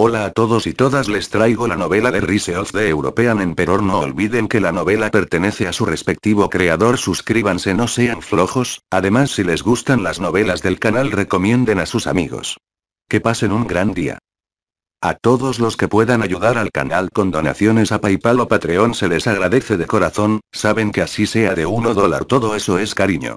Hola a todos y todas les traigo la novela de Rise of the European Emperor no olviden que la novela pertenece a su respectivo creador suscríbanse no sean flojos, además si les gustan las novelas del canal recomienden a sus amigos. Que pasen un gran día. A todos los que puedan ayudar al canal con donaciones a Paypal o Patreon se les agradece de corazón, saben que así sea de 1 dólar todo eso es cariño.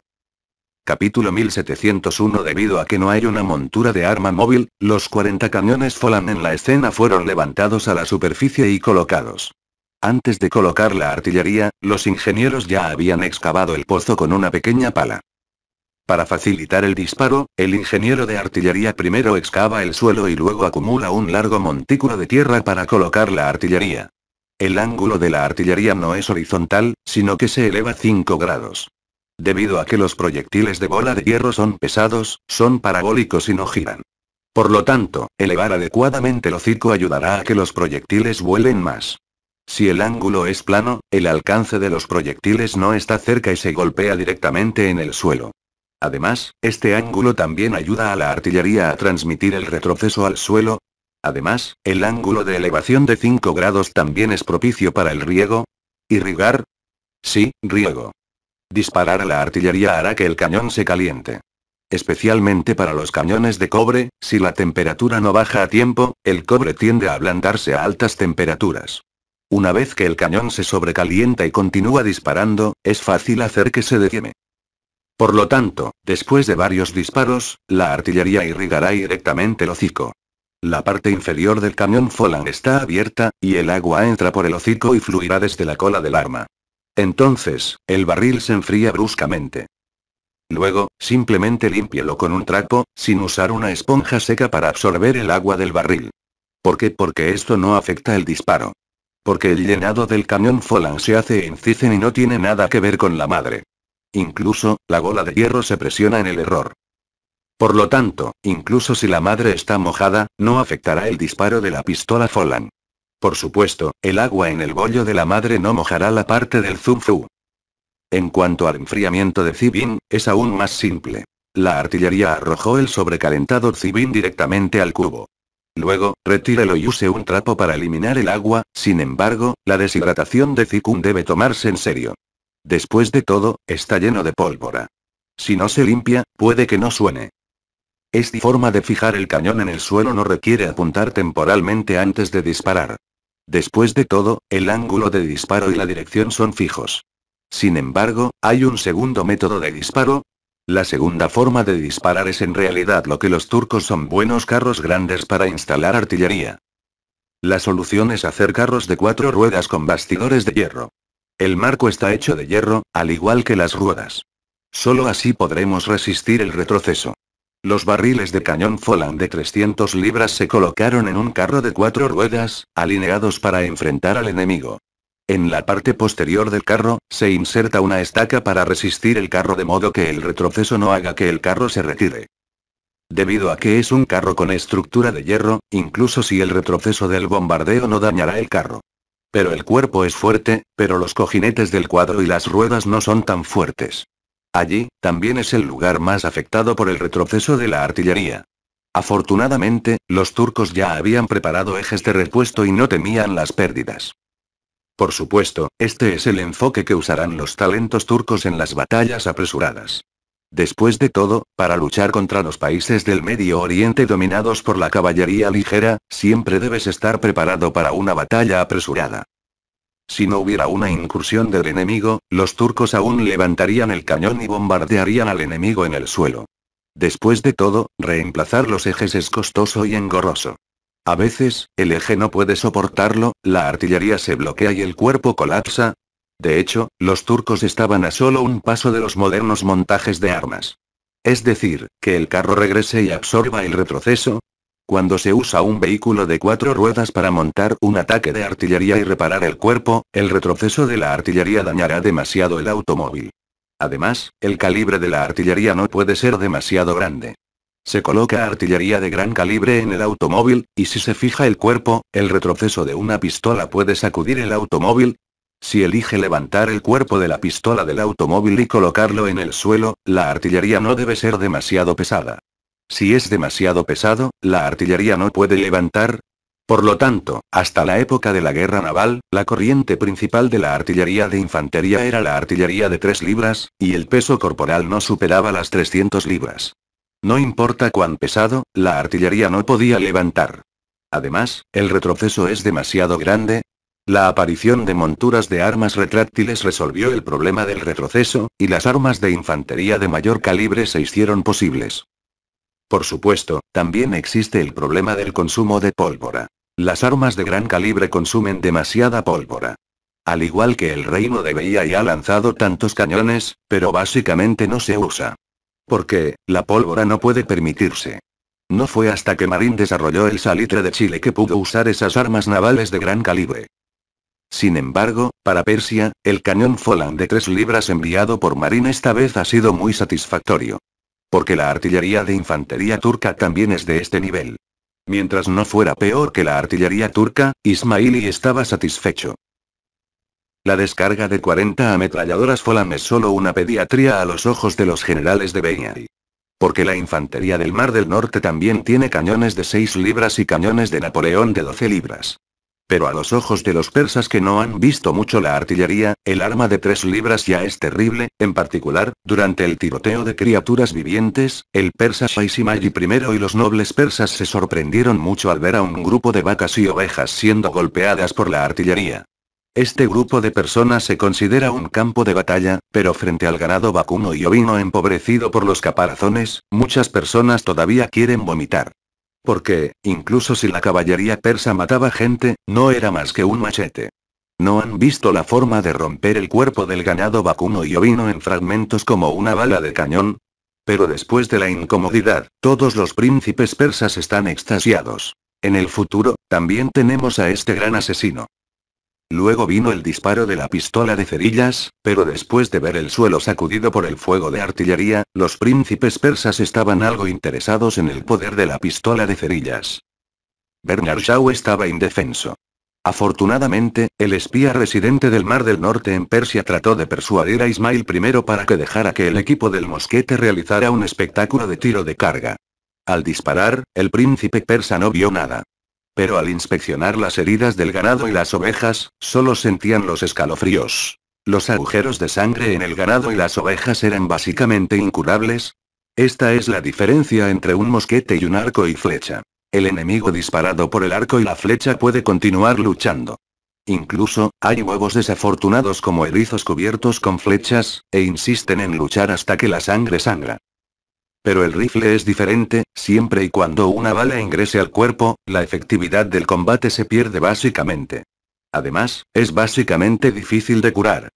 Capítulo 1701 Debido a que no hay una montura de arma móvil, los 40 cañones Folan en la escena fueron levantados a la superficie y colocados. Antes de colocar la artillería, los ingenieros ya habían excavado el pozo con una pequeña pala. Para facilitar el disparo, el ingeniero de artillería primero excava el suelo y luego acumula un largo montículo de tierra para colocar la artillería. El ángulo de la artillería no es horizontal, sino que se eleva 5 grados. Debido a que los proyectiles de bola de hierro son pesados, son parabólicos y no giran. Por lo tanto, elevar adecuadamente el hocico ayudará a que los proyectiles vuelen más. Si el ángulo es plano, el alcance de los proyectiles no está cerca y se golpea directamente en el suelo. Además, este ángulo también ayuda a la artillería a transmitir el retroceso al suelo. Además, el ángulo de elevación de 5 grados también es propicio para el riego. ¿Irrigar? Sí, riego. Disparar a la artillería hará que el cañón se caliente. Especialmente para los cañones de cobre, si la temperatura no baja a tiempo, el cobre tiende a ablandarse a altas temperaturas. Una vez que el cañón se sobrecalienta y continúa disparando, es fácil hacer que se detiene. Por lo tanto, después de varios disparos, la artillería irrigará directamente el hocico. La parte inferior del cañón Folan está abierta, y el agua entra por el hocico y fluirá desde la cola del arma. Entonces, el barril se enfría bruscamente. Luego, simplemente límpielo con un trapo, sin usar una esponja seca para absorber el agua del barril. ¿Por qué? Porque esto no afecta el disparo. Porque el llenado del cañón Folan se hace en Cicen y no tiene nada que ver con la madre. Incluso, la gola de hierro se presiona en el error. Por lo tanto, incluso si la madre está mojada, no afectará el disparo de la pistola Folan. Por supuesto, el agua en el bollo de la madre no mojará la parte del zumfu. En cuanto al enfriamiento de Zibin, es aún más simple. La artillería arrojó el sobrecalentado Zibin directamente al cubo. Luego, retírelo y use un trapo para eliminar el agua, sin embargo, la deshidratación de Zikun debe tomarse en serio. Después de todo, está lleno de pólvora. Si no se limpia, puede que no suene. Esta forma de fijar el cañón en el suelo no requiere apuntar temporalmente antes de disparar. Después de todo, el ángulo de disparo y la dirección son fijos. Sin embargo, hay un segundo método de disparo. La segunda forma de disparar es en realidad lo que los turcos son buenos carros grandes para instalar artillería. La solución es hacer carros de cuatro ruedas con bastidores de hierro. El marco está hecho de hierro, al igual que las ruedas. Solo así podremos resistir el retroceso. Los barriles de cañón Folan de 300 libras se colocaron en un carro de cuatro ruedas, alineados para enfrentar al enemigo. En la parte posterior del carro, se inserta una estaca para resistir el carro de modo que el retroceso no haga que el carro se retire. Debido a que es un carro con estructura de hierro, incluso si el retroceso del bombardeo no dañará el carro. Pero el cuerpo es fuerte, pero los cojinetes del cuadro y las ruedas no son tan fuertes. Allí, también es el lugar más afectado por el retroceso de la artillería. Afortunadamente, los turcos ya habían preparado ejes de repuesto y no temían las pérdidas. Por supuesto, este es el enfoque que usarán los talentos turcos en las batallas apresuradas. Después de todo, para luchar contra los países del Medio Oriente dominados por la caballería ligera, siempre debes estar preparado para una batalla apresurada. Si no hubiera una incursión del enemigo, los turcos aún levantarían el cañón y bombardearían al enemigo en el suelo. Después de todo, reemplazar los ejes es costoso y engorroso. A veces, el eje no puede soportarlo, la artillería se bloquea y el cuerpo colapsa. De hecho, los turcos estaban a solo un paso de los modernos montajes de armas. Es decir, que el carro regrese y absorba el retroceso, cuando se usa un vehículo de cuatro ruedas para montar un ataque de artillería y reparar el cuerpo, el retroceso de la artillería dañará demasiado el automóvil. Además, el calibre de la artillería no puede ser demasiado grande. Se coloca artillería de gran calibre en el automóvil, y si se fija el cuerpo, el retroceso de una pistola puede sacudir el automóvil. Si elige levantar el cuerpo de la pistola del automóvil y colocarlo en el suelo, la artillería no debe ser demasiado pesada. Si es demasiado pesado, la artillería no puede levantar. Por lo tanto, hasta la época de la guerra naval, la corriente principal de la artillería de infantería era la artillería de 3 libras, y el peso corporal no superaba las 300 libras. No importa cuán pesado, la artillería no podía levantar. Además, el retroceso es demasiado grande. La aparición de monturas de armas retráctiles resolvió el problema del retroceso, y las armas de infantería de mayor calibre se hicieron posibles. Por supuesto, también existe el problema del consumo de pólvora. Las armas de gran calibre consumen demasiada pólvora. Al igual que el reino de Veía y ha lanzado tantos cañones, pero básicamente no se usa. Porque, la pólvora no puede permitirse. No fue hasta que Marín desarrolló el salitre de Chile que pudo usar esas armas navales de gran calibre. Sin embargo, para Persia, el cañón Follan de 3 libras enviado por Marín esta vez ha sido muy satisfactorio porque la artillería de infantería turca también es de este nivel. Mientras no fuera peor que la artillería turca, Ismaili estaba satisfecho. La descarga de 40 ametralladoras Folam es solo una pediatría a los ojos de los generales de Beñari. Porque la infantería del Mar del Norte también tiene cañones de 6 libras y cañones de Napoleón de 12 libras. Pero a los ojos de los persas que no han visto mucho la artillería, el arma de tres libras ya es terrible, en particular, durante el tiroteo de criaturas vivientes, el persa Shaisimayi I y los nobles persas se sorprendieron mucho al ver a un grupo de vacas y ovejas siendo golpeadas por la artillería. Este grupo de personas se considera un campo de batalla, pero frente al ganado vacuno y ovino empobrecido por los caparazones, muchas personas todavía quieren vomitar. Porque, incluso si la caballería persa mataba gente, no era más que un machete. No han visto la forma de romper el cuerpo del ganado vacuno y ovino en fragmentos como una bala de cañón. Pero después de la incomodidad, todos los príncipes persas están extasiados. En el futuro, también tenemos a este gran asesino. Luego vino el disparo de la pistola de cerillas, pero después de ver el suelo sacudido por el fuego de artillería, los príncipes persas estaban algo interesados en el poder de la pistola de cerillas. Bernard Shaw estaba indefenso. Afortunadamente, el espía residente del Mar del Norte en Persia trató de persuadir a Ismail primero para que dejara que el equipo del mosquete realizara un espectáculo de tiro de carga. Al disparar, el príncipe persa no vio nada. Pero al inspeccionar las heridas del ganado y las ovejas, solo sentían los escalofríos. Los agujeros de sangre en el ganado y las ovejas eran básicamente incurables. Esta es la diferencia entre un mosquete y un arco y flecha. El enemigo disparado por el arco y la flecha puede continuar luchando. Incluso, hay huevos desafortunados como erizos cubiertos con flechas, e insisten en luchar hasta que la sangre sangra. Pero el rifle es diferente, siempre y cuando una bala ingrese al cuerpo, la efectividad del combate se pierde básicamente. Además, es básicamente difícil de curar.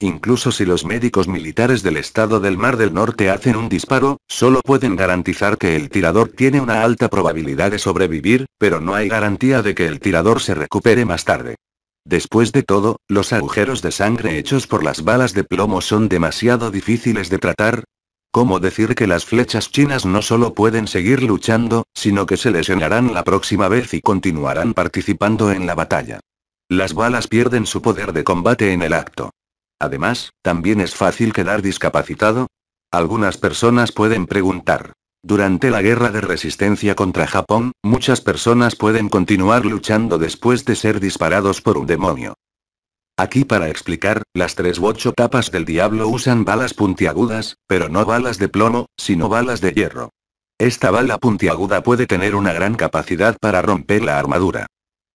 Incluso si los médicos militares del estado del Mar del Norte hacen un disparo, solo pueden garantizar que el tirador tiene una alta probabilidad de sobrevivir, pero no hay garantía de que el tirador se recupere más tarde. Después de todo, los agujeros de sangre hechos por las balas de plomo son demasiado difíciles de tratar, ¿Cómo decir que las flechas chinas no solo pueden seguir luchando, sino que se lesionarán la próxima vez y continuarán participando en la batalla? Las balas pierden su poder de combate en el acto. Además, también es fácil quedar discapacitado. Algunas personas pueden preguntar. Durante la guerra de resistencia contra Japón, muchas personas pueden continuar luchando después de ser disparados por un demonio. Aquí para explicar, las tres bocho tapas del diablo usan balas puntiagudas, pero no balas de plomo, sino balas de hierro. Esta bala puntiaguda puede tener una gran capacidad para romper la armadura.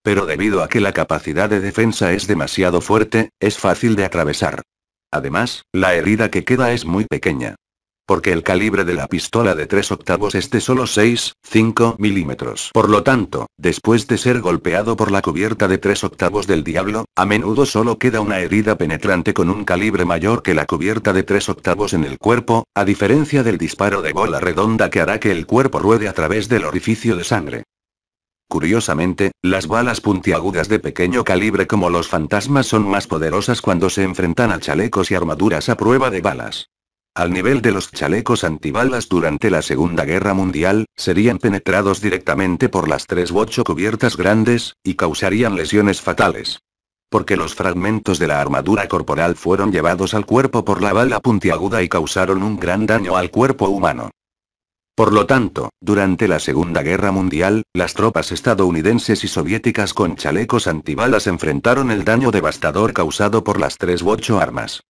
Pero debido a que la capacidad de defensa es demasiado fuerte, es fácil de atravesar. Además, la herida que queda es muy pequeña porque el calibre de la pistola de 3 octavos es de solo 6,5 milímetros. Por lo tanto, después de ser golpeado por la cubierta de 3 octavos del diablo, a menudo solo queda una herida penetrante con un calibre mayor que la cubierta de 3 octavos en el cuerpo, a diferencia del disparo de bola redonda que hará que el cuerpo ruede a través del orificio de sangre. Curiosamente, las balas puntiagudas de pequeño calibre como los fantasmas son más poderosas cuando se enfrentan a chalecos y armaduras a prueba de balas al nivel de los chalecos antibalas durante la Segunda Guerra Mundial, serían penetrados directamente por las tres bocho cubiertas grandes, y causarían lesiones fatales. Porque los fragmentos de la armadura corporal fueron llevados al cuerpo por la bala puntiaguda y causaron un gran daño al cuerpo humano. Por lo tanto, durante la Segunda Guerra Mundial, las tropas estadounidenses y soviéticas con chalecos antibalas enfrentaron el daño devastador causado por las tres bocho armas.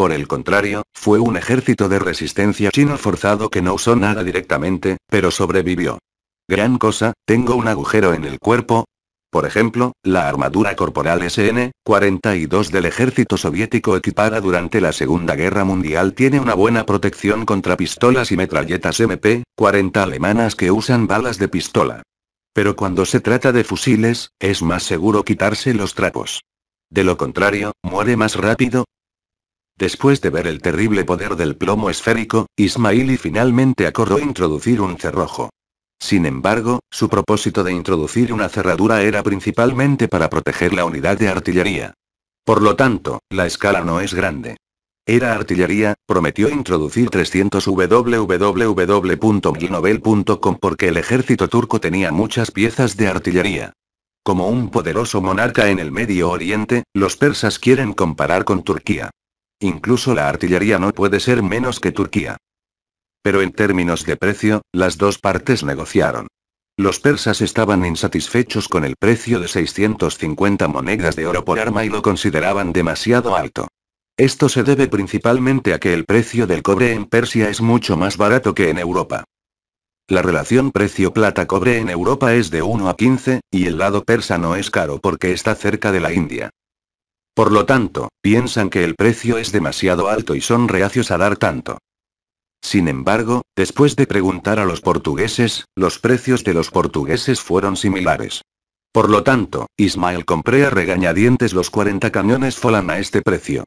Por el contrario, fue un ejército de resistencia chino forzado que no usó nada directamente, pero sobrevivió. Gran cosa, tengo un agujero en el cuerpo. Por ejemplo, la armadura corporal SN-42 del ejército soviético equipada durante la Segunda Guerra Mundial tiene una buena protección contra pistolas y metralletas MP-40 alemanas que usan balas de pistola. Pero cuando se trata de fusiles, es más seguro quitarse los trapos. De lo contrario, muere más rápido, Después de ver el terrible poder del plomo esférico, Ismaili finalmente acordó introducir un cerrojo. Sin embargo, su propósito de introducir una cerradura era principalmente para proteger la unidad de artillería. Por lo tanto, la escala no es grande. Era artillería, prometió introducir 300 www.milnovel.com porque el ejército turco tenía muchas piezas de artillería. Como un poderoso monarca en el Medio Oriente, los persas quieren comparar con Turquía. Incluso la artillería no puede ser menos que Turquía. Pero en términos de precio, las dos partes negociaron. Los persas estaban insatisfechos con el precio de 650 monedas de oro por arma y lo consideraban demasiado alto. Esto se debe principalmente a que el precio del cobre en Persia es mucho más barato que en Europa. La relación precio plata-cobre en Europa es de 1 a 15, y el lado persa no es caro porque está cerca de la India. Por lo tanto, piensan que el precio es demasiado alto y son reacios a dar tanto. Sin embargo, después de preguntar a los portugueses, los precios de los portugueses fueron similares. Por lo tanto, Ismael compré a regañadientes los 40 cañones Folan a este precio.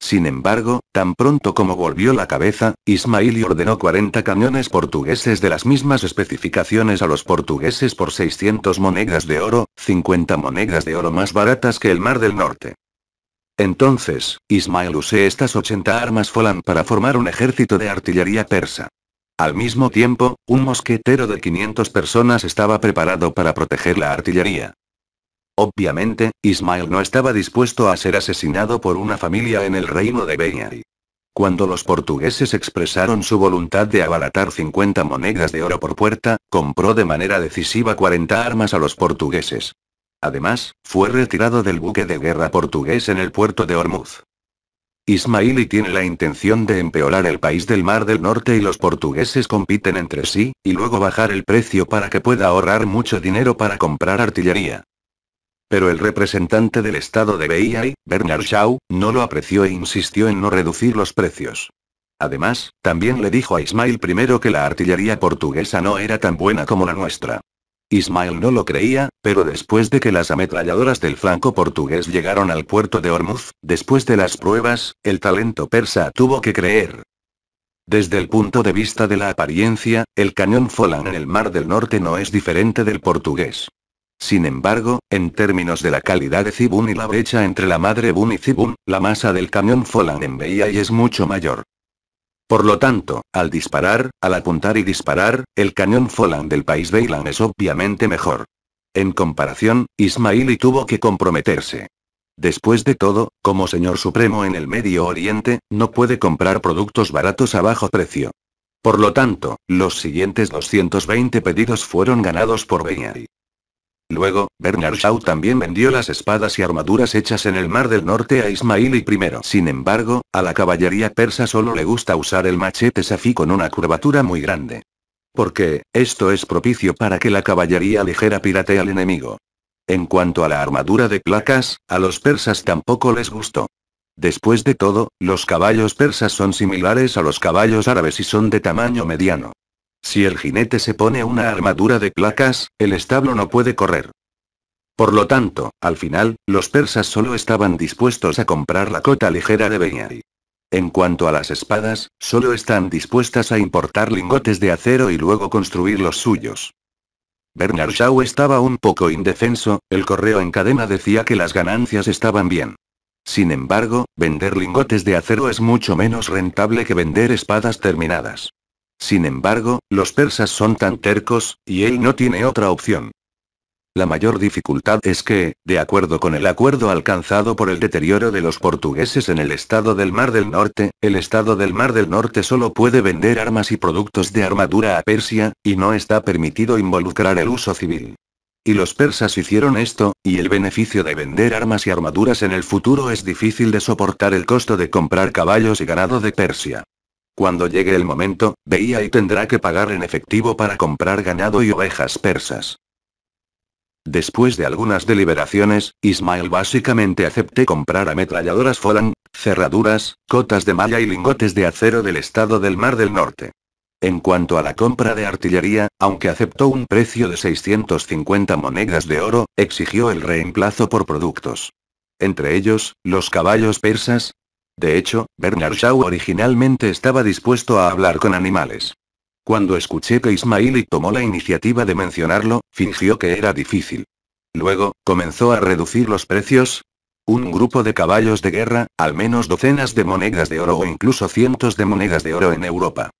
Sin embargo, tan pronto como volvió la cabeza, Ismail ordenó 40 cañones portugueses de las mismas especificaciones a los portugueses por 600 monedas de oro, 50 monedas de oro más baratas que el Mar del Norte. Entonces, Ismael usé estas 80 armas Folan para formar un ejército de artillería persa. Al mismo tiempo, un mosquetero de 500 personas estaba preparado para proteger la artillería. Obviamente, Ismael no estaba dispuesto a ser asesinado por una familia en el reino de Beyari. Cuando los portugueses expresaron su voluntad de abaratar 50 monedas de oro por puerta, compró de manera decisiva 40 armas a los portugueses. Además, fue retirado del buque de guerra portugués en el puerto de Hormuz. Ismaili tiene la intención de empeorar el país del Mar del Norte y los portugueses compiten entre sí, y luego bajar el precio para que pueda ahorrar mucho dinero para comprar artillería. Pero el representante del estado de Beiyai, Bernard Shaw, no lo apreció e insistió en no reducir los precios. Además, también le dijo a Ismail primero que la artillería portuguesa no era tan buena como la nuestra. Ismael no lo creía, pero después de que las ametralladoras del flanco portugués llegaron al puerto de Hormuz, después de las pruebas, el talento persa tuvo que creer. Desde el punto de vista de la apariencia, el cañón Folan en el Mar del Norte no es diferente del portugués. Sin embargo, en términos de la calidad de Cibun y la brecha entre la madre Bun y Cibun, la masa del cañón Folan en veía y es mucho mayor. Por lo tanto, al disparar, al apuntar y disparar, el cañón Folland del país Beilan es obviamente mejor. En comparación, Ismaili tuvo que comprometerse. Después de todo, como señor supremo en el Medio Oriente, no puede comprar productos baratos a bajo precio. Por lo tanto, los siguientes 220 pedidos fueron ganados por beñari Luego, Bernard Shaw también vendió las espadas y armaduras hechas en el Mar del Norte a Ismail I. Sin embargo, a la caballería persa solo le gusta usar el machete Safi con una curvatura muy grande. Porque, esto es propicio para que la caballería ligera piratee al enemigo. En cuanto a la armadura de placas, a los persas tampoco les gustó. Después de todo, los caballos persas son similares a los caballos árabes y son de tamaño mediano. Si el jinete se pone una armadura de placas, el establo no puede correr. Por lo tanto, al final, los persas solo estaban dispuestos a comprar la cota ligera de Beñari. En cuanto a las espadas, solo están dispuestas a importar lingotes de acero y luego construir los suyos. Bernard Shaw estaba un poco indefenso, el correo en cadena decía que las ganancias estaban bien. Sin embargo, vender lingotes de acero es mucho menos rentable que vender espadas terminadas. Sin embargo, los persas son tan tercos, y él no tiene otra opción. La mayor dificultad es que, de acuerdo con el acuerdo alcanzado por el deterioro de los portugueses en el estado del Mar del Norte, el estado del Mar del Norte solo puede vender armas y productos de armadura a Persia, y no está permitido involucrar el uso civil. Y los persas hicieron esto, y el beneficio de vender armas y armaduras en el futuro es difícil de soportar el costo de comprar caballos y ganado de Persia. Cuando llegue el momento, veía y tendrá que pagar en efectivo para comprar ganado y ovejas persas. Después de algunas deliberaciones, Ismael básicamente acepté comprar ametralladoras folan cerraduras, cotas de malla y lingotes de acero del estado del Mar del Norte. En cuanto a la compra de artillería, aunque aceptó un precio de 650 monedas de oro, exigió el reemplazo por productos. Entre ellos, los caballos persas, de hecho, Bernard Shaw originalmente estaba dispuesto a hablar con animales. Cuando escuché que Ismaili tomó la iniciativa de mencionarlo, fingió que era difícil. Luego, comenzó a reducir los precios. Un grupo de caballos de guerra, al menos docenas de monedas de oro o incluso cientos de monedas de oro en Europa.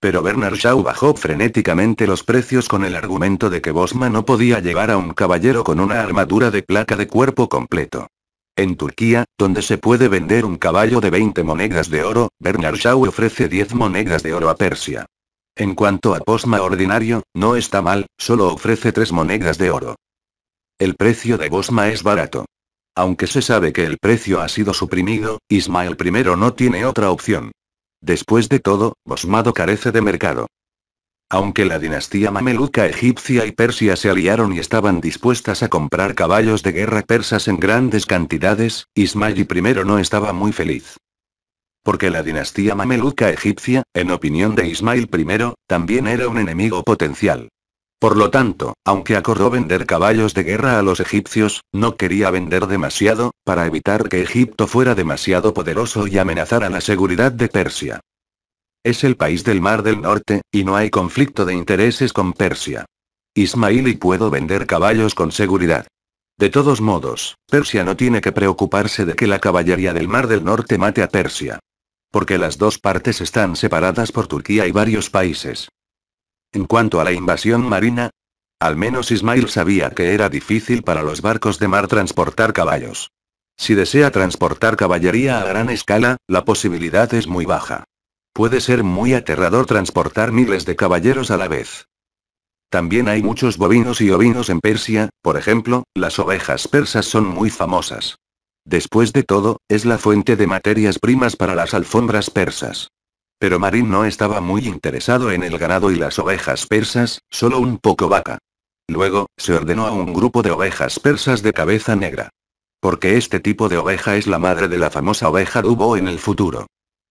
Pero Bernard Shaw bajó frenéticamente los precios con el argumento de que Bosma no podía llevar a un caballero con una armadura de placa de cuerpo completo. En Turquía, donde se puede vender un caballo de 20 monedas de oro, Bernard Shaw ofrece 10 monedas de oro a Persia. En cuanto a Bosma ordinario, no está mal, solo ofrece 3 monedas de oro. El precio de Bosma es barato. Aunque se sabe que el precio ha sido suprimido, Ismael I no tiene otra opción. Después de todo, Bosmado carece de mercado. Aunque la dinastía mameluca egipcia y persia se aliaron y estaban dispuestas a comprar caballos de guerra persas en grandes cantidades, Ismail I no estaba muy feliz. Porque la dinastía mameluca egipcia, en opinión de Ismail I, también era un enemigo potencial. Por lo tanto, aunque acordó vender caballos de guerra a los egipcios, no quería vender demasiado, para evitar que Egipto fuera demasiado poderoso y amenazara la seguridad de Persia. Es el país del Mar del Norte, y no hay conflicto de intereses con Persia. Ismail y puedo vender caballos con seguridad. De todos modos, Persia no tiene que preocuparse de que la caballería del Mar del Norte mate a Persia. Porque las dos partes están separadas por Turquía y varios países. En cuanto a la invasión marina, al menos Ismail sabía que era difícil para los barcos de mar transportar caballos. Si desea transportar caballería a gran escala, la posibilidad es muy baja. Puede ser muy aterrador transportar miles de caballeros a la vez. También hay muchos bovinos y ovinos en Persia, por ejemplo, las ovejas persas son muy famosas. Después de todo, es la fuente de materias primas para las alfombras persas. Pero Marín no estaba muy interesado en el ganado y las ovejas persas, solo un poco vaca. Luego, se ordenó a un grupo de ovejas persas de cabeza negra. Porque este tipo de oveja es la madre de la famosa oveja Dubo en el futuro.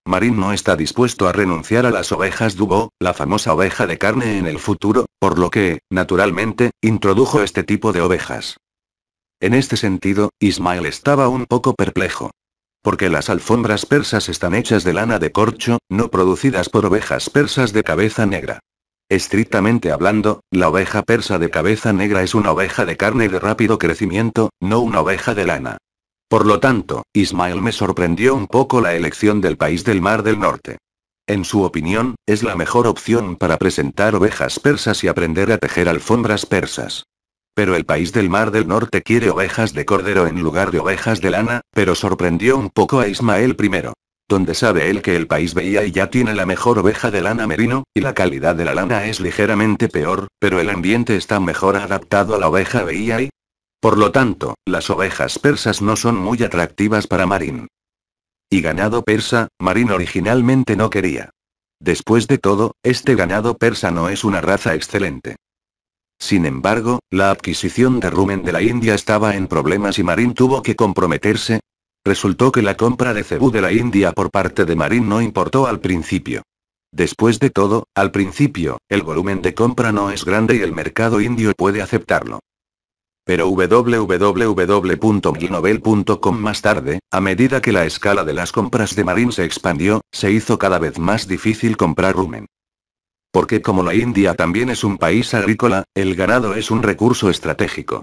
Marín no está dispuesto a renunciar a las ovejas Dubo, la famosa oveja de carne en el futuro, por lo que, naturalmente, introdujo este tipo de ovejas. En este sentido, Ismael estaba un poco perplejo. Porque las alfombras persas están hechas de lana de corcho, no producidas por ovejas persas de cabeza negra. Estrictamente hablando, la oveja persa de cabeza negra es una oveja de carne de rápido crecimiento, no una oveja de lana. Por lo tanto, Ismael me sorprendió un poco la elección del país del Mar del Norte. En su opinión, es la mejor opción para presentar ovejas persas y aprender a tejer alfombras persas. Pero el país del Mar del Norte quiere ovejas de cordero en lugar de ovejas de lana, pero sorprendió un poco a Ismael primero. Donde sabe él que el país veía y ya tiene la mejor oveja de lana merino, y la calidad de la lana es ligeramente peor, pero el ambiente está mejor adaptado a la oveja veía y, por lo tanto, las ovejas persas no son muy atractivas para Marín. Y ganado persa, Marín originalmente no quería. Después de todo, este ganado persa no es una raza excelente. Sin embargo, la adquisición de rumen de la India estaba en problemas y Marín tuvo que comprometerse. Resultó que la compra de cebú de la India por parte de Marín no importó al principio. Después de todo, al principio, el volumen de compra no es grande y el mercado indio puede aceptarlo pero www.mgnovel.com más tarde, a medida que la escala de las compras de Marín se expandió, se hizo cada vez más difícil comprar rumen. Porque como la India también es un país agrícola, el ganado es un recurso estratégico.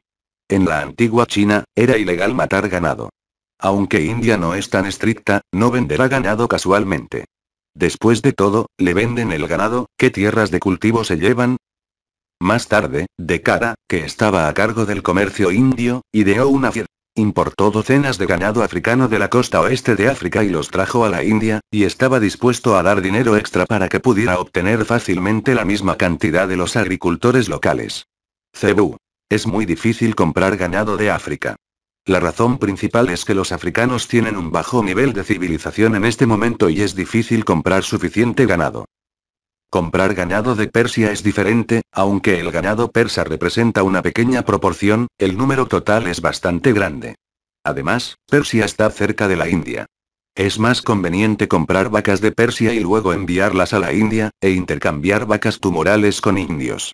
En la antigua China, era ilegal matar ganado. Aunque India no es tan estricta, no venderá ganado casualmente. Después de todo, le venden el ganado, ¿qué tierras de cultivo se llevan? Más tarde, De que estaba a cargo del comercio indio, ideó una fiesta. Importó docenas de ganado africano de la costa oeste de África y los trajo a la India, y estaba dispuesto a dar dinero extra para que pudiera obtener fácilmente la misma cantidad de los agricultores locales. Cebu. Es muy difícil comprar ganado de África. La razón principal es que los africanos tienen un bajo nivel de civilización en este momento y es difícil comprar suficiente ganado. Comprar ganado de Persia es diferente, aunque el ganado persa representa una pequeña proporción, el número total es bastante grande. Además, Persia está cerca de la India. Es más conveniente comprar vacas de Persia y luego enviarlas a la India, e intercambiar vacas tumorales con indios.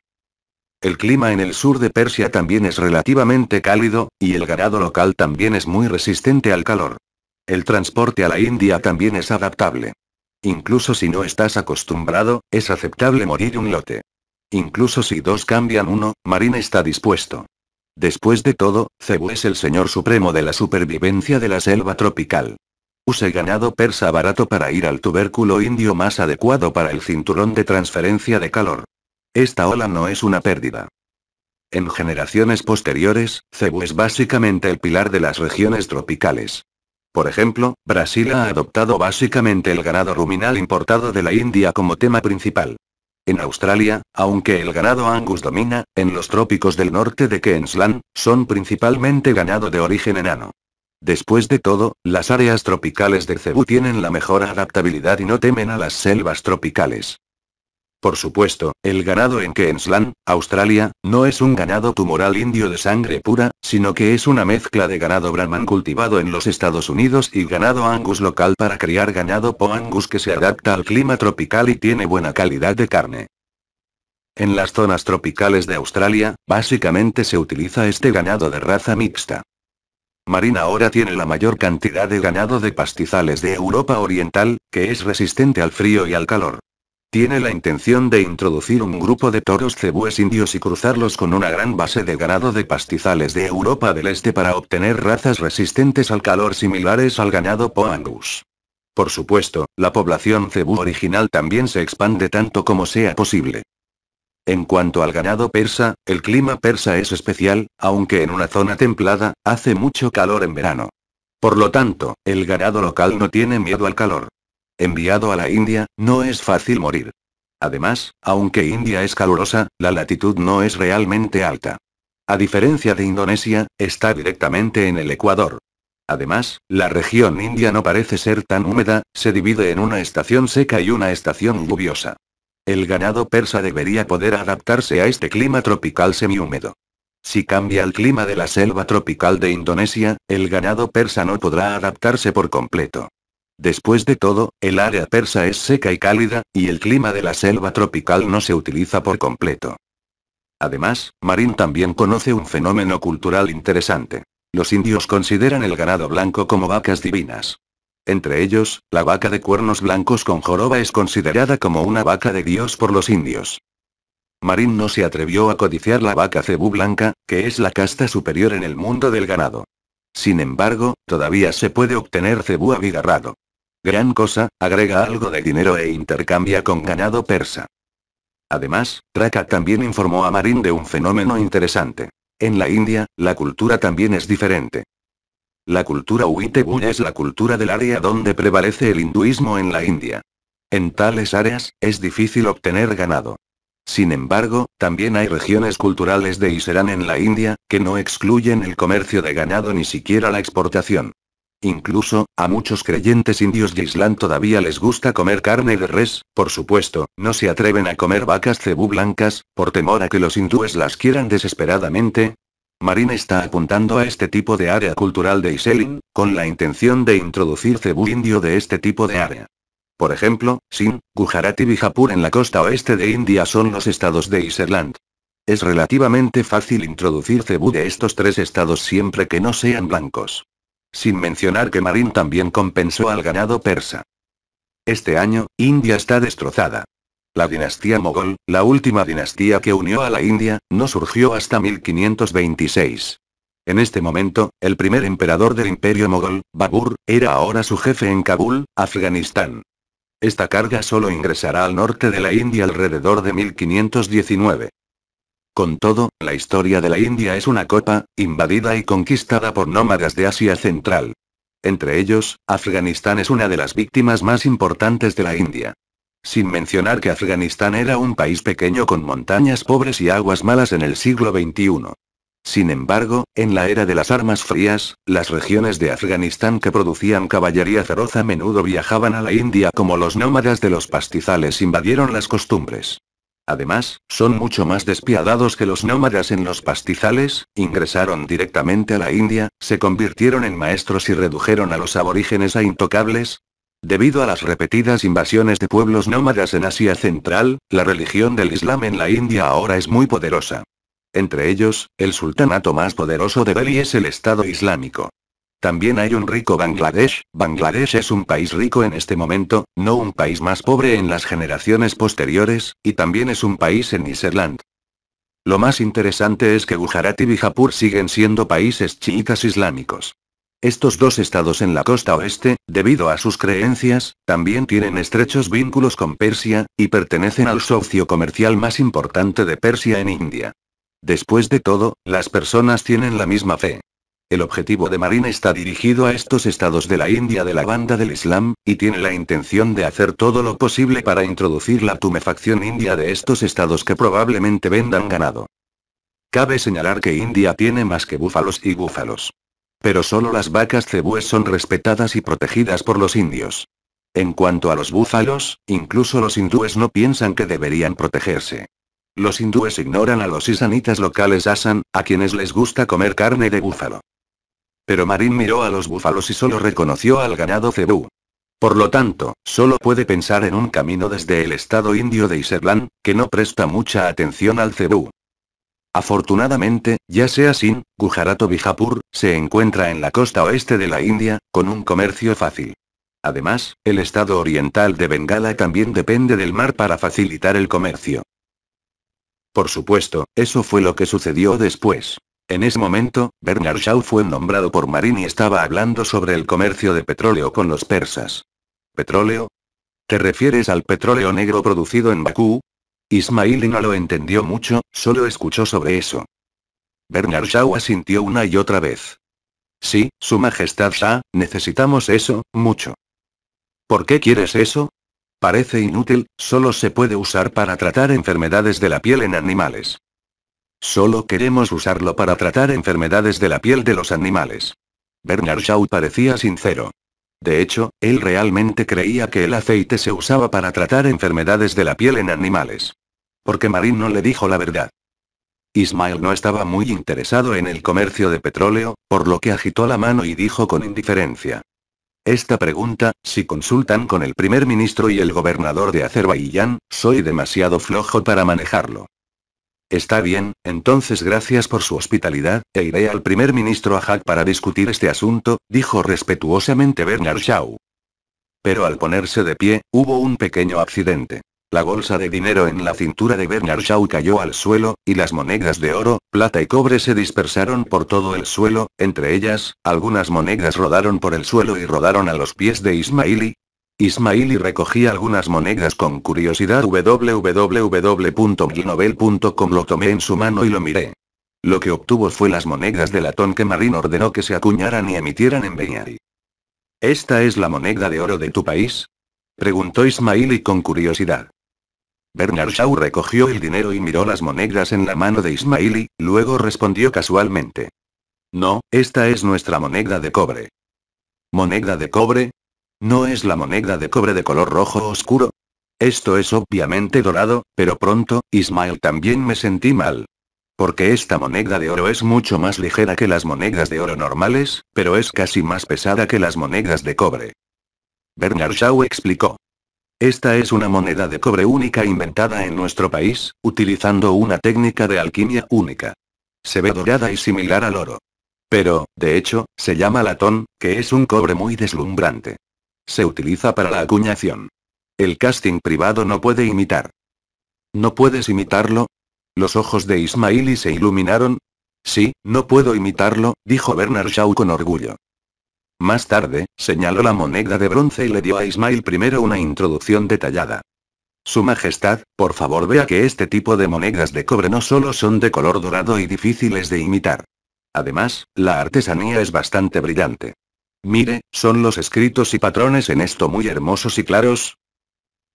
El clima en el sur de Persia también es relativamente cálido, y el ganado local también es muy resistente al calor. El transporte a la India también es adaptable. Incluso si no estás acostumbrado, es aceptable morir un lote. Incluso si dos cambian uno, Marine está dispuesto. Después de todo, Cebu es el señor supremo de la supervivencia de la selva tropical. Use ganado persa barato para ir al tubérculo indio más adecuado para el cinturón de transferencia de calor. Esta ola no es una pérdida. En generaciones posteriores, Cebu es básicamente el pilar de las regiones tropicales. Por ejemplo, Brasil ha adoptado básicamente el ganado ruminal importado de la India como tema principal. En Australia, aunque el ganado Angus domina, en los trópicos del norte de Queensland, son principalmente ganado de origen enano. Después de todo, las áreas tropicales de Cebú tienen la mejor adaptabilidad y no temen a las selvas tropicales. Por supuesto, el ganado en Queensland, Australia, no es un ganado tumoral indio de sangre pura, sino que es una mezcla de ganado Brahman cultivado en los Estados Unidos y ganado Angus local para criar ganado Po Angus que se adapta al clima tropical y tiene buena calidad de carne. En las zonas tropicales de Australia, básicamente se utiliza este ganado de raza mixta. Marina ahora tiene la mayor cantidad de ganado de pastizales de Europa Oriental, que es resistente al frío y al calor. Tiene la intención de introducir un grupo de toros cebúes indios y cruzarlos con una gran base de ganado de pastizales de Europa del Este para obtener razas resistentes al calor similares al ganado Poangus. Por supuesto, la población cebú original también se expande tanto como sea posible. En cuanto al ganado persa, el clima persa es especial, aunque en una zona templada, hace mucho calor en verano. Por lo tanto, el ganado local no tiene miedo al calor enviado a la India, no es fácil morir. Además, aunque India es calurosa, la latitud no es realmente alta. A diferencia de Indonesia, está directamente en el Ecuador. Además, la región india no parece ser tan húmeda, se divide en una estación seca y una estación lluviosa. El ganado persa debería poder adaptarse a este clima tropical semihúmedo. Si cambia el clima de la selva tropical de Indonesia, el ganado persa no podrá adaptarse por completo. Después de todo, el área persa es seca y cálida, y el clima de la selva tropical no se utiliza por completo. Además, Marín también conoce un fenómeno cultural interesante. Los indios consideran el ganado blanco como vacas divinas. Entre ellos, la vaca de cuernos blancos con joroba es considerada como una vaca de Dios por los indios. Marín no se atrevió a codiciar la vaca cebú blanca, que es la casta superior en el mundo del ganado. Sin embargo, todavía se puede obtener cebú abigarrado gran cosa, agrega algo de dinero e intercambia con ganado persa. Además, Traka también informó a Marín de un fenómeno interesante. En la India, la cultura también es diferente. La cultura Huitebuya es la cultura del área donde prevalece el hinduismo en la India. En tales áreas, es difícil obtener ganado. Sin embargo, también hay regiones culturales de Iserán en la India, que no excluyen el comercio de ganado ni siquiera la exportación. Incluso, a muchos creyentes indios de Island todavía les gusta comer carne de res, por supuesto, no se atreven a comer vacas cebú blancas, por temor a que los hindúes las quieran desesperadamente. Marine está apuntando a este tipo de área cultural de Iselin, con la intención de introducir cebú indio de este tipo de área. Por ejemplo, Sin, Gujarat y Bijapur en la costa oeste de India son los estados de Iserland. Es relativamente fácil introducir cebú de estos tres estados siempre que no sean blancos. Sin mencionar que Marín también compensó al ganado persa. Este año, India está destrozada. La dinastía mogol, la última dinastía que unió a la India, no surgió hasta 1526. En este momento, el primer emperador del imperio mogol, Babur, era ahora su jefe en Kabul, Afganistán. Esta carga solo ingresará al norte de la India alrededor de 1519. Con todo, la historia de la India es una copa, invadida y conquistada por nómadas de Asia Central. Entre ellos, Afganistán es una de las víctimas más importantes de la India. Sin mencionar que Afganistán era un país pequeño con montañas pobres y aguas malas en el siglo XXI. Sin embargo, en la era de las armas frías, las regiones de Afganistán que producían caballería feroz a menudo viajaban a la India como los nómadas de los pastizales invadieron las costumbres. Además, son mucho más despiadados que los nómadas en los pastizales, ingresaron directamente a la India, se convirtieron en maestros y redujeron a los aborígenes a intocables. Debido a las repetidas invasiones de pueblos nómadas en Asia Central, la religión del Islam en la India ahora es muy poderosa. Entre ellos, el sultanato más poderoso de Delhi es el Estado Islámico. También hay un rico Bangladesh, Bangladesh es un país rico en este momento, no un país más pobre en las generaciones posteriores, y también es un país en Iserland. Lo más interesante es que Gujarat y Bijapur siguen siendo países chiitas islámicos. Estos dos estados en la costa oeste, debido a sus creencias, también tienen estrechos vínculos con Persia, y pertenecen al socio comercial más importante de Persia en India. Después de todo, las personas tienen la misma fe. El objetivo de Marine está dirigido a estos estados de la India de la banda del Islam, y tiene la intención de hacer todo lo posible para introducir la tumefacción india de estos estados que probablemente vendan ganado. Cabe señalar que India tiene más que búfalos y búfalos. Pero solo las vacas cebúes son respetadas y protegidas por los indios. En cuanto a los búfalos, incluso los hindúes no piensan que deberían protegerse. Los hindúes ignoran a los isanitas locales asan, a quienes les gusta comer carne de búfalo. Pero Marín miró a los búfalos y solo reconoció al ganado cebú. Por lo tanto, solo puede pensar en un camino desde el estado indio de Iserlán, que no presta mucha atención al cebú. Afortunadamente, ya sea sin, Gujarat o Bijapur, se encuentra en la costa oeste de la India, con un comercio fácil. Además, el estado oriental de Bengala también depende del mar para facilitar el comercio. Por supuesto, eso fue lo que sucedió después. En ese momento, Bernard Shaw fue nombrado por Marín y estaba hablando sobre el comercio de petróleo con los persas. ¿Petróleo? ¿Te refieres al petróleo negro producido en Bakú? Ismail no lo entendió mucho, solo escuchó sobre eso. Bernard Shaw asintió una y otra vez. Sí, Su Majestad necesitamos eso, mucho. ¿Por qué quieres eso? Parece inútil, solo se puede usar para tratar enfermedades de la piel en animales. Solo queremos usarlo para tratar enfermedades de la piel de los animales. Bernard Shaw parecía sincero. De hecho, él realmente creía que el aceite se usaba para tratar enfermedades de la piel en animales. Porque Marín no le dijo la verdad. Ismael no estaba muy interesado en el comercio de petróleo, por lo que agitó la mano y dijo con indiferencia. Esta pregunta, si consultan con el primer ministro y el gobernador de Azerbaiyán, soy demasiado flojo para manejarlo. Está bien, entonces gracias por su hospitalidad, e iré al primer ministro Ajak para discutir este asunto, dijo respetuosamente Bernard Shaw. Pero al ponerse de pie, hubo un pequeño accidente. La bolsa de dinero en la cintura de Bernard Shaw cayó al suelo, y las monedas de oro, plata y cobre se dispersaron por todo el suelo, entre ellas, algunas monedas rodaron por el suelo y rodaron a los pies de Ismaili, Ismaili recogía algunas monedas con curiosidad www.ginobel.com lo tomé en su mano y lo miré. Lo que obtuvo fue las monedas de latón que Marín ordenó que se acuñaran y emitieran en Beniari. ¿Esta es la moneda de oro de tu país? Preguntó Ismaili con curiosidad. Bernard Shaw recogió el dinero y miró las monedas en la mano de Ismaili, luego respondió casualmente. No, esta es nuestra moneda de cobre. ¿Moneda de cobre? ¿No es la moneda de cobre de color rojo oscuro? Esto es obviamente dorado, pero pronto, Ismael también me sentí mal. Porque esta moneda de oro es mucho más ligera que las monedas de oro normales, pero es casi más pesada que las monedas de cobre. Bernard Shaw explicó. Esta es una moneda de cobre única inventada en nuestro país, utilizando una técnica de alquimia única. Se ve dorada y similar al oro. Pero, de hecho, se llama latón, que es un cobre muy deslumbrante. Se utiliza para la acuñación. El casting privado no puede imitar. ¿No puedes imitarlo? Los ojos de Ismaili se iluminaron. Sí, no puedo imitarlo, dijo Bernard Shaw con orgullo. Más tarde, señaló la moneda de bronce y le dio a Ismail primero una introducción detallada. Su Majestad, por favor vea que este tipo de monedas de cobre no solo son de color dorado y difíciles de imitar. Además, la artesanía es bastante brillante. Mire, son los escritos y patrones en esto muy hermosos y claros.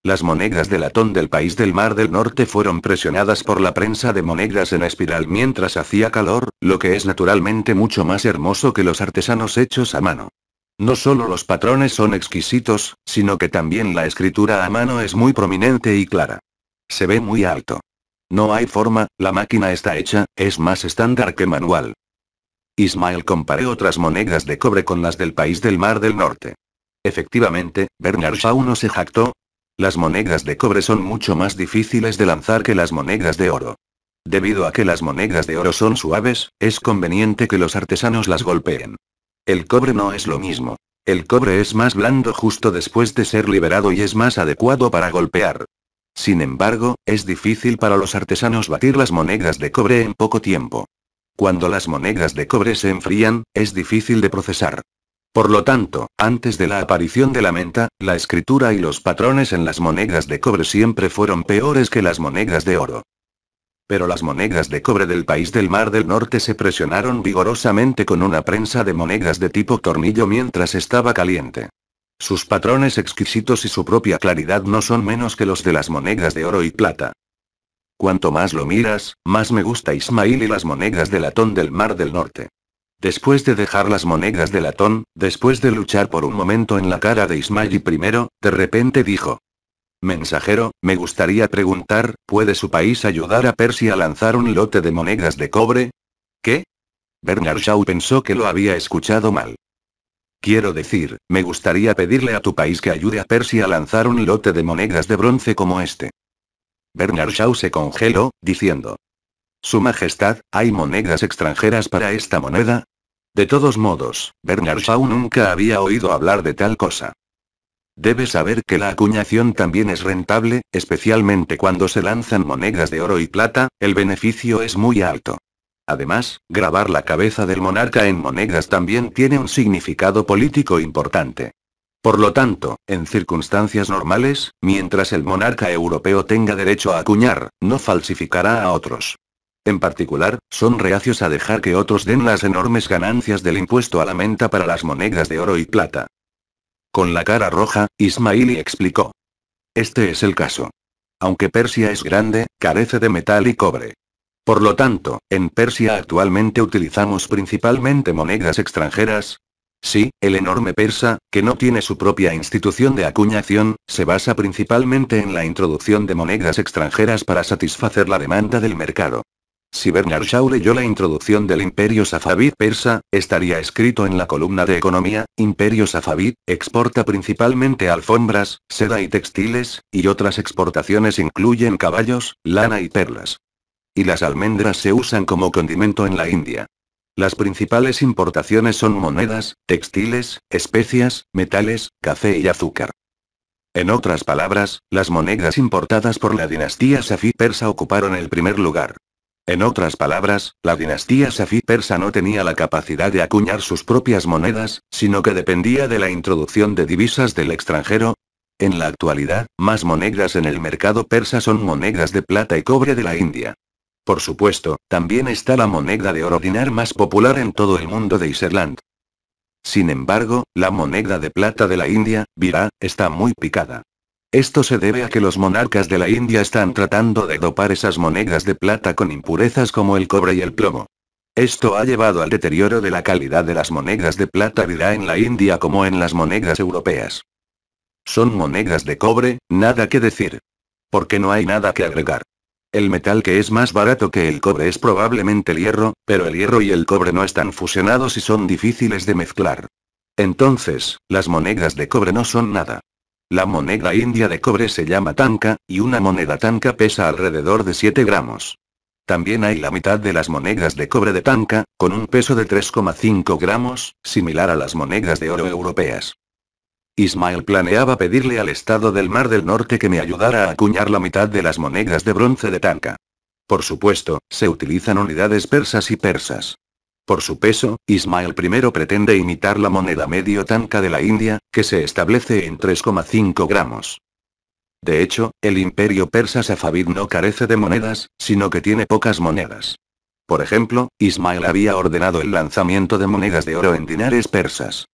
Las monedas de latón del país del Mar del Norte fueron presionadas por la prensa de monedas en espiral mientras hacía calor, lo que es naturalmente mucho más hermoso que los artesanos hechos a mano. No solo los patrones son exquisitos, sino que también la escritura a mano es muy prominente y clara. Se ve muy alto. No hay forma, la máquina está hecha, es más estándar que manual. Ismael comparé otras monedas de cobre con las del país del Mar del Norte. Efectivamente, Bernard Shaw no se jactó. Las monedas de cobre son mucho más difíciles de lanzar que las monedas de oro. Debido a que las monedas de oro son suaves, es conveniente que los artesanos las golpeen. El cobre no es lo mismo. El cobre es más blando justo después de ser liberado y es más adecuado para golpear. Sin embargo, es difícil para los artesanos batir las monedas de cobre en poco tiempo. Cuando las monedas de cobre se enfrían, es difícil de procesar. Por lo tanto, antes de la aparición de la menta, la escritura y los patrones en las monedas de cobre siempre fueron peores que las monedas de oro. Pero las monedas de cobre del país del Mar del Norte se presionaron vigorosamente con una prensa de monedas de tipo tornillo mientras estaba caliente. Sus patrones exquisitos y su propia claridad no son menos que los de las monedas de oro y plata. Cuanto más lo miras, más me gusta Ismail y las monedas de latón del Mar del Norte. Después de dejar las monedas de latón, después de luchar por un momento en la cara de Ismail y primero, de repente dijo. Mensajero, me gustaría preguntar, ¿puede su país ayudar a Persia a lanzar un lote de monedas de cobre? ¿Qué? Bernard Shaw pensó que lo había escuchado mal. Quiero decir, me gustaría pedirle a tu país que ayude a Persia a lanzar un lote de monedas de bronce como este. Bernard Shaw se congeló, diciendo. Su Majestad, ¿hay monedas extranjeras para esta moneda? De todos modos, Bernard Shaw nunca había oído hablar de tal cosa. Debe saber que la acuñación también es rentable, especialmente cuando se lanzan monedas de oro y plata, el beneficio es muy alto. Además, grabar la cabeza del monarca en monedas también tiene un significado político importante. Por lo tanto, en circunstancias normales, mientras el monarca europeo tenga derecho a acuñar, no falsificará a otros. En particular, son reacios a dejar que otros den las enormes ganancias del impuesto a la menta para las monedas de oro y plata. Con la cara roja, Ismaili explicó. Este es el caso. Aunque Persia es grande, carece de metal y cobre. Por lo tanto, en Persia actualmente utilizamos principalmente monedas extranjeras, Sí, el enorme persa, que no tiene su propia institución de acuñación, se basa principalmente en la introducción de monedas extranjeras para satisfacer la demanda del mercado. Si Bernard Shaw leyó la introducción del Imperio Safavid persa, estaría escrito en la columna de Economía, Imperio Safavid, exporta principalmente alfombras, seda y textiles, y otras exportaciones incluyen caballos, lana y perlas. Y las almendras se usan como condimento en la India. Las principales importaciones son monedas, textiles, especias, metales, café y azúcar. En otras palabras, las monedas importadas por la dinastía Safí persa ocuparon el primer lugar. En otras palabras, la dinastía Safí persa no tenía la capacidad de acuñar sus propias monedas, sino que dependía de la introducción de divisas del extranjero. En la actualidad, más monedas en el mercado persa son monedas de plata y cobre de la India. Por supuesto, también está la moneda de oro dinar más popular en todo el mundo de Iserland. Sin embargo, la moneda de plata de la India, virá, está muy picada. Esto se debe a que los monarcas de la India están tratando de dopar esas monedas de plata con impurezas como el cobre y el plomo. Esto ha llevado al deterioro de la calidad de las monedas de plata virá en la India como en las monedas europeas. Son monedas de cobre, nada que decir. Porque no hay nada que agregar. El metal que es más barato que el cobre es probablemente el hierro, pero el hierro y el cobre no están fusionados y son difíciles de mezclar. Entonces, las monedas de cobre no son nada. La moneda india de cobre se llama tanca, y una moneda tanca pesa alrededor de 7 gramos. También hay la mitad de las monedas de cobre de tanca, con un peso de 3,5 gramos, similar a las monedas de oro europeas. Ismael planeaba pedirle al Estado del Mar del Norte que me ayudara a acuñar la mitad de las monedas de bronce de Tanca. Por supuesto, se utilizan unidades persas y persas. Por su peso, Ismael I pretende imitar la moneda medio tanca de la India, que se establece en 3,5 gramos. De hecho, el imperio persa Safavid no carece de monedas, sino que tiene pocas monedas. Por ejemplo, Ismael había ordenado el lanzamiento de monedas de oro en dinares persas.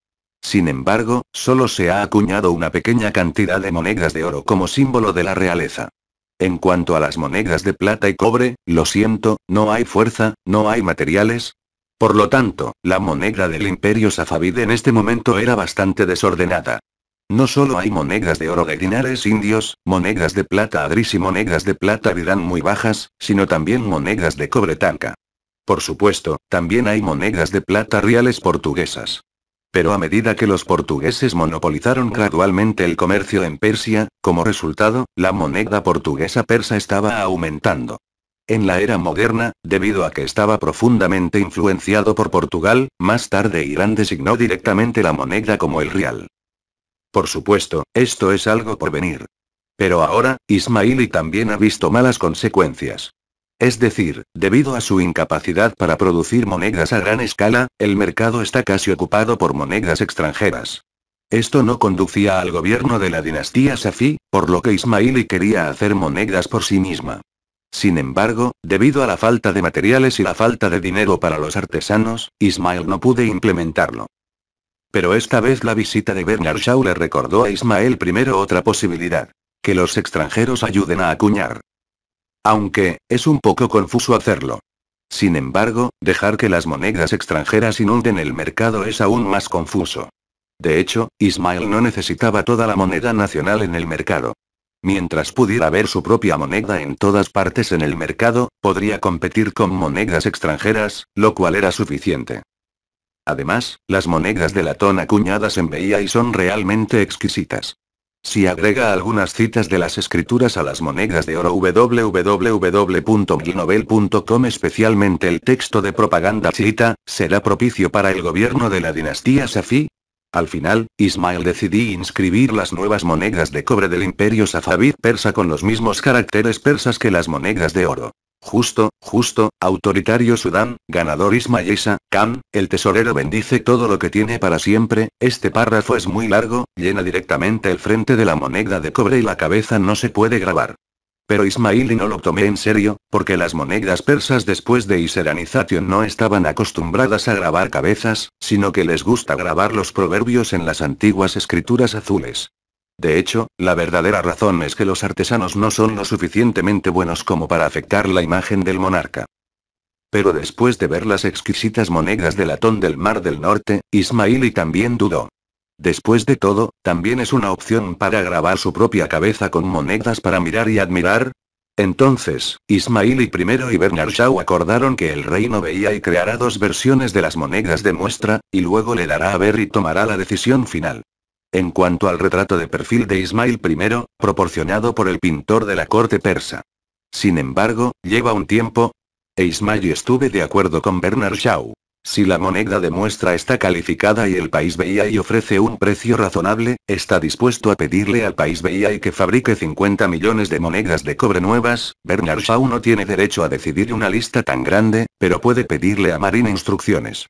Sin embargo, solo se ha acuñado una pequeña cantidad de monedas de oro como símbolo de la realeza. En cuanto a las monedas de plata y cobre, lo siento, no hay fuerza, no hay materiales. Por lo tanto, la moneda del imperio safavide en este momento era bastante desordenada. No solo hay monedas de oro de dinares indios, monedas de plata adris y monedas de plata virán muy bajas, sino también monedas de cobre tanca. Por supuesto, también hay monedas de plata reales portuguesas. Pero a medida que los portugueses monopolizaron gradualmente el comercio en Persia, como resultado, la moneda portuguesa persa estaba aumentando. En la era moderna, debido a que estaba profundamente influenciado por Portugal, más tarde Irán designó directamente la moneda como el real. Por supuesto, esto es algo por venir. Pero ahora, Ismaili también ha visto malas consecuencias. Es decir, debido a su incapacidad para producir monedas a gran escala, el mercado está casi ocupado por monedas extranjeras. Esto no conducía al gobierno de la dinastía Safi, por lo que Ismaili quería hacer monedas por sí misma. Sin embargo, debido a la falta de materiales y la falta de dinero para los artesanos, Ismail no pude implementarlo. Pero esta vez la visita de Bernard Shaw le recordó a Ismael primero otra posibilidad. Que los extranjeros ayuden a acuñar aunque, es un poco confuso hacerlo. Sin embargo, dejar que las monedas extranjeras inunden el mercado es aún más confuso. De hecho, Ismael no necesitaba toda la moneda nacional en el mercado. Mientras pudiera ver su propia moneda en todas partes en el mercado, podría competir con monedas extranjeras, lo cual era suficiente. Además, las monedas de latón acuñadas en veía y son realmente exquisitas. Si agrega algunas citas de las escrituras a las monedas de oro www.ginovel.com especialmente el texto de propaganda chiita, será propicio para el gobierno de la dinastía Safi. Al final, Ismail decidí inscribir las nuevas monedas de cobre del imperio safavid persa con los mismos caracteres persas que las monedas de oro. Justo, justo, autoritario Sudán, ganador Ismayesa, Khan, el tesorero bendice todo lo que tiene para siempre, este párrafo es muy largo, llena directamente el frente de la moneda de cobre y la cabeza no se puede grabar. Pero Ismaili no lo tomé en serio, porque las monedas persas después de Iseranization no estaban acostumbradas a grabar cabezas, sino que les gusta grabar los proverbios en las antiguas escrituras azules. De hecho, la verdadera razón es que los artesanos no son lo suficientemente buenos como para afectar la imagen del monarca. Pero después de ver las exquisitas monedas de latón del Mar del Norte, Ismaili también dudó. Después de todo, también es una opción para grabar su propia cabeza con monedas para mirar y admirar. Entonces, Ismaili primero y Bernard Shaw acordaron que el reino veía y creará dos versiones de las monedas de muestra, y luego le dará a ver y tomará la decisión final. En cuanto al retrato de perfil de Ismail I, proporcionado por el pintor de la corte persa. Sin embargo, lleva un tiempo. E Ismail estuve de acuerdo con Bernard Shaw. Si la moneda de muestra está calificada y el país BI y ofrece un precio razonable, está dispuesto a pedirle al país y que fabrique 50 millones de monedas de cobre nuevas, Bernard Shaw no tiene derecho a decidir una lista tan grande, pero puede pedirle a Marine instrucciones.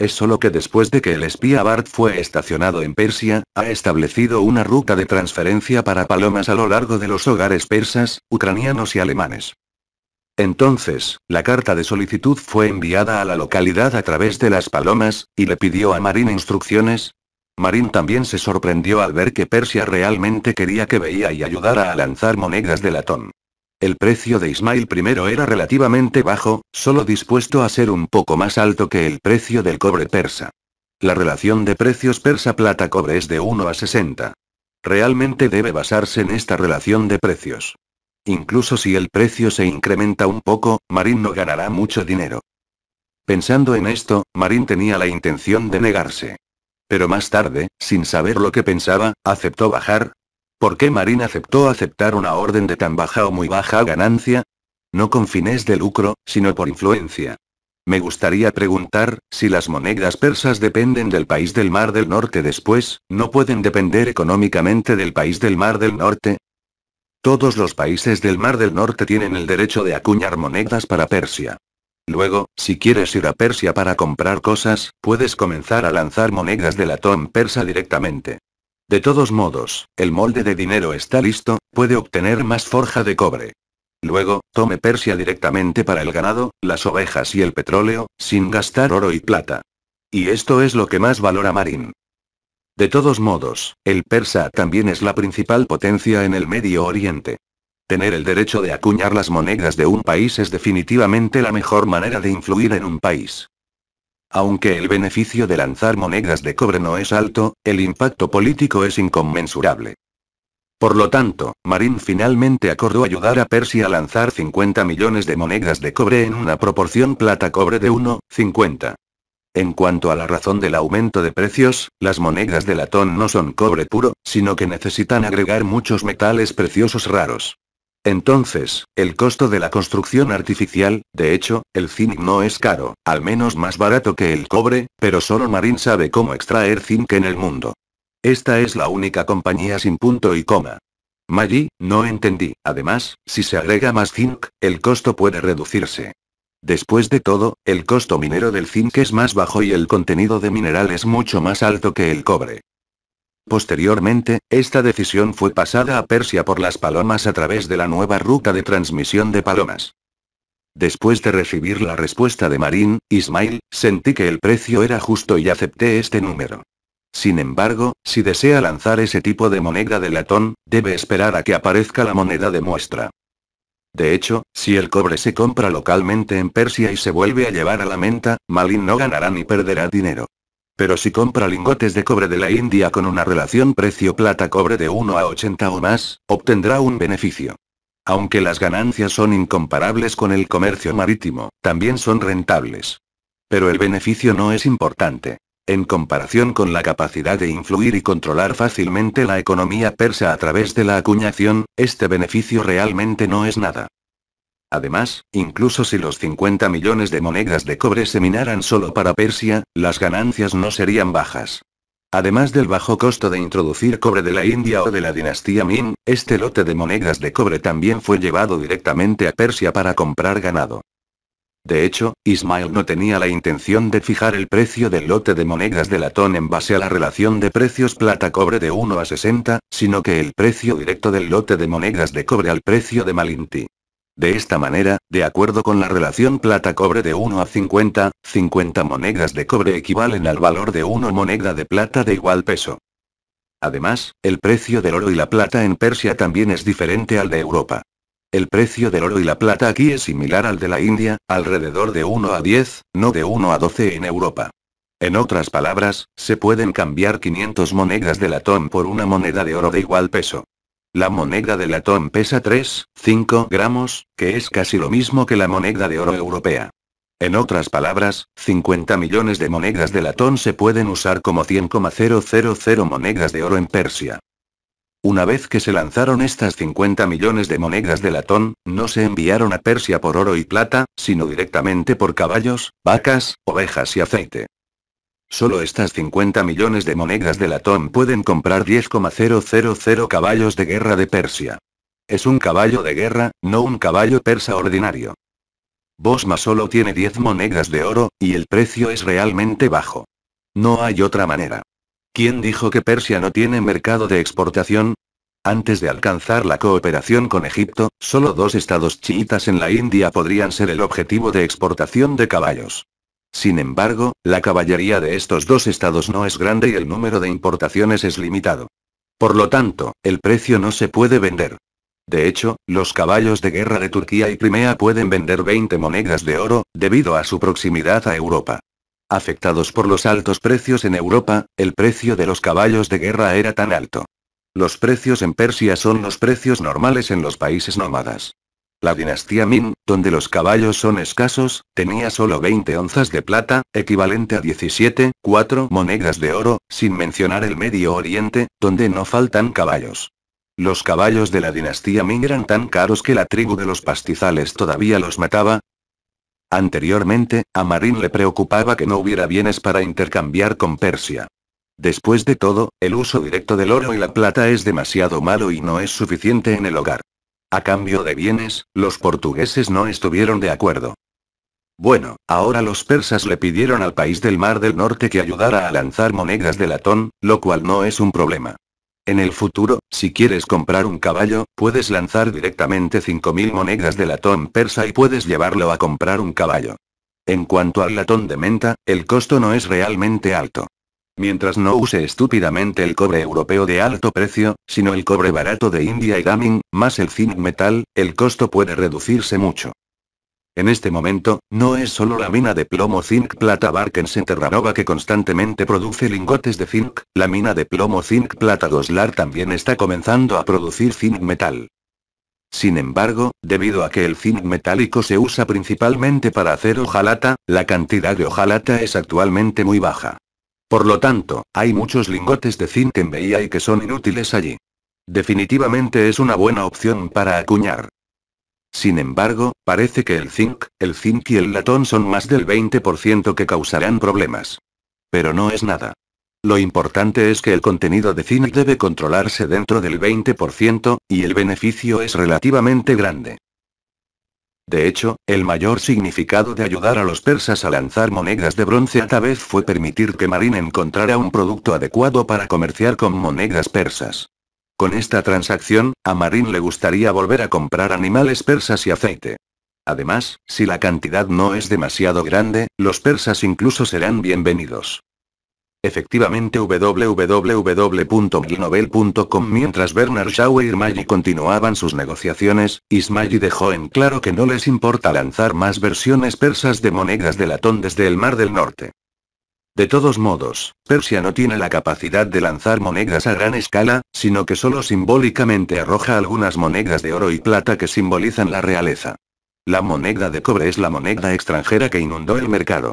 Es solo que después de que el espía Bart fue estacionado en Persia, ha establecido una ruta de transferencia para palomas a lo largo de los hogares persas, ucranianos y alemanes. Entonces, la carta de solicitud fue enviada a la localidad a través de las palomas, y le pidió a Marín instrucciones. Marín también se sorprendió al ver que Persia realmente quería que veía y ayudara a lanzar monedas de latón. El precio de Ismail I era relativamente bajo, solo dispuesto a ser un poco más alto que el precio del cobre persa. La relación de precios persa-plata-cobre es de 1 a 60. Realmente debe basarse en esta relación de precios. Incluso si el precio se incrementa un poco, Marín no ganará mucho dinero. Pensando en esto, Marín tenía la intención de negarse. Pero más tarde, sin saber lo que pensaba, aceptó bajar, ¿Por qué Marín aceptó aceptar una orden de tan baja o muy baja ganancia? No con fines de lucro, sino por influencia. Me gustaría preguntar, si las monedas persas dependen del país del Mar del Norte después, ¿no pueden depender económicamente del país del Mar del Norte? Todos los países del Mar del Norte tienen el derecho de acuñar monedas para Persia. Luego, si quieres ir a Persia para comprar cosas, puedes comenzar a lanzar monedas de latón persa directamente. De todos modos, el molde de dinero está listo, puede obtener más forja de cobre. Luego, tome Persia directamente para el ganado, las ovejas y el petróleo, sin gastar oro y plata. Y esto es lo que más valora Marín. De todos modos, el persa también es la principal potencia en el Medio Oriente. Tener el derecho de acuñar las monedas de un país es definitivamente la mejor manera de influir en un país. Aunque el beneficio de lanzar monedas de cobre no es alto, el impacto político es inconmensurable. Por lo tanto, Marín finalmente acordó ayudar a Persia a lanzar 50 millones de monedas de cobre en una proporción plata-cobre de 1,50. En cuanto a la razón del aumento de precios, las monedas de latón no son cobre puro, sino que necesitan agregar muchos metales preciosos raros. Entonces, el costo de la construcción artificial, de hecho, el zinc no es caro, al menos más barato que el cobre, pero solo Marin sabe cómo extraer zinc en el mundo. Esta es la única compañía sin punto y coma. Maggi, no entendí. Además, si se agrega más zinc, el costo puede reducirse. Después de todo, el costo minero del zinc es más bajo y el contenido de mineral es mucho más alto que el cobre. Posteriormente, esta decisión fue pasada a Persia por las palomas a través de la nueva ruta de transmisión de palomas. Después de recibir la respuesta de Marín, Ismail, sentí que el precio era justo y acepté este número. Sin embargo, si desea lanzar ese tipo de moneda de latón, debe esperar a que aparezca la moneda de muestra. De hecho, si el cobre se compra localmente en Persia y se vuelve a llevar a la menta, Malin no ganará ni perderá dinero. Pero si compra lingotes de cobre de la India con una relación precio-plata-cobre de 1 a 80 o más, obtendrá un beneficio. Aunque las ganancias son incomparables con el comercio marítimo, también son rentables. Pero el beneficio no es importante. En comparación con la capacidad de influir y controlar fácilmente la economía persa a través de la acuñación, este beneficio realmente no es nada. Además, incluso si los 50 millones de monedas de cobre se minaran solo para Persia, las ganancias no serían bajas. Además del bajo costo de introducir cobre de la India o de la dinastía Min, este lote de monedas de cobre también fue llevado directamente a Persia para comprar ganado. De hecho, Ismail no tenía la intención de fijar el precio del lote de monedas de latón en base a la relación de precios plata-cobre de 1 a 60, sino que el precio directo del lote de monedas de cobre al precio de Malinti. De esta manera, de acuerdo con la relación plata-cobre de 1 a 50, 50 monedas de cobre equivalen al valor de 1 moneda de plata de igual peso. Además, el precio del oro y la plata en Persia también es diferente al de Europa. El precio del oro y la plata aquí es similar al de la India, alrededor de 1 a 10, no de 1 a 12 en Europa. En otras palabras, se pueden cambiar 500 monedas de latón por una moneda de oro de igual peso. La moneda de latón pesa 3,5 gramos, que es casi lo mismo que la moneda de oro europea. En otras palabras, 50 millones de monedas de latón se pueden usar como 100,000 monedas de oro en Persia. Una vez que se lanzaron estas 50 millones de monedas de latón, no se enviaron a Persia por oro y plata, sino directamente por caballos, vacas, ovejas y aceite. Solo estas 50 millones de monedas de latón pueden comprar 10,000 caballos de guerra de Persia. Es un caballo de guerra, no un caballo persa ordinario. Bosma solo tiene 10 monedas de oro, y el precio es realmente bajo. No hay otra manera. ¿Quién dijo que Persia no tiene mercado de exportación? Antes de alcanzar la cooperación con Egipto, solo dos estados chiitas en la India podrían ser el objetivo de exportación de caballos. Sin embargo, la caballería de estos dos estados no es grande y el número de importaciones es limitado. Por lo tanto, el precio no se puede vender. De hecho, los caballos de guerra de Turquía y Crimea pueden vender 20 monedas de oro, debido a su proximidad a Europa. Afectados por los altos precios en Europa, el precio de los caballos de guerra era tan alto. Los precios en Persia son los precios normales en los países nómadas. La dinastía Ming, donde los caballos son escasos, tenía solo 20 onzas de plata, equivalente a 17,4 monedas de oro, sin mencionar el Medio Oriente, donde no faltan caballos. Los caballos de la dinastía Ming eran tan caros que la tribu de los pastizales todavía los mataba. Anteriormente, a Marín le preocupaba que no hubiera bienes para intercambiar con Persia. Después de todo, el uso directo del oro y la plata es demasiado malo y no es suficiente en el hogar. A cambio de bienes, los portugueses no estuvieron de acuerdo. Bueno, ahora los persas le pidieron al país del Mar del Norte que ayudara a lanzar monedas de latón, lo cual no es un problema. En el futuro, si quieres comprar un caballo, puedes lanzar directamente 5.000 monedas de latón persa y puedes llevarlo a comprar un caballo. En cuanto al latón de menta, el costo no es realmente alto mientras no use estúpidamente el cobre europeo de alto precio, sino el cobre barato de India y Gaming, más el zinc metal, el costo puede reducirse mucho. En este momento, no es solo la mina de plomo zinc plata en Terranova que constantemente produce lingotes de zinc, la mina de plomo zinc plata Doslar también está comenzando a producir zinc metal. Sin embargo, debido a que el zinc metálico se usa principalmente para hacer hojalata, la cantidad de hojalata es actualmente muy baja. Por lo tanto, hay muchos lingotes de zinc en veía y que son inútiles allí. Definitivamente es una buena opción para acuñar. Sin embargo, parece que el zinc, el zinc y el latón son más del 20% que causarán problemas. Pero no es nada. Lo importante es que el contenido de zinc debe controlarse dentro del 20%, y el beneficio es relativamente grande. De hecho, el mayor significado de ayudar a los persas a lanzar monedas de bronce a la fue permitir que Marín encontrara un producto adecuado para comerciar con monedas persas. Con esta transacción, a Marín le gustaría volver a comprar animales persas y aceite. Además, si la cantidad no es demasiado grande, los persas incluso serán bienvenidos. Efectivamente www.ginobel.com Mientras Bernard Shaw e Irmayi continuaban sus negociaciones, Ismayi dejó en claro que no les importa lanzar más versiones persas de monedas de latón desde el Mar del Norte. De todos modos, Persia no tiene la capacidad de lanzar monedas a gran escala, sino que solo simbólicamente arroja algunas monedas de oro y plata que simbolizan la realeza. La moneda de cobre es la moneda extranjera que inundó el mercado.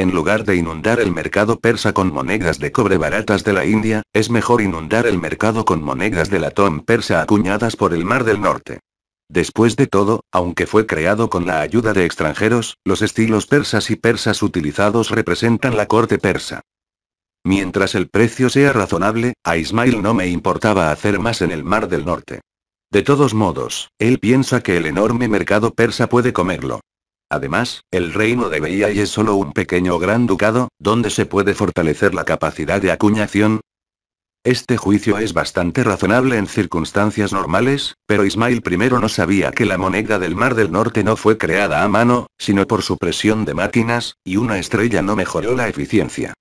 En lugar de inundar el mercado persa con monedas de cobre baratas de la India, es mejor inundar el mercado con monedas de latón persa acuñadas por el Mar del Norte. Después de todo, aunque fue creado con la ayuda de extranjeros, los estilos persas y persas utilizados representan la corte persa. Mientras el precio sea razonable, a Ismail no me importaba hacer más en el Mar del Norte. De todos modos, él piensa que el enorme mercado persa puede comerlo. Además, el reino de y es solo un pequeño gran ducado, donde se puede fortalecer la capacidad de acuñación. Este juicio es bastante razonable en circunstancias normales, pero Ismail I no sabía que la moneda del Mar del Norte no fue creada a mano, sino por supresión de máquinas, y una estrella no mejoró la eficiencia.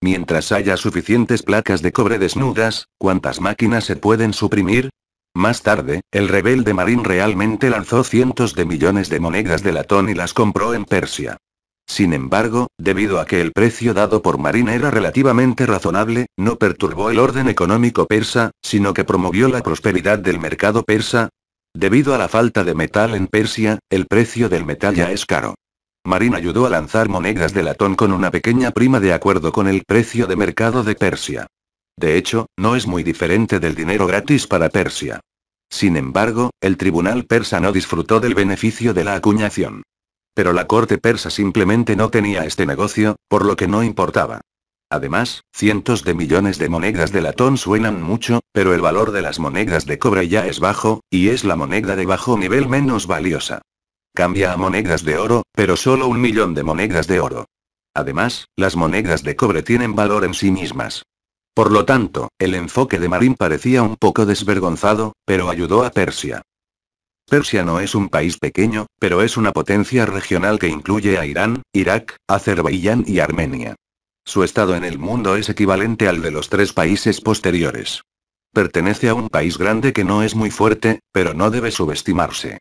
Mientras haya suficientes placas de cobre desnudas, ¿cuántas máquinas se pueden suprimir? Más tarde, el rebelde marín realmente lanzó cientos de millones de monedas de latón y las compró en Persia. Sin embargo, debido a que el precio dado por Marín era relativamente razonable, no perturbó el orden económico persa, sino que promovió la prosperidad del mercado persa. Debido a la falta de metal en Persia, el precio del metal ya es caro. Marín ayudó a lanzar monedas de latón con una pequeña prima de acuerdo con el precio de mercado de Persia. De hecho, no es muy diferente del dinero gratis para Persia. Sin embargo, el tribunal persa no disfrutó del beneficio de la acuñación. Pero la corte persa simplemente no tenía este negocio, por lo que no importaba. Además, cientos de millones de monedas de latón suenan mucho, pero el valor de las monedas de cobre ya es bajo, y es la moneda de bajo nivel menos valiosa. Cambia a monedas de oro, pero solo un millón de monedas de oro. Además, las monedas de cobre tienen valor en sí mismas. Por lo tanto, el enfoque de Marín parecía un poco desvergonzado, pero ayudó a Persia. Persia no es un país pequeño, pero es una potencia regional que incluye a Irán, Irak, Azerbaiyán y Armenia. Su estado en el mundo es equivalente al de los tres países posteriores. Pertenece a un país grande que no es muy fuerte, pero no debe subestimarse.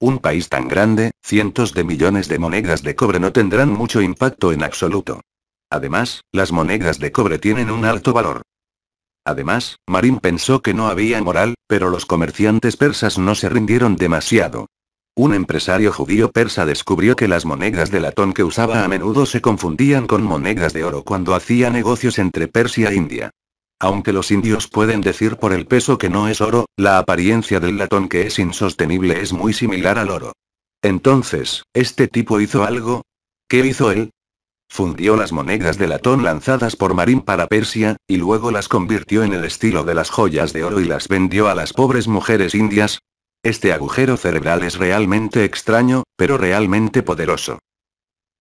Un país tan grande, cientos de millones de monedas de cobre no tendrán mucho impacto en absoluto. Además, las monedas de cobre tienen un alto valor. Además, Marín pensó que no había moral, pero los comerciantes persas no se rindieron demasiado. Un empresario judío persa descubrió que las monedas de latón que usaba a menudo se confundían con monedas de oro cuando hacía negocios entre Persia e India. Aunque los indios pueden decir por el peso que no es oro, la apariencia del latón que es insostenible es muy similar al oro. Entonces, ¿este tipo hizo algo? ¿Qué hizo él? fundió las monedas de latón lanzadas por Marín para Persia, y luego las convirtió en el estilo de las joyas de oro y las vendió a las pobres mujeres indias. Este agujero cerebral es realmente extraño, pero realmente poderoso.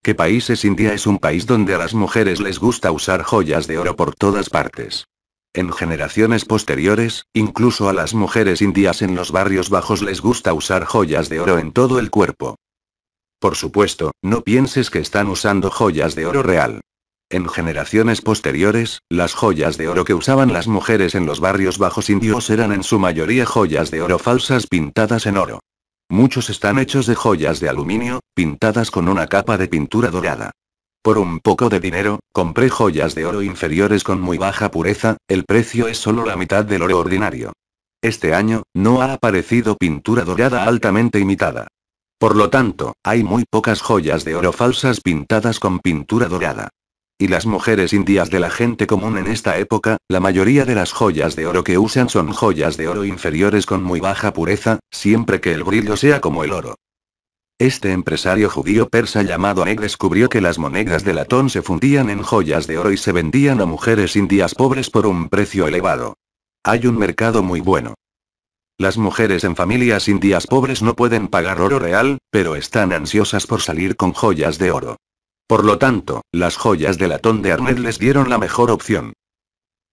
¿Qué es India es un país donde a las mujeres les gusta usar joyas de oro por todas partes? En generaciones posteriores, incluso a las mujeres indias en los barrios bajos les gusta usar joyas de oro en todo el cuerpo. Por supuesto, no pienses que están usando joyas de oro real. En generaciones posteriores, las joyas de oro que usaban las mujeres en los barrios bajos indios eran en su mayoría joyas de oro falsas pintadas en oro. Muchos están hechos de joyas de aluminio, pintadas con una capa de pintura dorada. Por un poco de dinero, compré joyas de oro inferiores con muy baja pureza, el precio es solo la mitad del oro ordinario. Este año, no ha aparecido pintura dorada altamente imitada. Por lo tanto, hay muy pocas joyas de oro falsas pintadas con pintura dorada. Y las mujeres indias de la gente común en esta época, la mayoría de las joyas de oro que usan son joyas de oro inferiores con muy baja pureza, siempre que el brillo sea como el oro. Este empresario judío persa llamado Aneg descubrió que las monedas de latón se fundían en joyas de oro y se vendían a mujeres indias pobres por un precio elevado. Hay un mercado muy bueno. Las mujeres en familias indias pobres no pueden pagar oro real, pero están ansiosas por salir con joyas de oro. Por lo tanto, las joyas de latón de Arnett les dieron la mejor opción.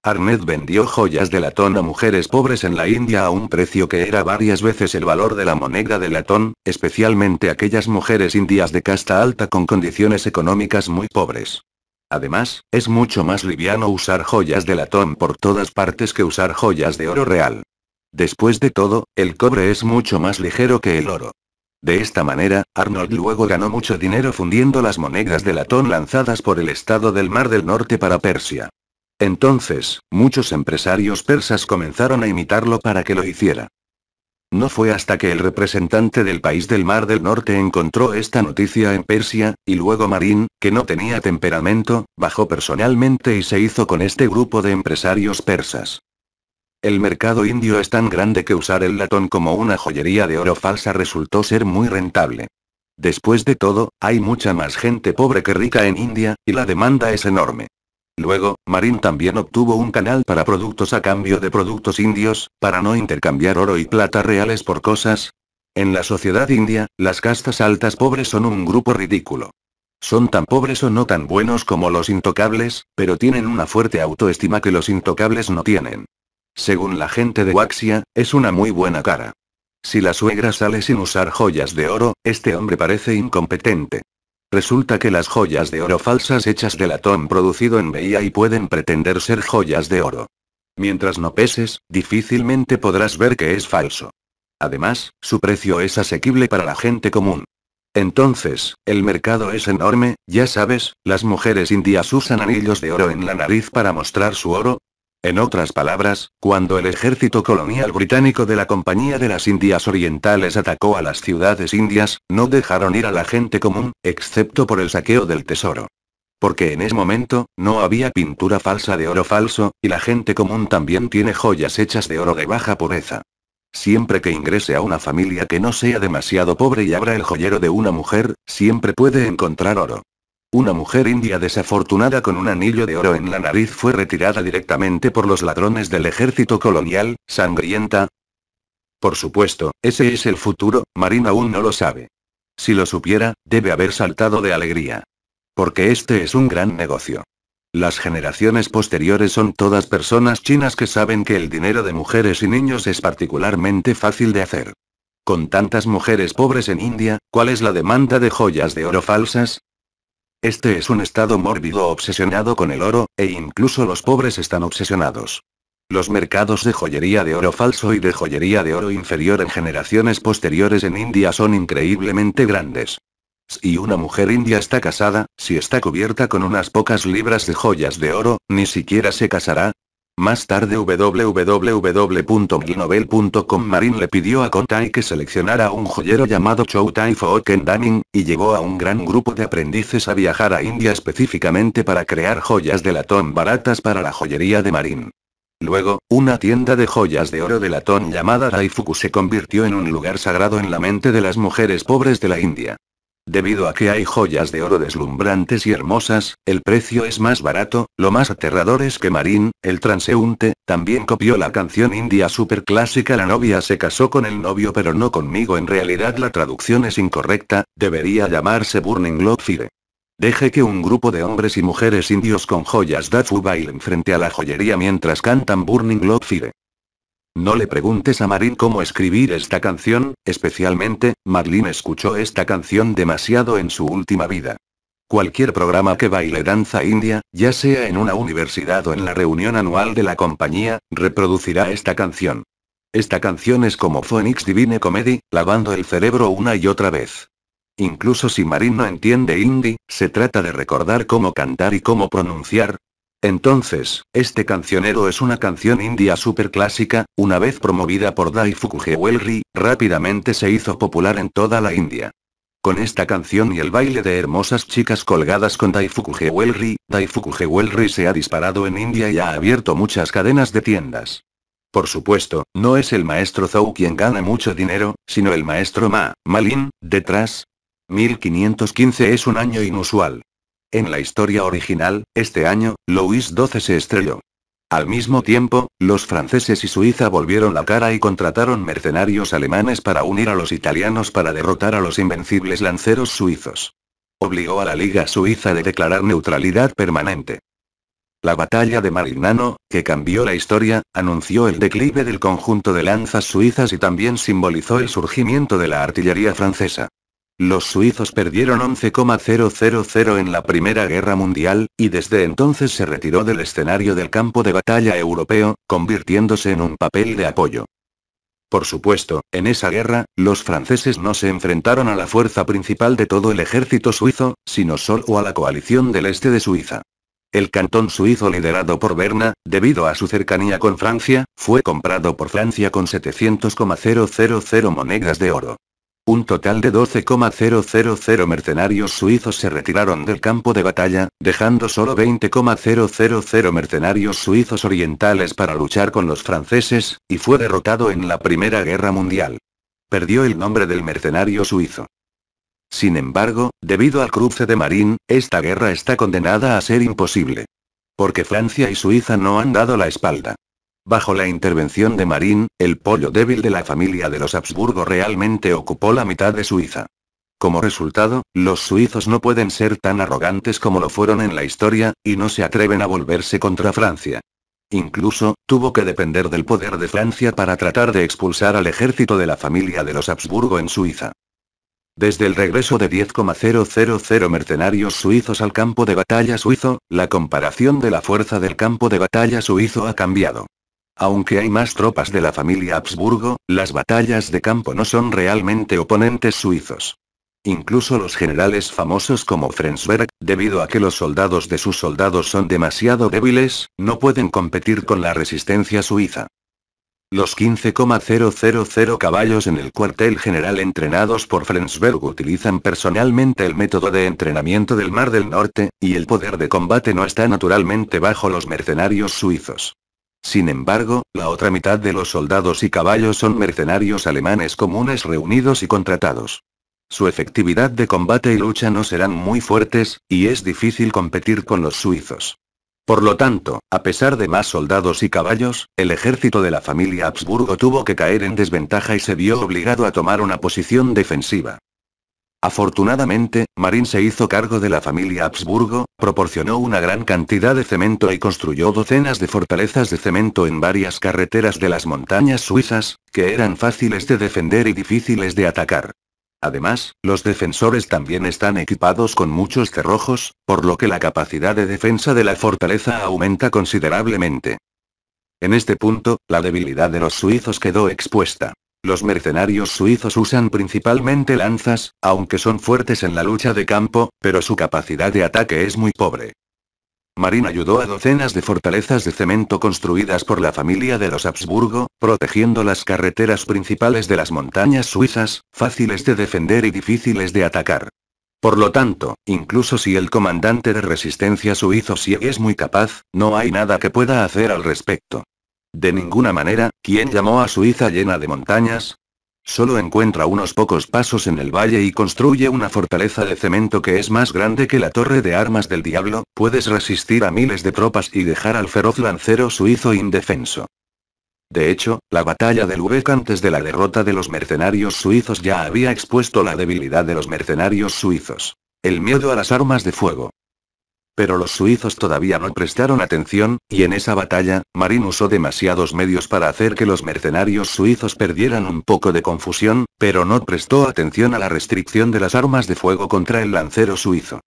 Arnett vendió joyas de latón a mujeres pobres en la India a un precio que era varias veces el valor de la moneda de latón, especialmente aquellas mujeres indias de casta alta con condiciones económicas muy pobres. Además, es mucho más liviano usar joyas de latón por todas partes que usar joyas de oro real. Después de todo, el cobre es mucho más ligero que el oro. De esta manera, Arnold luego ganó mucho dinero fundiendo las monedas de latón lanzadas por el estado del Mar del Norte para Persia. Entonces, muchos empresarios persas comenzaron a imitarlo para que lo hiciera. No fue hasta que el representante del país del Mar del Norte encontró esta noticia en Persia, y luego Marín, que no tenía temperamento, bajó personalmente y se hizo con este grupo de empresarios persas. El mercado indio es tan grande que usar el latón como una joyería de oro falsa resultó ser muy rentable. Después de todo, hay mucha más gente pobre que rica en India, y la demanda es enorme. Luego, Marín también obtuvo un canal para productos a cambio de productos indios, para no intercambiar oro y plata reales por cosas. En la sociedad india, las castas altas pobres son un grupo ridículo. Son tan pobres o no tan buenos como los intocables, pero tienen una fuerte autoestima que los intocables no tienen. Según la gente de Waxia, es una muy buena cara. Si la suegra sale sin usar joyas de oro, este hombre parece incompetente. Resulta que las joyas de oro falsas hechas de latón producido en veía y pueden pretender ser joyas de oro. Mientras no peses, difícilmente podrás ver que es falso. Además, su precio es asequible para la gente común. Entonces, el mercado es enorme, ya sabes, las mujeres indias usan anillos de oro en la nariz para mostrar su oro, en otras palabras, cuando el ejército colonial británico de la Compañía de las Indias Orientales atacó a las ciudades indias, no dejaron ir a la gente común, excepto por el saqueo del tesoro. Porque en ese momento, no había pintura falsa de oro falso, y la gente común también tiene joyas hechas de oro de baja pureza. Siempre que ingrese a una familia que no sea demasiado pobre y abra el joyero de una mujer, siempre puede encontrar oro. Una mujer india desafortunada con un anillo de oro en la nariz fue retirada directamente por los ladrones del ejército colonial, sangrienta. Por supuesto, ese es el futuro, Marina aún no lo sabe. Si lo supiera, debe haber saltado de alegría. Porque este es un gran negocio. Las generaciones posteriores son todas personas chinas que saben que el dinero de mujeres y niños es particularmente fácil de hacer. Con tantas mujeres pobres en India, ¿cuál es la demanda de joyas de oro falsas? Este es un estado mórbido obsesionado con el oro, e incluso los pobres están obsesionados. Los mercados de joyería de oro falso y de joyería de oro inferior en generaciones posteriores en India son increíblemente grandes. Si una mujer india está casada, si está cubierta con unas pocas libras de joyas de oro, ni siquiera se casará, más tarde www.glinovel.com Marin le pidió a Kontai que seleccionara un joyero llamado Tai Ken Daming, y llevó a un gran grupo de aprendices a viajar a India específicamente para crear joyas de latón baratas para la joyería de Marin. Luego, una tienda de joyas de oro de latón llamada Raifuku se convirtió en un lugar sagrado en la mente de las mujeres pobres de la India. Debido a que hay joyas de oro deslumbrantes y hermosas, el precio es más barato, lo más aterrador es que Marín, el transeúnte, también copió la canción india superclásica La novia se casó con el novio pero no conmigo en realidad la traducción es incorrecta, debería llamarse Burning Love Fire. Deje que un grupo de hombres y mujeres indios con joyas da bailen frente a la joyería mientras cantan Burning Love Fire. No le preguntes a Marín cómo escribir esta canción, especialmente, Marlene escuchó esta canción demasiado en su última vida. Cualquier programa que baile danza india, ya sea en una universidad o en la reunión anual de la compañía, reproducirá esta canción. Esta canción es como Phoenix Divine Comedy, lavando el cerebro una y otra vez. Incluso si Marín no entiende hindi, se trata de recordar cómo cantar y cómo pronunciar, entonces, este cancionero es una canción india clásica, una vez promovida por Dai Fukuhewelri, rápidamente se hizo popular en toda la India. Con esta canción y el baile de hermosas chicas colgadas con Dai Fukuhewelri, Dai Fukuhewelri se ha disparado en India y ha abierto muchas cadenas de tiendas. Por supuesto, no es el maestro Zhou quien gana mucho dinero, sino el maestro Ma, Malin, detrás. 1515 es un año inusual, en la historia original, este año, Louis XII se estrelló. Al mismo tiempo, los franceses y Suiza volvieron la cara y contrataron mercenarios alemanes para unir a los italianos para derrotar a los invencibles lanceros suizos. Obligó a la Liga Suiza de declarar neutralidad permanente. La batalla de Marignano, que cambió la historia, anunció el declive del conjunto de lanzas suizas y también simbolizó el surgimiento de la artillería francesa. Los suizos perdieron 11,000 en la Primera Guerra Mundial, y desde entonces se retiró del escenario del campo de batalla europeo, convirtiéndose en un papel de apoyo. Por supuesto, en esa guerra, los franceses no se enfrentaron a la fuerza principal de todo el ejército suizo, sino solo a la coalición del este de Suiza. El cantón suizo liderado por Berna, debido a su cercanía con Francia, fue comprado por Francia con 700,000 monedas de oro. Un total de 12,000 mercenarios suizos se retiraron del campo de batalla, dejando solo 20,000 mercenarios suizos orientales para luchar con los franceses, y fue derrotado en la Primera Guerra Mundial. Perdió el nombre del mercenario suizo. Sin embargo, debido al cruce de Marín, esta guerra está condenada a ser imposible. Porque Francia y Suiza no han dado la espalda. Bajo la intervención de Marín, el pollo débil de la familia de los Habsburgo realmente ocupó la mitad de Suiza. Como resultado, los suizos no pueden ser tan arrogantes como lo fueron en la historia, y no se atreven a volverse contra Francia. Incluso, tuvo que depender del poder de Francia para tratar de expulsar al ejército de la familia de los Habsburgo en Suiza. Desde el regreso de 10,000 mercenarios suizos al campo de batalla suizo, la comparación de la fuerza del campo de batalla suizo ha cambiado. Aunque hay más tropas de la familia Habsburgo, las batallas de campo no son realmente oponentes suizos. Incluso los generales famosos como Frensberg, debido a que los soldados de sus soldados son demasiado débiles, no pueden competir con la resistencia suiza. Los 15,000 caballos en el cuartel general entrenados por Frensberg utilizan personalmente el método de entrenamiento del Mar del Norte, y el poder de combate no está naturalmente bajo los mercenarios suizos. Sin embargo, la otra mitad de los soldados y caballos son mercenarios alemanes comunes reunidos y contratados. Su efectividad de combate y lucha no serán muy fuertes, y es difícil competir con los suizos. Por lo tanto, a pesar de más soldados y caballos, el ejército de la familia Habsburgo tuvo que caer en desventaja y se vio obligado a tomar una posición defensiva. Afortunadamente, Marín se hizo cargo de la familia Habsburgo, proporcionó una gran cantidad de cemento y construyó docenas de fortalezas de cemento en varias carreteras de las montañas suizas, que eran fáciles de defender y difíciles de atacar. Además, los defensores también están equipados con muchos cerrojos, por lo que la capacidad de defensa de la fortaleza aumenta considerablemente. En este punto, la debilidad de los suizos quedó expuesta. Los mercenarios suizos usan principalmente lanzas, aunque son fuertes en la lucha de campo, pero su capacidad de ataque es muy pobre. Marín ayudó a docenas de fortalezas de cemento construidas por la familia de los Habsburgo, protegiendo las carreteras principales de las montañas suizas, fáciles de defender y difíciles de atacar. Por lo tanto, incluso si el comandante de resistencia suizo sí es muy capaz, no hay nada que pueda hacer al respecto. De ninguna manera, ¿quién llamó a Suiza llena de montañas? Solo encuentra unos pocos pasos en el valle y construye una fortaleza de cemento que es más grande que la torre de armas del diablo, puedes resistir a miles de tropas y dejar al feroz lancero suizo indefenso. De hecho, la batalla de Lubeck antes de la derrota de los mercenarios suizos ya había expuesto la debilidad de los mercenarios suizos. El miedo a las armas de fuego. Pero los suizos todavía no prestaron atención, y en esa batalla, Marín usó demasiados medios para hacer que los mercenarios suizos perdieran un poco de confusión, pero no prestó atención a la restricción de las armas de fuego contra el lancero suizo.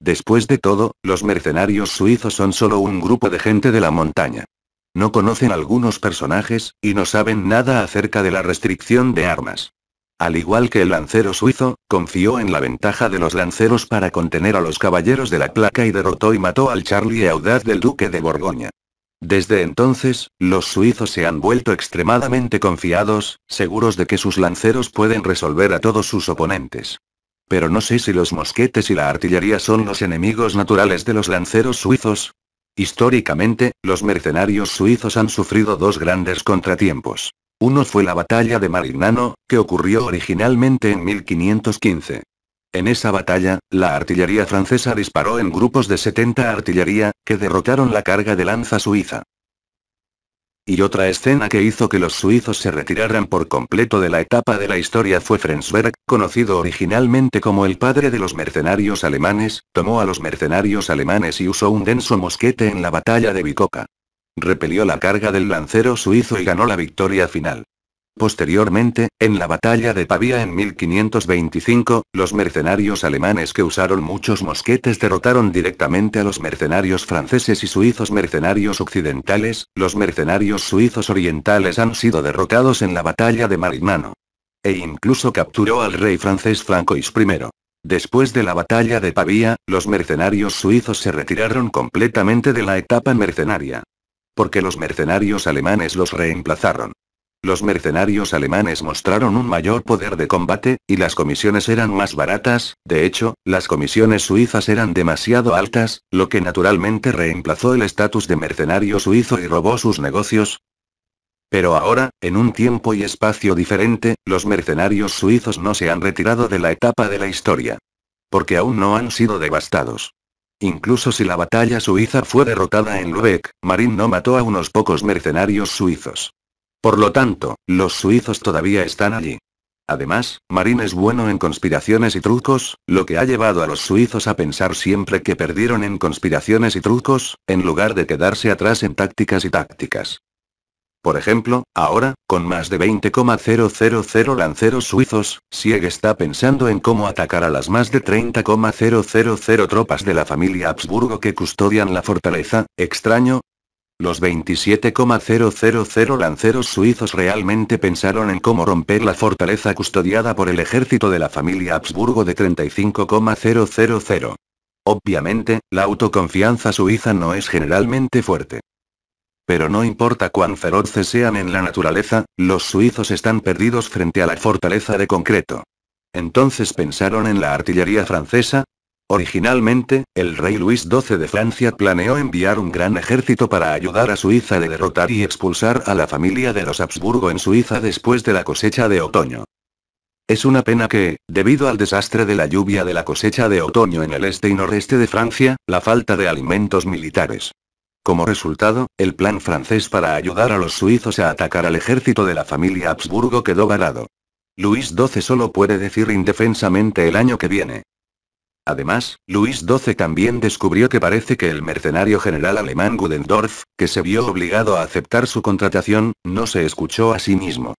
Después de todo, los mercenarios suizos son solo un grupo de gente de la montaña. No conocen algunos personajes, y no saben nada acerca de la restricción de armas. Al igual que el lancero suizo, confió en la ventaja de los lanceros para contener a los caballeros de la placa y derrotó y mató al Charlie audaz del duque de Borgoña. Desde entonces, los suizos se han vuelto extremadamente confiados, seguros de que sus lanceros pueden resolver a todos sus oponentes. Pero no sé si los mosquetes y la artillería son los enemigos naturales de los lanceros suizos. Históricamente, los mercenarios suizos han sufrido dos grandes contratiempos. Uno fue la batalla de Marignano, que ocurrió originalmente en 1515. En esa batalla, la artillería francesa disparó en grupos de 70 artillería, que derrotaron la carga de lanza suiza. Y otra escena que hizo que los suizos se retiraran por completo de la etapa de la historia fue Frensberg, conocido originalmente como el padre de los mercenarios alemanes, tomó a los mercenarios alemanes y usó un denso mosquete en la batalla de Bicoca repelió la carga del lancero suizo y ganó la victoria final. Posteriormente, en la batalla de Pavía en 1525, los mercenarios alemanes que usaron muchos mosquetes derrotaron directamente a los mercenarios franceses y suizos mercenarios occidentales, los mercenarios suizos orientales han sido derrotados en la batalla de Marimano E incluso capturó al rey francés Francois I. Después de la batalla de Pavía, los mercenarios suizos se retiraron completamente de la etapa mercenaria porque los mercenarios alemanes los reemplazaron. Los mercenarios alemanes mostraron un mayor poder de combate, y las comisiones eran más baratas, de hecho, las comisiones suizas eran demasiado altas, lo que naturalmente reemplazó el estatus de mercenario suizo y robó sus negocios. Pero ahora, en un tiempo y espacio diferente, los mercenarios suizos no se han retirado de la etapa de la historia. Porque aún no han sido devastados. Incluso si la batalla suiza fue derrotada en Lübeck, Marín no mató a unos pocos mercenarios suizos. Por lo tanto, los suizos todavía están allí. Además, Marín es bueno en conspiraciones y trucos, lo que ha llevado a los suizos a pensar siempre que perdieron en conspiraciones y trucos, en lugar de quedarse atrás en tácticas y tácticas. Por ejemplo, ahora, con más de 20,000 lanceros suizos, Sieg está pensando en cómo atacar a las más de 30,000 tropas de la familia Habsburgo que custodian la fortaleza, extraño. Los 27,000 lanceros suizos realmente pensaron en cómo romper la fortaleza custodiada por el ejército de la familia Habsburgo de 35,000. Obviamente, la autoconfianza suiza no es generalmente fuerte. Pero no importa cuán feroces sean en la naturaleza, los suizos están perdidos frente a la fortaleza de concreto. Entonces pensaron en la artillería francesa. Originalmente, el rey Luis XII de Francia planeó enviar un gran ejército para ayudar a Suiza de derrotar y expulsar a la familia de los Habsburgo en Suiza después de la cosecha de otoño. Es una pena que, debido al desastre de la lluvia de la cosecha de otoño en el este y noreste de Francia, la falta de alimentos militares, como resultado, el plan francés para ayudar a los suizos a atacar al ejército de la familia Habsburgo quedó varado. Luis XII solo puede decir indefensamente el año que viene. Además, Luis XII también descubrió que parece que el mercenario general alemán Gudendorf, que se vio obligado a aceptar su contratación, no se escuchó a sí mismo.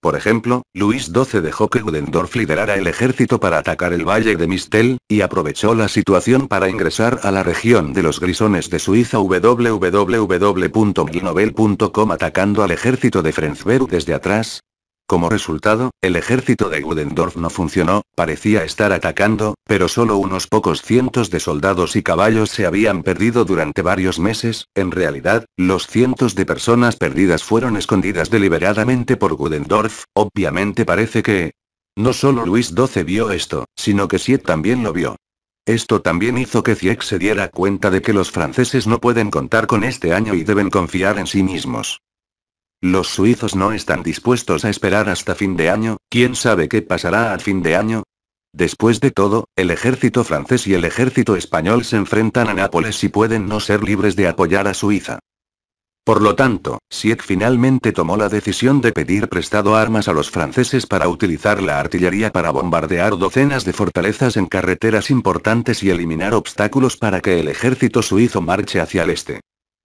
Por ejemplo, Luis XII dejó que Gudendorf liderara el ejército para atacar el valle de Mistel, y aprovechó la situación para ingresar a la región de los grisones de Suiza www.milnovel.com atacando al ejército de Frenzberg desde atrás, como resultado, el ejército de Gudendorf no funcionó, parecía estar atacando, pero solo unos pocos cientos de soldados y caballos se habían perdido durante varios meses, en realidad, los cientos de personas perdidas fueron escondidas deliberadamente por Gudendorf, obviamente parece que... No solo Luis XII vio esto, sino que Siet también lo vio. Esto también hizo que Cieck se diera cuenta de que los franceses no pueden contar con este año y deben confiar en sí mismos. Los suizos no están dispuestos a esperar hasta fin de año, quién sabe qué pasará a fin de año. Después de todo, el ejército francés y el ejército español se enfrentan a Nápoles y pueden no ser libres de apoyar a Suiza. Por lo tanto, Siet finalmente tomó la decisión de pedir prestado armas a los franceses para utilizar la artillería para bombardear docenas de fortalezas en carreteras importantes y eliminar obstáculos para que el ejército suizo marche hacia el este.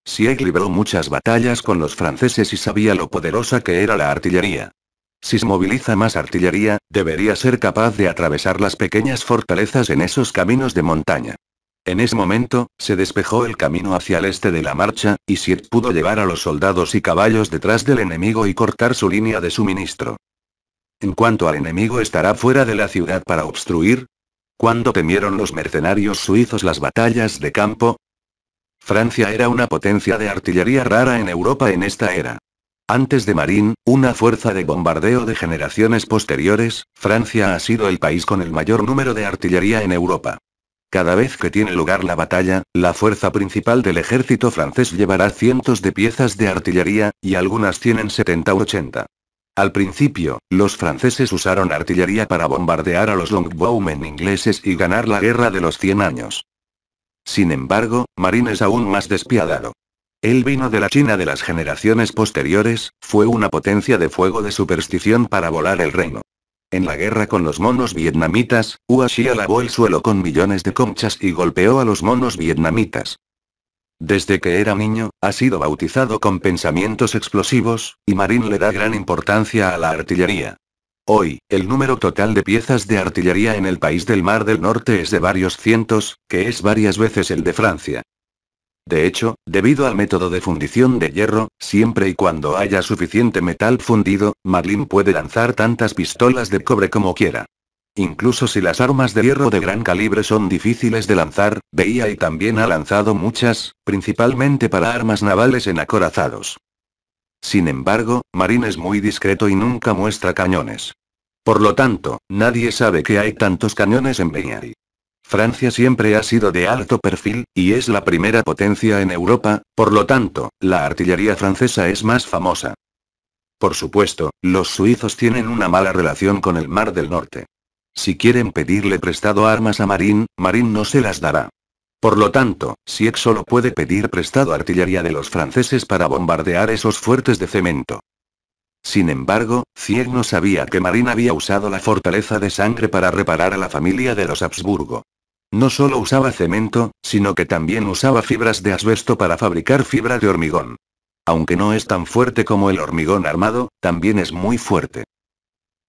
Sieg libró muchas batallas con los franceses y sabía lo poderosa que era la artillería. Si se moviliza más artillería, debería ser capaz de atravesar las pequeñas fortalezas en esos caminos de montaña. En ese momento, se despejó el camino hacia el este de la marcha, y Sieg pudo llevar a los soldados y caballos detrás del enemigo y cortar su línea de suministro. En cuanto al enemigo estará fuera de la ciudad para obstruir. Cuando temieron los mercenarios suizos las batallas de campo, Francia era una potencia de artillería rara en Europa en esta era. Antes de Marín, una fuerza de bombardeo de generaciones posteriores, Francia ha sido el país con el mayor número de artillería en Europa. Cada vez que tiene lugar la batalla, la fuerza principal del ejército francés llevará cientos de piezas de artillería, y algunas tienen 70 80. Al principio, los franceses usaron artillería para bombardear a los longbowmen ingleses y ganar la guerra de los 100 años. Sin embargo, Marín es aún más despiadado. Él vino de la China de las generaciones posteriores, fue una potencia de fuego de superstición para volar el reino. En la guerra con los monos vietnamitas, Xia lavó el suelo con millones de conchas y golpeó a los monos vietnamitas. Desde que era niño, ha sido bautizado con pensamientos explosivos, y Marín le da gran importancia a la artillería. Hoy, el número total de piezas de artillería en el país del Mar del Norte es de varios cientos, que es varias veces el de Francia. De hecho, debido al método de fundición de hierro, siempre y cuando haya suficiente metal fundido, Marlin puede lanzar tantas pistolas de cobre como quiera. Incluso si las armas de hierro de gran calibre son difíciles de lanzar, veía y también ha lanzado muchas, principalmente para armas navales en acorazados. Sin embargo, Marín es muy discreto y nunca muestra cañones. Por lo tanto, nadie sabe que hay tantos cañones en Beñari. Francia siempre ha sido de alto perfil, y es la primera potencia en Europa, por lo tanto, la artillería francesa es más famosa. Por supuesto, los suizos tienen una mala relación con el Mar del Norte. Si quieren pedirle prestado armas a Marín, Marín no se las dará. Por lo tanto, Sieg solo puede pedir prestado artillería de los franceses para bombardear esos fuertes de cemento. Sin embargo, Sieg no sabía que Marín había usado la fortaleza de sangre para reparar a la familia de los Habsburgo. No solo usaba cemento, sino que también usaba fibras de asbesto para fabricar fibra de hormigón. Aunque no es tan fuerte como el hormigón armado, también es muy fuerte.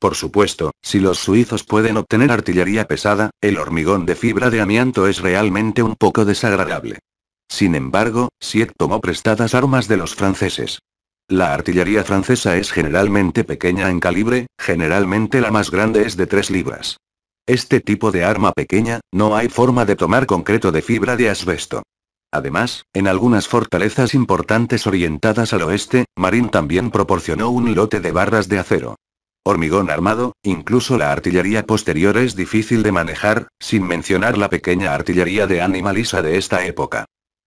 Por supuesto, si los suizos pueden obtener artillería pesada, el hormigón de fibra de amianto es realmente un poco desagradable. Sin embargo, Siet tomó prestadas armas de los franceses. La artillería francesa es generalmente pequeña en calibre, generalmente la más grande es de 3 libras. Este tipo de arma pequeña, no hay forma de tomar concreto de fibra de asbesto. Además, en algunas fortalezas importantes orientadas al oeste, Marín también proporcionó un lote de barras de acero hormigón armado, incluso la artillería posterior es difícil de manejar, sin mencionar la pequeña artillería de animalisa de esta época.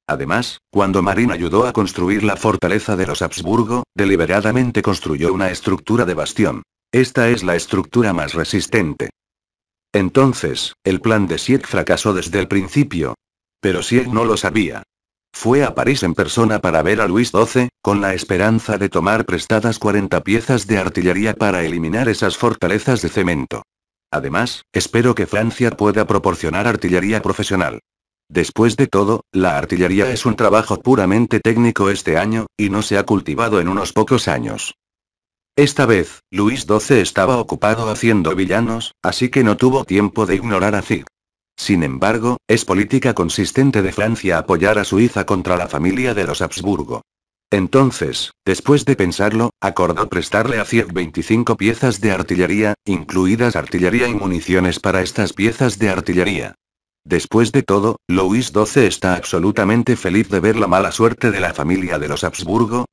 Además, cuando Marín ayudó a construir la fortaleza de los Habsburgo, deliberadamente construyó una estructura de bastión. Esta es la estructura más resistente. Entonces, el plan de Sieg fracasó desde el principio. Pero Sieg no lo sabía. Fue a París en persona para ver a Luis XII, con la esperanza de tomar prestadas 40 piezas de artillería para eliminar esas fortalezas de cemento. Además, espero que Francia pueda proporcionar artillería profesional. Después de todo, la artillería es un trabajo puramente técnico este año, y no se ha cultivado en unos pocos años. Esta vez, Luis XII estaba ocupado haciendo villanos, así que no tuvo tiempo de ignorar a sin embargo, es política consistente de Francia apoyar a Suiza contra la familia de los Habsburgo. Entonces, después de pensarlo, acordó prestarle a Sieg 25 piezas de artillería, incluidas artillería y municiones para estas piezas de artillería. Después de todo, Luis XII está absolutamente feliz de ver la mala suerte de la familia de los Habsburgo.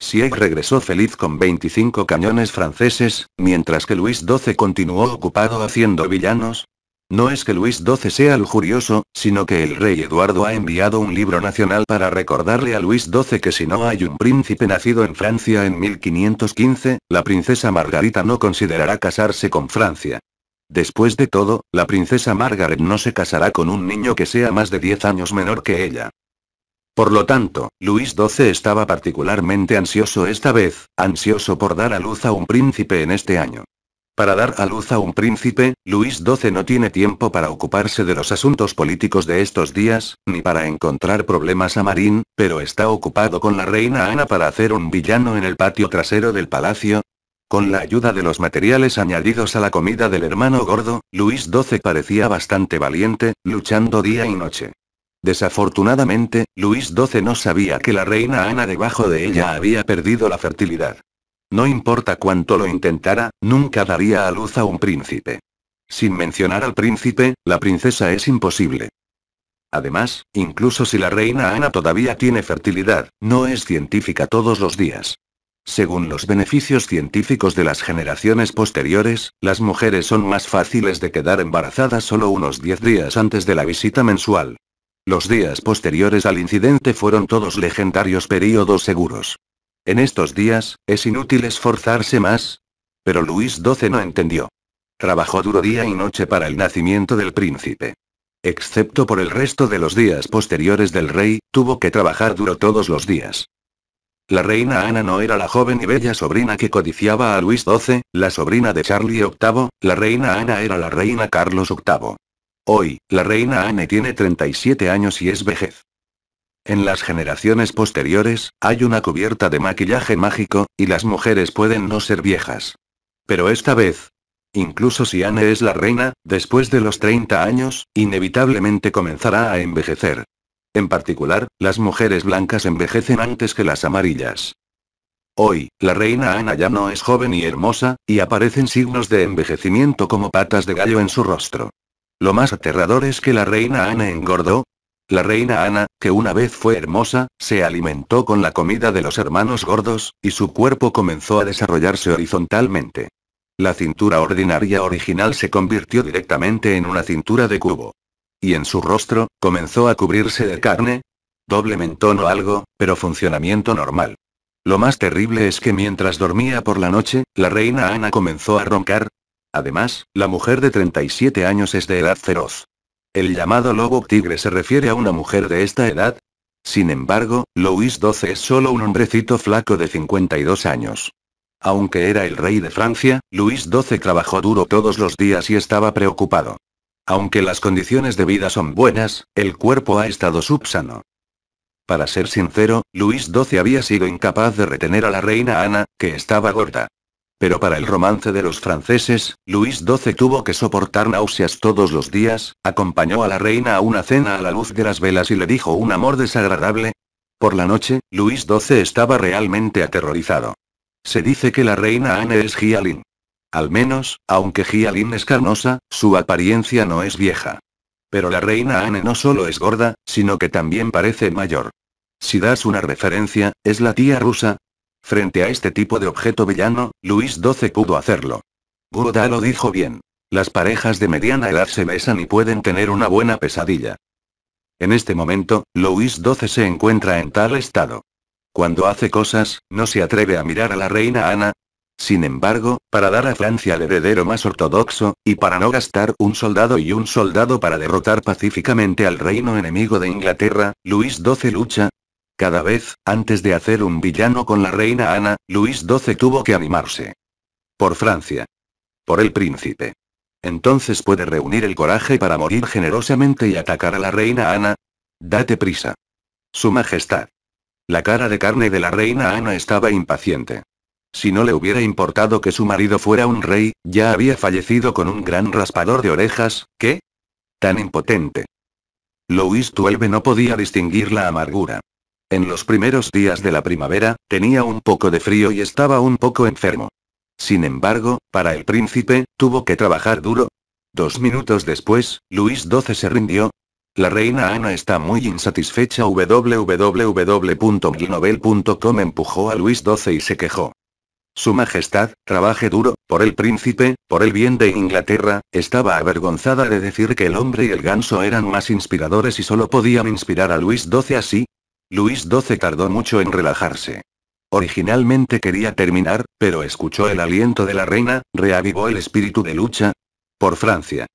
Sieg regresó feliz con 25 cañones franceses, mientras que Luis XII continuó ocupado haciendo villanos, no es que Luis XII sea lujurioso, sino que el rey Eduardo ha enviado un libro nacional para recordarle a Luis XII que si no hay un príncipe nacido en Francia en 1515, la princesa Margarita no considerará casarse con Francia. Después de todo, la princesa Margaret no se casará con un niño que sea más de 10 años menor que ella. Por lo tanto, Luis XII estaba particularmente ansioso esta vez, ansioso por dar a luz a un príncipe en este año. Para dar a luz a un príncipe, Luis XII no tiene tiempo para ocuparse de los asuntos políticos de estos días, ni para encontrar problemas a Marín, pero está ocupado con la reina Ana para hacer un villano en el patio trasero del palacio. Con la ayuda de los materiales añadidos a la comida del hermano gordo, Luis XII parecía bastante valiente, luchando día y noche. Desafortunadamente, Luis XII no sabía que la reina Ana debajo de ella había perdido la fertilidad. No importa cuánto lo intentara, nunca daría a luz a un príncipe. Sin mencionar al príncipe, la princesa es imposible. Además, incluso si la reina Ana todavía tiene fertilidad, no es científica todos los días. Según los beneficios científicos de las generaciones posteriores, las mujeres son más fáciles de quedar embarazadas solo unos 10 días antes de la visita mensual. Los días posteriores al incidente fueron todos legendarios períodos seguros. En estos días, es inútil esforzarse más. Pero Luis XII no entendió. Trabajó duro día y noche para el nacimiento del príncipe. Excepto por el resto de los días posteriores del rey, tuvo que trabajar duro todos los días. La reina Ana no era la joven y bella sobrina que codiciaba a Luis XII, la sobrina de Charlie VIII, la reina Ana era la reina Carlos VIII. Hoy, la reina Ana tiene 37 años y es vejez. En las generaciones posteriores, hay una cubierta de maquillaje mágico, y las mujeres pueden no ser viejas. Pero esta vez, incluso si Anne es la reina, después de los 30 años, inevitablemente comenzará a envejecer. En particular, las mujeres blancas envejecen antes que las amarillas. Hoy, la reina Ana ya no es joven y hermosa, y aparecen signos de envejecimiento como patas de gallo en su rostro. Lo más aterrador es que la reina Ana engordó. La reina Ana, que una vez fue hermosa, se alimentó con la comida de los hermanos gordos, y su cuerpo comenzó a desarrollarse horizontalmente. La cintura ordinaria original se convirtió directamente en una cintura de cubo. Y en su rostro, comenzó a cubrirse de carne, doble mentón o algo, pero funcionamiento normal. Lo más terrible es que mientras dormía por la noche, la reina Ana comenzó a roncar. Además, la mujer de 37 años es de edad feroz. El llamado lobo tigre se refiere a una mujer de esta edad. Sin embargo, Luis XII es solo un hombrecito flaco de 52 años. Aunque era el rey de Francia, Luis XII trabajó duro todos los días y estaba preocupado. Aunque las condiciones de vida son buenas, el cuerpo ha estado subsano. Para ser sincero, Luis XII había sido incapaz de retener a la reina Ana, que estaba gorda. Pero para el romance de los franceses, Luis XII tuvo que soportar náuseas todos los días, acompañó a la reina a una cena a la luz de las velas y le dijo un amor desagradable. Por la noche, Luis XII estaba realmente aterrorizado. Se dice que la reina Anne es Gialin. Al menos, aunque Gialin es carnosa, su apariencia no es vieja. Pero la reina Anne no solo es gorda, sino que también parece mayor. Si das una referencia, es la tía rusa, Frente a este tipo de objeto villano, Luis XII pudo hacerlo. Buda lo dijo bien. Las parejas de mediana edad se besan y pueden tener una buena pesadilla. En este momento, Luis XII se encuentra en tal estado. Cuando hace cosas, no se atreve a mirar a la reina Ana. Sin embargo, para dar a Francia el heredero más ortodoxo, y para no gastar un soldado y un soldado para derrotar pacíficamente al reino enemigo de Inglaterra, Luis XII lucha, cada vez, antes de hacer un villano con la reina Ana, Luis XII tuvo que animarse. Por Francia. Por el príncipe. Entonces puede reunir el coraje para morir generosamente y atacar a la reina Ana. Date prisa. Su Majestad. La cara de carne de la reina Ana estaba impaciente. Si no le hubiera importado que su marido fuera un rey, ya había fallecido con un gran raspador de orejas, ¿qué? Tan impotente. Luis XII no podía distinguir la amargura. En los primeros días de la primavera, tenía un poco de frío y estaba un poco enfermo. Sin embargo, para el príncipe, tuvo que trabajar duro. Dos minutos después, Luis XII se rindió. La reina Ana está muy insatisfecha. www.glinovel.com empujó a Luis XII y se quejó. Su Majestad, trabaje duro, por el príncipe, por el bien de Inglaterra, estaba avergonzada de decir que el hombre y el ganso eran más inspiradores y solo podían inspirar a Luis XII así, Luis XII tardó mucho en relajarse. Originalmente quería terminar, pero escuchó el aliento de la reina, reavivó el espíritu de lucha. Por Francia.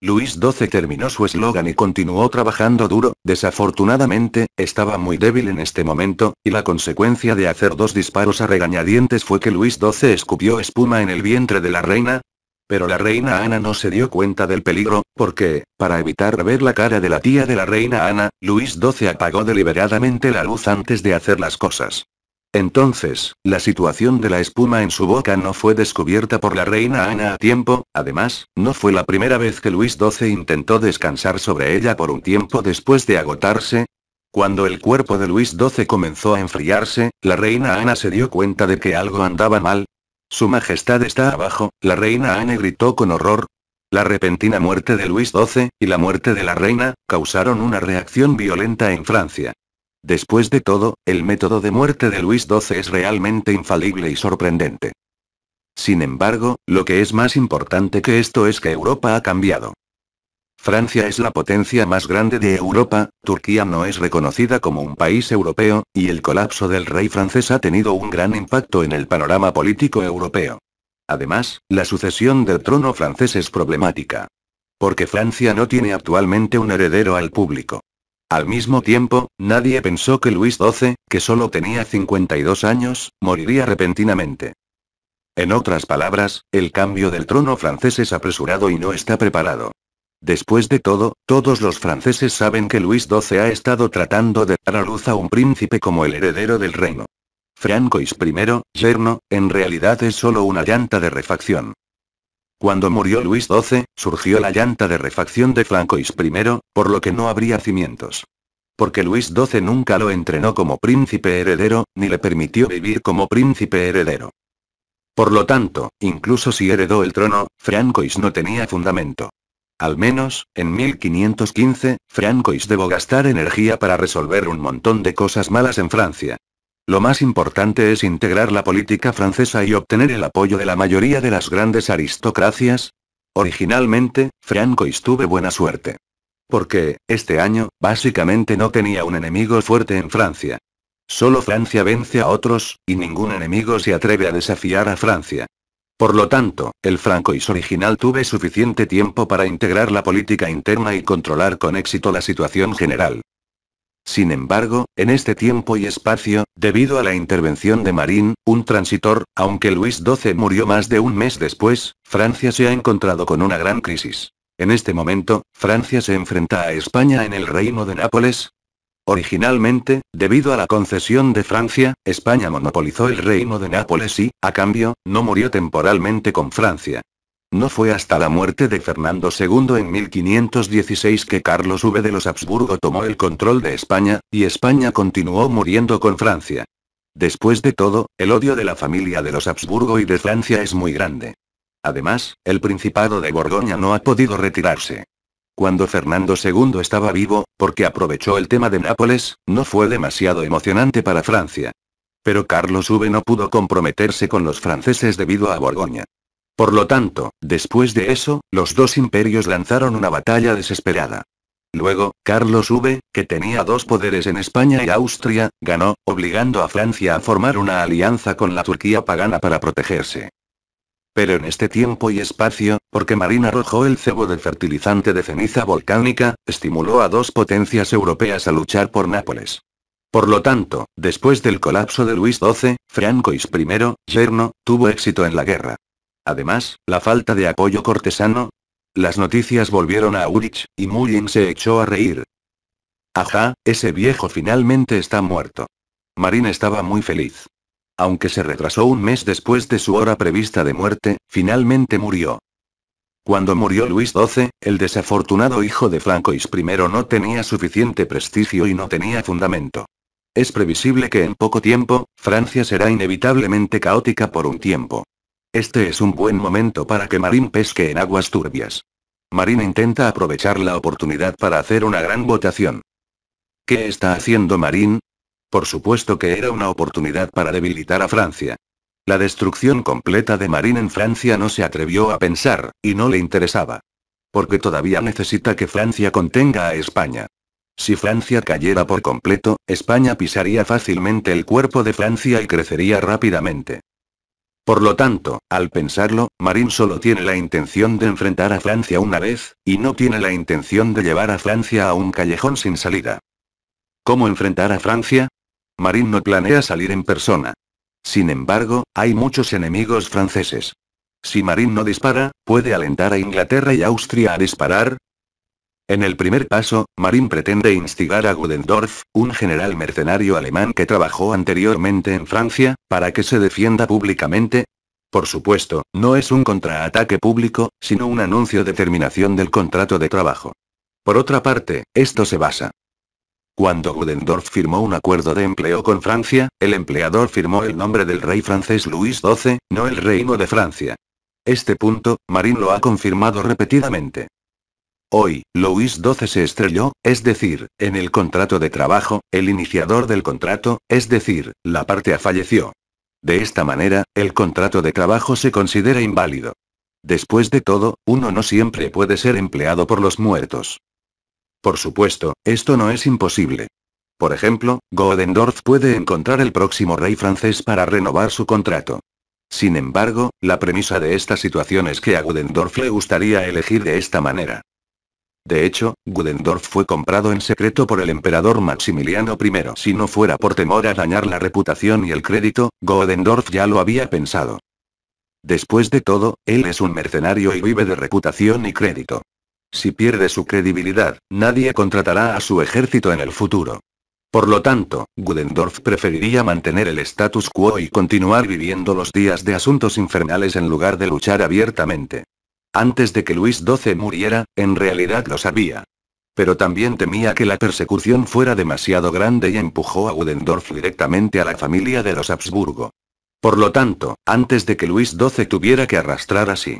Luis XII terminó su eslogan y continuó trabajando duro, desafortunadamente, estaba muy débil en este momento, y la consecuencia de hacer dos disparos a regañadientes fue que Luis XII escupió espuma en el vientre de la reina, pero la reina Ana no se dio cuenta del peligro, porque, para evitar ver la cara de la tía de la reina Ana, Luis XII apagó deliberadamente la luz antes de hacer las cosas. Entonces, la situación de la espuma en su boca no fue descubierta por la reina Ana a tiempo, además, no fue la primera vez que Luis XII intentó descansar sobre ella por un tiempo después de agotarse, cuando el cuerpo de Luis XII comenzó a enfriarse, la reina Ana se dio cuenta de que algo andaba mal, su Majestad está abajo, la reina Anne gritó con horror. La repentina muerte de Luis XII, y la muerte de la reina, causaron una reacción violenta en Francia. Después de todo, el método de muerte de Luis XII es realmente infalible y sorprendente. Sin embargo, lo que es más importante que esto es que Europa ha cambiado. Francia es la potencia más grande de Europa, Turquía no es reconocida como un país europeo, y el colapso del rey francés ha tenido un gran impacto en el panorama político europeo. Además, la sucesión del trono francés es problemática. Porque Francia no tiene actualmente un heredero al público. Al mismo tiempo, nadie pensó que Luis XII, que solo tenía 52 años, moriría repentinamente. En otras palabras, el cambio del trono francés es apresurado y no está preparado. Después de todo, todos los franceses saben que Luis XII ha estado tratando de dar a luz a un príncipe como el heredero del reino. Francois I, yerno, en realidad es solo una llanta de refacción. Cuando murió Luis XII, surgió la llanta de refacción de Francois I, por lo que no habría cimientos. Porque Luis XII nunca lo entrenó como príncipe heredero, ni le permitió vivir como príncipe heredero. Por lo tanto, incluso si heredó el trono, Francois no tenía fundamento. Al menos, en 1515, Francois debo gastar energía para resolver un montón de cosas malas en Francia. Lo más importante es integrar la política francesa y obtener el apoyo de la mayoría de las grandes aristocracias. Originalmente, Francois tuve buena suerte. Porque, este año, básicamente no tenía un enemigo fuerte en Francia. Solo Francia vence a otros, y ningún enemigo se atreve a desafiar a Francia. Por lo tanto, el Franco su original tuve suficiente tiempo para integrar la política interna y controlar con éxito la situación general. Sin embargo, en este tiempo y espacio, debido a la intervención de Marín, un transitor, aunque Luis XII murió más de un mes después, Francia se ha encontrado con una gran crisis. En este momento, Francia se enfrenta a España en el Reino de Nápoles, Originalmente, debido a la concesión de Francia, España monopolizó el reino de Nápoles y, a cambio, no murió temporalmente con Francia. No fue hasta la muerte de Fernando II en 1516 que Carlos V de los Habsburgo tomó el control de España, y España continuó muriendo con Francia. Después de todo, el odio de la familia de los Habsburgo y de Francia es muy grande. Además, el Principado de Borgoña no ha podido retirarse. Cuando Fernando II estaba vivo, porque aprovechó el tema de Nápoles, no fue demasiado emocionante para Francia. Pero Carlos V no pudo comprometerse con los franceses debido a Borgoña. Por lo tanto, después de eso, los dos imperios lanzaron una batalla desesperada. Luego, Carlos V, que tenía dos poderes en España y Austria, ganó, obligando a Francia a formar una alianza con la Turquía pagana para protegerse. Pero en este tiempo y espacio, porque Marina arrojó el cebo del fertilizante de ceniza volcánica, estimuló a dos potencias europeas a luchar por Nápoles. Por lo tanto, después del colapso de Luis XII, Francois I, yerno, tuvo éxito en la guerra. Además, la falta de apoyo cortesano. Las noticias volvieron a Urich, y Mullin se echó a reír. Ajá, ese viejo finalmente está muerto. Marín estaba muy feliz aunque se retrasó un mes después de su hora prevista de muerte, finalmente murió. Cuando murió Luis XII, el desafortunado hijo de Francois I no tenía suficiente prestigio y no tenía fundamento. Es previsible que en poco tiempo, Francia será inevitablemente caótica por un tiempo. Este es un buen momento para que Marín pesque en aguas turbias. Marín intenta aprovechar la oportunidad para hacer una gran votación. ¿Qué está haciendo Marín? Por supuesto que era una oportunidad para debilitar a Francia. La destrucción completa de Marín en Francia no se atrevió a pensar, y no le interesaba. Porque todavía necesita que Francia contenga a España. Si Francia cayera por completo, España pisaría fácilmente el cuerpo de Francia y crecería rápidamente. Por lo tanto, al pensarlo, Marín solo tiene la intención de enfrentar a Francia una vez, y no tiene la intención de llevar a Francia a un callejón sin salida. ¿Cómo enfrentar a Francia? Marín no planea salir en persona. Sin embargo, hay muchos enemigos franceses. Si Marín no dispara, ¿puede alentar a Inglaterra y Austria a disparar? En el primer paso, Marín pretende instigar a Gudendorf, un general mercenario alemán que trabajó anteriormente en Francia, para que se defienda públicamente. Por supuesto, no es un contraataque público, sino un anuncio de terminación del contrato de trabajo. Por otra parte, esto se basa cuando Ludendorff firmó un acuerdo de empleo con Francia, el empleador firmó el nombre del rey francés Luis XII, no el reino de Francia. Este punto, Marín lo ha confirmado repetidamente. Hoy, Luis XII se estrelló, es decir, en el contrato de trabajo, el iniciador del contrato, es decir, la parte A falleció. De esta manera, el contrato de trabajo se considera inválido. Después de todo, uno no siempre puede ser empleado por los muertos. Por supuesto, esto no es imposible. Por ejemplo, Godendorf puede encontrar el próximo rey francés para renovar su contrato. Sin embargo, la premisa de esta situación es que a Godendorf le gustaría elegir de esta manera. De hecho, Gudendorf fue comprado en secreto por el emperador Maximiliano I. Si no fuera por temor a dañar la reputación y el crédito, Godendorf ya lo había pensado. Después de todo, él es un mercenario y vive de reputación y crédito. Si pierde su credibilidad, nadie contratará a su ejército en el futuro. Por lo tanto, Gudendorf preferiría mantener el status quo y continuar viviendo los días de asuntos infernales en lugar de luchar abiertamente. Antes de que Luis XII muriera, en realidad lo sabía. Pero también temía que la persecución fuera demasiado grande y empujó a Gudendorf directamente a la familia de los Habsburgo. Por lo tanto, antes de que Luis XII tuviera que arrastrar así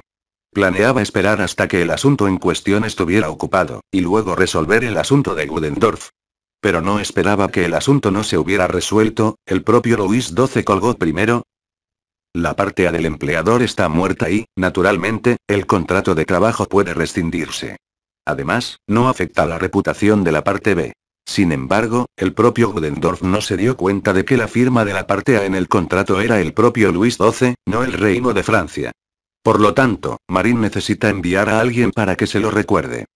Planeaba esperar hasta que el asunto en cuestión estuviera ocupado, y luego resolver el asunto de Gudendorf. Pero no esperaba que el asunto no se hubiera resuelto, el propio Luis XII colgó primero. La parte A del empleador está muerta y, naturalmente, el contrato de trabajo puede rescindirse. Además, no afecta la reputación de la parte B. Sin embargo, el propio Gudendorf no se dio cuenta de que la firma de la parte A en el contrato era el propio Luis XII, no el reino de Francia. Por lo tanto, Marin necesita enviar a alguien para que se lo recuerde.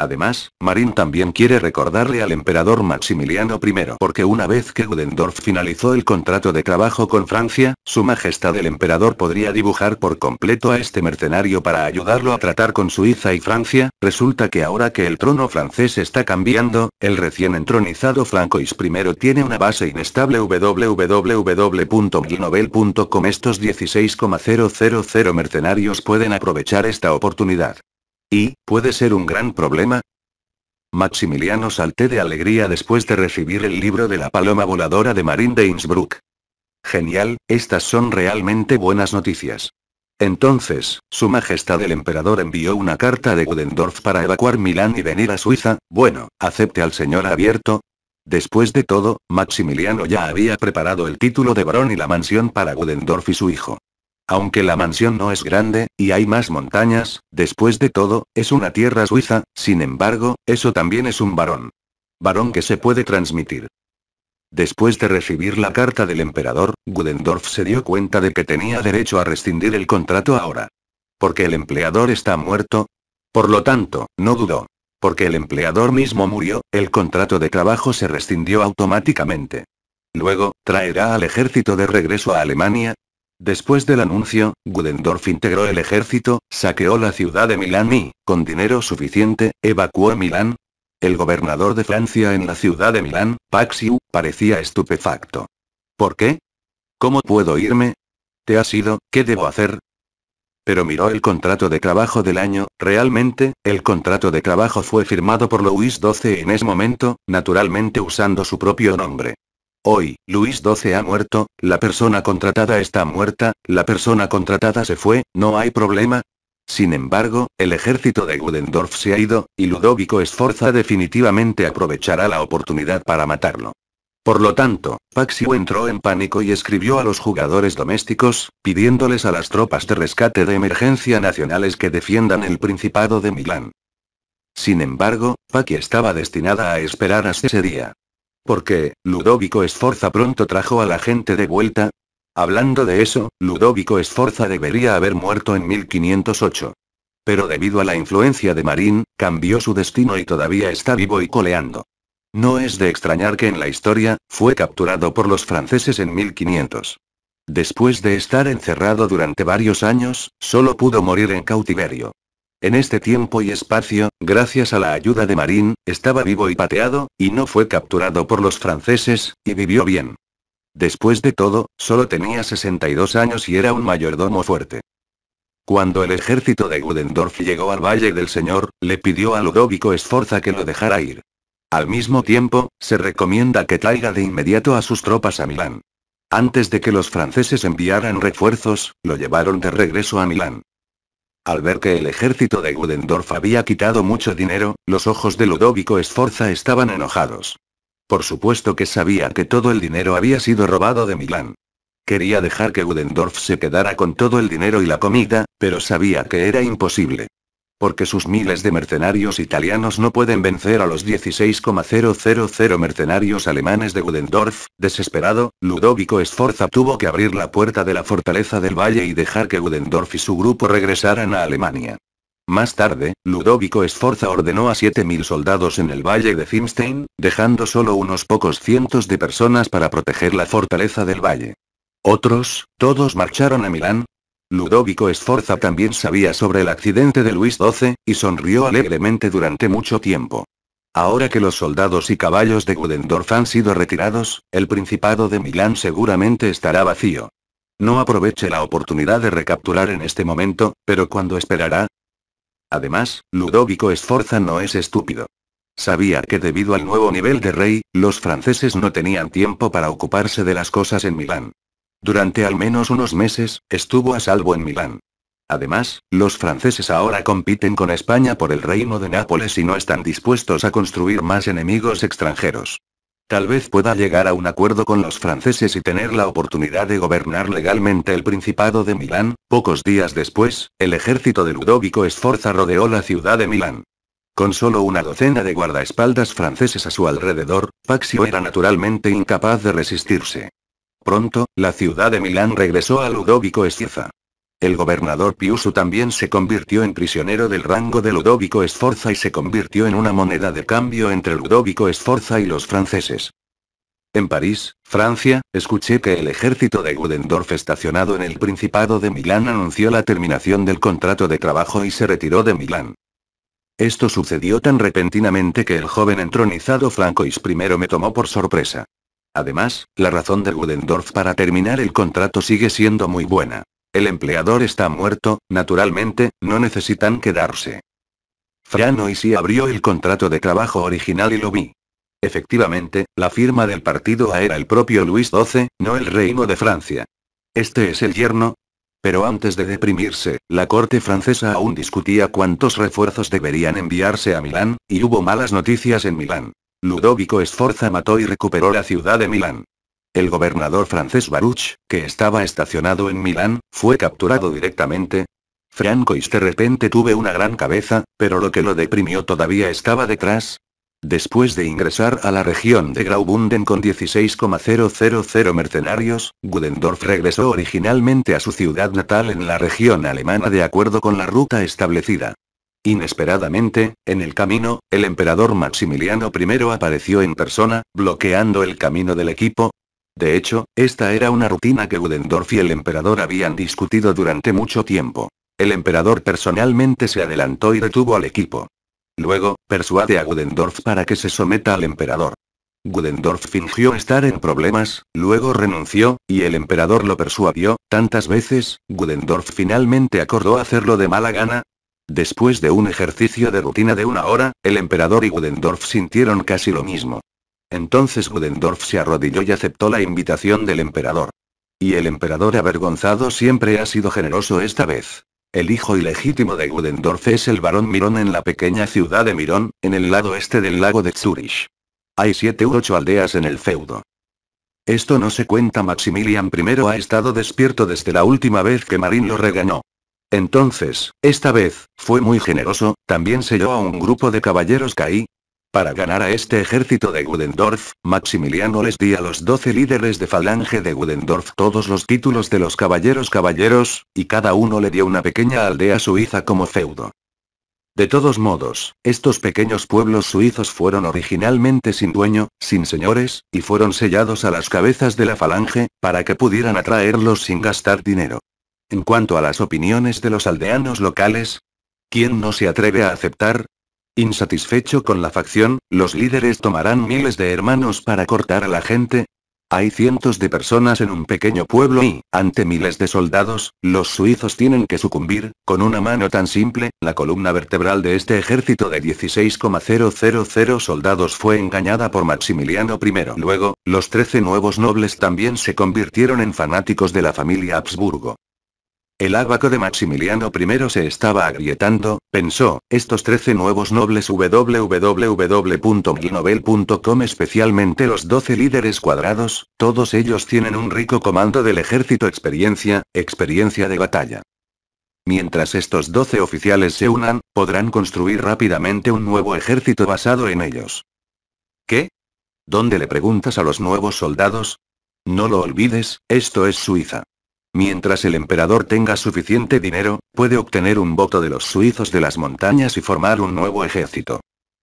Además, Marín también quiere recordarle al emperador Maximiliano I porque una vez que Gudendorf finalizó el contrato de trabajo con Francia, su majestad el emperador podría dibujar por completo a este mercenario para ayudarlo a tratar con Suiza y Francia, resulta que ahora que el trono francés está cambiando, el recién entronizado Francois I tiene una base inestable www.milnovel.com Estos 16,000 mercenarios pueden aprovechar esta oportunidad. Y, puede ser un gran problema. Maximiliano salté de alegría después de recibir el libro de la paloma voladora de Marín de Innsbruck. Genial, estas son realmente buenas noticias. Entonces, Su Majestad el Emperador envió una carta de Gudendorf para evacuar Milán y venir a Suiza, bueno, acepte al señor abierto. Después de todo, Maximiliano ya había preparado el título de barón y la mansión para Gudendorf y su hijo. Aunque la mansión no es grande, y hay más montañas, después de todo, es una tierra suiza, sin embargo, eso también es un varón. Varón que se puede transmitir. Después de recibir la carta del emperador, Gudendorf se dio cuenta de que tenía derecho a rescindir el contrato ahora. Porque el empleador está muerto. Por lo tanto, no dudó. Porque el empleador mismo murió, el contrato de trabajo se rescindió automáticamente. Luego, traerá al ejército de regreso a Alemania, Después del anuncio, Gudendorf integró el ejército, saqueó la ciudad de Milán y, con dinero suficiente, evacuó Milán. El gobernador de Francia en la ciudad de Milán, Paxiu, parecía estupefacto. ¿Por qué? ¿Cómo puedo irme? ¿Te has ido? ¿Qué debo hacer? Pero miró el contrato de trabajo del año, realmente, el contrato de trabajo fue firmado por Louis XII en ese momento, naturalmente usando su propio nombre. Hoy, Luis XII ha muerto, la persona contratada está muerta, la persona contratada se fue, no hay problema. Sin embargo, el ejército de Gudendorf se ha ido, y Ludovico Esforza definitivamente aprovechará la oportunidad para matarlo. Por lo tanto, Paxiu entró en pánico y escribió a los jugadores domésticos, pidiéndoles a las tropas de rescate de emergencia nacionales que defiendan el Principado de Milán. Sin embargo, Paqui estaba destinada a esperar hasta ese día. Porque, Ludovico Esforza pronto trajo a la gente de vuelta. Hablando de eso, Ludovico Esforza debería haber muerto en 1508. Pero debido a la influencia de Marín, cambió su destino y todavía está vivo y coleando. No es de extrañar que en la historia, fue capturado por los franceses en 1500. Después de estar encerrado durante varios años, solo pudo morir en cautiverio. En este tiempo y espacio, gracias a la ayuda de Marín, estaba vivo y pateado, y no fue capturado por los franceses, y vivió bien. Después de todo, solo tenía 62 años y era un mayordomo fuerte. Cuando el ejército de Gudendorf llegó al Valle del Señor, le pidió a Ludovico Esforza que lo dejara ir. Al mismo tiempo, se recomienda que traiga de inmediato a sus tropas a Milán. Antes de que los franceses enviaran refuerzos, lo llevaron de regreso a Milán. Al ver que el ejército de Gudendorf había quitado mucho dinero, los ojos de Ludovico Esforza estaban enojados. Por supuesto que sabía que todo el dinero había sido robado de Milán. Quería dejar que Gudendorf se quedara con todo el dinero y la comida, pero sabía que era imposible. Porque sus miles de mercenarios italianos no pueden vencer a los 16,000 mercenarios alemanes de Gudendorf. desesperado, Ludovico Sforza tuvo que abrir la puerta de la fortaleza del valle y dejar que Gudendorf y su grupo regresaran a Alemania. Más tarde, Ludovico Sforza ordenó a 7.000 soldados en el valle de Finstein, dejando solo unos pocos cientos de personas para proteger la fortaleza del valle. Otros, todos marcharon a Milán, Ludovico Esforza también sabía sobre el accidente de Luis XII, y sonrió alegremente durante mucho tiempo. Ahora que los soldados y caballos de Gudendorf han sido retirados, el Principado de Milán seguramente estará vacío. No aproveche la oportunidad de recapturar en este momento, pero cuando esperará? Además, Ludovico Esforza no es estúpido. Sabía que debido al nuevo nivel de rey, los franceses no tenían tiempo para ocuparse de las cosas en Milán. Durante al menos unos meses, estuvo a salvo en Milán. Además, los franceses ahora compiten con España por el reino de Nápoles y no están dispuestos a construir más enemigos extranjeros. Tal vez pueda llegar a un acuerdo con los franceses y tener la oportunidad de gobernar legalmente el Principado de Milán. Pocos días después, el ejército de Ludovico esforza rodeó la ciudad de Milán. Con solo una docena de guardaespaldas franceses a su alrededor, Paxio era naturalmente incapaz de resistirse. Pronto, la ciudad de Milán regresó a Ludovico Sforza. El gobernador Piusu también se convirtió en prisionero del rango de Ludovico Sforza y se convirtió en una moneda de cambio entre Ludovico Sforza y los franceses. En París, Francia, escuché que el ejército de Gudendorf estacionado en el Principado de Milán anunció la terminación del contrato de trabajo y se retiró de Milán. Esto sucedió tan repentinamente que el joven entronizado Francois I me tomó por sorpresa. Además, la razón de Gudendorf para terminar el contrato sigue siendo muy buena. El empleador está muerto, naturalmente, no necesitan quedarse. Fran abrió el contrato de trabajo original y lo vi. Efectivamente, la firma del partido A era el propio Luis XII, no el Reino de Francia. Este es el yerno. Pero antes de deprimirse, la corte francesa aún discutía cuántos refuerzos deberían enviarse a Milán, y hubo malas noticias en Milán. Ludovico Sforza mató y recuperó la ciudad de Milán. El gobernador francés Baruch, que estaba estacionado en Milán, fue capturado directamente. Francois de repente tuve una gran cabeza, pero lo que lo deprimió todavía estaba detrás. Después de ingresar a la región de Graubunden con 16,000 mercenarios, Gudendorf regresó originalmente a su ciudad natal en la región alemana de acuerdo con la ruta establecida. Inesperadamente, en el camino, el emperador Maximiliano I apareció en persona, bloqueando el camino del equipo. De hecho, esta era una rutina que Gudendorf y el emperador habían discutido durante mucho tiempo. El emperador personalmente se adelantó y detuvo al equipo. Luego, persuade a Gudendorf para que se someta al emperador. Gudendorf fingió estar en problemas, luego renunció, y el emperador lo persuadió, tantas veces, Gudendorf finalmente acordó hacerlo de mala gana, Después de un ejercicio de rutina de una hora, el emperador y Gudendorf sintieron casi lo mismo. Entonces Gudendorf se arrodilló y aceptó la invitación del emperador. Y el emperador avergonzado siempre ha sido generoso esta vez. El hijo ilegítimo de Gudendorf es el barón Mirón en la pequeña ciudad de Mirón, en el lado este del lago de Zurich. Hay siete u ocho aldeas en el feudo. Esto no se cuenta Maximilian I ha estado despierto desde la última vez que Marín lo regañó. Entonces, esta vez, fue muy generoso, también selló a un grupo de caballeros caí. Para ganar a este ejército de Gudendorf, Maximiliano les di a los doce líderes de falange de Gudendorf todos los títulos de los caballeros caballeros, y cada uno le dio una pequeña aldea suiza como feudo. De todos modos, estos pequeños pueblos suizos fueron originalmente sin dueño, sin señores, y fueron sellados a las cabezas de la falange, para que pudieran atraerlos sin gastar dinero. En cuanto a las opiniones de los aldeanos locales, ¿quién no se atreve a aceptar? Insatisfecho con la facción, los líderes tomarán miles de hermanos para cortar a la gente, hay cientos de personas en un pequeño pueblo y, ante miles de soldados, los suizos tienen que sucumbir, con una mano tan simple, la columna vertebral de este ejército de 16,000 soldados fue engañada por Maximiliano I. Luego, los 13 nuevos nobles también se convirtieron en fanáticos de la familia Habsburgo. El ábaco de Maximiliano I se estaba agrietando, pensó, estos 13 nuevos nobles www.ginobel.com especialmente los 12 líderes cuadrados, todos ellos tienen un rico comando del ejército experiencia, experiencia de batalla. Mientras estos 12 oficiales se unan, podrán construir rápidamente un nuevo ejército basado en ellos. ¿Qué? ¿Dónde le preguntas a los nuevos soldados? No lo olvides, esto es Suiza. Mientras el emperador tenga suficiente dinero, puede obtener un voto de los suizos de las montañas y formar un nuevo ejército.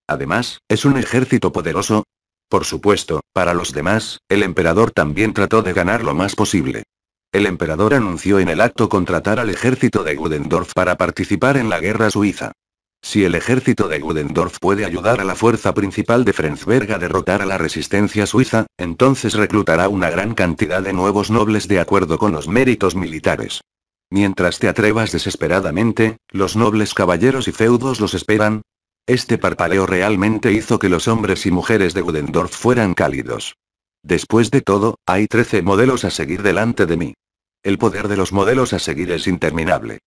Además, es un ejército poderoso. Por supuesto, para los demás, el emperador también trató de ganar lo más posible. El emperador anunció en el acto contratar al ejército de Gudendorf para participar en la guerra suiza. Si el ejército de Gudendorf puede ayudar a la fuerza principal de Frenzberg a derrotar a la resistencia suiza, entonces reclutará una gran cantidad de nuevos nobles de acuerdo con los méritos militares. Mientras te atrevas desesperadamente, los nobles caballeros y feudos los esperan. Este parpaleo realmente hizo que los hombres y mujeres de Gudendorf fueran cálidos. Después de todo, hay 13 modelos a seguir delante de mí. El poder de los modelos a seguir es interminable.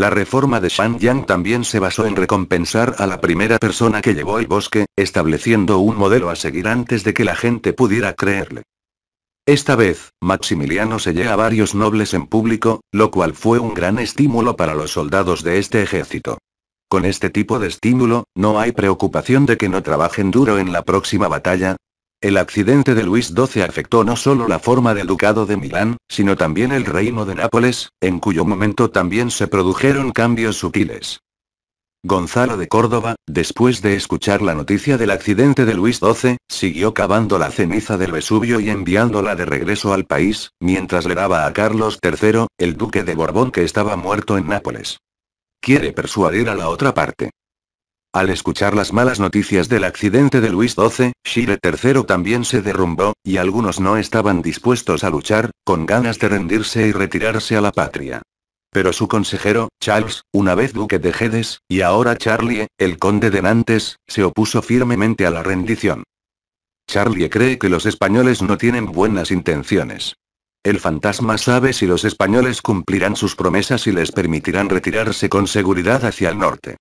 La reforma de Shang Yang también se basó en recompensar a la primera persona que llevó el bosque, estableciendo un modelo a seguir antes de que la gente pudiera creerle. Esta vez, Maximiliano sellé a varios nobles en público, lo cual fue un gran estímulo para los soldados de este ejército. Con este tipo de estímulo, no hay preocupación de que no trabajen duro en la próxima batalla, el accidente de Luis XII afectó no solo la forma del Ducado de Milán, sino también el Reino de Nápoles, en cuyo momento también se produjeron cambios sutiles. Gonzalo de Córdoba, después de escuchar la noticia del accidente de Luis XII, siguió cavando la ceniza del Vesubio y enviándola de regreso al país, mientras le daba a Carlos III, el duque de Borbón que estaba muerto en Nápoles. Quiere persuadir a la otra parte. Al escuchar las malas noticias del accidente de Luis XII, Shire III también se derrumbó, y algunos no estaban dispuestos a luchar, con ganas de rendirse y retirarse a la patria. Pero su consejero, Charles, una vez duque de Hedes, y ahora Charlie, el conde de Nantes, se opuso firmemente a la rendición. Charlie cree que los españoles no tienen buenas intenciones. El fantasma sabe si los españoles cumplirán sus promesas y les permitirán retirarse con seguridad hacia el norte.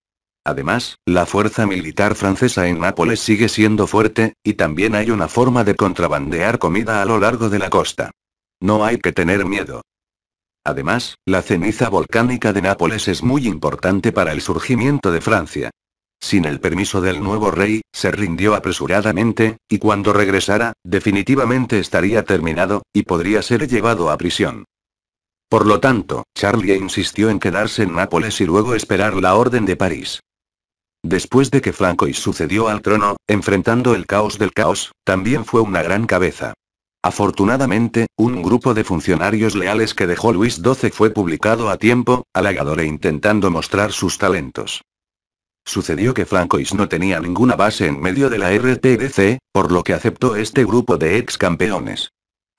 Además, la fuerza militar francesa en Nápoles sigue siendo fuerte, y también hay una forma de contrabandear comida a lo largo de la costa. No hay que tener miedo. Además, la ceniza volcánica de Nápoles es muy importante para el surgimiento de Francia. Sin el permiso del nuevo rey, se rindió apresuradamente, y cuando regresara, definitivamente estaría terminado, y podría ser llevado a prisión. Por lo tanto, Charlie insistió en quedarse en Nápoles y luego esperar la orden de París. Después de que Francois sucedió al trono, enfrentando el caos del caos, también fue una gran cabeza. Afortunadamente, un grupo de funcionarios leales que dejó Luis XII fue publicado a tiempo, halagador e intentando mostrar sus talentos. Sucedió que Francois no tenía ninguna base en medio de la RTDC, por lo que aceptó este grupo de ex campeones.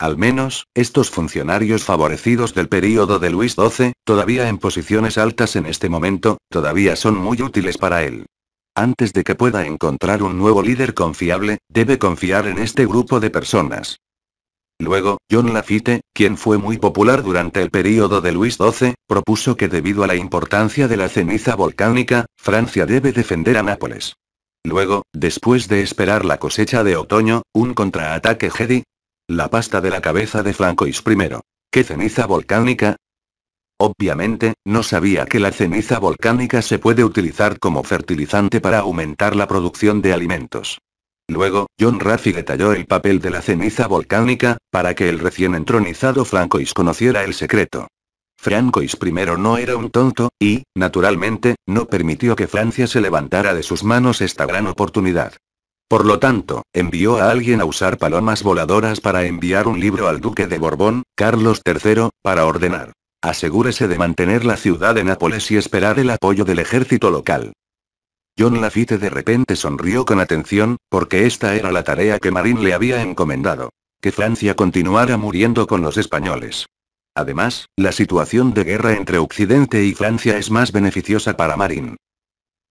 Al menos, estos funcionarios favorecidos del período de Luis XII, todavía en posiciones altas en este momento, todavía son muy útiles para él. Antes de que pueda encontrar un nuevo líder confiable, debe confiar en este grupo de personas. Luego, John Lafitte, quien fue muy popular durante el período de Luis XII, propuso que debido a la importancia de la ceniza volcánica, Francia debe defender a Nápoles. Luego, después de esperar la cosecha de otoño, un contraataque Jedi. La pasta de la cabeza de Francois I. ¿Qué ceniza volcánica? Obviamente, no sabía que la ceniza volcánica se puede utilizar como fertilizante para aumentar la producción de alimentos. Luego, John Raffi detalló el papel de la ceniza volcánica, para que el recién entronizado Francois conociera el secreto. Francois primero no era un tonto, y, naturalmente, no permitió que Francia se levantara de sus manos esta gran oportunidad. Por lo tanto, envió a alguien a usar palomas voladoras para enviar un libro al duque de Borbón, Carlos III, para ordenar Asegúrese de mantener la ciudad de Nápoles y esperar el apoyo del ejército local. John Lafitte de repente sonrió con atención, porque esta era la tarea que Marín le había encomendado. Que Francia continuara muriendo con los españoles. Además, la situación de guerra entre Occidente y Francia es más beneficiosa para Marín.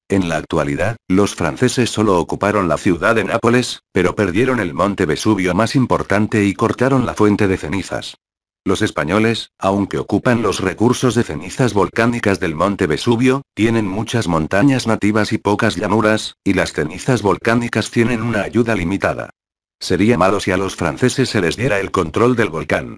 En la actualidad, los franceses solo ocuparon la ciudad de Nápoles, pero perdieron el monte Vesubio más importante y cortaron la fuente de cenizas. Los españoles, aunque ocupan los recursos de cenizas volcánicas del monte Vesubio, tienen muchas montañas nativas y pocas llanuras, y las cenizas volcánicas tienen una ayuda limitada. Sería malo si a los franceses se les diera el control del volcán.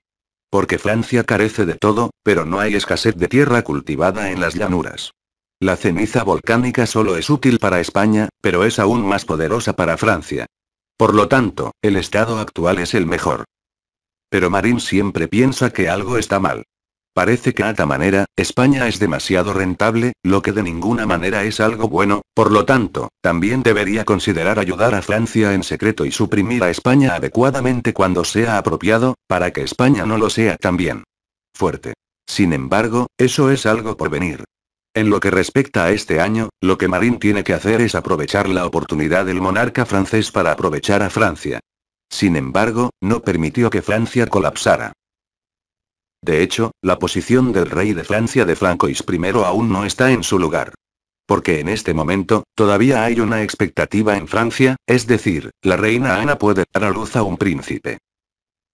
Porque Francia carece de todo, pero no hay escasez de tierra cultivada en las llanuras. La ceniza volcánica solo es útil para España, pero es aún más poderosa para Francia. Por lo tanto, el estado actual es el mejor. Pero Marín siempre piensa que algo está mal. Parece que a esta manera, España es demasiado rentable, lo que de ninguna manera es algo bueno, por lo tanto, también debería considerar ayudar a Francia en secreto y suprimir a España adecuadamente cuando sea apropiado, para que España no lo sea también. Fuerte. Sin embargo, eso es algo por venir. En lo que respecta a este año, lo que Marín tiene que hacer es aprovechar la oportunidad del monarca francés para aprovechar a Francia. Sin embargo, no permitió que Francia colapsara. De hecho, la posición del rey de Francia de Francois I aún no está en su lugar. Porque en este momento, todavía hay una expectativa en Francia, es decir, la reina Ana puede dar a luz a un príncipe.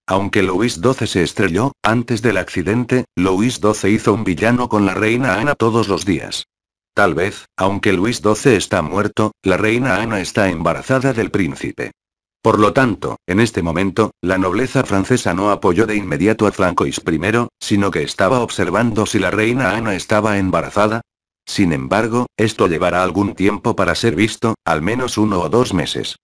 Aunque Luis XII se estrelló, antes del accidente, Luis XII hizo un villano con la reina Ana todos los días. Tal vez, aunque Luis XII está muerto, la reina Ana está embarazada del príncipe. Por lo tanto, en este momento, la nobleza francesa no apoyó de inmediato a Francois I, sino que estaba observando si la reina Ana estaba embarazada. Sin embargo, esto llevará algún tiempo para ser visto, al menos uno o dos meses.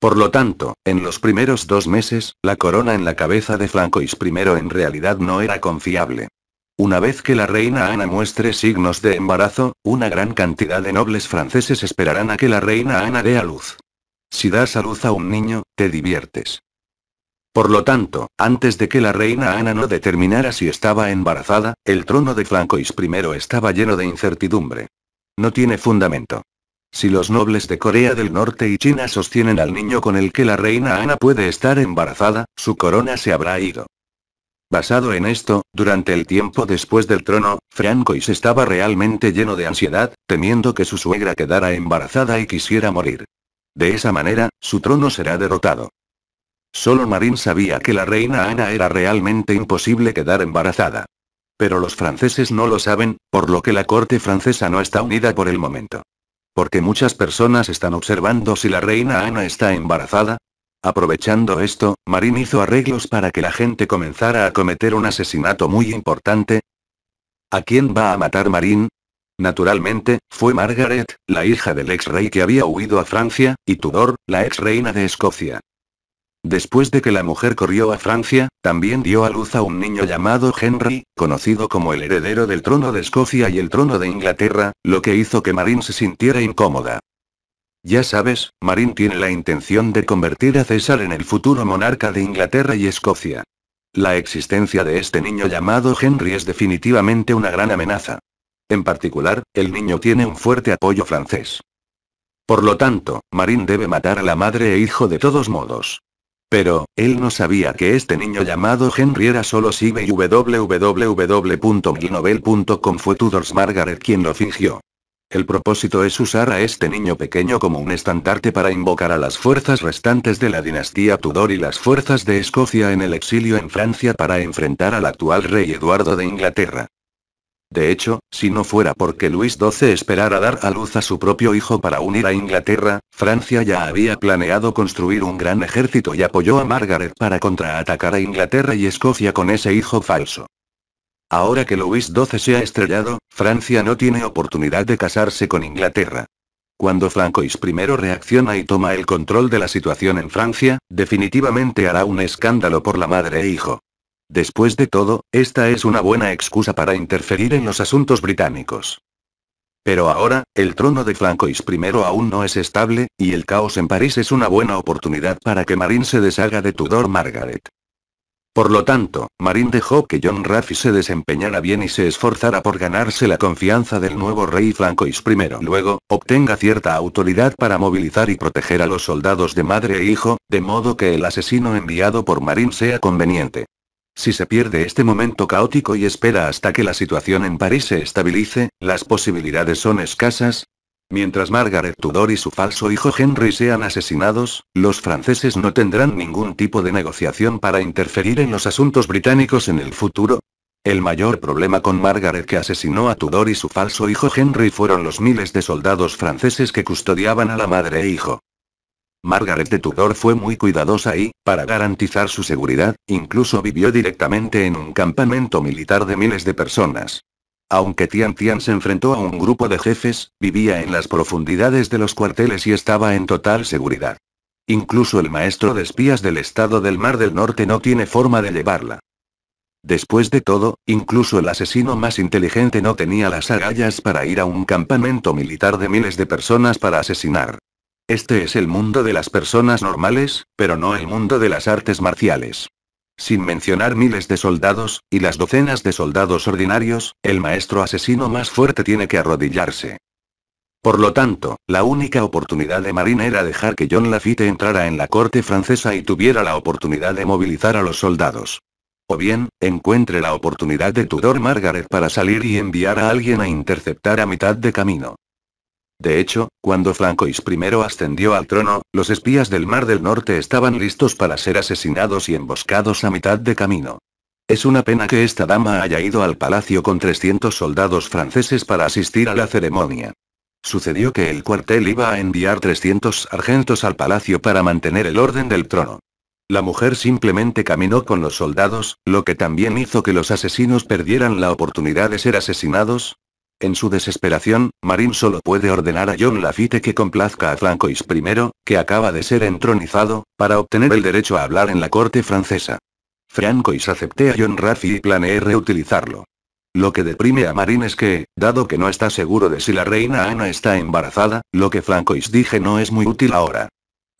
Por lo tanto, en los primeros dos meses, la corona en la cabeza de Francois I en realidad no era confiable. Una vez que la reina Ana muestre signos de embarazo, una gran cantidad de nobles franceses esperarán a que la reina Ana dé a luz. Si das a luz a un niño, te diviertes. Por lo tanto, antes de que la reina Ana no determinara si estaba embarazada, el trono de Francois I estaba lleno de incertidumbre. No tiene fundamento. Si los nobles de Corea del Norte y China sostienen al niño con el que la reina Ana puede estar embarazada, su corona se habrá ido. Basado en esto, durante el tiempo después del trono, Francois estaba realmente lleno de ansiedad, temiendo que su suegra quedara embarazada y quisiera morir. De esa manera, su trono será derrotado. Solo Marín sabía que la reina Ana era realmente imposible quedar embarazada. Pero los franceses no lo saben, por lo que la corte francesa no está unida por el momento. Porque muchas personas están observando si la reina Ana está embarazada. Aprovechando esto, Marín hizo arreglos para que la gente comenzara a cometer un asesinato muy importante. ¿A quién va a matar Marín? Naturalmente, fue Margaret, la hija del ex rey que había huido a Francia, y Tudor, la ex reina de Escocia. Después de que la mujer corrió a Francia, también dio a luz a un niño llamado Henry, conocido como el heredero del trono de Escocia y el trono de Inglaterra, lo que hizo que Marín se sintiera incómoda. Ya sabes, Marín tiene la intención de convertir a César en el futuro monarca de Inglaterra y Escocia. La existencia de este niño llamado Henry es definitivamente una gran amenaza. En particular, el niño tiene un fuerte apoyo francés. Por lo tanto, Marín debe matar a la madre e hijo de todos modos. Pero, él no sabía que este niño llamado Henry era solo si y fue Tudors Margaret quien lo fingió. El propósito es usar a este niño pequeño como un estandarte para invocar a las fuerzas restantes de la dinastía Tudor y las fuerzas de Escocia en el exilio en Francia para enfrentar al actual rey Eduardo de Inglaterra. De hecho, si no fuera porque Luis XII esperara dar a luz a su propio hijo para unir a Inglaterra, Francia ya había planeado construir un gran ejército y apoyó a Margaret para contraatacar a Inglaterra y Escocia con ese hijo falso. Ahora que Luis XII se ha estrellado, Francia no tiene oportunidad de casarse con Inglaterra. Cuando Francois I reacciona y toma el control de la situación en Francia, definitivamente hará un escándalo por la madre e hijo. Después de todo, esta es una buena excusa para interferir en los asuntos británicos. Pero ahora, el trono de Francois I aún no es estable, y el caos en París es una buena oportunidad para que Marín se deshaga de Tudor Margaret. Por lo tanto, Marín dejó que John Raffi se desempeñara bien y se esforzara por ganarse la confianza del nuevo rey Flancois I. Luego, obtenga cierta autoridad para movilizar y proteger a los soldados de madre e hijo, de modo que el asesino enviado por Marín sea conveniente. Si se pierde este momento caótico y espera hasta que la situación en París se estabilice, las posibilidades son escasas. Mientras Margaret Tudor y su falso hijo Henry sean asesinados, los franceses no tendrán ningún tipo de negociación para interferir en los asuntos británicos en el futuro. El mayor problema con Margaret que asesinó a Tudor y su falso hijo Henry fueron los miles de soldados franceses que custodiaban a la madre e hijo. Margaret de Tudor fue muy cuidadosa y, para garantizar su seguridad, incluso vivió directamente en un campamento militar de miles de personas. Aunque Tian Tian se enfrentó a un grupo de jefes, vivía en las profundidades de los cuarteles y estaba en total seguridad. Incluso el maestro de espías del estado del Mar del Norte no tiene forma de llevarla. Después de todo, incluso el asesino más inteligente no tenía las agallas para ir a un campamento militar de miles de personas para asesinar. Este es el mundo de las personas normales, pero no el mundo de las artes marciales. Sin mencionar miles de soldados, y las docenas de soldados ordinarios, el maestro asesino más fuerte tiene que arrodillarse. Por lo tanto, la única oportunidad de Marine era dejar que John Lafitte entrara en la corte francesa y tuviera la oportunidad de movilizar a los soldados. O bien, encuentre la oportunidad de Tudor Margaret para salir y enviar a alguien a interceptar a mitad de camino. De hecho, cuando Francois I ascendió al trono, los espías del Mar del Norte estaban listos para ser asesinados y emboscados a mitad de camino. Es una pena que esta dama haya ido al palacio con 300 soldados franceses para asistir a la ceremonia. Sucedió que el cuartel iba a enviar 300 sargentos al palacio para mantener el orden del trono. La mujer simplemente caminó con los soldados, lo que también hizo que los asesinos perdieran la oportunidad de ser asesinados, en su desesperación, Marin solo puede ordenar a John Lafitte que complazca a Francois I, que acaba de ser entronizado, para obtener el derecho a hablar en la corte francesa. Francois acepté a John Raffi y planeé reutilizarlo. Lo que deprime a Marin es que, dado que no está seguro de si la reina Ana está embarazada, lo que Francois dije no es muy útil ahora.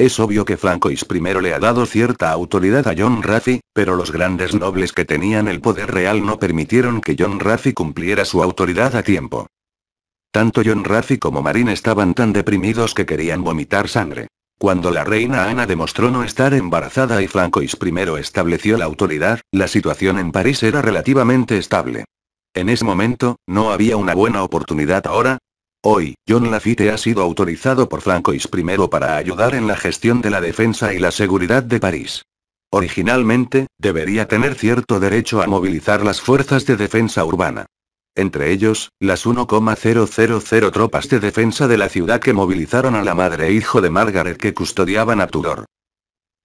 Es obvio que Francois I le ha dado cierta autoridad a John Raffi, pero los grandes nobles que tenían el poder real no permitieron que John Raffi cumpliera su autoridad a tiempo. Tanto John Raffi como Marine estaban tan deprimidos que querían vomitar sangre. Cuando la reina Ana demostró no estar embarazada y Francois I estableció la autoridad, la situación en París era relativamente estable. En ese momento, no había una buena oportunidad ahora, Hoy, John Lafitte ha sido autorizado por Francois I para ayudar en la gestión de la defensa y la seguridad de París. Originalmente, debería tener cierto derecho a movilizar las fuerzas de defensa urbana. Entre ellos, las 1,000 tropas de defensa de la ciudad que movilizaron a la madre e hijo de Margaret que custodiaban a Tudor.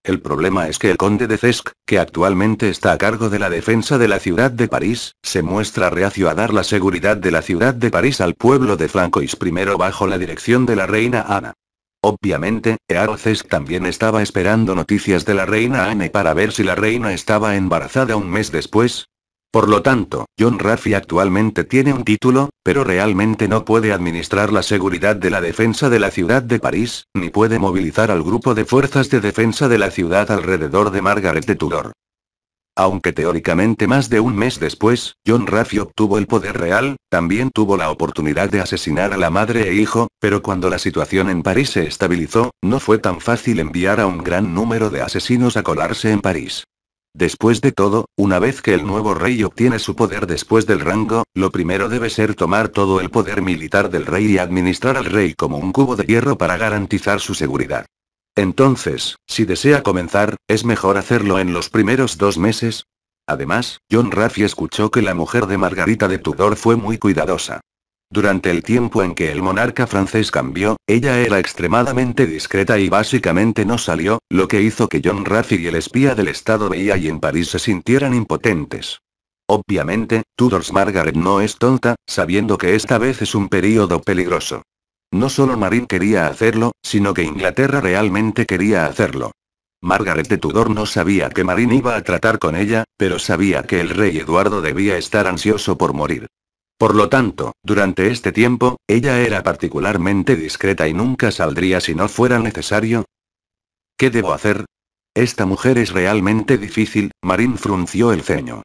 El problema es que el conde de Cesc, que actualmente está a cargo de la defensa de la ciudad de París, se muestra reacio a dar la seguridad de la ciudad de París al pueblo de Francois I bajo la dirección de la reina Ana. Obviamente, Cesc también estaba esperando noticias de la reina Ana para ver si la reina estaba embarazada un mes después, por lo tanto, John Raffi actualmente tiene un título, pero realmente no puede administrar la seguridad de la defensa de la ciudad de París, ni puede movilizar al grupo de fuerzas de defensa de la ciudad alrededor de Margaret de Tudor. Aunque teóricamente más de un mes después, John Raffi obtuvo el poder real, también tuvo la oportunidad de asesinar a la madre e hijo, pero cuando la situación en París se estabilizó, no fue tan fácil enviar a un gran número de asesinos a colarse en París. Después de todo, una vez que el nuevo rey obtiene su poder después del rango, lo primero debe ser tomar todo el poder militar del rey y administrar al rey como un cubo de hierro para garantizar su seguridad. Entonces, si desea comenzar, es mejor hacerlo en los primeros dos meses. Además, John Raffi escuchó que la mujer de Margarita de Tudor fue muy cuidadosa. Durante el tiempo en que el monarca francés cambió, ella era extremadamente discreta y básicamente no salió, lo que hizo que John Raffi y el espía del Estado veía e y en París se sintieran impotentes. Obviamente, Tudors Margaret no es tonta, sabiendo que esta vez es un período peligroso. No solo Marín quería hacerlo, sino que Inglaterra realmente quería hacerlo. Margaret de Tudor no sabía que Marín iba a tratar con ella, pero sabía que el rey Eduardo debía estar ansioso por morir. Por lo tanto, durante este tiempo, ella era particularmente discreta y nunca saldría si no fuera necesario. ¿Qué debo hacer? Esta mujer es realmente difícil, Marín frunció el ceño.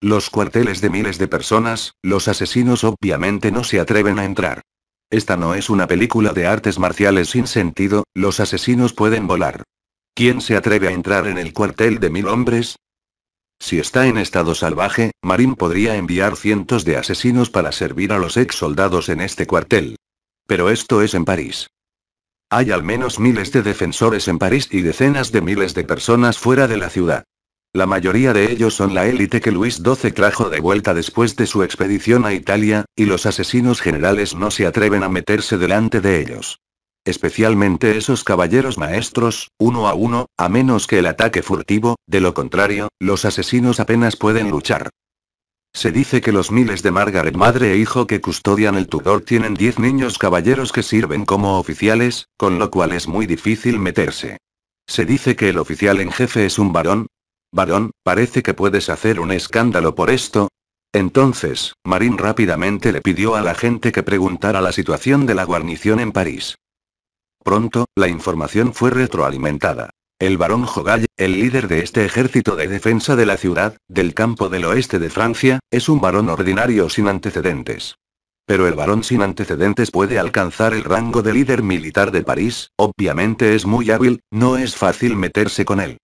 Los cuarteles de miles de personas, los asesinos obviamente no se atreven a entrar. Esta no es una película de artes marciales sin sentido, los asesinos pueden volar. ¿Quién se atreve a entrar en el cuartel de mil hombres? Si está en estado salvaje, Marín podría enviar cientos de asesinos para servir a los ex soldados en este cuartel. Pero esto es en París. Hay al menos miles de defensores en París y decenas de miles de personas fuera de la ciudad. La mayoría de ellos son la élite que Luis XII trajo de vuelta después de su expedición a Italia, y los asesinos generales no se atreven a meterse delante de ellos especialmente esos caballeros maestros, uno a uno, a menos que el ataque furtivo, de lo contrario, los asesinos apenas pueden luchar. Se dice que los miles de Margaret madre e hijo que custodian el Tudor tienen 10 niños caballeros que sirven como oficiales, con lo cual es muy difícil meterse. Se dice que el oficial en jefe es un varón. Varón, parece que puedes hacer un escándalo por esto. Entonces, Marín rápidamente le pidió a la gente que preguntara la situación de la guarnición en París. Pronto, la información fue retroalimentada. El barón Jogalle, el líder de este ejército de defensa de la ciudad, del campo del oeste de Francia, es un varón ordinario sin antecedentes. Pero el varón sin antecedentes puede alcanzar el rango de líder militar de París, obviamente es muy hábil, no es fácil meterse con él.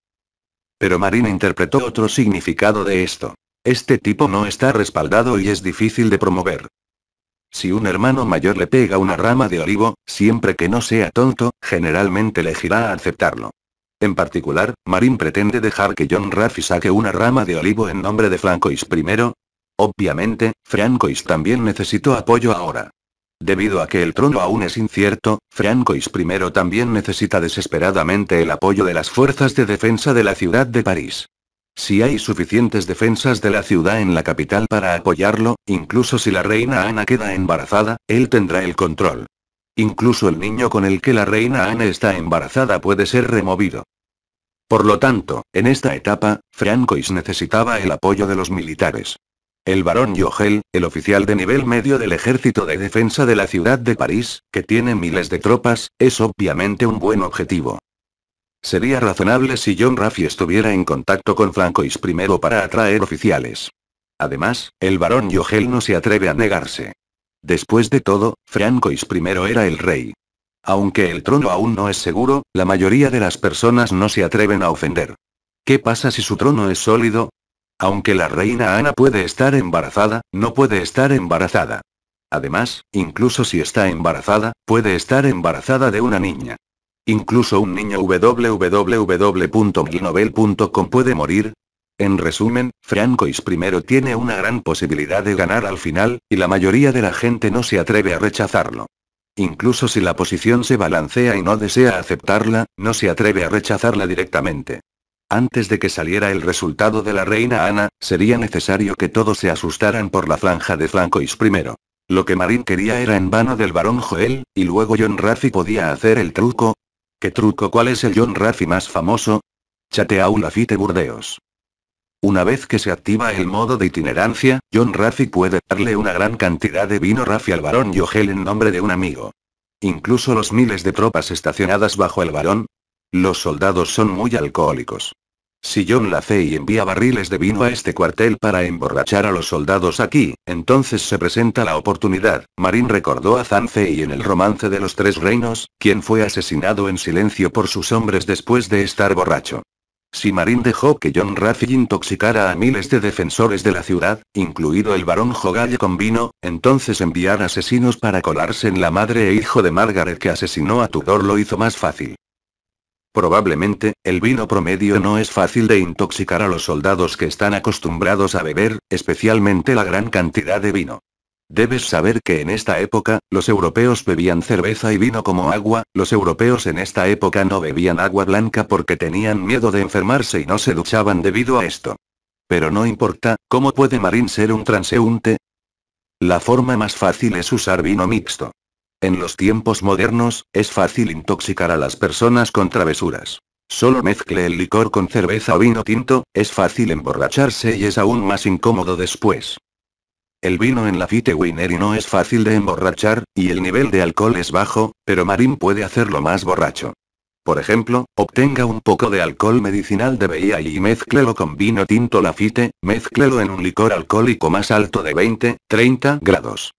Pero Marina interpretó otro significado de esto. Este tipo no está respaldado y es difícil de promover. Si un hermano mayor le pega una rama de olivo, siempre que no sea tonto, generalmente le a aceptarlo. En particular, Marín pretende dejar que John Raffi saque una rama de olivo en nombre de Francois I. Obviamente, Francois también necesitó apoyo ahora. Debido a que el trono aún es incierto, Francois I también necesita desesperadamente el apoyo de las fuerzas de defensa de la ciudad de París. Si hay suficientes defensas de la ciudad en la capital para apoyarlo, incluso si la reina Ana queda embarazada, él tendrá el control. Incluso el niño con el que la reina Ana está embarazada puede ser removido. Por lo tanto, en esta etapa, Francois necesitaba el apoyo de los militares. El barón Yogel, el oficial de nivel medio del ejército de defensa de la ciudad de París, que tiene miles de tropas, es obviamente un buen objetivo. Sería razonable si John Raffi estuviera en contacto con Francois I para atraer oficiales. Además, el barón Yogel no se atreve a negarse. Después de todo, Francois I era el rey. Aunque el trono aún no es seguro, la mayoría de las personas no se atreven a ofender. ¿Qué pasa si su trono es sólido? Aunque la reina Ana puede estar embarazada, no puede estar embarazada. Además, incluso si está embarazada, puede estar embarazada de una niña. Incluso un niño www.milnovel.com puede morir. En resumen, Francois I tiene una gran posibilidad de ganar al final, y la mayoría de la gente no se atreve a rechazarlo. Incluso si la posición se balancea y no desea aceptarla, no se atreve a rechazarla directamente. Antes de que saliera el resultado de la reina Ana, sería necesario que todos se asustaran por la franja de Francois I. Lo que Marín quería era en vano del barón Joel, y luego John Raffi podía hacer el truco, ¿Qué truco? ¿Cuál es el John Raffi más famoso? Chatea Lafite Burdeos. Una vez que se activa el modo de itinerancia, John Raffi puede darle una gran cantidad de vino Raffi al barón Yogel en nombre de un amigo. Incluso los miles de tropas estacionadas bajo el barón. Los soldados son muy alcohólicos. Si John la envía barriles de vino a este cuartel para emborrachar a los soldados aquí, entonces se presenta la oportunidad. Marín recordó a y en el romance de los tres reinos, quien fue asesinado en silencio por sus hombres después de estar borracho. Si Marín dejó que John Raffi intoxicara a miles de defensores de la ciudad, incluido el barón Jogalle con vino, entonces enviar asesinos para colarse en la madre e hijo de Margaret que asesinó a Tudor lo hizo más fácil. Probablemente, el vino promedio no es fácil de intoxicar a los soldados que están acostumbrados a beber, especialmente la gran cantidad de vino. Debes saber que en esta época, los europeos bebían cerveza y vino como agua, los europeos en esta época no bebían agua blanca porque tenían miedo de enfermarse y no se duchaban debido a esto. Pero no importa, ¿cómo puede Marín ser un transeúnte? La forma más fácil es usar vino mixto. En los tiempos modernos, es fácil intoxicar a las personas con travesuras. Solo mezcle el licor con cerveza o vino tinto, es fácil emborracharse y es aún más incómodo después. El vino en la Fite Winery no es fácil de emborrachar, y el nivel de alcohol es bajo, pero Marín puede hacerlo más borracho. Por ejemplo, obtenga un poco de alcohol medicinal de BIA y mezclelo con vino tinto lafite, mezclelo en un licor alcohólico más alto de 20, 30 grados.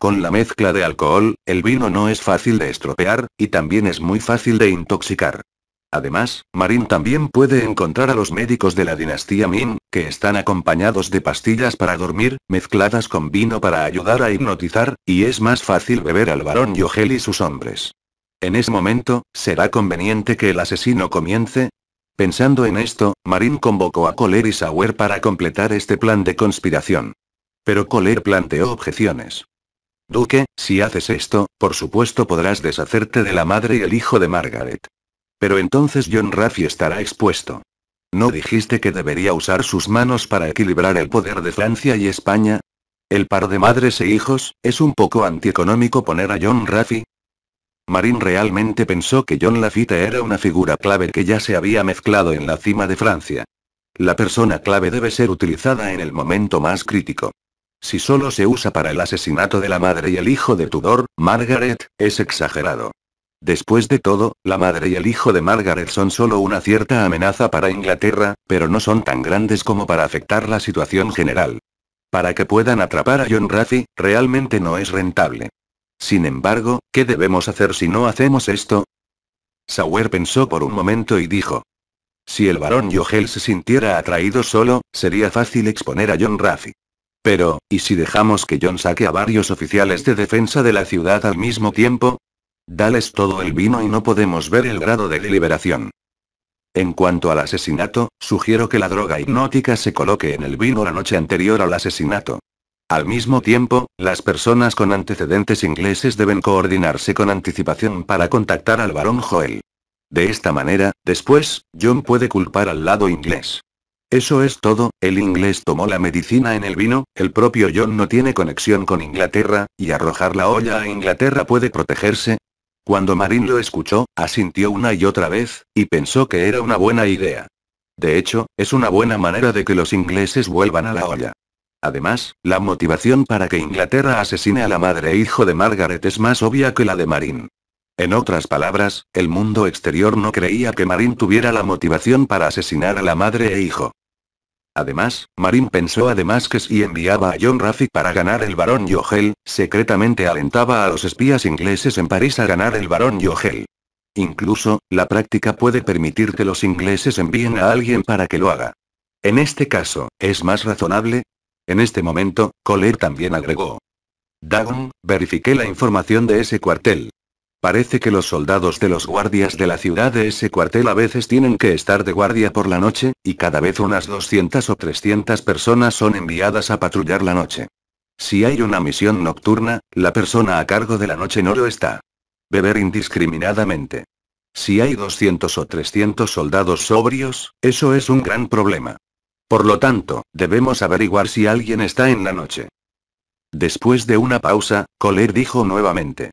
Con la mezcla de alcohol, el vino no es fácil de estropear, y también es muy fácil de intoxicar. Además, Marin también puede encontrar a los médicos de la dinastía Min, que están acompañados de pastillas para dormir, mezcladas con vino para ayudar a hipnotizar, y es más fácil beber al varón Yogel y sus hombres. En ese momento, ¿será conveniente que el asesino comience? Pensando en esto, Marin convocó a Coler y Sauer para completar este plan de conspiración. Pero Coler planteó objeciones. Duque, si haces esto, por supuesto podrás deshacerte de la madre y el hijo de Margaret. Pero entonces John Raffi estará expuesto. ¿No dijiste que debería usar sus manos para equilibrar el poder de Francia y España? El par de madres e hijos, es un poco antieconómico poner a John Raffi. Marín realmente pensó que John Lafitte era una figura clave que ya se había mezclado en la cima de Francia. La persona clave debe ser utilizada en el momento más crítico. Si solo se usa para el asesinato de la madre y el hijo de Tudor, Margaret, es exagerado. Después de todo, la madre y el hijo de Margaret son solo una cierta amenaza para Inglaterra, pero no son tan grandes como para afectar la situación general. Para que puedan atrapar a John Raffi, realmente no es rentable. Sin embargo, ¿qué debemos hacer si no hacemos esto? Sauer pensó por un momento y dijo. Si el barón Yogel se sintiera atraído solo, sería fácil exponer a John Raffi. Pero, ¿y si dejamos que John saque a varios oficiales de defensa de la ciudad al mismo tiempo? Dales todo el vino y no podemos ver el grado de deliberación. En cuanto al asesinato, sugiero que la droga hipnótica se coloque en el vino la noche anterior al asesinato. Al mismo tiempo, las personas con antecedentes ingleses deben coordinarse con anticipación para contactar al barón Joel. De esta manera, después, John puede culpar al lado inglés. Eso es todo, el inglés tomó la medicina en el vino, el propio John no tiene conexión con Inglaterra, y arrojar la olla a Inglaterra puede protegerse. Cuando Marín lo escuchó, asintió una y otra vez, y pensó que era una buena idea. De hecho, es una buena manera de que los ingleses vuelvan a la olla. Además, la motivación para que Inglaterra asesine a la madre e hijo de Margaret es más obvia que la de Marín. En otras palabras, el mundo exterior no creía que Marín tuviera la motivación para asesinar a la madre e hijo. Además, Marín pensó además que si enviaba a John Raffick para ganar el barón Yogel, secretamente alentaba a los espías ingleses en París a ganar el barón Yogel. Incluso, la práctica puede permitir que los ingleses envíen a alguien para que lo haga. En este caso, ¿es más razonable? En este momento, Coller también agregó. Dagon, verifiqué la información de ese cuartel. Parece que los soldados de los guardias de la ciudad de ese cuartel a veces tienen que estar de guardia por la noche, y cada vez unas 200 o 300 personas son enviadas a patrullar la noche. Si hay una misión nocturna, la persona a cargo de la noche no lo está. Beber indiscriminadamente. Si hay 200 o 300 soldados sobrios, eso es un gran problema. Por lo tanto, debemos averiguar si alguien está en la noche. Después de una pausa, Coler dijo nuevamente.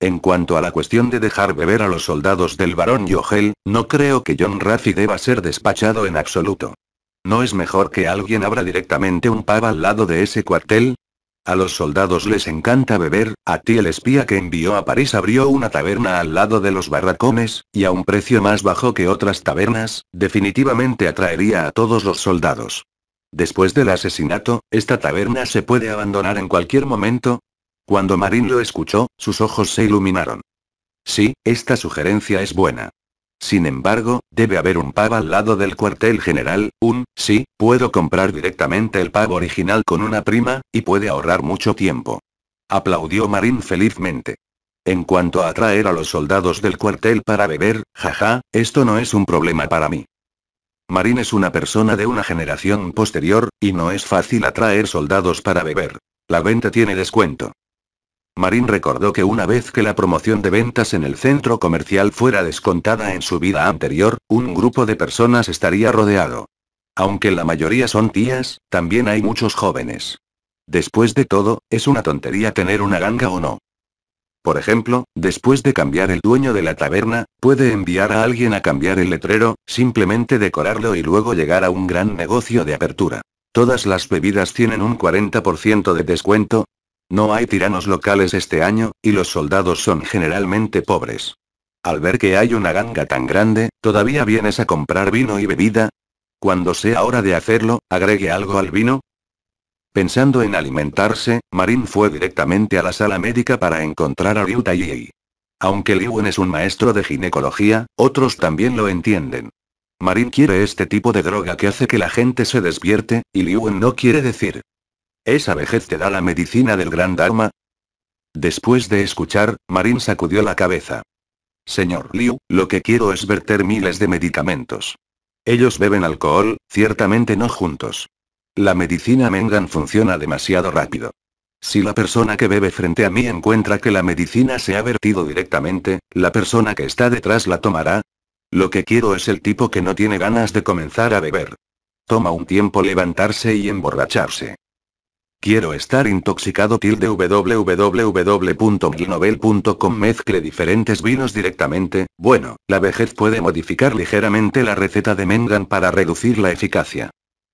En cuanto a la cuestión de dejar beber a los soldados del barón Yogel, no creo que John Raffi deba ser despachado en absoluto. ¿No es mejor que alguien abra directamente un pub al lado de ese cuartel? A los soldados les encanta beber, a ti el espía que envió a París abrió una taberna al lado de los barracones, y a un precio más bajo que otras tabernas, definitivamente atraería a todos los soldados. Después del asesinato, esta taberna se puede abandonar en cualquier momento, cuando Marín lo escuchó, sus ojos se iluminaron. Sí, esta sugerencia es buena. Sin embargo, debe haber un pub al lado del cuartel general, un, sí, puedo comprar directamente el pavo original con una prima, y puede ahorrar mucho tiempo. Aplaudió Marín felizmente. En cuanto a atraer a los soldados del cuartel para beber, jaja, esto no es un problema para mí. Marín es una persona de una generación posterior, y no es fácil atraer soldados para beber. La venta tiene descuento. Marín recordó que una vez que la promoción de ventas en el centro comercial fuera descontada en su vida anterior, un grupo de personas estaría rodeado. Aunque la mayoría son tías, también hay muchos jóvenes. Después de todo, es una tontería tener una ganga o no. Por ejemplo, después de cambiar el dueño de la taberna, puede enviar a alguien a cambiar el letrero, simplemente decorarlo y luego llegar a un gran negocio de apertura. Todas las bebidas tienen un 40% de descuento, no hay tiranos locales este año, y los soldados son generalmente pobres. Al ver que hay una ganga tan grande, ¿todavía vienes a comprar vino y bebida? Cuando sea hora de hacerlo, agregue algo al vino. Pensando en alimentarse, Marin fue directamente a la sala médica para encontrar a Ryu yei Aunque Liwen es un maestro de ginecología, otros también lo entienden. Marin quiere este tipo de droga que hace que la gente se despierte, y Liwen no quiere decir, ¿Esa vejez te da la medicina del gran Dharma? Después de escuchar, Marin sacudió la cabeza. Señor Liu, lo que quiero es verter miles de medicamentos. Ellos beben alcohol, ciertamente no juntos. La medicina Mengan funciona demasiado rápido. Si la persona que bebe frente a mí encuentra que la medicina se ha vertido directamente, la persona que está detrás la tomará. Lo que quiero es el tipo que no tiene ganas de comenzar a beber. Toma un tiempo levantarse y emborracharse. Quiero estar intoxicado tilde www.ginovel.com Mezcle diferentes vinos directamente, bueno, la vejez puede modificar ligeramente la receta de Mengan para reducir la eficacia.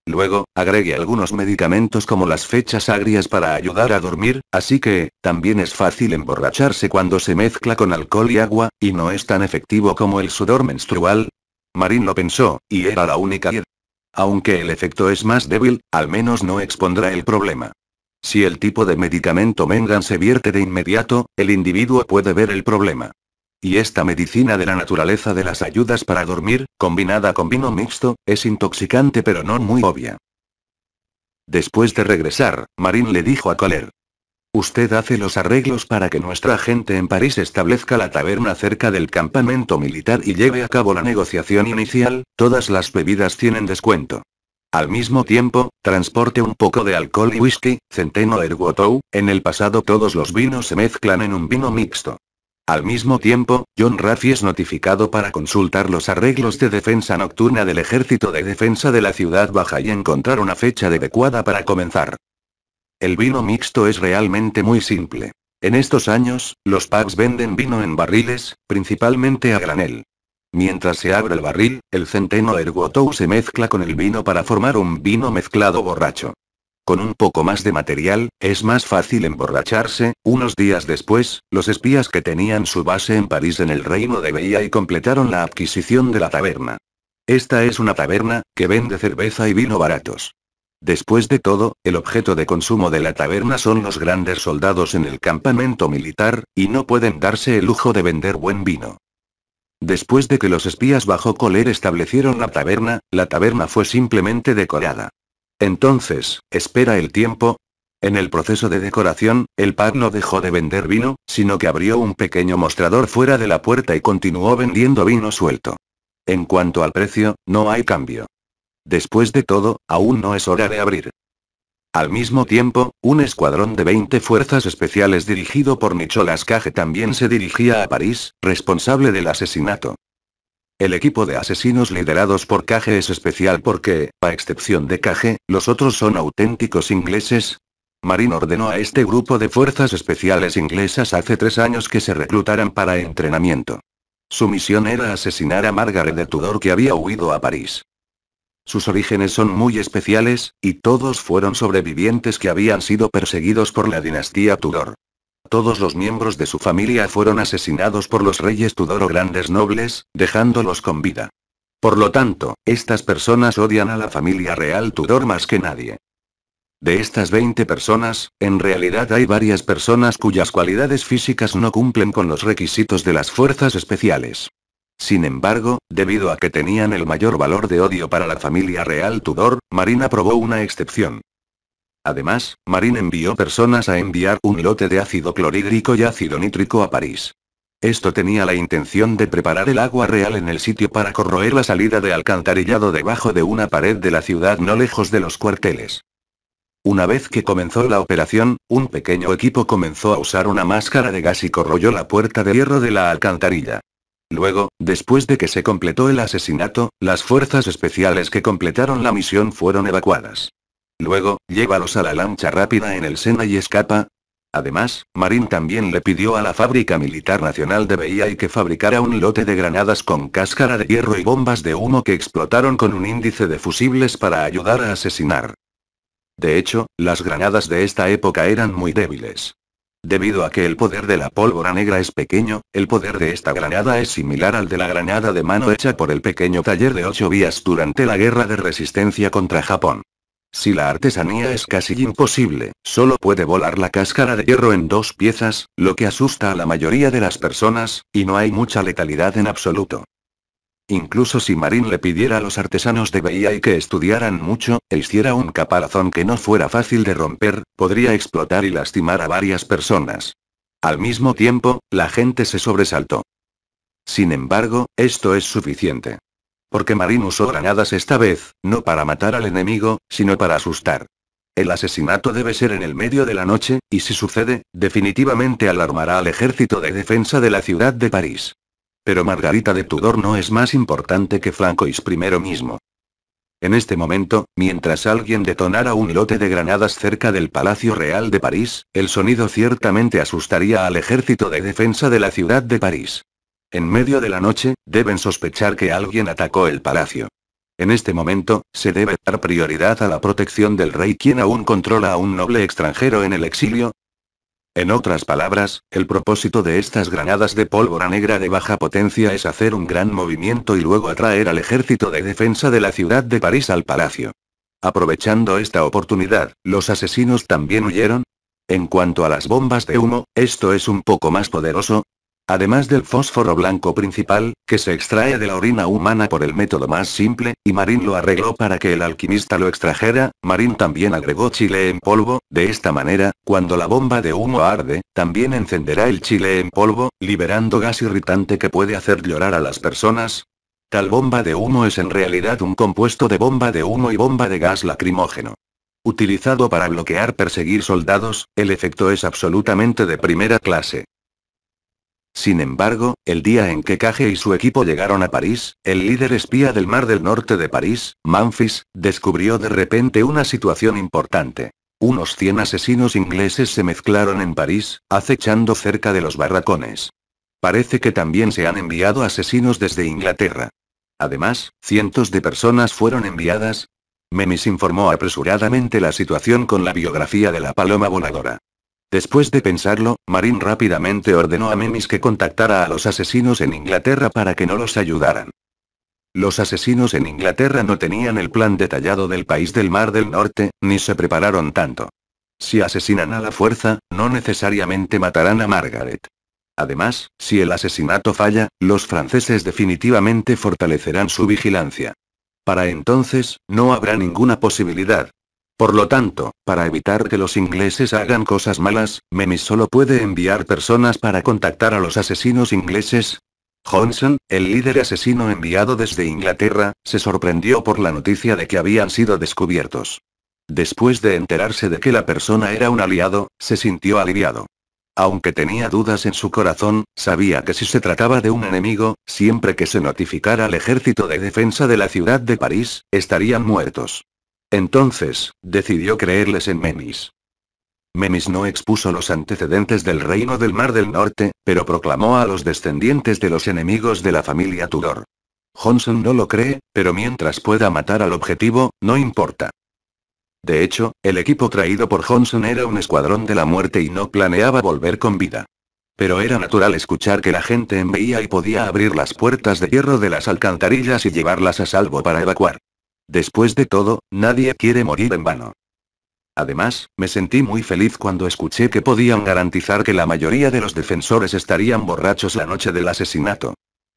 Luego, agregue algunos medicamentos como las fechas agrias para ayudar a dormir, así que, también es fácil emborracharse cuando se mezcla con alcohol y agua, y no es tan efectivo como el sudor menstrual. Marín lo pensó, y era la única aunque el efecto es más débil, al menos no expondrá el problema. Si el tipo de medicamento Mengan se vierte de inmediato, el individuo puede ver el problema. Y esta medicina de la naturaleza de las ayudas para dormir, combinada con vino mixto, es intoxicante pero no muy obvia. Después de regresar, Marín le dijo a Coler. Usted hace los arreglos para que nuestra gente en París establezca la taberna cerca del campamento militar y lleve a cabo la negociación inicial, todas las bebidas tienen descuento. Al mismo tiempo, transporte un poco de alcohol y whisky, centeno erguotou, en el pasado todos los vinos se mezclan en un vino mixto. Al mismo tiempo, John Raffi es notificado para consultar los arreglos de defensa nocturna del Ejército de Defensa de la Ciudad Baja y encontrar una fecha adecuada para comenzar. El vino mixto es realmente muy simple. En estos años, los pubs venden vino en barriles, principalmente a granel. Mientras se abre el barril, el centeno ergotou se mezcla con el vino para formar un vino mezclado borracho. Con un poco más de material, es más fácil emborracharse. Unos días después, los espías que tenían su base en París en el Reino de Bella y completaron la adquisición de la taberna. Esta es una taberna, que vende cerveza y vino baratos. Después de todo, el objeto de consumo de la taberna son los grandes soldados en el campamento militar, y no pueden darse el lujo de vender buen vino. Después de que los espías bajo Coler establecieron la taberna, la taberna fue simplemente decorada. Entonces, espera el tiempo. En el proceso de decoración, el par no dejó de vender vino, sino que abrió un pequeño mostrador fuera de la puerta y continuó vendiendo vino suelto. En cuanto al precio, no hay cambio. Después de todo, aún no es hora de abrir. Al mismo tiempo, un escuadrón de 20 fuerzas especiales dirigido por Micholas Cage también se dirigía a París, responsable del asesinato. El equipo de asesinos liderados por Cage es especial porque, a excepción de Cage, los otros son auténticos ingleses, Marine ordenó a este grupo de fuerzas especiales inglesas hace tres años que se reclutaran para entrenamiento. Su misión era asesinar a Margaret de Tudor que había huido a París. Sus orígenes son muy especiales, y todos fueron sobrevivientes que habían sido perseguidos por la dinastía Tudor. Todos los miembros de su familia fueron asesinados por los reyes Tudor o grandes nobles, dejándolos con vida. Por lo tanto, estas personas odian a la familia real Tudor más que nadie. De estas 20 personas, en realidad hay varias personas cuyas cualidades físicas no cumplen con los requisitos de las fuerzas especiales. Sin embargo, debido a que tenían el mayor valor de odio para la familia real Tudor, Marina aprobó una excepción. Además, Marín envió personas a enviar un lote de ácido clorhídrico y ácido nítrico a París. Esto tenía la intención de preparar el agua real en el sitio para corroer la salida de alcantarillado debajo de una pared de la ciudad no lejos de los cuarteles. Una vez que comenzó la operación, un pequeño equipo comenzó a usar una máscara de gas y corroyó la puerta de hierro de la alcantarilla. Luego, después de que se completó el asesinato, las fuerzas especiales que completaron la misión fueron evacuadas. Luego, llévalos a la lancha rápida en el Sena y escapa. Además, Marín también le pidió a la Fábrica Militar Nacional de y que fabricara un lote de granadas con cáscara de hierro y bombas de humo que explotaron con un índice de fusibles para ayudar a asesinar. De hecho, las granadas de esta época eran muy débiles. Debido a que el poder de la pólvora negra es pequeño, el poder de esta granada es similar al de la granada de mano hecha por el pequeño taller de ocho vías durante la guerra de resistencia contra Japón. Si la artesanía es casi imposible, solo puede volar la cáscara de hierro en dos piezas, lo que asusta a la mayoría de las personas, y no hay mucha letalidad en absoluto. Incluso si Marín le pidiera a los artesanos de y que estudiaran mucho, e hiciera un caparazón que no fuera fácil de romper, podría explotar y lastimar a varias personas. Al mismo tiempo, la gente se sobresaltó. Sin embargo, esto es suficiente. Porque Marín usó granadas esta vez, no para matar al enemigo, sino para asustar. El asesinato debe ser en el medio de la noche, y si sucede, definitivamente alarmará al ejército de defensa de la ciudad de París. Pero Margarita de Tudor no es más importante que Francois primero mismo. En este momento, mientras alguien detonara un lote de granadas cerca del Palacio Real de París, el sonido ciertamente asustaría al ejército de defensa de la ciudad de París. En medio de la noche, deben sospechar que alguien atacó el palacio. En este momento, se debe dar prioridad a la protección del rey quien aún controla a un noble extranjero en el exilio, en otras palabras, el propósito de estas granadas de pólvora negra de baja potencia es hacer un gran movimiento y luego atraer al ejército de defensa de la ciudad de París al palacio. Aprovechando esta oportunidad, los asesinos también huyeron. En cuanto a las bombas de humo, esto es un poco más poderoso, Además del fósforo blanco principal, que se extrae de la orina humana por el método más simple, y Marín lo arregló para que el alquimista lo extrajera, Marín también agregó chile en polvo, de esta manera, cuando la bomba de humo arde, también encenderá el chile en polvo, liberando gas irritante que puede hacer llorar a las personas, Tal bomba de humo es en realidad un compuesto de bomba de humo y bomba de gas lacrimógeno. Utilizado para bloquear perseguir soldados, el efecto es absolutamente de primera clase. Sin embargo, el día en que Cage y su equipo llegaron a París, el líder espía del Mar del Norte de París, Manfis, descubrió de repente una situación importante. Unos 100 asesinos ingleses se mezclaron en París, acechando cerca de los barracones. Parece que también se han enviado asesinos desde Inglaterra. Además, cientos de personas fueron enviadas. Memis informó apresuradamente la situación con la biografía de la paloma voladora. Después de pensarlo, Marín rápidamente ordenó a Memis que contactara a los asesinos en Inglaterra para que no los ayudaran. Los asesinos en Inglaterra no tenían el plan detallado del país del Mar del Norte, ni se prepararon tanto. Si asesinan a la fuerza, no necesariamente matarán a Margaret. Además, si el asesinato falla, los franceses definitivamente fortalecerán su vigilancia. Para entonces, no habrá ninguna posibilidad, por lo tanto, para evitar que los ingleses hagan cosas malas, Memis solo puede enviar personas para contactar a los asesinos ingleses. Johnson, el líder asesino enviado desde Inglaterra, se sorprendió por la noticia de que habían sido descubiertos. Después de enterarse de que la persona era un aliado, se sintió aliviado. Aunque tenía dudas en su corazón, sabía que si se trataba de un enemigo, siempre que se notificara al ejército de defensa de la ciudad de París, estarían muertos. Entonces, decidió creerles en Memis. Memis no expuso los antecedentes del reino del Mar del Norte, pero proclamó a los descendientes de los enemigos de la familia Tudor. Johnson no lo cree, pero mientras pueda matar al objetivo, no importa. De hecho, el equipo traído por Johnson era un escuadrón de la muerte y no planeaba volver con vida. Pero era natural escuchar que la gente enveía y podía abrir las puertas de hierro de las alcantarillas y llevarlas a salvo para evacuar. Después de todo, nadie quiere morir en vano. Además, me sentí muy feliz cuando escuché que podían garantizar que la mayoría de los defensores estarían borrachos la noche del asesinato.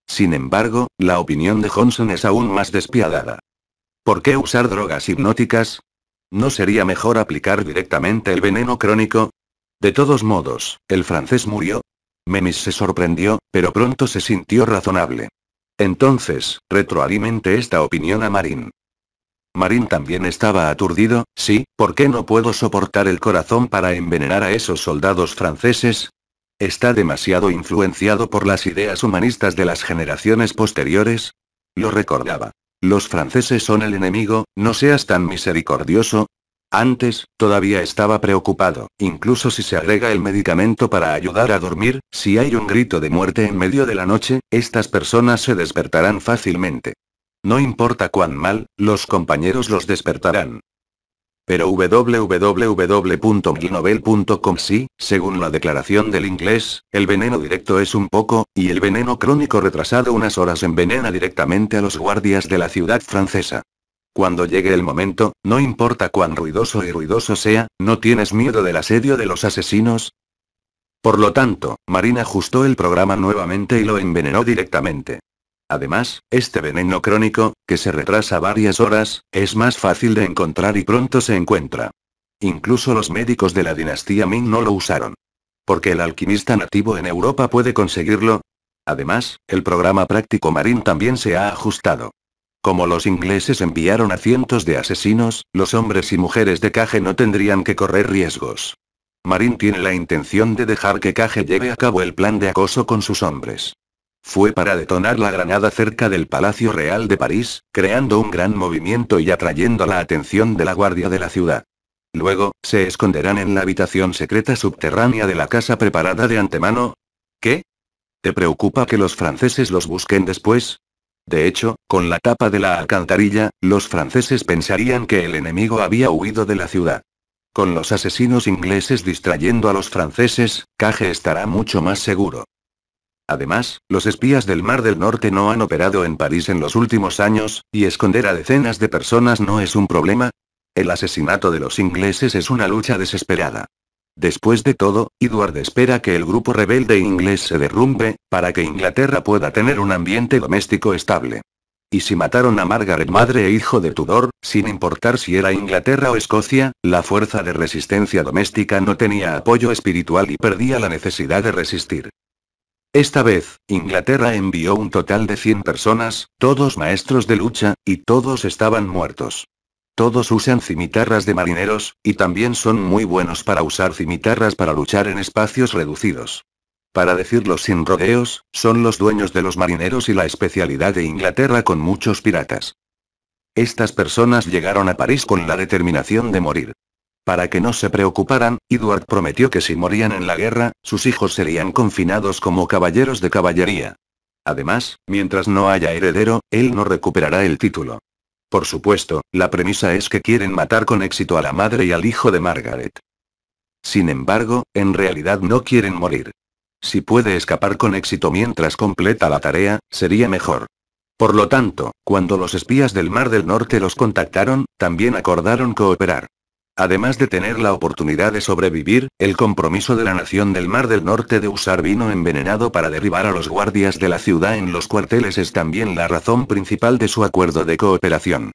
Sin embargo, la opinión de Johnson es aún más despiadada. ¿Por qué usar drogas hipnóticas? ¿No sería mejor aplicar directamente el veneno crónico? De todos modos, el francés murió. Memis se sorprendió, pero pronto se sintió razonable. Entonces, retroalimente esta opinión a Marín. Marín también estaba aturdido, sí, ¿por qué no puedo soportar el corazón para envenenar a esos soldados franceses? ¿Está demasiado influenciado por las ideas humanistas de las generaciones posteriores? Lo recordaba. Los franceses son el enemigo, no seas tan misericordioso. Antes, todavía estaba preocupado, incluso si se agrega el medicamento para ayudar a dormir, si hay un grito de muerte en medio de la noche, estas personas se despertarán fácilmente. No importa cuán mal, los compañeros los despertarán. Pero www.glinovel.com sí, según la declaración del inglés, el veneno directo es un poco, y el veneno crónico retrasado unas horas envenena directamente a los guardias de la ciudad francesa. Cuando llegue el momento, no importa cuán ruidoso y ruidoso sea, ¿no tienes miedo del asedio de los asesinos? Por lo tanto, Marina ajustó el programa nuevamente y lo envenenó directamente. Además, este veneno crónico, que se retrasa varias horas, es más fácil de encontrar y pronto se encuentra. Incluso los médicos de la dinastía Ming no lo usaron. Porque el alquimista nativo en Europa puede conseguirlo. Además, el programa práctico marín también se ha ajustado. Como los ingleses enviaron a cientos de asesinos, los hombres y mujeres de Caje no tendrían que correr riesgos. Marín tiene la intención de dejar que Caje lleve a cabo el plan de acoso con sus hombres fue para detonar la granada cerca del Palacio Real de París, creando un gran movimiento y atrayendo la atención de la guardia de la ciudad. Luego, se esconderán en la habitación secreta subterránea de la casa preparada de antemano. ¿Qué? ¿Te preocupa que los franceses los busquen después? De hecho, con la tapa de la alcantarilla, los franceses pensarían que el enemigo había huido de la ciudad. Con los asesinos ingleses distrayendo a los franceses, Cage estará mucho más seguro. Además, los espías del Mar del Norte no han operado en París en los últimos años, y esconder a decenas de personas no es un problema. El asesinato de los ingleses es una lucha desesperada. Después de todo, Edward espera que el grupo rebelde inglés se derrumbe, para que Inglaterra pueda tener un ambiente doméstico estable. Y si mataron a Margaret madre e hijo de Tudor, sin importar si era Inglaterra o Escocia, la fuerza de resistencia doméstica no tenía apoyo espiritual y perdía la necesidad de resistir. Esta vez, Inglaterra envió un total de 100 personas, todos maestros de lucha, y todos estaban muertos. Todos usan cimitarras de marineros, y también son muy buenos para usar cimitarras para luchar en espacios reducidos. Para decirlo sin rodeos, son los dueños de los marineros y la especialidad de Inglaterra con muchos piratas. Estas personas llegaron a París con la determinación de morir. Para que no se preocuparan, Edward prometió que si morían en la guerra, sus hijos serían confinados como caballeros de caballería. Además, mientras no haya heredero, él no recuperará el título. Por supuesto, la premisa es que quieren matar con éxito a la madre y al hijo de Margaret. Sin embargo, en realidad no quieren morir. Si puede escapar con éxito mientras completa la tarea, sería mejor. Por lo tanto, cuando los espías del Mar del Norte los contactaron, también acordaron cooperar. Además de tener la oportunidad de sobrevivir, el compromiso de la nación del Mar del Norte de usar vino envenenado para derribar a los guardias de la ciudad en los cuarteles es también la razón principal de su acuerdo de cooperación.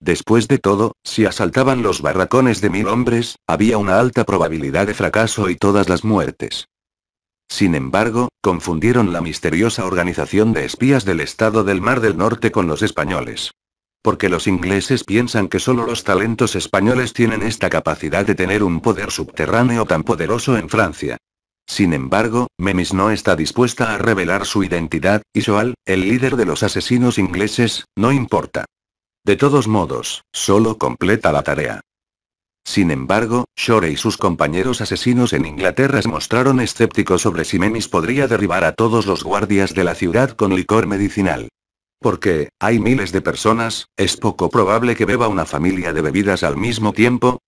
Después de todo, si asaltaban los barracones de mil hombres, había una alta probabilidad de fracaso y todas las muertes. Sin embargo, confundieron la misteriosa organización de espías del Estado del Mar del Norte con los españoles porque los ingleses piensan que solo los talentos españoles tienen esta capacidad de tener un poder subterráneo tan poderoso en Francia. Sin embargo, Memis no está dispuesta a revelar su identidad, y Soal, el líder de los asesinos ingleses, no importa. De todos modos, solo completa la tarea. Sin embargo, Shore y sus compañeros asesinos en Inglaterra se mostraron escépticos sobre si Memis podría derribar a todos los guardias de la ciudad con licor medicinal. Porque, hay miles de personas, es poco probable que beba una familia de bebidas al mismo tiempo.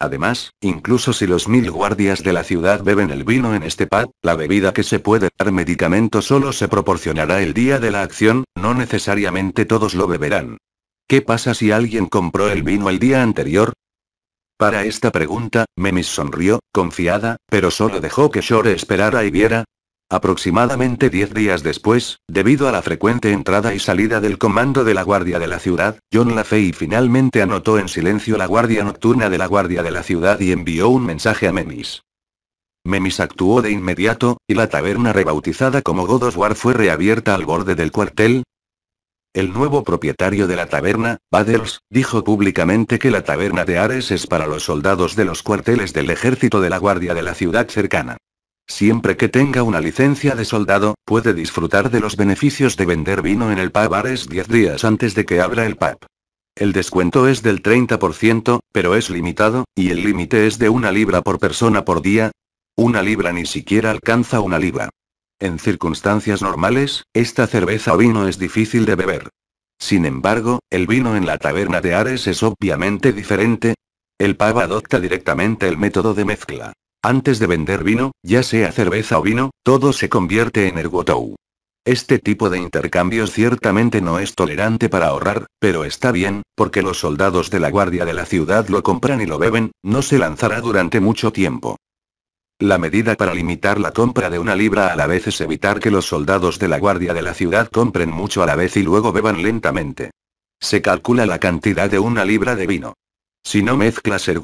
Además, incluso si los mil guardias de la ciudad beben el vino en este pad, la bebida que se puede dar medicamento solo se proporcionará el día de la acción, no necesariamente todos lo beberán. ¿Qué pasa si alguien compró el vino el día anterior? Para esta pregunta, Memis sonrió, confiada, pero solo dejó que Shore esperara y viera, Aproximadamente 10 días después, debido a la frecuente entrada y salida del comando de la Guardia de la Ciudad, John Lafey finalmente anotó en silencio la Guardia Nocturna de la Guardia de la Ciudad y envió un mensaje a Memis. Memis actuó de inmediato, y la taberna rebautizada como Godos War fue reabierta al borde del cuartel, el nuevo propietario de la taberna, Baders, dijo públicamente que la taberna de Ares es para los soldados de los cuarteles del ejército de la guardia de la ciudad cercana. Siempre que tenga una licencia de soldado, puede disfrutar de los beneficios de vender vino en el pub Ares 10 días antes de que abra el pub. El descuento es del 30%, pero es limitado, y el límite es de una libra por persona por día. Una libra ni siquiera alcanza una libra. En circunstancias normales, esta cerveza o vino es difícil de beber. Sin embargo, el vino en la taberna de Ares es obviamente diferente. El pub adopta directamente el método de mezcla. Antes de vender vino, ya sea cerveza o vino, todo se convierte en ergotou. Este tipo de intercambios ciertamente no es tolerante para ahorrar, pero está bien, porque los soldados de la guardia de la ciudad lo compran y lo beben, no se lanzará durante mucho tiempo. La medida para limitar la compra de una libra a la vez es evitar que los soldados de la guardia de la ciudad compren mucho a la vez y luego beban lentamente. Se calcula la cantidad de una libra de vino. Si no mezclas el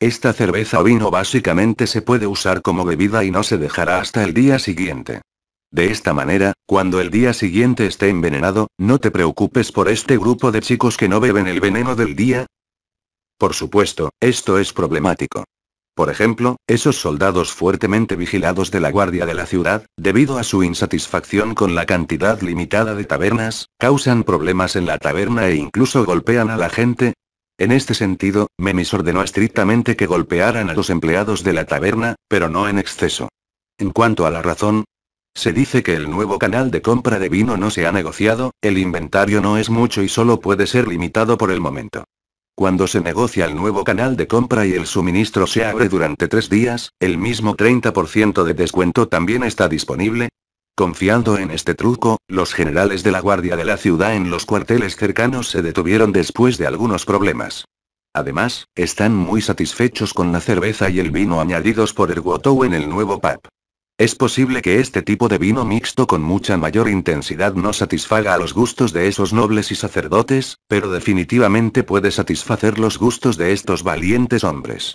esta cerveza o vino básicamente se puede usar como bebida y no se dejará hasta el día siguiente. De esta manera, cuando el día siguiente esté envenenado, no te preocupes por este grupo de chicos que no beben el veneno del día. Por supuesto, esto es problemático. Por ejemplo, esos soldados fuertemente vigilados de la guardia de la ciudad, debido a su insatisfacción con la cantidad limitada de tabernas, causan problemas en la taberna e incluso golpean a la gente, en este sentido, Memis ordenó estrictamente que golpearan a los empleados de la taberna, pero no en exceso. En cuanto a la razón, se dice que el nuevo canal de compra de vino no se ha negociado, el inventario no es mucho y solo puede ser limitado por el momento. Cuando se negocia el nuevo canal de compra y el suministro se abre durante tres días, el mismo 30% de descuento también está disponible, Confiando en este truco, los generales de la Guardia de la Ciudad en los cuarteles cercanos se detuvieron después de algunos problemas. Además, están muy satisfechos con la cerveza y el vino añadidos por Ergotou en el nuevo pub. Es posible que este tipo de vino mixto con mucha mayor intensidad no satisfaga a los gustos de esos nobles y sacerdotes, pero definitivamente puede satisfacer los gustos de estos valientes hombres.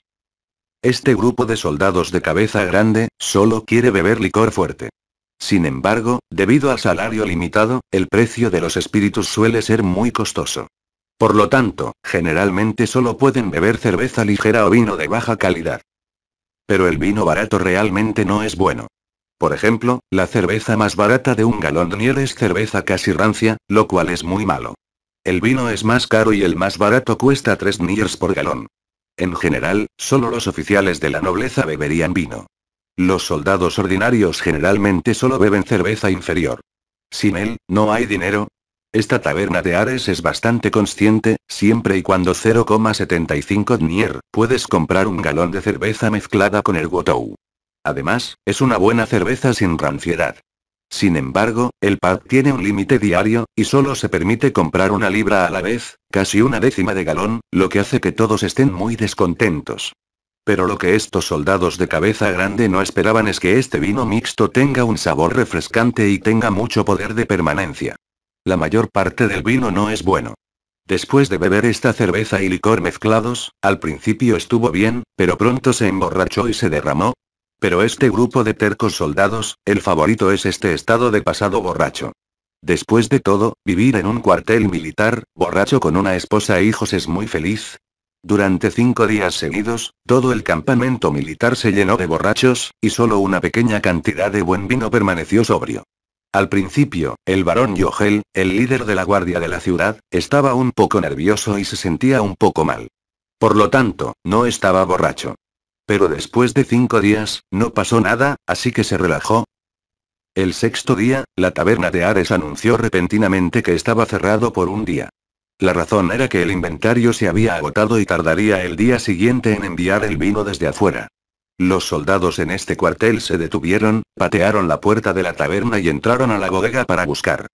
Este grupo de soldados de cabeza grande, solo quiere beber licor fuerte. Sin embargo, debido al salario limitado, el precio de los espíritus suele ser muy costoso. Por lo tanto, generalmente solo pueden beber cerveza ligera o vino de baja calidad. Pero el vino barato realmente no es bueno. Por ejemplo, la cerveza más barata de un galón de nieve es cerveza casi rancia, lo cual es muy malo. El vino es más caro y el más barato cuesta 3 niers por galón. En general, solo los oficiales de la nobleza beberían vino. Los soldados ordinarios generalmente solo beben cerveza inferior. Sin él, no hay dinero. Esta taberna de Ares es bastante consciente, siempre y cuando 0,75 Dnier, puedes comprar un galón de cerveza mezclada con el Wotou. Además, es una buena cerveza sin ranciedad. Sin embargo, el pub tiene un límite diario, y solo se permite comprar una libra a la vez, casi una décima de galón, lo que hace que todos estén muy descontentos. Pero lo que estos soldados de cabeza grande no esperaban es que este vino mixto tenga un sabor refrescante y tenga mucho poder de permanencia. La mayor parte del vino no es bueno. Después de beber esta cerveza y licor mezclados, al principio estuvo bien, pero pronto se emborrachó y se derramó. Pero este grupo de tercos soldados, el favorito es este estado de pasado borracho. Después de todo, vivir en un cuartel militar, borracho con una esposa e hijos es muy feliz, durante cinco días seguidos, todo el campamento militar se llenó de borrachos, y solo una pequeña cantidad de buen vino permaneció sobrio. Al principio, el barón Yogel, el líder de la guardia de la ciudad, estaba un poco nervioso y se sentía un poco mal. Por lo tanto, no estaba borracho. Pero después de cinco días, no pasó nada, así que se relajó. El sexto día, la taberna de Ares anunció repentinamente que estaba cerrado por un día. La razón era que el inventario se había agotado y tardaría el día siguiente en enviar el vino desde afuera. Los soldados en este cuartel se detuvieron, patearon la puerta de la taberna y entraron a la bodega para buscar.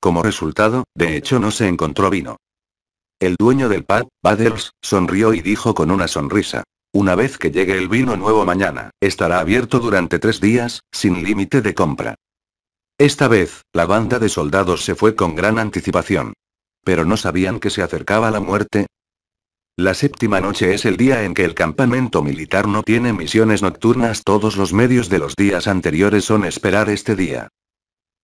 Como resultado, de hecho no se encontró vino. El dueño del pub, Baders, sonrió y dijo con una sonrisa. Una vez que llegue el vino nuevo mañana, estará abierto durante tres días, sin límite de compra. Esta vez, la banda de soldados se fue con gran anticipación pero no sabían que se acercaba la muerte. La séptima noche es el día en que el campamento militar no tiene misiones nocturnas, todos los medios de los días anteriores son esperar este día.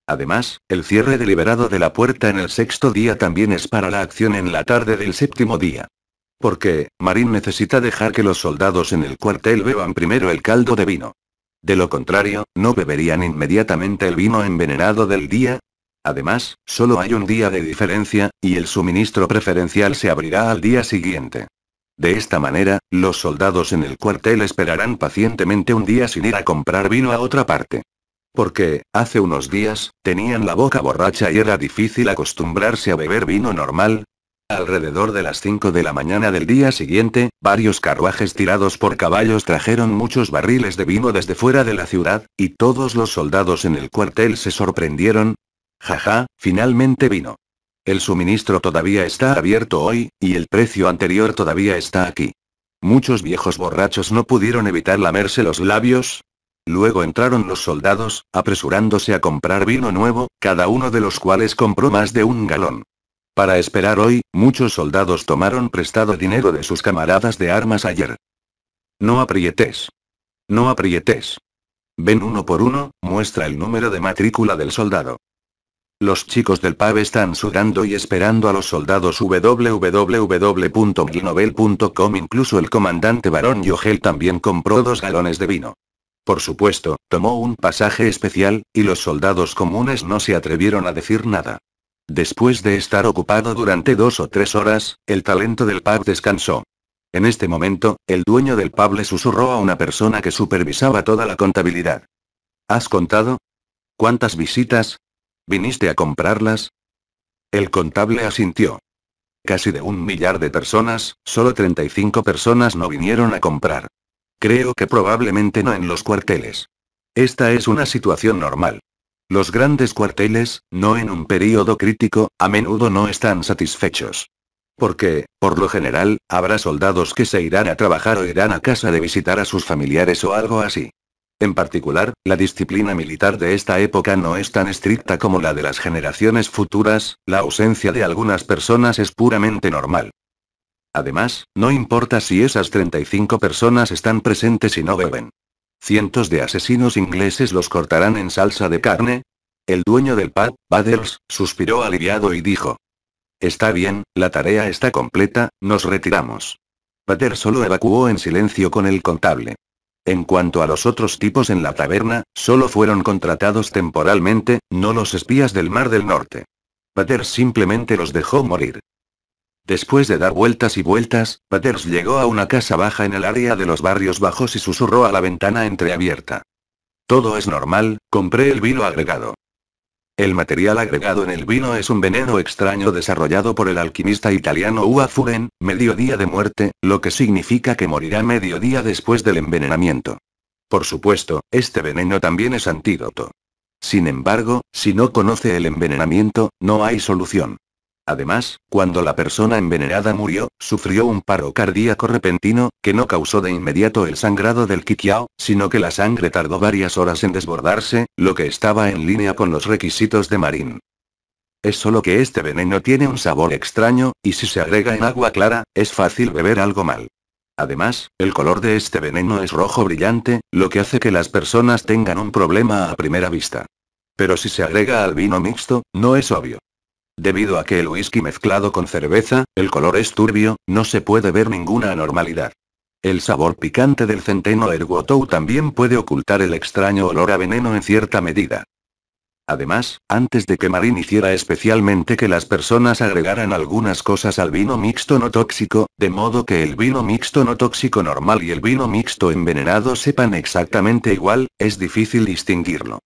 Además, el cierre deliberado de la puerta en el sexto día también es para la acción en la tarde del séptimo día. Porque, Marín necesita dejar que los soldados en el cuartel beban primero el caldo de vino. De lo contrario, no beberían inmediatamente el vino envenenado del día, Además, solo hay un día de diferencia, y el suministro preferencial se abrirá al día siguiente. De esta manera, los soldados en el cuartel esperarán pacientemente un día sin ir a comprar vino a otra parte. Porque, hace unos días, tenían la boca borracha y era difícil acostumbrarse a beber vino normal. Alrededor de las 5 de la mañana del día siguiente, varios carruajes tirados por caballos trajeron muchos barriles de vino desde fuera de la ciudad, y todos los soldados en el cuartel se sorprendieron, Jaja, finalmente vino. El suministro todavía está abierto hoy, y el precio anterior todavía está aquí. Muchos viejos borrachos no pudieron evitar lamerse los labios. Luego entraron los soldados, apresurándose a comprar vino nuevo, cada uno de los cuales compró más de un galón. Para esperar hoy, muchos soldados tomaron prestado dinero de sus camaradas de armas ayer. No aprietes. No aprietes. Ven uno por uno, muestra el número de matrícula del soldado. Los chicos del pub están sudando y esperando a los soldados www.glinovel.com Incluso el comandante Barón Yogel también compró dos galones de vino. Por supuesto, tomó un pasaje especial, y los soldados comunes no se atrevieron a decir nada. Después de estar ocupado durante dos o tres horas, el talento del pub descansó. En este momento, el dueño del pub le susurró a una persona que supervisaba toda la contabilidad. ¿Has contado? ¿Cuántas visitas, ¿Viniste a comprarlas? El contable asintió. Casi de un millar de personas, solo 35 personas no vinieron a comprar. Creo que probablemente no en los cuarteles. Esta es una situación normal. Los grandes cuarteles, no en un periodo crítico, a menudo no están satisfechos. Porque, por lo general, habrá soldados que se irán a trabajar o irán a casa de visitar a sus familiares o algo así. En particular, la disciplina militar de esta época no es tan estricta como la de las generaciones futuras, la ausencia de algunas personas es puramente normal. Además, no importa si esas 35 personas están presentes y no beben. Cientos de asesinos ingleses los cortarán en salsa de carne. El dueño del pub, Baders, suspiró aliviado y dijo. Está bien, la tarea está completa, nos retiramos. Baders solo evacuó en silencio con el contable. En cuanto a los otros tipos en la taberna, solo fueron contratados temporalmente, no los espías del Mar del Norte. Paters simplemente los dejó morir. Después de dar vueltas y vueltas, Paters llegó a una casa baja en el área de los barrios bajos y susurró a la ventana entreabierta. Todo es normal, compré el vino agregado. El material agregado en el vino es un veneno extraño desarrollado por el alquimista italiano UA Furen, mediodía de muerte, lo que significa que morirá mediodía después del envenenamiento. Por supuesto, este veneno también es antídoto. Sin embargo, si no conoce el envenenamiento, no hay solución. Además, cuando la persona envenenada murió, sufrió un paro cardíaco repentino, que no causó de inmediato el sangrado del kikiao, sino que la sangre tardó varias horas en desbordarse, lo que estaba en línea con los requisitos de Marín. Es solo que este veneno tiene un sabor extraño, y si se agrega en agua clara, es fácil beber algo mal. Además, el color de este veneno es rojo brillante, lo que hace que las personas tengan un problema a primera vista. Pero si se agrega al vino mixto, no es obvio. Debido a que el whisky mezclado con cerveza, el color es turbio, no se puede ver ninguna anormalidad. El sabor picante del centeno ergotou también puede ocultar el extraño olor a veneno en cierta medida. Además, antes de que Marin hiciera especialmente que las personas agregaran algunas cosas al vino mixto no tóxico, de modo que el vino mixto no tóxico normal y el vino mixto envenenado sepan exactamente igual, es difícil distinguirlo.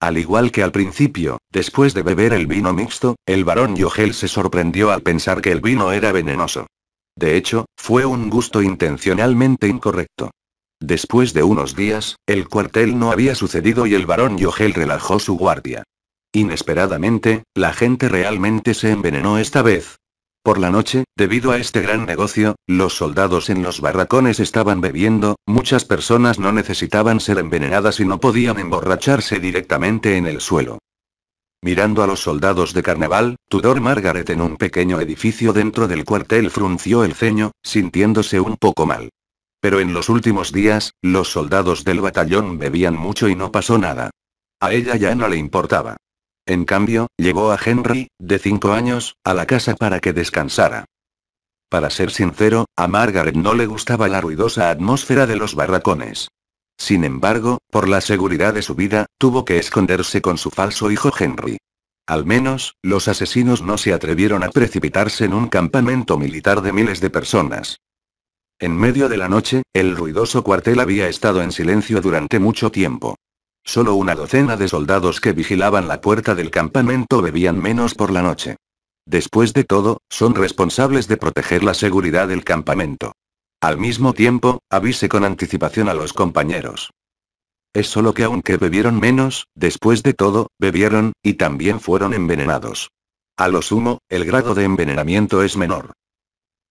Al igual que al principio, después de beber el vino mixto, el barón Yogel se sorprendió al pensar que el vino era venenoso. De hecho, fue un gusto intencionalmente incorrecto. Después de unos días, el cuartel no había sucedido y el barón Yogel relajó su guardia. Inesperadamente, la gente realmente se envenenó esta vez, por la noche, debido a este gran negocio, los soldados en los barracones estaban bebiendo, muchas personas no necesitaban ser envenenadas y no podían emborracharse directamente en el suelo. Mirando a los soldados de carnaval, Tudor Margaret en un pequeño edificio dentro del cuartel frunció el ceño, sintiéndose un poco mal. Pero en los últimos días, los soldados del batallón bebían mucho y no pasó nada. A ella ya no le importaba. En cambio, llevó a Henry, de cinco años, a la casa para que descansara. Para ser sincero, a Margaret no le gustaba la ruidosa atmósfera de los barracones. Sin embargo, por la seguridad de su vida, tuvo que esconderse con su falso hijo Henry. Al menos, los asesinos no se atrevieron a precipitarse en un campamento militar de miles de personas. En medio de la noche, el ruidoso cuartel había estado en silencio durante mucho tiempo. Solo una docena de soldados que vigilaban la puerta del campamento bebían menos por la noche. Después de todo, son responsables de proteger la seguridad del campamento. Al mismo tiempo, avise con anticipación a los compañeros. Es solo que aunque bebieron menos, después de todo, bebieron, y también fueron envenenados. A lo sumo, el grado de envenenamiento es menor.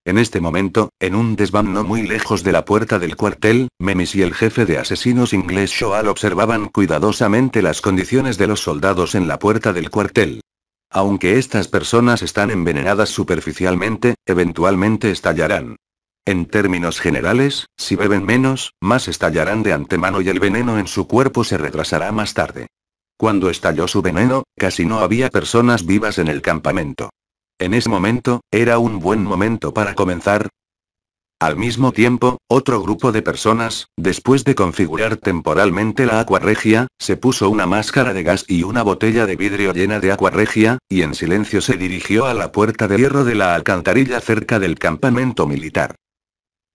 En este momento, en un desván no muy lejos de la puerta del cuartel, Memis y el jefe de asesinos inglés Shoal observaban cuidadosamente las condiciones de los soldados en la puerta del cuartel. Aunque estas personas están envenenadas superficialmente, eventualmente estallarán. En términos generales, si beben menos, más estallarán de antemano y el veneno en su cuerpo se retrasará más tarde. Cuando estalló su veneno, casi no había personas vivas en el campamento. En ese momento, era un buen momento para comenzar. Al mismo tiempo, otro grupo de personas, después de configurar temporalmente la acuarregia, se puso una máscara de gas y una botella de vidrio llena de acuarregia, y en silencio se dirigió a la puerta de hierro de la alcantarilla cerca del campamento militar.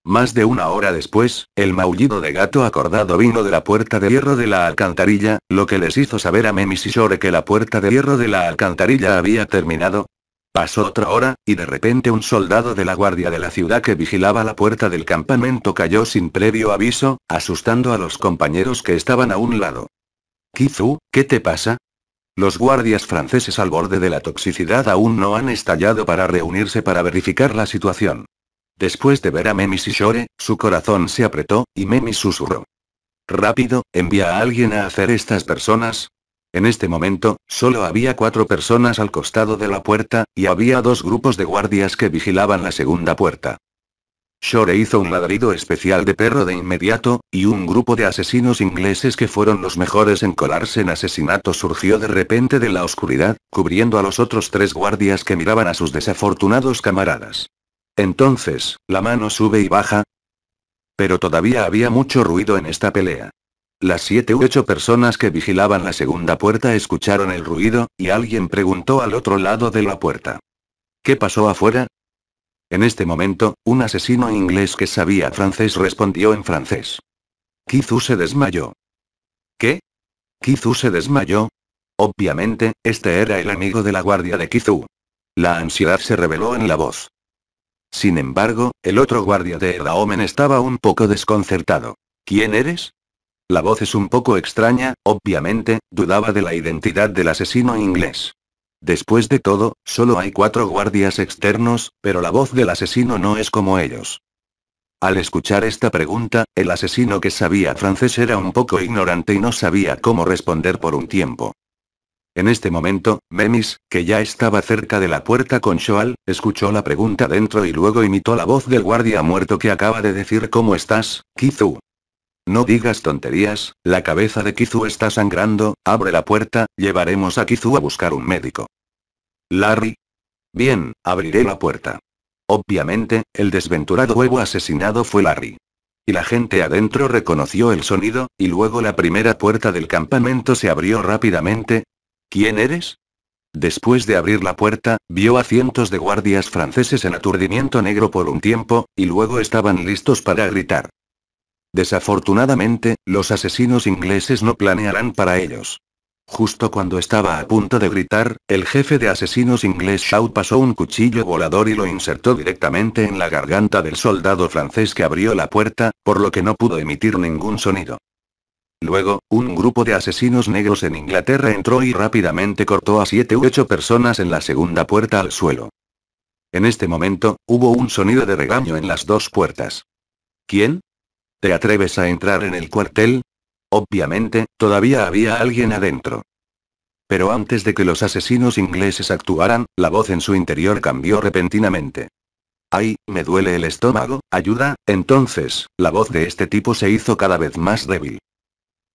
Más de una hora después, el maullido de gato acordado vino de la puerta de hierro de la alcantarilla, lo que les hizo saber a Memis y Shore que la puerta de hierro de la alcantarilla había terminado, Pasó otra hora, y de repente un soldado de la guardia de la ciudad que vigilaba la puerta del campamento cayó sin previo aviso, asustando a los compañeros que estaban a un lado. Kizu, ¿qué te pasa? Los guardias franceses al borde de la toxicidad aún no han estallado para reunirse para verificar la situación. Después de ver a Memi y Shore, su corazón se apretó, y Memi susurró. Rápido, envía a alguien a hacer estas personas, en este momento, solo había cuatro personas al costado de la puerta, y había dos grupos de guardias que vigilaban la segunda puerta. Shore hizo un ladrido especial de perro de inmediato, y un grupo de asesinos ingleses que fueron los mejores en colarse en asesinato surgió de repente de la oscuridad, cubriendo a los otros tres guardias que miraban a sus desafortunados camaradas. Entonces, la mano sube y baja. Pero todavía había mucho ruido en esta pelea. Las siete u ocho personas que vigilaban la segunda puerta escucharon el ruido, y alguien preguntó al otro lado de la puerta. ¿Qué pasó afuera? En este momento, un asesino inglés que sabía francés respondió en francés. Kizu se desmayó. ¿Qué? ¿Kizu se desmayó? Obviamente, este era el amigo de la guardia de Kizu. La ansiedad se reveló en la voz. Sin embargo, el otro guardia de Edaomen estaba un poco desconcertado. ¿Quién eres? La voz es un poco extraña, obviamente, dudaba de la identidad del asesino inglés. Después de todo, solo hay cuatro guardias externos, pero la voz del asesino no es como ellos. Al escuchar esta pregunta, el asesino que sabía francés era un poco ignorante y no sabía cómo responder por un tiempo. En este momento, Memis, que ya estaba cerca de la puerta con Shoal, escuchó la pregunta dentro y luego imitó la voz del guardia muerto que acaba de decir ¿Cómo estás, Kizu? No digas tonterías, la cabeza de Kizu está sangrando, abre la puerta, llevaremos a Kizu a buscar un médico. Larry. Bien, abriré la puerta. Obviamente, el desventurado huevo asesinado fue Larry. Y la gente adentro reconoció el sonido, y luego la primera puerta del campamento se abrió rápidamente. ¿Quién eres? Después de abrir la puerta, vio a cientos de guardias franceses en aturdimiento negro por un tiempo, y luego estaban listos para gritar. Desafortunadamente, los asesinos ingleses no planearán para ellos. Justo cuando estaba a punto de gritar, el jefe de asesinos inglés Shaw pasó un cuchillo volador y lo insertó directamente en la garganta del soldado francés que abrió la puerta, por lo que no pudo emitir ningún sonido. Luego, un grupo de asesinos negros en Inglaterra entró y rápidamente cortó a siete u ocho personas en la segunda puerta al suelo. En este momento, hubo un sonido de regaño en las dos puertas. ¿Quién? ¿Te atreves a entrar en el cuartel? Obviamente, todavía había alguien adentro. Pero antes de que los asesinos ingleses actuaran, la voz en su interior cambió repentinamente. Ay, me duele el estómago, ayuda, entonces, la voz de este tipo se hizo cada vez más débil.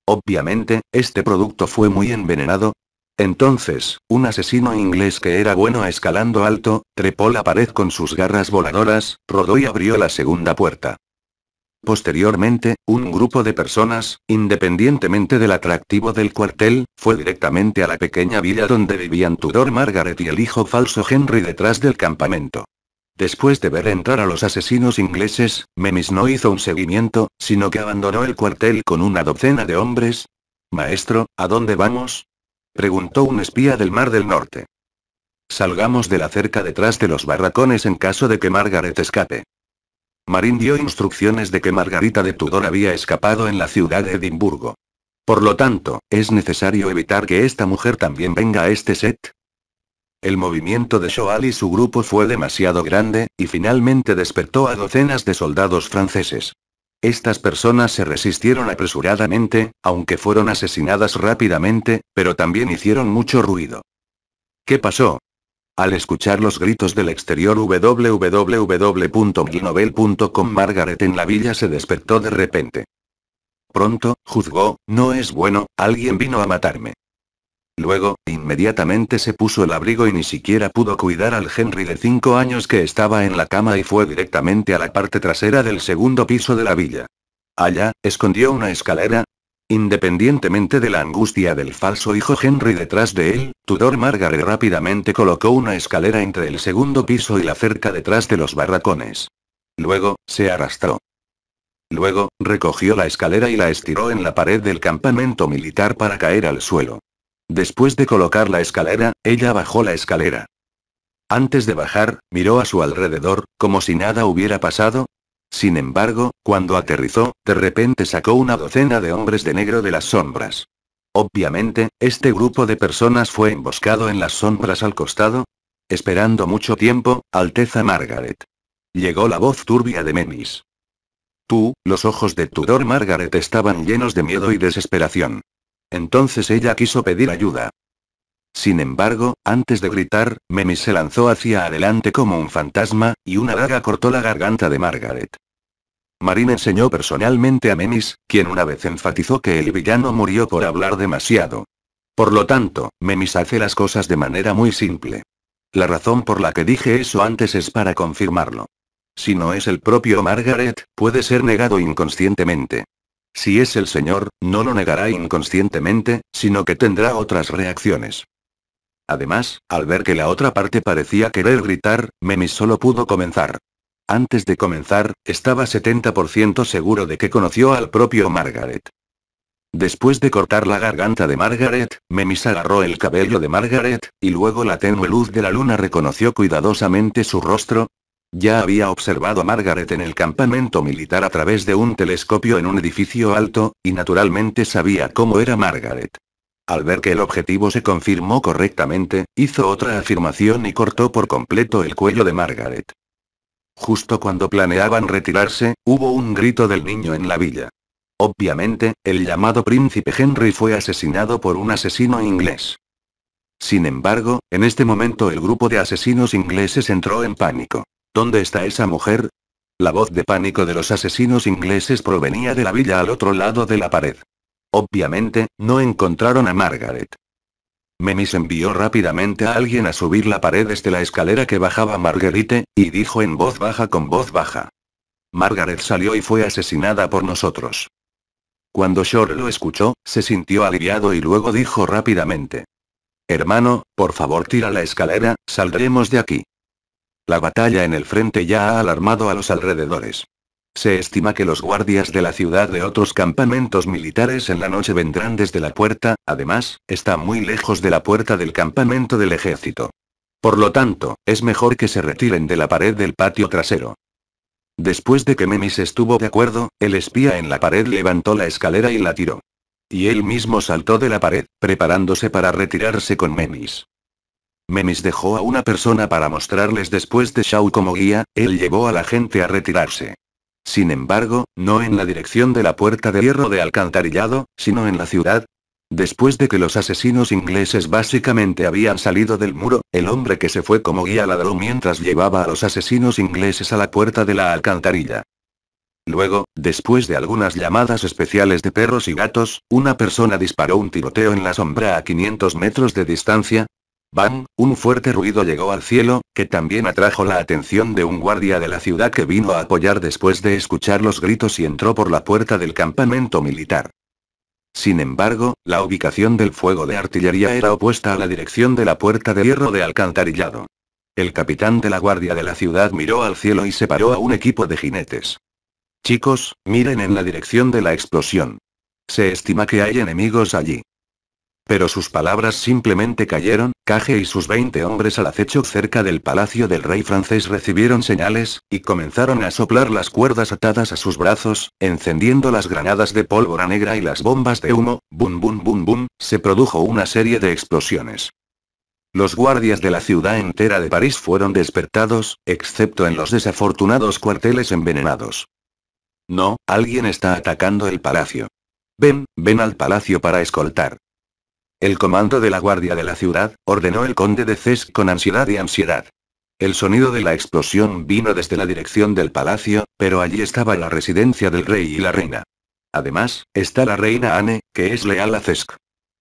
Obviamente, este producto fue muy envenenado. Entonces, un asesino inglés que era bueno escalando alto, trepó la pared con sus garras voladoras, rodó y abrió la segunda puerta. Posteriormente, un grupo de personas, independientemente del atractivo del cuartel, fue directamente a la pequeña villa donde vivían Tudor Margaret y el hijo falso Henry detrás del campamento. Después de ver entrar a los asesinos ingleses, Memis no hizo un seguimiento, sino que abandonó el cuartel con una docena de hombres. Maestro, ¿a dónde vamos? preguntó un espía del Mar del Norte. Salgamos de la cerca detrás de los barracones en caso de que Margaret escape. Marín dio instrucciones de que Margarita de Tudor había escapado en la ciudad de Edimburgo. Por lo tanto, ¿es necesario evitar que esta mujer también venga a este set? El movimiento de Shoal y su grupo fue demasiado grande, y finalmente despertó a docenas de soldados franceses. Estas personas se resistieron apresuradamente, aunque fueron asesinadas rápidamente, pero también hicieron mucho ruido. ¿Qué pasó? Al escuchar los gritos del exterior www.glinobel.com Margaret en la villa se despertó de repente. Pronto, juzgó, no es bueno, alguien vino a matarme. Luego, inmediatamente se puso el abrigo y ni siquiera pudo cuidar al Henry de 5 años que estaba en la cama y fue directamente a la parte trasera del segundo piso de la villa. Allá, escondió una escalera, Independientemente de la angustia del falso hijo Henry detrás de él, Tudor Margaret rápidamente colocó una escalera entre el segundo piso y la cerca detrás de los barracones. Luego, se arrastró. Luego, recogió la escalera y la estiró en la pared del campamento militar para caer al suelo. Después de colocar la escalera, ella bajó la escalera. Antes de bajar, miró a su alrededor, como si nada hubiera pasado, sin embargo, cuando aterrizó, de repente sacó una docena de hombres de negro de las sombras. Obviamente, este grupo de personas fue emboscado en las sombras al costado. Esperando mucho tiempo, Alteza Margaret. Llegó la voz turbia de Memis. Tú, los ojos de Tudor Margaret estaban llenos de miedo y desesperación. Entonces ella quiso pedir ayuda. Sin embargo, antes de gritar, Memis se lanzó hacia adelante como un fantasma, y una daga cortó la garganta de Margaret. Marine enseñó personalmente a Memis, quien una vez enfatizó que el villano murió por hablar demasiado. Por lo tanto, Memis hace las cosas de manera muy simple. La razón por la que dije eso antes es para confirmarlo. Si no es el propio Margaret, puede ser negado inconscientemente. Si es el Señor, no lo negará inconscientemente, sino que tendrá otras reacciones. Además, al ver que la otra parte parecía querer gritar, Memis solo pudo comenzar. Antes de comenzar, estaba 70% seguro de que conoció al propio Margaret. Después de cortar la garganta de Margaret, Memis agarró el cabello de Margaret, y luego la tenue luz de la luna reconoció cuidadosamente su rostro. Ya había observado a Margaret en el campamento militar a través de un telescopio en un edificio alto, y naturalmente sabía cómo era Margaret. Al ver que el objetivo se confirmó correctamente, hizo otra afirmación y cortó por completo el cuello de Margaret. Justo cuando planeaban retirarse, hubo un grito del niño en la villa. Obviamente, el llamado príncipe Henry fue asesinado por un asesino inglés. Sin embargo, en este momento el grupo de asesinos ingleses entró en pánico. ¿Dónde está esa mujer? La voz de pánico de los asesinos ingleses provenía de la villa al otro lado de la pared. Obviamente, no encontraron a Margaret. Memis envió rápidamente a alguien a subir la pared desde la escalera que bajaba Marguerite, y dijo en voz baja con voz baja. Margaret salió y fue asesinada por nosotros. Cuando Shore lo escuchó, se sintió aliviado y luego dijo rápidamente. Hermano, por favor tira la escalera, saldremos de aquí. La batalla en el frente ya ha alarmado a los alrededores. Se estima que los guardias de la ciudad de otros campamentos militares en la noche vendrán desde la puerta, además, está muy lejos de la puerta del campamento del ejército. Por lo tanto, es mejor que se retiren de la pared del patio trasero. Después de que Memis estuvo de acuerdo, el espía en la pared levantó la escalera y la tiró. Y él mismo saltó de la pared, preparándose para retirarse con Memis. Memis dejó a una persona para mostrarles después de Shao como guía, él llevó a la gente a retirarse. Sin embargo, no en la dirección de la puerta de hierro de alcantarillado, sino en la ciudad. Después de que los asesinos ingleses básicamente habían salido del muro, el hombre que se fue como guía ladró mientras llevaba a los asesinos ingleses a la puerta de la alcantarilla. Luego, después de algunas llamadas especiales de perros y gatos, una persona disparó un tiroteo en la sombra a 500 metros de distancia, ¡Bam! un fuerte ruido llegó al cielo, que también atrajo la atención de un guardia de la ciudad que vino a apoyar después de escuchar los gritos y entró por la puerta del campamento militar. Sin embargo, la ubicación del fuego de artillería era opuesta a la dirección de la puerta de hierro de alcantarillado. El capitán de la guardia de la ciudad miró al cielo y separó a un equipo de jinetes. Chicos, miren en la dirección de la explosión. Se estima que hay enemigos allí. Pero sus palabras simplemente cayeron, Caje y sus 20 hombres al acecho cerca del palacio del rey francés recibieron señales, y comenzaron a soplar las cuerdas atadas a sus brazos, encendiendo las granadas de pólvora negra y las bombas de humo, bum bum bum bum, se produjo una serie de explosiones. Los guardias de la ciudad entera de París fueron despertados, excepto en los desafortunados cuarteles envenenados. No, alguien está atacando el palacio. Ven, ven al palacio para escoltar. El comando de la guardia de la ciudad, ordenó el conde de Cesc con ansiedad y ansiedad. El sonido de la explosión vino desde la dirección del palacio, pero allí estaba la residencia del rey y la reina. Además, está la reina Anne, que es leal a Cesc.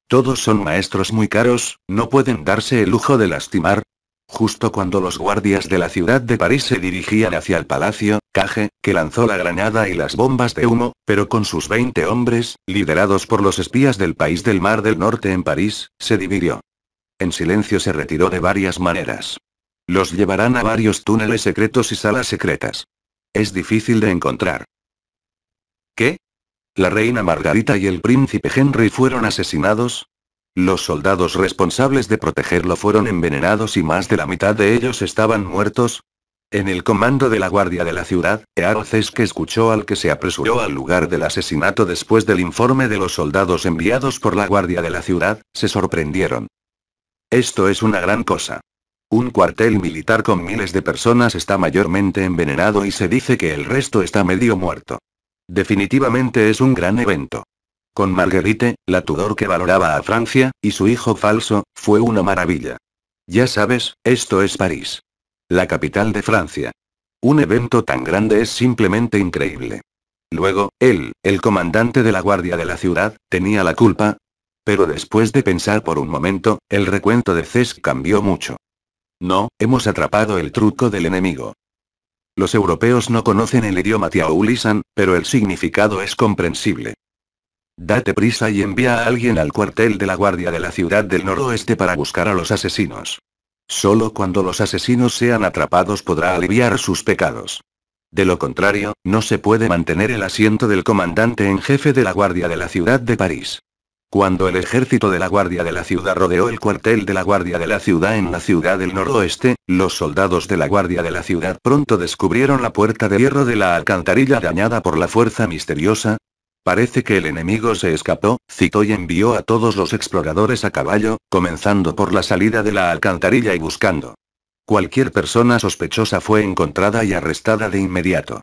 Todos son maestros muy caros, no pueden darse el lujo de lastimar, Justo cuando los guardias de la ciudad de París se dirigían hacia el palacio, Caje, que lanzó la granada y las bombas de humo, pero con sus 20 hombres, liderados por los espías del país del Mar del Norte en París, se dividió. En silencio se retiró de varias maneras. Los llevarán a varios túneles secretos y salas secretas. Es difícil de encontrar. ¿Qué? La reina Margarita y el príncipe Henry fueron asesinados, los soldados responsables de protegerlo fueron envenenados y más de la mitad de ellos estaban muertos. En el comando de la guardia de la ciudad, Earces que escuchó al que se apresuró al lugar del asesinato después del informe de los soldados enviados por la guardia de la ciudad, se sorprendieron. Esto es una gran cosa. Un cuartel militar con miles de personas está mayormente envenenado y se dice que el resto está medio muerto. Definitivamente es un gran evento. Con Marguerite, la Tudor que valoraba a Francia, y su hijo falso, fue una maravilla. Ya sabes, esto es París. La capital de Francia. Un evento tan grande es simplemente increíble. Luego, él, el comandante de la guardia de la ciudad, tenía la culpa. Pero después de pensar por un momento, el recuento de Cesc cambió mucho. No, hemos atrapado el truco del enemigo. Los europeos no conocen el idioma Tiaulisan, pero el significado es comprensible. Date prisa y envía a alguien al cuartel de la Guardia de la Ciudad del Noroeste para buscar a los asesinos. Solo cuando los asesinos sean atrapados podrá aliviar sus pecados. De lo contrario, no se puede mantener el asiento del comandante en jefe de la Guardia de la Ciudad de París. Cuando el ejército de la Guardia de la Ciudad rodeó el cuartel de la Guardia de la Ciudad en la ciudad del noroeste, los soldados de la Guardia de la Ciudad pronto descubrieron la puerta de hierro de la alcantarilla dañada por la fuerza misteriosa, Parece que el enemigo se escapó, citó y envió a todos los exploradores a caballo, comenzando por la salida de la alcantarilla y buscando. Cualquier persona sospechosa fue encontrada y arrestada de inmediato.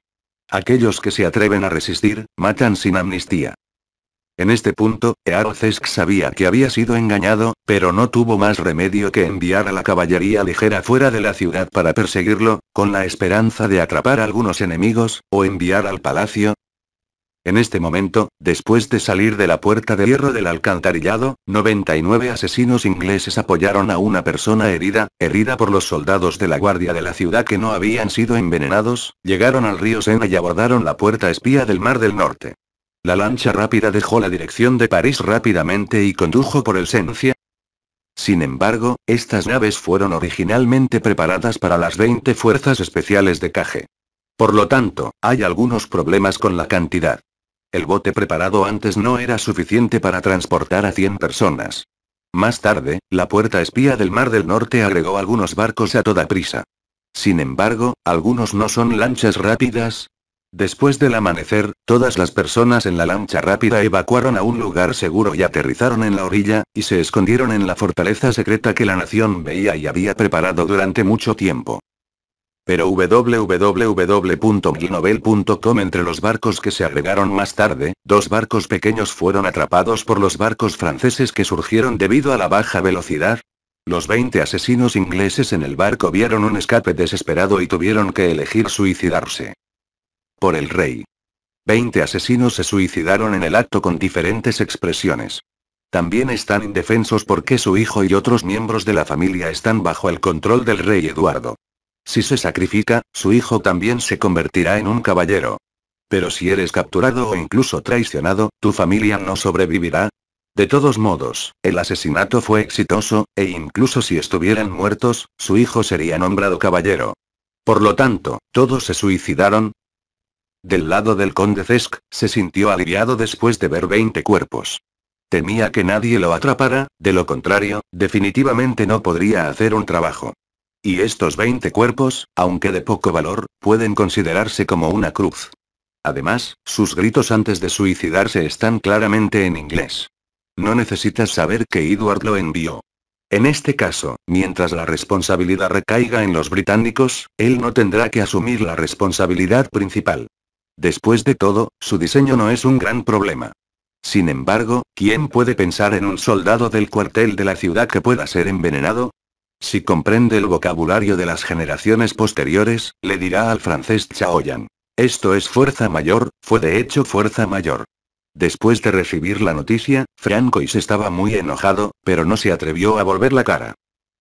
Aquellos que se atreven a resistir, matan sin amnistía. En este punto, Earocesx sabía que había sido engañado, pero no tuvo más remedio que enviar a la caballería ligera fuera de la ciudad para perseguirlo, con la esperanza de atrapar a algunos enemigos, o enviar al palacio, en este momento, después de salir de la puerta de hierro del alcantarillado, 99 asesinos ingleses apoyaron a una persona herida, herida por los soldados de la guardia de la ciudad que no habían sido envenenados, llegaron al río Sena y abordaron la puerta espía del Mar del Norte. La lancha rápida dejó la dirección de París rápidamente y condujo por el Sencia. Sin embargo, estas naves fueron originalmente preparadas para las 20 fuerzas especiales de Caje. Por lo tanto, hay algunos problemas con la cantidad. El bote preparado antes no era suficiente para transportar a 100 personas. Más tarde, la puerta espía del Mar del Norte agregó algunos barcos a toda prisa. Sin embargo, algunos no son lanchas rápidas. Después del amanecer, todas las personas en la lancha rápida evacuaron a un lugar seguro y aterrizaron en la orilla, y se escondieron en la fortaleza secreta que la nación veía y había preparado durante mucho tiempo. Pero www.ginobel.com entre los barcos que se agregaron más tarde, dos barcos pequeños fueron atrapados por los barcos franceses que surgieron debido a la baja velocidad. Los 20 asesinos ingleses en el barco vieron un escape desesperado y tuvieron que elegir suicidarse. Por el rey. 20 asesinos se suicidaron en el acto con diferentes expresiones. También están indefensos porque su hijo y otros miembros de la familia están bajo el control del rey Eduardo. Si se sacrifica, su hijo también se convertirá en un caballero. Pero si eres capturado o incluso traicionado, tu familia no sobrevivirá. De todos modos, el asesinato fue exitoso, e incluso si estuvieran muertos, su hijo sería nombrado caballero. Por lo tanto, todos se suicidaron. Del lado del conde Cesk, se sintió aliviado después de ver 20 cuerpos. Temía que nadie lo atrapara, de lo contrario, definitivamente no podría hacer un trabajo. Y estos 20 cuerpos, aunque de poco valor, pueden considerarse como una cruz. Además, sus gritos antes de suicidarse están claramente en inglés. No necesitas saber que Edward lo envió. En este caso, mientras la responsabilidad recaiga en los británicos, él no tendrá que asumir la responsabilidad principal. Después de todo, su diseño no es un gran problema. Sin embargo, ¿quién puede pensar en un soldado del cuartel de la ciudad que pueda ser envenenado? Si comprende el vocabulario de las generaciones posteriores, le dirá al francés Chaoyan. Esto es fuerza mayor, fue de hecho fuerza mayor. Después de recibir la noticia, Francois estaba muy enojado, pero no se atrevió a volver la cara.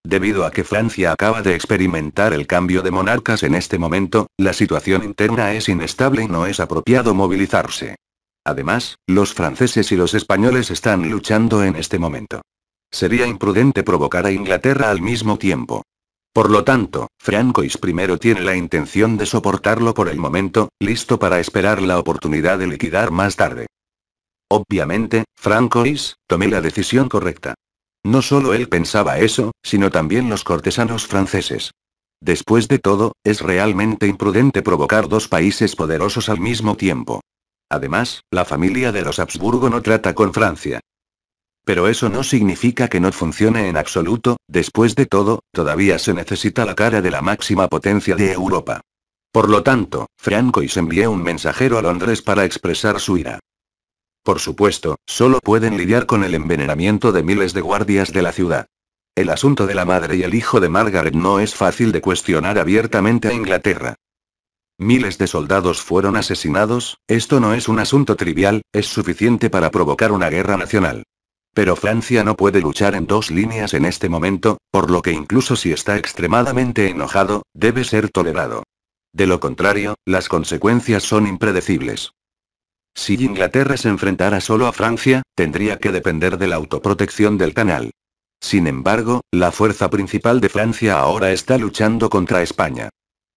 Debido a que Francia acaba de experimentar el cambio de monarcas en este momento, la situación interna es inestable y no es apropiado movilizarse. Además, los franceses y los españoles están luchando en este momento. Sería imprudente provocar a Inglaterra al mismo tiempo. Por lo tanto, Francois I tiene la intención de soportarlo por el momento, listo para esperar la oportunidad de liquidar más tarde. Obviamente, Francois, tomé la decisión correcta. No solo él pensaba eso, sino también los cortesanos franceses. Después de todo, es realmente imprudente provocar dos países poderosos al mismo tiempo. Además, la familia de los Habsburgo no trata con Francia. Pero eso no significa que no funcione en absoluto, después de todo, todavía se necesita la cara de la máxima potencia de Europa. Por lo tanto, Francois envió un mensajero a Londres para expresar su ira. Por supuesto, solo pueden lidiar con el envenenamiento de miles de guardias de la ciudad. El asunto de la madre y el hijo de Margaret no es fácil de cuestionar abiertamente a Inglaterra. Miles de soldados fueron asesinados, esto no es un asunto trivial, es suficiente para provocar una guerra nacional. Pero Francia no puede luchar en dos líneas en este momento, por lo que incluso si está extremadamente enojado, debe ser tolerado. De lo contrario, las consecuencias son impredecibles. Si Inglaterra se enfrentara solo a Francia, tendría que depender de la autoprotección del canal. Sin embargo, la fuerza principal de Francia ahora está luchando contra España.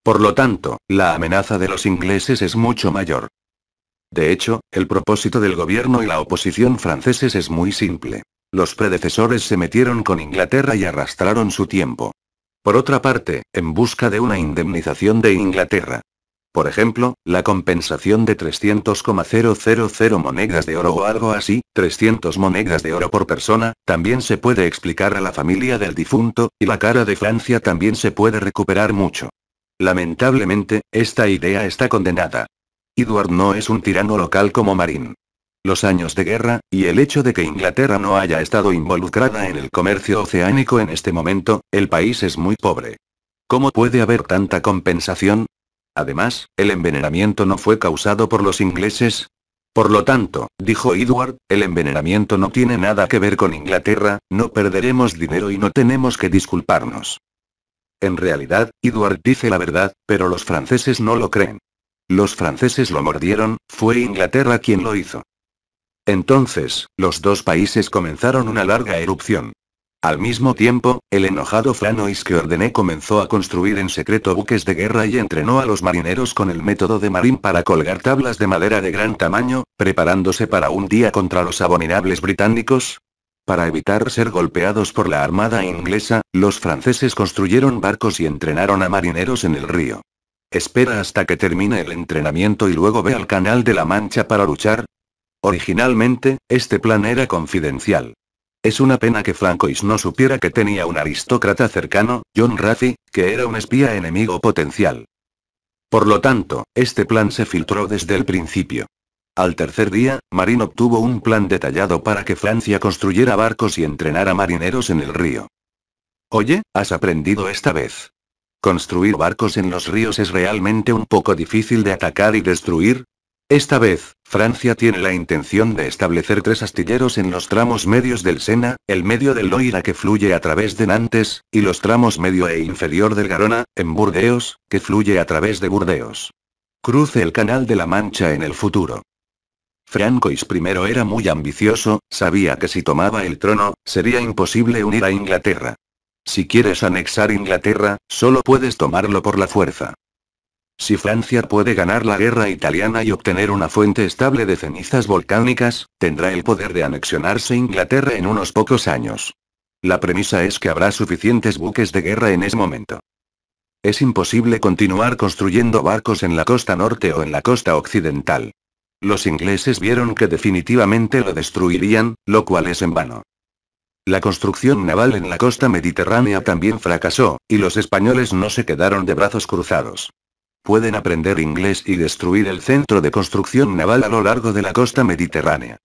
Por lo tanto, la amenaza de los ingleses es mucho mayor. De hecho, el propósito del gobierno y la oposición franceses es muy simple. Los predecesores se metieron con Inglaterra y arrastraron su tiempo. Por otra parte, en busca de una indemnización de Inglaterra. Por ejemplo, la compensación de 300,000 monedas de oro o algo así, 300 monedas de oro por persona, también se puede explicar a la familia del difunto, y la cara de Francia también se puede recuperar mucho. Lamentablemente, esta idea está condenada. Edward no es un tirano local como Marín. Los años de guerra, y el hecho de que Inglaterra no haya estado involucrada en el comercio oceánico en este momento, el país es muy pobre. ¿Cómo puede haber tanta compensación? Además, el envenenamiento no fue causado por los ingleses. Por lo tanto, dijo Edward, el envenenamiento no tiene nada que ver con Inglaterra, no perderemos dinero y no tenemos que disculparnos. En realidad, Edward dice la verdad, pero los franceses no lo creen. Los franceses lo mordieron, fue Inglaterra quien lo hizo. Entonces, los dos países comenzaron una larga erupción. Al mismo tiempo, el enojado franois que ordené comenzó a construir en secreto buques de guerra y entrenó a los marineros con el método de marín para colgar tablas de madera de gran tamaño, preparándose para un día contra los abominables británicos. Para evitar ser golpeados por la armada inglesa, los franceses construyeron barcos y entrenaron a marineros en el río. Espera hasta que termine el entrenamiento y luego ve al Canal de la Mancha para luchar. Originalmente, este plan era confidencial. Es una pena que Francois no supiera que tenía un aristócrata cercano, John Raffi, que era un espía enemigo potencial. Por lo tanto, este plan se filtró desde el principio. Al tercer día, Marín obtuvo un plan detallado para que Francia construyera barcos y entrenara marineros en el río. Oye, has aprendido esta vez. Construir barcos en los ríos es realmente un poco difícil de atacar y destruir. Esta vez, Francia tiene la intención de establecer tres astilleros en los tramos medios del Sena, el medio del Loira que fluye a través de Nantes, y los tramos medio e inferior del Garona, en Burdeos, que fluye a través de Burdeos. Cruce el Canal de la Mancha en el futuro. Francois I era muy ambicioso, sabía que si tomaba el trono, sería imposible unir a Inglaterra. Si quieres anexar Inglaterra, solo puedes tomarlo por la fuerza. Si Francia puede ganar la guerra italiana y obtener una fuente estable de cenizas volcánicas, tendrá el poder de anexionarse Inglaterra en unos pocos años. La premisa es que habrá suficientes buques de guerra en ese momento. Es imposible continuar construyendo barcos en la costa norte o en la costa occidental. Los ingleses vieron que definitivamente lo destruirían, lo cual es en vano. La construcción naval en la costa mediterránea también fracasó, y los españoles no se quedaron de brazos cruzados. Pueden aprender inglés y destruir el centro de construcción naval a lo largo de la costa mediterránea.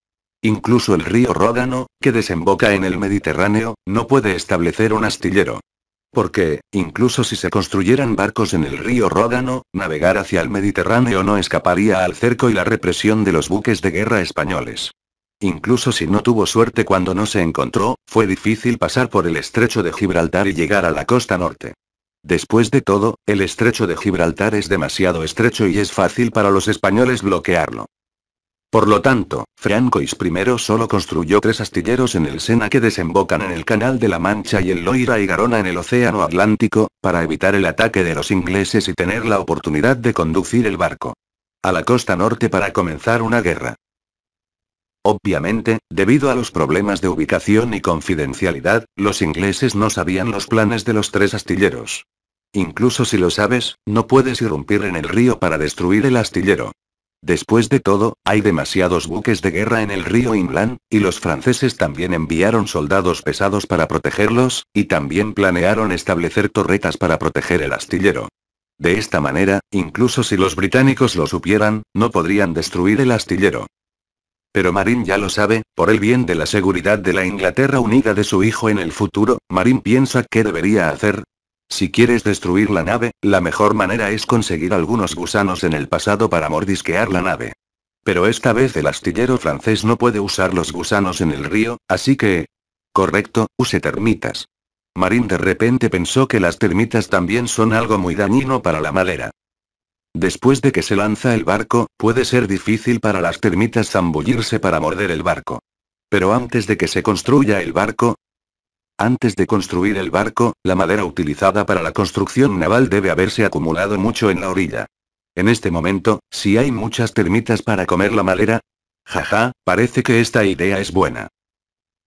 Incluso el río Ródano, que desemboca en el Mediterráneo, no puede establecer un astillero. Porque, incluso si se construyeran barcos en el río Ródano, navegar hacia el Mediterráneo no escaparía al cerco y la represión de los buques de guerra españoles. Incluso si no tuvo suerte cuando no se encontró, fue difícil pasar por el estrecho de Gibraltar y llegar a la costa norte. Después de todo, el estrecho de Gibraltar es demasiado estrecho y es fácil para los españoles bloquearlo. Por lo tanto, Francois I solo construyó tres astilleros en el Sena que desembocan en el Canal de la Mancha y el Loira y Garona en el Océano Atlántico, para evitar el ataque de los ingleses y tener la oportunidad de conducir el barco. A la costa norte para comenzar una guerra. Obviamente, debido a los problemas de ubicación y confidencialidad, los ingleses no sabían los planes de los tres astilleros. Incluso si lo sabes, no puedes irrumpir en el río para destruir el astillero. Después de todo, hay demasiados buques de guerra en el río Inland, y los franceses también enviaron soldados pesados para protegerlos, y también planearon establecer torretas para proteger el astillero. De esta manera, incluso si los británicos lo supieran, no podrían destruir el astillero. Pero Marín ya lo sabe, por el bien de la seguridad de la Inglaterra unida de su hijo en el futuro, Marín piensa que debería hacer. Si quieres destruir la nave, la mejor manera es conseguir algunos gusanos en el pasado para mordisquear la nave. Pero esta vez el astillero francés no puede usar los gusanos en el río, así que... Correcto, use termitas. Marín de repente pensó que las termitas también son algo muy dañino para la madera. Después de que se lanza el barco, puede ser difícil para las termitas zambullirse para morder el barco. Pero antes de que se construya el barco, antes de construir el barco, la madera utilizada para la construcción naval debe haberse acumulado mucho en la orilla. En este momento, si hay muchas termitas para comer la madera, jaja, parece que esta idea es buena.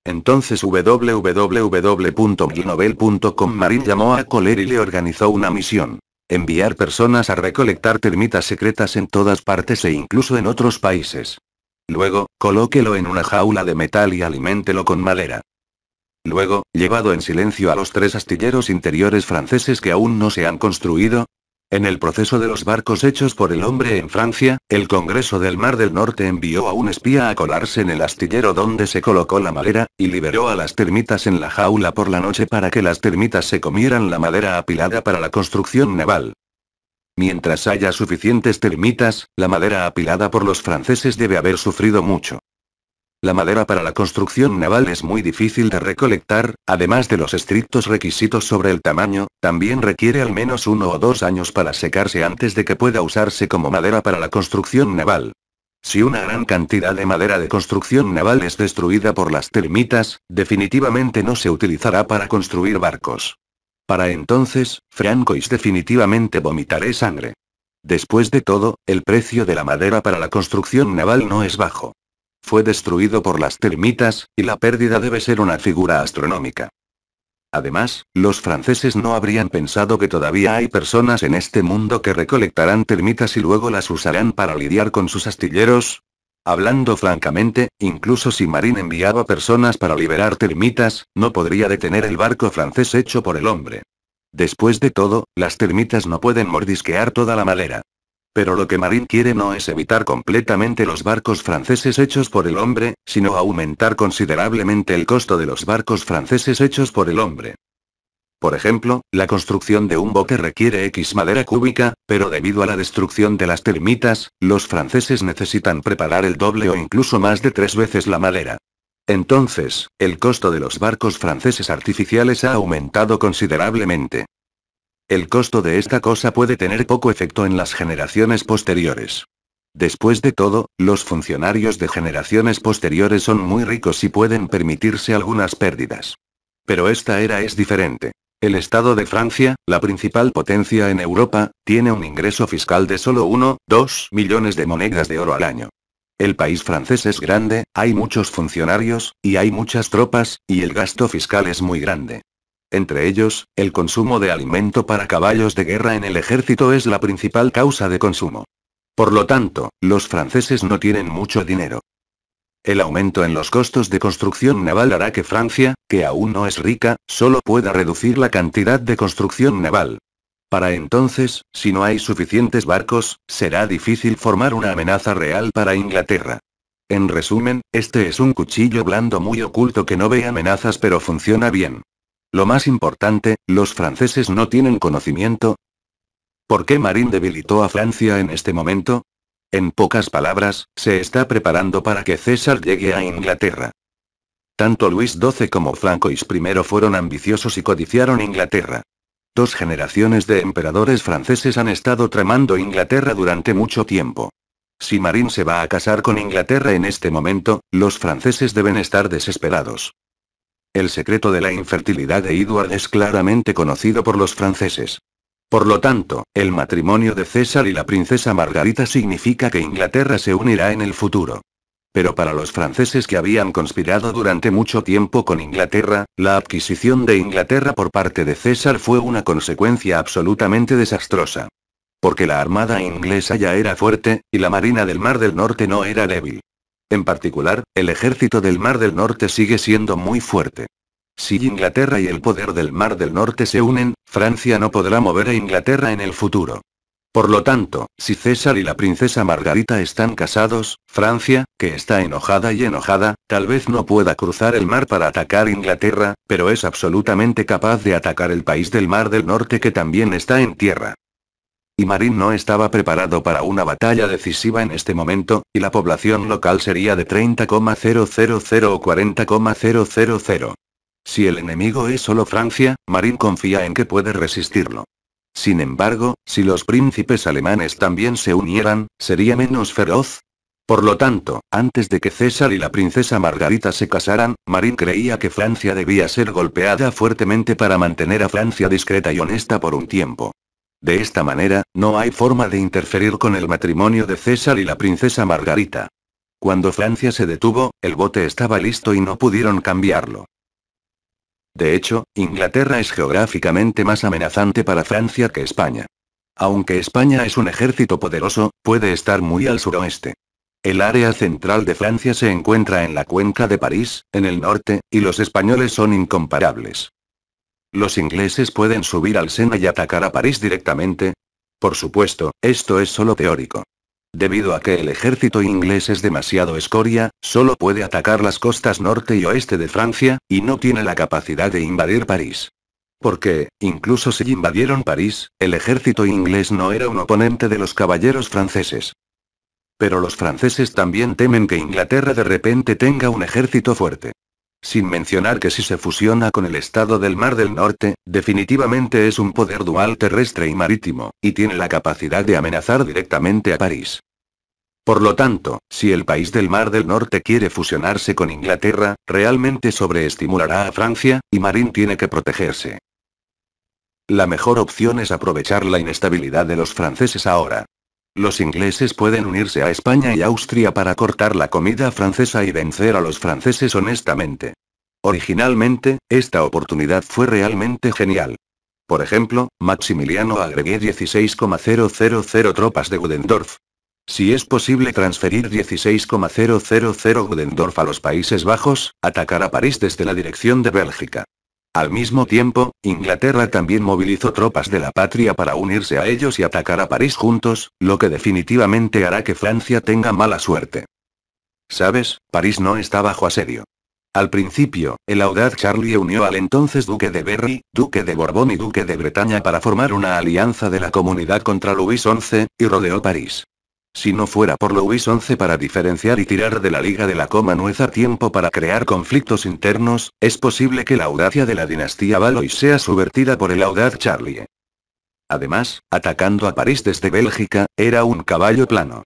Entonces www.mynovel.com Marín llamó a Coler y le organizó una misión. Enviar personas a recolectar termitas secretas en todas partes e incluso en otros países. Luego, colóquelo en una jaula de metal y aliméntelo con madera. Luego, llevado en silencio a los tres astilleros interiores franceses que aún no se han construido, en el proceso de los barcos hechos por el hombre en Francia, el Congreso del Mar del Norte envió a un espía a colarse en el astillero donde se colocó la madera, y liberó a las termitas en la jaula por la noche para que las termitas se comieran la madera apilada para la construcción naval. Mientras haya suficientes termitas, la madera apilada por los franceses debe haber sufrido mucho. La madera para la construcción naval es muy difícil de recolectar, además de los estrictos requisitos sobre el tamaño, también requiere al menos uno o dos años para secarse antes de que pueda usarse como madera para la construcción naval. Si una gran cantidad de madera de construcción naval es destruida por las termitas, definitivamente no se utilizará para construir barcos. Para entonces, Francois definitivamente vomitaré sangre. Después de todo, el precio de la madera para la construcción naval no es bajo fue destruido por las termitas, y la pérdida debe ser una figura astronómica. Además, los franceses no habrían pensado que todavía hay personas en este mundo que recolectarán termitas y luego las usarán para lidiar con sus astilleros. Hablando francamente, incluso si Marín enviaba personas para liberar termitas, no podría detener el barco francés hecho por el hombre. Después de todo, las termitas no pueden mordisquear toda la madera. Pero lo que Marín quiere no es evitar completamente los barcos franceses hechos por el hombre, sino aumentar considerablemente el costo de los barcos franceses hechos por el hombre. Por ejemplo, la construcción de un bote requiere X madera cúbica, pero debido a la destrucción de las termitas, los franceses necesitan preparar el doble o incluso más de tres veces la madera. Entonces, el costo de los barcos franceses artificiales ha aumentado considerablemente. El costo de esta cosa puede tener poco efecto en las generaciones posteriores. Después de todo, los funcionarios de generaciones posteriores son muy ricos y pueden permitirse algunas pérdidas. Pero esta era es diferente. El Estado de Francia, la principal potencia en Europa, tiene un ingreso fiscal de solo 1,2 millones de monedas de oro al año. El país francés es grande, hay muchos funcionarios, y hay muchas tropas, y el gasto fiscal es muy grande. Entre ellos, el consumo de alimento para caballos de guerra en el ejército es la principal causa de consumo. Por lo tanto, los franceses no tienen mucho dinero. El aumento en los costos de construcción naval hará que Francia, que aún no es rica, solo pueda reducir la cantidad de construcción naval. Para entonces, si no hay suficientes barcos, será difícil formar una amenaza real para Inglaterra. En resumen, este es un cuchillo blando muy oculto que no ve amenazas pero funciona bien. Lo más importante, los franceses no tienen conocimiento. ¿Por qué Marín debilitó a Francia en este momento? En pocas palabras, se está preparando para que César llegue a Inglaterra. Tanto Luis XII como Francois I fueron ambiciosos y codiciaron Inglaterra. Dos generaciones de emperadores franceses han estado tramando Inglaterra durante mucho tiempo. Si Marín se va a casar con Inglaterra en este momento, los franceses deben estar desesperados. El secreto de la infertilidad de Edward es claramente conocido por los franceses. Por lo tanto, el matrimonio de César y la princesa Margarita significa que Inglaterra se unirá en el futuro. Pero para los franceses que habían conspirado durante mucho tiempo con Inglaterra, la adquisición de Inglaterra por parte de César fue una consecuencia absolutamente desastrosa. Porque la armada inglesa ya era fuerte, y la marina del Mar del Norte no era débil. En particular, el ejército del Mar del Norte sigue siendo muy fuerte. Si Inglaterra y el poder del Mar del Norte se unen, Francia no podrá mover a Inglaterra en el futuro. Por lo tanto, si César y la princesa Margarita están casados, Francia, que está enojada y enojada, tal vez no pueda cruzar el mar para atacar Inglaterra, pero es absolutamente capaz de atacar el país del Mar del Norte que también está en tierra y Marín no estaba preparado para una batalla decisiva en este momento, y la población local sería de 30,000 o 40,000. Si el enemigo es solo Francia, Marín confía en que puede resistirlo. Sin embargo, si los príncipes alemanes también se unieran, sería menos feroz. Por lo tanto, antes de que César y la princesa Margarita se casaran, Marín creía que Francia debía ser golpeada fuertemente para mantener a Francia discreta y honesta por un tiempo. De esta manera, no hay forma de interferir con el matrimonio de César y la princesa Margarita. Cuando Francia se detuvo, el bote estaba listo y no pudieron cambiarlo. De hecho, Inglaterra es geográficamente más amenazante para Francia que España. Aunque España es un ejército poderoso, puede estar muy al suroeste. El área central de Francia se encuentra en la cuenca de París, en el norte, y los españoles son incomparables. ¿Los ingleses pueden subir al Sena y atacar a París directamente? Por supuesto, esto es solo teórico. Debido a que el ejército inglés es demasiado escoria, solo puede atacar las costas norte y oeste de Francia, y no tiene la capacidad de invadir París. Porque, incluso si invadieron París, el ejército inglés no era un oponente de los caballeros franceses. Pero los franceses también temen que Inglaterra de repente tenga un ejército fuerte. Sin mencionar que si se fusiona con el estado del Mar del Norte, definitivamente es un poder dual terrestre y marítimo, y tiene la capacidad de amenazar directamente a París. Por lo tanto, si el país del Mar del Norte quiere fusionarse con Inglaterra, realmente sobreestimulará a Francia, y Marín tiene que protegerse. La mejor opción es aprovechar la inestabilidad de los franceses ahora. Los ingleses pueden unirse a España y Austria para cortar la comida francesa y vencer a los franceses honestamente. Originalmente, esta oportunidad fue realmente genial. Por ejemplo, Maximiliano agregué 16,000 tropas de Gudendorf. Si es posible transferir 16,000 Gudendorf a los Países Bajos, atacar a París desde la dirección de Bélgica. Al mismo tiempo, Inglaterra también movilizó tropas de la patria para unirse a ellos y atacar a París juntos, lo que definitivamente hará que Francia tenga mala suerte. Sabes, París no está bajo asedio. Al principio, el audaz Charlie unió al entonces duque de Berry, duque de Borbón y duque de Bretaña para formar una alianza de la comunidad contra Luis XI, y rodeó París. Si no fuera por Louis 11 para diferenciar y tirar de la liga de la coma nuez a tiempo para crear conflictos internos, es posible que la audacia de la dinastía Valois sea subvertida por el audaz Charlie. Además, atacando a París desde Bélgica, era un caballo plano.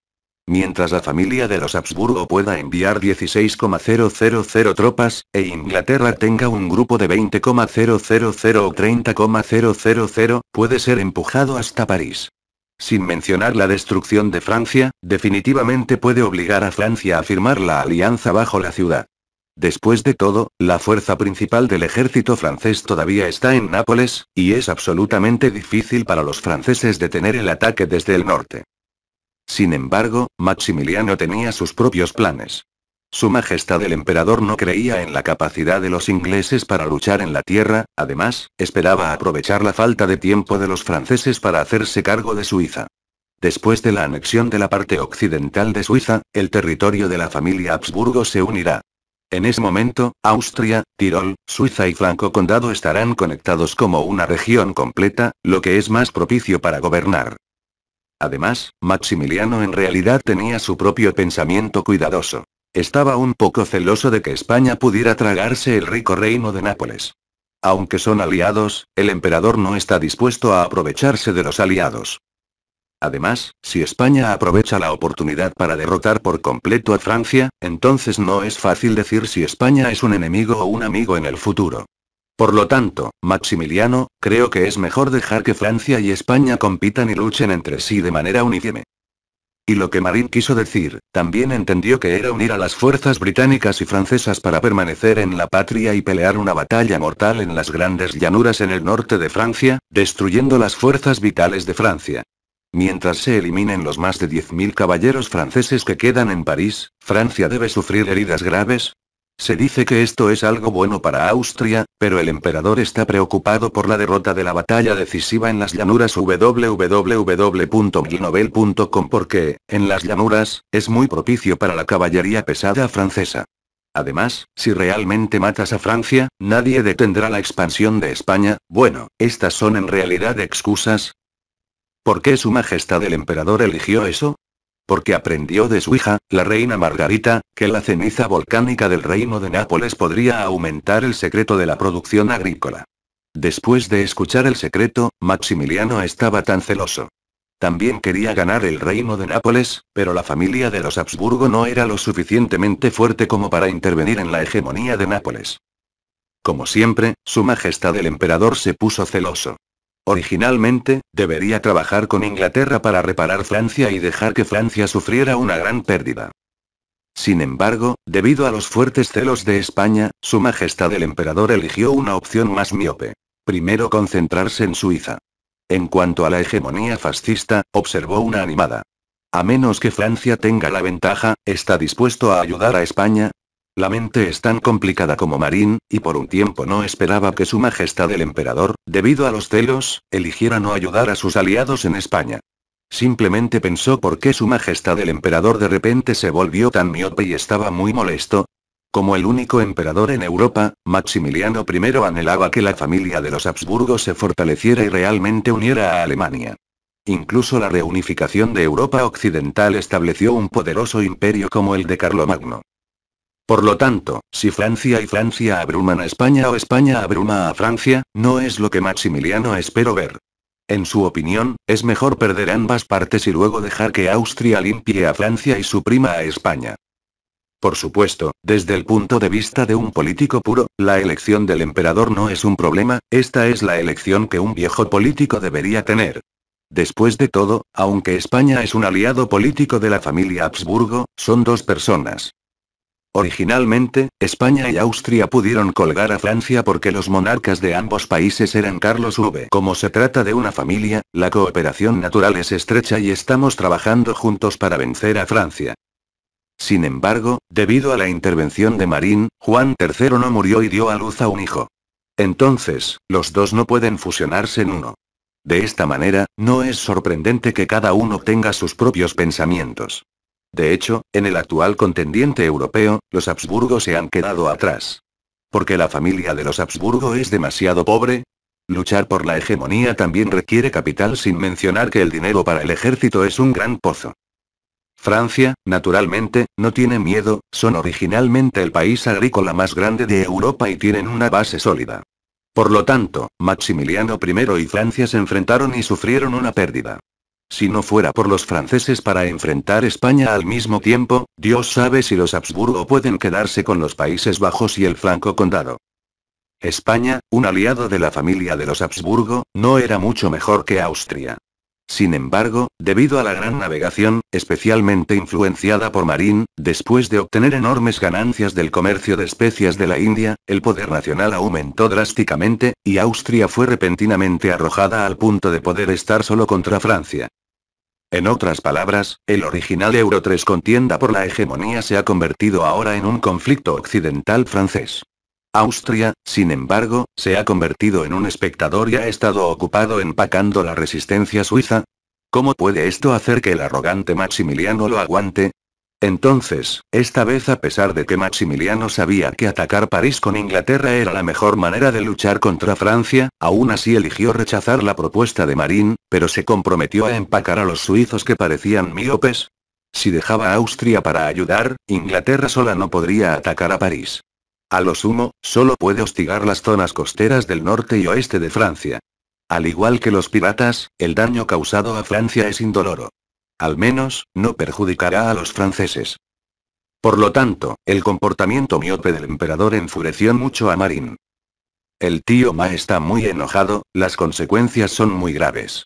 Mientras la familia de los Habsburgo pueda enviar 16,000 tropas, e Inglaterra tenga un grupo de 20,000 o 30,000, puede ser empujado hasta París sin mencionar la destrucción de Francia, definitivamente puede obligar a Francia a firmar la alianza bajo la ciudad. Después de todo, la fuerza principal del ejército francés todavía está en Nápoles, y es absolutamente difícil para los franceses detener el ataque desde el norte. Sin embargo, Maximiliano tenía sus propios planes. Su Majestad el Emperador no creía en la capacidad de los ingleses para luchar en la tierra, además, esperaba aprovechar la falta de tiempo de los franceses para hacerse cargo de Suiza. Después de la anexión de la parte occidental de Suiza, el territorio de la familia Habsburgo se unirá. En ese momento, Austria, Tirol, Suiza y Franco Condado estarán conectados como una región completa, lo que es más propicio para gobernar. Además, Maximiliano en realidad tenía su propio pensamiento cuidadoso. Estaba un poco celoso de que España pudiera tragarse el rico reino de Nápoles. Aunque son aliados, el emperador no está dispuesto a aprovecharse de los aliados. Además, si España aprovecha la oportunidad para derrotar por completo a Francia, entonces no es fácil decir si España es un enemigo o un amigo en el futuro. Por lo tanto, Maximiliano, creo que es mejor dejar que Francia y España compitan y luchen entre sí de manera uniforme. Y lo que Marín quiso decir, también entendió que era unir a las fuerzas británicas y francesas para permanecer en la patria y pelear una batalla mortal en las grandes llanuras en el norte de Francia, destruyendo las fuerzas vitales de Francia. Mientras se eliminen los más de 10.000 caballeros franceses que quedan en París, Francia debe sufrir heridas graves, se dice que esto es algo bueno para Austria, pero el emperador está preocupado por la derrota de la batalla decisiva en las llanuras www.milnovel.com porque, en las llanuras, es muy propicio para la caballería pesada francesa. Además, si realmente matas a Francia, nadie detendrá la expansión de España, bueno, estas son en realidad excusas. ¿Por qué su majestad el emperador eligió eso? porque aprendió de su hija, la reina Margarita, que la ceniza volcánica del reino de Nápoles podría aumentar el secreto de la producción agrícola. Después de escuchar el secreto, Maximiliano estaba tan celoso. También quería ganar el reino de Nápoles, pero la familia de los Habsburgo no era lo suficientemente fuerte como para intervenir en la hegemonía de Nápoles. Como siempre, su majestad el emperador se puso celoso. Originalmente, debería trabajar con Inglaterra para reparar Francia y dejar que Francia sufriera una gran pérdida. Sin embargo, debido a los fuertes celos de España, Su Majestad el Emperador eligió una opción más miope. Primero concentrarse en Suiza. En cuanto a la hegemonía fascista, observó una animada. A menos que Francia tenga la ventaja, está dispuesto a ayudar a España, la mente es tan complicada como Marín, y por un tiempo no esperaba que su majestad el emperador, debido a los celos, eligiera no ayudar a sus aliados en España. Simplemente pensó por qué su majestad el emperador de repente se volvió tan miope y estaba muy molesto, como el único emperador en Europa, Maximiliano I anhelaba que la familia de los Habsburgo se fortaleciera y realmente uniera a Alemania. Incluso la reunificación de Europa Occidental estableció un poderoso imperio como el de Carlomagno. Por lo tanto, si Francia y Francia abruman a España o España abruma a Francia, no es lo que Maximiliano espero ver. En su opinión, es mejor perder ambas partes y luego dejar que Austria limpie a Francia y suprima a España. Por supuesto, desde el punto de vista de un político puro, la elección del emperador no es un problema, esta es la elección que un viejo político debería tener. Después de todo, aunque España es un aliado político de la familia Habsburgo, son dos personas. Originalmente, España y Austria pudieron colgar a Francia porque los monarcas de ambos países eran Carlos V. Como se trata de una familia, la cooperación natural es estrecha y estamos trabajando juntos para vencer a Francia. Sin embargo, debido a la intervención de Marín, Juan III no murió y dio a luz a un hijo. Entonces, los dos no pueden fusionarse en uno. De esta manera, no es sorprendente que cada uno tenga sus propios pensamientos. De hecho, en el actual contendiente europeo, los Habsburgo se han quedado atrás. Porque la familia de los Habsburgo es demasiado pobre. Luchar por la hegemonía también requiere capital sin mencionar que el dinero para el ejército es un gran pozo. Francia, naturalmente, no tiene miedo, son originalmente el país agrícola más grande de Europa y tienen una base sólida. Por lo tanto, Maximiliano I y Francia se enfrentaron y sufrieron una pérdida. Si no fuera por los franceses para enfrentar España al mismo tiempo, Dios sabe si los Habsburgo pueden quedarse con los Países Bajos y el Franco Condado. España, un aliado de la familia de los Habsburgo, no era mucho mejor que Austria. Sin embargo, debido a la gran navegación, especialmente influenciada por Marín, después de obtener enormes ganancias del comercio de especias de la India, el poder nacional aumentó drásticamente, y Austria fue repentinamente arrojada al punto de poder estar solo contra Francia. En otras palabras, el original Euro 3 contienda por la hegemonía se ha convertido ahora en un conflicto occidental francés. Austria, sin embargo, se ha convertido en un espectador y ha estado ocupado empacando la resistencia suiza. ¿Cómo puede esto hacer que el arrogante Maximiliano lo aguante? Entonces, esta vez a pesar de que Maximiliano sabía que atacar París con Inglaterra era la mejor manera de luchar contra Francia, aún así eligió rechazar la propuesta de Marín, pero se comprometió a empacar a los suizos que parecían míopes. Si dejaba a Austria para ayudar, Inglaterra sola no podría atacar a París. A lo sumo, solo puede hostigar las zonas costeras del norte y oeste de Francia. Al igual que los piratas, el daño causado a Francia es indoloro. Al menos, no perjudicará a los franceses. Por lo tanto, el comportamiento miope del emperador enfureció mucho a Marín. El tío Ma está muy enojado, las consecuencias son muy graves.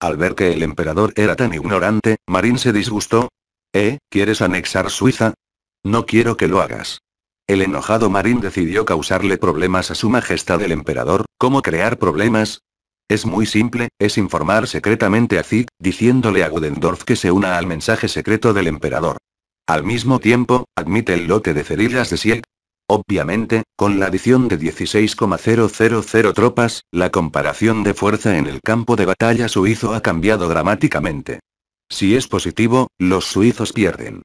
Al ver que el emperador era tan ignorante, Marín se disgustó. ¿Eh? ¿Quieres anexar Suiza? No quiero que lo hagas. El enojado Marín decidió causarle problemas a su majestad el emperador, ¿cómo crear problemas? Es muy simple, es informar secretamente a Zig, diciéndole a Gudendorf que se una al mensaje secreto del emperador. Al mismo tiempo, admite el lote de cerillas de Sieg. Obviamente, con la adición de 16,000 tropas, la comparación de fuerza en el campo de batalla suizo ha cambiado dramáticamente. Si es positivo, los suizos pierden.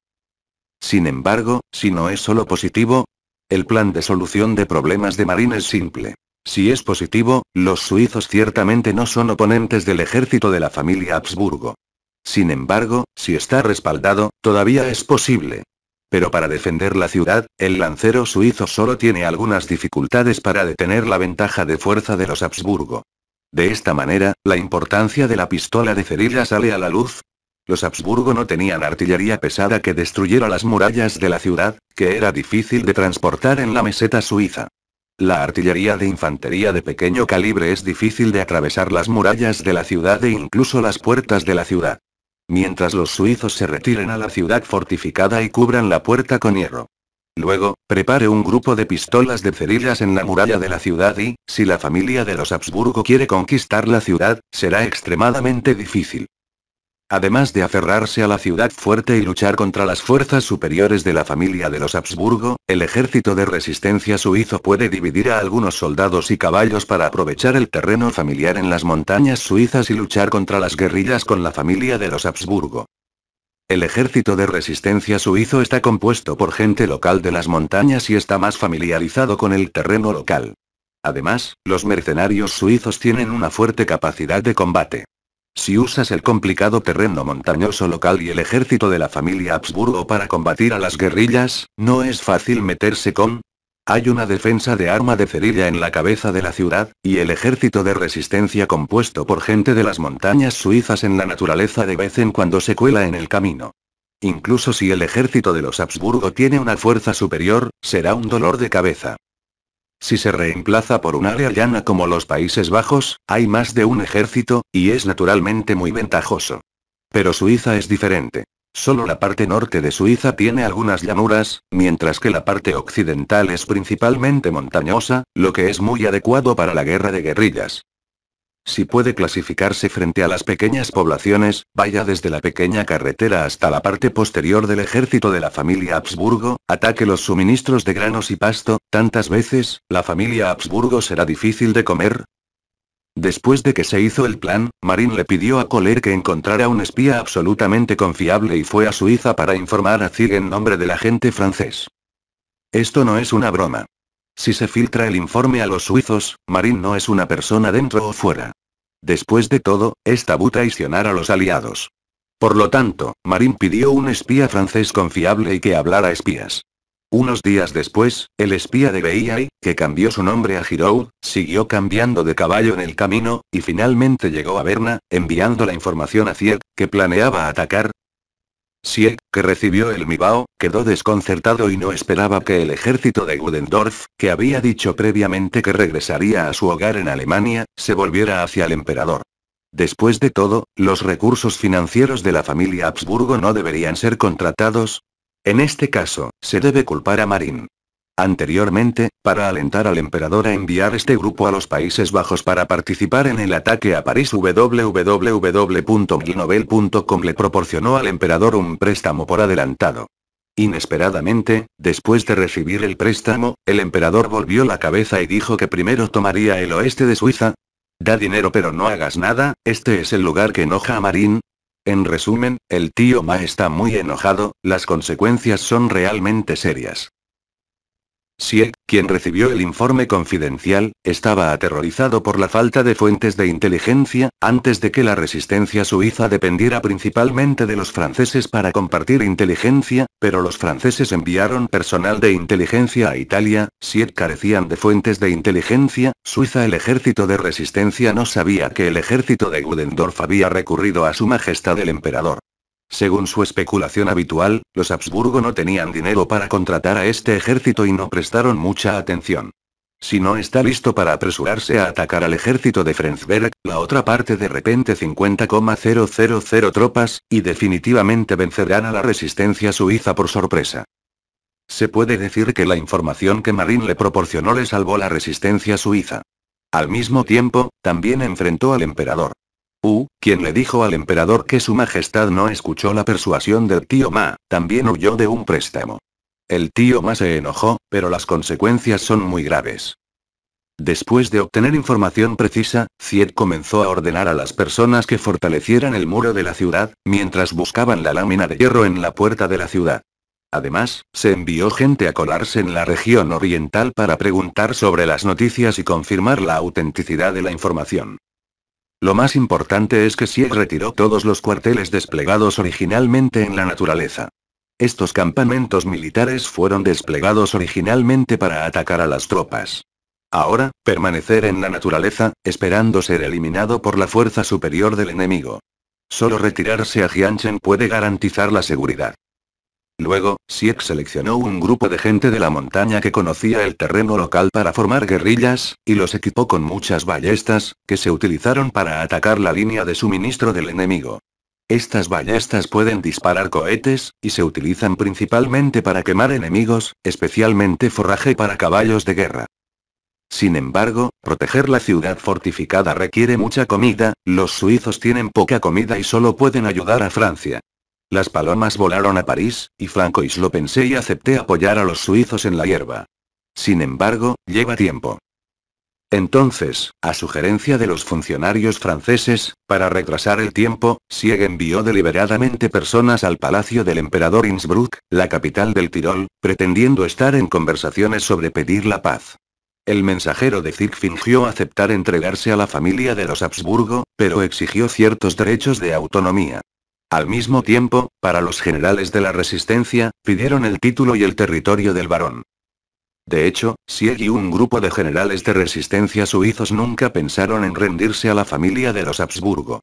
Sin embargo, si no es solo positivo, el plan de solución de problemas de Marina es simple. Si es positivo, los suizos ciertamente no son oponentes del ejército de la familia Habsburgo. Sin embargo, si está respaldado, todavía es posible. Pero para defender la ciudad, el lancero suizo solo tiene algunas dificultades para detener la ventaja de fuerza de los Habsburgo. De esta manera, la importancia de la pistola de cerilla sale a la luz. Los Habsburgo no tenían artillería pesada que destruyera las murallas de la ciudad, que era difícil de transportar en la meseta suiza. La artillería de infantería de pequeño calibre es difícil de atravesar las murallas de la ciudad e incluso las puertas de la ciudad. Mientras los suizos se retiren a la ciudad fortificada y cubran la puerta con hierro. Luego, prepare un grupo de pistolas de cerillas en la muralla de la ciudad y, si la familia de los Habsburgo quiere conquistar la ciudad, será extremadamente difícil. Además de aferrarse a la ciudad fuerte y luchar contra las fuerzas superiores de la familia de los Habsburgo, el ejército de resistencia suizo puede dividir a algunos soldados y caballos para aprovechar el terreno familiar en las montañas suizas y luchar contra las guerrillas con la familia de los Habsburgo. El ejército de resistencia suizo está compuesto por gente local de las montañas y está más familiarizado con el terreno local. Además, los mercenarios suizos tienen una fuerte capacidad de combate. Si usas el complicado terreno montañoso local y el ejército de la familia Habsburgo para combatir a las guerrillas, no es fácil meterse con... Hay una defensa de arma de cerilla en la cabeza de la ciudad, y el ejército de resistencia compuesto por gente de las montañas suizas en la naturaleza de vez en cuando se cuela en el camino. Incluso si el ejército de los Habsburgo tiene una fuerza superior, será un dolor de cabeza. Si se reemplaza por un área llana como los Países Bajos, hay más de un ejército, y es naturalmente muy ventajoso. Pero Suiza es diferente. Solo la parte norte de Suiza tiene algunas llanuras, mientras que la parte occidental es principalmente montañosa, lo que es muy adecuado para la guerra de guerrillas. Si puede clasificarse frente a las pequeñas poblaciones, vaya desde la pequeña carretera hasta la parte posterior del ejército de la familia Habsburgo, ataque los suministros de granos y pasto, tantas veces, la familia Habsburgo será difícil de comer. Después de que se hizo el plan, Marín le pidió a Coler que encontrara un espía absolutamente confiable y fue a Suiza para informar a Zig en nombre del agente francés. Esto no es una broma. Si se filtra el informe a los suizos, Marín no es una persona dentro o fuera. Después de todo, es tabú traicionar a los aliados. Por lo tanto, Marín pidió un espía francés confiable y que hablara espías. Unos días después, el espía de BI, que cambió su nombre a Giroud, siguió cambiando de caballo en el camino, y finalmente llegó a Berna, enviando la información a Ciel, que planeaba atacar, Sie, que recibió el Mibao, quedó desconcertado y no esperaba que el ejército de Gudendorf, que había dicho previamente que regresaría a su hogar en Alemania, se volviera hacia el emperador. Después de todo, los recursos financieros de la familia Habsburgo no deberían ser contratados. En este caso, se debe culpar a Marín. Anteriormente, para alentar al emperador a enviar este grupo a los Países Bajos para participar en el ataque a París, www.milnovel.com le proporcionó al emperador un préstamo por adelantado. Inesperadamente, después de recibir el préstamo, el emperador volvió la cabeza y dijo que primero tomaría el oeste de Suiza. Da dinero pero no hagas nada, este es el lugar que enoja a Marín, en resumen, el tío Ma está muy enojado, las consecuencias son realmente serias. Sieg, quien recibió el informe confidencial, estaba aterrorizado por la falta de fuentes de inteligencia, antes de que la resistencia suiza dependiera principalmente de los franceses para compartir inteligencia, pero los franceses enviaron personal de inteligencia a Italia, Siet carecían de fuentes de inteligencia, Suiza el ejército de resistencia no sabía que el ejército de Gudendorf había recurrido a su majestad el emperador. Según su especulación habitual, los Habsburgo no tenían dinero para contratar a este ejército y no prestaron mucha atención. Si no está listo para apresurarse a atacar al ejército de Frenzberg, la otra parte de repente 50,000 tropas, y definitivamente vencerán a la resistencia suiza por sorpresa. Se puede decir que la información que Marín le proporcionó le salvó la resistencia suiza. Al mismo tiempo, también enfrentó al emperador quien le dijo al emperador que su majestad no escuchó la persuasión del tío Ma, también huyó de un préstamo. El tío Ma se enojó, pero las consecuencias son muy graves. Después de obtener información precisa, Ciet comenzó a ordenar a las personas que fortalecieran el muro de la ciudad, mientras buscaban la lámina de hierro en la puerta de la ciudad. Además, se envió gente a colarse en la región oriental para preguntar sobre las noticias y confirmar la autenticidad de la información. Lo más importante es que Sieg retiró todos los cuarteles desplegados originalmente en la naturaleza. Estos campamentos militares fueron desplegados originalmente para atacar a las tropas. Ahora, permanecer en la naturaleza, esperando ser eliminado por la fuerza superior del enemigo. Solo retirarse a Jianchen puede garantizar la seguridad. Luego, Sieck seleccionó un grupo de gente de la montaña que conocía el terreno local para formar guerrillas, y los equipó con muchas ballestas, que se utilizaron para atacar la línea de suministro del enemigo. Estas ballestas pueden disparar cohetes, y se utilizan principalmente para quemar enemigos, especialmente forraje para caballos de guerra. Sin embargo, proteger la ciudad fortificada requiere mucha comida, los suizos tienen poca comida y solo pueden ayudar a Francia. Las palomas volaron a París, y Francois lo pensé y acepté apoyar a los suizos en la hierba. Sin embargo, lleva tiempo. Entonces, a sugerencia de los funcionarios franceses, para retrasar el tiempo, Sieg envió deliberadamente personas al palacio del emperador Innsbruck, la capital del Tirol, pretendiendo estar en conversaciones sobre pedir la paz. El mensajero de Zig fingió aceptar entregarse a la familia de los Habsburgo, pero exigió ciertos derechos de autonomía. Al mismo tiempo, para los generales de la resistencia, pidieron el título y el territorio del varón. De hecho, Sieg y un grupo de generales de resistencia suizos nunca pensaron en rendirse a la familia de los Habsburgo.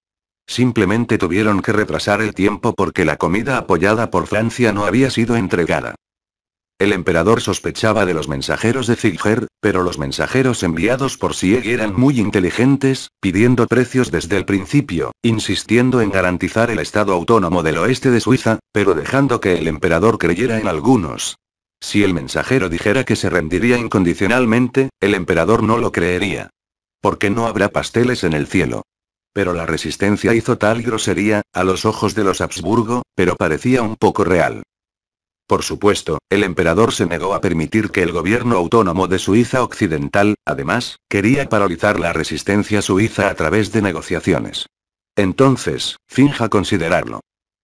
Simplemente tuvieron que retrasar el tiempo porque la comida apoyada por Francia no había sido entregada. El emperador sospechaba de los mensajeros de Zilger, pero los mensajeros enviados por Sieg eran muy inteligentes, pidiendo precios desde el principio, insistiendo en garantizar el estado autónomo del oeste de Suiza, pero dejando que el emperador creyera en algunos. Si el mensajero dijera que se rendiría incondicionalmente, el emperador no lo creería. Porque no habrá pasteles en el cielo. Pero la resistencia hizo tal grosería, a los ojos de los Habsburgo, pero parecía un poco real. Por supuesto, el emperador se negó a permitir que el gobierno autónomo de Suiza Occidental, además, quería paralizar la resistencia suiza a través de negociaciones. Entonces, finja considerarlo.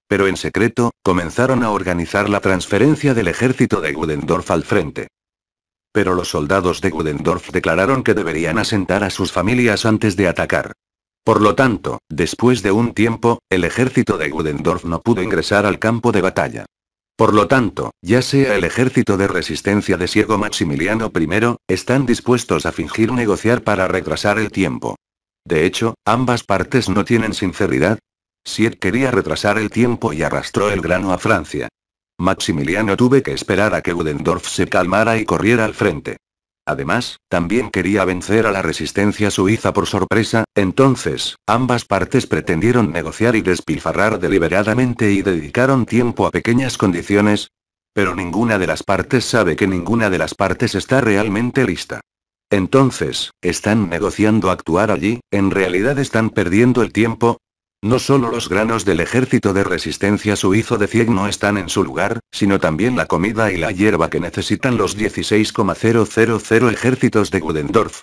Pero en secreto, comenzaron a organizar la transferencia del ejército de Gudendorf al frente. Pero los soldados de Gudendorf declararon que deberían asentar a sus familias antes de atacar. Por lo tanto, después de un tiempo, el ejército de Gudendorf no pudo ingresar al campo de batalla. Por lo tanto, ya sea el ejército de resistencia de ciego Maximiliano I, están dispuestos a fingir negociar para retrasar el tiempo. De hecho, ambas partes no tienen sinceridad. Sieg quería retrasar el tiempo y arrastró el grano a Francia. Maximiliano tuve que esperar a que Udendorf se calmara y corriera al frente. Además, también quería vencer a la resistencia suiza por sorpresa, entonces, ambas partes pretendieron negociar y despilfarrar deliberadamente y dedicaron tiempo a pequeñas condiciones, pero ninguna de las partes sabe que ninguna de las partes está realmente lista. Entonces, están negociando actuar allí, en realidad están perdiendo el tiempo, no solo los granos del ejército de resistencia suizo de Cieg no están en su lugar, sino también la comida y la hierba que necesitan los 16,000 ejércitos de Gudendorf.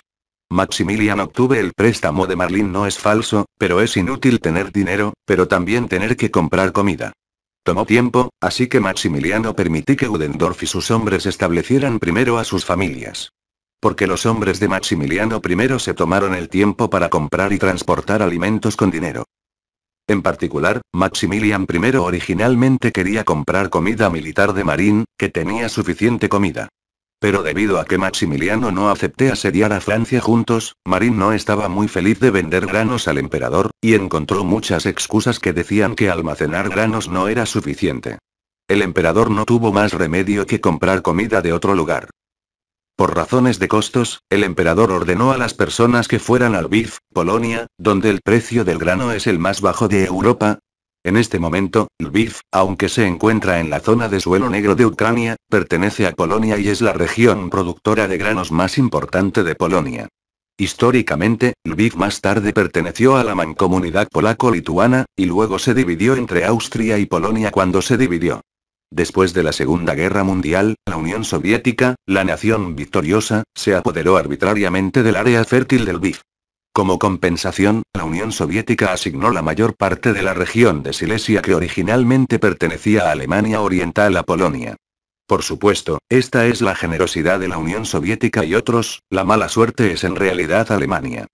Maximilian obtuve el préstamo de Marlín no es falso, pero es inútil tener dinero, pero también tener que comprar comida. Tomó tiempo, así que Maximiliano permití que Gudendorf y sus hombres establecieran primero a sus familias porque los hombres de Maximiliano primero se tomaron el tiempo para comprar y transportar alimentos con dinero. En particular, Maximilian I originalmente quería comprar comida militar de Marín, que tenía suficiente comida. Pero debido a que Maximiliano no acepté asediar a Francia juntos, Marín no estaba muy feliz de vender granos al emperador, y encontró muchas excusas que decían que almacenar granos no era suficiente. El emperador no tuvo más remedio que comprar comida de otro lugar. Por razones de costos, el emperador ordenó a las personas que fueran al Lviv, Polonia, donde el precio del grano es el más bajo de Europa. En este momento, Lviv, aunque se encuentra en la zona de suelo negro de Ucrania, pertenece a Polonia y es la región productora de granos más importante de Polonia. Históricamente, Lviv más tarde perteneció a la mancomunidad polaco-lituana, y luego se dividió entre Austria y Polonia cuando se dividió. Después de la Segunda Guerra Mundial, la Unión Soviética, la nación victoriosa, se apoderó arbitrariamente del área fértil del BIF. Como compensación, la Unión Soviética asignó la mayor parte de la región de Silesia que originalmente pertenecía a Alemania Oriental a Polonia. Por supuesto, esta es la generosidad de la Unión Soviética y otros, la mala suerte es en realidad Alemania.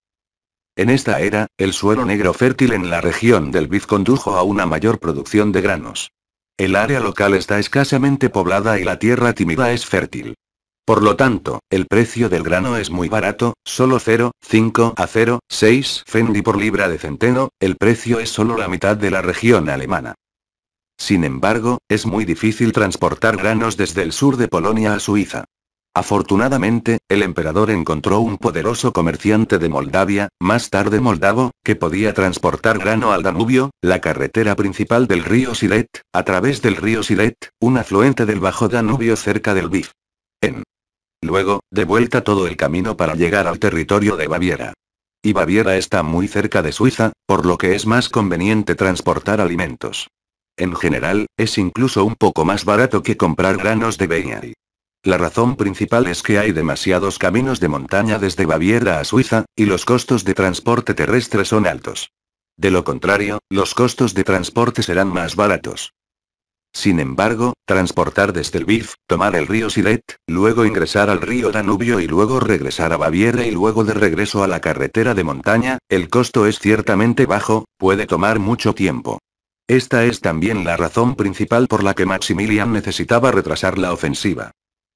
En esta era, el suelo negro fértil en la región del BIF condujo a una mayor producción de granos. El área local está escasamente poblada y la tierra tímida es fértil. Por lo tanto, el precio del grano es muy barato, solo 0,5 a 0,6 fendi por libra de centeno, el precio es solo la mitad de la región alemana. Sin embargo, es muy difícil transportar granos desde el sur de Polonia a Suiza. Afortunadamente, el emperador encontró un poderoso comerciante de Moldavia, más tarde moldavo, que podía transportar grano al Danubio, la carretera principal del río Siret, a través del río Siret, un afluente del Bajo Danubio cerca del Bif. En. Luego, de vuelta todo el camino para llegar al territorio de Baviera. Y Baviera está muy cerca de Suiza, por lo que es más conveniente transportar alimentos. En general, es incluso un poco más barato que comprar granos de Beñari. La razón principal es que hay demasiados caminos de montaña desde Baviera a Suiza, y los costos de transporte terrestre son altos. De lo contrario, los costos de transporte serán más baratos. Sin embargo, transportar desde el Bif, tomar el río Silet, luego ingresar al río Danubio y luego regresar a Baviera y luego de regreso a la carretera de montaña, el costo es ciertamente bajo, puede tomar mucho tiempo. Esta es también la razón principal por la que Maximilian necesitaba retrasar la ofensiva.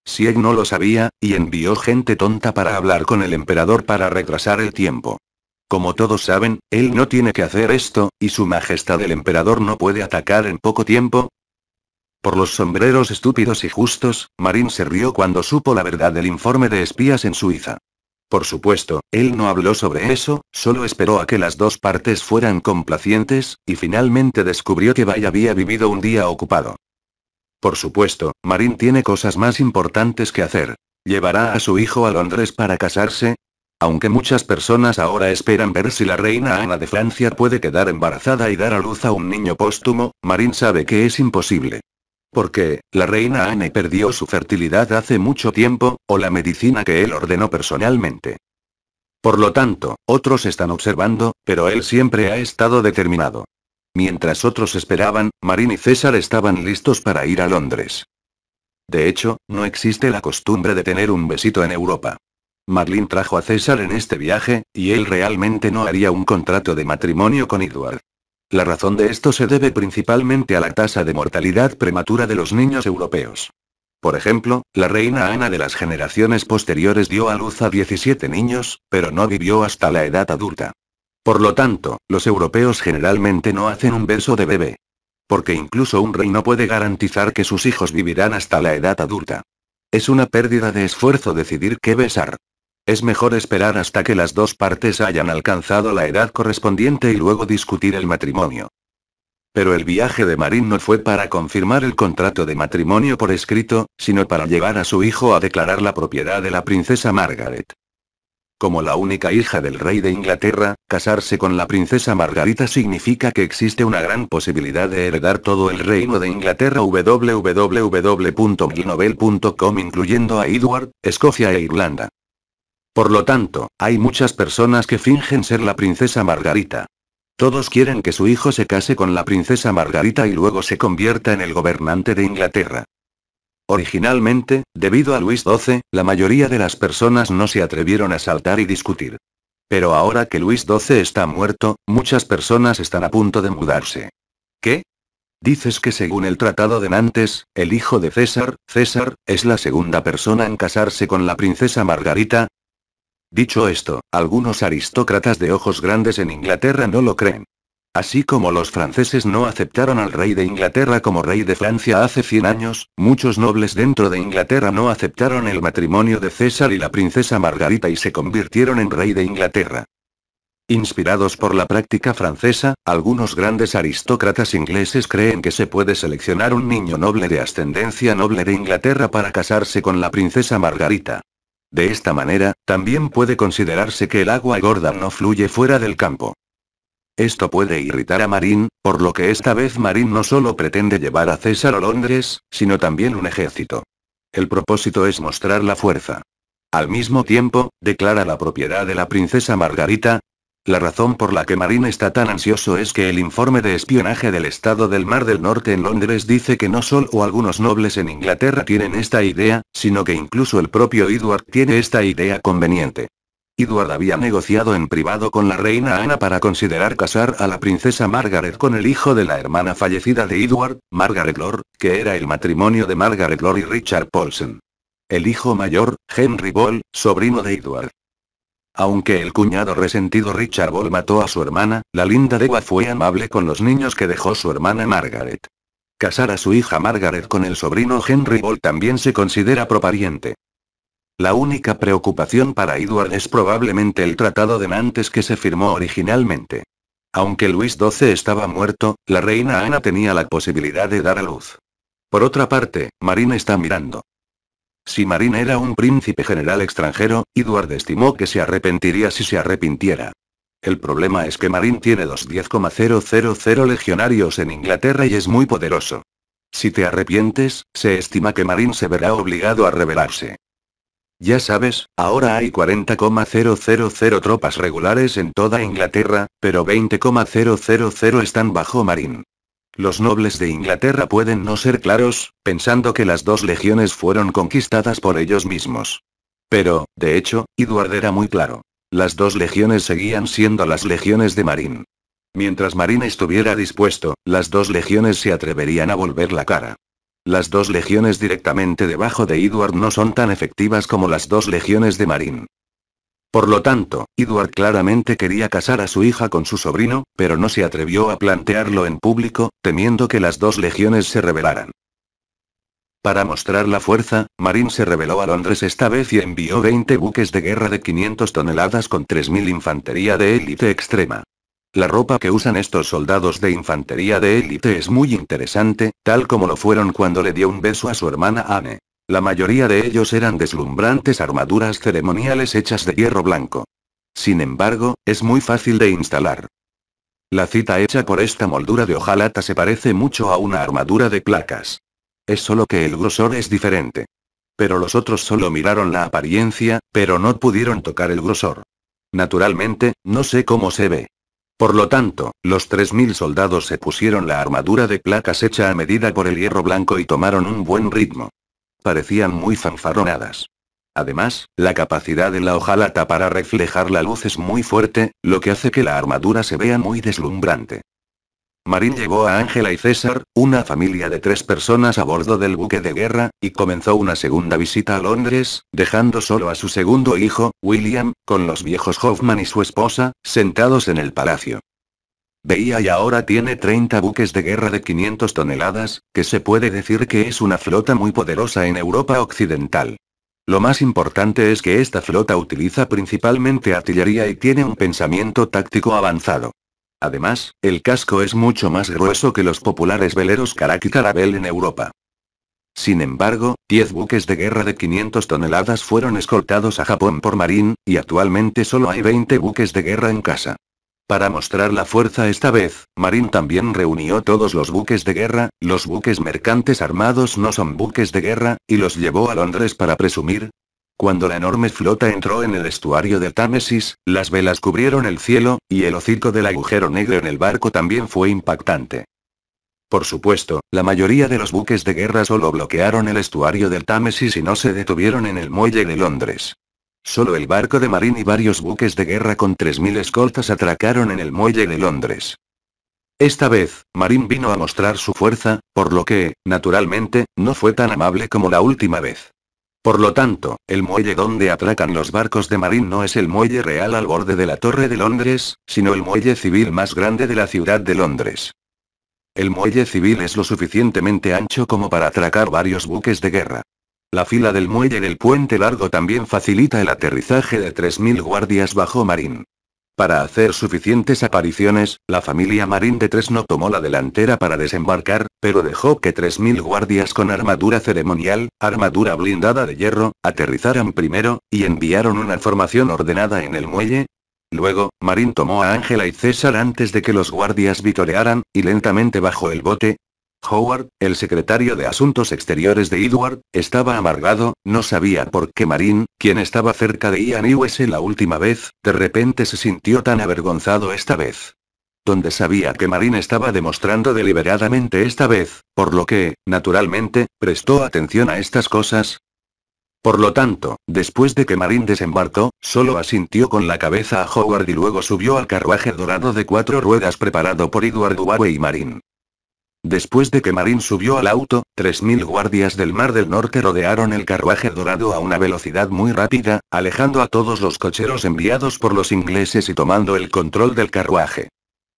Sieg no lo sabía, y envió gente tonta para hablar con el emperador para retrasar el tiempo. Como todos saben, él no tiene que hacer esto, y su majestad el emperador no puede atacar en poco tiempo. Por los sombreros estúpidos y justos, Marín se rió cuando supo la verdad del informe de espías en Suiza. Por supuesto, él no habló sobre eso, solo esperó a que las dos partes fueran complacientes, y finalmente descubrió que Bay había vivido un día ocupado. Por supuesto, Marín tiene cosas más importantes que hacer. ¿Llevará a su hijo a Londres para casarse? Aunque muchas personas ahora esperan ver si la reina Ana de Francia puede quedar embarazada y dar a luz a un niño póstumo, Marín sabe que es imposible. Porque, la reina Anne perdió su fertilidad hace mucho tiempo, o la medicina que él ordenó personalmente. Por lo tanto, otros están observando, pero él siempre ha estado determinado. Mientras otros esperaban, Marín y César estaban listos para ir a Londres. De hecho, no existe la costumbre de tener un besito en Europa. Marlene trajo a César en este viaje, y él realmente no haría un contrato de matrimonio con Edward. La razón de esto se debe principalmente a la tasa de mortalidad prematura de los niños europeos. Por ejemplo, la reina Ana de las generaciones posteriores dio a luz a 17 niños, pero no vivió hasta la edad adulta. Por lo tanto, los europeos generalmente no hacen un beso de bebé. Porque incluso un rey no puede garantizar que sus hijos vivirán hasta la edad adulta. Es una pérdida de esfuerzo decidir qué besar. Es mejor esperar hasta que las dos partes hayan alcanzado la edad correspondiente y luego discutir el matrimonio. Pero el viaje de Marín no fue para confirmar el contrato de matrimonio por escrito, sino para llevar a su hijo a declarar la propiedad de la princesa Margaret. Como la única hija del rey de Inglaterra, casarse con la princesa Margarita significa que existe una gran posibilidad de heredar todo el reino de Inglaterra www.vinobel.com incluyendo a Edward, Escocia e Irlanda. Por lo tanto, hay muchas personas que fingen ser la princesa Margarita. Todos quieren que su hijo se case con la princesa Margarita y luego se convierta en el gobernante de Inglaterra. Originalmente, debido a Luis XII, la mayoría de las personas no se atrevieron a saltar y discutir. Pero ahora que Luis XII está muerto, muchas personas están a punto de mudarse. ¿Qué? Dices que según el tratado de Nantes, el hijo de César, César, es la segunda persona en casarse con la princesa Margarita. Dicho esto, algunos aristócratas de ojos grandes en Inglaterra no lo creen. Así como los franceses no aceptaron al rey de Inglaterra como rey de Francia hace 100 años, muchos nobles dentro de Inglaterra no aceptaron el matrimonio de César y la princesa Margarita y se convirtieron en rey de Inglaterra. Inspirados por la práctica francesa, algunos grandes aristócratas ingleses creen que se puede seleccionar un niño noble de ascendencia noble de Inglaterra para casarse con la princesa Margarita. De esta manera, también puede considerarse que el agua gorda no fluye fuera del campo. Esto puede irritar a Marín, por lo que esta vez Marín no solo pretende llevar a César a Londres, sino también un ejército. El propósito es mostrar la fuerza. Al mismo tiempo, declara la propiedad de la princesa Margarita. La razón por la que Marín está tan ansioso es que el informe de espionaje del Estado del Mar del Norte en Londres dice que no solo algunos nobles en Inglaterra tienen esta idea, sino que incluso el propio Edward tiene esta idea conveniente. Edward había negociado en privado con la reina Ana para considerar casar a la princesa Margaret con el hijo de la hermana fallecida de Edward, Margaret Lore, que era el matrimonio de Margaret Lore y Richard Paulsen. El hijo mayor, Henry Ball, sobrino de Edward. Aunque el cuñado resentido Richard Ball mató a su hermana, la linda Dewa fue amable con los niños que dejó su hermana Margaret. Casar a su hija Margaret con el sobrino Henry Ball también se considera propariente. La única preocupación para Edward es probablemente el tratado de Nantes que se firmó originalmente. Aunque Luis XII estaba muerto, la reina Ana tenía la posibilidad de dar a luz. Por otra parte, Marín está mirando. Si Marín era un príncipe general extranjero, Edward estimó que se arrepentiría si se arrepintiera. El problema es que Marín tiene dos 10,000 legionarios en Inglaterra y es muy poderoso. Si te arrepientes, se estima que Marín se verá obligado a rebelarse. Ya sabes, ahora hay 40,000 tropas regulares en toda Inglaterra, pero 20,000 están bajo Marín. Los nobles de Inglaterra pueden no ser claros, pensando que las dos legiones fueron conquistadas por ellos mismos. Pero, de hecho, Edward era muy claro. Las dos legiones seguían siendo las legiones de Marín. Mientras Marín estuviera dispuesto, las dos legiones se atreverían a volver la cara. Las dos legiones directamente debajo de Edward no son tan efectivas como las dos legiones de Marín. Por lo tanto, Edward claramente quería casar a su hija con su sobrino, pero no se atrevió a plantearlo en público, temiendo que las dos legiones se rebelaran. Para mostrar la fuerza, Marín se rebeló a Londres esta vez y envió 20 buques de guerra de 500 toneladas con 3.000 infantería de élite extrema. La ropa que usan estos soldados de infantería de élite es muy interesante, tal como lo fueron cuando le dio un beso a su hermana Anne. La mayoría de ellos eran deslumbrantes armaduras ceremoniales hechas de hierro blanco. Sin embargo, es muy fácil de instalar. La cita hecha por esta moldura de hojalata se parece mucho a una armadura de placas. Es solo que el grosor es diferente. Pero los otros solo miraron la apariencia, pero no pudieron tocar el grosor. Naturalmente, no sé cómo se ve. Por lo tanto, los 3.000 soldados se pusieron la armadura de placas hecha a medida por el hierro blanco y tomaron un buen ritmo. Parecían muy fanfarronadas. Además, la capacidad de la hojalata para reflejar la luz es muy fuerte, lo que hace que la armadura se vea muy deslumbrante. Marín llevó a Ángela y César, una familia de tres personas a bordo del buque de guerra, y comenzó una segunda visita a Londres, dejando solo a su segundo hijo, William, con los viejos Hoffman y su esposa, sentados en el palacio. Veía y ahora tiene 30 buques de guerra de 500 toneladas, que se puede decir que es una flota muy poderosa en Europa Occidental. Lo más importante es que esta flota utiliza principalmente artillería y tiene un pensamiento táctico avanzado. Además, el casco es mucho más grueso que los populares veleros Karak y Carabel en Europa. Sin embargo, 10 buques de guerra de 500 toneladas fueron escoltados a Japón por Marín, y actualmente solo hay 20 buques de guerra en casa. Para mostrar la fuerza esta vez, Marín también reunió todos los buques de guerra, los buques mercantes armados no son buques de guerra, y los llevó a Londres para presumir, cuando la enorme flota entró en el estuario del Támesis, las velas cubrieron el cielo, y el hocico del agujero negro en el barco también fue impactante. Por supuesto, la mayoría de los buques de guerra solo bloquearon el estuario del Támesis y no se detuvieron en el muelle de Londres. Solo el barco de marín y varios buques de guerra con 3.000 escoltas atracaron en el muelle de Londres. Esta vez, Marín vino a mostrar su fuerza, por lo que, naturalmente, no fue tan amable como la última vez. Por lo tanto, el muelle donde atracan los barcos de marín no es el muelle real al borde de la Torre de Londres, sino el muelle civil más grande de la ciudad de Londres. El muelle civil es lo suficientemente ancho como para atracar varios buques de guerra. La fila del muelle del puente largo también facilita el aterrizaje de 3.000 guardias bajo marín. Para hacer suficientes apariciones, la familia Marín de Tres no tomó la delantera para desembarcar, pero dejó que 3.000 guardias con armadura ceremonial, armadura blindada de hierro, aterrizaran primero, y enviaron una formación ordenada en el muelle. Luego, Marín tomó a Ángela y César antes de que los guardias vitorearan, y lentamente bajó el bote, Howard, el secretario de Asuntos Exteriores de Edward, estaba amargado, no sabía por qué Marín, quien estaba cerca de Ian Iwese la última vez, de repente se sintió tan avergonzado esta vez. Donde sabía que Marín estaba demostrando deliberadamente esta vez, por lo que, naturalmente, prestó atención a estas cosas, por lo tanto, después de que Marín desembarcó, solo asintió con la cabeza a Howard y luego subió al carruaje dorado de cuatro ruedas preparado por Edward Huawei y Marín. Después de que Marín subió al auto, 3.000 guardias del Mar del Norte rodearon el carruaje dorado a una velocidad muy rápida, alejando a todos los cocheros enviados por los ingleses y tomando el control del carruaje.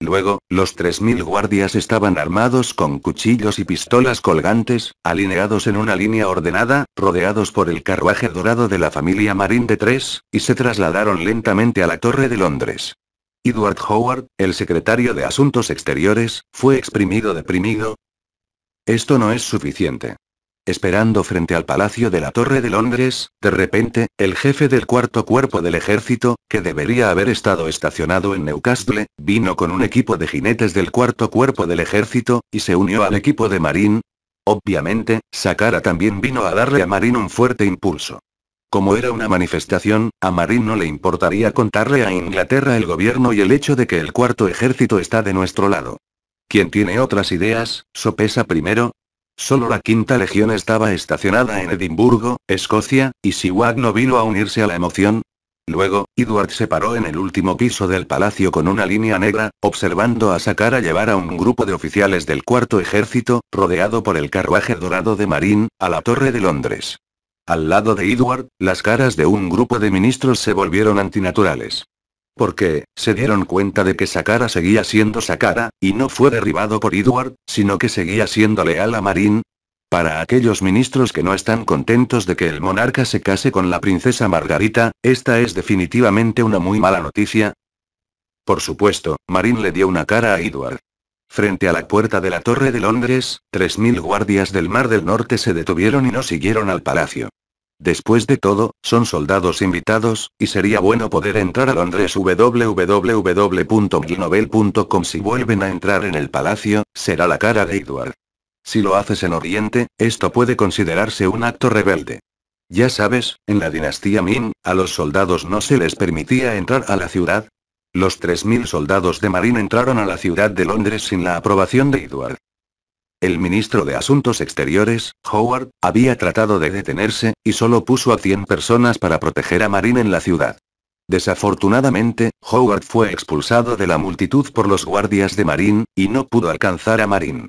Luego, los 3.000 guardias estaban armados con cuchillos y pistolas colgantes, alineados en una línea ordenada, rodeados por el carruaje dorado de la familia Marín de Tres, y se trasladaron lentamente a la Torre de Londres. Edward Howard, el secretario de Asuntos Exteriores, fue exprimido deprimido. Esto no es suficiente. Esperando frente al Palacio de la Torre de Londres, de repente, el jefe del cuarto cuerpo del ejército, que debería haber estado estacionado en Newcastle, vino con un equipo de jinetes del cuarto cuerpo del ejército, y se unió al equipo de Marín. Obviamente, Sakara también vino a darle a Marín un fuerte impulso. Como era una manifestación, a Marín no le importaría contarle a Inglaterra el gobierno y el hecho de que el cuarto ejército está de nuestro lado. Quien tiene otras ideas, sopesa primero. Solo la quinta legión estaba estacionada en Edimburgo, Escocia, y si Wag no vino a unirse a la emoción. Luego, Edward se paró en el último piso del palacio con una línea negra, observando a a llevar a un grupo de oficiales del cuarto ejército, rodeado por el carruaje dorado de Marín, a la Torre de Londres. Al lado de Edward, las caras de un grupo de ministros se volvieron antinaturales. Porque, se dieron cuenta de que Sakara seguía siendo Sakara, y no fue derribado por Edward, sino que seguía siendo leal a Marín. Para aquellos ministros que no están contentos de que el monarca se case con la princesa Margarita, esta es definitivamente una muy mala noticia. Por supuesto, Marín le dio una cara a Edward. Frente a la puerta de la Torre de Londres, 3.000 guardias del Mar del Norte se detuvieron y no siguieron al palacio. Después de todo, son soldados invitados, y sería bueno poder entrar a Londres www.milnovel.com si vuelven a entrar en el palacio, será la cara de Edward. Si lo haces en Oriente, esto puede considerarse un acto rebelde. Ya sabes, en la dinastía Ming, a los soldados no se les permitía entrar a la ciudad, los 3.000 soldados de Marín entraron a la ciudad de Londres sin la aprobación de Edward. El ministro de Asuntos Exteriores, Howard, había tratado de detenerse, y solo puso a 100 personas para proteger a Marín en la ciudad. Desafortunadamente, Howard fue expulsado de la multitud por los guardias de Marín, y no pudo alcanzar a Marín.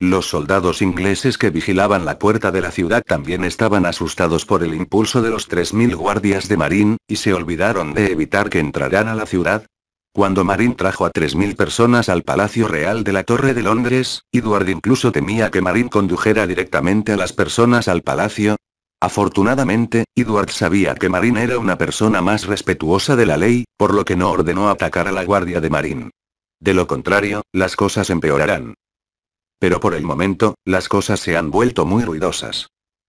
Los soldados ingleses que vigilaban la puerta de la ciudad también estaban asustados por el impulso de los 3.000 guardias de Marín, y se olvidaron de evitar que entraran a la ciudad. Cuando Marín trajo a 3.000 personas al Palacio Real de la Torre de Londres, Edward incluso temía que Marín condujera directamente a las personas al palacio. Afortunadamente, Edward sabía que Marín era una persona más respetuosa de la ley, por lo que no ordenó atacar a la Guardia de Marín. De lo contrario, las cosas empeorarán. Pero por el momento, las cosas se han vuelto muy ruidosas.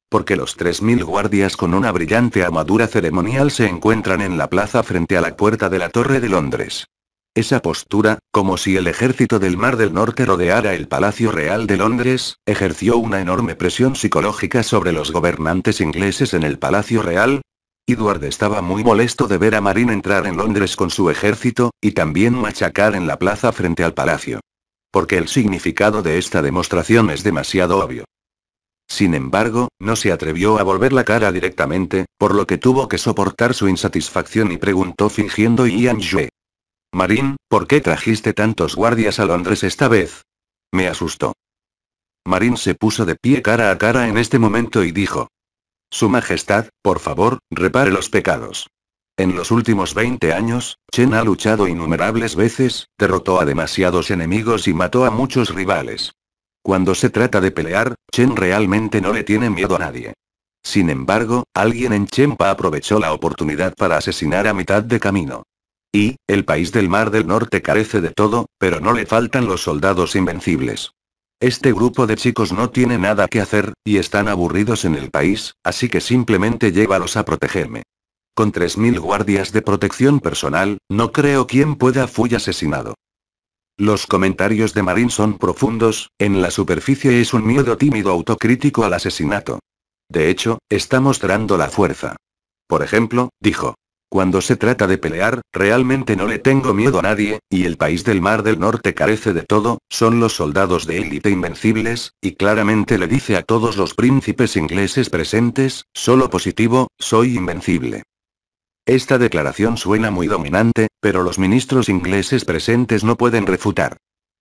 Porque los 3.000 guardias con una brillante armadura ceremonial se encuentran en la plaza frente a la puerta de la Torre de Londres. Esa postura, como si el ejército del Mar del Norte rodeara el Palacio Real de Londres, ejerció una enorme presión psicológica sobre los gobernantes ingleses en el Palacio Real, Edward estaba muy molesto de ver a Marín entrar en Londres con su ejército, y también machacar en la plaza frente al palacio porque el significado de esta demostración es demasiado obvio. Sin embargo, no se atrevió a volver la cara directamente, por lo que tuvo que soportar su insatisfacción y preguntó fingiendo Ian Yue. Marín, ¿por qué trajiste tantos guardias a Londres esta vez? Me asustó. Marín se puso de pie cara a cara en este momento y dijo. Su Majestad, por favor, repare los pecados. En los últimos 20 años, Chen ha luchado innumerables veces, derrotó a demasiados enemigos y mató a muchos rivales. Cuando se trata de pelear, Chen realmente no le tiene miedo a nadie. Sin embargo, alguien en Chenpa aprovechó la oportunidad para asesinar a mitad de camino. Y, el país del Mar del Norte carece de todo, pero no le faltan los soldados invencibles. Este grupo de chicos no tiene nada que hacer, y están aburridos en el país, así que simplemente llévalos a protegerme. Con 3.000 guardias de protección personal, no creo quien pueda fui asesinado. Los comentarios de Marín son profundos, en la superficie es un miedo tímido autocrítico al asesinato. De hecho, está mostrando la fuerza. Por ejemplo, dijo. Cuando se trata de pelear, realmente no le tengo miedo a nadie, y el país del Mar del Norte carece de todo, son los soldados de élite invencibles, y claramente le dice a todos los príncipes ingleses presentes, solo positivo, soy invencible. Esta declaración suena muy dominante, pero los ministros ingleses presentes no pueden refutar.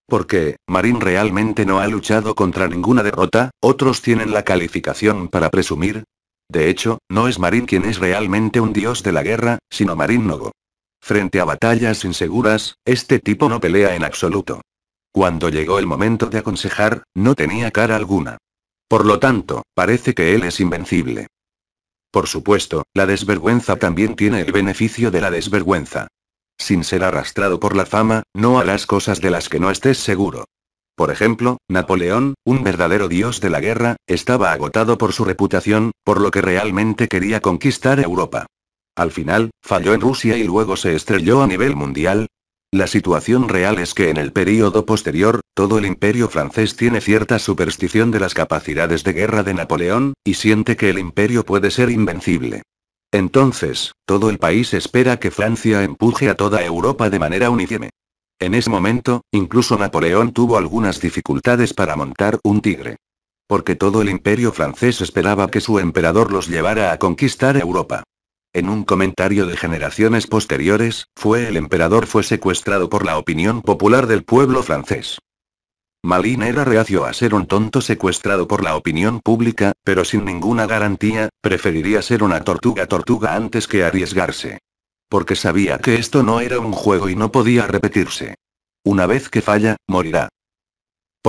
Porque, Marín realmente no ha luchado contra ninguna derrota, otros tienen la calificación para presumir. De hecho, no es Marín quien es realmente un dios de la guerra, sino Marín Nogo. Frente a batallas inseguras, este tipo no pelea en absoluto. Cuando llegó el momento de aconsejar, no tenía cara alguna. Por lo tanto, parece que él es invencible. Por supuesto, la desvergüenza también tiene el beneficio de la desvergüenza. Sin ser arrastrado por la fama, no harás cosas de las que no estés seguro. Por ejemplo, Napoleón, un verdadero dios de la guerra, estaba agotado por su reputación, por lo que realmente quería conquistar Europa. Al final, falló en Rusia y luego se estrelló a nivel mundial, la situación real es que en el período posterior, todo el imperio francés tiene cierta superstición de las capacidades de guerra de Napoleón, y siente que el imperio puede ser invencible. Entonces, todo el país espera que Francia empuje a toda Europa de manera unífeme. En ese momento, incluso Napoleón tuvo algunas dificultades para montar un tigre. Porque todo el imperio francés esperaba que su emperador los llevara a conquistar Europa. En un comentario de generaciones posteriores, fue el emperador fue secuestrado por la opinión popular del pueblo francés. Malin era reacio a ser un tonto secuestrado por la opinión pública, pero sin ninguna garantía, preferiría ser una tortuga tortuga antes que arriesgarse. Porque sabía que esto no era un juego y no podía repetirse. Una vez que falla, morirá.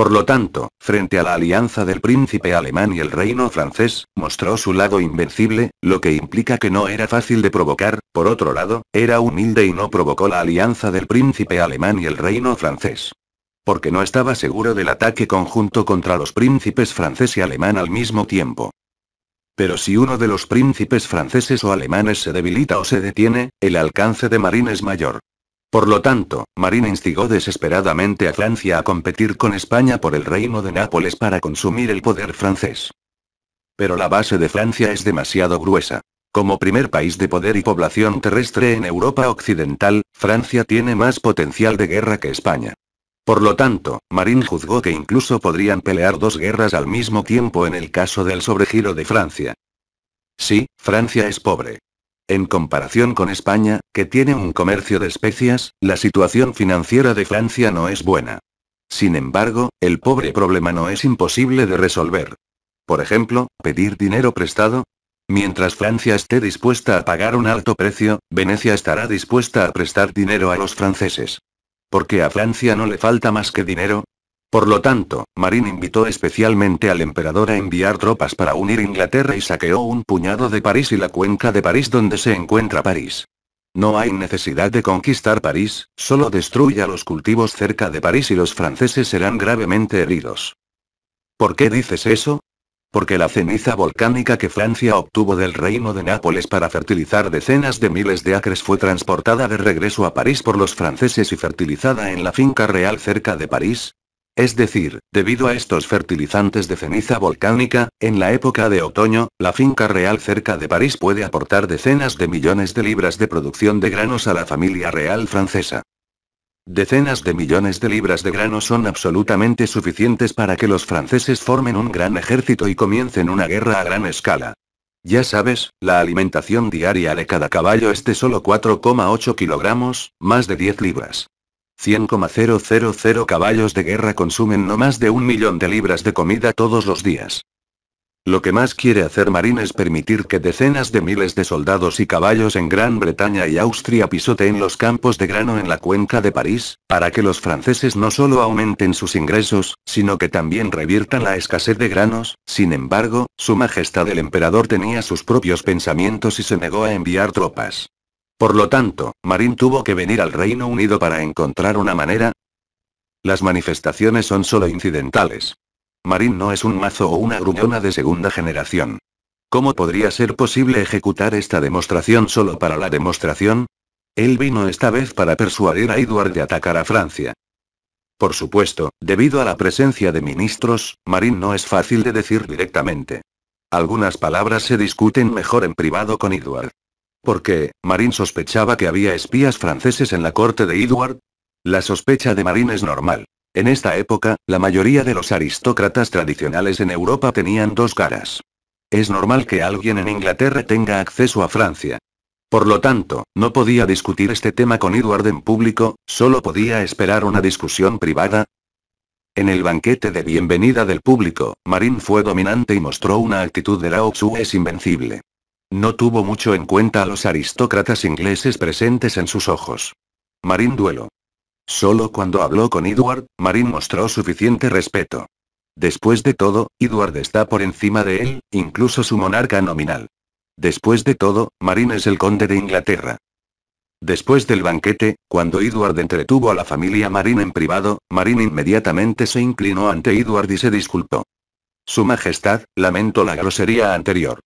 Por lo tanto, frente a la alianza del príncipe alemán y el reino francés, mostró su lado invencible, lo que implica que no era fácil de provocar, por otro lado, era humilde y no provocó la alianza del príncipe alemán y el reino francés. Porque no estaba seguro del ataque conjunto contra los príncipes francés y alemán al mismo tiempo. Pero si uno de los príncipes franceses o alemanes se debilita o se detiene, el alcance de Marín es mayor. Por lo tanto, Marín instigó desesperadamente a Francia a competir con España por el reino de Nápoles para consumir el poder francés. Pero la base de Francia es demasiado gruesa. Como primer país de poder y población terrestre en Europa Occidental, Francia tiene más potencial de guerra que España. Por lo tanto, Marín juzgó que incluso podrían pelear dos guerras al mismo tiempo en el caso del sobregiro de Francia. Sí, Francia es pobre, en comparación con España, que tiene un comercio de especias, la situación financiera de Francia no es buena. Sin embargo, el pobre problema no es imposible de resolver. Por ejemplo, pedir dinero prestado. Mientras Francia esté dispuesta a pagar un alto precio, Venecia estará dispuesta a prestar dinero a los franceses. Porque a Francia no le falta más que dinero, por lo tanto, Marín invitó especialmente al emperador a enviar tropas para unir Inglaterra y saqueó un puñado de París y la cuenca de París donde se encuentra París. No hay necesidad de conquistar París, solo destruya los cultivos cerca de París y los franceses serán gravemente heridos. ¿Por qué dices eso? Porque la ceniza volcánica que Francia obtuvo del reino de Nápoles para fertilizar decenas de miles de acres fue transportada de regreso a París por los franceses y fertilizada en la finca real cerca de París, es decir, debido a estos fertilizantes de ceniza volcánica, en la época de otoño, la finca real cerca de París puede aportar decenas de millones de libras de producción de granos a la familia real francesa. Decenas de millones de libras de granos son absolutamente suficientes para que los franceses formen un gran ejército y comiencen una guerra a gran escala. Ya sabes, la alimentación diaria de cada caballo es de solo 4,8 kilogramos, más de 10 libras. 100,000 caballos de guerra consumen no más de un millón de libras de comida todos los días. Lo que más quiere hacer Marín es permitir que decenas de miles de soldados y caballos en Gran Bretaña y Austria pisoteen los campos de grano en la cuenca de París, para que los franceses no solo aumenten sus ingresos, sino que también reviertan la escasez de granos. Sin embargo, Su Majestad el Emperador tenía sus propios pensamientos y se negó a enviar tropas. Por lo tanto, Marín tuvo que venir al Reino Unido para encontrar una manera. Las manifestaciones son solo incidentales. Marín no es un mazo o una gruñona de segunda generación. ¿Cómo podría ser posible ejecutar esta demostración solo para la demostración? Él vino esta vez para persuadir a Edward de atacar a Francia. Por supuesto, debido a la presencia de ministros, Marín no es fácil de decir directamente. Algunas palabras se discuten mejor en privado con Edward. Porque, Marín sospechaba que había espías franceses en la corte de Edward. La sospecha de Marín es normal. En esta época, la mayoría de los aristócratas tradicionales en Europa tenían dos caras. Es normal que alguien en Inglaterra tenga acceso a Francia. Por lo tanto, no podía discutir este tema con Edward en público, solo podía esperar una discusión privada, en el banquete de bienvenida del público, Marín fue dominante y mostró una actitud de la Tzu es invencible. No tuvo mucho en cuenta a los aristócratas ingleses presentes en sus ojos. Marín duelo. Solo cuando habló con Edward, Marín mostró suficiente respeto. Después de todo, Edward está por encima de él, incluso su monarca nominal. Después de todo, Marín es el conde de Inglaterra. Después del banquete, cuando Edward entretuvo a la familia Marín en privado, Marín inmediatamente se inclinó ante Edward y se disculpó. Su Majestad, lamento la grosería anterior.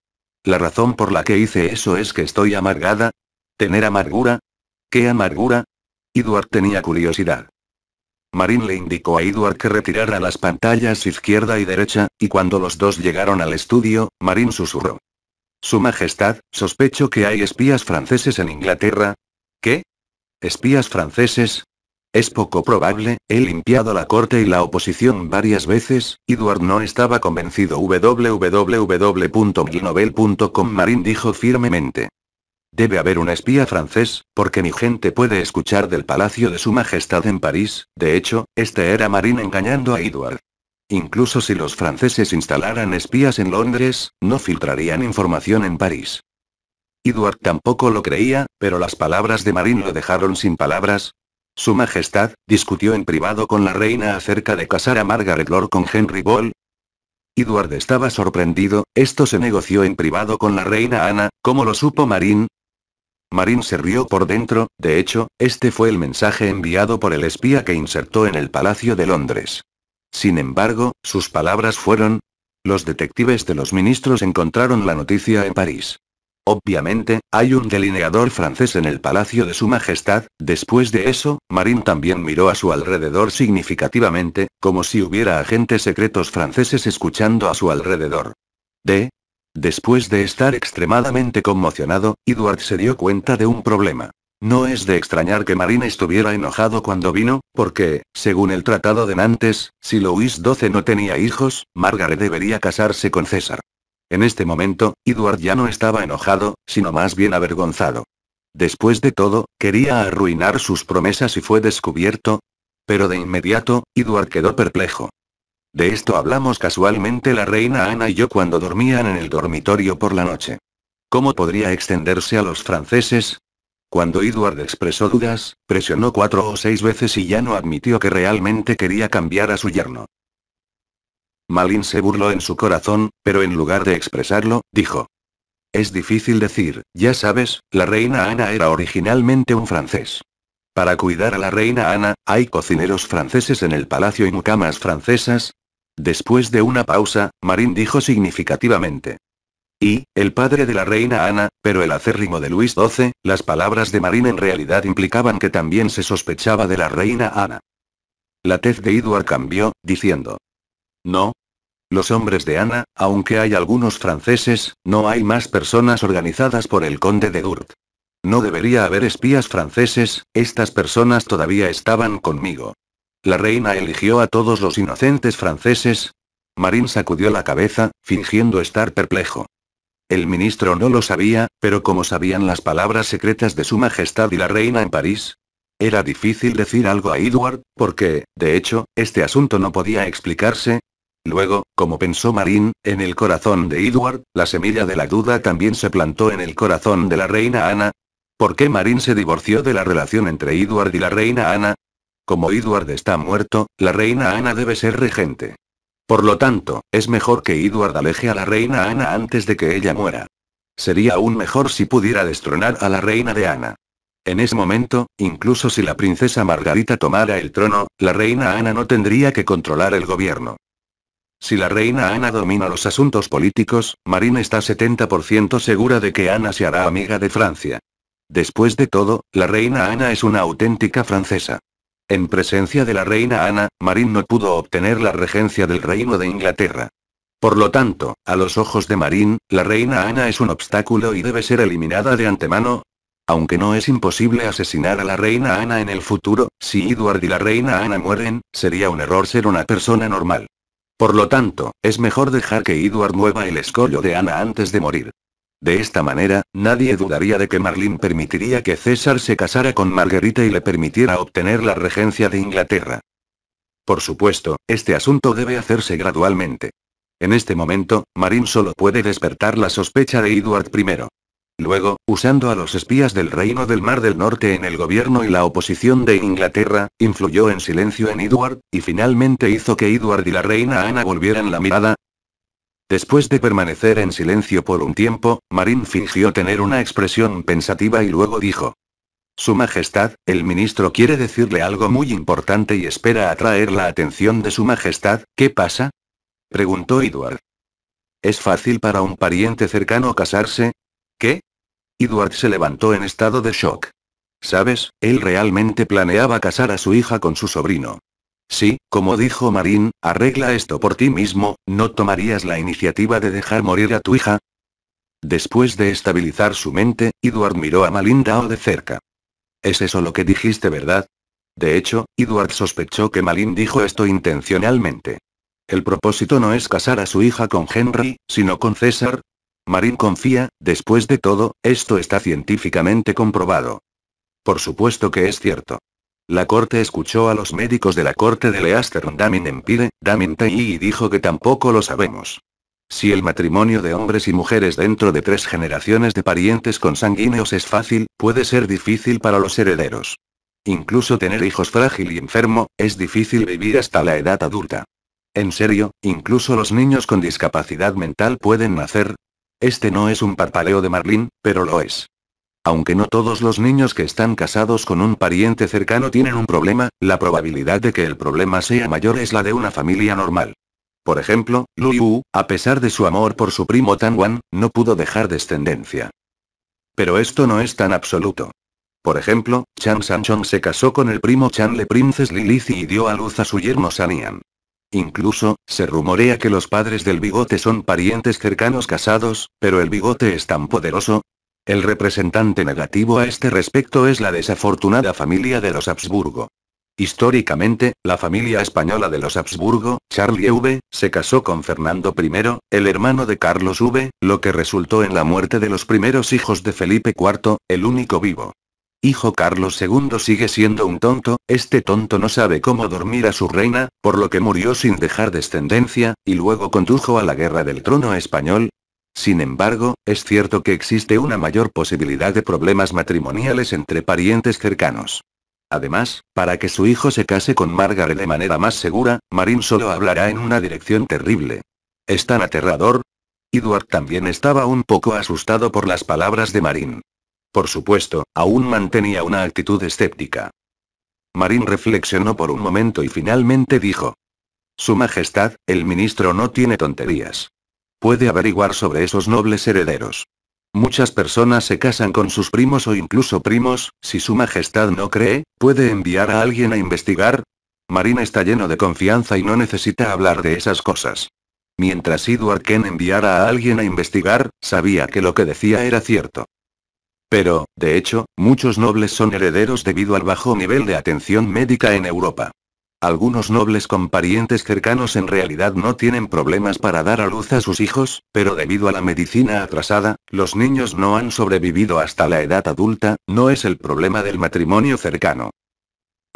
La razón por la que hice eso es que estoy amargada. ¿Tener amargura? ¿Qué amargura? Edward tenía curiosidad. Marín le indicó a Edward que retirara las pantallas izquierda y derecha, y cuando los dos llegaron al estudio, Marín susurró. Su Majestad, sospecho que hay espías franceses en Inglaterra. ¿Qué? ¿Espías franceses? Es poco probable, he limpiado la corte y la oposición varias veces, Edward no estaba convencido. www.ginovel.com Marín dijo firmemente. Debe haber un espía francés, porque mi gente puede escuchar del palacio de su majestad en París, de hecho, este era Marín engañando a Edward. Incluso si los franceses instalaran espías en Londres, no filtrarían información en París. Edward tampoco lo creía, pero las palabras de Marín lo dejaron sin palabras, su Majestad, discutió en privado con la reina acerca de casar a Margaret Lord con Henry Ball. Edward estaba sorprendido, esto se negoció en privado con la reina Ana, ¿cómo lo supo Marín? Marín se rió por dentro, de hecho, este fue el mensaje enviado por el espía que insertó en el Palacio de Londres. Sin embargo, sus palabras fueron, los detectives de los ministros encontraron la noticia en París. Obviamente, hay un delineador francés en el Palacio de Su Majestad, después de eso, Marín también miró a su alrededor significativamente, como si hubiera agentes secretos franceses escuchando a su alrededor. De. Después de estar extremadamente conmocionado, Edward se dio cuenta de un problema. No es de extrañar que Marín estuviera enojado cuando vino, porque, según el tratado de Nantes, si Louis XII no tenía hijos, Margaret debería casarse con César. En este momento, Edward ya no estaba enojado, sino más bien avergonzado. Después de todo, quería arruinar sus promesas y fue descubierto. Pero de inmediato, Edward quedó perplejo. De esto hablamos casualmente la reina Ana y yo cuando dormían en el dormitorio por la noche. ¿Cómo podría extenderse a los franceses? Cuando Edward expresó dudas, presionó cuatro o seis veces y ya no admitió que realmente quería cambiar a su yerno. Malin se burló en su corazón, pero en lugar de expresarlo, dijo. Es difícil decir, ya sabes, la reina Ana era originalmente un francés. Para cuidar a la reina Ana, hay cocineros franceses en el palacio y mucamas francesas. Después de una pausa, Marín dijo significativamente. Y, el padre de la reina Ana, pero el acérrimo de Luis XII, las palabras de Marín en realidad implicaban que también se sospechaba de la reina Ana. La tez de Edward cambió, diciendo. No, los hombres de Ana, aunque hay algunos franceses, no hay más personas organizadas por el conde de Durt. No debería haber espías franceses, estas personas todavía estaban conmigo. La reina eligió a todos los inocentes franceses. Marín sacudió la cabeza, fingiendo estar perplejo. El ministro no lo sabía, pero como sabían las palabras secretas de su majestad y la reina en París, era difícil decir algo a Edward, porque, de hecho, este asunto no podía explicarse, Luego, como pensó Marín, en el corazón de Edward, la semilla de la duda también se plantó en el corazón de la reina Ana. ¿Por qué Marín se divorció de la relación entre Edward y la reina Ana? Como Edward está muerto, la reina Ana debe ser regente. Por lo tanto, es mejor que Edward aleje a la reina Ana antes de que ella muera. Sería aún mejor si pudiera destronar a la reina de Ana. En ese momento, incluso si la princesa Margarita tomara el trono, la reina Ana no tendría que controlar el gobierno. Si la reina Ana domina los asuntos políticos, Marine está 70% segura de que Ana se hará amiga de Francia. Después de todo, la reina Ana es una auténtica francesa. En presencia de la reina Ana, Marín no pudo obtener la regencia del reino de Inglaterra. Por lo tanto, a los ojos de Marín, la reina Ana es un obstáculo y debe ser eliminada de antemano. Aunque no es imposible asesinar a la reina Ana en el futuro, si Edward y la reina Ana mueren, sería un error ser una persona normal. Por lo tanto, es mejor dejar que Edward mueva el escollo de Ana antes de morir. De esta manera, nadie dudaría de que Marlene permitiría que César se casara con Margarita y le permitiera obtener la regencia de Inglaterra. Por supuesto, este asunto debe hacerse gradualmente. En este momento, Marín solo puede despertar la sospecha de Edward I. Luego, usando a los espías del Reino del Mar del Norte en el gobierno y la oposición de Inglaterra, influyó en silencio en Edward, y finalmente hizo que Edward y la reina Ana volvieran la mirada. Después de permanecer en silencio por un tiempo, Marín fingió tener una expresión pensativa y luego dijo. Su Majestad, el ministro quiere decirle algo muy importante y espera atraer la atención de Su Majestad, ¿qué pasa? Preguntó Edward. ¿Es fácil para un pariente cercano casarse? ¿Qué? Edward se levantó en estado de shock. ¿Sabes? Él realmente planeaba casar a su hija con su sobrino. Sí, como dijo Marín, arregla esto por ti mismo, ¿no tomarías la iniciativa de dejar morir a tu hija? Después de estabilizar su mente, Edward miró a o de cerca. ¿Es eso lo que dijiste, verdad? De hecho, Edward sospechó que Malin dijo esto intencionalmente. El propósito no es casar a su hija con Henry, sino con César, Marín confía, después de todo, esto está científicamente comprobado. Por supuesto que es cierto. La corte escuchó a los médicos de la corte de Leaster Damin Empire, Damin Tei y dijo que tampoco lo sabemos. Si el matrimonio de hombres y mujeres dentro de tres generaciones de parientes consanguíneos es fácil, puede ser difícil para los herederos. Incluso tener hijos frágil y enfermo, es difícil vivir hasta la edad adulta. En serio, incluso los niños con discapacidad mental pueden nacer, este no es un parpaleo de Marlene, pero lo es. Aunque no todos los niños que están casados con un pariente cercano tienen un problema, la probabilidad de que el problema sea mayor es la de una familia normal. Por ejemplo, Liu, a pesar de su amor por su primo Tan Wan, no pudo dejar descendencia. Pero esto no es tan absoluto. Por ejemplo, Chan Sanchong se casó con el primo Le Princess Lilith y dio a luz a su yerno Sanian. Incluso, se rumorea que los padres del bigote son parientes cercanos casados, pero el bigote es tan poderoso. El representante negativo a este respecto es la desafortunada familia de los Habsburgo. Históricamente, la familia española de los Habsburgo, Charlie V, se casó con Fernando I, el hermano de Carlos V, lo que resultó en la muerte de los primeros hijos de Felipe IV, el único vivo hijo Carlos II sigue siendo un tonto, este tonto no sabe cómo dormir a su reina, por lo que murió sin dejar descendencia, y luego condujo a la guerra del trono español. Sin embargo, es cierto que existe una mayor posibilidad de problemas matrimoniales entre parientes cercanos. Además, para que su hijo se case con Margaret de manera más segura, Marín solo hablará en una dirección terrible. Es tan aterrador. Edward también estaba un poco asustado por las palabras de Marín. Por supuesto, aún mantenía una actitud escéptica. Marín reflexionó por un momento y finalmente dijo. Su Majestad, el ministro no tiene tonterías. Puede averiguar sobre esos nobles herederos. Muchas personas se casan con sus primos o incluso primos, si Su Majestad no cree, puede enviar a alguien a investigar. Marín está lleno de confianza y no necesita hablar de esas cosas. Mientras Edward Ken enviara a alguien a investigar, sabía que lo que decía era cierto. Pero, de hecho, muchos nobles son herederos debido al bajo nivel de atención médica en Europa. Algunos nobles con parientes cercanos en realidad no tienen problemas para dar a luz a sus hijos, pero debido a la medicina atrasada, los niños no han sobrevivido hasta la edad adulta, no es el problema del matrimonio cercano,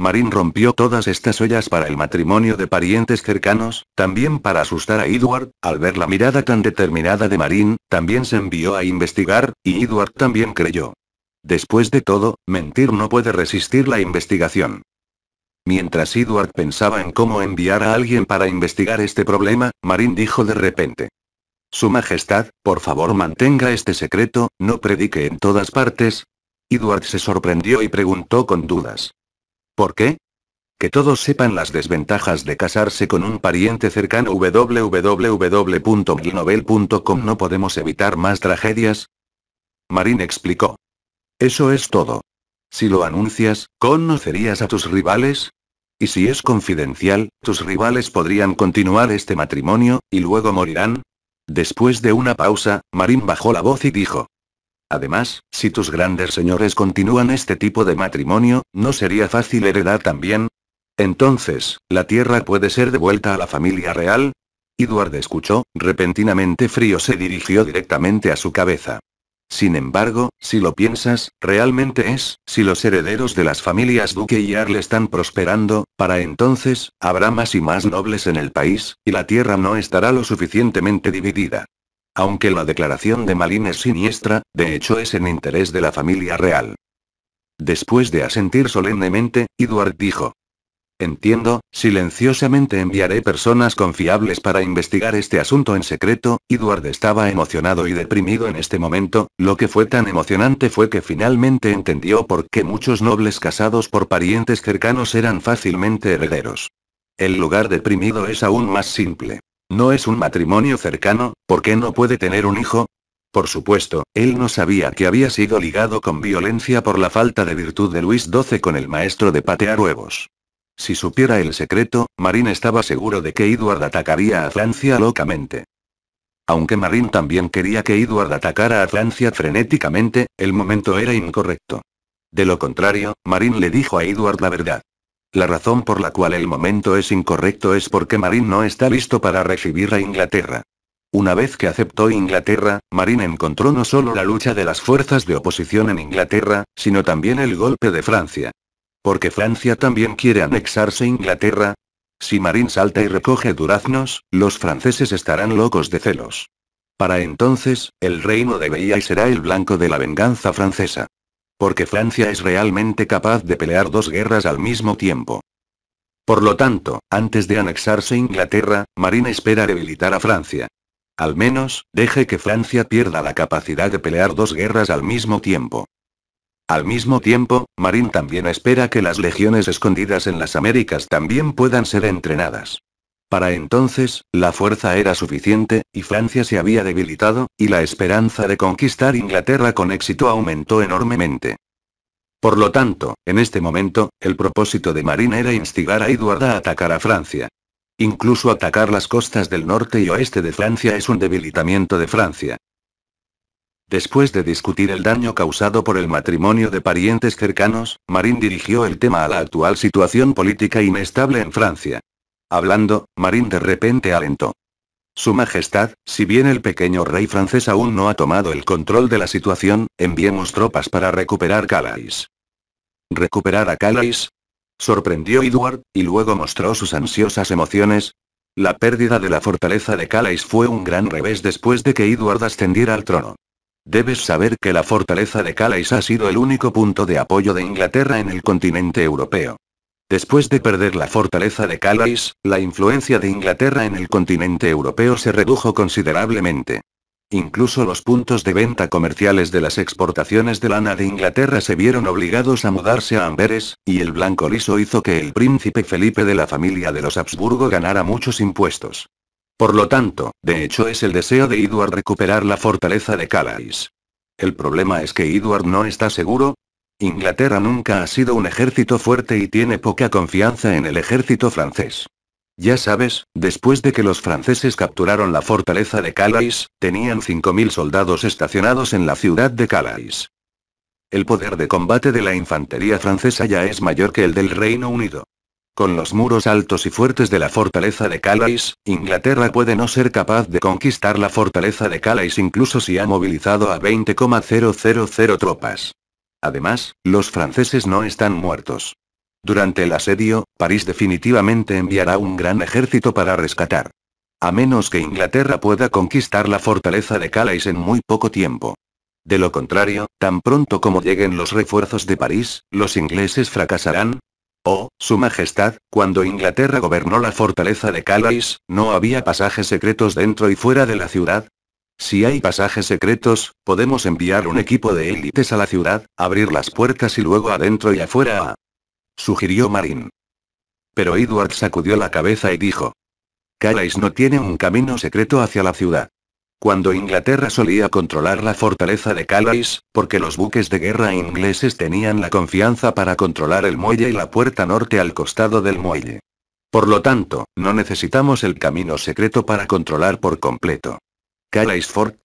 Marín rompió todas estas ollas para el matrimonio de parientes cercanos, también para asustar a Edward, al ver la mirada tan determinada de Marín, también se envió a investigar, y Edward también creyó. Después de todo, mentir no puede resistir la investigación. Mientras Edward pensaba en cómo enviar a alguien para investigar este problema, Marín dijo de repente. Su Majestad, por favor mantenga este secreto, no predique en todas partes. Edward se sorprendió y preguntó con dudas. ¿Por qué? Que todos sepan las desventajas de casarse con un pariente cercano www.glinovel.com No podemos evitar más tragedias. Marín explicó. Eso es todo. Si lo anuncias, ¿conocerías a tus rivales? Y si es confidencial, tus rivales podrían continuar este matrimonio, y luego morirán. Después de una pausa, Marín bajó la voz y dijo. Además, si tus grandes señores continúan este tipo de matrimonio, ¿no sería fácil heredar también? Entonces, ¿la tierra puede ser devuelta a la familia real? Edward escuchó, repentinamente frío se dirigió directamente a su cabeza. Sin embargo, si lo piensas, realmente es, si los herederos de las familias Duque y Arle están prosperando, para entonces, habrá más y más nobles en el país, y la tierra no estará lo suficientemente dividida aunque la declaración de Malin es siniestra, de hecho es en interés de la familia real. Después de asentir solemnemente, Edward dijo. Entiendo, silenciosamente enviaré personas confiables para investigar este asunto en secreto, Edward estaba emocionado y deprimido en este momento, lo que fue tan emocionante fue que finalmente entendió por qué muchos nobles casados por parientes cercanos eran fácilmente herederos. El lugar deprimido es aún más simple. No es un matrimonio cercano, ¿por qué no puede tener un hijo? Por supuesto, él no sabía que había sido ligado con violencia por la falta de virtud de Luis XII con el maestro de patear huevos. Si supiera el secreto, Marín estaba seguro de que Edward atacaría a Francia locamente. Aunque Marín también quería que Edward atacara a Francia frenéticamente, el momento era incorrecto. De lo contrario, Marín le dijo a Edward la verdad. La razón por la cual el momento es incorrecto es porque Marín no está listo para recibir a Inglaterra. Una vez que aceptó Inglaterra, Marín encontró no solo la lucha de las fuerzas de oposición en Inglaterra, sino también el golpe de Francia. Porque Francia también quiere anexarse Inglaterra. Si Marín salta y recoge duraznos, los franceses estarán locos de celos. Para entonces, el reino de y será el blanco de la venganza francesa porque Francia es realmente capaz de pelear dos guerras al mismo tiempo. Por lo tanto, antes de anexarse Inglaterra, Marín espera debilitar a Francia. Al menos, deje que Francia pierda la capacidad de pelear dos guerras al mismo tiempo. Al mismo tiempo, Marín también espera que las legiones escondidas en las Américas también puedan ser entrenadas. Para entonces, la fuerza era suficiente, y Francia se había debilitado, y la esperanza de conquistar Inglaterra con éxito aumentó enormemente. Por lo tanto, en este momento, el propósito de Marín era instigar a Edward a atacar a Francia. Incluso atacar las costas del norte y oeste de Francia es un debilitamiento de Francia. Después de discutir el daño causado por el matrimonio de parientes cercanos, Marín dirigió el tema a la actual situación política inestable en Francia. Hablando, Marín de repente alentó. Su Majestad, si bien el pequeño rey francés aún no ha tomado el control de la situación, enviemos tropas para recuperar Calais. ¿Recuperar a Calais? Sorprendió Edward, y luego mostró sus ansiosas emociones. La pérdida de la fortaleza de Calais fue un gran revés después de que Edward ascendiera al trono. Debes saber que la fortaleza de Calais ha sido el único punto de apoyo de Inglaterra en el continente europeo. Después de perder la fortaleza de Calais, la influencia de Inglaterra en el continente europeo se redujo considerablemente. Incluso los puntos de venta comerciales de las exportaciones de lana de Inglaterra se vieron obligados a mudarse a Amberes, y el blanco liso hizo que el príncipe Felipe de la familia de los Habsburgo ganara muchos impuestos. Por lo tanto, de hecho es el deseo de Edward recuperar la fortaleza de Calais. El problema es que Edward no está seguro, Inglaterra nunca ha sido un ejército fuerte y tiene poca confianza en el ejército francés. Ya sabes, después de que los franceses capturaron la fortaleza de Calais, tenían 5.000 soldados estacionados en la ciudad de Calais. El poder de combate de la infantería francesa ya es mayor que el del Reino Unido. Con los muros altos y fuertes de la fortaleza de Calais, Inglaterra puede no ser capaz de conquistar la fortaleza de Calais incluso si ha movilizado a 20,000 tropas. Además, los franceses no están muertos. Durante el asedio, París definitivamente enviará un gran ejército para rescatar. A menos que Inglaterra pueda conquistar la fortaleza de Calais en muy poco tiempo. De lo contrario, tan pronto como lleguen los refuerzos de París, los ingleses fracasarán. Oh, Su Majestad, cuando Inglaterra gobernó la fortaleza de Calais, no había pasajes secretos dentro y fuera de la ciudad, si hay pasajes secretos, podemos enviar un equipo de élites a la ciudad, abrir las puertas y luego adentro y afuera. Sugirió Marin. Pero Edward sacudió la cabeza y dijo. Calais no tiene un camino secreto hacia la ciudad. Cuando Inglaterra solía controlar la fortaleza de Calais, porque los buques de guerra ingleses tenían la confianza para controlar el muelle y la puerta norte al costado del muelle. Por lo tanto, no necesitamos el camino secreto para controlar por completo. Fort.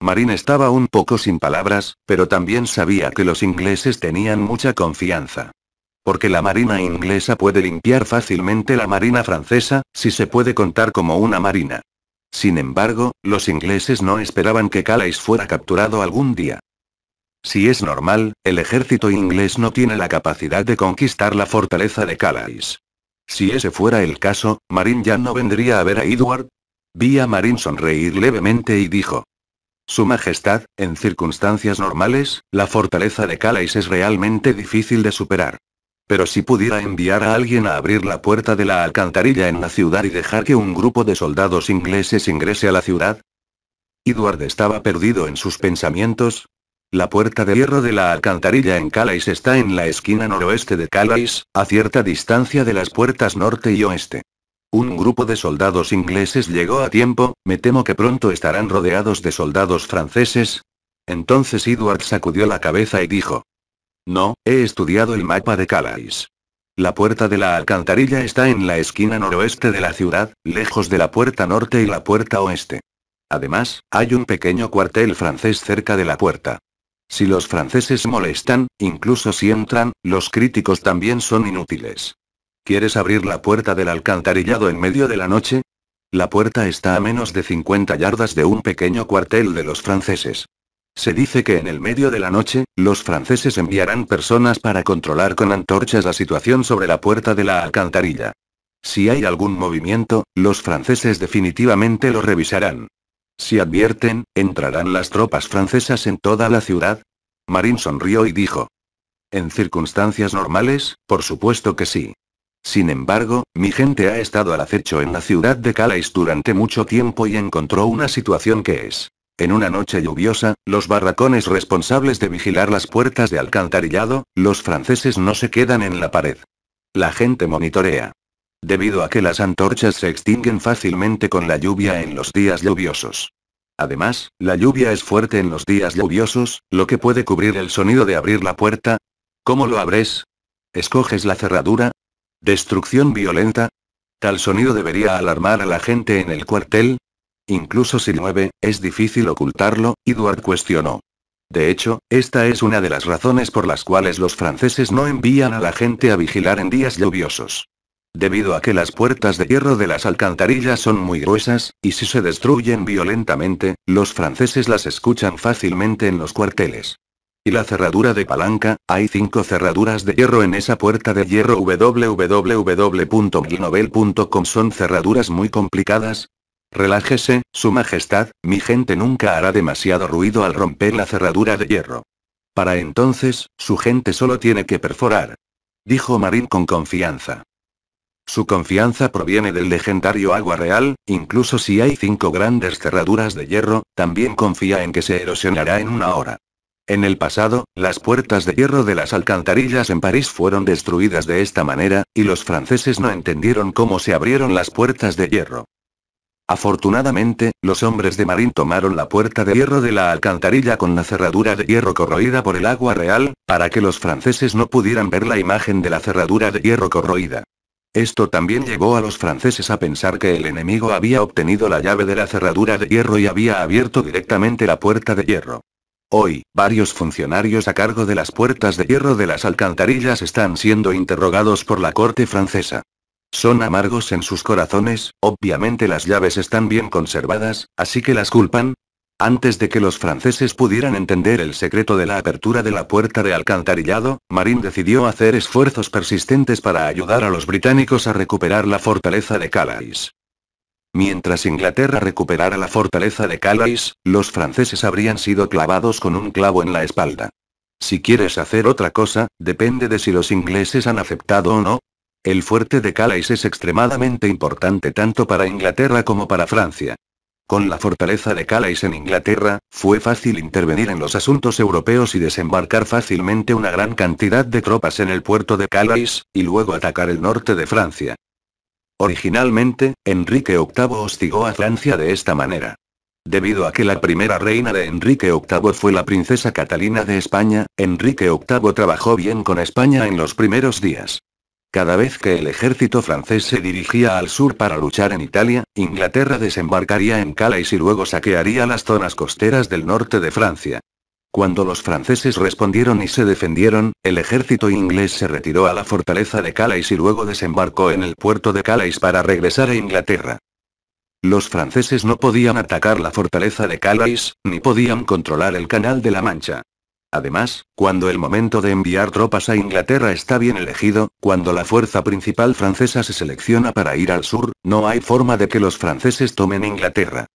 Marín estaba un poco sin palabras, pero también sabía que los ingleses tenían mucha confianza. Porque la marina inglesa puede limpiar fácilmente la marina francesa, si se puede contar como una marina. Sin embargo, los ingleses no esperaban que Calais fuera capturado algún día. Si es normal, el ejército inglés no tiene la capacidad de conquistar la fortaleza de Calais. Si ese fuera el caso, Marín ya no vendría a ver a Edward, Vi a Marín sonreír levemente y dijo. Su Majestad, en circunstancias normales, la fortaleza de Calais es realmente difícil de superar. Pero si pudiera enviar a alguien a abrir la puerta de la alcantarilla en la ciudad y dejar que un grupo de soldados ingleses ingrese a la ciudad. Edward estaba perdido en sus pensamientos. La puerta de hierro de la alcantarilla en Calais está en la esquina noroeste de Calais, a cierta distancia de las puertas norte y oeste. Un grupo de soldados ingleses llegó a tiempo, me temo que pronto estarán rodeados de soldados franceses. Entonces Edward sacudió la cabeza y dijo. No, he estudiado el mapa de Calais. La puerta de la alcantarilla está en la esquina noroeste de la ciudad, lejos de la puerta norte y la puerta oeste. Además, hay un pequeño cuartel francés cerca de la puerta. Si los franceses molestan, incluso si entran, los críticos también son inútiles. ¿Quieres abrir la puerta del alcantarillado en medio de la noche? La puerta está a menos de 50 yardas de un pequeño cuartel de los franceses. Se dice que en el medio de la noche, los franceses enviarán personas para controlar con antorchas la situación sobre la puerta de la alcantarilla. Si hay algún movimiento, los franceses definitivamente lo revisarán. Si advierten, entrarán las tropas francesas en toda la ciudad. Marín sonrió y dijo. En circunstancias normales, por supuesto que sí. Sin embargo, mi gente ha estado al acecho en la ciudad de Calais durante mucho tiempo y encontró una situación que es. En una noche lluviosa, los barracones responsables de vigilar las puertas de alcantarillado, los franceses no se quedan en la pared. La gente monitorea. Debido a que las antorchas se extinguen fácilmente con la lluvia en los días lluviosos. Además, la lluvia es fuerte en los días lluviosos, lo que puede cubrir el sonido de abrir la puerta. ¿Cómo lo abres? Escoges la cerradura, ¿Destrucción violenta? ¿Tal sonido debería alarmar a la gente en el cuartel? Incluso si mueve, es difícil ocultarlo, Edward cuestionó. De hecho, esta es una de las razones por las cuales los franceses no envían a la gente a vigilar en días lluviosos. Debido a que las puertas de hierro de las alcantarillas son muy gruesas, y si se destruyen violentamente, los franceses las escuchan fácilmente en los cuarteles y la cerradura de palanca, hay cinco cerraduras de hierro en esa puerta de hierro www.glinovel.com son cerraduras muy complicadas. Relájese, Su Majestad, mi gente nunca hará demasiado ruido al romper la cerradura de hierro. Para entonces, su gente solo tiene que perforar. Dijo Marín con confianza. Su confianza proviene del legendario agua real, incluso si hay cinco grandes cerraduras de hierro, también confía en que se erosionará en una hora. En el pasado, las puertas de hierro de las alcantarillas en París fueron destruidas de esta manera, y los franceses no entendieron cómo se abrieron las puertas de hierro. Afortunadamente, los hombres de Marín tomaron la puerta de hierro de la alcantarilla con la cerradura de hierro corroída por el agua real, para que los franceses no pudieran ver la imagen de la cerradura de hierro corroída. Esto también llevó a los franceses a pensar que el enemigo había obtenido la llave de la cerradura de hierro y había abierto directamente la puerta de hierro. Hoy, varios funcionarios a cargo de las puertas de hierro de las alcantarillas están siendo interrogados por la corte francesa. Son amargos en sus corazones, obviamente las llaves están bien conservadas, así que las culpan. Antes de que los franceses pudieran entender el secreto de la apertura de la puerta de alcantarillado, Marín decidió hacer esfuerzos persistentes para ayudar a los británicos a recuperar la fortaleza de Calais. Mientras Inglaterra recuperara la fortaleza de Calais, los franceses habrían sido clavados con un clavo en la espalda. Si quieres hacer otra cosa, depende de si los ingleses han aceptado o no. El fuerte de Calais es extremadamente importante tanto para Inglaterra como para Francia. Con la fortaleza de Calais en Inglaterra, fue fácil intervenir en los asuntos europeos y desembarcar fácilmente una gran cantidad de tropas en el puerto de Calais, y luego atacar el norte de Francia. Originalmente, Enrique VIII hostigó a Francia de esta manera. Debido a que la primera reina de Enrique VIII fue la princesa Catalina de España, Enrique VIII trabajó bien con España en los primeros días. Cada vez que el ejército francés se dirigía al sur para luchar en Italia, Inglaterra desembarcaría en Calais y luego saquearía las zonas costeras del norte de Francia. Cuando los franceses respondieron y se defendieron, el ejército inglés se retiró a la fortaleza de Calais y luego desembarcó en el puerto de Calais para regresar a Inglaterra. Los franceses no podían atacar la fortaleza de Calais, ni podían controlar el Canal de la Mancha. Además, cuando el momento de enviar tropas a Inglaterra está bien elegido, cuando la fuerza principal francesa se selecciona para ir al sur, no hay forma de que los franceses tomen Inglaterra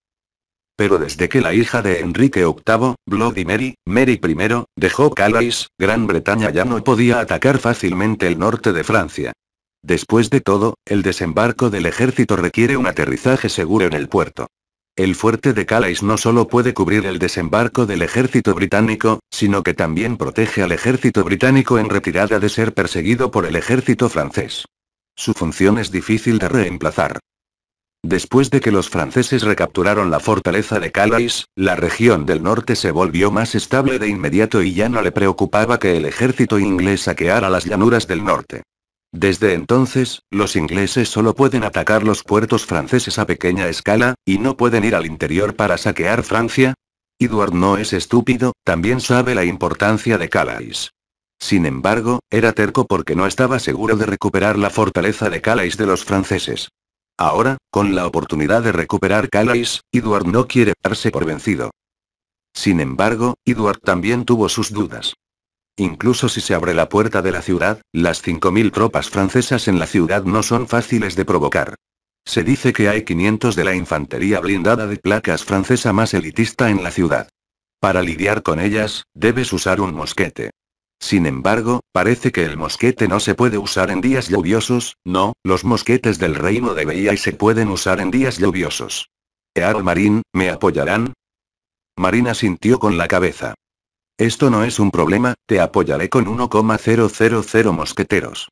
pero desde que la hija de Enrique VIII, Bloody Mary, Mary I, dejó Calais, Gran Bretaña ya no podía atacar fácilmente el norte de Francia. Después de todo, el desembarco del ejército requiere un aterrizaje seguro en el puerto. El fuerte de Calais no solo puede cubrir el desembarco del ejército británico, sino que también protege al ejército británico en retirada de ser perseguido por el ejército francés. Su función es difícil de reemplazar. Después de que los franceses recapturaron la fortaleza de Calais, la región del norte se volvió más estable de inmediato y ya no le preocupaba que el ejército inglés saqueara las llanuras del norte. Desde entonces, los ingleses solo pueden atacar los puertos franceses a pequeña escala, y no pueden ir al interior para saquear Francia. Edward no es estúpido, también sabe la importancia de Calais. Sin embargo, era terco porque no estaba seguro de recuperar la fortaleza de Calais de los franceses. Ahora, con la oportunidad de recuperar Calais, Edward no quiere darse por vencido. Sin embargo, Edward también tuvo sus dudas. Incluso si se abre la puerta de la ciudad, las 5.000 tropas francesas en la ciudad no son fáciles de provocar. Se dice que hay 500 de la infantería blindada de placas francesa más elitista en la ciudad. Para lidiar con ellas, debes usar un mosquete. Sin embargo, parece que el mosquete no se puede usar en días lluviosos, no, los mosquetes del reino de BIA y se pueden usar en días lluviosos. Earl Marín, ¿me apoyarán? Marina sintió con la cabeza. Esto no es un problema, te apoyaré con 1,000 mosqueteros.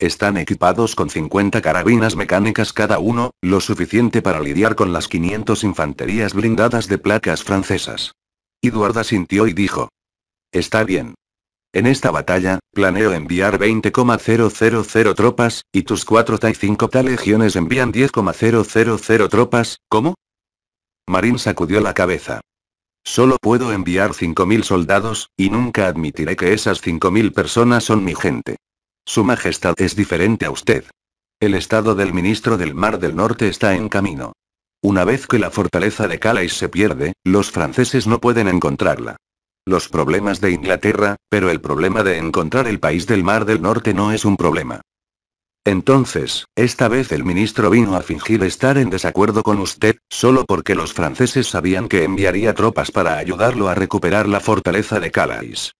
Están equipados con 50 carabinas mecánicas cada uno, lo suficiente para lidiar con las 500 infanterías blindadas de placas francesas. Eduarda sintió y dijo. Está bien. En esta batalla, planeo enviar 20,000 tropas, y tus 4 Tai 5 Ta legiones envían 10,000 tropas, ¿cómo? Marín sacudió la cabeza. Solo puedo enviar 5.000 soldados, y nunca admitiré que esas 5.000 personas son mi gente. Su Majestad es diferente a usted. El estado del ministro del Mar del Norte está en camino. Una vez que la fortaleza de Calais se pierde, los franceses no pueden encontrarla los problemas de Inglaterra, pero el problema de encontrar el país del Mar del Norte no es un problema. Entonces, esta vez el ministro vino a fingir estar en desacuerdo con usted, solo porque los franceses sabían que enviaría tropas para ayudarlo a recuperar la fortaleza de Calais.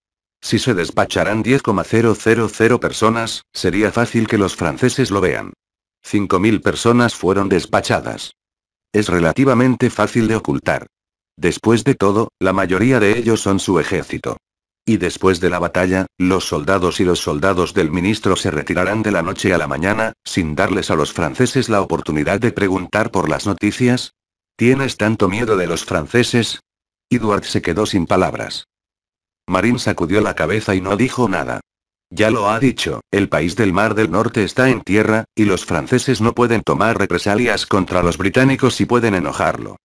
Si se despacharán 10,000 personas, sería fácil que los franceses lo vean. 5.000 personas fueron despachadas. Es relativamente fácil de ocultar. Después de todo, la mayoría de ellos son su ejército. Y después de la batalla, los soldados y los soldados del ministro se retirarán de la noche a la mañana, sin darles a los franceses la oportunidad de preguntar por las noticias. ¿Tienes tanto miedo de los franceses? Edward se quedó sin palabras. Marín sacudió la cabeza y no dijo nada. Ya lo ha dicho, el país del Mar del Norte está en tierra, y los franceses no pueden tomar represalias contra los británicos y pueden enojarlo.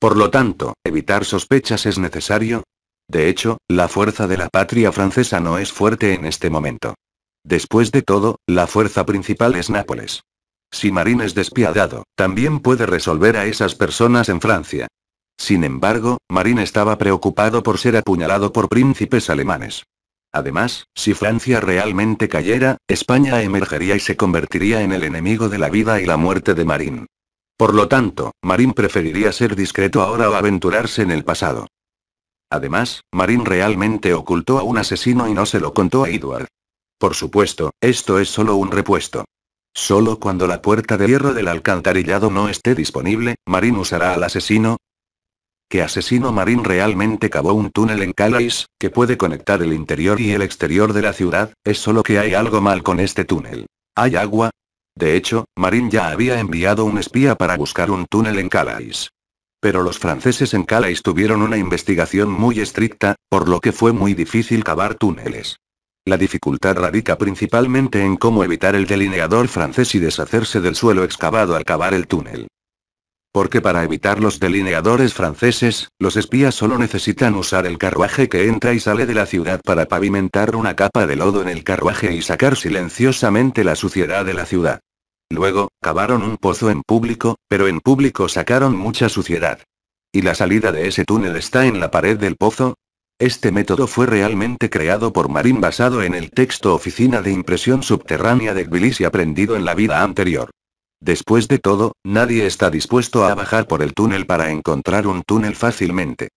Por lo tanto, evitar sospechas es necesario. De hecho, la fuerza de la patria francesa no es fuerte en este momento. Después de todo, la fuerza principal es Nápoles. Si Marín es despiadado, también puede resolver a esas personas en Francia. Sin embargo, Marín estaba preocupado por ser apuñalado por príncipes alemanes. Además, si Francia realmente cayera, España emergería y se convertiría en el enemigo de la vida y la muerte de Marín. Por lo tanto, Marín preferiría ser discreto ahora o aventurarse en el pasado. Además, Marín realmente ocultó a un asesino y no se lo contó a Edward. Por supuesto, esto es solo un repuesto. Solo cuando la puerta de hierro del alcantarillado no esté disponible, Marín usará al asesino. ¿Qué asesino Marín realmente cavó un túnel en Calais, que puede conectar el interior y el exterior de la ciudad? Es solo que hay algo mal con este túnel. Hay agua, de hecho, Marín ya había enviado un espía para buscar un túnel en Calais. Pero los franceses en Calais tuvieron una investigación muy estricta, por lo que fue muy difícil cavar túneles. La dificultad radica principalmente en cómo evitar el delineador francés y deshacerse del suelo excavado al cavar el túnel. Porque para evitar los delineadores franceses, los espías solo necesitan usar el carruaje que entra y sale de la ciudad para pavimentar una capa de lodo en el carruaje y sacar silenciosamente la suciedad de la ciudad. Luego, cavaron un pozo en público, pero en público sacaron mucha suciedad. ¿Y la salida de ese túnel está en la pared del pozo? Este método fue realmente creado por Marín basado en el texto Oficina de Impresión Subterránea de Tbilisi aprendido en la vida anterior. Después de todo, nadie está dispuesto a bajar por el túnel para encontrar un túnel fácilmente.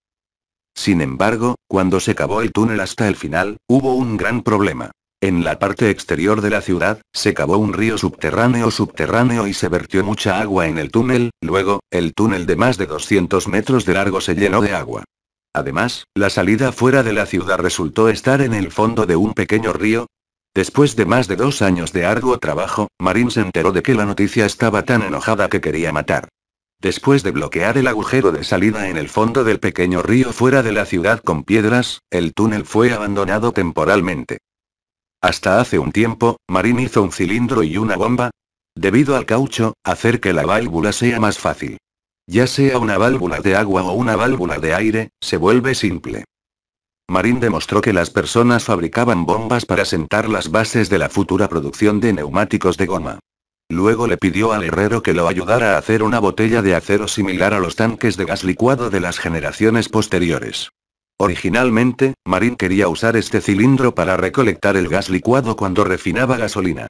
Sin embargo, cuando se cavó el túnel hasta el final, hubo un gran problema. En la parte exterior de la ciudad, se cavó un río subterráneo subterráneo y se vertió mucha agua en el túnel, luego, el túnel de más de 200 metros de largo se llenó de agua. Además, la salida fuera de la ciudad resultó estar en el fondo de un pequeño río, Después de más de dos años de arduo trabajo, Marin se enteró de que la noticia estaba tan enojada que quería matar. Después de bloquear el agujero de salida en el fondo del pequeño río fuera de la ciudad con piedras, el túnel fue abandonado temporalmente. Hasta hace un tiempo, Marin hizo un cilindro y una bomba. Debido al caucho, hacer que la válvula sea más fácil. Ya sea una válvula de agua o una válvula de aire, se vuelve simple. Marín demostró que las personas fabricaban bombas para sentar las bases de la futura producción de neumáticos de goma. Luego le pidió al herrero que lo ayudara a hacer una botella de acero similar a los tanques de gas licuado de las generaciones posteriores. Originalmente, Marín quería usar este cilindro para recolectar el gas licuado cuando refinaba gasolina.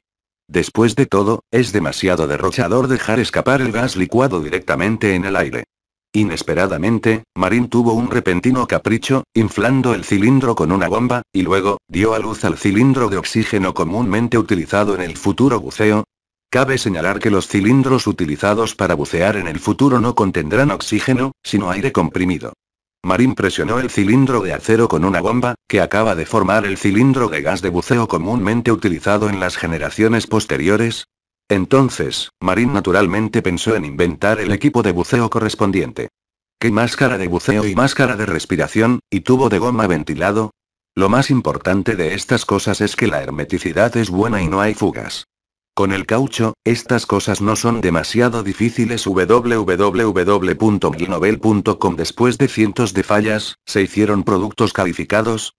Después de todo, es demasiado derrochador dejar escapar el gas licuado directamente en el aire. Inesperadamente, Marín tuvo un repentino capricho, inflando el cilindro con una bomba, y luego, dio a luz al cilindro de oxígeno comúnmente utilizado en el futuro buceo. Cabe señalar que los cilindros utilizados para bucear en el futuro no contendrán oxígeno, sino aire comprimido. Marín presionó el cilindro de acero con una bomba, que acaba de formar el cilindro de gas de buceo comúnmente utilizado en las generaciones posteriores, entonces, Marín naturalmente pensó en inventar el equipo de buceo correspondiente. ¿Qué máscara de buceo y máscara de respiración, y tubo de goma ventilado? Lo más importante de estas cosas es que la hermeticidad es buena y no hay fugas. Con el caucho, estas cosas no son demasiado difíciles. www.milnovel.com Después de cientos de fallas, se hicieron productos calificados.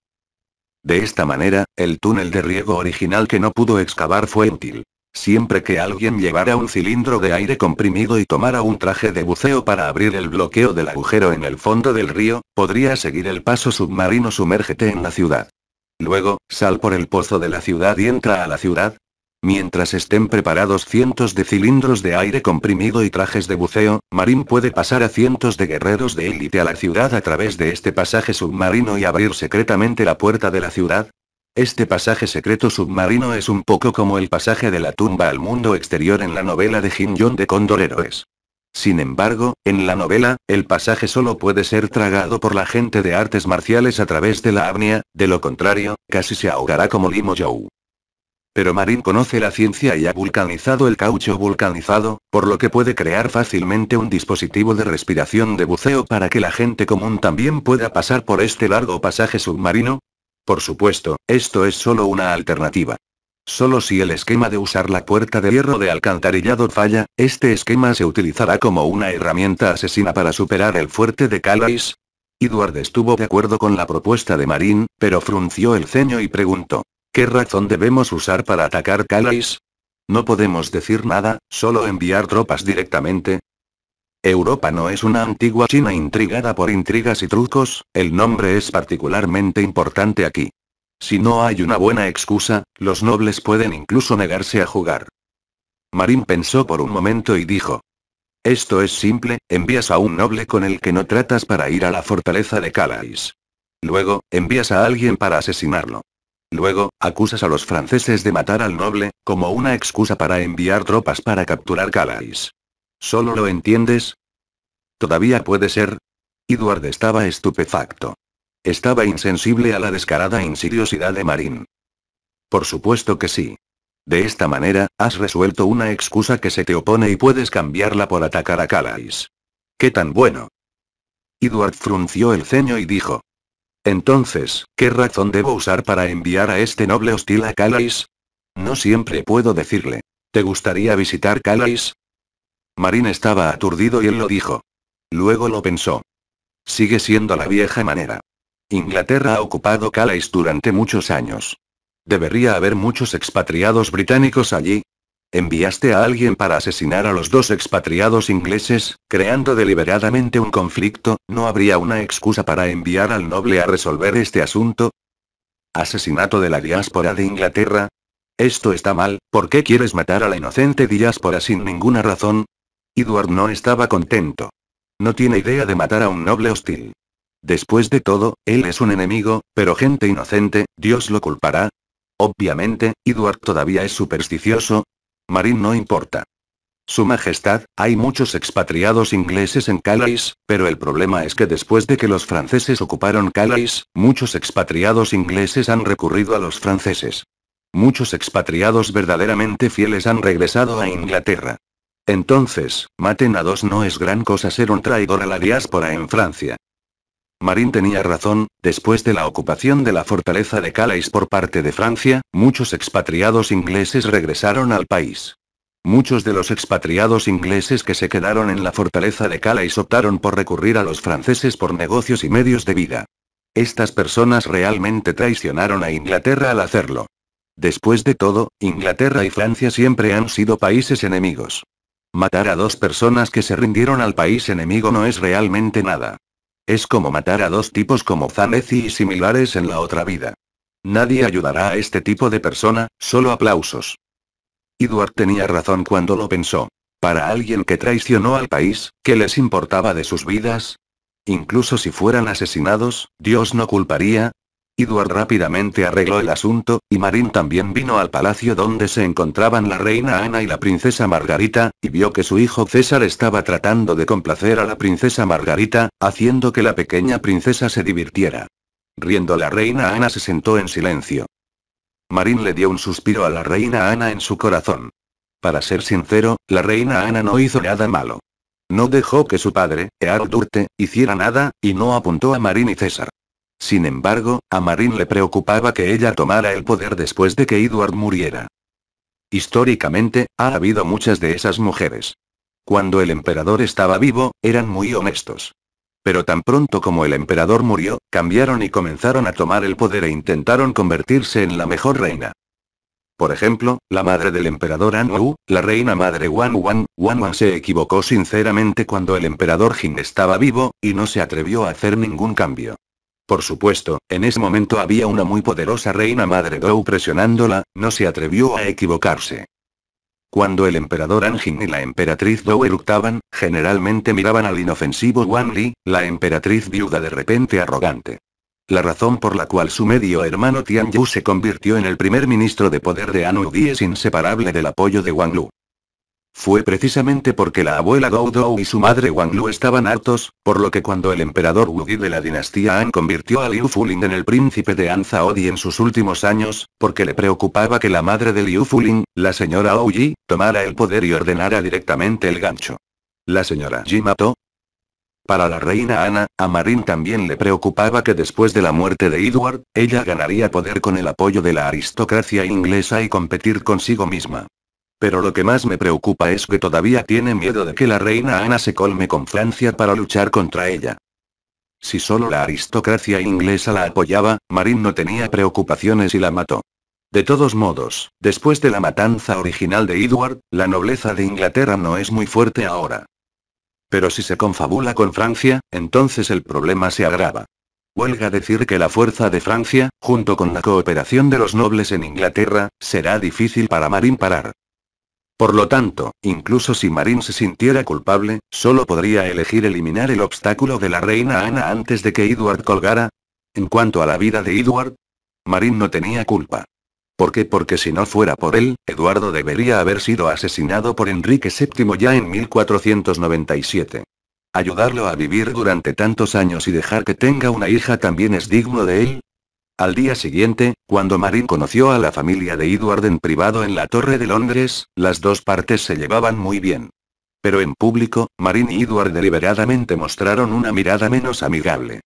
De esta manera, el túnel de riego original que no pudo excavar fue útil. Siempre que alguien llevara un cilindro de aire comprimido y tomara un traje de buceo para abrir el bloqueo del agujero en el fondo del río, podría seguir el paso submarino sumérgete en la ciudad. Luego, sal por el pozo de la ciudad y entra a la ciudad. Mientras estén preparados cientos de cilindros de aire comprimido y trajes de buceo, Marín puede pasar a cientos de guerreros de élite a la ciudad a través de este pasaje submarino y abrir secretamente la puerta de la ciudad, este pasaje secreto submarino es un poco como el pasaje de la tumba al mundo exterior en la novela de Jin Jong de Condor Héroes. Sin embargo, en la novela, el pasaje solo puede ser tragado por la gente de artes marciales a través de la apnea, de lo contrario, casi se ahogará como Limo Joe. Pero Marin conoce la ciencia y ha vulcanizado el caucho vulcanizado, por lo que puede crear fácilmente un dispositivo de respiración de buceo para que la gente común también pueda pasar por este largo pasaje submarino, por supuesto, esto es solo una alternativa. Solo si el esquema de usar la puerta de hierro de alcantarillado falla, este esquema se utilizará como una herramienta asesina para superar el fuerte de Calais. Edward estuvo de acuerdo con la propuesta de Marín, pero frunció el ceño y preguntó. ¿Qué razón debemos usar para atacar Calais? No podemos decir nada, solo enviar tropas directamente. Europa no es una antigua China intrigada por intrigas y trucos, el nombre es particularmente importante aquí. Si no hay una buena excusa, los nobles pueden incluso negarse a jugar. Marín pensó por un momento y dijo. Esto es simple, envías a un noble con el que no tratas para ir a la fortaleza de Calais. Luego, envías a alguien para asesinarlo. Luego, acusas a los franceses de matar al noble, como una excusa para enviar tropas para capturar Calais. ¿Solo lo entiendes? Todavía puede ser. Edward estaba estupefacto. Estaba insensible a la descarada insidiosidad de Marín. Por supuesto que sí. De esta manera, has resuelto una excusa que se te opone y puedes cambiarla por atacar a Calais. ¡Qué tan bueno! Edward frunció el ceño y dijo. Entonces, ¿qué razón debo usar para enviar a este noble hostil a Calais? No siempre puedo decirle. ¿Te gustaría visitar Calais? Marín estaba aturdido y él lo dijo. Luego lo pensó. Sigue siendo la vieja manera. Inglaterra ha ocupado Calais durante muchos años. Debería haber muchos expatriados británicos allí. Enviaste a alguien para asesinar a los dos expatriados ingleses, creando deliberadamente un conflicto, ¿no habría una excusa para enviar al noble a resolver este asunto? ¿Asesinato de la diáspora de Inglaterra? Esto está mal, ¿por qué quieres matar a la inocente diáspora sin ninguna razón? Edward no estaba contento. No tiene idea de matar a un noble hostil. Después de todo, él es un enemigo, pero gente inocente, Dios lo culpará. Obviamente, Edward todavía es supersticioso. Marín no importa. Su Majestad, hay muchos expatriados ingleses en Calais, pero el problema es que después de que los franceses ocuparon Calais, muchos expatriados ingleses han recurrido a los franceses. Muchos expatriados verdaderamente fieles han regresado a Inglaterra. Entonces, maten a dos no es gran cosa ser un traidor a la diáspora en Francia. Marín tenía razón, después de la ocupación de la fortaleza de Calais por parte de Francia, muchos expatriados ingleses regresaron al país. Muchos de los expatriados ingleses que se quedaron en la fortaleza de Calais optaron por recurrir a los franceses por negocios y medios de vida. Estas personas realmente traicionaron a Inglaterra al hacerlo. Después de todo, Inglaterra y Francia siempre han sido países enemigos. Matar a dos personas que se rindieron al país enemigo no es realmente nada. Es como matar a dos tipos como Zanezi y similares en la otra vida. Nadie ayudará a este tipo de persona, solo aplausos. Edward tenía razón cuando lo pensó. Para alguien que traicionó al país, ¿qué les importaba de sus vidas? Incluso si fueran asesinados, Dios no culparía, Edward rápidamente arregló el asunto, y Marín también vino al palacio donde se encontraban la reina Ana y la princesa Margarita, y vio que su hijo César estaba tratando de complacer a la princesa Margarita, haciendo que la pequeña princesa se divirtiera. Riendo la reina Ana se sentó en silencio. Marín le dio un suspiro a la reina Ana en su corazón. Para ser sincero, la reina Ana no hizo nada malo. No dejó que su padre, Earl Durte, hiciera nada, y no apuntó a Marín y César. Sin embargo, a Marin le preocupaba que ella tomara el poder después de que Edward muriera. Históricamente, ha habido muchas de esas mujeres. Cuando el emperador estaba vivo, eran muy honestos. Pero tan pronto como el emperador murió, cambiaron y comenzaron a tomar el poder e intentaron convertirse en la mejor reina. Por ejemplo, la madre del emperador Anwu, la reina madre Wan Wan, Wan se equivocó sinceramente cuando el emperador Jin estaba vivo, y no se atrevió a hacer ningún cambio. Por supuesto, en ese momento había una muy poderosa reina madre Dou presionándola, no se atrevió a equivocarse. Cuando el emperador Anjin y la emperatriz Dou eructaban, generalmente miraban al inofensivo Wang Li, la emperatriz viuda de repente arrogante. La razón por la cual su medio hermano Tian Yu se convirtió en el primer ministro de poder de Anu Di es inseparable del apoyo de Wang Lu. Fue precisamente porque la abuela Goudou y su madre Wanglu estaban hartos, por lo que cuando el emperador Wu de la dinastía Han convirtió a Liu Fuling en el príncipe de Anzaodi en sus últimos años, porque le preocupaba que la madre de Liu Fuling, la señora Ouji, tomara el poder y ordenara directamente el gancho. La señora Ji mató. Para la reina Ana, a Marin también le preocupaba que después de la muerte de Edward, ella ganaría poder con el apoyo de la aristocracia inglesa y competir consigo misma. Pero lo que más me preocupa es que todavía tiene miedo de que la reina Ana se colme con Francia para luchar contra ella. Si solo la aristocracia inglesa la apoyaba, Marín no tenía preocupaciones y la mató. De todos modos, después de la matanza original de Edward, la nobleza de Inglaterra no es muy fuerte ahora. Pero si se confabula con Francia, entonces el problema se agrava. Huelga decir que la fuerza de Francia, junto con la cooperación de los nobles en Inglaterra, será difícil para Marín parar. Por lo tanto, incluso si Marín se sintiera culpable, solo podría elegir eliminar el obstáculo de la reina Ana antes de que Edward colgara. En cuanto a la vida de Edward, Marín no tenía culpa. ¿Por qué? Porque si no fuera por él, Eduardo debería haber sido asesinado por Enrique VII ya en 1497. Ayudarlo a vivir durante tantos años y dejar que tenga una hija también es digno de él, al día siguiente, cuando Marin conoció a la familia de Edward en privado en la Torre de Londres, las dos partes se llevaban muy bien. Pero en público, Marin y Edward deliberadamente mostraron una mirada menos amigable.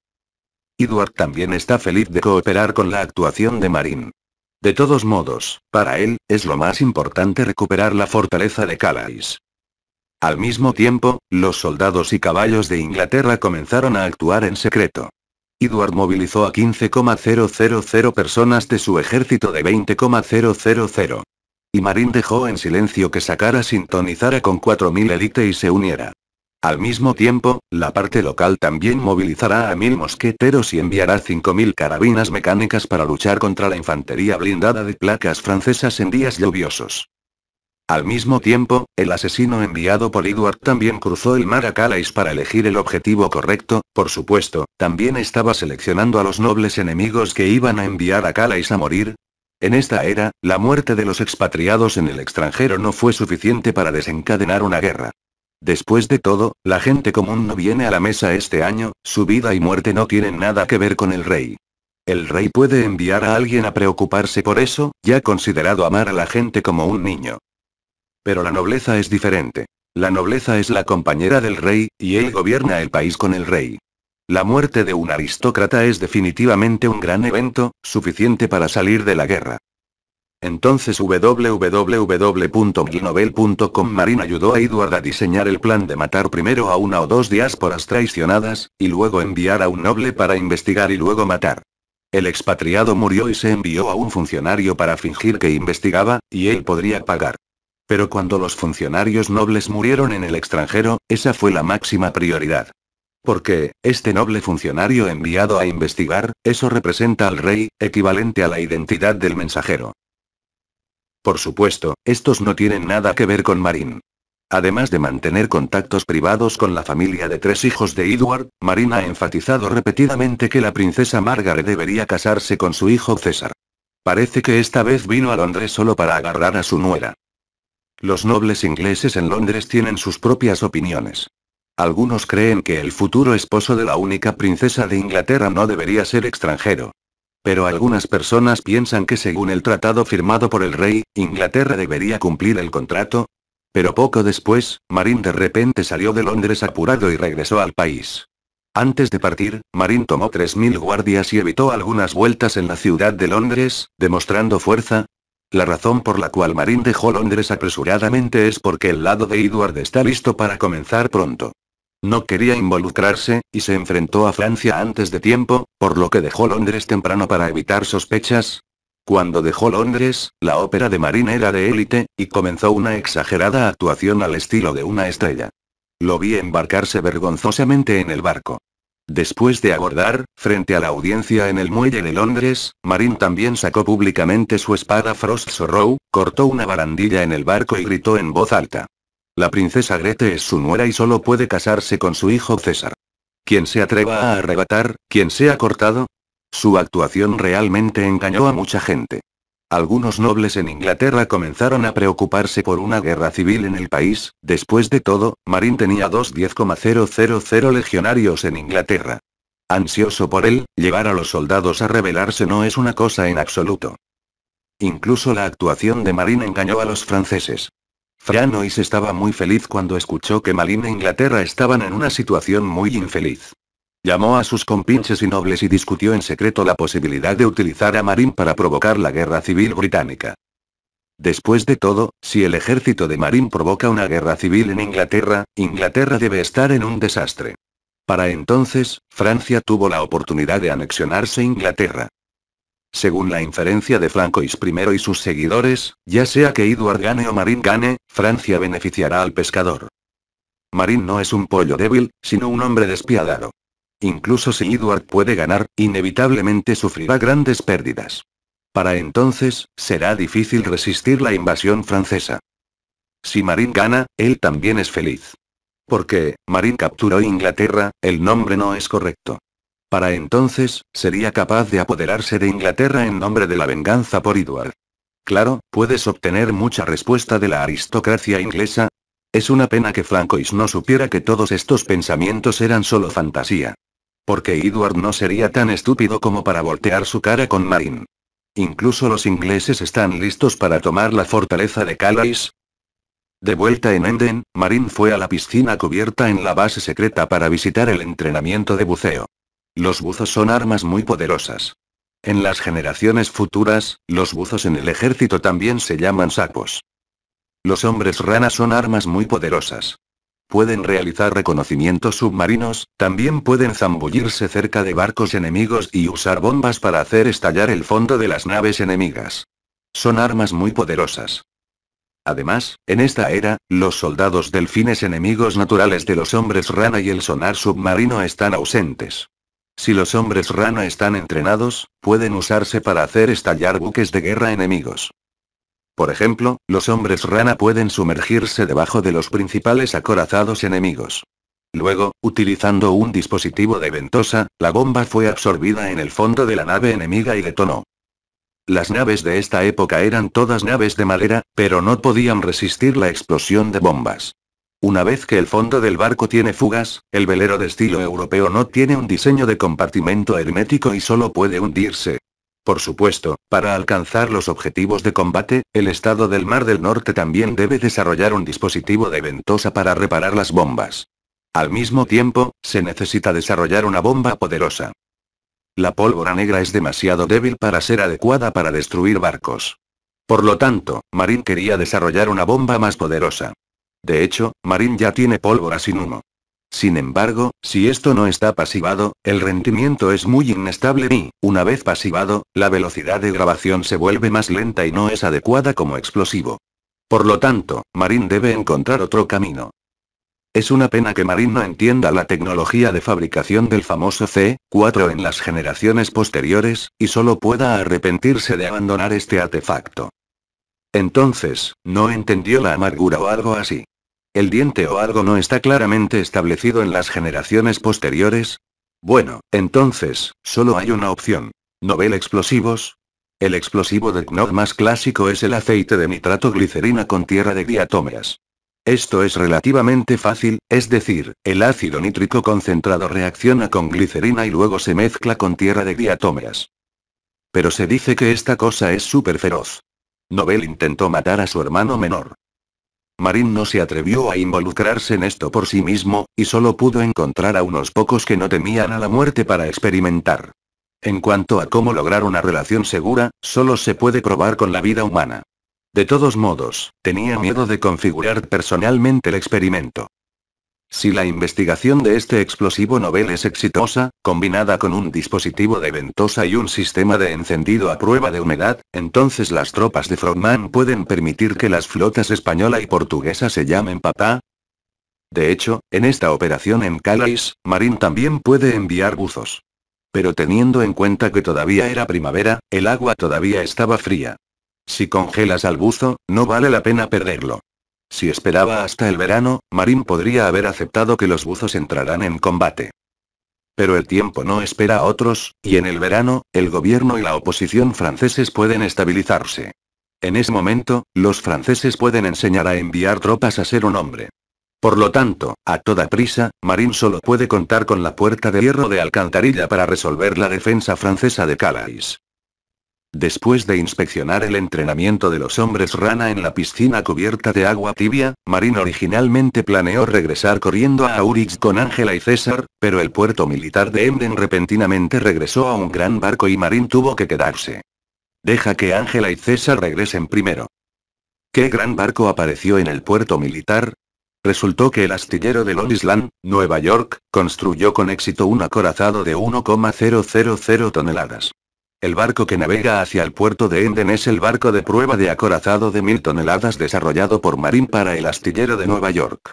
Edward también está feliz de cooperar con la actuación de Marin. De todos modos, para él, es lo más importante recuperar la fortaleza de Calais. Al mismo tiempo, los soldados y caballos de Inglaterra comenzaron a actuar en secreto. Edward movilizó a 15,000 personas de su ejército de 20,000. Y Marín dejó en silencio que Sakara sintonizara con 4.000 élite y se uniera. Al mismo tiempo, la parte local también movilizará a 1.000 mosqueteros y enviará 5.000 carabinas mecánicas para luchar contra la infantería blindada de placas francesas en días lluviosos. Al mismo tiempo, el asesino enviado por Edward también cruzó el mar a Calais para elegir el objetivo correcto, por supuesto, también estaba seleccionando a los nobles enemigos que iban a enviar a Calais a morir, en esta era, la muerte de los expatriados en el extranjero no fue suficiente para desencadenar una guerra. Después de todo, la gente común no viene a la mesa este año, su vida y muerte no tienen nada que ver con el rey. El rey puede enviar a alguien a preocuparse por eso, ya considerado amar a la gente como un niño. Pero la nobleza es diferente. La nobleza es la compañera del rey, y él gobierna el país con el rey. La muerte de un aristócrata es definitivamente un gran evento, suficiente para salir de la guerra. Entonces www.glinovel.com Marin ayudó a Edward a diseñar el plan de matar primero a una o dos diásporas traicionadas, y luego enviar a un noble para investigar y luego matar. El expatriado murió y se envió a un funcionario para fingir que investigaba, y él podría pagar. Pero cuando los funcionarios nobles murieron en el extranjero, esa fue la máxima prioridad. Porque, este noble funcionario enviado a investigar, eso representa al rey, equivalente a la identidad del mensajero. Por supuesto, estos no tienen nada que ver con Marín. Además de mantener contactos privados con la familia de tres hijos de Edward, Marín ha enfatizado repetidamente que la princesa Margaret debería casarse con su hijo César. Parece que esta vez vino a Londres solo para agarrar a su nuera. Los nobles ingleses en Londres tienen sus propias opiniones. Algunos creen que el futuro esposo de la única princesa de Inglaterra no debería ser extranjero. Pero algunas personas piensan que según el tratado firmado por el rey, Inglaterra debería cumplir el contrato. Pero poco después, Marín de repente salió de Londres apurado y regresó al país. Antes de partir, Marín tomó 3.000 guardias y evitó algunas vueltas en la ciudad de Londres, demostrando fuerza, la razón por la cual Marín dejó Londres apresuradamente es porque el lado de Edward está listo para comenzar pronto. No quería involucrarse, y se enfrentó a Francia antes de tiempo, por lo que dejó Londres temprano para evitar sospechas. Cuando dejó Londres, la ópera de Marín era de élite, y comenzó una exagerada actuación al estilo de una estrella. Lo vi embarcarse vergonzosamente en el barco. Después de abordar, frente a la audiencia en el muelle de Londres, Marin también sacó públicamente su espada Frost Sorrow, cortó una barandilla en el barco y gritó en voz alta. La princesa Grete es su nuera y solo puede casarse con su hijo César. ¿Quién se atreva a arrebatar, quien ha cortado. Su actuación realmente engañó a mucha gente. Algunos nobles en Inglaterra comenzaron a preocuparse por una guerra civil en el país, después de todo, Marín tenía 10,000 legionarios en Inglaterra. Ansioso por él, llevar a los soldados a rebelarse no es una cosa en absoluto. Incluso la actuación de Marín engañó a los franceses. Franois estaba muy feliz cuando escuchó que Marín e Inglaterra estaban en una situación muy infeliz. Llamó a sus compinches y nobles y discutió en secreto la posibilidad de utilizar a Marín para provocar la guerra civil británica. Después de todo, si el ejército de Marín provoca una guerra civil en Inglaterra, Inglaterra debe estar en un desastre. Para entonces, Francia tuvo la oportunidad de anexionarse Inglaterra. Según la inferencia de Francois I y sus seguidores, ya sea que Edward gane o Marín gane, Francia beneficiará al pescador. Marín no es un pollo débil, sino un hombre despiadado. Incluso si Edward puede ganar, inevitablemente sufrirá grandes pérdidas. Para entonces, será difícil resistir la invasión francesa. Si Marín gana, él también es feliz. Porque, Marín capturó Inglaterra, el nombre no es correcto. Para entonces, sería capaz de apoderarse de Inglaterra en nombre de la venganza por Edward. Claro, puedes obtener mucha respuesta de la aristocracia inglesa. Es una pena que Francois no supiera que todos estos pensamientos eran solo fantasía. Porque Edward no sería tan estúpido como para voltear su cara con Marin. Incluso los ingleses están listos para tomar la fortaleza de Calais. De vuelta en Enden, Marin fue a la piscina cubierta en la base secreta para visitar el entrenamiento de buceo. Los buzos son armas muy poderosas. En las generaciones futuras, los buzos en el ejército también se llaman sapos. Los hombres rana son armas muy poderosas pueden realizar reconocimientos submarinos, también pueden zambullirse cerca de barcos enemigos y usar bombas para hacer estallar el fondo de las naves enemigas. Son armas muy poderosas. Además, en esta era, los soldados delfines enemigos naturales de los hombres rana y el sonar submarino están ausentes. Si los hombres rana están entrenados, pueden usarse para hacer estallar buques de guerra enemigos. Por ejemplo, los hombres rana pueden sumergirse debajo de los principales acorazados enemigos. Luego, utilizando un dispositivo de ventosa, la bomba fue absorbida en el fondo de la nave enemiga y detonó. Las naves de esta época eran todas naves de madera, pero no podían resistir la explosión de bombas. Una vez que el fondo del barco tiene fugas, el velero de estilo europeo no tiene un diseño de compartimento hermético y solo puede hundirse, por supuesto, para alcanzar los objetivos de combate, el Estado del Mar del Norte también debe desarrollar un dispositivo de ventosa para reparar las bombas. Al mismo tiempo, se necesita desarrollar una bomba poderosa. La pólvora negra es demasiado débil para ser adecuada para destruir barcos. Por lo tanto, Marín quería desarrollar una bomba más poderosa. De hecho, Marín ya tiene pólvora sin humo. Sin embargo, si esto no está pasivado, el rendimiento es muy inestable y, una vez pasivado, la velocidad de grabación se vuelve más lenta y no es adecuada como explosivo. Por lo tanto, Marin debe encontrar otro camino. Es una pena que Marin no entienda la tecnología de fabricación del famoso C-4 en las generaciones posteriores, y solo pueda arrepentirse de abandonar este artefacto. Entonces, no entendió la amargura o algo así. El diente o algo no está claramente establecido en las generaciones posteriores. Bueno, entonces, solo hay una opción. Nobel explosivos, el explosivo de Knorr más clásico es el aceite de nitrato glicerina con tierra de diatomeas. Esto es relativamente fácil, es decir, el ácido nítrico concentrado reacciona con glicerina y luego se mezcla con tierra de diatomeas. Pero se dice que esta cosa es súper feroz. Nobel intentó matar a su hermano menor. Marín no se atrevió a involucrarse en esto por sí mismo, y solo pudo encontrar a unos pocos que no temían a la muerte para experimentar. En cuanto a cómo lograr una relación segura, solo se puede probar con la vida humana. De todos modos, tenía miedo de configurar personalmente el experimento. Si la investigación de este explosivo novel es exitosa, combinada con un dispositivo de ventosa y un sistema de encendido a prueba de humedad, entonces las tropas de Frogman pueden permitir que las flotas española y portuguesa se llamen papá. De hecho, en esta operación en Calais, Marín también puede enviar buzos. Pero teniendo en cuenta que todavía era primavera, el agua todavía estaba fría. Si congelas al buzo, no vale la pena perderlo. Si esperaba hasta el verano, Marín podría haber aceptado que los buzos entrarán en combate. Pero el tiempo no espera a otros, y en el verano, el gobierno y la oposición franceses pueden estabilizarse. En ese momento, los franceses pueden enseñar a enviar tropas a ser un hombre. Por lo tanto, a toda prisa, Marín solo puede contar con la puerta de hierro de Alcantarilla para resolver la defensa francesa de Calais. Después de inspeccionar el entrenamiento de los hombres rana en la piscina cubierta de agua tibia, Marín originalmente planeó regresar corriendo a Aurich con Ángela y César, pero el puerto militar de Emden repentinamente regresó a un gran barco y Marín tuvo que quedarse. Deja que Ángela y César regresen primero. ¿Qué gran barco apareció en el puerto militar? Resultó que el astillero de Long Nueva York, construyó con éxito un acorazado de 1,000 toneladas. El barco que navega hacia el puerto de Enden es el barco de prueba de acorazado de mil toneladas desarrollado por Marín para el astillero de Nueva York.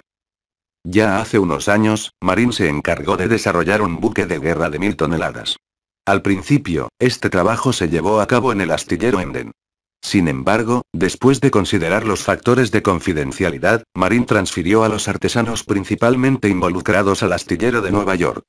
Ya hace unos años, Marín se encargó de desarrollar un buque de guerra de mil toneladas. Al principio, este trabajo se llevó a cabo en el astillero Emden. Sin embargo, después de considerar los factores de confidencialidad, Marín transfirió a los artesanos principalmente involucrados al astillero de Nueva York.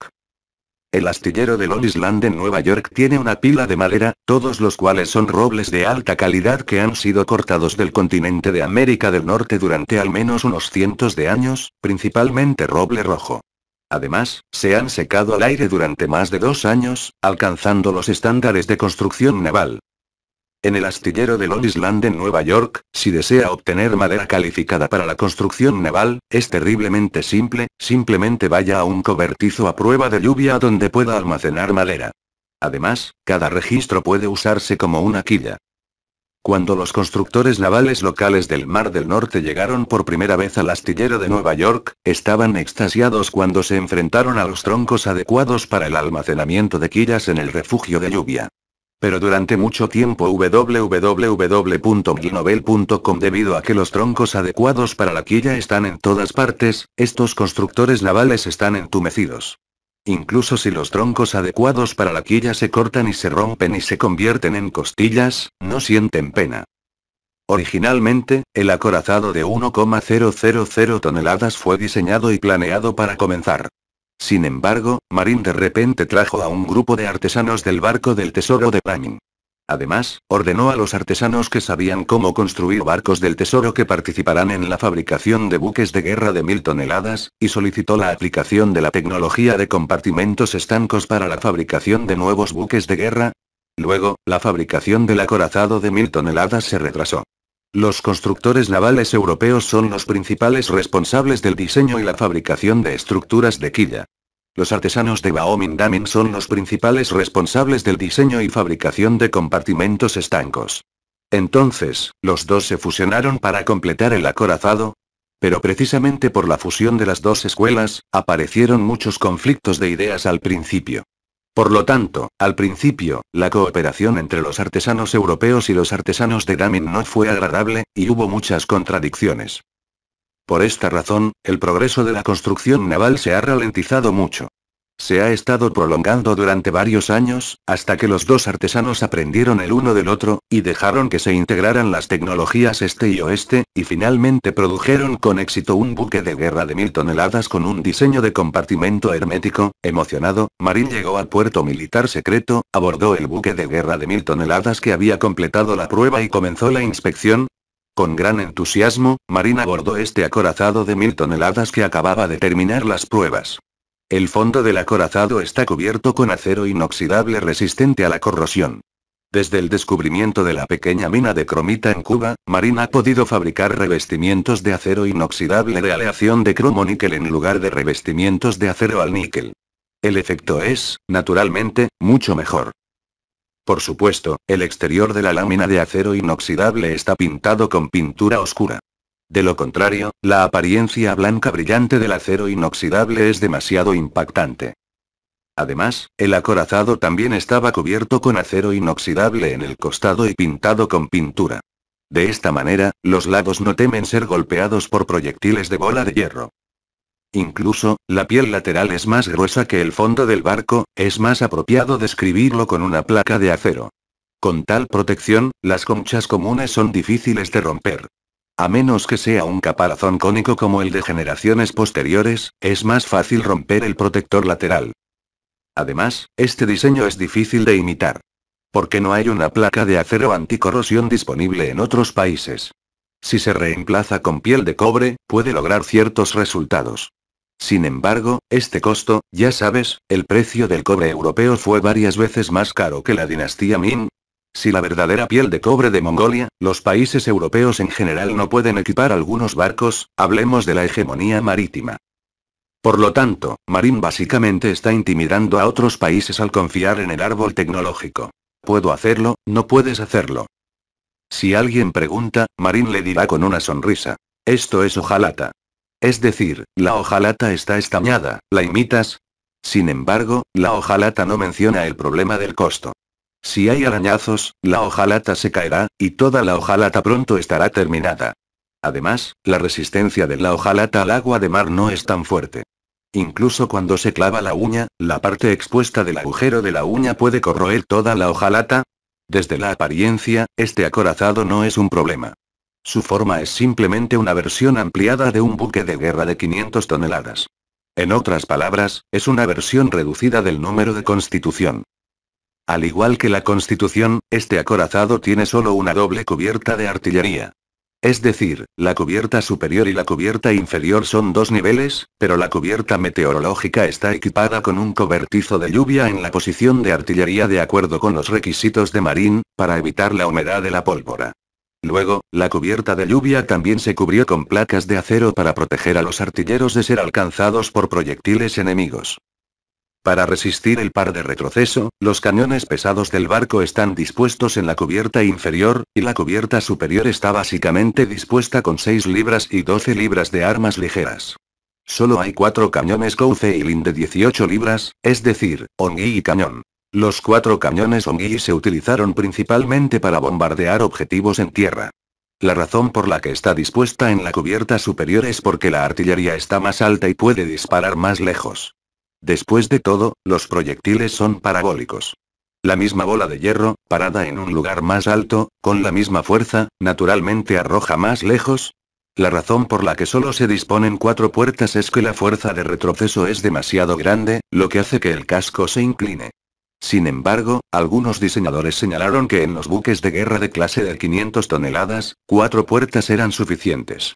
El astillero de Long en Nueva York tiene una pila de madera, todos los cuales son robles de alta calidad que han sido cortados del continente de América del Norte durante al menos unos cientos de años, principalmente roble rojo. Además, se han secado al aire durante más de dos años, alcanzando los estándares de construcción naval. En el astillero de Long en Nueva York, si desea obtener madera calificada para la construcción naval, es terriblemente simple, simplemente vaya a un cobertizo a prueba de lluvia donde pueda almacenar madera. Además, cada registro puede usarse como una quilla. Cuando los constructores navales locales del Mar del Norte llegaron por primera vez al astillero de Nueva York, estaban extasiados cuando se enfrentaron a los troncos adecuados para el almacenamiento de quillas en el refugio de lluvia. Pero durante mucho tiempo www.milnovel.com debido a que los troncos adecuados para la quilla están en todas partes, estos constructores navales están entumecidos. Incluso si los troncos adecuados para la quilla se cortan y se rompen y se convierten en costillas, no sienten pena. Originalmente, el acorazado de 1,000 toneladas fue diseñado y planeado para comenzar sin embargo, Marín de repente trajo a un grupo de artesanos del barco del tesoro de Bramin. Además, ordenó a los artesanos que sabían cómo construir barcos del tesoro que participarán en la fabricación de buques de guerra de mil toneladas, y solicitó la aplicación de la tecnología de compartimentos estancos para la fabricación de nuevos buques de guerra. Luego, la fabricación del acorazado de mil toneladas se retrasó. Los constructores navales europeos son los principales responsables del diseño y la fabricación de estructuras de quilla. Los artesanos de Baomindamin son los principales responsables del diseño y fabricación de compartimentos estancos. Entonces, los dos se fusionaron para completar el acorazado. Pero precisamente por la fusión de las dos escuelas, aparecieron muchos conflictos de ideas al principio. Por lo tanto, al principio, la cooperación entre los artesanos europeos y los artesanos de Damin no fue agradable, y hubo muchas contradicciones. Por esta razón, el progreso de la construcción naval se ha ralentizado mucho. Se ha estado prolongando durante varios años, hasta que los dos artesanos aprendieron el uno del otro, y dejaron que se integraran las tecnologías este y oeste, y finalmente produjeron con éxito un buque de guerra de mil toneladas con un diseño de compartimento hermético. Emocionado, Marín llegó al puerto militar secreto, abordó el buque de guerra de mil toneladas que había completado la prueba y comenzó la inspección, con gran entusiasmo, Marín abordó este acorazado de mil toneladas que acababa de terminar las pruebas. El fondo del acorazado está cubierto con acero inoxidable resistente a la corrosión. Desde el descubrimiento de la pequeña mina de cromita en Cuba, Marina ha podido fabricar revestimientos de acero inoxidable de aleación de cromo níquel en lugar de revestimientos de acero al níquel. El efecto es, naturalmente, mucho mejor. Por supuesto, el exterior de la lámina de acero inoxidable está pintado con pintura oscura. De lo contrario, la apariencia blanca brillante del acero inoxidable es demasiado impactante. Además, el acorazado también estaba cubierto con acero inoxidable en el costado y pintado con pintura. De esta manera, los lados no temen ser golpeados por proyectiles de bola de hierro. Incluso, la piel lateral es más gruesa que el fondo del barco, es más apropiado describirlo con una placa de acero. Con tal protección, las conchas comunes son difíciles de romper. A menos que sea un caparazón cónico como el de generaciones posteriores, es más fácil romper el protector lateral. Además, este diseño es difícil de imitar. Porque no hay una placa de acero anticorrosión disponible en otros países. Si se reemplaza con piel de cobre, puede lograr ciertos resultados. Sin embargo, este costo, ya sabes, el precio del cobre europeo fue varias veces más caro que la dinastía Ming, si la verdadera piel de cobre de Mongolia, los países europeos en general no pueden equipar algunos barcos, hablemos de la hegemonía marítima. Por lo tanto, Marín básicamente está intimidando a otros países al confiar en el árbol tecnológico. Puedo hacerlo, no puedes hacerlo. Si alguien pregunta, Marín le dirá con una sonrisa. Esto es hojalata. Es decir, la hojalata está estañada, ¿la imitas? Sin embargo, la hojalata no menciona el problema del costo. Si hay arañazos, la hojalata se caerá, y toda la hojalata pronto estará terminada. Además, la resistencia de la hojalata al agua de mar no es tan fuerte. Incluso cuando se clava la uña, la parte expuesta del agujero de la uña puede corroer toda la hojalata. Desde la apariencia, este acorazado no es un problema. Su forma es simplemente una versión ampliada de un buque de guerra de 500 toneladas. En otras palabras, es una versión reducida del número de constitución. Al igual que la Constitución, este acorazado tiene solo una doble cubierta de artillería. Es decir, la cubierta superior y la cubierta inferior son dos niveles, pero la cubierta meteorológica está equipada con un cobertizo de lluvia en la posición de artillería de acuerdo con los requisitos de Marín, para evitar la humedad de la pólvora. Luego, la cubierta de lluvia también se cubrió con placas de acero para proteger a los artilleros de ser alcanzados por proyectiles enemigos. Para resistir el par de retroceso, los cañones pesados del barco están dispuestos en la cubierta inferior, y la cubierta superior está básicamente dispuesta con 6 libras y 12 libras de armas ligeras. Solo hay cuatro cañones Lin de 18 libras, es decir, Ongi y cañón. Los cuatro cañones Ongi se utilizaron principalmente para bombardear objetivos en tierra. La razón por la que está dispuesta en la cubierta superior es porque la artillería está más alta y puede disparar más lejos. Después de todo, los proyectiles son parabólicos. La misma bola de hierro, parada en un lugar más alto, con la misma fuerza, naturalmente arroja más lejos. La razón por la que solo se disponen cuatro puertas es que la fuerza de retroceso es demasiado grande, lo que hace que el casco se incline. Sin embargo, algunos diseñadores señalaron que en los buques de guerra de clase de 500 toneladas, cuatro puertas eran suficientes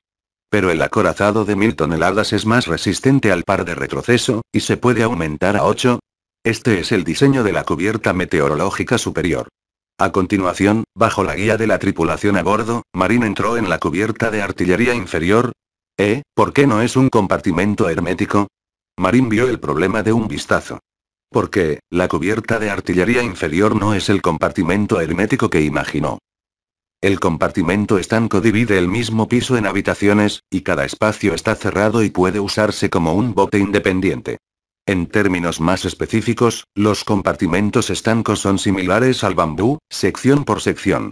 pero el acorazado de mil toneladas es más resistente al par de retroceso, y se puede aumentar a 8. Este es el diseño de la cubierta meteorológica superior. A continuación, bajo la guía de la tripulación a bordo, Marín entró en la cubierta de artillería inferior. ¿Eh? ¿Por qué no es un compartimento hermético? Marín vio el problema de un vistazo. Porque, la cubierta de artillería inferior no es el compartimento hermético que imaginó. El compartimento estanco divide el mismo piso en habitaciones, y cada espacio está cerrado y puede usarse como un bote independiente. En términos más específicos, los compartimentos estancos son similares al bambú, sección por sección.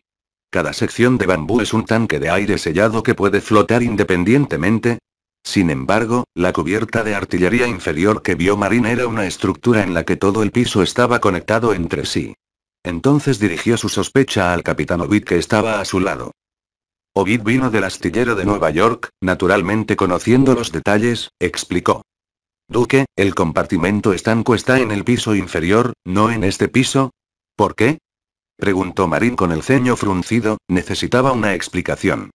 Cada sección de bambú es un tanque de aire sellado que puede flotar independientemente. Sin embargo, la cubierta de artillería inferior que vio Marín era una estructura en la que todo el piso estaba conectado entre sí. Entonces dirigió su sospecha al capitán Ovid que estaba a su lado. Ovid vino del astillero de Nueva York, naturalmente conociendo los detalles, explicó. Duque, el compartimento estanco está en el piso inferior, no en este piso. ¿Por qué? Preguntó Marín con el ceño fruncido, necesitaba una explicación.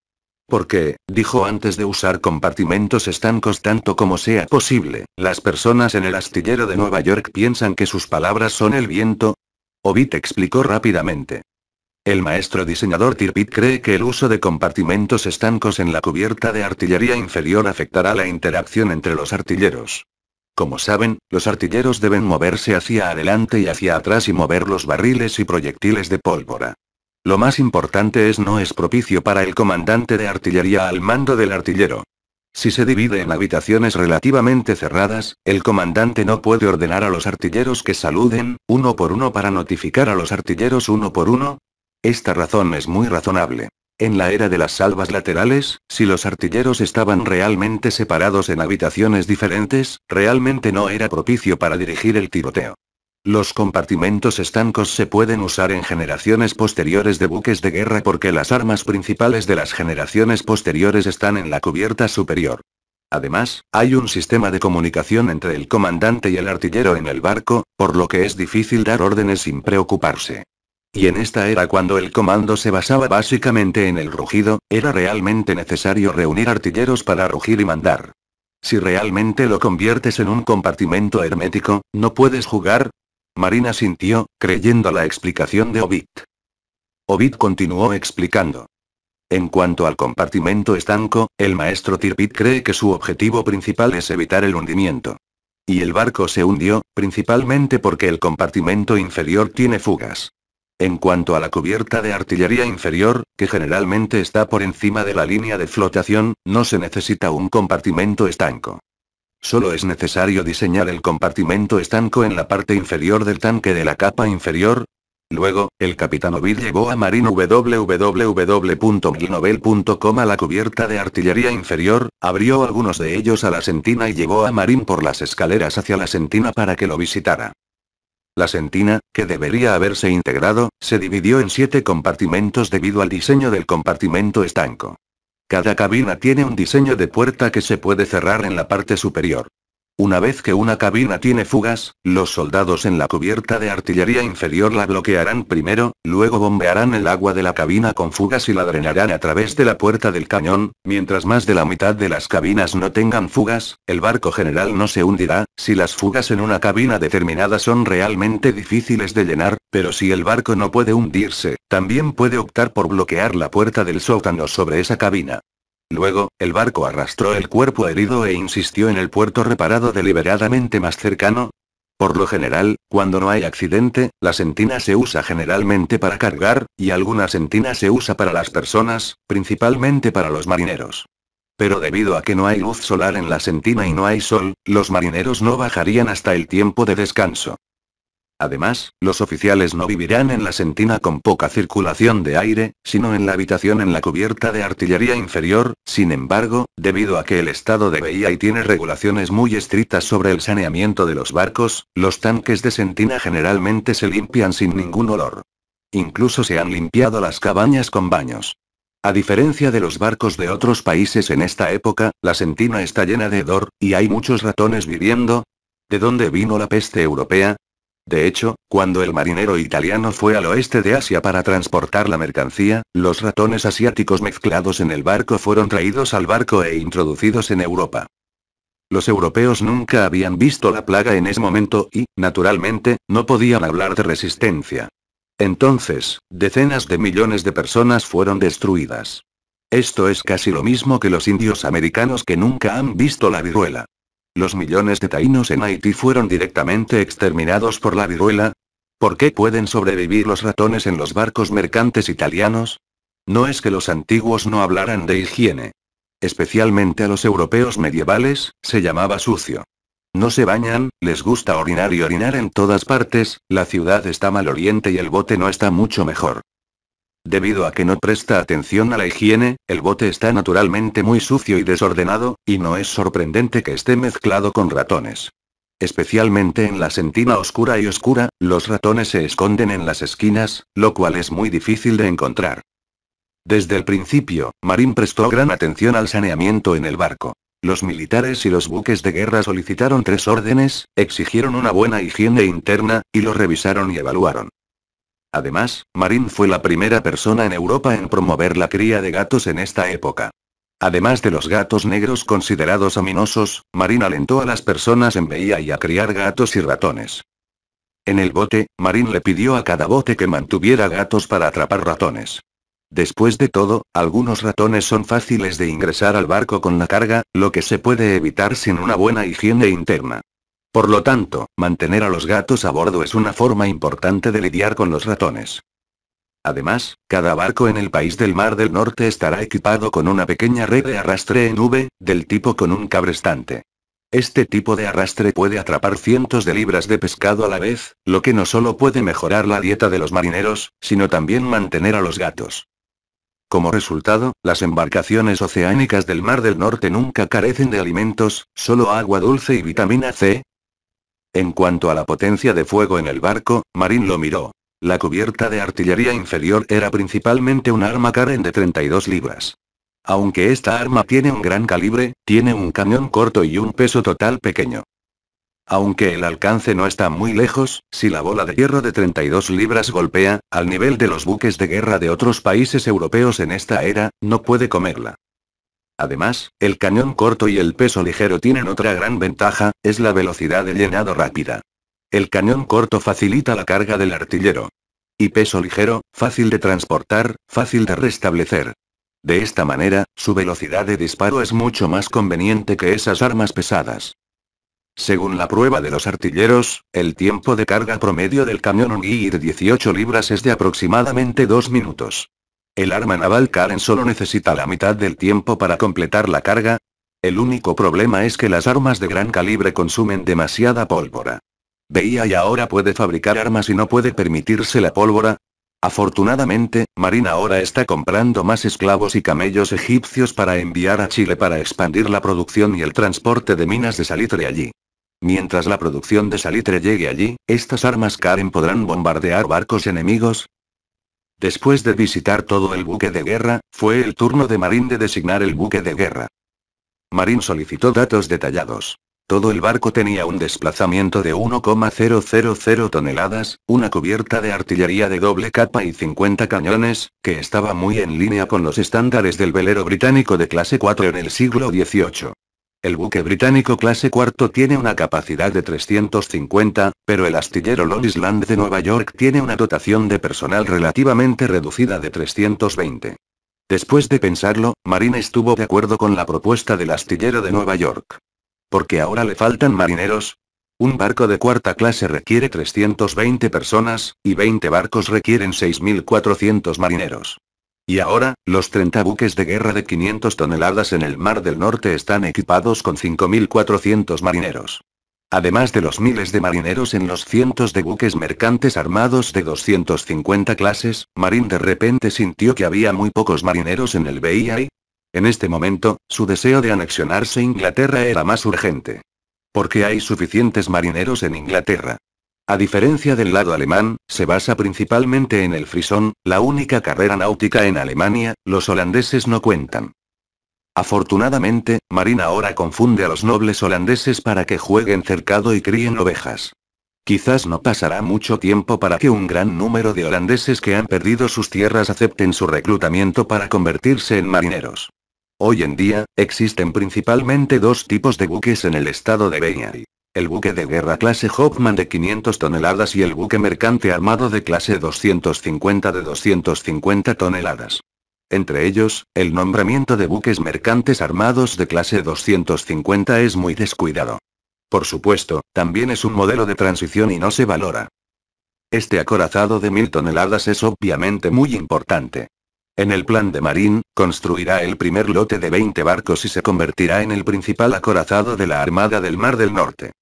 Porque, dijo antes de usar compartimentos estancos tanto como sea posible, las personas en el astillero de Nueva York piensan que sus palabras son el viento, Obit explicó rápidamente. El maestro diseñador Tirpit cree que el uso de compartimentos estancos en la cubierta de artillería inferior afectará la interacción entre los artilleros. Como saben, los artilleros deben moverse hacia adelante y hacia atrás y mover los barriles y proyectiles de pólvora. Lo más importante es no es propicio para el comandante de artillería al mando del artillero. Si se divide en habitaciones relativamente cerradas, el comandante no puede ordenar a los artilleros que saluden, uno por uno para notificar a los artilleros uno por uno. Esta razón es muy razonable. En la era de las salvas laterales, si los artilleros estaban realmente separados en habitaciones diferentes, realmente no era propicio para dirigir el tiroteo. Los compartimentos estancos se pueden usar en generaciones posteriores de buques de guerra porque las armas principales de las generaciones posteriores están en la cubierta superior. Además, hay un sistema de comunicación entre el comandante y el artillero en el barco, por lo que es difícil dar órdenes sin preocuparse. Y en esta era cuando el comando se basaba básicamente en el rugido, era realmente necesario reunir artilleros para rugir y mandar. Si realmente lo conviertes en un compartimento hermético, no puedes jugar, Marina sintió, creyendo la explicación de Ovid. Ovid continuó explicando. En cuanto al compartimento estanco, el maestro Tirpit cree que su objetivo principal es evitar el hundimiento. Y el barco se hundió, principalmente porque el compartimento inferior tiene fugas. En cuanto a la cubierta de artillería inferior, que generalmente está por encima de la línea de flotación, no se necesita un compartimento estanco. Solo es necesario diseñar el compartimento estanco en la parte inferior del tanque de la capa inferior. Luego, el capitán Ovid llevó a Marín www.milnovel.com a la cubierta de artillería inferior, abrió algunos de ellos a la sentina y llevó a Marín por las escaleras hacia la sentina para que lo visitara. La sentina, que debería haberse integrado, se dividió en siete compartimentos debido al diseño del compartimento estanco. Cada cabina tiene un diseño de puerta que se puede cerrar en la parte superior. Una vez que una cabina tiene fugas, los soldados en la cubierta de artillería inferior la bloquearán primero, luego bombearán el agua de la cabina con fugas y la drenarán a través de la puerta del cañón, mientras más de la mitad de las cabinas no tengan fugas, el barco general no se hundirá, si las fugas en una cabina determinada son realmente difíciles de llenar, pero si el barco no puede hundirse, también puede optar por bloquear la puerta del sótano sobre esa cabina. Luego, el barco arrastró el cuerpo herido e insistió en el puerto reparado deliberadamente más cercano. Por lo general, cuando no hay accidente, la sentina se usa generalmente para cargar, y alguna sentina se usa para las personas, principalmente para los marineros. Pero debido a que no hay luz solar en la sentina y no hay sol, los marineros no bajarían hasta el tiempo de descanso. Además, los oficiales no vivirán en la sentina con poca circulación de aire, sino en la habitación en la cubierta de artillería inferior, sin embargo, debido a que el estado de Bahía tiene regulaciones muy estrictas sobre el saneamiento de los barcos, los tanques de sentina generalmente se limpian sin ningún olor. Incluso se han limpiado las cabañas con baños. A diferencia de los barcos de otros países en esta época, la sentina está llena de hedor, y hay muchos ratones viviendo. ¿De dónde vino la peste europea? De hecho, cuando el marinero italiano fue al oeste de Asia para transportar la mercancía, los ratones asiáticos mezclados en el barco fueron traídos al barco e introducidos en Europa. Los europeos nunca habían visto la plaga en ese momento y, naturalmente, no podían hablar de resistencia. Entonces, decenas de millones de personas fueron destruidas. Esto es casi lo mismo que los indios americanos que nunca han visto la viruela. Los millones de taínos en Haití fueron directamente exterminados por la viruela. ¿Por qué pueden sobrevivir los ratones en los barcos mercantes italianos? No es que los antiguos no hablaran de higiene. Especialmente a los europeos medievales, se llamaba sucio. No se bañan, les gusta orinar y orinar en todas partes, la ciudad está mal oriente y el bote no está mucho mejor. Debido a que no presta atención a la higiene, el bote está naturalmente muy sucio y desordenado, y no es sorprendente que esté mezclado con ratones. Especialmente en la sentina oscura y oscura, los ratones se esconden en las esquinas, lo cual es muy difícil de encontrar. Desde el principio, Marín prestó gran atención al saneamiento en el barco. Los militares y los buques de guerra solicitaron tres órdenes, exigieron una buena higiene interna, y lo revisaron y evaluaron. Además, Marín fue la primera persona en Europa en promover la cría de gatos en esta época. Además de los gatos negros considerados aminosos, Marín alentó a las personas en veía y a criar gatos y ratones. En el bote, Marín le pidió a cada bote que mantuviera gatos para atrapar ratones. Después de todo, algunos ratones son fáciles de ingresar al barco con la carga, lo que se puede evitar sin una buena higiene interna. Por lo tanto, mantener a los gatos a bordo es una forma importante de lidiar con los ratones. Además, cada barco en el país del Mar del Norte estará equipado con una pequeña red de arrastre en V, del tipo con un cabrestante. Este tipo de arrastre puede atrapar cientos de libras de pescado a la vez, lo que no solo puede mejorar la dieta de los marineros, sino también mantener a los gatos. Como resultado, las embarcaciones oceánicas del Mar del Norte nunca carecen de alimentos, solo agua dulce y vitamina C, en cuanto a la potencia de fuego en el barco, Marín lo miró. La cubierta de artillería inferior era principalmente un arma Karen de 32 libras. Aunque esta arma tiene un gran calibre, tiene un cañón corto y un peso total pequeño. Aunque el alcance no está muy lejos, si la bola de hierro de 32 libras golpea, al nivel de los buques de guerra de otros países europeos en esta era, no puede comerla. Además, el cañón corto y el peso ligero tienen otra gran ventaja, es la velocidad de llenado rápida. El cañón corto facilita la carga del artillero. Y peso ligero, fácil de transportar, fácil de restablecer. De esta manera, su velocidad de disparo es mucho más conveniente que esas armas pesadas. Según la prueba de los artilleros, el tiempo de carga promedio del cañón de 18 libras es de aproximadamente 2 minutos. El arma naval Karen solo necesita la mitad del tiempo para completar la carga. El único problema es que las armas de gran calibre consumen demasiada pólvora. Veía y ahora puede fabricar armas y no puede permitirse la pólvora. Afortunadamente, Marina ahora está comprando más esclavos y camellos egipcios para enviar a Chile para expandir la producción y el transporte de minas de salitre allí. Mientras la producción de salitre llegue allí, estas armas Karen podrán bombardear barcos enemigos, Después de visitar todo el buque de guerra, fue el turno de Marín de designar el buque de guerra. Marín solicitó datos detallados. Todo el barco tenía un desplazamiento de 1,000 toneladas, una cubierta de artillería de doble capa y 50 cañones, que estaba muy en línea con los estándares del velero británico de clase 4 en el siglo XVIII. El buque británico clase cuarto tiene una capacidad de 350, pero el astillero Lollisland de Nueva York tiene una dotación de personal relativamente reducida de 320. Después de pensarlo, Marine estuvo de acuerdo con la propuesta del astillero de Nueva York. Porque ahora le faltan marineros. Un barco de cuarta clase requiere 320 personas, y 20 barcos requieren 6.400 marineros. Y ahora, los 30 buques de guerra de 500 toneladas en el Mar del Norte están equipados con 5.400 marineros. Además de los miles de marineros en los cientos de buques mercantes armados de 250 clases, Marín de repente sintió que había muy pocos marineros en el BI. En este momento, su deseo de anexionarse Inglaterra era más urgente. Porque hay suficientes marineros en Inglaterra. A diferencia del lado alemán, se basa principalmente en el frisón, la única carrera náutica en Alemania, los holandeses no cuentan. Afortunadamente, Marina ahora confunde a los nobles holandeses para que jueguen cercado y críen ovejas. Quizás no pasará mucho tiempo para que un gran número de holandeses que han perdido sus tierras acepten su reclutamiento para convertirse en marineros. Hoy en día, existen principalmente dos tipos de buques en el estado de Beniari el buque de guerra clase Hoffman de 500 toneladas y el buque mercante armado de clase 250 de 250 toneladas. Entre ellos, el nombramiento de buques mercantes armados de clase 250 es muy descuidado. Por supuesto, también es un modelo de transición y no se valora. Este acorazado de 1000 toneladas es obviamente muy importante. En el plan de Marín, construirá el primer lote de 20 barcos y se convertirá en el principal acorazado de la Armada del Mar del Norte.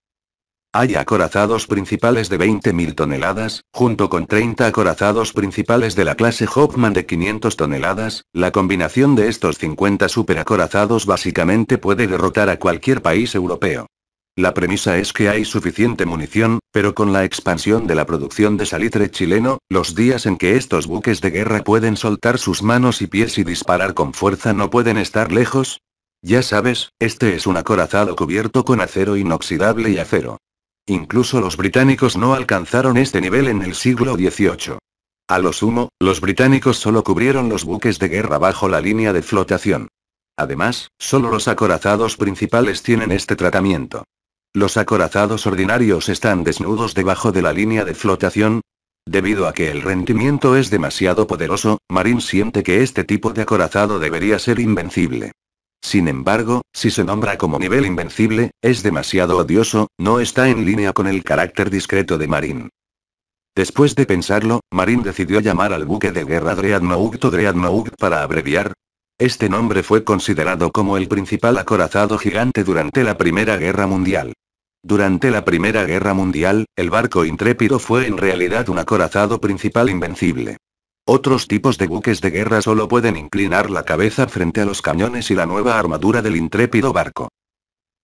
Hay acorazados principales de 20.000 toneladas, junto con 30 acorazados principales de la clase Hoffman de 500 toneladas. La combinación de estos 50 superacorazados básicamente puede derrotar a cualquier país europeo. La premisa es que hay suficiente munición, pero con la expansión de la producción de salitre chileno, los días en que estos buques de guerra pueden soltar sus manos y pies y disparar con fuerza no pueden estar lejos. Ya sabes, este es un acorazado cubierto con acero inoxidable y acero. Incluso los británicos no alcanzaron este nivel en el siglo XVIII. A lo sumo, los británicos solo cubrieron los buques de guerra bajo la línea de flotación. Además, solo los acorazados principales tienen este tratamiento. Los acorazados ordinarios están desnudos debajo de la línea de flotación. Debido a que el rendimiento es demasiado poderoso, Marín siente que este tipo de acorazado debería ser invencible. Sin embargo, si se nombra como nivel invencible, es demasiado odioso, no está en línea con el carácter discreto de Marín. Después de pensarlo, Marín decidió llamar al buque de guerra Dreadnought o Dreadnought para abreviar, este nombre fue considerado como el principal acorazado gigante durante la Primera Guerra Mundial. Durante la Primera Guerra Mundial, el barco intrépido fue en realidad un acorazado principal invencible. Otros tipos de buques de guerra solo pueden inclinar la cabeza frente a los cañones y la nueva armadura del intrépido barco.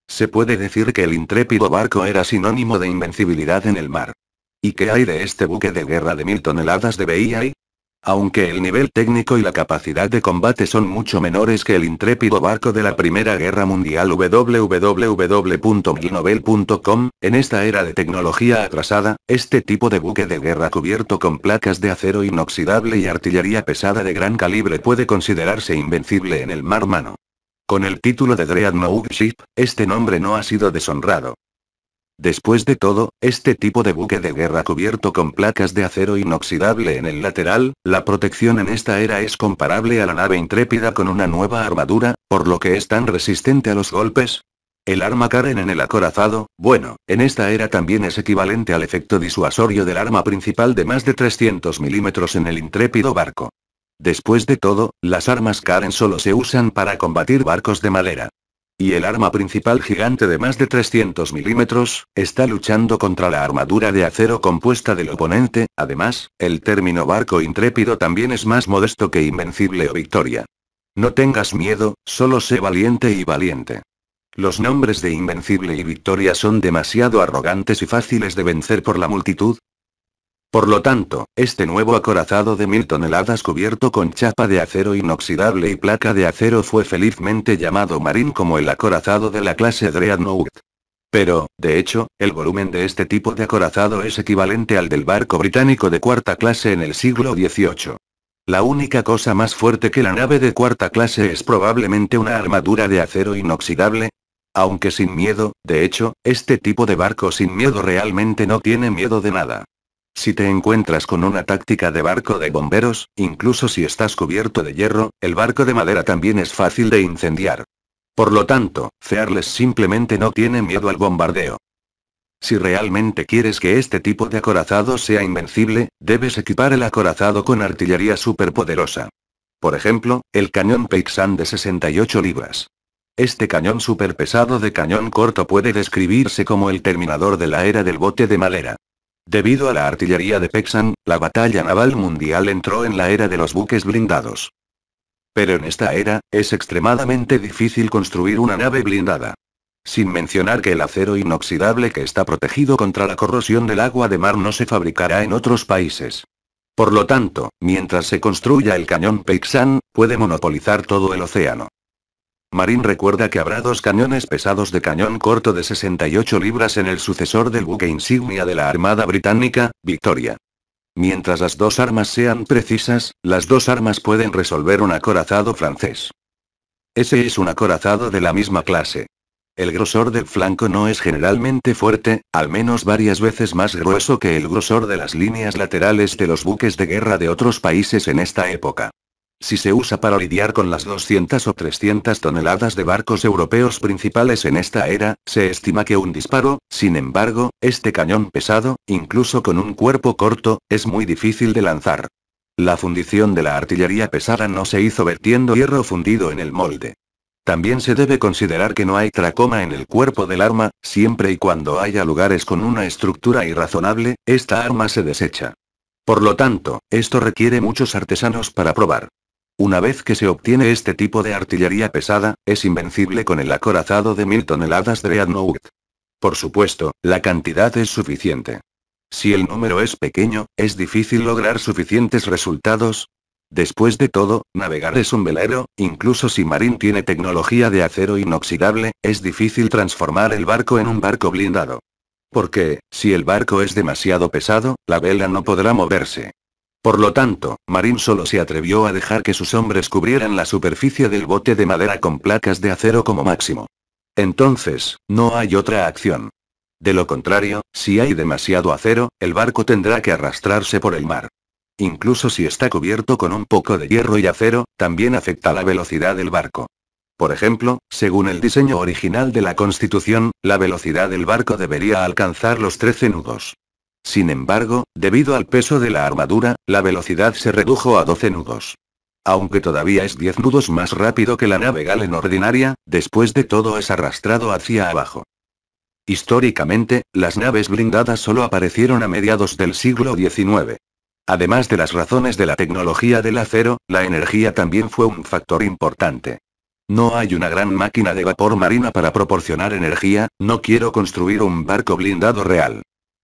Se puede decir que el intrépido barco era sinónimo de invencibilidad en el mar. ¿Y qué hay de este buque de guerra de mil toneladas de BI? Aunque el nivel técnico y la capacidad de combate son mucho menores que el intrépido barco de la Primera Guerra Mundial www.glinovel.com, en esta era de tecnología atrasada, este tipo de buque de guerra cubierto con placas de acero inoxidable y artillería pesada de gran calibre puede considerarse invencible en el mar mano. Con el título de Dreadnought Ship, este nombre no ha sido deshonrado. Después de todo, este tipo de buque de guerra cubierto con placas de acero inoxidable en el lateral, la protección en esta era es comparable a la nave intrépida con una nueva armadura, por lo que es tan resistente a los golpes. El arma Karen en el acorazado, bueno, en esta era también es equivalente al efecto disuasorio del arma principal de más de 300 milímetros en el intrépido barco. Después de todo, las armas Karen solo se usan para combatir barcos de madera. Y el arma principal gigante de más de 300 milímetros, está luchando contra la armadura de acero compuesta del oponente, además, el término barco intrépido también es más modesto que invencible o victoria. No tengas miedo, solo sé valiente y valiente. Los nombres de Invencible y Victoria son demasiado arrogantes y fáciles de vencer por la multitud, por lo tanto, este nuevo acorazado de mil toneladas cubierto con chapa de acero inoxidable y placa de acero fue felizmente llamado Marín como el acorazado de la clase Dreadnought. Pero, de hecho, el volumen de este tipo de acorazado es equivalente al del barco británico de cuarta clase en el siglo XVIII. La única cosa más fuerte que la nave de cuarta clase es probablemente una armadura de acero inoxidable, aunque sin miedo, de hecho, este tipo de barco sin miedo realmente no tiene miedo de nada. Si te encuentras con una táctica de barco de bomberos, incluso si estás cubierto de hierro, el barco de madera también es fácil de incendiar. Por lo tanto, Fearless simplemente no tiene miedo al bombardeo. Si realmente quieres que este tipo de acorazado sea invencible, debes equipar el acorazado con artillería superpoderosa. Por ejemplo, el cañón Peixan de 68 libras. Este cañón pesado de cañón corto puede describirse como el terminador de la era del bote de madera. Debido a la artillería de Pexan, la batalla naval mundial entró en la era de los buques blindados. Pero en esta era, es extremadamente difícil construir una nave blindada. Sin mencionar que el acero inoxidable que está protegido contra la corrosión del agua de mar no se fabricará en otros países. Por lo tanto, mientras se construya el cañón Pexan, puede monopolizar todo el océano. Marín recuerda que habrá dos cañones pesados de cañón corto de 68 libras en el sucesor del buque insignia de la Armada Británica, Victoria. Mientras las dos armas sean precisas, las dos armas pueden resolver un acorazado francés. Ese es un acorazado de la misma clase. El grosor del flanco no es generalmente fuerte, al menos varias veces más grueso que el grosor de las líneas laterales de los buques de guerra de otros países en esta época. Si se usa para lidiar con las 200 o 300 toneladas de barcos europeos principales en esta era, se estima que un disparo, sin embargo, este cañón pesado, incluso con un cuerpo corto, es muy difícil de lanzar. La fundición de la artillería pesada no se hizo vertiendo hierro fundido en el molde. También se debe considerar que no hay tracoma en el cuerpo del arma, siempre y cuando haya lugares con una estructura irrazonable, esta arma se desecha. Por lo tanto, esto requiere muchos artesanos para probar. Una vez que se obtiene este tipo de artillería pesada, es invencible con el acorazado de mil toneladas Dreadnought. Por supuesto, la cantidad es suficiente. Si el número es pequeño, es difícil lograr suficientes resultados. Después de todo, navegar es un velero, incluso si Marín tiene tecnología de acero inoxidable, es difícil transformar el barco en un barco blindado. Porque, si el barco es demasiado pesado, la vela no podrá moverse. Por lo tanto, Marín solo se atrevió a dejar que sus hombres cubrieran la superficie del bote de madera con placas de acero como máximo. Entonces, no hay otra acción. De lo contrario, si hay demasiado acero, el barco tendrá que arrastrarse por el mar. Incluso si está cubierto con un poco de hierro y acero, también afecta la velocidad del barco. Por ejemplo, según el diseño original de la Constitución, la velocidad del barco debería alcanzar los 13 nudos. Sin embargo, debido al peso de la armadura, la velocidad se redujo a 12 nudos. Aunque todavía es 10 nudos más rápido que la nave Galen ordinaria, después de todo es arrastrado hacia abajo. Históricamente, las naves blindadas solo aparecieron a mediados del siglo XIX. Además de las razones de la tecnología del acero, la energía también fue un factor importante. No hay una gran máquina de vapor marina para proporcionar energía, no quiero construir un barco blindado real.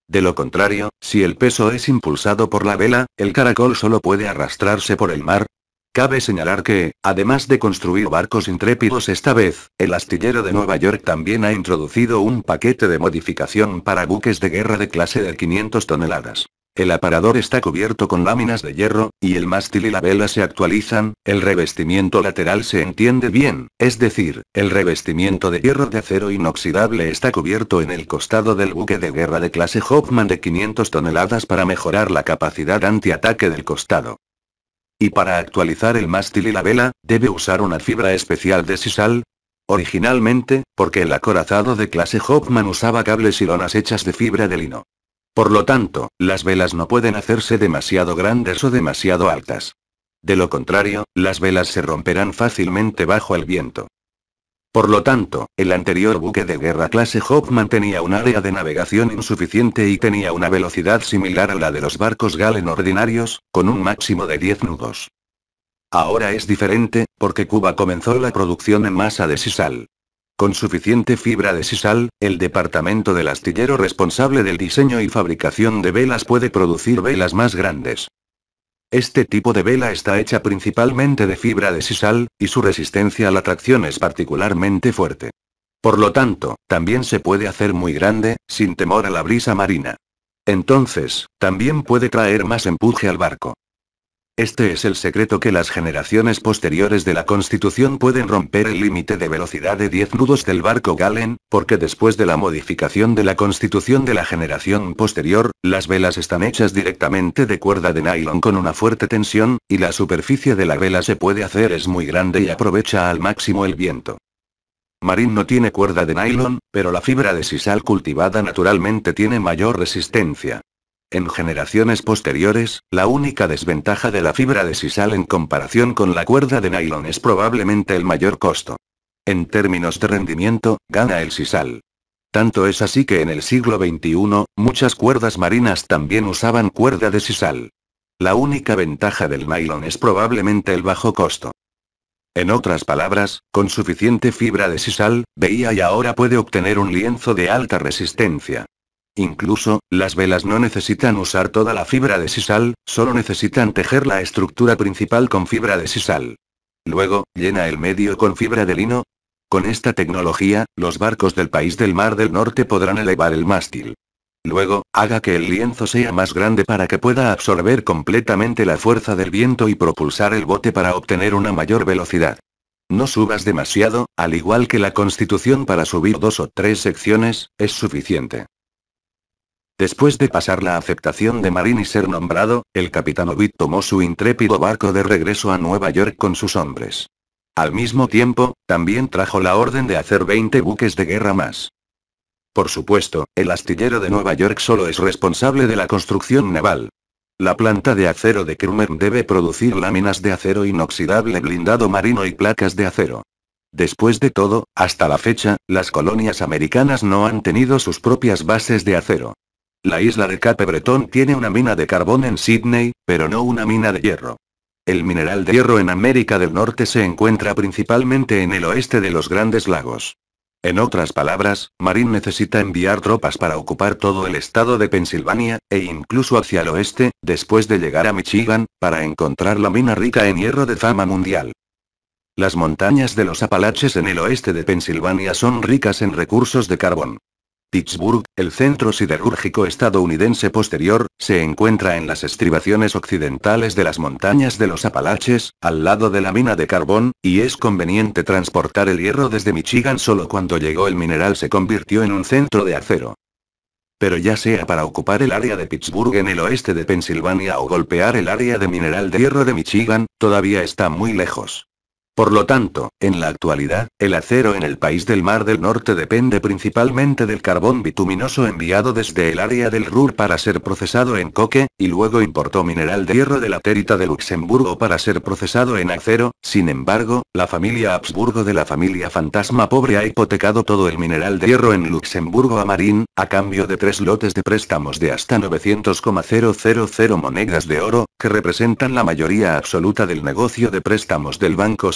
De lo contrario, si el peso es impulsado por la vela, el caracol solo puede arrastrarse por el mar. Cabe señalar que, además de construir barcos intrépidos esta vez, el astillero de Nueva York también ha introducido un paquete de modificación para buques de guerra de clase de 500 toneladas. El aparador está cubierto con láminas de hierro, y el mástil y la vela se actualizan, el revestimiento lateral se entiende bien, es decir, el revestimiento de hierro de acero inoxidable está cubierto en el costado del buque de guerra de clase Hoffman de 500 toneladas para mejorar la capacidad antiataque del costado. Y para actualizar el mástil y la vela, debe usar una fibra especial de sisal, Originalmente, porque el acorazado de clase Hoffman usaba cables y lonas hechas de fibra de lino. Por lo tanto, las velas no pueden hacerse demasiado grandes o demasiado altas. De lo contrario, las velas se romperán fácilmente bajo el viento. Por lo tanto, el anterior buque de guerra clase Hoffman tenía un área de navegación insuficiente y tenía una velocidad similar a la de los barcos Galen ordinarios, con un máximo de 10 nudos. Ahora es diferente, porque Cuba comenzó la producción en masa de sisal. Con suficiente fibra de sisal, el departamento del astillero responsable del diseño y fabricación de velas puede producir velas más grandes. Este tipo de vela está hecha principalmente de fibra de sisal, y su resistencia a la tracción es particularmente fuerte. Por lo tanto, también se puede hacer muy grande, sin temor a la brisa marina. Entonces, también puede traer más empuje al barco. Este es el secreto que las generaciones posteriores de la Constitución pueden romper el límite de velocidad de 10 nudos del barco Galen, porque después de la modificación de la Constitución de la generación posterior, las velas están hechas directamente de cuerda de nylon con una fuerte tensión, y la superficie de la vela se puede hacer es muy grande y aprovecha al máximo el viento. Marín no tiene cuerda de nylon, pero la fibra de sisal cultivada naturalmente tiene mayor resistencia. En generaciones posteriores, la única desventaja de la fibra de sisal en comparación con la cuerda de nylon es probablemente el mayor costo. En términos de rendimiento, gana el sisal. Tanto es así que en el siglo XXI, muchas cuerdas marinas también usaban cuerda de sisal. La única ventaja del nylon es probablemente el bajo costo. En otras palabras, con suficiente fibra de sisal, veía y ahora puede obtener un lienzo de alta resistencia. Incluso, las velas no necesitan usar toda la fibra de sisal, solo necesitan tejer la estructura principal con fibra de sisal. Luego, llena el medio con fibra de lino. Con esta tecnología, los barcos del país del Mar del Norte podrán elevar el mástil. Luego, haga que el lienzo sea más grande para que pueda absorber completamente la fuerza del viento y propulsar el bote para obtener una mayor velocidad. No subas demasiado, al igual que la constitución para subir dos o tres secciones, es suficiente. Después de pasar la aceptación de Marín y ser nombrado, el capitán Ovid tomó su intrépido barco de regreso a Nueva York con sus hombres. Al mismo tiempo, también trajo la orden de hacer 20 buques de guerra más. Por supuesto, el astillero de Nueva York solo es responsable de la construcción naval. La planta de acero de Krumer debe producir láminas de acero inoxidable blindado marino y placas de acero. Después de todo, hasta la fecha, las colonias americanas no han tenido sus propias bases de acero. La isla de Cape Breton tiene una mina de carbón en Sydney, pero no una mina de hierro. El mineral de hierro en América del Norte se encuentra principalmente en el oeste de los Grandes Lagos. En otras palabras, Marín necesita enviar tropas para ocupar todo el estado de Pensilvania, e incluso hacia el oeste, después de llegar a Michigan, para encontrar la mina rica en hierro de fama mundial. Las montañas de los Apalaches en el oeste de Pensilvania son ricas en recursos de carbón. Pittsburgh, el centro siderúrgico estadounidense posterior, se encuentra en las estribaciones occidentales de las montañas de los Apalaches, al lado de la mina de carbón, y es conveniente transportar el hierro desde Michigan solo cuando llegó el mineral se convirtió en un centro de acero. Pero ya sea para ocupar el área de Pittsburgh en el oeste de Pensilvania o golpear el área de mineral de hierro de Michigan, todavía está muy lejos. Por lo tanto, en la actualidad, el acero en el país del Mar del Norte depende principalmente del carbón bituminoso enviado desde el área del Ruhr para ser procesado en coque, y luego importó mineral de hierro de la térita de Luxemburgo para ser procesado en acero, sin embargo, la familia Habsburgo de la familia fantasma pobre ha hipotecado todo el mineral de hierro en Luxemburgo a Marín, a cambio de tres lotes de préstamos de hasta 900,000 monedas de oro, que representan la mayoría absoluta del negocio de préstamos del Banco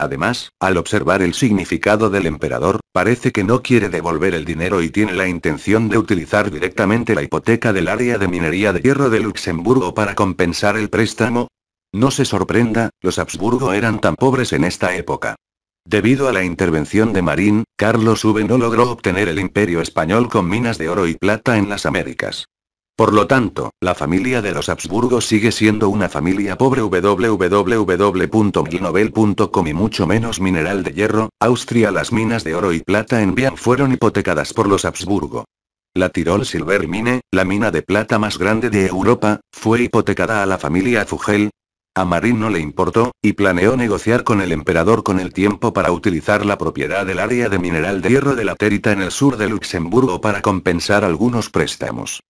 Además, al observar el significado del emperador, parece que no quiere devolver el dinero y tiene la intención de utilizar directamente la hipoteca del área de minería de hierro de Luxemburgo para compensar el préstamo. No se sorprenda, los Habsburgo eran tan pobres en esta época. Debido a la intervención de Marín, Carlos V no logró obtener el imperio español con minas de oro y plata en las Américas. Por lo tanto, la familia de los Habsburgo sigue siendo una familia pobre www.milnovel.com y mucho menos mineral de hierro, Austria Las minas de oro y plata en Bian fueron hipotecadas por los Habsburgo. La Tirol Silver Mine, la mina de plata más grande de Europa, fue hipotecada a la familia Fugel. A Marín no le importó, y planeó negociar con el emperador con el tiempo para utilizar la propiedad del área de mineral de hierro de la Térita en el sur de Luxemburgo para compensar algunos préstamos.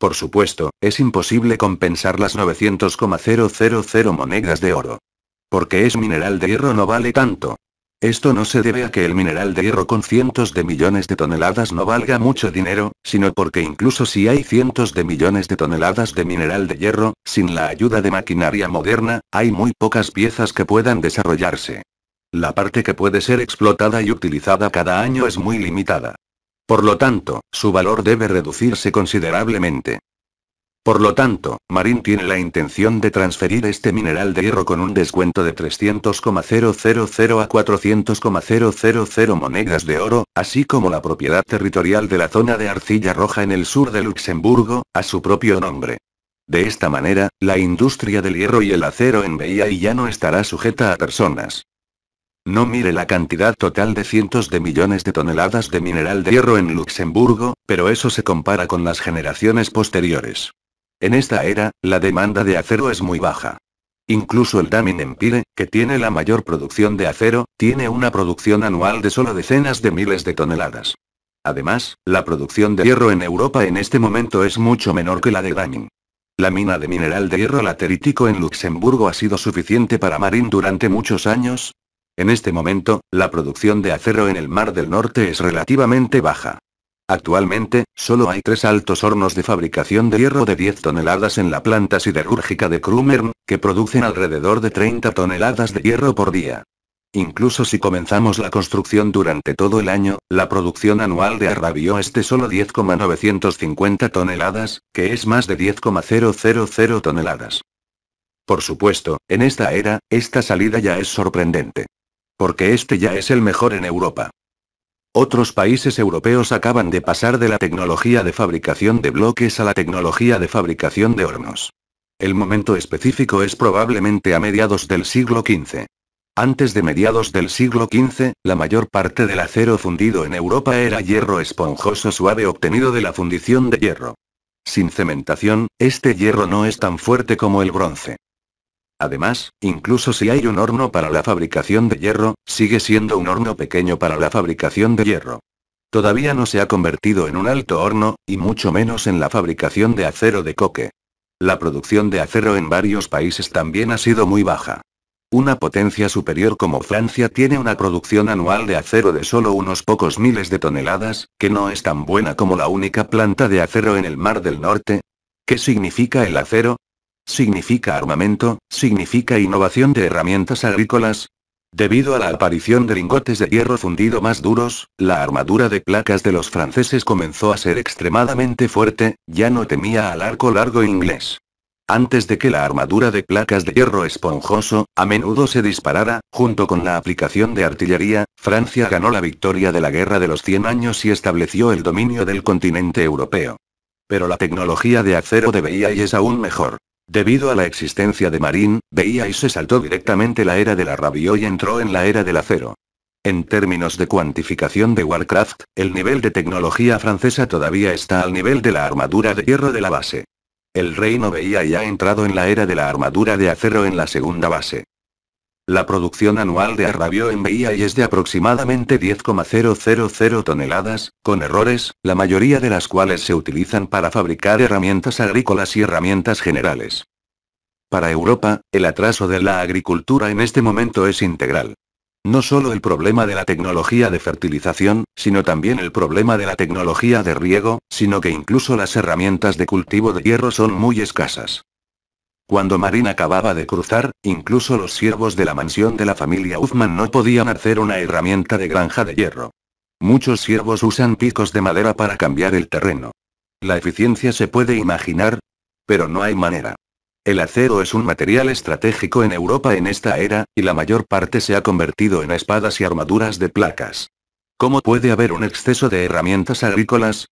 Por supuesto, es imposible compensar las 900,000 monedas de oro. Porque es mineral de hierro no vale tanto. Esto no se debe a que el mineral de hierro con cientos de millones de toneladas no valga mucho dinero, sino porque incluso si hay cientos de millones de toneladas de mineral de hierro, sin la ayuda de maquinaria moderna, hay muy pocas piezas que puedan desarrollarse. La parte que puede ser explotada y utilizada cada año es muy limitada. Por lo tanto, su valor debe reducirse considerablemente. Por lo tanto, Marín tiene la intención de transferir este mineral de hierro con un descuento de 300,000 a 400,000 monedas de oro, así como la propiedad territorial de la zona de arcilla roja en el sur de Luxemburgo, a su propio nombre. De esta manera, la industria del hierro y el acero en BIA y ya no estará sujeta a personas. No mire la cantidad total de cientos de millones de toneladas de mineral de hierro en Luxemburgo, pero eso se compara con las generaciones posteriores. En esta era, la demanda de acero es muy baja. Incluso el Damin Empire, que tiene la mayor producción de acero, tiene una producción anual de solo decenas de miles de toneladas. Además, la producción de hierro en Europa en este momento es mucho menor que la de Damin. La mina de mineral de hierro laterítico en Luxemburgo ha sido suficiente para Marín durante muchos años, en este momento, la producción de acero en el Mar del Norte es relativamente baja. Actualmente, solo hay tres altos hornos de fabricación de hierro de 10 toneladas en la planta siderúrgica de Krummern, que producen alrededor de 30 toneladas de hierro por día. Incluso si comenzamos la construcción durante todo el año, la producción anual de Arrabio es de solo 10,950 toneladas, que es más de 10,000 toneladas. Por supuesto, en esta era, esta salida ya es sorprendente. Porque este ya es el mejor en Europa. Otros países europeos acaban de pasar de la tecnología de fabricación de bloques a la tecnología de fabricación de hornos. El momento específico es probablemente a mediados del siglo XV. Antes de mediados del siglo XV, la mayor parte del acero fundido en Europa era hierro esponjoso suave obtenido de la fundición de hierro. Sin cementación, este hierro no es tan fuerte como el bronce. Además, incluso si hay un horno para la fabricación de hierro, sigue siendo un horno pequeño para la fabricación de hierro. Todavía no se ha convertido en un alto horno, y mucho menos en la fabricación de acero de coque. La producción de acero en varios países también ha sido muy baja. Una potencia superior como Francia tiene una producción anual de acero de solo unos pocos miles de toneladas, que no es tan buena como la única planta de acero en el Mar del Norte. ¿Qué significa el acero? significa armamento, significa innovación de herramientas agrícolas. Debido a la aparición de lingotes de hierro fundido más duros, la armadura de placas de los franceses comenzó a ser extremadamente fuerte, ya no temía al arco largo inglés. Antes de que la armadura de placas de hierro esponjoso, a menudo se disparara, junto con la aplicación de artillería, Francia ganó la victoria de la Guerra de los 100 años y estableció el dominio del continente europeo. Pero la tecnología de acero de y es aún mejor. Debido a la existencia de Marín, veía y se saltó directamente la era de la rabia y entró en la era del acero. En términos de cuantificación de Warcraft, el nivel de tecnología francesa todavía está al nivel de la armadura de hierro de la base. El reino veía y ha entrado en la era de la armadura de acero en la segunda base. La producción anual de Arrabio en BIA es de aproximadamente 10,000 toneladas, con errores, la mayoría de las cuales se utilizan para fabricar herramientas agrícolas y herramientas generales. Para Europa, el atraso de la agricultura en este momento es integral. No solo el problema de la tecnología de fertilización, sino también el problema de la tecnología de riego, sino que incluso las herramientas de cultivo de hierro son muy escasas. Cuando Marín acababa de cruzar, incluso los siervos de la mansión de la familia Uffman no podían hacer una herramienta de granja de hierro. Muchos siervos usan picos de madera para cambiar el terreno. La eficiencia se puede imaginar, pero no hay manera. El acero es un material estratégico en Europa en esta era, y la mayor parte se ha convertido en espadas y armaduras de placas. ¿Cómo puede haber un exceso de herramientas agrícolas?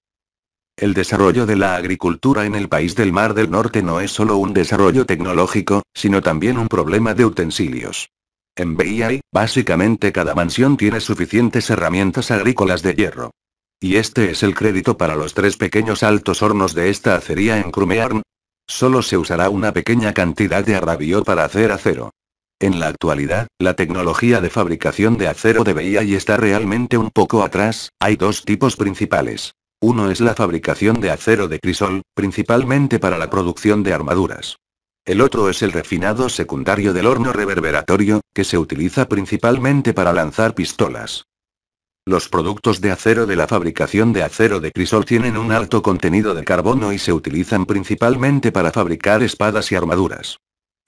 El desarrollo de la agricultura en el país del Mar del Norte no es solo un desarrollo tecnológico, sino también un problema de utensilios. En BI, básicamente cada mansión tiene suficientes herramientas agrícolas de hierro. Y este es el crédito para los tres pequeños altos hornos de esta acería en Crumearn. Solo se usará una pequeña cantidad de arrabio para hacer acero. En la actualidad, la tecnología de fabricación de acero de BI está realmente un poco atrás, hay dos tipos principales. Uno es la fabricación de acero de crisol, principalmente para la producción de armaduras. El otro es el refinado secundario del horno reverberatorio, que se utiliza principalmente para lanzar pistolas. Los productos de acero de la fabricación de acero de crisol tienen un alto contenido de carbono y se utilizan principalmente para fabricar espadas y armaduras.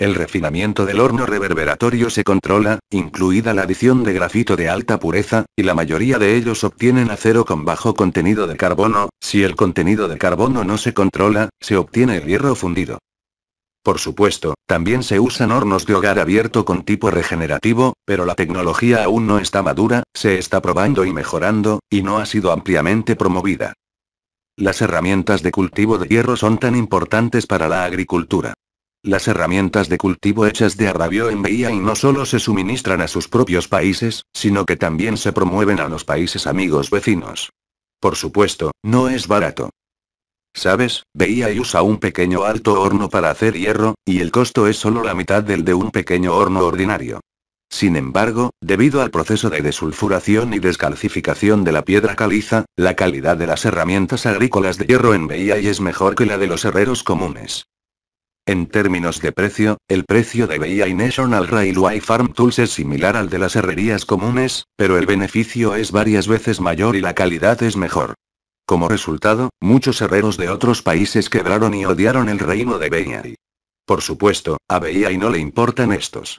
El refinamiento del horno reverberatorio se controla, incluida la adición de grafito de alta pureza, y la mayoría de ellos obtienen acero con bajo contenido de carbono, si el contenido de carbono no se controla, se obtiene el hierro fundido. Por supuesto, también se usan hornos de hogar abierto con tipo regenerativo, pero la tecnología aún no está madura, se está probando y mejorando, y no ha sido ampliamente promovida. Las herramientas de cultivo de hierro son tan importantes para la agricultura. Las herramientas de cultivo hechas de Arrabio en Bahía y no solo se suministran a sus propios países, sino que también se promueven a los países amigos vecinos. Por supuesto, no es barato. ¿Sabes? Bahía usa un pequeño alto horno para hacer hierro, y el costo es solo la mitad del de un pequeño horno ordinario. Sin embargo, debido al proceso de desulfuración y descalcificación de la piedra caliza, la calidad de las herramientas agrícolas de hierro en Bahía es mejor que la de los herreros comunes. En términos de precio, el precio de BI National Railway Farm Tools es similar al de las herrerías comunes, pero el beneficio es varias veces mayor y la calidad es mejor. Como resultado, muchos herreros de otros países quebraron y odiaron el reino de BI. Por supuesto, a BI no le importan estos.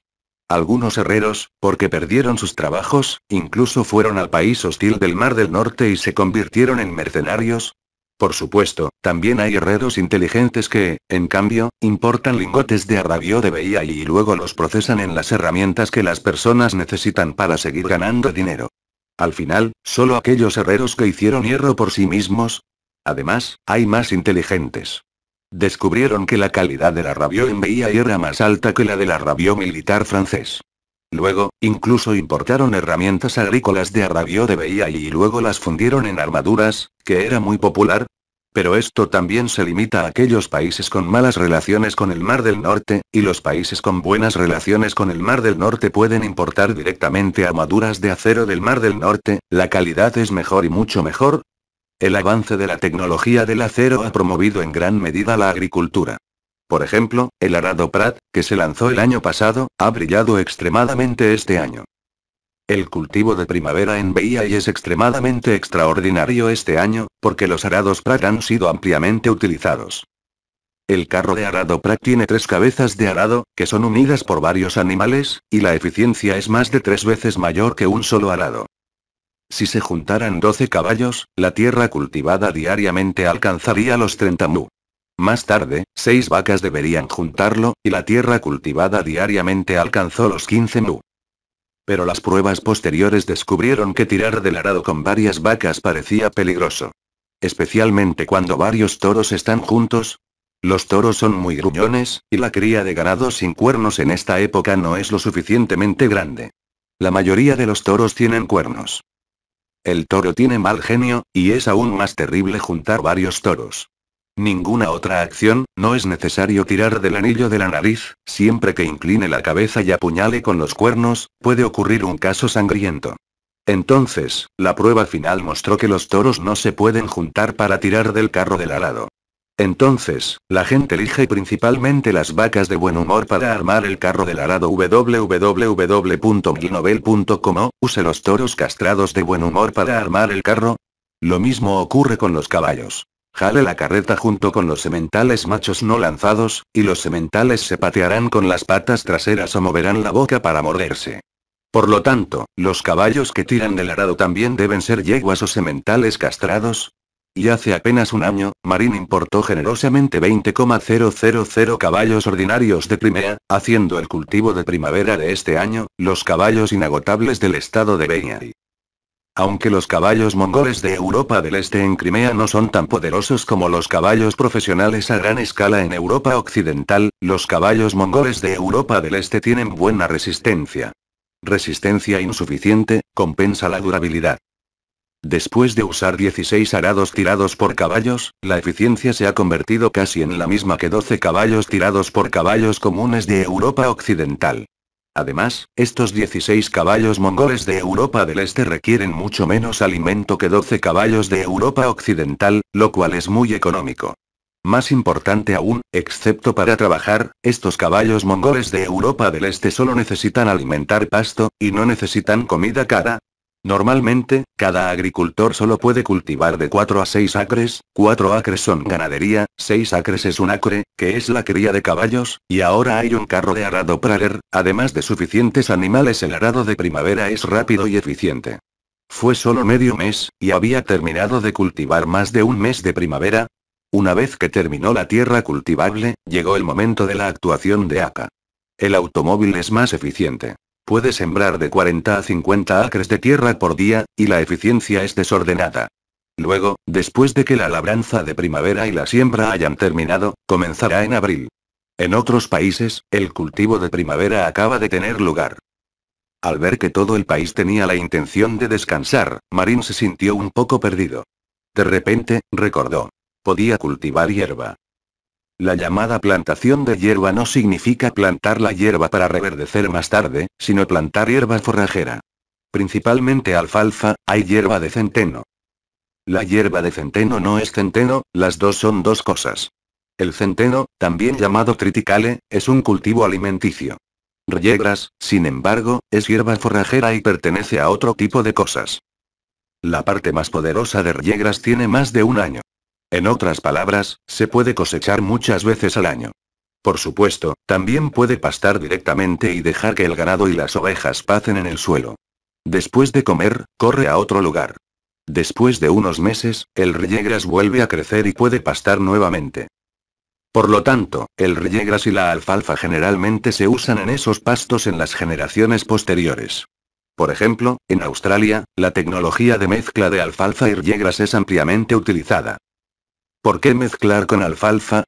Algunos herreros, porque perdieron sus trabajos, incluso fueron al país hostil del Mar del Norte y se convirtieron en mercenarios, por supuesto, también hay herreros inteligentes que, en cambio, importan lingotes de arrabio de BI y luego los procesan en las herramientas que las personas necesitan para seguir ganando dinero. Al final, solo aquellos herreros que hicieron hierro por sí mismos. Además, hay más inteligentes. Descubrieron que la calidad del arrabio en BI era más alta que la del arrabio militar francés. Luego, incluso importaron herramientas agrícolas de Arabio de BI y luego las fundieron en armaduras, que era muy popular. Pero esto también se limita a aquellos países con malas relaciones con el Mar del Norte, y los países con buenas relaciones con el Mar del Norte pueden importar directamente armaduras de acero del Mar del Norte, la calidad es mejor y mucho mejor. El avance de la tecnología del acero ha promovido en gran medida la agricultura. Por ejemplo, el arado Prat, que se lanzó el año pasado, ha brillado extremadamente este año. El cultivo de primavera en Bahía es extremadamente extraordinario este año, porque los arados Prat han sido ampliamente utilizados. El carro de arado Prat tiene tres cabezas de arado, que son unidas por varios animales, y la eficiencia es más de tres veces mayor que un solo arado. Si se juntaran 12 caballos, la tierra cultivada diariamente alcanzaría los 30 mu. Más tarde, seis vacas deberían juntarlo, y la tierra cultivada diariamente alcanzó los 15 mu. Pero las pruebas posteriores descubrieron que tirar del arado con varias vacas parecía peligroso. Especialmente cuando varios toros están juntos. Los toros son muy gruñones, y la cría de ganado sin cuernos en esta época no es lo suficientemente grande. La mayoría de los toros tienen cuernos. El toro tiene mal genio, y es aún más terrible juntar varios toros ninguna otra acción, no es necesario tirar del anillo de la nariz, siempre que incline la cabeza y apuñale con los cuernos, puede ocurrir un caso sangriento. Entonces, la prueba final mostró que los toros no se pueden juntar para tirar del carro del arado. Entonces, la gente elige principalmente las vacas de buen humor para armar el carro del arado www.milnovel.com, use los toros castrados de buen humor para armar el carro. Lo mismo ocurre con los caballos. Jale la carreta junto con los sementales machos no lanzados, y los sementales se patearán con las patas traseras o moverán la boca para morderse. Por lo tanto, los caballos que tiran del arado también deben ser yeguas o sementales castrados. Y hace apenas un año, Marín importó generosamente 20,000 caballos ordinarios de Crimea, haciendo el cultivo de primavera de este año, los caballos inagotables del estado de Beñari. Aunque los caballos mongoles de Europa del Este en Crimea no son tan poderosos como los caballos profesionales a gran escala en Europa Occidental, los caballos mongoles de Europa del Este tienen buena resistencia. Resistencia insuficiente, compensa la durabilidad. Después de usar 16 arados tirados por caballos, la eficiencia se ha convertido casi en la misma que 12 caballos tirados por caballos comunes de Europa Occidental. Además, estos 16 caballos mongoles de Europa del Este requieren mucho menos alimento que 12 caballos de Europa Occidental, lo cual es muy económico. Más importante aún, excepto para trabajar, estos caballos mongoles de Europa del Este solo necesitan alimentar pasto, y no necesitan comida cara, Normalmente, cada agricultor solo puede cultivar de 4 a 6 acres, 4 acres son ganadería, 6 acres es un acre, que es la cría de caballos, y ahora hay un carro de arado para además de suficientes animales el arado de primavera es rápido y eficiente. Fue solo medio mes, y había terminado de cultivar más de un mes de primavera. Una vez que terminó la tierra cultivable, llegó el momento de la actuación de ACA. El automóvil es más eficiente puede sembrar de 40 a 50 acres de tierra por día, y la eficiencia es desordenada. Luego, después de que la labranza de primavera y la siembra hayan terminado, comenzará en abril. En otros países, el cultivo de primavera acaba de tener lugar. Al ver que todo el país tenía la intención de descansar, Marín se sintió un poco perdido. De repente, recordó. Podía cultivar hierba. La llamada plantación de hierba no significa plantar la hierba para reverdecer más tarde, sino plantar hierba forrajera. Principalmente alfalfa, hay hierba de centeno. La hierba de centeno no es centeno, las dos son dos cosas. El centeno, también llamado triticale, es un cultivo alimenticio. Riegras, sin embargo, es hierba forrajera y pertenece a otro tipo de cosas. La parte más poderosa de Riegras tiene más de un año. En otras palabras, se puede cosechar muchas veces al año. Por supuesto, también puede pastar directamente y dejar que el ganado y las ovejas pasen en el suelo. Después de comer, corre a otro lugar. Después de unos meses, el reyegras vuelve a crecer y puede pastar nuevamente. Por lo tanto, el reyegras y la alfalfa generalmente se usan en esos pastos en las generaciones posteriores. Por ejemplo, en Australia, la tecnología de mezcla de alfalfa y reyegras es ampliamente utilizada. ¿Por qué mezclar con alfalfa?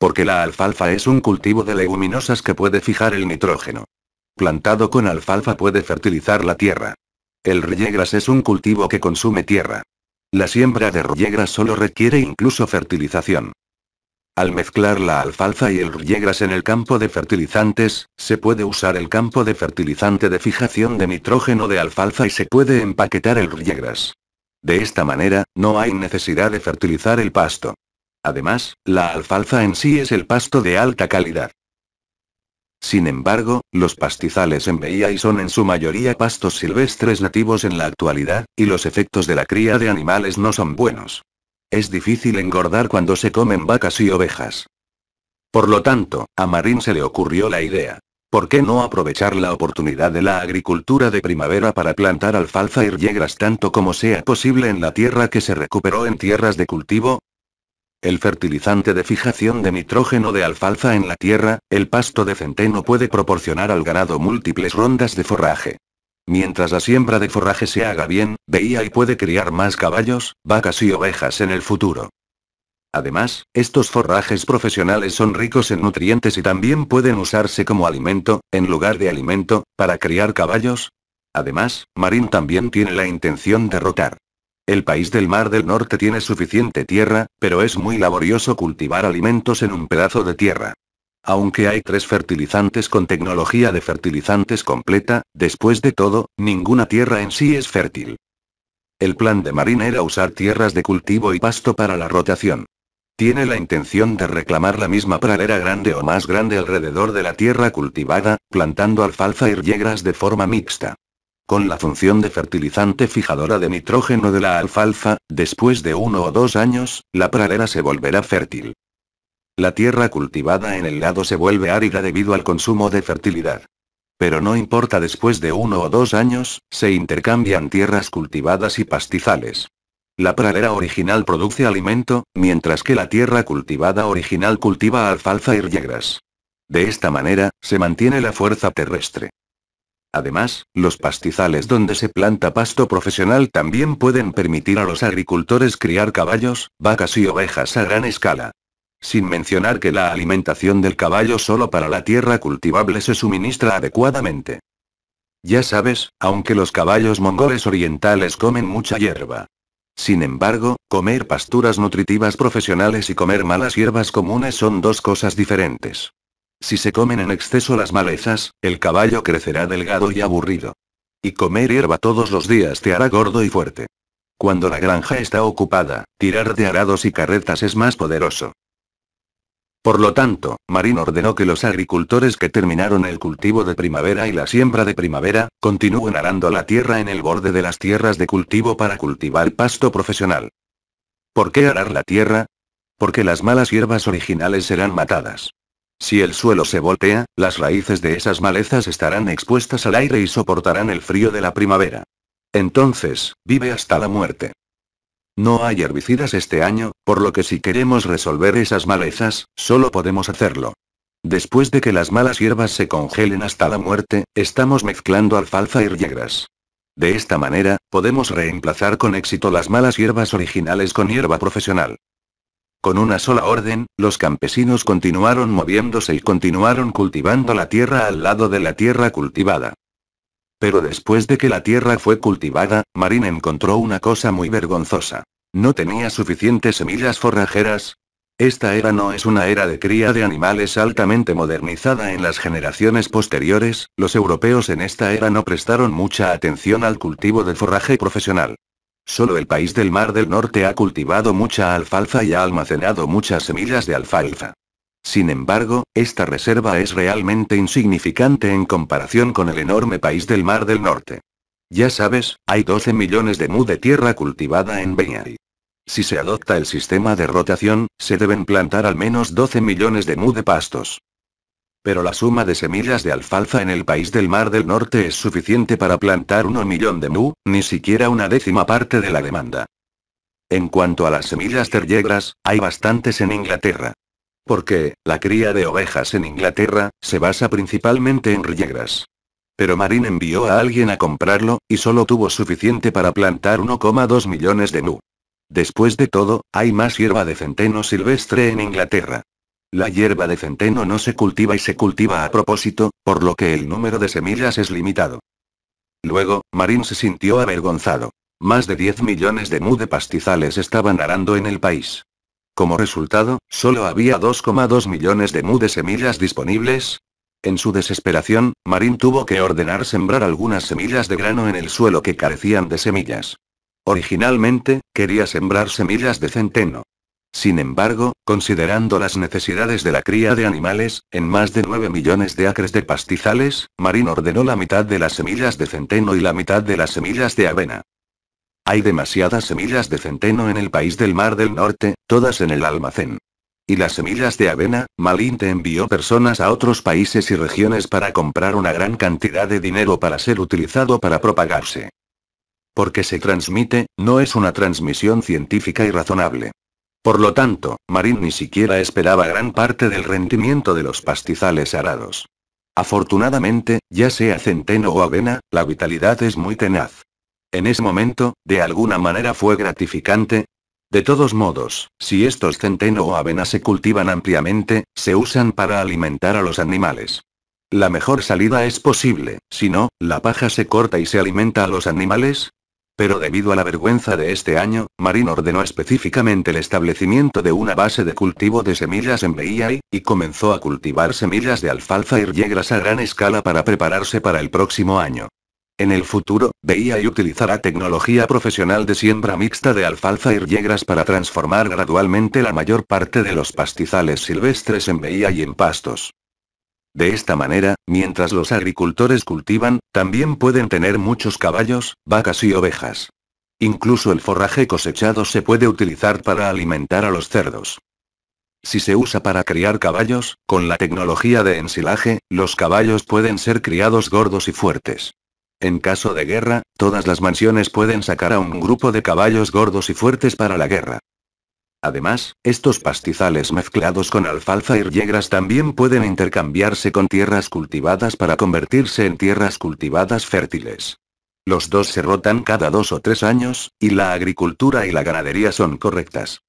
Porque la alfalfa es un cultivo de leguminosas que puede fijar el nitrógeno. Plantado con alfalfa puede fertilizar la tierra. El riegras es un cultivo que consume tierra. La siembra de riegras solo requiere incluso fertilización. Al mezclar la alfalfa y el riegras en el campo de fertilizantes, se puede usar el campo de fertilizante de fijación de nitrógeno de alfalfa y se puede empaquetar el riegras. De esta manera, no hay necesidad de fertilizar el pasto. Además, la alfalfa en sí es el pasto de alta calidad. Sin embargo, los pastizales en veía y son en su mayoría pastos silvestres nativos en la actualidad, y los efectos de la cría de animales no son buenos. Es difícil engordar cuando se comen vacas y ovejas. Por lo tanto, a Marín se le ocurrió la idea. ¿Por qué no aprovechar la oportunidad de la agricultura de primavera para plantar alfalfa y riegras tanto como sea posible en la tierra que se recuperó en tierras de cultivo? El fertilizante de fijación de nitrógeno de alfalfa en la tierra, el pasto de centeno puede proporcionar al ganado múltiples rondas de forraje. Mientras la siembra de forraje se haga bien, veía y puede criar más caballos, vacas y ovejas en el futuro. Además, estos forrajes profesionales son ricos en nutrientes y también pueden usarse como alimento, en lugar de alimento, para criar caballos. Además, Marín también tiene la intención de rotar. El país del Mar del Norte tiene suficiente tierra, pero es muy laborioso cultivar alimentos en un pedazo de tierra. Aunque hay tres fertilizantes con tecnología de fertilizantes completa, después de todo, ninguna tierra en sí es fértil. El plan de Marín era usar tierras de cultivo y pasto para la rotación. Tiene la intención de reclamar la misma pradera grande o más grande alrededor de la tierra cultivada, plantando alfalfa y yegras de forma mixta. Con la función de fertilizante fijadora de nitrógeno de la alfalfa, después de uno o dos años, la pradera se volverá fértil. La tierra cultivada en el lado se vuelve árida debido al consumo de fertilidad. Pero no importa después de uno o dos años, se intercambian tierras cultivadas y pastizales. La pradera original produce alimento, mientras que la tierra cultivada original cultiva alfalfa y riegras. De esta manera, se mantiene la fuerza terrestre. Además, los pastizales donde se planta pasto profesional también pueden permitir a los agricultores criar caballos, vacas y ovejas a gran escala. Sin mencionar que la alimentación del caballo solo para la tierra cultivable se suministra adecuadamente. Ya sabes, aunque los caballos mongoles orientales comen mucha hierba, sin embargo, comer pasturas nutritivas profesionales y comer malas hierbas comunes son dos cosas diferentes. Si se comen en exceso las malezas, el caballo crecerá delgado y aburrido. Y comer hierba todos los días te hará gordo y fuerte. Cuando la granja está ocupada, tirar de arados y carretas es más poderoso. Por lo tanto, Marín ordenó que los agricultores que terminaron el cultivo de primavera y la siembra de primavera, continúen arando la tierra en el borde de las tierras de cultivo para cultivar pasto profesional. ¿Por qué arar la tierra? Porque las malas hierbas originales serán matadas. Si el suelo se voltea, las raíces de esas malezas estarán expuestas al aire y soportarán el frío de la primavera. Entonces, vive hasta la muerte. No hay herbicidas este año, por lo que si queremos resolver esas malezas, solo podemos hacerlo. Después de que las malas hierbas se congelen hasta la muerte, estamos mezclando alfalfa y riegras. De esta manera, podemos reemplazar con éxito las malas hierbas originales con hierba profesional. Con una sola orden, los campesinos continuaron moviéndose y continuaron cultivando la tierra al lado de la tierra cultivada. Pero después de que la tierra fue cultivada, Marín encontró una cosa muy vergonzosa. No tenía suficientes semillas forrajeras. Esta era no es una era de cría de animales altamente modernizada en las generaciones posteriores, los europeos en esta era no prestaron mucha atención al cultivo de forraje profesional. Solo el país del Mar del Norte ha cultivado mucha alfalfa y ha almacenado muchas semillas de alfalfa. Sin embargo, esta reserva es realmente insignificante en comparación con el enorme país del Mar del Norte. Ya sabes, hay 12 millones de mu de tierra cultivada en Beñari. Si se adopta el sistema de rotación, se deben plantar al menos 12 millones de mu de pastos. Pero la suma de semillas de alfalfa en el país del Mar del Norte es suficiente para plantar 1 millón de mu, ni siquiera una décima parte de la demanda. En cuanto a las semillas terllegras, hay bastantes en Inglaterra. Porque, la cría de ovejas en Inglaterra, se basa principalmente en riegras. Pero Marín envió a alguien a comprarlo, y solo tuvo suficiente para plantar 1,2 millones de mu. Después de todo, hay más hierba de centeno silvestre en Inglaterra. La hierba de centeno no se cultiva y se cultiva a propósito, por lo que el número de semillas es limitado. Luego, Marín se sintió avergonzado. Más de 10 millones de mu de pastizales estaban arando en el país. Como resultado, solo había 2,2 millones de mu de semillas disponibles. En su desesperación, Marín tuvo que ordenar sembrar algunas semillas de grano en el suelo que carecían de semillas. Originalmente, quería sembrar semillas de centeno. Sin embargo, considerando las necesidades de la cría de animales, en más de 9 millones de acres de pastizales, Marín ordenó la mitad de las semillas de centeno y la mitad de las semillas de avena. Hay demasiadas semillas de centeno en el país del Mar del Norte, todas en el almacén. Y las semillas de avena, Malinte envió personas a otros países y regiones para comprar una gran cantidad de dinero para ser utilizado para propagarse. Porque se transmite, no es una transmisión científica y razonable. Por lo tanto, Marín ni siquiera esperaba gran parte del rendimiento de los pastizales arados. Afortunadamente, ya sea centeno o avena, la vitalidad es muy tenaz. En ese momento, de alguna manera fue gratificante. De todos modos, si estos centeno o avena se cultivan ampliamente, se usan para alimentar a los animales. La mejor salida es posible, si no, la paja se corta y se alimenta a los animales, pero debido a la vergüenza de este año, Marín ordenó específicamente el establecimiento de una base de cultivo de semillas en Beiyai, y comenzó a cultivar semillas de alfalfa y riegras a gran escala para prepararse para el próximo año. En el futuro, veía y utilizará tecnología profesional de siembra mixta de alfalfa y yegras para transformar gradualmente la mayor parte de los pastizales silvestres en veía y en pastos. De esta manera, mientras los agricultores cultivan, también pueden tener muchos caballos, vacas y ovejas. Incluso el forraje cosechado se puede utilizar para alimentar a los cerdos. Si se usa para criar caballos, con la tecnología de ensilaje, los caballos pueden ser criados gordos y fuertes. En caso de guerra, todas las mansiones pueden sacar a un grupo de caballos gordos y fuertes para la guerra. Además, estos pastizales mezclados con alfalfa y riegras también pueden intercambiarse con tierras cultivadas para convertirse en tierras cultivadas fértiles. Los dos se rotan cada dos o tres años, y la agricultura y la ganadería son correctas.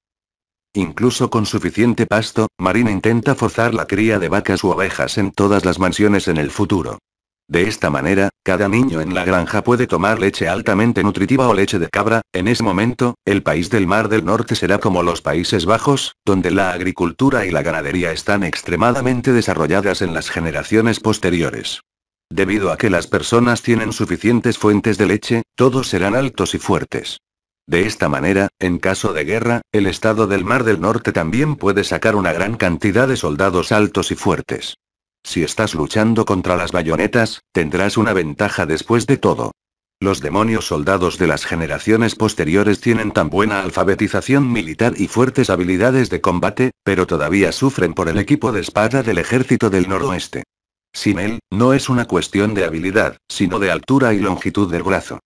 Incluso con suficiente pasto, Marina intenta forzar la cría de vacas u ovejas en todas las mansiones en el futuro. De esta manera, cada niño en la granja puede tomar leche altamente nutritiva o leche de cabra, en ese momento, el país del Mar del Norte será como los Países Bajos, donde la agricultura y la ganadería están extremadamente desarrolladas en las generaciones posteriores. Debido a que las personas tienen suficientes fuentes de leche, todos serán altos y fuertes. De esta manera, en caso de guerra, el estado del Mar del Norte también puede sacar una gran cantidad de soldados altos y fuertes. Si estás luchando contra las bayonetas, tendrás una ventaja después de todo. Los demonios soldados de las generaciones posteriores tienen tan buena alfabetización militar y fuertes habilidades de combate, pero todavía sufren por el equipo de espada del ejército del noroeste. Sin él, no es una cuestión de habilidad, sino de altura y longitud del brazo.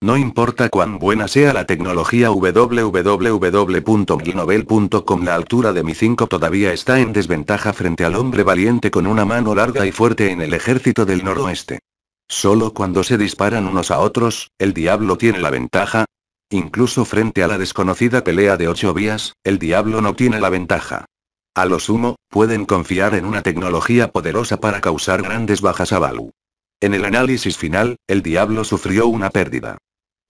No importa cuán buena sea la tecnología www.ginovel.com la altura de mi 5 todavía está en desventaja frente al hombre valiente con una mano larga y fuerte en el ejército del noroeste. Solo cuando se disparan unos a otros, el diablo tiene la ventaja. Incluso frente a la desconocida pelea de ocho vías, el diablo no tiene la ventaja. A lo sumo, pueden confiar en una tecnología poderosa para causar grandes bajas a Balu. En el análisis final, el diablo sufrió una pérdida.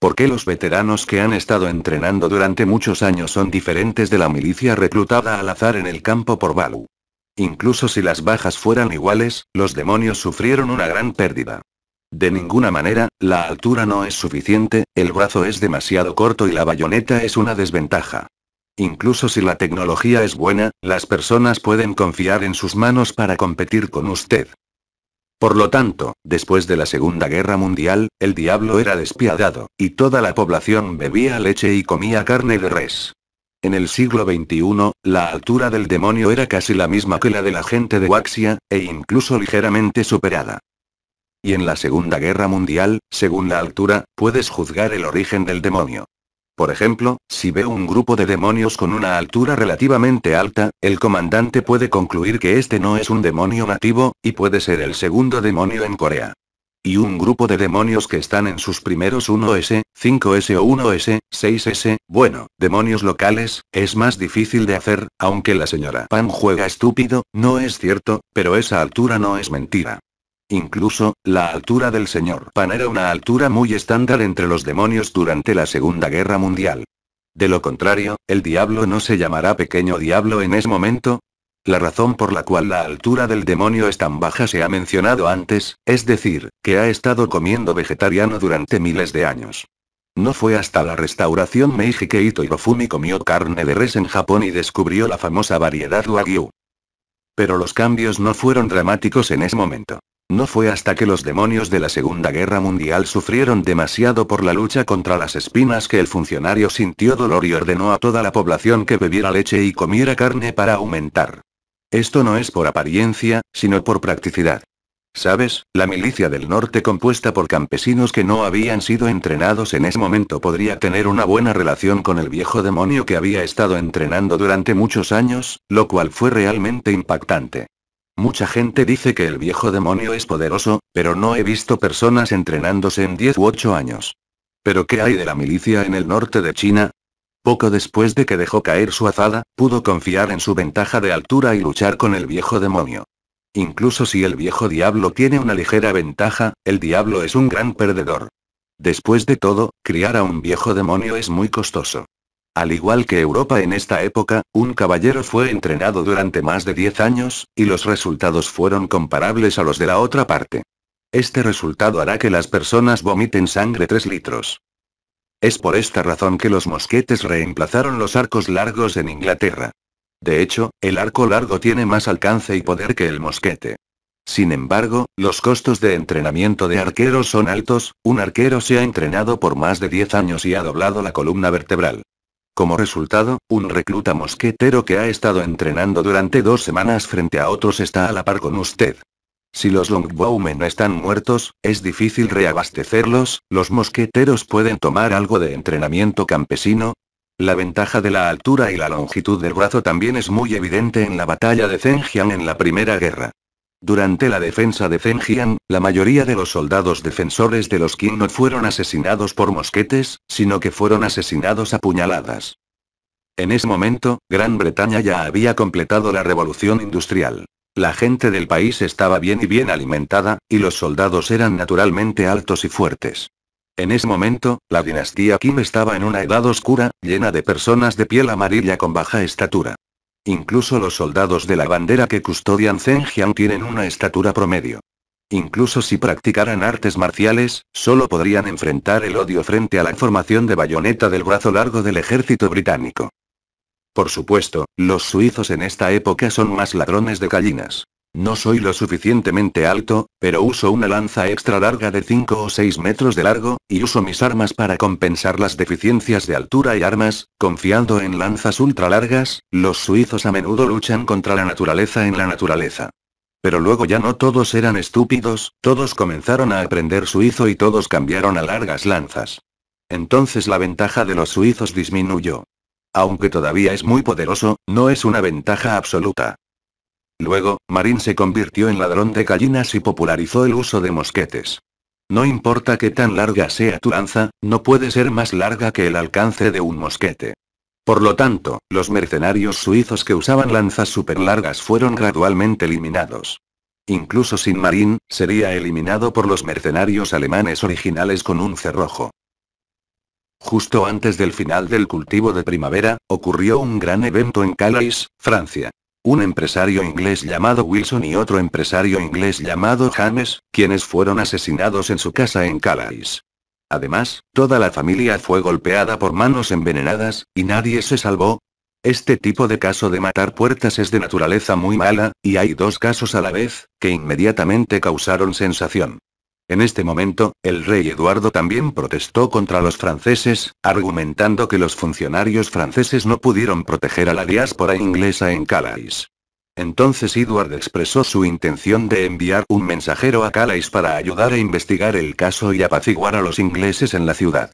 ¿Por qué los veteranos que han estado entrenando durante muchos años son diferentes de la milicia reclutada al azar en el campo por Balu? Incluso si las bajas fueran iguales, los demonios sufrieron una gran pérdida. De ninguna manera, la altura no es suficiente, el brazo es demasiado corto y la bayoneta es una desventaja. Incluso si la tecnología es buena, las personas pueden confiar en sus manos para competir con usted. Por lo tanto, después de la Segunda Guerra Mundial, el diablo era despiadado, y toda la población bebía leche y comía carne de res. En el siglo XXI, la altura del demonio era casi la misma que la de la gente de Waxia, e incluso ligeramente superada. Y en la Segunda Guerra Mundial, según la altura, puedes juzgar el origen del demonio. Por ejemplo, si ve un grupo de demonios con una altura relativamente alta, el comandante puede concluir que este no es un demonio nativo, y puede ser el segundo demonio en Corea. Y un grupo de demonios que están en sus primeros 1S, 5S o 1S, 6S, bueno, demonios locales, es más difícil de hacer, aunque la señora Pan juega estúpido, no es cierto, pero esa altura no es mentira. Incluso, la altura del señor Pan era una altura muy estándar entre los demonios durante la Segunda Guerra Mundial. De lo contrario, el diablo no se llamará pequeño diablo en ese momento. La razón por la cual la altura del demonio es tan baja se ha mencionado antes, es decir, que ha estado comiendo vegetariano durante miles de años. No fue hasta la restauración Meiji que Ito comió carne de res en Japón y descubrió la famosa variedad Wagyu. Pero los cambios no fueron dramáticos en ese momento. No fue hasta que los demonios de la Segunda Guerra Mundial sufrieron demasiado por la lucha contra las espinas que el funcionario sintió dolor y ordenó a toda la población que bebiera leche y comiera carne para aumentar. Esto no es por apariencia, sino por practicidad. ¿Sabes? La milicia del norte compuesta por campesinos que no habían sido entrenados en ese momento podría tener una buena relación con el viejo demonio que había estado entrenando durante muchos años, lo cual fue realmente impactante. Mucha gente dice que el viejo demonio es poderoso, pero no he visto personas entrenándose en 10 u 8 años. ¿Pero qué hay de la milicia en el norte de China? Poco después de que dejó caer su azada, pudo confiar en su ventaja de altura y luchar con el viejo demonio. Incluso si el viejo diablo tiene una ligera ventaja, el diablo es un gran perdedor. Después de todo, criar a un viejo demonio es muy costoso. Al igual que Europa en esta época, un caballero fue entrenado durante más de 10 años, y los resultados fueron comparables a los de la otra parte. Este resultado hará que las personas vomiten sangre 3 litros. Es por esta razón que los mosquetes reemplazaron los arcos largos en Inglaterra. De hecho, el arco largo tiene más alcance y poder que el mosquete. Sin embargo, los costos de entrenamiento de arqueros son altos, un arquero se ha entrenado por más de 10 años y ha doblado la columna vertebral. Como resultado, un recluta mosquetero que ha estado entrenando durante dos semanas frente a otros está a la par con usted. Si los longbowmen están muertos, es difícil reabastecerlos, los mosqueteros pueden tomar algo de entrenamiento campesino. La ventaja de la altura y la longitud del brazo también es muy evidente en la batalla de Zhenjiang en la Primera Guerra. Durante la defensa de Zhenjiang, la mayoría de los soldados defensores de los Qin no fueron asesinados por mosquetes, sino que fueron asesinados a puñaladas. En ese momento, Gran Bretaña ya había completado la revolución industrial. La gente del país estaba bien y bien alimentada, y los soldados eran naturalmente altos y fuertes. En ese momento, la dinastía Kim estaba en una edad oscura, llena de personas de piel amarilla con baja estatura. Incluso los soldados de la bandera que custodian Zhenjiang tienen una estatura promedio. Incluso si practicaran artes marciales, solo podrían enfrentar el odio frente a la formación de bayoneta del brazo largo del ejército británico. Por supuesto, los suizos en esta época son más ladrones de gallinas. No soy lo suficientemente alto, pero uso una lanza extra larga de 5 o 6 metros de largo, y uso mis armas para compensar las deficiencias de altura y armas, confiando en lanzas ultra largas, los suizos a menudo luchan contra la naturaleza en la naturaleza. Pero luego ya no todos eran estúpidos, todos comenzaron a aprender suizo y todos cambiaron a largas lanzas. Entonces la ventaja de los suizos disminuyó. Aunque todavía es muy poderoso, no es una ventaja absoluta. Luego, Marín se convirtió en ladrón de gallinas y popularizó el uso de mosquetes. No importa qué tan larga sea tu lanza, no puede ser más larga que el alcance de un mosquete. Por lo tanto, los mercenarios suizos que usaban lanzas largas fueron gradualmente eliminados. Incluso sin Marín, sería eliminado por los mercenarios alemanes originales con un cerrojo. Justo antes del final del cultivo de primavera, ocurrió un gran evento en Calais, Francia. Un empresario inglés llamado Wilson y otro empresario inglés llamado James, quienes fueron asesinados en su casa en Calais. Además, toda la familia fue golpeada por manos envenenadas, y nadie se salvó. Este tipo de caso de matar puertas es de naturaleza muy mala, y hay dos casos a la vez, que inmediatamente causaron sensación. En este momento, el rey Eduardo también protestó contra los franceses, argumentando que los funcionarios franceses no pudieron proteger a la diáspora inglesa en Calais. Entonces Edward expresó su intención de enviar un mensajero a Calais para ayudar a investigar el caso y apaciguar a los ingleses en la ciudad.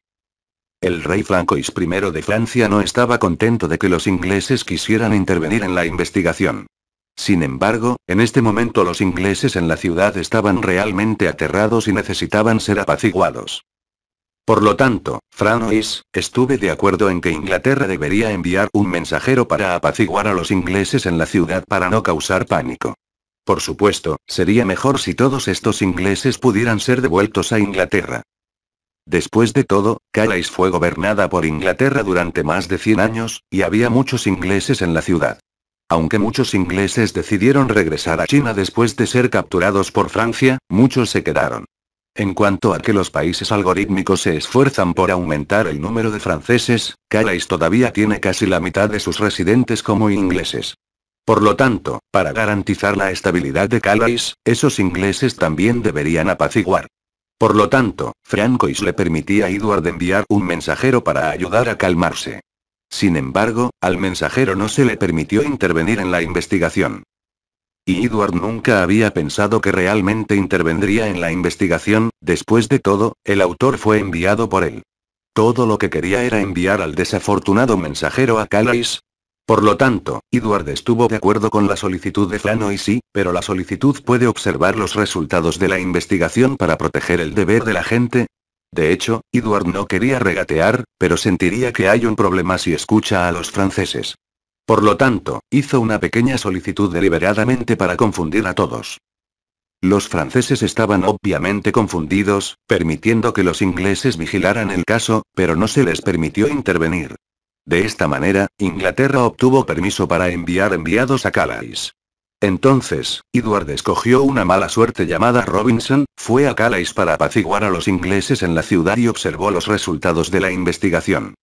El rey Francois I de Francia no estaba contento de que los ingleses quisieran intervenir en la investigación. Sin embargo, en este momento los ingleses en la ciudad estaban realmente aterrados y necesitaban ser apaciguados. Por lo tanto, Franois, estuve de acuerdo en que Inglaterra debería enviar un mensajero para apaciguar a los ingleses en la ciudad para no causar pánico. Por supuesto, sería mejor si todos estos ingleses pudieran ser devueltos a Inglaterra. Después de todo, Calais fue gobernada por Inglaterra durante más de 100 años, y había muchos ingleses en la ciudad. Aunque muchos ingleses decidieron regresar a China después de ser capturados por Francia, muchos se quedaron. En cuanto a que los países algorítmicos se esfuerzan por aumentar el número de franceses, Calais todavía tiene casi la mitad de sus residentes como ingleses. Por lo tanto, para garantizar la estabilidad de Calais, esos ingleses también deberían apaciguar. Por lo tanto, Francois le permitía a Edward enviar un mensajero para ayudar a calmarse. Sin embargo, al mensajero no se le permitió intervenir en la investigación. Y Edward nunca había pensado que realmente intervendría en la investigación, después de todo, el autor fue enviado por él. Todo lo que quería era enviar al desafortunado mensajero a Calais. Por lo tanto, Edward estuvo de acuerdo con la solicitud de Flano y sí, pero la solicitud puede observar los resultados de la investigación para proteger el deber de la gente, de hecho, Edward no quería regatear, pero sentiría que hay un problema si escucha a los franceses. Por lo tanto, hizo una pequeña solicitud deliberadamente para confundir a todos. Los franceses estaban obviamente confundidos, permitiendo que los ingleses vigilaran el caso, pero no se les permitió intervenir. De esta manera, Inglaterra obtuvo permiso para enviar enviados a Calais. Entonces, Edward escogió una mala suerte llamada Robinson, fue a Calais para apaciguar a los ingleses en la ciudad y observó los resultados de la investigación.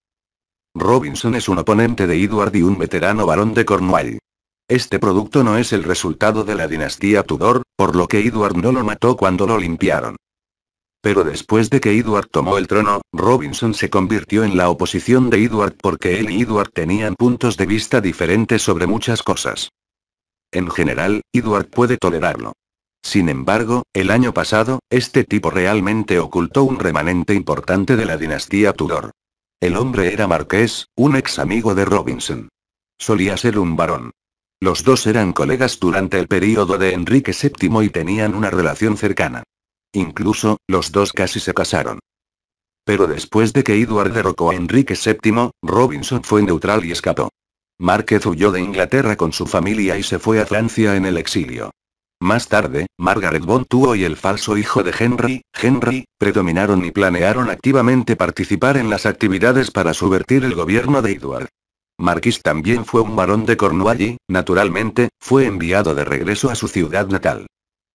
Robinson es un oponente de Edward y un veterano varón de Cornwall. Este producto no es el resultado de la dinastía Tudor, por lo que Edward no lo mató cuando lo limpiaron. Pero después de que Edward tomó el trono, Robinson se convirtió en la oposición de Edward porque él y Edward tenían puntos de vista diferentes sobre muchas cosas en general, Edward puede tolerarlo. Sin embargo, el año pasado, este tipo realmente ocultó un remanente importante de la dinastía Tudor. El hombre era marqués, un ex amigo de Robinson. Solía ser un varón. Los dos eran colegas durante el período de Enrique VII y tenían una relación cercana. Incluso, los dos casi se casaron. Pero después de que Edward derrocó a Enrique VII, Robinson fue neutral y escapó. Márquez huyó de Inglaterra con su familia y se fue a Francia en el exilio. Más tarde, Margaret Bontuo y el falso hijo de Henry, Henry, predominaron y planearon activamente participar en las actividades para subvertir el gobierno de Edward. Marquis también fue un barón de y, naturalmente, fue enviado de regreso a su ciudad natal.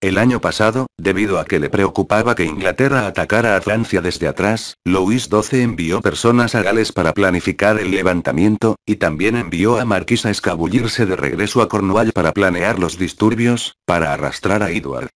El año pasado, debido a que le preocupaba que Inglaterra atacara a Francia desde atrás, Louis XII envió personas a Gales para planificar el levantamiento, y también envió a Marquis a escabullirse de regreso a Cornwall para planear los disturbios, para arrastrar a Edward.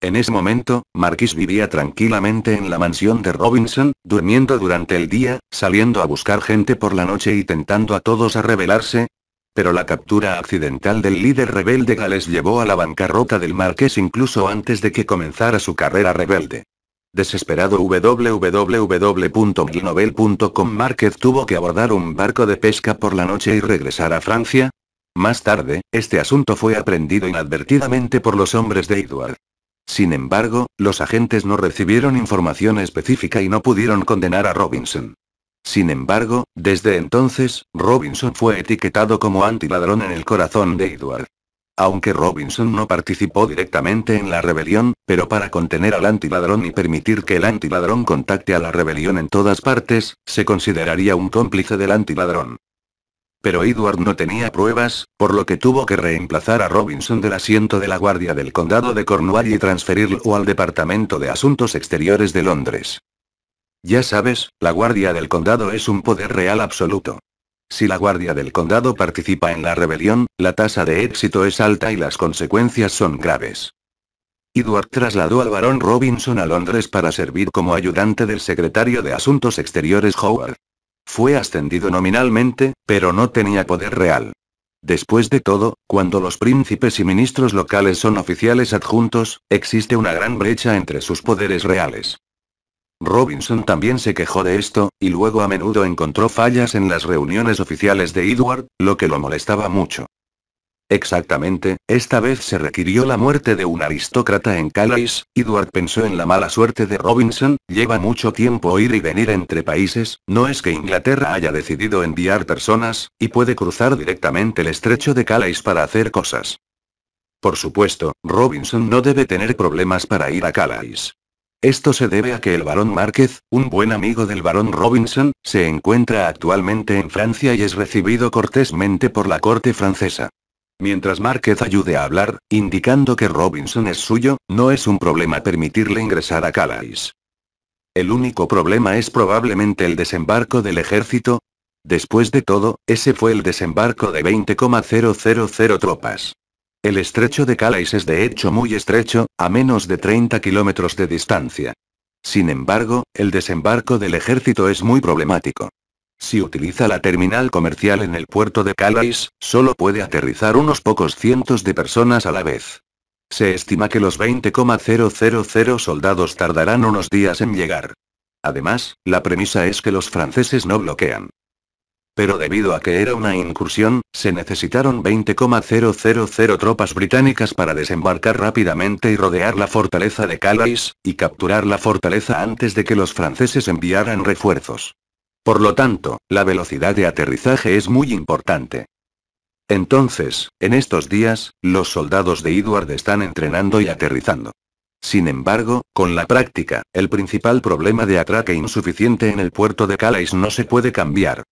En ese momento, Marquis vivía tranquilamente en la mansión de Robinson, durmiendo durante el día, saliendo a buscar gente por la noche y tentando a todos a rebelarse, pero la captura accidental del líder rebelde Gales llevó a la bancarrota del marqués incluso antes de que comenzara su carrera rebelde. Desesperado www.milnovel.com Marqués tuvo que abordar un barco de pesca por la noche y regresar a Francia. Más tarde, este asunto fue aprendido inadvertidamente por los hombres de Edward. Sin embargo, los agentes no recibieron información específica y no pudieron condenar a Robinson. Sin embargo, desde entonces, Robinson fue etiquetado como antiladrón en el corazón de Edward. Aunque Robinson no participó directamente en la rebelión, pero para contener al antiladrón y permitir que el antiladrón contacte a la rebelión en todas partes, se consideraría un cómplice del antiladrón. Pero Edward no tenía pruebas, por lo que tuvo que reemplazar a Robinson del asiento de la Guardia del Condado de Cornwall y transferirlo al Departamento de Asuntos Exteriores de Londres. Ya sabes, la Guardia del Condado es un poder real absoluto. Si la Guardia del Condado participa en la rebelión, la tasa de éxito es alta y las consecuencias son graves. Edward trasladó al barón Robinson a Londres para servir como ayudante del secretario de Asuntos Exteriores Howard. Fue ascendido nominalmente, pero no tenía poder real. Después de todo, cuando los príncipes y ministros locales son oficiales adjuntos, existe una gran brecha entre sus poderes reales. Robinson también se quejó de esto, y luego a menudo encontró fallas en las reuniones oficiales de Edward, lo que lo molestaba mucho. Exactamente, esta vez se requirió la muerte de un aristócrata en Calais, Edward pensó en la mala suerte de Robinson, lleva mucho tiempo ir y venir entre países, no es que Inglaterra haya decidido enviar personas, y puede cruzar directamente el estrecho de Calais para hacer cosas. Por supuesto, Robinson no debe tener problemas para ir a Calais. Esto se debe a que el barón Márquez, un buen amigo del barón Robinson, se encuentra actualmente en Francia y es recibido cortésmente por la corte francesa. Mientras Márquez ayude a hablar, indicando que Robinson es suyo, no es un problema permitirle ingresar a Calais. El único problema es probablemente el desembarco del ejército. Después de todo, ese fue el desembarco de 20,000 tropas. El estrecho de Calais es de hecho muy estrecho, a menos de 30 kilómetros de distancia. Sin embargo, el desembarco del ejército es muy problemático. Si utiliza la terminal comercial en el puerto de Calais, solo puede aterrizar unos pocos cientos de personas a la vez. Se estima que los 20,000 soldados tardarán unos días en llegar. Además, la premisa es que los franceses no bloquean. Pero debido a que era una incursión, se necesitaron 20,000 tropas británicas para desembarcar rápidamente y rodear la fortaleza de Calais, y capturar la fortaleza antes de que los franceses enviaran refuerzos. Por lo tanto, la velocidad de aterrizaje es muy importante. Entonces, en estos días, los soldados de Edward están entrenando y aterrizando. Sin embargo, con la práctica, el principal problema de atraque insuficiente en el puerto de Calais no se puede cambiar.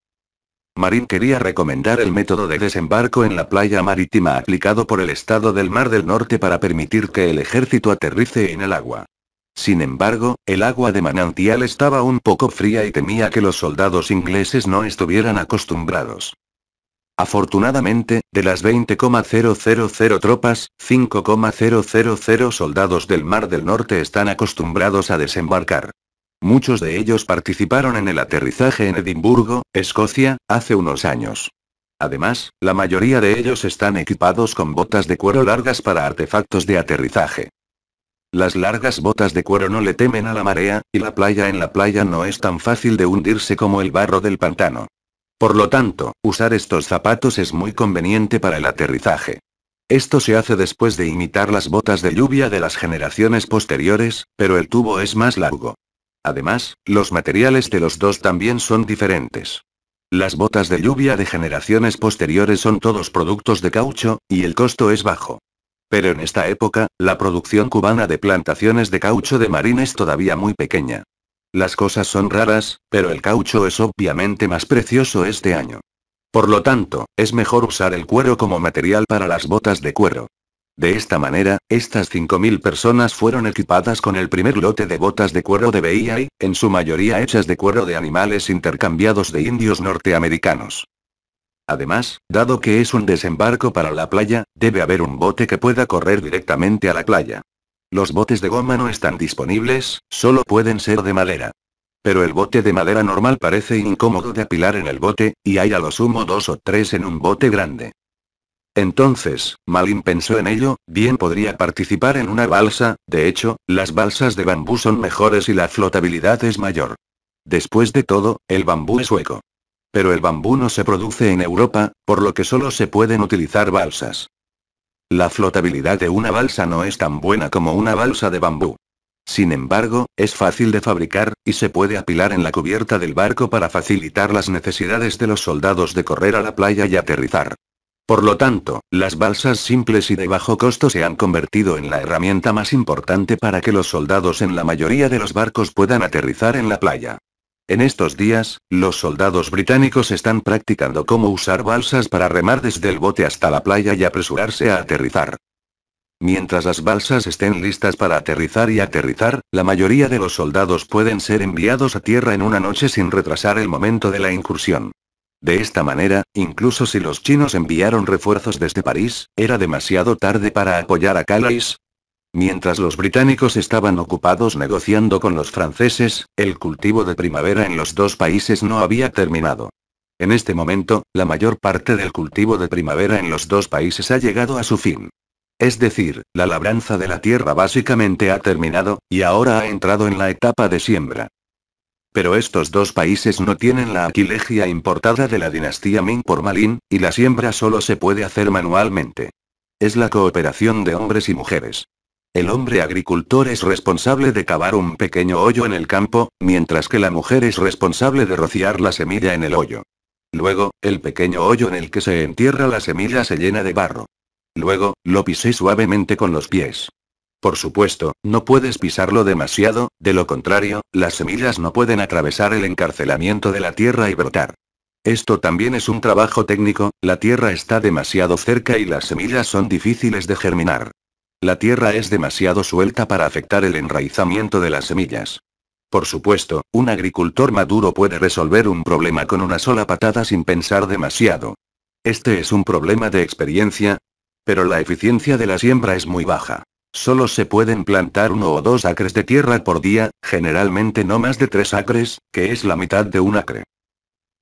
Marín quería recomendar el método de desembarco en la playa marítima aplicado por el Estado del Mar del Norte para permitir que el ejército aterrice en el agua. Sin embargo, el agua de manantial estaba un poco fría y temía que los soldados ingleses no estuvieran acostumbrados. Afortunadamente, de las 20,000 tropas, 5,000 soldados del Mar del Norte están acostumbrados a desembarcar. Muchos de ellos participaron en el aterrizaje en Edimburgo, Escocia, hace unos años. Además, la mayoría de ellos están equipados con botas de cuero largas para artefactos de aterrizaje. Las largas botas de cuero no le temen a la marea, y la playa en la playa no es tan fácil de hundirse como el barro del pantano. Por lo tanto, usar estos zapatos es muy conveniente para el aterrizaje. Esto se hace después de imitar las botas de lluvia de las generaciones posteriores, pero el tubo es más largo. Además, los materiales de los dos también son diferentes. Las botas de lluvia de generaciones posteriores son todos productos de caucho, y el costo es bajo. Pero en esta época, la producción cubana de plantaciones de caucho de marín es todavía muy pequeña. Las cosas son raras, pero el caucho es obviamente más precioso este año. Por lo tanto, es mejor usar el cuero como material para las botas de cuero. De esta manera, estas 5.000 personas fueron equipadas con el primer lote de botas de cuero de BI, en su mayoría hechas de cuero de animales intercambiados de indios norteamericanos. Además, dado que es un desembarco para la playa, debe haber un bote que pueda correr directamente a la playa. Los botes de goma no están disponibles, solo pueden ser de madera. Pero el bote de madera normal parece incómodo de apilar en el bote, y hay a lo sumo dos o tres en un bote grande. Entonces, Malin pensó en ello, bien podría participar en una balsa, de hecho, las balsas de bambú son mejores y la flotabilidad es mayor. Después de todo, el bambú es hueco. Pero el bambú no se produce en Europa, por lo que solo se pueden utilizar balsas. La flotabilidad de una balsa no es tan buena como una balsa de bambú. Sin embargo, es fácil de fabricar, y se puede apilar en la cubierta del barco para facilitar las necesidades de los soldados de correr a la playa y aterrizar. Por lo tanto, las balsas simples y de bajo costo se han convertido en la herramienta más importante para que los soldados en la mayoría de los barcos puedan aterrizar en la playa. En estos días, los soldados británicos están practicando cómo usar balsas para remar desde el bote hasta la playa y apresurarse a aterrizar. Mientras las balsas estén listas para aterrizar y aterrizar, la mayoría de los soldados pueden ser enviados a tierra en una noche sin retrasar el momento de la incursión. De esta manera, incluso si los chinos enviaron refuerzos desde París, era demasiado tarde para apoyar a Calais. Mientras los británicos estaban ocupados negociando con los franceses, el cultivo de primavera en los dos países no había terminado. En este momento, la mayor parte del cultivo de primavera en los dos países ha llegado a su fin. Es decir, la labranza de la tierra básicamente ha terminado, y ahora ha entrado en la etapa de siembra. Pero estos dos países no tienen la aquilegia importada de la dinastía Ming por Malin, y la siembra solo se puede hacer manualmente. Es la cooperación de hombres y mujeres. El hombre agricultor es responsable de cavar un pequeño hoyo en el campo, mientras que la mujer es responsable de rociar la semilla en el hoyo. Luego, el pequeño hoyo en el que se entierra la semilla se llena de barro. Luego, lo pisé suavemente con los pies. Por supuesto, no puedes pisarlo demasiado, de lo contrario, las semillas no pueden atravesar el encarcelamiento de la tierra y brotar. Esto también es un trabajo técnico, la tierra está demasiado cerca y las semillas son difíciles de germinar. La tierra es demasiado suelta para afectar el enraizamiento de las semillas. Por supuesto, un agricultor maduro puede resolver un problema con una sola patada sin pensar demasiado. Este es un problema de experiencia, pero la eficiencia de la siembra es muy baja. Solo se pueden plantar uno o dos acres de tierra por día, generalmente no más de tres acres, que es la mitad de un acre.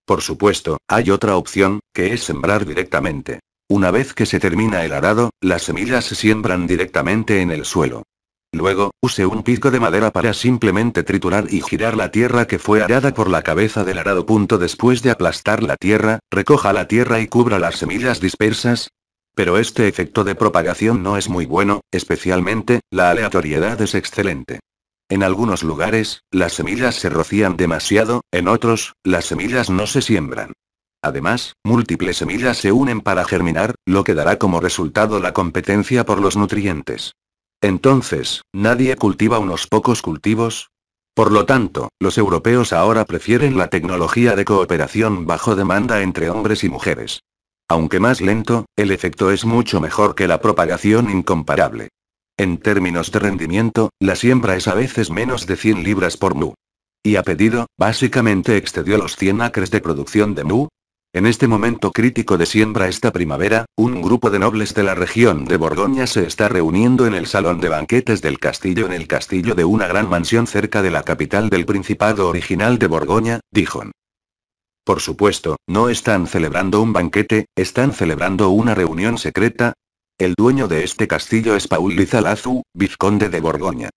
Por supuesto, hay otra opción, que es sembrar directamente. Una vez que se termina el arado, las semillas se siembran directamente en el suelo. Luego, use un pico de madera para simplemente triturar y girar la tierra que fue arada por la cabeza del arado. Punto después de aplastar la tierra, recoja la tierra y cubra las semillas dispersas, pero este efecto de propagación no es muy bueno, especialmente, la aleatoriedad es excelente. En algunos lugares, las semillas se rocían demasiado, en otros, las semillas no se siembran. Además, múltiples semillas se unen para germinar, lo que dará como resultado la competencia por los nutrientes. Entonces, nadie cultiva unos pocos cultivos. Por lo tanto, los europeos ahora prefieren la tecnología de cooperación bajo demanda entre hombres y mujeres. Aunque más lento, el efecto es mucho mejor que la propagación incomparable. En términos de rendimiento, la siembra es a veces menos de 100 libras por mu. Y a pedido, básicamente excedió los 100 acres de producción de mu, en este momento crítico de siembra esta primavera, un grupo de nobles de la región de Borgoña se está reuniendo en el salón de banquetes del castillo en el castillo de una gran mansión cerca de la capital del principado original de Borgoña, Dijon. Por supuesto, no están celebrando un banquete, están celebrando una reunión secreta. El dueño de este castillo es Paul Lizarazu, vizconde de Borgoña.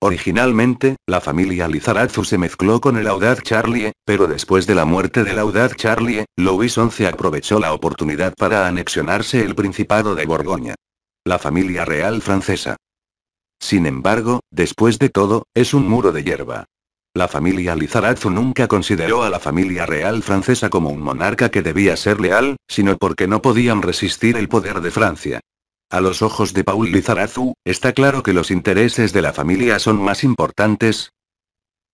Originalmente, la familia Lizarazu se mezcló con el audaz Charlie, pero después de la muerte del audaz Charlie, Louis XI aprovechó la oportunidad para anexionarse el Principado de Borgoña. La familia real francesa. Sin embargo, después de todo, es un muro de hierba. La familia Lizarazu nunca consideró a la familia real francesa como un monarca que debía ser leal, sino porque no podían resistir el poder de Francia. A los ojos de Paul Lizarazu, está claro que los intereses de la familia son más importantes.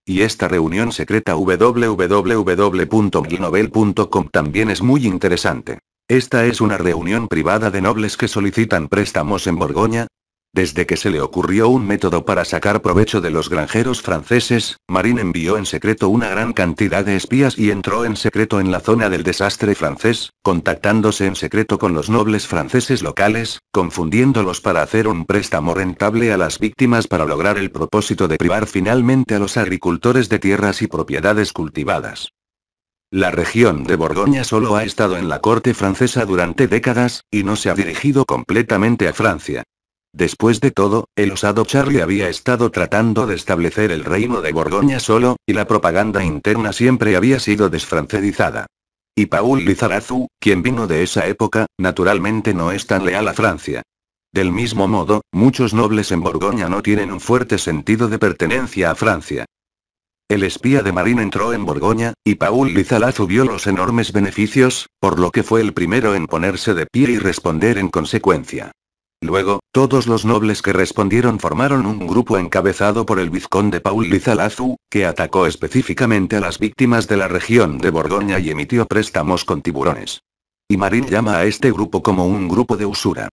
Y esta reunión secreta www.milnovel.com también es muy interesante. Esta es una reunión privada de nobles que solicitan préstamos en Borgoña, desde que se le ocurrió un método para sacar provecho de los granjeros franceses, Marín envió en secreto una gran cantidad de espías y entró en secreto en la zona del desastre francés, contactándose en secreto con los nobles franceses locales, confundiéndolos para hacer un préstamo rentable a las víctimas para lograr el propósito de privar finalmente a los agricultores de tierras y propiedades cultivadas. La región de Borgoña solo ha estado en la corte francesa durante décadas, y no se ha dirigido completamente a Francia. Después de todo, el osado Charlie había estado tratando de establecer el reino de Borgoña solo, y la propaganda interna siempre había sido desfrancedizada. Y Paul Lizarazu, quien vino de esa época, naturalmente no es tan leal a Francia. Del mismo modo, muchos nobles en Borgoña no tienen un fuerte sentido de pertenencia a Francia. El espía de Marín entró en Borgoña, y Paul Lizarazu vio los enormes beneficios, por lo que fue el primero en ponerse de pie y responder en consecuencia. Luego, todos los nobles que respondieron formaron un grupo encabezado por el vizconde Paul Lizalazu, que atacó específicamente a las víctimas de la región de Borgoña y emitió préstamos con tiburones. Y Marín llama a este grupo como un grupo de usura.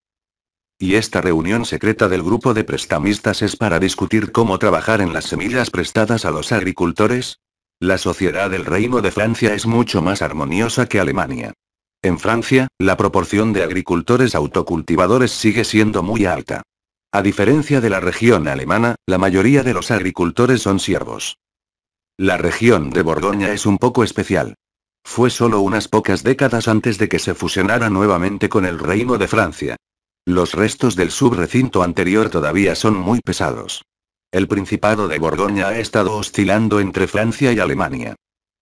Y esta reunión secreta del grupo de prestamistas es para discutir cómo trabajar en las semillas prestadas a los agricultores. La sociedad del Reino de Francia es mucho más armoniosa que Alemania. En Francia, la proporción de agricultores autocultivadores sigue siendo muy alta. A diferencia de la región alemana, la mayoría de los agricultores son siervos. La región de Borgoña es un poco especial. Fue solo unas pocas décadas antes de que se fusionara nuevamente con el Reino de Francia. Los restos del subrecinto anterior todavía son muy pesados. El Principado de Borgoña ha estado oscilando entre Francia y Alemania.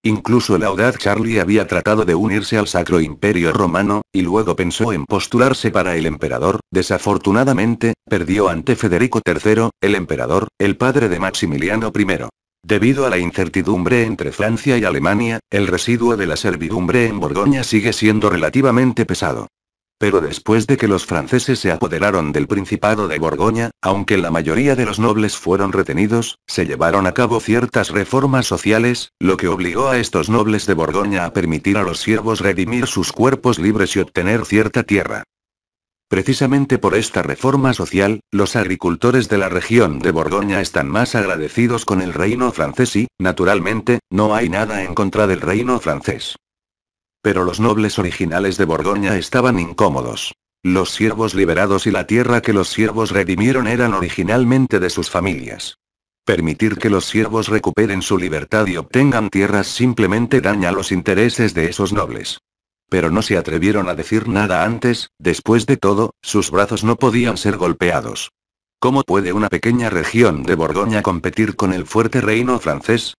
Incluso el audaz Charlie había tratado de unirse al Sacro Imperio Romano, y luego pensó en postularse para el emperador, desafortunadamente, perdió ante Federico III, el emperador, el padre de Maximiliano I. Debido a la incertidumbre entre Francia y Alemania, el residuo de la servidumbre en Borgoña sigue siendo relativamente pesado pero después de que los franceses se apoderaron del Principado de Borgoña, aunque la mayoría de los nobles fueron retenidos, se llevaron a cabo ciertas reformas sociales, lo que obligó a estos nobles de Borgoña a permitir a los siervos redimir sus cuerpos libres y obtener cierta tierra. Precisamente por esta reforma social, los agricultores de la región de Borgoña están más agradecidos con el reino francés y, naturalmente, no hay nada en contra del reino francés. Pero los nobles originales de Borgoña estaban incómodos. Los siervos liberados y la tierra que los siervos redimieron eran originalmente de sus familias. Permitir que los siervos recuperen su libertad y obtengan tierras simplemente daña los intereses de esos nobles. Pero no se atrevieron a decir nada antes, después de todo, sus brazos no podían ser golpeados. ¿Cómo puede una pequeña región de Borgoña competir con el fuerte reino francés?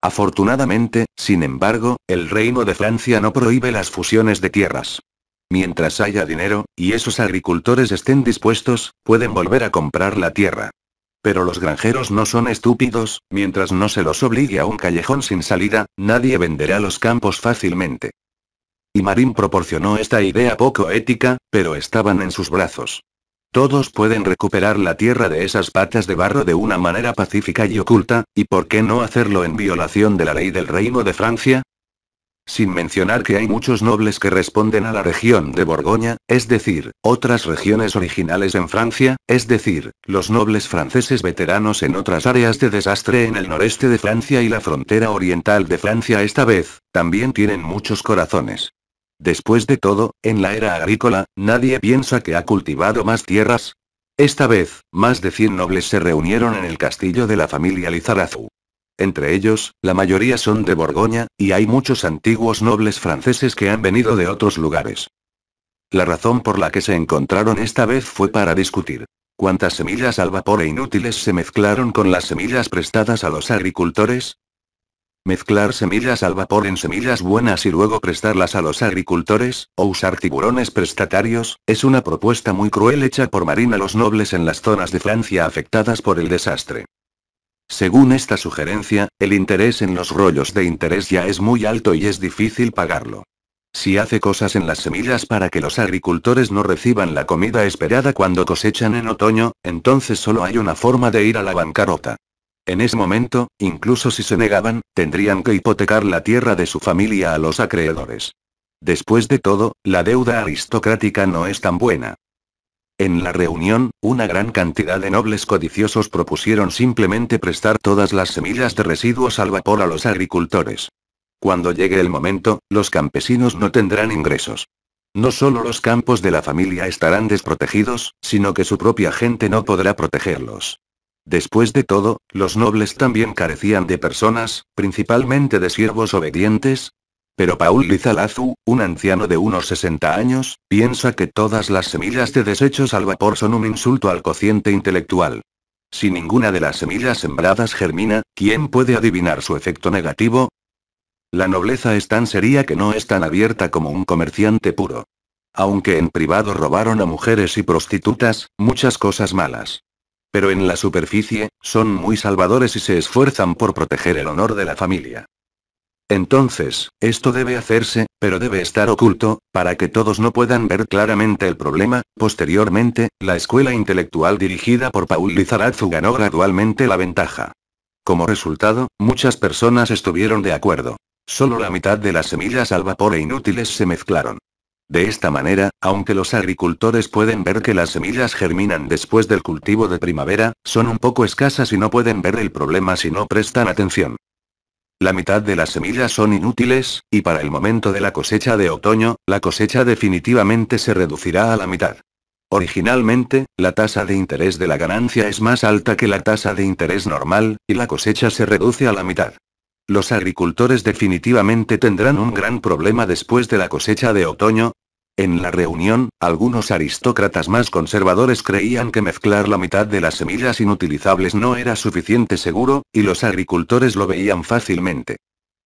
Afortunadamente, sin embargo, el Reino de Francia no prohíbe las fusiones de tierras. Mientras haya dinero, y esos agricultores estén dispuestos, pueden volver a comprar la tierra. Pero los granjeros no son estúpidos, mientras no se los obligue a un callejón sin salida, nadie venderá los campos fácilmente. Y Marín proporcionó esta idea poco ética, pero estaban en sus brazos. Todos pueden recuperar la tierra de esas patas de barro de una manera pacífica y oculta, ¿y por qué no hacerlo en violación de la ley del Reino de Francia? Sin mencionar que hay muchos nobles que responden a la región de Borgoña, es decir, otras regiones originales en Francia, es decir, los nobles franceses veteranos en otras áreas de desastre en el noreste de Francia y la frontera oriental de Francia esta vez, también tienen muchos corazones. Después de todo, en la era agrícola, nadie piensa que ha cultivado más tierras. Esta vez, más de 100 nobles se reunieron en el castillo de la familia Lizarazu. Entre ellos, la mayoría son de Borgoña, y hay muchos antiguos nobles franceses que han venido de otros lugares. La razón por la que se encontraron esta vez fue para discutir cuántas semillas al vapor e inútiles se mezclaron con las semillas prestadas a los agricultores, Mezclar semillas al vapor en semillas buenas y luego prestarlas a los agricultores, o usar tiburones prestatarios, es una propuesta muy cruel hecha por Marina los nobles en las zonas de Francia afectadas por el desastre. Según esta sugerencia, el interés en los rollos de interés ya es muy alto y es difícil pagarlo. Si hace cosas en las semillas para que los agricultores no reciban la comida esperada cuando cosechan en otoño, entonces solo hay una forma de ir a la bancarrota. En ese momento, incluso si se negaban, tendrían que hipotecar la tierra de su familia a los acreedores. Después de todo, la deuda aristocrática no es tan buena. En la reunión, una gran cantidad de nobles codiciosos propusieron simplemente prestar todas las semillas de residuos al vapor a los agricultores. Cuando llegue el momento, los campesinos no tendrán ingresos. No solo los campos de la familia estarán desprotegidos, sino que su propia gente no podrá protegerlos. Después de todo, los nobles también carecían de personas, principalmente de siervos obedientes. Pero Paul Lizalazu, un anciano de unos 60 años, piensa que todas las semillas de desechos al vapor son un insulto al cociente intelectual. Si ninguna de las semillas sembradas germina, ¿quién puede adivinar su efecto negativo? La nobleza es tan seria que no es tan abierta como un comerciante puro. Aunque en privado robaron a mujeres y prostitutas, muchas cosas malas. Pero en la superficie, son muy salvadores y se esfuerzan por proteger el honor de la familia. Entonces, esto debe hacerse, pero debe estar oculto, para que todos no puedan ver claramente el problema. Posteriormente, la escuela intelectual dirigida por Paul Lizarazu ganó gradualmente la ventaja. Como resultado, muchas personas estuvieron de acuerdo. Solo la mitad de las semillas al vapor e inútiles se mezclaron. De esta manera, aunque los agricultores pueden ver que las semillas germinan después del cultivo de primavera, son un poco escasas y no pueden ver el problema si no prestan atención. La mitad de las semillas son inútiles, y para el momento de la cosecha de otoño, la cosecha definitivamente se reducirá a la mitad. Originalmente, la tasa de interés de la ganancia es más alta que la tasa de interés normal, y la cosecha se reduce a la mitad. Los agricultores definitivamente tendrán un gran problema después de la cosecha de otoño. En la reunión, algunos aristócratas más conservadores creían que mezclar la mitad de las semillas inutilizables no era suficiente seguro, y los agricultores lo veían fácilmente.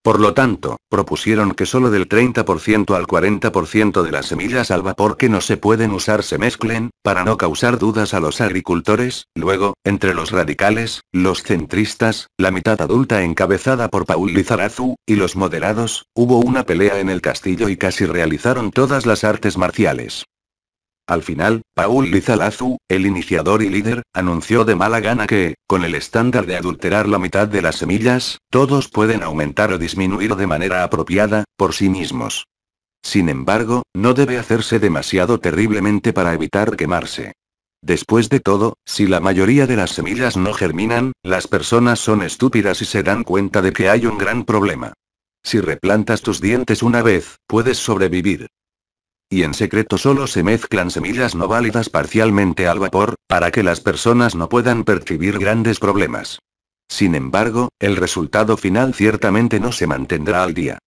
Por lo tanto, propusieron que solo del 30% al 40% de las semillas al vapor que no se pueden usar se mezclen, para no causar dudas a los agricultores. Luego, entre los radicales, los centristas, la mitad adulta encabezada por Paul Lizarazu, y los moderados, hubo una pelea en el castillo y casi realizaron todas las artes marciales. Al final, Paul Lizalazu, el iniciador y líder, anunció de mala gana que, con el estándar de adulterar la mitad de las semillas, todos pueden aumentar o disminuir de manera apropiada, por sí mismos. Sin embargo, no debe hacerse demasiado terriblemente para evitar quemarse. Después de todo, si la mayoría de las semillas no germinan, las personas son estúpidas y se dan cuenta de que hay un gran problema. Si replantas tus dientes una vez, puedes sobrevivir y en secreto solo se mezclan semillas no válidas parcialmente al vapor, para que las personas no puedan percibir grandes problemas. Sin embargo, el resultado final ciertamente no se mantendrá al día.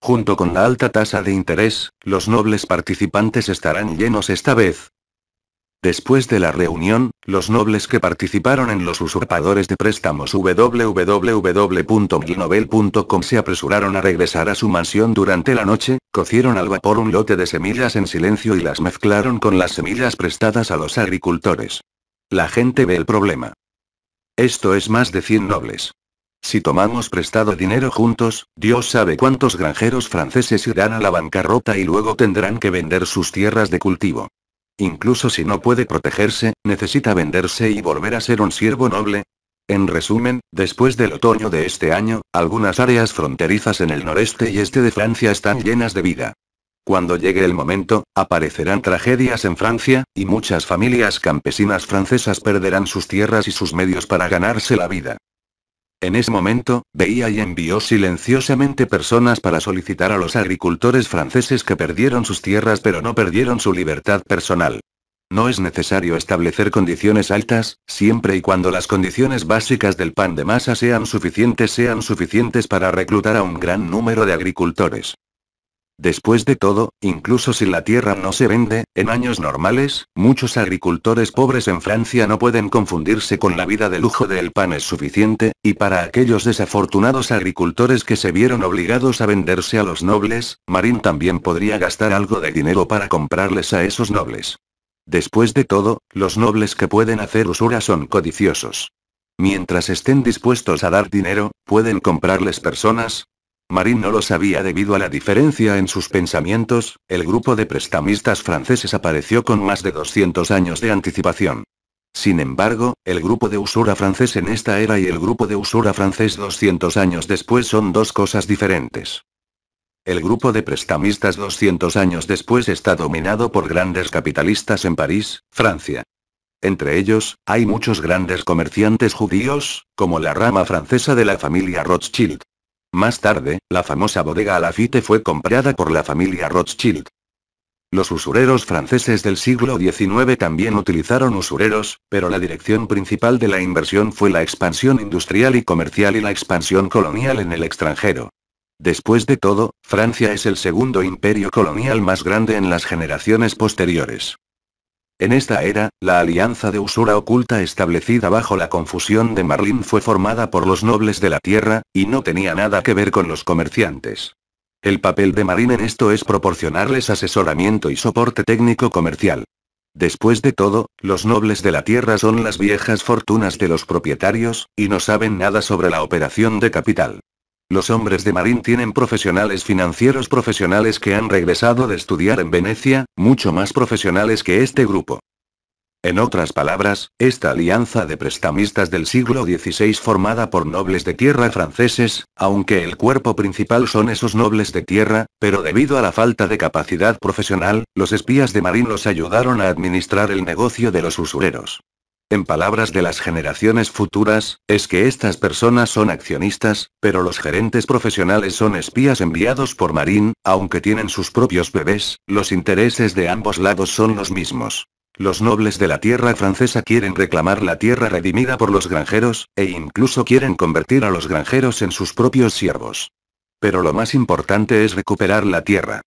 Junto con la alta tasa de interés, los nobles participantes estarán llenos esta vez, Después de la reunión, los nobles que participaron en los usurpadores de préstamos www.milnovel.com se apresuraron a regresar a su mansión durante la noche, cocieron al vapor un lote de semillas en silencio y las mezclaron con las semillas prestadas a los agricultores. La gente ve el problema. Esto es más de 100 nobles. Si tomamos prestado dinero juntos, Dios sabe cuántos granjeros franceses irán a la bancarrota y luego tendrán que vender sus tierras de cultivo. Incluso si no puede protegerse, necesita venderse y volver a ser un siervo noble. En resumen, después del otoño de este año, algunas áreas fronterizas en el noreste y este de Francia están llenas de vida. Cuando llegue el momento, aparecerán tragedias en Francia, y muchas familias campesinas francesas perderán sus tierras y sus medios para ganarse la vida. En ese momento, veía y envió silenciosamente personas para solicitar a los agricultores franceses que perdieron sus tierras pero no perdieron su libertad personal. No es necesario establecer condiciones altas, siempre y cuando las condiciones básicas del pan de masa sean suficientes sean suficientes para reclutar a un gran número de agricultores. Después de todo, incluso si la tierra no se vende, en años normales, muchos agricultores pobres en Francia no pueden confundirse con la vida de lujo del pan es suficiente, y para aquellos desafortunados agricultores que se vieron obligados a venderse a los nobles, Marín también podría gastar algo de dinero para comprarles a esos nobles. Después de todo, los nobles que pueden hacer usura son codiciosos. Mientras estén dispuestos a dar dinero, pueden comprarles personas, Marín no lo sabía debido a la diferencia en sus pensamientos, el grupo de prestamistas franceses apareció con más de 200 años de anticipación. Sin embargo, el grupo de usura francés en esta era y el grupo de usura francés 200 años después son dos cosas diferentes. El grupo de prestamistas 200 años después está dominado por grandes capitalistas en París, Francia. Entre ellos, hay muchos grandes comerciantes judíos, como la rama francesa de la familia Rothschild. Más tarde, la famosa bodega Alafite fue comprada por la familia Rothschild. Los usureros franceses del siglo XIX también utilizaron usureros, pero la dirección principal de la inversión fue la expansión industrial y comercial y la expansión colonial en el extranjero. Después de todo, Francia es el segundo imperio colonial más grande en las generaciones posteriores. En esta era, la alianza de usura oculta establecida bajo la confusión de Marlín fue formada por los nobles de la tierra, y no tenía nada que ver con los comerciantes. El papel de Marín en esto es proporcionarles asesoramiento y soporte técnico comercial. Después de todo, los nobles de la tierra son las viejas fortunas de los propietarios, y no saben nada sobre la operación de capital. Los hombres de Marín tienen profesionales financieros profesionales que han regresado de estudiar en Venecia, mucho más profesionales que este grupo. En otras palabras, esta alianza de prestamistas del siglo XVI formada por nobles de tierra franceses, aunque el cuerpo principal son esos nobles de tierra, pero debido a la falta de capacidad profesional, los espías de Marín los ayudaron a administrar el negocio de los usureros. En palabras de las generaciones futuras, es que estas personas son accionistas, pero los gerentes profesionales son espías enviados por Marín, aunque tienen sus propios bebés, los intereses de ambos lados son los mismos. Los nobles de la tierra francesa quieren reclamar la tierra redimida por los granjeros, e incluso quieren convertir a los granjeros en sus propios siervos. Pero lo más importante es recuperar la tierra.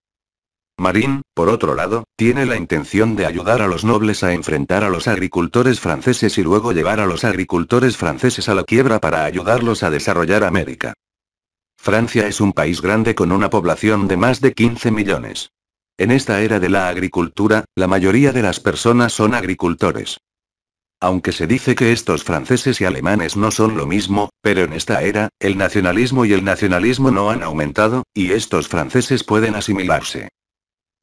Marín, por otro lado, tiene la intención de ayudar a los nobles a enfrentar a los agricultores franceses y luego llevar a los agricultores franceses a la quiebra para ayudarlos a desarrollar América. Francia es un país grande con una población de más de 15 millones. En esta era de la agricultura, la mayoría de las personas son agricultores. Aunque se dice que estos franceses y alemanes no son lo mismo, pero en esta era, el nacionalismo y el nacionalismo no han aumentado, y estos franceses pueden asimilarse.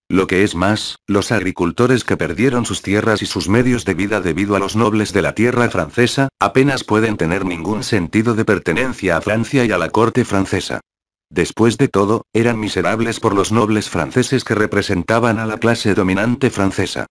Lo que es más, los agricultores que perdieron sus tierras y sus medios de vida debido a los nobles de la tierra francesa, apenas pueden tener ningún sentido de pertenencia a Francia y a la corte francesa. Después de todo, eran miserables por los nobles franceses que representaban a la clase dominante francesa.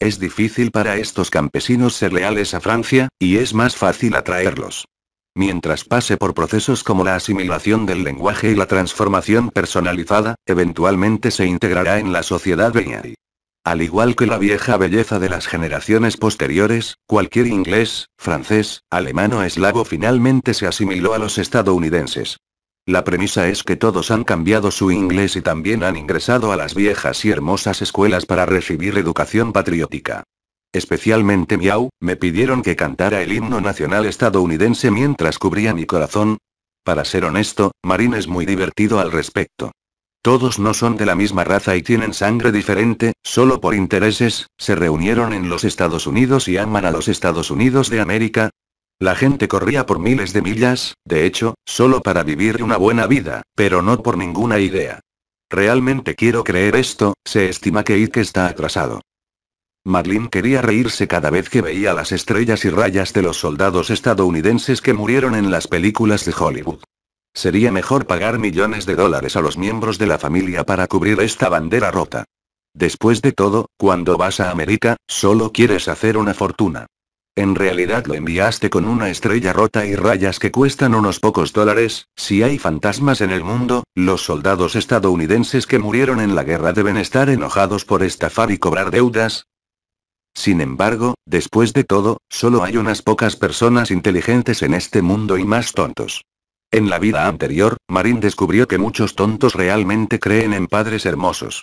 Es difícil para estos campesinos ser leales a Francia, y es más fácil atraerlos Mientras pase por procesos como la asimilación del lenguaje y la transformación personalizada, eventualmente se integrará en la sociedad Beñari. Al igual que la vieja belleza de las generaciones posteriores, cualquier inglés, francés, alemán o eslavo finalmente se asimiló a los estadounidenses. La premisa es que todos han cambiado su inglés y también han ingresado a las viejas y hermosas escuelas para recibir educación patriótica especialmente Miau, me pidieron que cantara el himno nacional estadounidense mientras cubría mi corazón. Para ser honesto, Marín es muy divertido al respecto. Todos no son de la misma raza y tienen sangre diferente, solo por intereses, se reunieron en los Estados Unidos y aman a los Estados Unidos de América. La gente corría por miles de millas, de hecho, solo para vivir una buena vida, pero no por ninguna idea. Realmente quiero creer esto, se estima que Ike está atrasado. Marlene quería reírse cada vez que veía las estrellas y rayas de los soldados estadounidenses que murieron en las películas de Hollywood. Sería mejor pagar millones de dólares a los miembros de la familia para cubrir esta bandera rota. Después de todo, cuando vas a América, solo quieres hacer una fortuna. En realidad lo enviaste con una estrella rota y rayas que cuestan unos pocos dólares, si hay fantasmas en el mundo, los soldados estadounidenses que murieron en la guerra deben estar enojados por estafar y cobrar deudas, sin embargo, después de todo, solo hay unas pocas personas inteligentes en este mundo y más tontos. En la vida anterior, Marin descubrió que muchos tontos realmente creen en padres hermosos.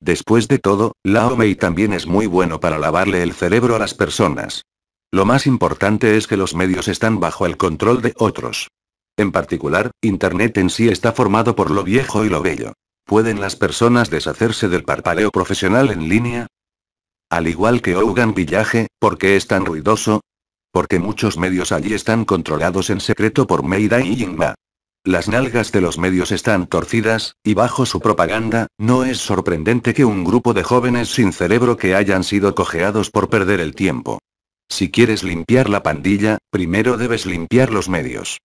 Después de todo, la también es muy bueno para lavarle el cerebro a las personas. Lo más importante es que los medios están bajo el control de otros. En particular, Internet en sí está formado por lo viejo y lo bello. ¿Pueden las personas deshacerse del parpaleo profesional en línea? Al igual que Ougan Pillaje, ¿por qué es tan ruidoso? Porque muchos medios allí están controlados en secreto por Meida y Yingma. Las nalgas de los medios están torcidas, y bajo su propaganda, no es sorprendente que un grupo de jóvenes sin cerebro que hayan sido cojeados por perder el tiempo. Si quieres limpiar la pandilla, primero debes limpiar los medios.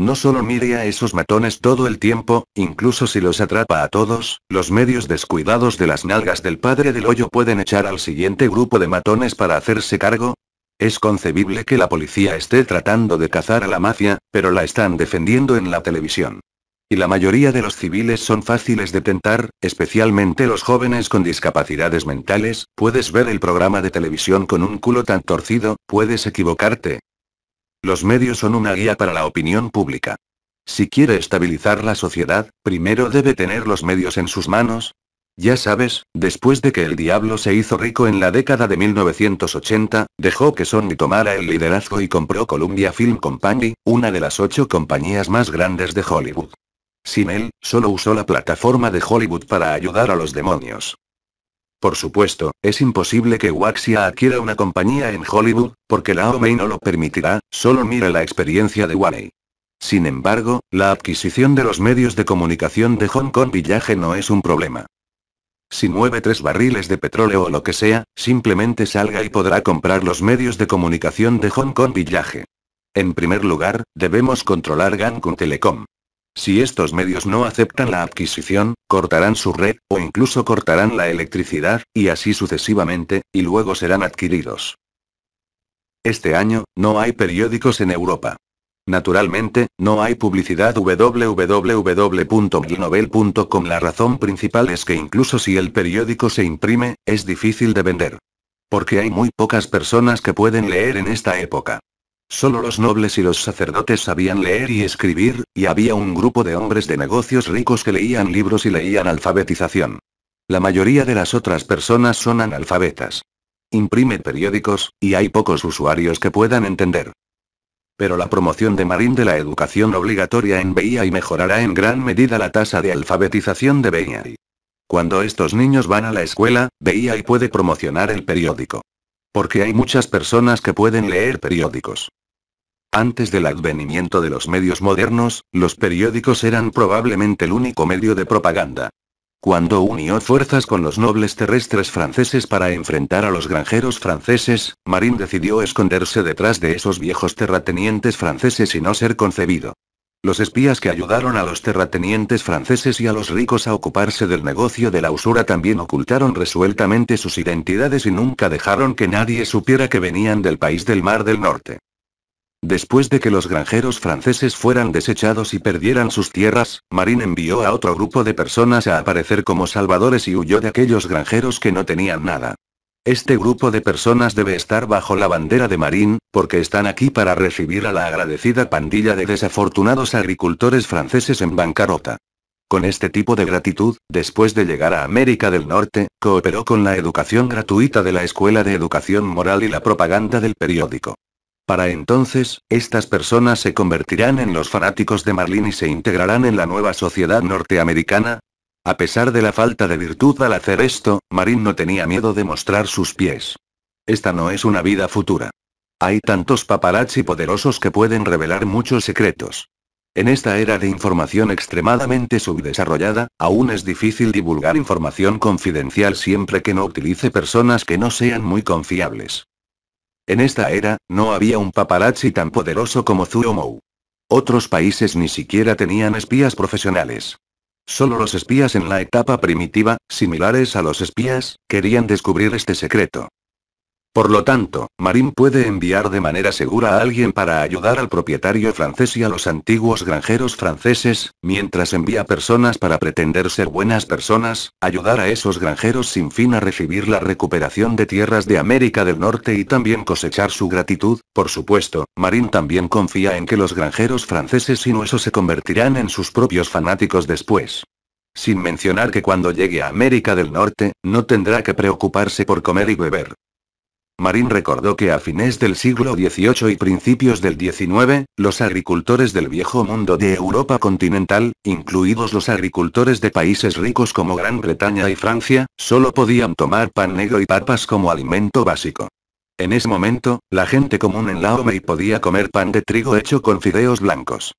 No solo mire a esos matones todo el tiempo, incluso si los atrapa a todos, los medios descuidados de las nalgas del padre del hoyo pueden echar al siguiente grupo de matones para hacerse cargo. Es concebible que la policía esté tratando de cazar a la mafia, pero la están defendiendo en la televisión. Y la mayoría de los civiles son fáciles de tentar, especialmente los jóvenes con discapacidades mentales, puedes ver el programa de televisión con un culo tan torcido, puedes equivocarte, los medios son una guía para la opinión pública. Si quiere estabilizar la sociedad, primero debe tener los medios en sus manos. Ya sabes, después de que el diablo se hizo rico en la década de 1980, dejó que Sony tomara el liderazgo y compró Columbia Film Company, una de las ocho compañías más grandes de Hollywood. Sin él, solo usó la plataforma de Hollywood para ayudar a los demonios. Por supuesto, es imposible que Waxia adquiera una compañía en Hollywood, porque la OMEI no lo permitirá, solo mire la experiencia de Waney. Sin embargo, la adquisición de los medios de comunicación de Hong Kong Villaje no es un problema. Si mueve tres barriles de petróleo o lo que sea, simplemente salga y podrá comprar los medios de comunicación de Hong Kong Villaje. En primer lugar, debemos controlar Gankun Telecom. Si estos medios no aceptan la adquisición, cortarán su red, o incluso cortarán la electricidad, y así sucesivamente, y luego serán adquiridos. Este año, no hay periódicos en Europa. Naturalmente, no hay publicidad www.glinovel.com. La razón principal es que incluso si el periódico se imprime, es difícil de vender. Porque hay muy pocas personas que pueden leer en esta época. Solo los nobles y los sacerdotes sabían leer y escribir, y había un grupo de hombres de negocios ricos que leían libros y leían alfabetización. La mayoría de las otras personas son analfabetas. Imprime periódicos, y hay pocos usuarios que puedan entender. Pero la promoción de Marín de la educación obligatoria en y mejorará en gran medida la tasa de alfabetización de B.I.A.I. Cuando estos niños van a la escuela, y puede promocionar el periódico. Porque hay muchas personas que pueden leer periódicos. Antes del advenimiento de los medios modernos, los periódicos eran probablemente el único medio de propaganda. Cuando unió fuerzas con los nobles terrestres franceses para enfrentar a los granjeros franceses, Marín decidió esconderse detrás de esos viejos terratenientes franceses y no ser concebido. Los espías que ayudaron a los terratenientes franceses y a los ricos a ocuparse del negocio de la usura también ocultaron resueltamente sus identidades y nunca dejaron que nadie supiera que venían del país del Mar del Norte. Después de que los granjeros franceses fueran desechados y perdieran sus tierras, Marín envió a otro grupo de personas a aparecer como salvadores y huyó de aquellos granjeros que no tenían nada. Este grupo de personas debe estar bajo la bandera de Marín, porque están aquí para recibir a la agradecida pandilla de desafortunados agricultores franceses en bancarrota. Con este tipo de gratitud, después de llegar a América del Norte, cooperó con la educación gratuita de la Escuela de Educación Moral y la propaganda del periódico. Para entonces, estas personas se convertirán en los fanáticos de Marlene y se integrarán en la nueva sociedad norteamericana. A pesar de la falta de virtud al hacer esto, Marín no tenía miedo de mostrar sus pies. Esta no es una vida futura. Hay tantos paparazzi poderosos que pueden revelar muchos secretos. En esta era de información extremadamente subdesarrollada, aún es difícil divulgar información confidencial siempre que no utilice personas que no sean muy confiables. En esta era, no había un paparazzi tan poderoso como Zuomou. Otros países ni siquiera tenían espías profesionales. Solo los espías en la etapa primitiva, similares a los espías, querían descubrir este secreto. Por lo tanto, Marín puede enviar de manera segura a alguien para ayudar al propietario francés y a los antiguos granjeros franceses, mientras envía personas para pretender ser buenas personas, ayudar a esos granjeros sin fin a recibir la recuperación de tierras de América del Norte y también cosechar su gratitud. Por supuesto, Marín también confía en que los granjeros franceses nuestros se convertirán en sus propios fanáticos después. Sin mencionar que cuando llegue a América del Norte, no tendrá que preocuparse por comer y beber. Marín recordó que a fines del siglo XVIII y principios del XIX, los agricultores del viejo mundo de Europa continental, incluidos los agricultores de países ricos como Gran Bretaña y Francia, solo podían tomar pan negro y papas como alimento básico. En ese momento, la gente común en Laomey podía comer pan de trigo hecho con fideos blancos.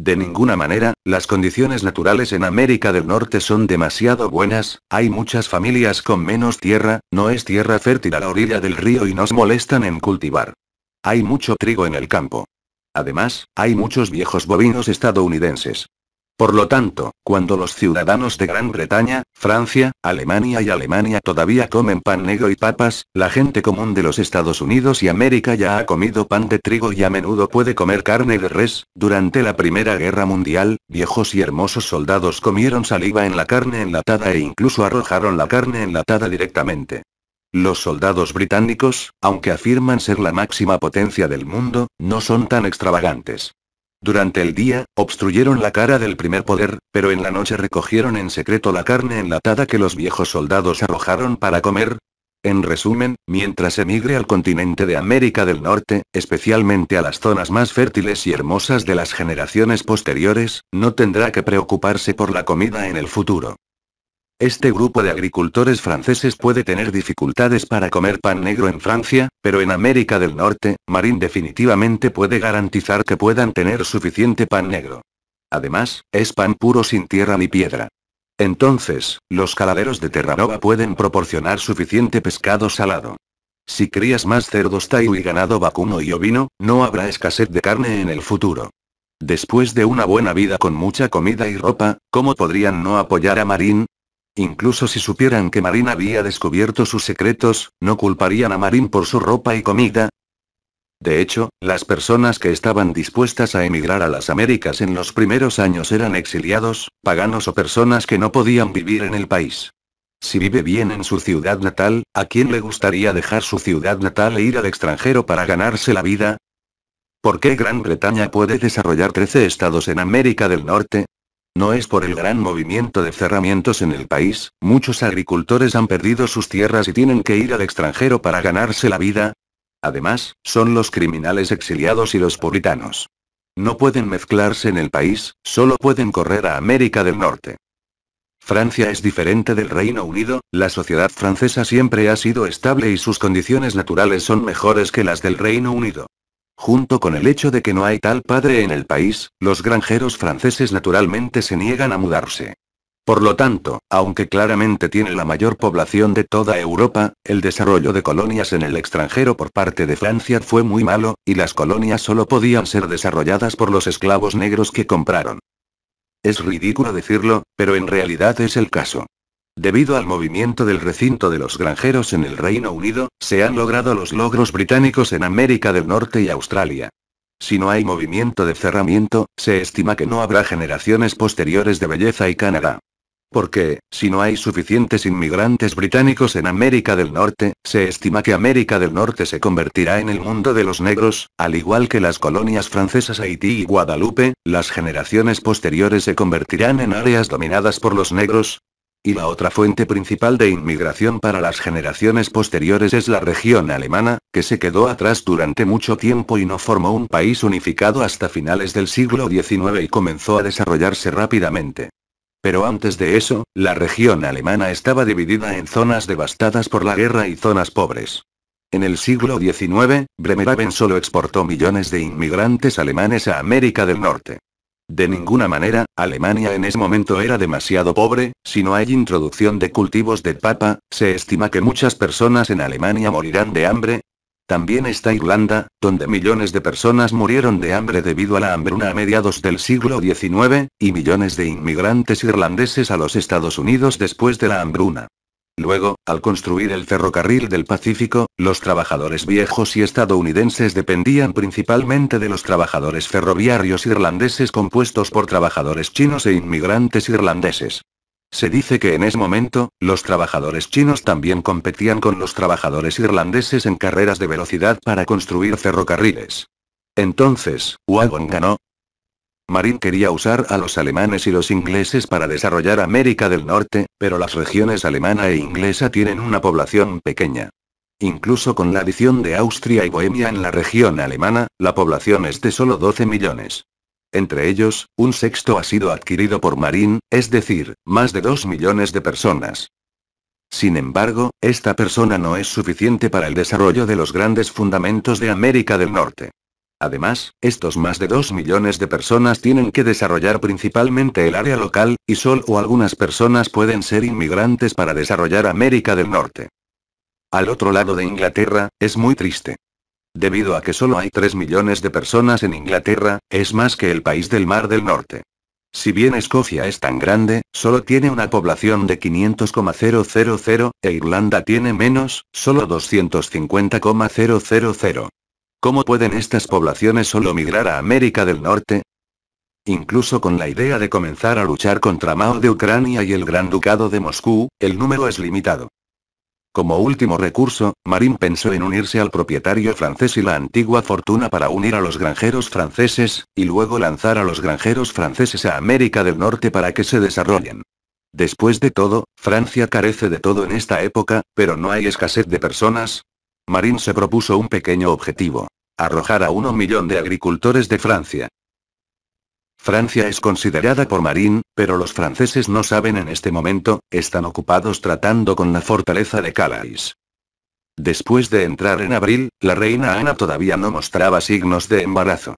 De ninguna manera, las condiciones naturales en América del Norte son demasiado buenas, hay muchas familias con menos tierra, no es tierra fértil a la orilla del río y nos molestan en cultivar. Hay mucho trigo en el campo. Además, hay muchos viejos bovinos estadounidenses. Por lo tanto, cuando los ciudadanos de Gran Bretaña, Francia, Alemania y Alemania todavía comen pan negro y papas, la gente común de los Estados Unidos y América ya ha comido pan de trigo y a menudo puede comer carne de res. Durante la Primera Guerra Mundial, viejos y hermosos soldados comieron saliva en la carne enlatada e incluso arrojaron la carne enlatada directamente. Los soldados británicos, aunque afirman ser la máxima potencia del mundo, no son tan extravagantes. Durante el día, obstruyeron la cara del primer poder, pero en la noche recogieron en secreto la carne enlatada que los viejos soldados arrojaron para comer. En resumen, mientras emigre al continente de América del Norte, especialmente a las zonas más fértiles y hermosas de las generaciones posteriores, no tendrá que preocuparse por la comida en el futuro. Este grupo de agricultores franceses puede tener dificultades para comer pan negro en Francia, pero en América del Norte, Marín definitivamente puede garantizar que puedan tener suficiente pan negro. Además, es pan puro sin tierra ni piedra. Entonces, los caladeros de Terranova pueden proporcionar suficiente pescado salado. Si crías más cerdos taiu y ganado vacuno y ovino, no habrá escasez de carne en el futuro. Después de una buena vida con mucha comida y ropa, ¿cómo podrían no apoyar a Marín? Incluso si supieran que Marín había descubierto sus secretos, no culparían a Marín por su ropa y comida. De hecho, las personas que estaban dispuestas a emigrar a las Américas en los primeros años eran exiliados, paganos o personas que no podían vivir en el país. Si vive bien en su ciudad natal, ¿a quién le gustaría dejar su ciudad natal e ir al extranjero para ganarse la vida? ¿Por qué Gran Bretaña puede desarrollar 13 estados en América del Norte? No es por el gran movimiento de cerramientos en el país, muchos agricultores han perdido sus tierras y tienen que ir al extranjero para ganarse la vida. Además, son los criminales exiliados y los puritanos. No pueden mezclarse en el país, solo pueden correr a América del Norte. Francia es diferente del Reino Unido, la sociedad francesa siempre ha sido estable y sus condiciones naturales son mejores que las del Reino Unido. Junto con el hecho de que no hay tal padre en el país, los granjeros franceses naturalmente se niegan a mudarse. Por lo tanto, aunque claramente tiene la mayor población de toda Europa, el desarrollo de colonias en el extranjero por parte de Francia fue muy malo, y las colonias solo podían ser desarrolladas por los esclavos negros que compraron. Es ridículo decirlo, pero en realidad es el caso. Debido al movimiento del recinto de los granjeros en el Reino Unido, se han logrado los logros británicos en América del Norte y Australia. Si no hay movimiento de cerramiento, se estima que no habrá generaciones posteriores de belleza y Canadá. Porque, si no hay suficientes inmigrantes británicos en América del Norte, se estima que América del Norte se convertirá en el mundo de los negros, al igual que las colonias francesas Haití y Guadalupe, las generaciones posteriores se convertirán en áreas dominadas por los negros, y la otra fuente principal de inmigración para las generaciones posteriores es la región alemana, que se quedó atrás durante mucho tiempo y no formó un país unificado hasta finales del siglo XIX y comenzó a desarrollarse rápidamente. Pero antes de eso, la región alemana estaba dividida en zonas devastadas por la guerra y zonas pobres. En el siglo XIX, Bremerhaven solo exportó millones de inmigrantes alemanes a América del Norte. De ninguna manera, Alemania en ese momento era demasiado pobre, si no hay introducción de cultivos de papa, se estima que muchas personas en Alemania morirán de hambre. También está Irlanda, donde millones de personas murieron de hambre debido a la hambruna a mediados del siglo XIX, y millones de inmigrantes irlandeses a los Estados Unidos después de la hambruna. Luego, al construir el ferrocarril del Pacífico, los trabajadores viejos y estadounidenses dependían principalmente de los trabajadores ferroviarios irlandeses compuestos por trabajadores chinos e inmigrantes irlandeses. Se dice que en ese momento, los trabajadores chinos también competían con los trabajadores irlandeses en carreras de velocidad para construir ferrocarriles. Entonces, Wagon ganó, Marín quería usar a los alemanes y los ingleses para desarrollar América del Norte, pero las regiones alemana e inglesa tienen una población pequeña. Incluso con la adición de Austria y Bohemia en la región alemana, la población es de solo 12 millones. Entre ellos, un sexto ha sido adquirido por Marín, es decir, más de 2 millones de personas. Sin embargo, esta persona no es suficiente para el desarrollo de los grandes fundamentos de América del Norte. Además, estos más de 2 millones de personas tienen que desarrollar principalmente el área local, y solo algunas personas pueden ser inmigrantes para desarrollar América del Norte. Al otro lado de Inglaterra, es muy triste. Debido a que solo hay 3 millones de personas en Inglaterra, es más que el país del Mar del Norte. Si bien Escocia es tan grande, solo tiene una población de 500,000, e Irlanda tiene menos, solo 250,000. ¿Cómo pueden estas poblaciones solo migrar a América del Norte? Incluso con la idea de comenzar a luchar contra Mao de Ucrania y el Gran Ducado de Moscú, el número es limitado. Como último recurso, Marín pensó en unirse al propietario francés y la antigua fortuna para unir a los granjeros franceses, y luego lanzar a los granjeros franceses a América del Norte para que se desarrollen. Después de todo, Francia carece de todo en esta época, pero no hay escasez de personas, Marín se propuso un pequeño objetivo. Arrojar a uno millón de agricultores de Francia. Francia es considerada por Marín, pero los franceses no saben en este momento, están ocupados tratando con la fortaleza de Calais. Después de entrar en abril, la reina Ana todavía no mostraba signos de embarazo.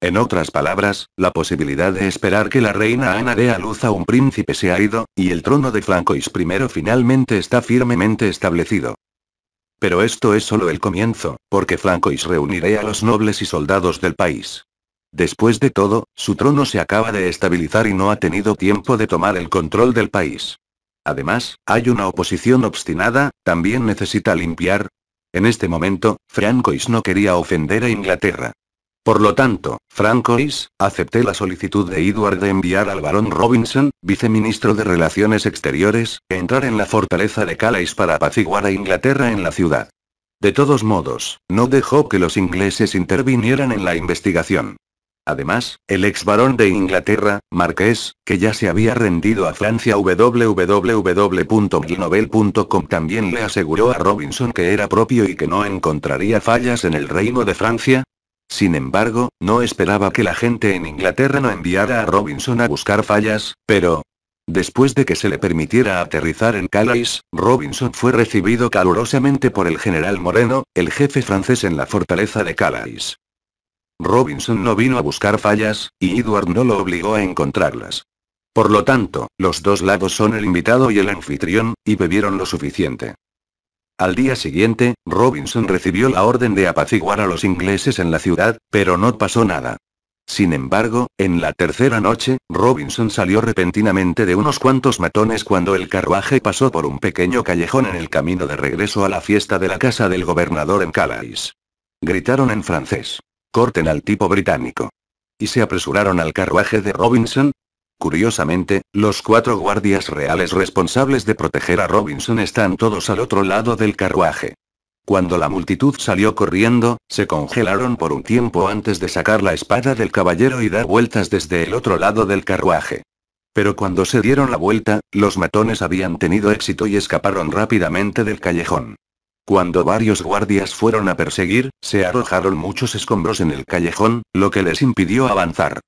En otras palabras, la posibilidad de esperar que la reina Ana dé a luz a un príncipe se ha ido, y el trono de Francois I finalmente está firmemente establecido. Pero esto es solo el comienzo, porque Francois reuniré a los nobles y soldados del país. Después de todo, su trono se acaba de estabilizar y no ha tenido tiempo de tomar el control del país. Además, hay una oposición obstinada, también necesita limpiar. En este momento, Francois no quería ofender a Inglaterra. Por lo tanto, Francois, acepté la solicitud de Edward de enviar al barón Robinson, viceministro de Relaciones Exteriores, a entrar en la fortaleza de Calais para apaciguar a Inglaterra en la ciudad. De todos modos, no dejó que los ingleses intervinieran en la investigación. Además, el ex barón de Inglaterra, Marqués, que ya se había rendido a Francia www.milnovel.com, también le aseguró a Robinson que era propio y que no encontraría fallas en el reino de Francia, sin embargo, no esperaba que la gente en Inglaterra no enviara a Robinson a buscar fallas, pero... Después de que se le permitiera aterrizar en Calais, Robinson fue recibido calurosamente por el general Moreno, el jefe francés en la fortaleza de Calais. Robinson no vino a buscar fallas, y Edward no lo obligó a encontrarlas. Por lo tanto, los dos lados son el invitado y el anfitrión, y bebieron lo suficiente. Al día siguiente, Robinson recibió la orden de apaciguar a los ingleses en la ciudad, pero no pasó nada. Sin embargo, en la tercera noche, Robinson salió repentinamente de unos cuantos matones cuando el carruaje pasó por un pequeño callejón en el camino de regreso a la fiesta de la casa del gobernador en Calais. Gritaron en francés. Corten al tipo británico. Y se apresuraron al carruaje de Robinson, Curiosamente, los cuatro guardias reales responsables de proteger a Robinson están todos al otro lado del carruaje. Cuando la multitud salió corriendo, se congelaron por un tiempo antes de sacar la espada del caballero y dar vueltas desde el otro lado del carruaje. Pero cuando se dieron la vuelta, los matones habían tenido éxito y escaparon rápidamente del callejón. Cuando varios guardias fueron a perseguir, se arrojaron muchos escombros en el callejón, lo que les impidió avanzar.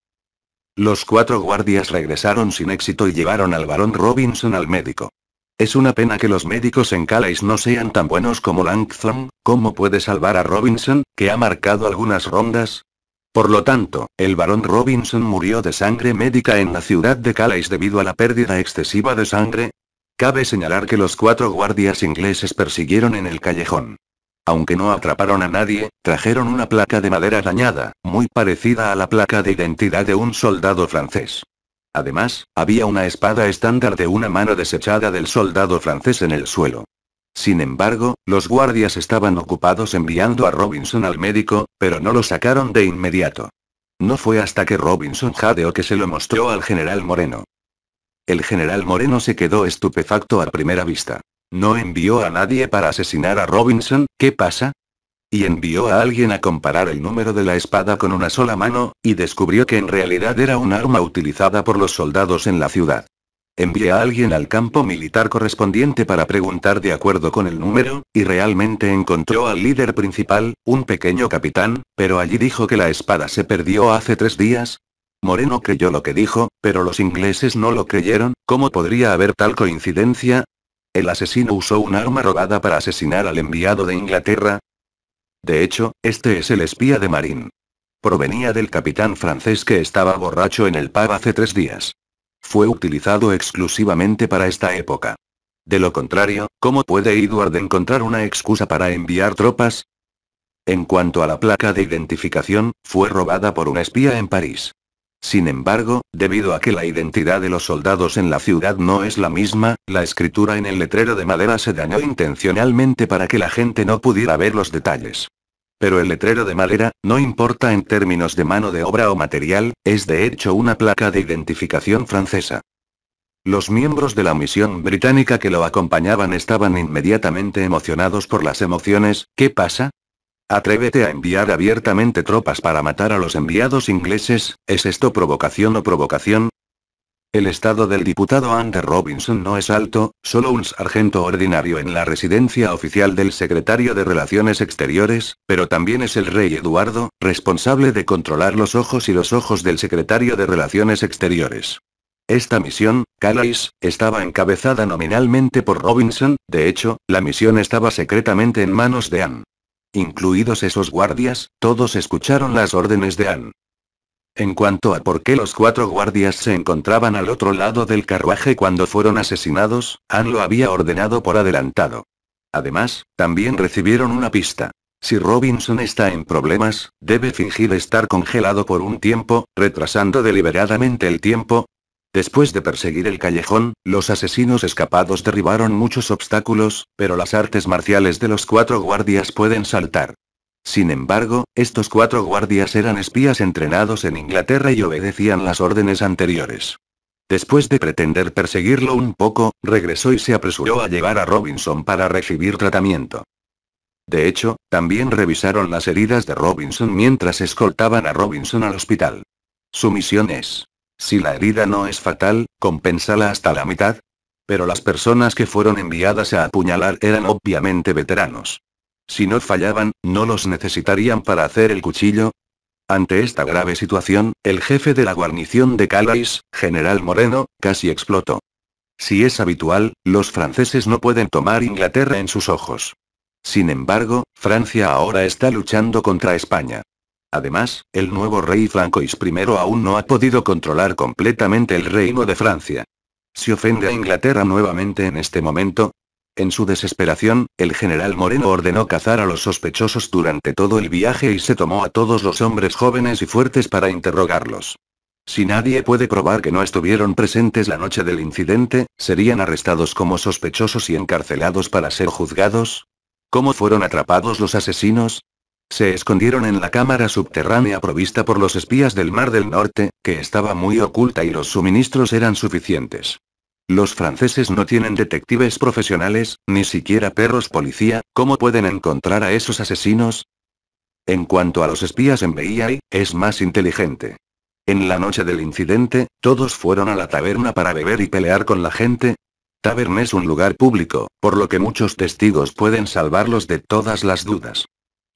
Los cuatro guardias regresaron sin éxito y llevaron al barón Robinson al médico. Es una pena que los médicos en Calais no sean tan buenos como Langthorne, ¿cómo puede salvar a Robinson, que ha marcado algunas rondas? Por lo tanto, el barón Robinson murió de sangre médica en la ciudad de Calais debido a la pérdida excesiva de sangre. Cabe señalar que los cuatro guardias ingleses persiguieron en el callejón. Aunque no atraparon a nadie, trajeron una placa de madera dañada, muy parecida a la placa de identidad de un soldado francés. Además, había una espada estándar de una mano desechada del soldado francés en el suelo. Sin embargo, los guardias estaban ocupados enviando a Robinson al médico, pero no lo sacaron de inmediato. No fue hasta que Robinson jadeó que se lo mostró al general Moreno. El general Moreno se quedó estupefacto a primera vista. No envió a nadie para asesinar a Robinson, ¿qué pasa? Y envió a alguien a comparar el número de la espada con una sola mano, y descubrió que en realidad era un arma utilizada por los soldados en la ciudad. Envié a alguien al campo militar correspondiente para preguntar de acuerdo con el número, y realmente encontró al líder principal, un pequeño capitán, pero allí dijo que la espada se perdió hace tres días. Moreno creyó lo que dijo, pero los ingleses no lo creyeron, ¿cómo podría haber tal coincidencia? ¿El asesino usó un arma robada para asesinar al enviado de Inglaterra? De hecho, este es el espía de Marín. Provenía del capitán francés que estaba borracho en el pab hace tres días. Fue utilizado exclusivamente para esta época. De lo contrario, ¿cómo puede Edward encontrar una excusa para enviar tropas? En cuanto a la placa de identificación, fue robada por un espía en París. Sin embargo, debido a que la identidad de los soldados en la ciudad no es la misma, la escritura en el letrero de madera se dañó intencionalmente para que la gente no pudiera ver los detalles. Pero el letrero de madera, no importa en términos de mano de obra o material, es de hecho una placa de identificación francesa. Los miembros de la misión británica que lo acompañaban estaban inmediatamente emocionados por las emociones, ¿qué pasa? Atrévete a enviar abiertamente tropas para matar a los enviados ingleses, ¿es esto provocación o provocación? El estado del diputado Andrew Robinson no es alto, solo un sargento ordinario en la residencia oficial del secretario de Relaciones Exteriores, pero también es el rey Eduardo, responsable de controlar los ojos y los ojos del secretario de Relaciones Exteriores. Esta misión, Calais, estaba encabezada nominalmente por Robinson, de hecho, la misión estaba secretamente en manos de Anne incluidos esos guardias, todos escucharon las órdenes de Anne. En cuanto a por qué los cuatro guardias se encontraban al otro lado del carruaje cuando fueron asesinados, Anne lo había ordenado por adelantado. Además, también recibieron una pista. Si Robinson está en problemas, debe fingir estar congelado por un tiempo, retrasando deliberadamente el tiempo, Después de perseguir el callejón, los asesinos escapados derribaron muchos obstáculos, pero las artes marciales de los cuatro guardias pueden saltar. Sin embargo, estos cuatro guardias eran espías entrenados en Inglaterra y obedecían las órdenes anteriores. Después de pretender perseguirlo un poco, regresó y se apresuró a llevar a Robinson para recibir tratamiento. De hecho, también revisaron las heridas de Robinson mientras escoltaban a Robinson al hospital. Su misión es si la herida no es fatal, compénsala hasta la mitad. Pero las personas que fueron enviadas a apuñalar eran obviamente veteranos. Si no fallaban, ¿no los necesitarían para hacer el cuchillo? Ante esta grave situación, el jefe de la guarnición de Calais, general Moreno, casi explotó. Si es habitual, los franceses no pueden tomar Inglaterra en sus ojos. Sin embargo, Francia ahora está luchando contra España. Además, el nuevo rey Francois I aún no ha podido controlar completamente el reino de Francia. ¿Se ofende a Inglaterra nuevamente en este momento? En su desesperación, el general Moreno ordenó cazar a los sospechosos durante todo el viaje y se tomó a todos los hombres jóvenes y fuertes para interrogarlos. Si nadie puede probar que no estuvieron presentes la noche del incidente, ¿serían arrestados como sospechosos y encarcelados para ser juzgados? ¿Cómo fueron atrapados los asesinos? Se escondieron en la cámara subterránea provista por los espías del Mar del Norte, que estaba muy oculta y los suministros eran suficientes. Los franceses no tienen detectives profesionales, ni siquiera perros policía, ¿cómo pueden encontrar a esos asesinos? En cuanto a los espías en BI, es más inteligente. En la noche del incidente, todos fueron a la taberna para beber y pelear con la gente. Taberna es un lugar público, por lo que muchos testigos pueden salvarlos de todas las dudas.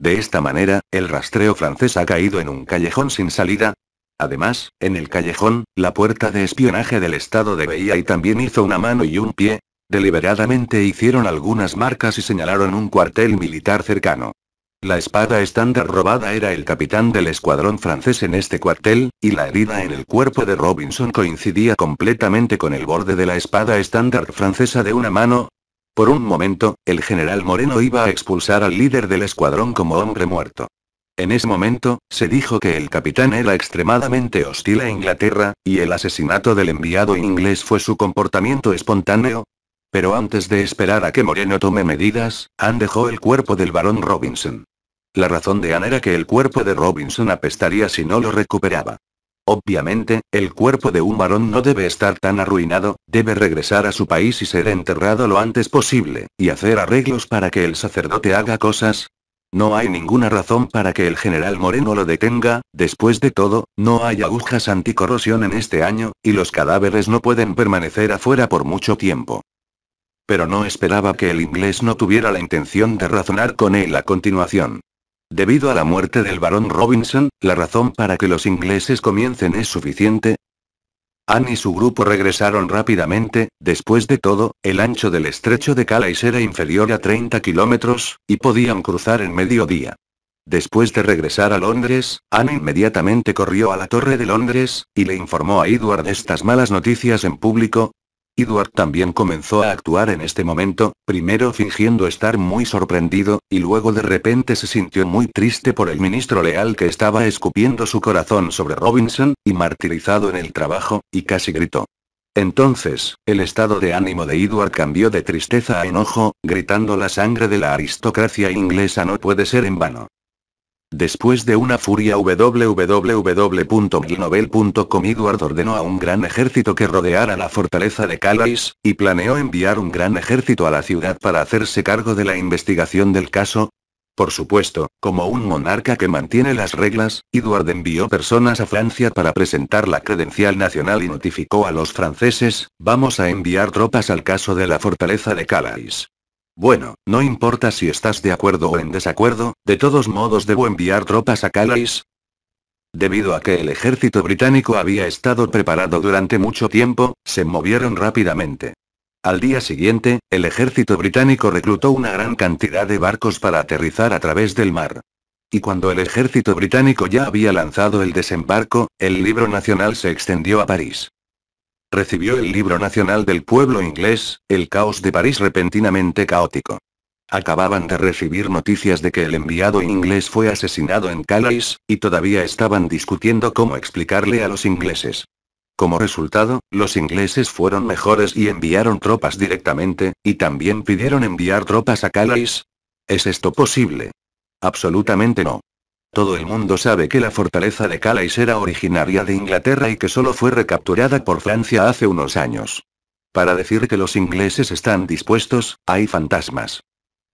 De esta manera, el rastreo francés ha caído en un callejón sin salida. Además, en el callejón, la puerta de espionaje del estado de veía y también hizo una mano y un pie. Deliberadamente hicieron algunas marcas y señalaron un cuartel militar cercano. La espada estándar robada era el capitán del escuadrón francés en este cuartel, y la herida en el cuerpo de Robinson coincidía completamente con el borde de la espada estándar francesa de una mano, por un momento, el general Moreno iba a expulsar al líder del escuadrón como hombre muerto. En ese momento, se dijo que el capitán era extremadamente hostil a Inglaterra, y el asesinato del enviado inglés fue su comportamiento espontáneo. Pero antes de esperar a que Moreno tome medidas, Anne dejó el cuerpo del barón Robinson. La razón de Anne era que el cuerpo de Robinson apestaría si no lo recuperaba. Obviamente, el cuerpo de un varón no debe estar tan arruinado, debe regresar a su país y ser enterrado lo antes posible, y hacer arreglos para que el sacerdote haga cosas, no hay ninguna razón para que el general Moreno lo detenga, después de todo, no hay agujas anticorrosión en este año, y los cadáveres no pueden permanecer afuera por mucho tiempo. Pero no esperaba que el inglés no tuviera la intención de razonar con él a continuación. Debido a la muerte del barón Robinson, ¿la razón para que los ingleses comiencen es suficiente? Anne y su grupo regresaron rápidamente, después de todo, el ancho del estrecho de Calais era inferior a 30 kilómetros, y podían cruzar en mediodía. Después de regresar a Londres, Anne inmediatamente corrió a la Torre de Londres, y le informó a Edward estas malas noticias en público, Edward también comenzó a actuar en este momento, primero fingiendo estar muy sorprendido, y luego de repente se sintió muy triste por el ministro leal que estaba escupiendo su corazón sobre Robinson, y martirizado en el trabajo, y casi gritó. Entonces, el estado de ánimo de Edward cambió de tristeza a enojo, gritando la sangre de la aristocracia inglesa no puede ser en vano. Después de una furia www.milnovel.com Edward ordenó a un gran ejército que rodeara la fortaleza de Calais, y planeó enviar un gran ejército a la ciudad para hacerse cargo de la investigación del caso. Por supuesto, como un monarca que mantiene las reglas, Edward envió personas a Francia para presentar la credencial nacional y notificó a los franceses, vamos a enviar tropas al caso de la fortaleza de Calais. Bueno, no importa si estás de acuerdo o en desacuerdo, de todos modos debo enviar tropas a Calais. Debido a que el ejército británico había estado preparado durante mucho tiempo, se movieron rápidamente. Al día siguiente, el ejército británico reclutó una gran cantidad de barcos para aterrizar a través del mar. Y cuando el ejército británico ya había lanzado el desembarco, el libro nacional se extendió a París. Recibió el libro nacional del pueblo inglés, El caos de París repentinamente caótico. Acababan de recibir noticias de que el enviado inglés fue asesinado en Calais, y todavía estaban discutiendo cómo explicarle a los ingleses. Como resultado, los ingleses fueron mejores y enviaron tropas directamente, y también pidieron enviar tropas a Calais. ¿Es esto posible? Absolutamente no. Todo el mundo sabe que la fortaleza de Calais era originaria de Inglaterra y que solo fue recapturada por Francia hace unos años. Para decir que los ingleses están dispuestos, hay fantasmas.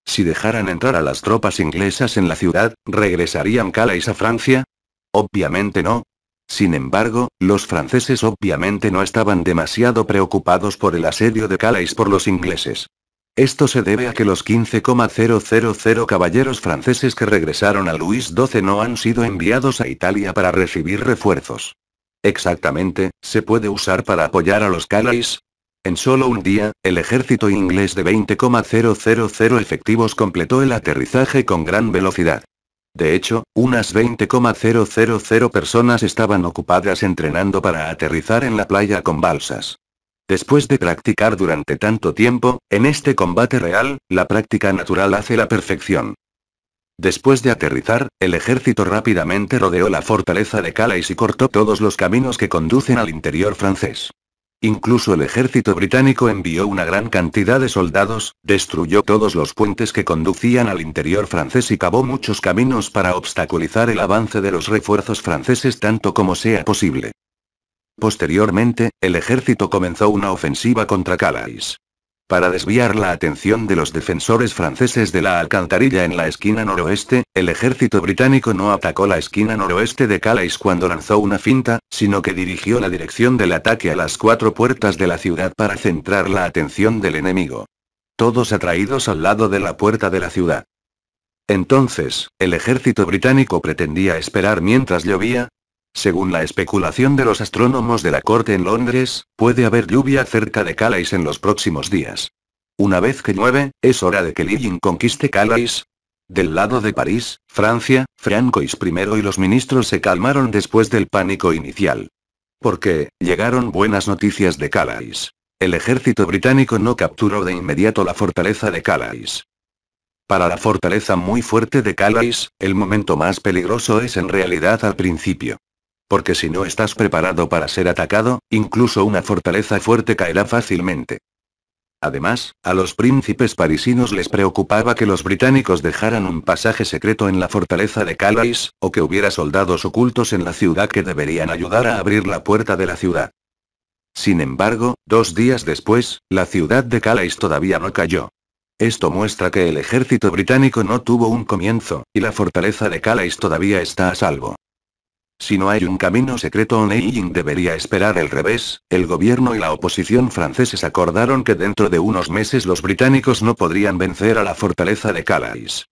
Si dejaran entrar a las tropas inglesas en la ciudad, ¿regresarían Calais a Francia? Obviamente no. Sin embargo, los franceses obviamente no estaban demasiado preocupados por el asedio de Calais por los ingleses. Esto se debe a que los 15,000 caballeros franceses que regresaron a Luis XII no han sido enviados a Italia para recibir refuerzos. Exactamente, se puede usar para apoyar a los Calais. En solo un día, el ejército inglés de 20,000 efectivos completó el aterrizaje con gran velocidad. De hecho, unas 20,000 personas estaban ocupadas entrenando para aterrizar en la playa con balsas. Después de practicar durante tanto tiempo, en este combate real, la práctica natural hace la perfección. Después de aterrizar, el ejército rápidamente rodeó la fortaleza de Calais y cortó todos los caminos que conducen al interior francés. Incluso el ejército británico envió una gran cantidad de soldados, destruyó todos los puentes que conducían al interior francés y cavó muchos caminos para obstaculizar el avance de los refuerzos franceses tanto como sea posible. Posteriormente, el ejército comenzó una ofensiva contra Calais. Para desviar la atención de los defensores franceses de la alcantarilla en la esquina noroeste, el ejército británico no atacó la esquina noroeste de Calais cuando lanzó una finta, sino que dirigió la dirección del ataque a las cuatro puertas de la ciudad para centrar la atención del enemigo. Todos atraídos al lado de la puerta de la ciudad. Entonces, el ejército británico pretendía esperar mientras llovía, según la especulación de los astrónomos de la corte en Londres, puede haber lluvia cerca de Calais en los próximos días. Una vez que llueve, es hora de que Lilling conquiste Calais, del lado de París, Francia, Francois I y los ministros se calmaron después del pánico inicial. Porque, llegaron buenas noticias de Calais. El ejército británico no capturó de inmediato la fortaleza de Calais. Para la fortaleza muy fuerte de Calais, el momento más peligroso es en realidad al principio. Porque si no estás preparado para ser atacado, incluso una fortaleza fuerte caerá fácilmente. Además, a los príncipes parisinos les preocupaba que los británicos dejaran un pasaje secreto en la fortaleza de Calais, o que hubiera soldados ocultos en la ciudad que deberían ayudar a abrir la puerta de la ciudad. Sin embargo, dos días después, la ciudad de Calais todavía no cayó. Esto muestra que el ejército británico no tuvo un comienzo, y la fortaleza de Calais todavía está a salvo. Si no hay un camino secreto, oning debería esperar el revés. El gobierno y la oposición franceses acordaron que dentro de unos meses los británicos no podrían vencer a la fortaleza de Calais.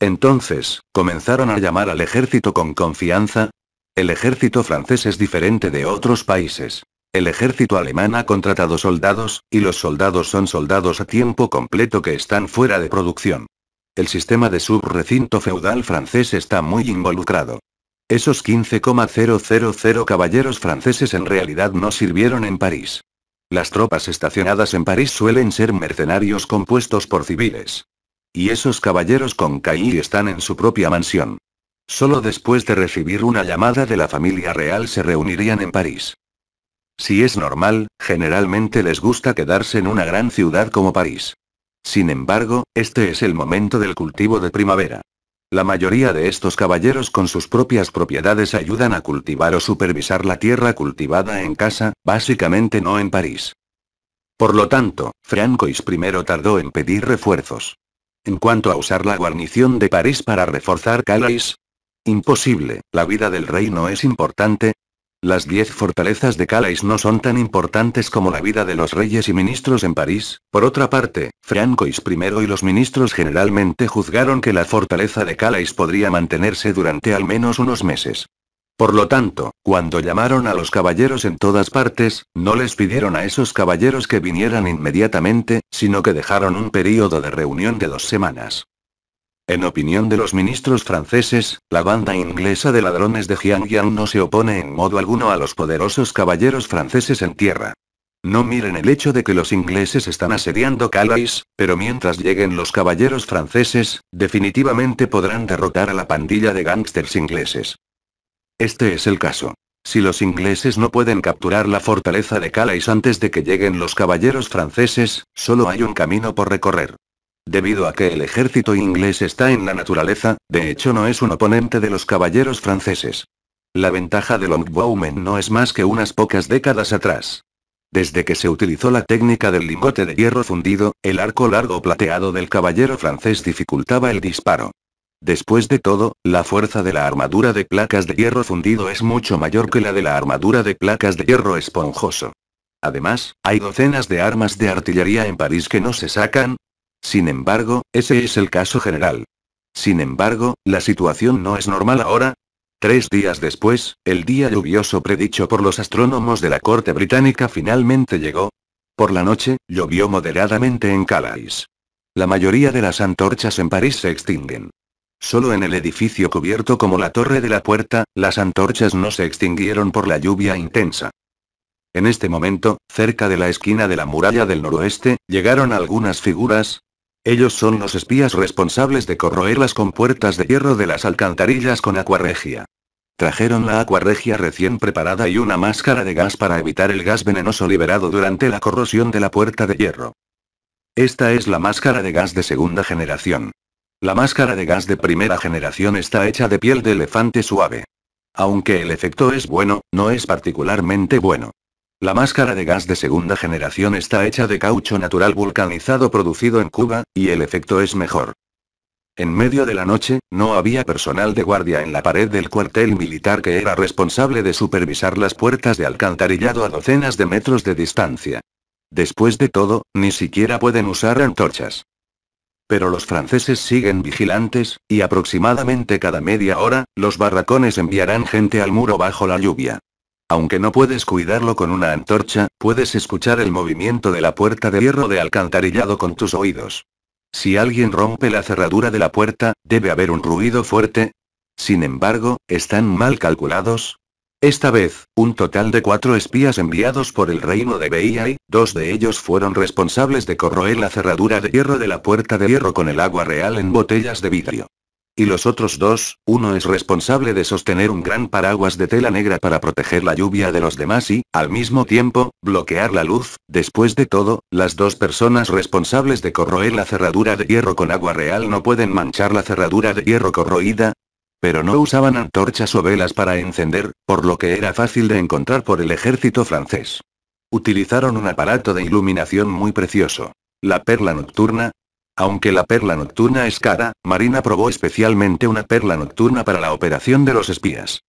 Entonces, comenzaron a llamar al ejército con confianza. El ejército francés es diferente de otros países. El ejército alemán ha contratado soldados, y los soldados son soldados a tiempo completo que están fuera de producción. El sistema de subrecinto feudal francés está muy involucrado. Esos 15,000 caballeros franceses en realidad no sirvieron en París. Las tropas estacionadas en París suelen ser mercenarios compuestos por civiles. Y esos caballeros con Caí están en su propia mansión. Solo después de recibir una llamada de la familia real se reunirían en París. Si es normal, generalmente les gusta quedarse en una gran ciudad como París. Sin embargo, este es el momento del cultivo de primavera. La mayoría de estos caballeros con sus propias propiedades ayudan a cultivar o supervisar la tierra cultivada en casa, básicamente no en París. Por lo tanto, Francois I tardó en pedir refuerzos. En cuanto a usar la guarnición de París para reforzar Calais, imposible, la vida del rey no es importante, las diez fortalezas de Calais no son tan importantes como la vida de los reyes y ministros en París. Por otra parte, Francois I y los ministros generalmente juzgaron que la fortaleza de Calais podría mantenerse durante al menos unos meses. Por lo tanto, cuando llamaron a los caballeros en todas partes, no les pidieron a esos caballeros que vinieran inmediatamente, sino que dejaron un período de reunión de dos semanas. En opinión de los ministros franceses, la banda inglesa de ladrones de Jiangyang no se opone en modo alguno a los poderosos caballeros franceses en tierra. No miren el hecho de que los ingleses están asediando Calais, pero mientras lleguen los caballeros franceses, definitivamente podrán derrotar a la pandilla de gángsters ingleses. Este es el caso. Si los ingleses no pueden capturar la fortaleza de Calais antes de que lleguen los caballeros franceses, solo hay un camino por recorrer. Debido a que el ejército inglés está en la naturaleza, de hecho no es un oponente de los caballeros franceses. La ventaja de Longbowmen no es más que unas pocas décadas atrás. Desde que se utilizó la técnica del lingote de hierro fundido, el arco largo plateado del caballero francés dificultaba el disparo. Después de todo, la fuerza de la armadura de placas de hierro fundido es mucho mayor que la de la armadura de placas de hierro esponjoso. Además, hay docenas de armas de artillería en París que no se sacan, sin embargo, ese es el caso general. Sin embargo, la situación no es normal ahora. Tres días después, el día lluvioso predicho por los astrónomos de la corte británica finalmente llegó. Por la noche, llovió moderadamente en Calais. La mayoría de las antorchas en París se extinguen. Solo en el edificio cubierto como la torre de la puerta, las antorchas no se extinguieron por la lluvia intensa. En este momento, cerca de la esquina de la muralla del noroeste, llegaron algunas figuras, ellos son los espías responsables de corroer las compuertas de hierro de las alcantarillas con acuaregia. Trajeron la acuaregia recién preparada y una máscara de gas para evitar el gas venenoso liberado durante la corrosión de la puerta de hierro. Esta es la máscara de gas de segunda generación. La máscara de gas de primera generación está hecha de piel de elefante suave. Aunque el efecto es bueno, no es particularmente bueno. La máscara de gas de segunda generación está hecha de caucho natural vulcanizado producido en Cuba, y el efecto es mejor. En medio de la noche, no había personal de guardia en la pared del cuartel militar que era responsable de supervisar las puertas de alcantarillado a docenas de metros de distancia. Después de todo, ni siquiera pueden usar antorchas. Pero los franceses siguen vigilantes, y aproximadamente cada media hora, los barracones enviarán gente al muro bajo la lluvia. Aunque no puedes cuidarlo con una antorcha, puedes escuchar el movimiento de la puerta de hierro de alcantarillado con tus oídos. Si alguien rompe la cerradura de la puerta, debe haber un ruido fuerte. Sin embargo, están mal calculados. Esta vez, un total de cuatro espías enviados por el reino de BI, dos de ellos fueron responsables de corroer la cerradura de hierro de la puerta de hierro con el agua real en botellas de vidrio. Y los otros dos, uno es responsable de sostener un gran paraguas de tela negra para proteger la lluvia de los demás y, al mismo tiempo, bloquear la luz. Después de todo, las dos personas responsables de corroer la cerradura de hierro con agua real no pueden manchar la cerradura de hierro corroída, pero no usaban antorchas o velas para encender, por lo que era fácil de encontrar por el ejército francés. Utilizaron un aparato de iluminación muy precioso. La perla nocturna, aunque la perla nocturna es cara, Marina probó especialmente una perla nocturna para la operación de los espías.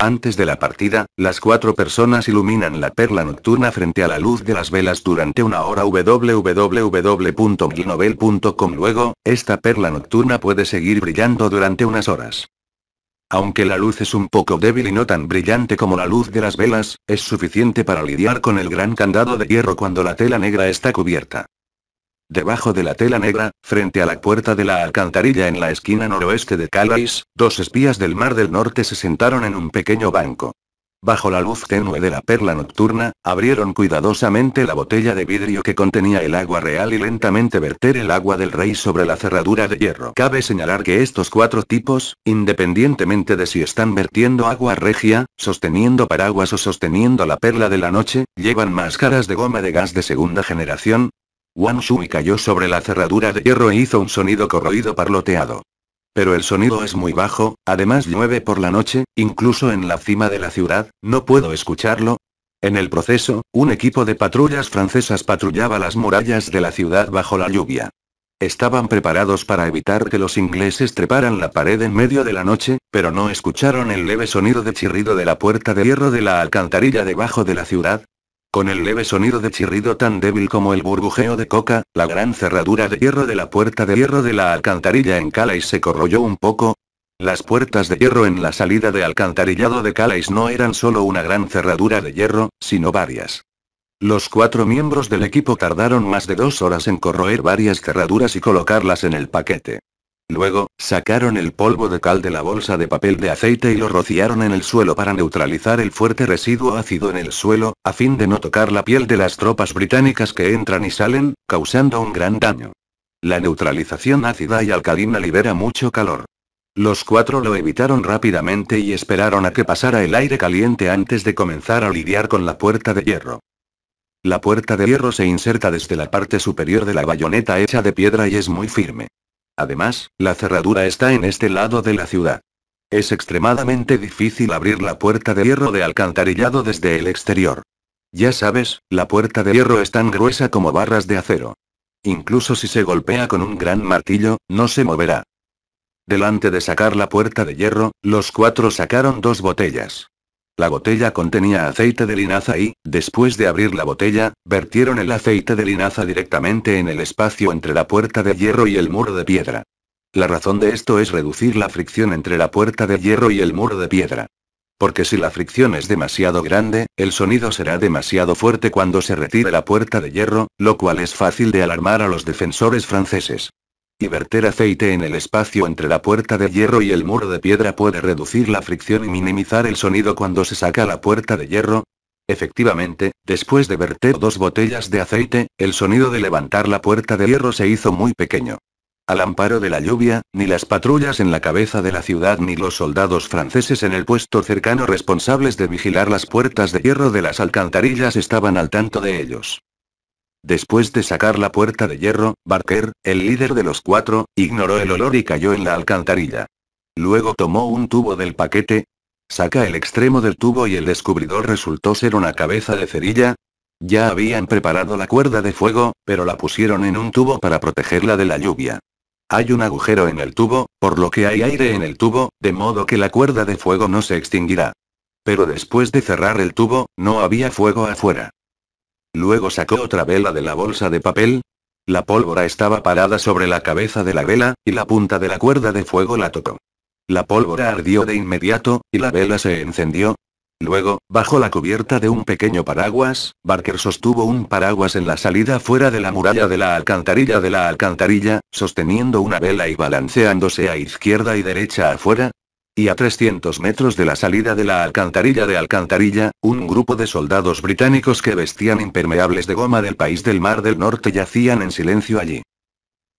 Antes de la partida, las cuatro personas iluminan la perla nocturna frente a la luz de las velas durante una hora www.glinovel.com Luego, esta perla nocturna puede seguir brillando durante unas horas. Aunque la luz es un poco débil y no tan brillante como la luz de las velas, es suficiente para lidiar con el gran candado de hierro cuando la tela negra está cubierta. Debajo de la tela negra, frente a la puerta de la alcantarilla en la esquina noroeste de Calais, dos espías del Mar del Norte se sentaron en un pequeño banco. Bajo la luz tenue de la perla nocturna, abrieron cuidadosamente la botella de vidrio que contenía el agua real y lentamente verter el agua del rey sobre la cerradura de hierro. Cabe señalar que estos cuatro tipos, independientemente de si están vertiendo agua regia, sosteniendo paraguas o sosteniendo la perla de la noche, llevan máscaras de goma de gas de segunda generación, Wang Shui cayó sobre la cerradura de hierro e hizo un sonido corroído parloteado. Pero el sonido es muy bajo, además llueve por la noche, incluso en la cima de la ciudad, no puedo escucharlo. En el proceso, un equipo de patrullas francesas patrullaba las murallas de la ciudad bajo la lluvia. Estaban preparados para evitar que los ingleses treparan la pared en medio de la noche, pero no escucharon el leve sonido de chirrido de la puerta de hierro de la alcantarilla debajo de la ciudad, con el leve sonido de chirrido tan débil como el burbujeo de coca, la gran cerradura de hierro de la puerta de hierro de la alcantarilla en Calais se corroyó un poco, las puertas de hierro en la salida de alcantarillado de Calais no eran solo una gran cerradura de hierro, sino varias. Los cuatro miembros del equipo tardaron más de dos horas en corroer varias cerraduras y colocarlas en el paquete. Luego, sacaron el polvo de cal de la bolsa de papel de aceite y lo rociaron en el suelo para neutralizar el fuerte residuo ácido en el suelo, a fin de no tocar la piel de las tropas británicas que entran y salen, causando un gran daño. La neutralización ácida y alcalina libera mucho calor. Los cuatro lo evitaron rápidamente y esperaron a que pasara el aire caliente antes de comenzar a lidiar con la puerta de hierro. La puerta de hierro se inserta desde la parte superior de la bayoneta hecha de piedra y es muy firme. Además, la cerradura está en este lado de la ciudad. Es extremadamente difícil abrir la puerta de hierro de alcantarillado desde el exterior. Ya sabes, la puerta de hierro es tan gruesa como barras de acero. Incluso si se golpea con un gran martillo, no se moverá. Delante de sacar la puerta de hierro, los cuatro sacaron dos botellas. La botella contenía aceite de linaza y, después de abrir la botella, vertieron el aceite de linaza directamente en el espacio entre la puerta de hierro y el muro de piedra. La razón de esto es reducir la fricción entre la puerta de hierro y el muro de piedra. Porque si la fricción es demasiado grande, el sonido será demasiado fuerte cuando se retire la puerta de hierro, lo cual es fácil de alarmar a los defensores franceses y verter aceite en el espacio entre la puerta de hierro y el muro de piedra puede reducir la fricción y minimizar el sonido cuando se saca la puerta de hierro? Efectivamente, después de verter dos botellas de aceite, el sonido de levantar la puerta de hierro se hizo muy pequeño. Al amparo de la lluvia, ni las patrullas en la cabeza de la ciudad ni los soldados franceses en el puesto cercano responsables de vigilar las puertas de hierro de las alcantarillas estaban al tanto de ellos. Después de sacar la puerta de hierro, Barker, el líder de los cuatro, ignoró el olor y cayó en la alcantarilla. Luego tomó un tubo del paquete. Saca el extremo del tubo y el descubridor resultó ser una cabeza de cerilla. Ya habían preparado la cuerda de fuego, pero la pusieron en un tubo para protegerla de la lluvia. Hay un agujero en el tubo, por lo que hay aire en el tubo, de modo que la cuerda de fuego no se extinguirá. Pero después de cerrar el tubo, no había fuego afuera. Luego sacó otra vela de la bolsa de papel. La pólvora estaba parada sobre la cabeza de la vela, y la punta de la cuerda de fuego la tocó. La pólvora ardió de inmediato, y la vela se encendió. Luego, bajo la cubierta de un pequeño paraguas, Barker sostuvo un paraguas en la salida fuera de la muralla de la alcantarilla de la alcantarilla, sosteniendo una vela y balanceándose a izquierda y derecha afuera, y a 300 metros de la salida de la alcantarilla de Alcantarilla, un grupo de soldados británicos que vestían impermeables de goma del país del Mar del Norte yacían en silencio allí.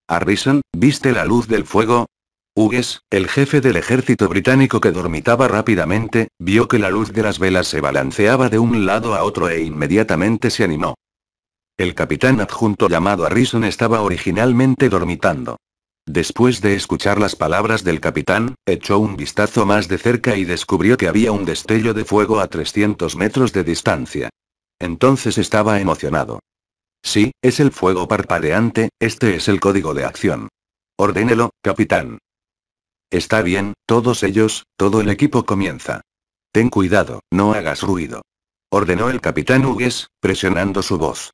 Harrison, ¿viste la luz del fuego? Hughes, el jefe del ejército británico que dormitaba rápidamente, vio que la luz de las velas se balanceaba de un lado a otro e inmediatamente se animó. El capitán adjunto llamado Harrison estaba originalmente dormitando. Después de escuchar las palabras del capitán, echó un vistazo más de cerca y descubrió que había un destello de fuego a 300 metros de distancia. Entonces estaba emocionado. Sí, es el fuego parpadeante, este es el código de acción. Ordénelo, capitán. Está bien, todos ellos, todo el equipo comienza. Ten cuidado, no hagas ruido. Ordenó el capitán Hugues, presionando su voz.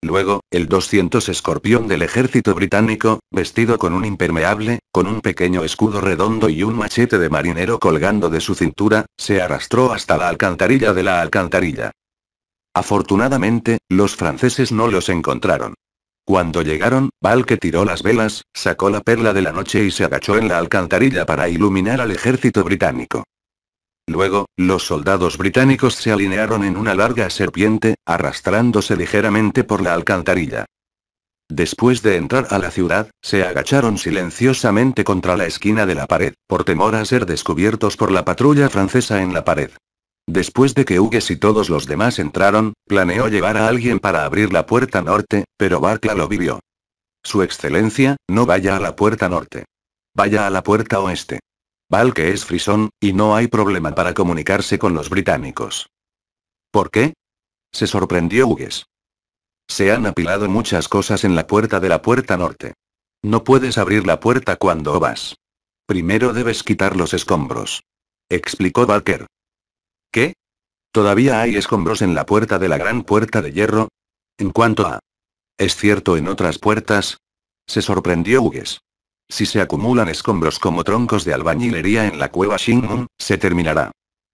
Luego, el 200 escorpión del ejército británico, vestido con un impermeable, con un pequeño escudo redondo y un machete de marinero colgando de su cintura, se arrastró hasta la alcantarilla de la alcantarilla. Afortunadamente, los franceses no los encontraron. Cuando llegaron, que tiró las velas, sacó la perla de la noche y se agachó en la alcantarilla para iluminar al ejército británico. Luego, los soldados británicos se alinearon en una larga serpiente, arrastrándose ligeramente por la alcantarilla. Después de entrar a la ciudad, se agacharon silenciosamente contra la esquina de la pared, por temor a ser descubiertos por la patrulla francesa en la pared. Después de que Hugues y todos los demás entraron, planeó llevar a alguien para abrir la puerta norte, pero Barclay lo vivió. Su excelencia, no vaya a la puerta norte. Vaya a la puerta oeste. Val que es frisón, y no hay problema para comunicarse con los británicos. ¿Por qué? Se sorprendió Hugues. Se han apilado muchas cosas en la puerta de la puerta norte. No puedes abrir la puerta cuando vas. Primero debes quitar los escombros. Explicó Barker. ¿Qué? ¿Todavía hay escombros en la puerta de la gran puerta de hierro? En cuanto a... ¿Es cierto en otras puertas? Se sorprendió Hugues. Si se acumulan escombros como troncos de albañilería en la cueva Shinmun, se terminará.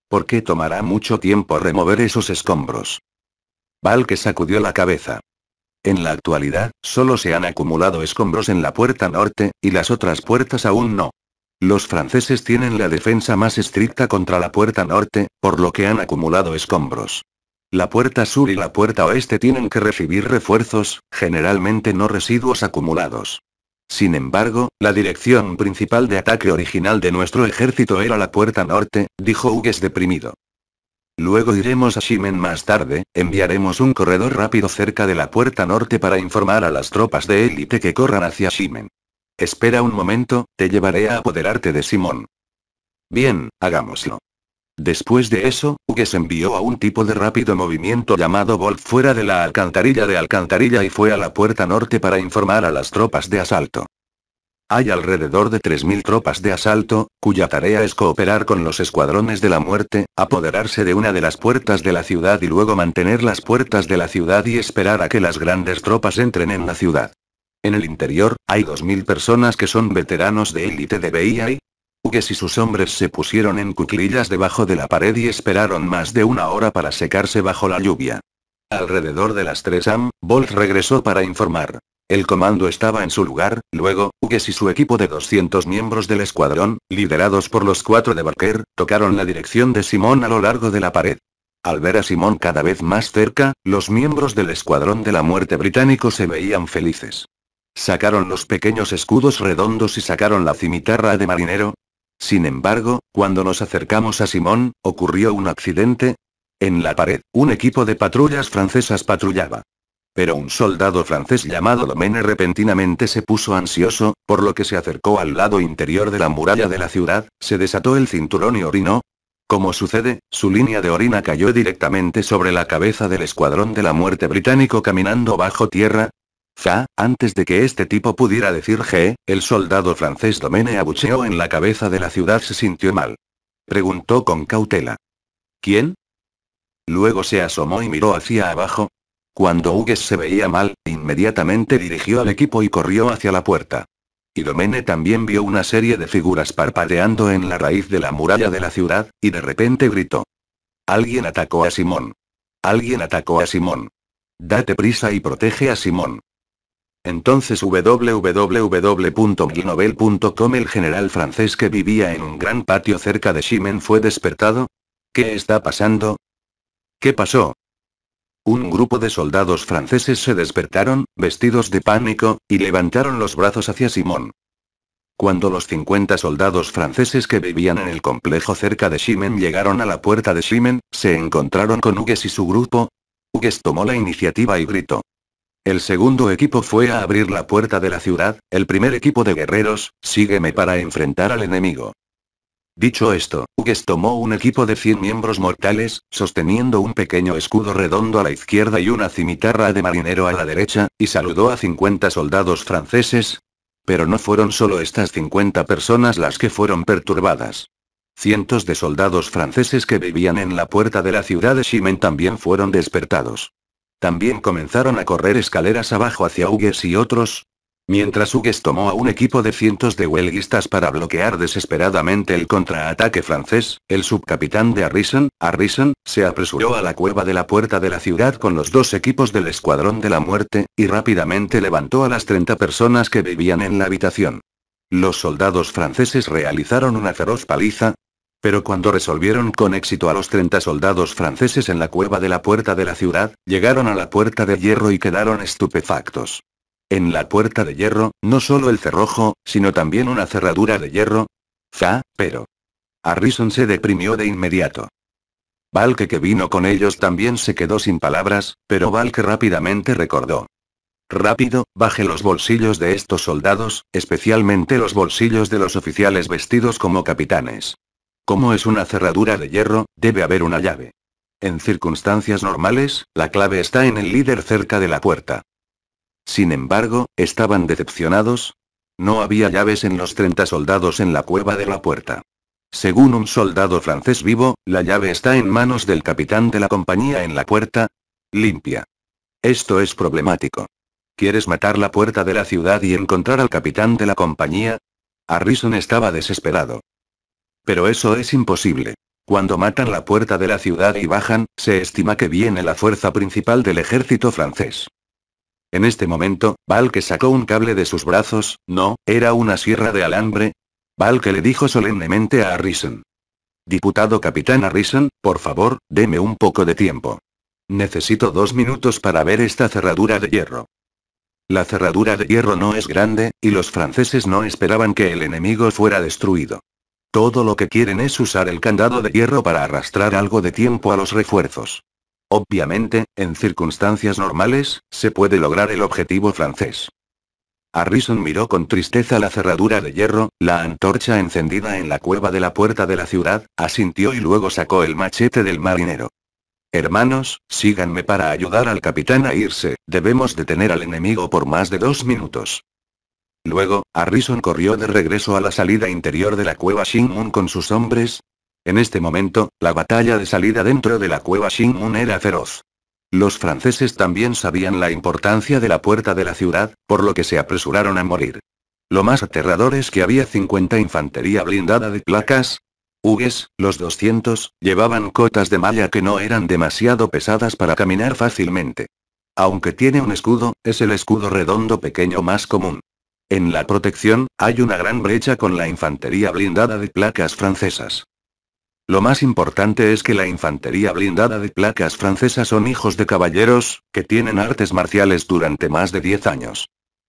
Porque tomará mucho tiempo remover esos escombros. Val que sacudió la cabeza. En la actualidad, solo se han acumulado escombros en la puerta norte, y las otras puertas aún no. Los franceses tienen la defensa más estricta contra la puerta norte, por lo que han acumulado escombros. La puerta sur y la puerta oeste tienen que recibir refuerzos, generalmente no residuos acumulados. Sin embargo, la dirección principal de ataque original de nuestro ejército era la puerta norte, dijo Hugues deprimido. Luego iremos a Shimen más tarde, enviaremos un corredor rápido cerca de la puerta norte para informar a las tropas de élite que corran hacia Shimen. Espera un momento, te llevaré a apoderarte de Simón. Bien, hagámoslo. Después de eso, Hugues envió a un tipo de rápido movimiento llamado Volt fuera de la alcantarilla de alcantarilla y fue a la puerta norte para informar a las tropas de asalto. Hay alrededor de 3.000 tropas de asalto, cuya tarea es cooperar con los escuadrones de la muerte, apoderarse de una de las puertas de la ciudad y luego mantener las puertas de la ciudad y esperar a que las grandes tropas entren en la ciudad. En el interior, hay 2.000 personas que son veteranos de élite de BI que y sus hombres se pusieron en cuclillas debajo de la pared y esperaron más de una hora para secarse bajo la lluvia. Alrededor de las 3 am, Bolt regresó para informar. El comando estaba en su lugar, luego, que y su equipo de 200 miembros del escuadrón, liderados por los cuatro de Barker, tocaron la dirección de Simón a lo largo de la pared. Al ver a Simón cada vez más cerca, los miembros del escuadrón de la muerte británico se veían felices. Sacaron los pequeños escudos redondos y sacaron la cimitarra de marinero, sin embargo, cuando nos acercamos a Simón, ocurrió un accidente. En la pared, un equipo de patrullas francesas patrullaba. Pero un soldado francés llamado Domene repentinamente se puso ansioso, por lo que se acercó al lado interior de la muralla de la ciudad, se desató el cinturón y orinó. Como sucede, su línea de orina cayó directamente sobre la cabeza del escuadrón de la muerte británico caminando bajo tierra, Fa, antes de que este tipo pudiera decir G, el soldado francés Domene abucheó en la cabeza de la ciudad se sintió mal. Preguntó con cautela. ¿Quién? Luego se asomó y miró hacia abajo. Cuando Hugues se veía mal, inmediatamente dirigió al equipo y corrió hacia la puerta. Y Domene también vio una serie de figuras parpadeando en la raíz de la muralla de la ciudad, y de repente gritó. Alguien atacó a Simón. Alguien atacó a Simón. Date prisa y protege a Simón. Entonces www.glinovel.com el general francés que vivía en un gran patio cerca de Shimen fue despertado. ¿Qué está pasando? ¿Qué pasó? Un grupo de soldados franceses se despertaron, vestidos de pánico, y levantaron los brazos hacia Simón. Cuando los 50 soldados franceses que vivían en el complejo cerca de Shimen llegaron a la puerta de Shimen, se encontraron con Hugues y su grupo. Hugues tomó la iniciativa y gritó. El segundo equipo fue a abrir la puerta de la ciudad, el primer equipo de guerreros, sígueme para enfrentar al enemigo. Dicho esto, Hugues tomó un equipo de 100 miembros mortales, sosteniendo un pequeño escudo redondo a la izquierda y una cimitarra de marinero a la derecha, y saludó a 50 soldados franceses. Pero no fueron solo estas 50 personas las que fueron perturbadas. Cientos de soldados franceses que vivían en la puerta de la ciudad de Shimen también fueron despertados. También comenzaron a correr escaleras abajo hacia Hugues y otros. Mientras Hugues tomó a un equipo de cientos de huelguistas para bloquear desesperadamente el contraataque francés, el subcapitán de Arrison, Arrison, se apresuró a la cueva de la puerta de la ciudad con los dos equipos del Escuadrón de la Muerte, y rápidamente levantó a las 30 personas que vivían en la habitación. Los soldados franceses realizaron una feroz paliza, pero cuando resolvieron con éxito a los 30 soldados franceses en la cueva de la puerta de la ciudad, llegaron a la puerta de hierro y quedaron estupefactos. En la puerta de hierro, no solo el cerrojo, sino también una cerradura de hierro. Fa, pero. Harrison se deprimió de inmediato. Valke que vino con ellos también se quedó sin palabras, pero Valke rápidamente recordó. Rápido, baje los bolsillos de estos soldados, especialmente los bolsillos de los oficiales vestidos como capitanes. Como es una cerradura de hierro, debe haber una llave. En circunstancias normales, la clave está en el líder cerca de la puerta. Sin embargo, estaban decepcionados. No había llaves en los 30 soldados en la cueva de la puerta. Según un soldado francés vivo, la llave está en manos del capitán de la compañía en la puerta. Limpia. Esto es problemático. ¿Quieres matar la puerta de la ciudad y encontrar al capitán de la compañía? Harrison estaba desesperado. Pero eso es imposible. Cuando matan la puerta de la ciudad y bajan, se estima que viene la fuerza principal del ejército francés. En este momento, que sacó un cable de sus brazos, no, era una sierra de alambre. que le dijo solemnemente a Harrison. Diputado capitán Harrison, por favor, deme un poco de tiempo. Necesito dos minutos para ver esta cerradura de hierro. La cerradura de hierro no es grande, y los franceses no esperaban que el enemigo fuera destruido. Todo lo que quieren es usar el candado de hierro para arrastrar algo de tiempo a los refuerzos. Obviamente, en circunstancias normales, se puede lograr el objetivo francés. Harrison miró con tristeza la cerradura de hierro, la antorcha encendida en la cueva de la puerta de la ciudad, asintió y luego sacó el machete del marinero. Hermanos, síganme para ayudar al capitán a irse, debemos detener al enemigo por más de dos minutos. Luego, Harrison corrió de regreso a la salida interior de la cueva shin con sus hombres. En este momento, la batalla de salida dentro de la cueva shin era feroz. Los franceses también sabían la importancia de la puerta de la ciudad, por lo que se apresuraron a morir. Lo más aterrador es que había 50 infantería blindada de placas. Hugues, los 200, llevaban cotas de malla que no eran demasiado pesadas para caminar fácilmente. Aunque tiene un escudo, es el escudo redondo pequeño más común. En la protección, hay una gran brecha con la infantería blindada de placas francesas. Lo más importante es que la infantería blindada de placas francesas son hijos de caballeros, que tienen artes marciales durante más de 10 años.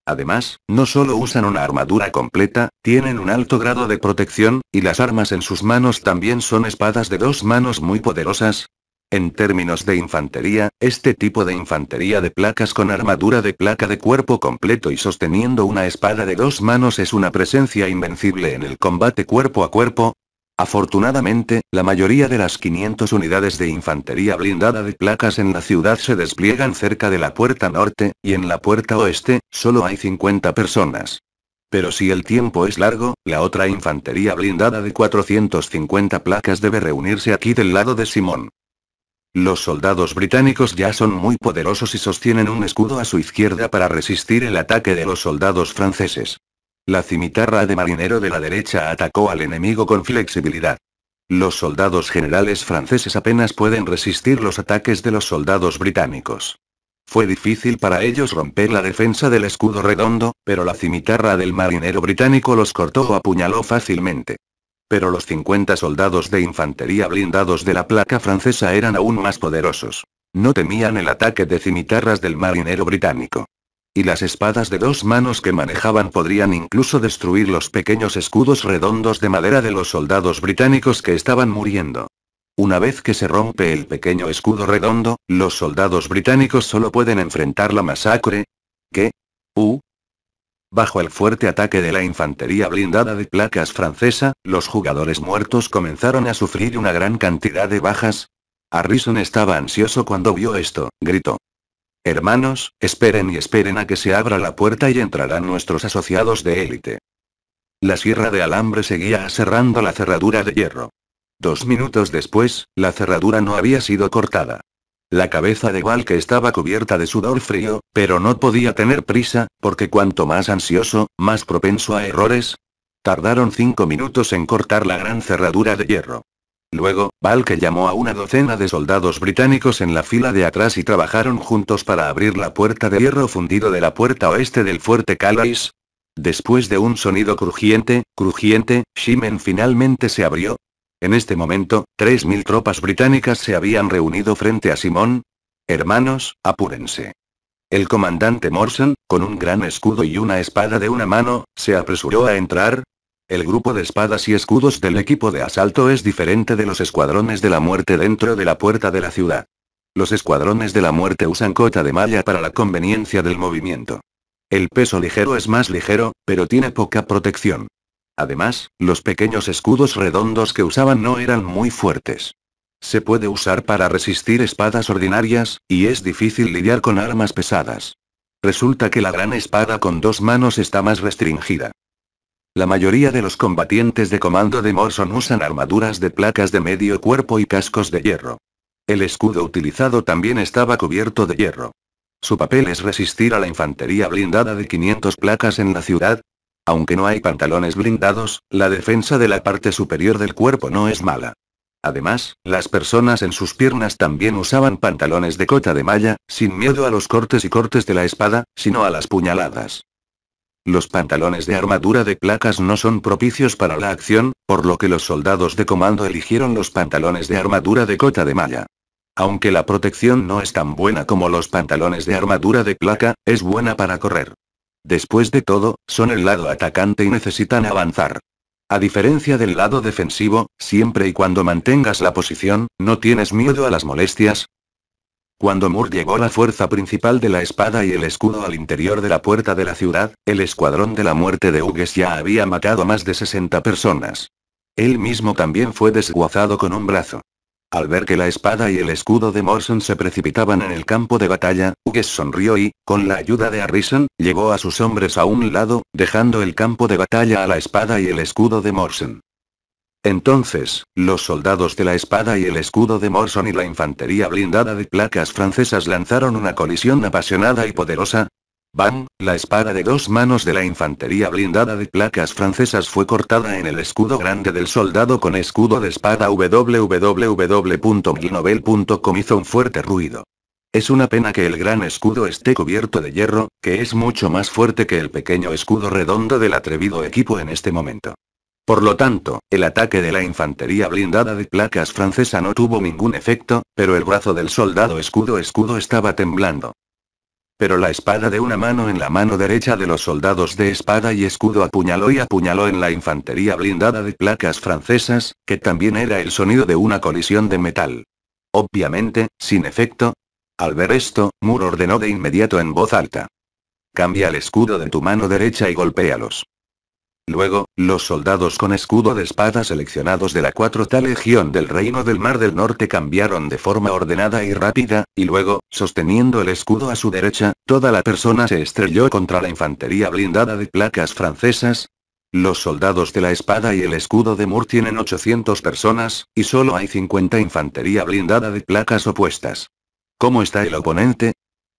Además, no solo usan una armadura completa, tienen un alto grado de protección, y las armas en sus manos también son espadas de dos manos muy poderosas, en términos de infantería, este tipo de infantería de placas con armadura de placa de cuerpo completo y sosteniendo una espada de dos manos es una presencia invencible en el combate cuerpo a cuerpo. Afortunadamente, la mayoría de las 500 unidades de infantería blindada de placas en la ciudad se despliegan cerca de la puerta norte, y en la puerta oeste, solo hay 50 personas. Pero si el tiempo es largo, la otra infantería blindada de 450 placas debe reunirse aquí del lado de Simón. Los soldados británicos ya son muy poderosos y sostienen un escudo a su izquierda para resistir el ataque de los soldados franceses. La cimitarra de marinero de la derecha atacó al enemigo con flexibilidad. Los soldados generales franceses apenas pueden resistir los ataques de los soldados británicos. Fue difícil para ellos romper la defensa del escudo redondo, pero la cimitarra del marinero británico los cortó o apuñaló fácilmente. Pero los 50 soldados de infantería blindados de la placa francesa eran aún más poderosos. No temían el ataque de cimitarras del marinero británico. Y las espadas de dos manos que manejaban podrían incluso destruir los pequeños escudos redondos de madera de los soldados británicos que estaban muriendo. Una vez que se rompe el pequeño escudo redondo, los soldados británicos solo pueden enfrentar la masacre. ¿Qué? Uh, Bajo el fuerte ataque de la infantería blindada de placas francesa, los jugadores muertos comenzaron a sufrir una gran cantidad de bajas. Harrison estaba ansioso cuando vio esto, gritó. Hermanos, esperen y esperen a que se abra la puerta y entrarán nuestros asociados de élite. La sierra de alambre seguía aserrando la cerradura de hierro. Dos minutos después, la cerradura no había sido cortada. La cabeza de Val estaba cubierta de sudor frío, pero no podía tener prisa, porque cuanto más ansioso, más propenso a errores. Tardaron cinco minutos en cortar la gran cerradura de hierro. Luego, Val llamó a una docena de soldados británicos en la fila de atrás y trabajaron juntos para abrir la puerta de hierro fundido de la puerta oeste del fuerte Calais. Después de un sonido crujiente, crujiente, Shimen finalmente se abrió, en este momento, 3.000 tropas británicas se habían reunido frente a Simón. Hermanos, apúrense. El comandante Morrison, con un gran escudo y una espada de una mano, se apresuró a entrar. El grupo de espadas y escudos del equipo de asalto es diferente de los escuadrones de la muerte dentro de la puerta de la ciudad. Los escuadrones de la muerte usan cota de malla para la conveniencia del movimiento. El peso ligero es más ligero, pero tiene poca protección. Además, los pequeños escudos redondos que usaban no eran muy fuertes. Se puede usar para resistir espadas ordinarias, y es difícil lidiar con armas pesadas. Resulta que la gran espada con dos manos está más restringida. La mayoría de los combatientes de comando de Morson usan armaduras de placas de medio cuerpo y cascos de hierro. El escudo utilizado también estaba cubierto de hierro. Su papel es resistir a la infantería blindada de 500 placas en la ciudad, aunque no hay pantalones blindados, la defensa de la parte superior del cuerpo no es mala. Además, las personas en sus piernas también usaban pantalones de cota de malla, sin miedo a los cortes y cortes de la espada, sino a las puñaladas. Los pantalones de armadura de placas no son propicios para la acción, por lo que los soldados de comando eligieron los pantalones de armadura de cota de malla. Aunque la protección no es tan buena como los pantalones de armadura de placa, es buena para correr. Después de todo, son el lado atacante y necesitan avanzar. A diferencia del lado defensivo, siempre y cuando mantengas la posición, no tienes miedo a las molestias. Cuando Moore llegó la fuerza principal de la espada y el escudo al interior de la puerta de la ciudad, el escuadrón de la muerte de Hugues ya había matado a más de 60 personas. Él mismo también fue desguazado con un brazo. Al ver que la espada y el escudo de Morrison se precipitaban en el campo de batalla, Hugues sonrió y, con la ayuda de Harrison, llegó a sus hombres a un lado, dejando el campo de batalla a la espada y el escudo de Morrison. Entonces, los soldados de la espada y el escudo de Morrison y la infantería blindada de placas francesas lanzaron una colisión apasionada y poderosa, Bam, la espada de dos manos de la infantería blindada de placas francesas fue cortada en el escudo grande del soldado con escudo de espada www.milnovel.com hizo un fuerte ruido. Es una pena que el gran escudo esté cubierto de hierro, que es mucho más fuerte que el pequeño escudo redondo del atrevido equipo en este momento. Por lo tanto, el ataque de la infantería blindada de placas francesa no tuvo ningún efecto, pero el brazo del soldado escudo escudo estaba temblando. Pero la espada de una mano en la mano derecha de los soldados de espada y escudo apuñaló y apuñaló en la infantería blindada de placas francesas, que también era el sonido de una colisión de metal. Obviamente, sin efecto. Al ver esto, Moore ordenó de inmediato en voz alta. Cambia el escudo de tu mano derecha y golpéalos. Luego, los soldados con escudo de espada seleccionados de la cuarta legión del Reino del Mar del Norte cambiaron de forma ordenada y rápida, y luego, sosteniendo el escudo a su derecha, toda la persona se estrelló contra la infantería blindada de placas francesas. Los soldados de la espada y el escudo de Moore tienen 800 personas, y solo hay 50 infantería blindada de placas opuestas. ¿Cómo está el oponente?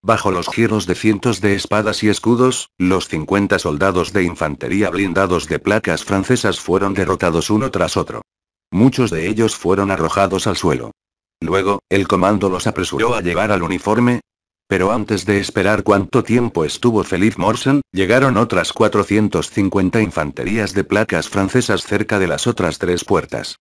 Bajo los giros de cientos de espadas y escudos, los 50 soldados de infantería blindados de placas francesas fueron derrotados uno tras otro. Muchos de ellos fueron arrojados al suelo. Luego, el comando los apresuró a llevar al uniforme. Pero antes de esperar cuánto tiempo estuvo feliz Morsen, llegaron otras 450 infanterías de placas francesas cerca de las otras tres puertas.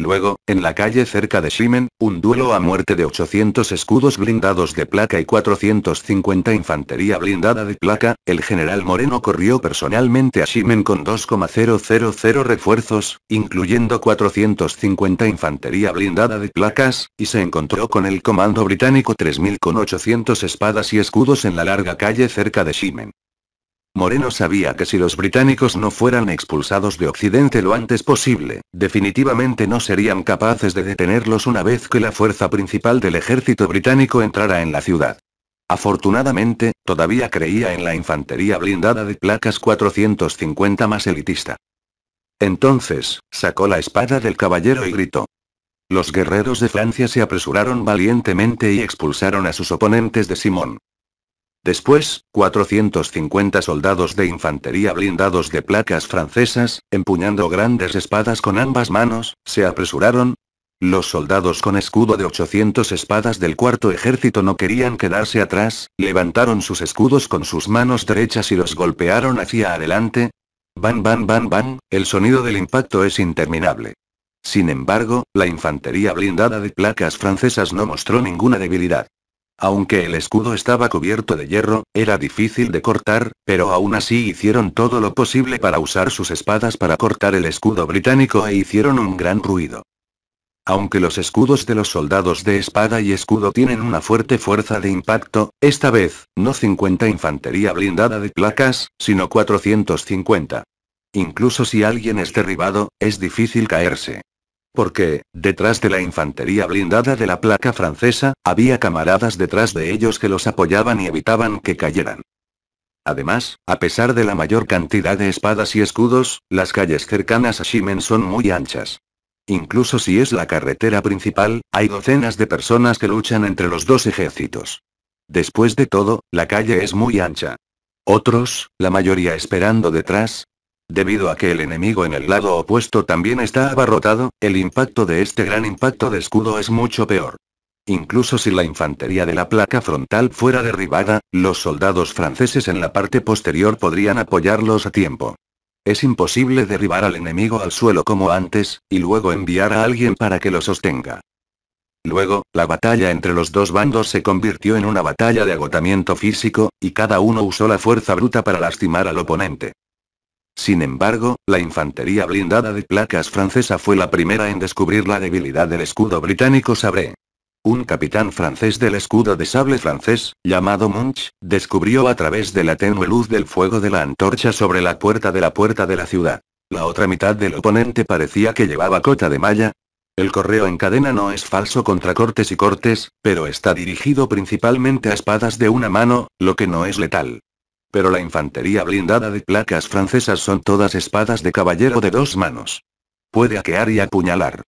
Luego, en la calle cerca de Shimen, un duelo a muerte de 800 escudos blindados de placa y 450 infantería blindada de placa, el general Moreno corrió personalmente a Shimen con 2,000 refuerzos, incluyendo 450 infantería blindada de placas, y se encontró con el comando británico 3000 con 800 espadas y escudos en la larga calle cerca de Shimen. Moreno sabía que si los británicos no fueran expulsados de Occidente lo antes posible, definitivamente no serían capaces de detenerlos una vez que la fuerza principal del ejército británico entrara en la ciudad. Afortunadamente, todavía creía en la infantería blindada de placas 450 más elitista. Entonces, sacó la espada del caballero y gritó. Los guerreros de Francia se apresuraron valientemente y expulsaron a sus oponentes de Simón. Después, 450 soldados de infantería blindados de placas francesas, empuñando grandes espadas con ambas manos, se apresuraron. Los soldados con escudo de 800 espadas del cuarto ejército no querían quedarse atrás, levantaron sus escudos con sus manos derechas y los golpearon hacia adelante. Van, van, van, van, el sonido del impacto es interminable. Sin embargo, la infantería blindada de placas francesas no mostró ninguna debilidad. Aunque el escudo estaba cubierto de hierro, era difícil de cortar, pero aún así hicieron todo lo posible para usar sus espadas para cortar el escudo británico e hicieron un gran ruido. Aunque los escudos de los soldados de espada y escudo tienen una fuerte fuerza de impacto, esta vez, no 50 infantería blindada de placas, sino 450. Incluso si alguien es derribado, es difícil caerse porque, detrás de la infantería blindada de la placa francesa, había camaradas detrás de ellos que los apoyaban y evitaban que cayeran. Además, a pesar de la mayor cantidad de espadas y escudos, las calles cercanas a Shimen son muy anchas. Incluso si es la carretera principal, hay docenas de personas que luchan entre los dos ejércitos. Después de todo, la calle es muy ancha. Otros, la mayoría esperando detrás, Debido a que el enemigo en el lado opuesto también está abarrotado, el impacto de este gran impacto de escudo es mucho peor. Incluso si la infantería de la placa frontal fuera derribada, los soldados franceses en la parte posterior podrían apoyarlos a tiempo. Es imposible derribar al enemigo al suelo como antes, y luego enviar a alguien para que lo sostenga. Luego, la batalla entre los dos bandos se convirtió en una batalla de agotamiento físico, y cada uno usó la fuerza bruta para lastimar al oponente. Sin embargo, la infantería blindada de placas francesa fue la primera en descubrir la debilidad del escudo británico Sabre. Un capitán francés del escudo de sable francés, llamado Munch, descubrió a través de la tenue luz del fuego de la antorcha sobre la puerta de la puerta de la ciudad. La otra mitad del oponente parecía que llevaba cota de malla. El correo en cadena no es falso contra cortes y cortes, pero está dirigido principalmente a espadas de una mano, lo que no es letal. Pero la infantería blindada de placas francesas son todas espadas de caballero de dos manos. Puede aquear y apuñalar.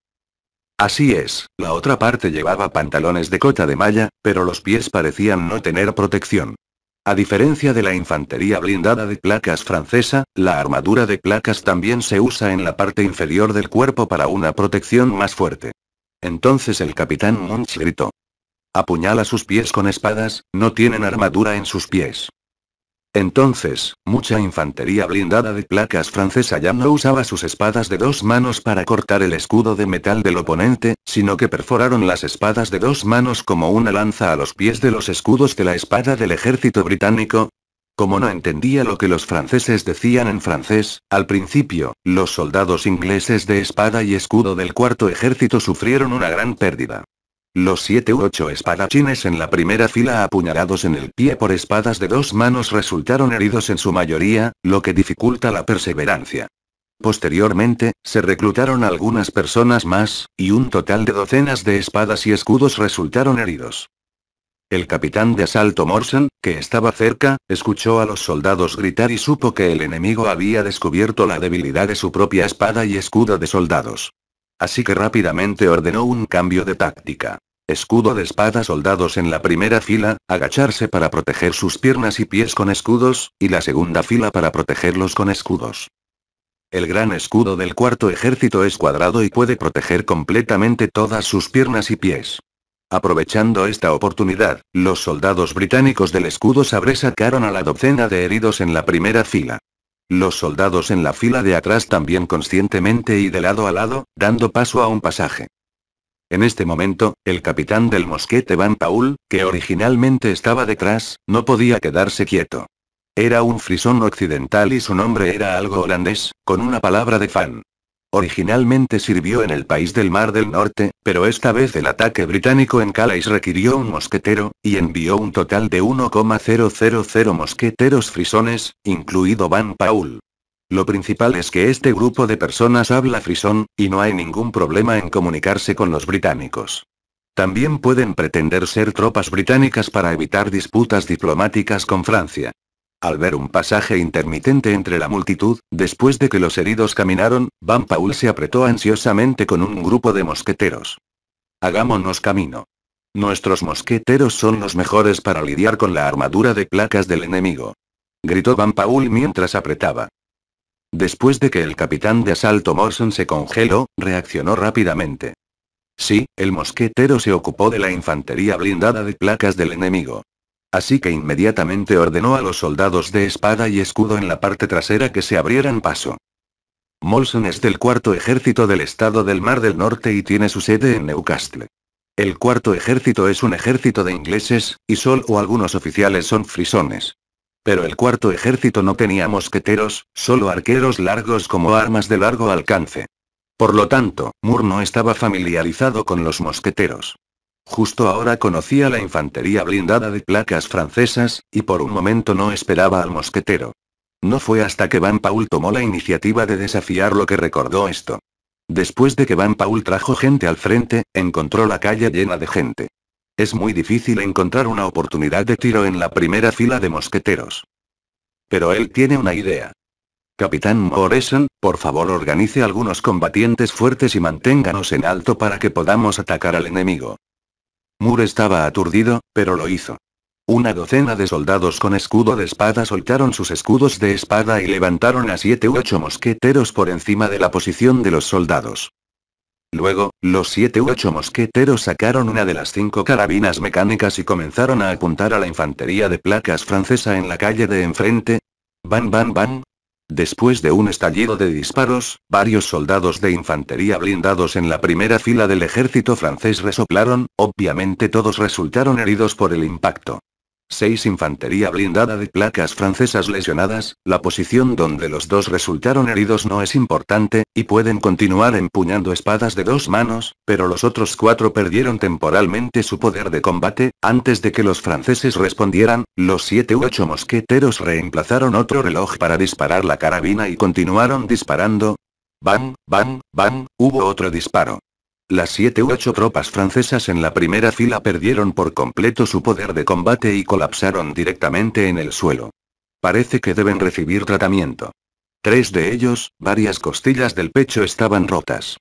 Así es, la otra parte llevaba pantalones de cota de malla, pero los pies parecían no tener protección. A diferencia de la infantería blindada de placas francesa, la armadura de placas también se usa en la parte inferior del cuerpo para una protección más fuerte. Entonces el capitán Munch gritó. Apuñala sus pies con espadas, no tienen armadura en sus pies. Entonces, mucha infantería blindada de placas francesa ya no usaba sus espadas de dos manos para cortar el escudo de metal del oponente, sino que perforaron las espadas de dos manos como una lanza a los pies de los escudos de la espada del ejército británico. Como no entendía lo que los franceses decían en francés, al principio, los soldados ingleses de espada y escudo del cuarto ejército sufrieron una gran pérdida. Los siete u ocho espadachines en la primera fila apuñalados en el pie por espadas de dos manos resultaron heridos en su mayoría, lo que dificulta la perseverancia. Posteriormente, se reclutaron algunas personas más, y un total de docenas de espadas y escudos resultaron heridos. El capitán de asalto Morsen, que estaba cerca, escuchó a los soldados gritar y supo que el enemigo había descubierto la debilidad de su propia espada y escudo de soldados. Así que rápidamente ordenó un cambio de táctica. Escudo de espada soldados en la primera fila, agacharse para proteger sus piernas y pies con escudos, y la segunda fila para protegerlos con escudos. El gran escudo del cuarto ejército es cuadrado y puede proteger completamente todas sus piernas y pies. Aprovechando esta oportunidad, los soldados británicos del escudo sabre sacaron a la docena de heridos en la primera fila. Los soldados en la fila de atrás también conscientemente y de lado a lado, dando paso a un pasaje. En este momento, el capitán del mosquete Van Paul, que originalmente estaba detrás, no podía quedarse quieto. Era un frisón occidental y su nombre era algo holandés, con una palabra de fan. Originalmente sirvió en el país del Mar del Norte, pero esta vez el ataque británico en Calais requirió un mosquetero, y envió un total de 1,000 mosqueteros frisones, incluido Van Paul. Lo principal es que este grupo de personas habla frisón, y no hay ningún problema en comunicarse con los británicos. También pueden pretender ser tropas británicas para evitar disputas diplomáticas con Francia. Al ver un pasaje intermitente entre la multitud, después de que los heridos caminaron, Van Paul se apretó ansiosamente con un grupo de mosqueteros. Hagámonos camino. Nuestros mosqueteros son los mejores para lidiar con la armadura de placas del enemigo. Gritó Van Paul mientras apretaba. Después de que el capitán de asalto Morson se congeló, reaccionó rápidamente. Sí, el mosquetero se ocupó de la infantería blindada de placas del enemigo. Así que inmediatamente ordenó a los soldados de espada y escudo en la parte trasera que se abrieran paso. Molson es del cuarto ejército del estado del Mar del Norte y tiene su sede en Newcastle. El cuarto ejército es un ejército de ingleses, y solo algunos oficiales son frisones. Pero el cuarto ejército no tenía mosqueteros, solo arqueros largos como armas de largo alcance. Por lo tanto, Moore no estaba familiarizado con los mosqueteros. Justo ahora conocía la infantería blindada de placas francesas, y por un momento no esperaba al mosquetero. No fue hasta que Van Paul tomó la iniciativa de desafiar lo que recordó esto. Después de que Van Paul trajo gente al frente, encontró la calle llena de gente. Es muy difícil encontrar una oportunidad de tiro en la primera fila de mosqueteros. Pero él tiene una idea. Capitán Morrison, por favor organice algunos combatientes fuertes y manténganos en alto para que podamos atacar al enemigo. Moore estaba aturdido, pero lo hizo. Una docena de soldados con escudo de espada soltaron sus escudos de espada y levantaron a siete u ocho mosqueteros por encima de la posición de los soldados. Luego, los siete u ocho mosqueteros sacaron una de las cinco carabinas mecánicas y comenzaron a apuntar a la infantería de placas francesa en la calle de enfrente. Van, van, van, Después de un estallido de disparos, varios soldados de infantería blindados en la primera fila del ejército francés resoplaron, obviamente todos resultaron heridos por el impacto. 6 infantería blindada de placas francesas lesionadas, la posición donde los dos resultaron heridos no es importante, y pueden continuar empuñando espadas de dos manos, pero los otros cuatro perdieron temporalmente su poder de combate, antes de que los franceses respondieran, los 7 u 8 mosqueteros reemplazaron otro reloj para disparar la carabina y continuaron disparando. Bang, bang, bang, hubo otro disparo. Las siete u ocho tropas francesas en la primera fila perdieron por completo su poder de combate y colapsaron directamente en el suelo. Parece que deben recibir tratamiento. Tres de ellos, varias costillas del pecho estaban rotas.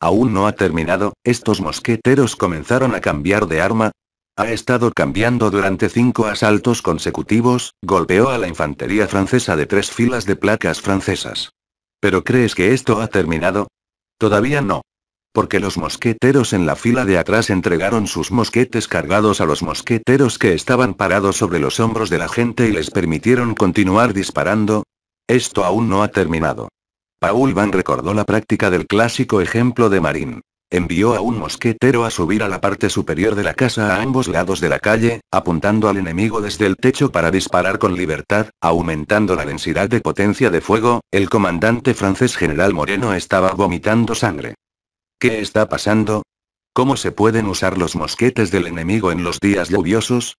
Aún no ha terminado, estos mosqueteros comenzaron a cambiar de arma. Ha estado cambiando durante cinco asaltos consecutivos, golpeó a la infantería francesa de tres filas de placas francesas. ¿Pero crees que esto ha terminado? Todavía no porque los mosqueteros en la fila de atrás entregaron sus mosquetes cargados a los mosqueteros que estaban parados sobre los hombros de la gente y les permitieron continuar disparando. Esto aún no ha terminado. Paul Van recordó la práctica del clásico ejemplo de Marín. Envió a un mosquetero a subir a la parte superior de la casa a ambos lados de la calle, apuntando al enemigo desde el techo para disparar con libertad, aumentando la densidad de potencia de fuego, el comandante francés general Moreno estaba vomitando sangre. ¿Qué está pasando? ¿Cómo se pueden usar los mosquetes del enemigo en los días lluviosos?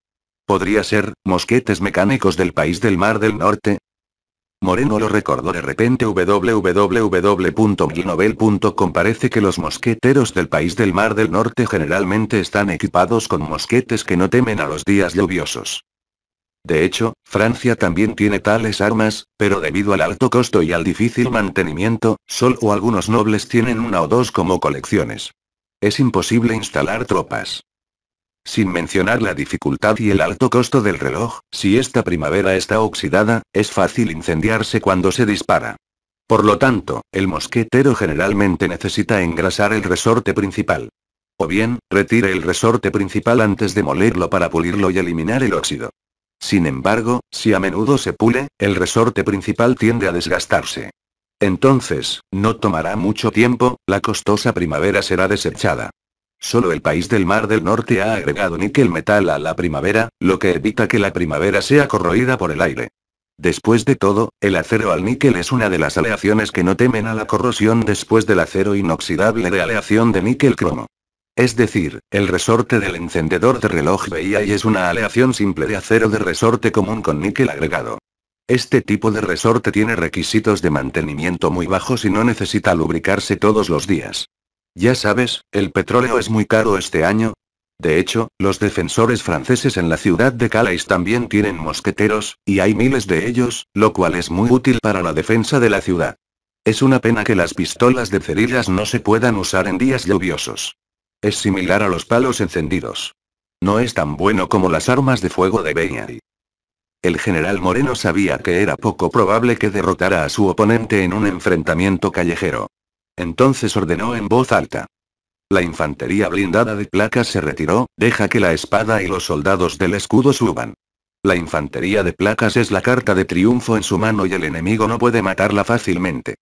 ¿Podría ser, mosquetes mecánicos del país del Mar del Norte? Moreno lo recordó de repente www.milnovel.com Parece que los mosqueteros del país del Mar del Norte generalmente están equipados con mosquetes que no temen a los días lluviosos. De hecho, Francia también tiene tales armas, pero debido al alto costo y al difícil mantenimiento, solo algunos nobles tienen una o dos como colecciones. Es imposible instalar tropas. Sin mencionar la dificultad y el alto costo del reloj, si esta primavera está oxidada, es fácil incendiarse cuando se dispara. Por lo tanto, el mosquetero generalmente necesita engrasar el resorte principal. O bien, retire el resorte principal antes de molerlo para pulirlo y eliminar el óxido. Sin embargo, si a menudo se pule, el resorte principal tiende a desgastarse. Entonces, no tomará mucho tiempo, la costosa primavera será desechada. Solo el país del Mar del Norte ha agregado níquel metal a la primavera, lo que evita que la primavera sea corroída por el aire. Después de todo, el acero al níquel es una de las aleaciones que no temen a la corrosión después del acero inoxidable de aleación de níquel cromo. Es decir, el resorte del encendedor de reloj y es una aleación simple de acero de resorte común con níquel agregado. Este tipo de resorte tiene requisitos de mantenimiento muy bajos y no necesita lubricarse todos los días. Ya sabes, el petróleo es muy caro este año. De hecho, los defensores franceses en la ciudad de Calais también tienen mosqueteros, y hay miles de ellos, lo cual es muy útil para la defensa de la ciudad. Es una pena que las pistolas de cerillas no se puedan usar en días lluviosos. Es similar a los palos encendidos. No es tan bueno como las armas de fuego de Beñari. El general Moreno sabía que era poco probable que derrotara a su oponente en un enfrentamiento callejero. Entonces ordenó en voz alta. La infantería blindada de placas se retiró, deja que la espada y los soldados del escudo suban. La infantería de placas es la carta de triunfo en su mano y el enemigo no puede matarla fácilmente.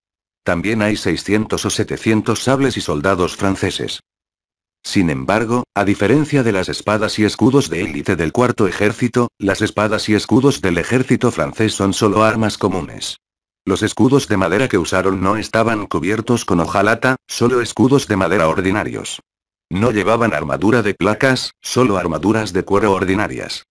También hay 600 o 700 sables y soldados franceses. Sin embargo, a diferencia de las espadas y escudos de élite del cuarto ejército, las espadas y escudos del ejército francés son solo armas comunes. Los escudos de madera que usaron no estaban cubiertos con hojalata, solo escudos de madera ordinarios. No llevaban armadura de placas, solo armaduras de cuero ordinarias.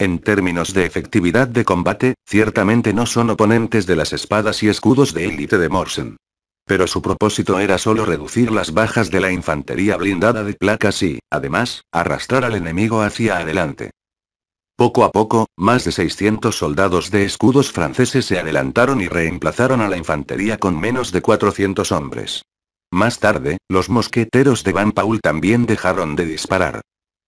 En términos de efectividad de combate, ciertamente no son oponentes de las espadas y escudos de élite de Morsen. Pero su propósito era solo reducir las bajas de la infantería blindada de placas y, además, arrastrar al enemigo hacia adelante. Poco a poco, más de 600 soldados de escudos franceses se adelantaron y reemplazaron a la infantería con menos de 400 hombres. Más tarde, los mosqueteros de Van Paul también dejaron de disparar.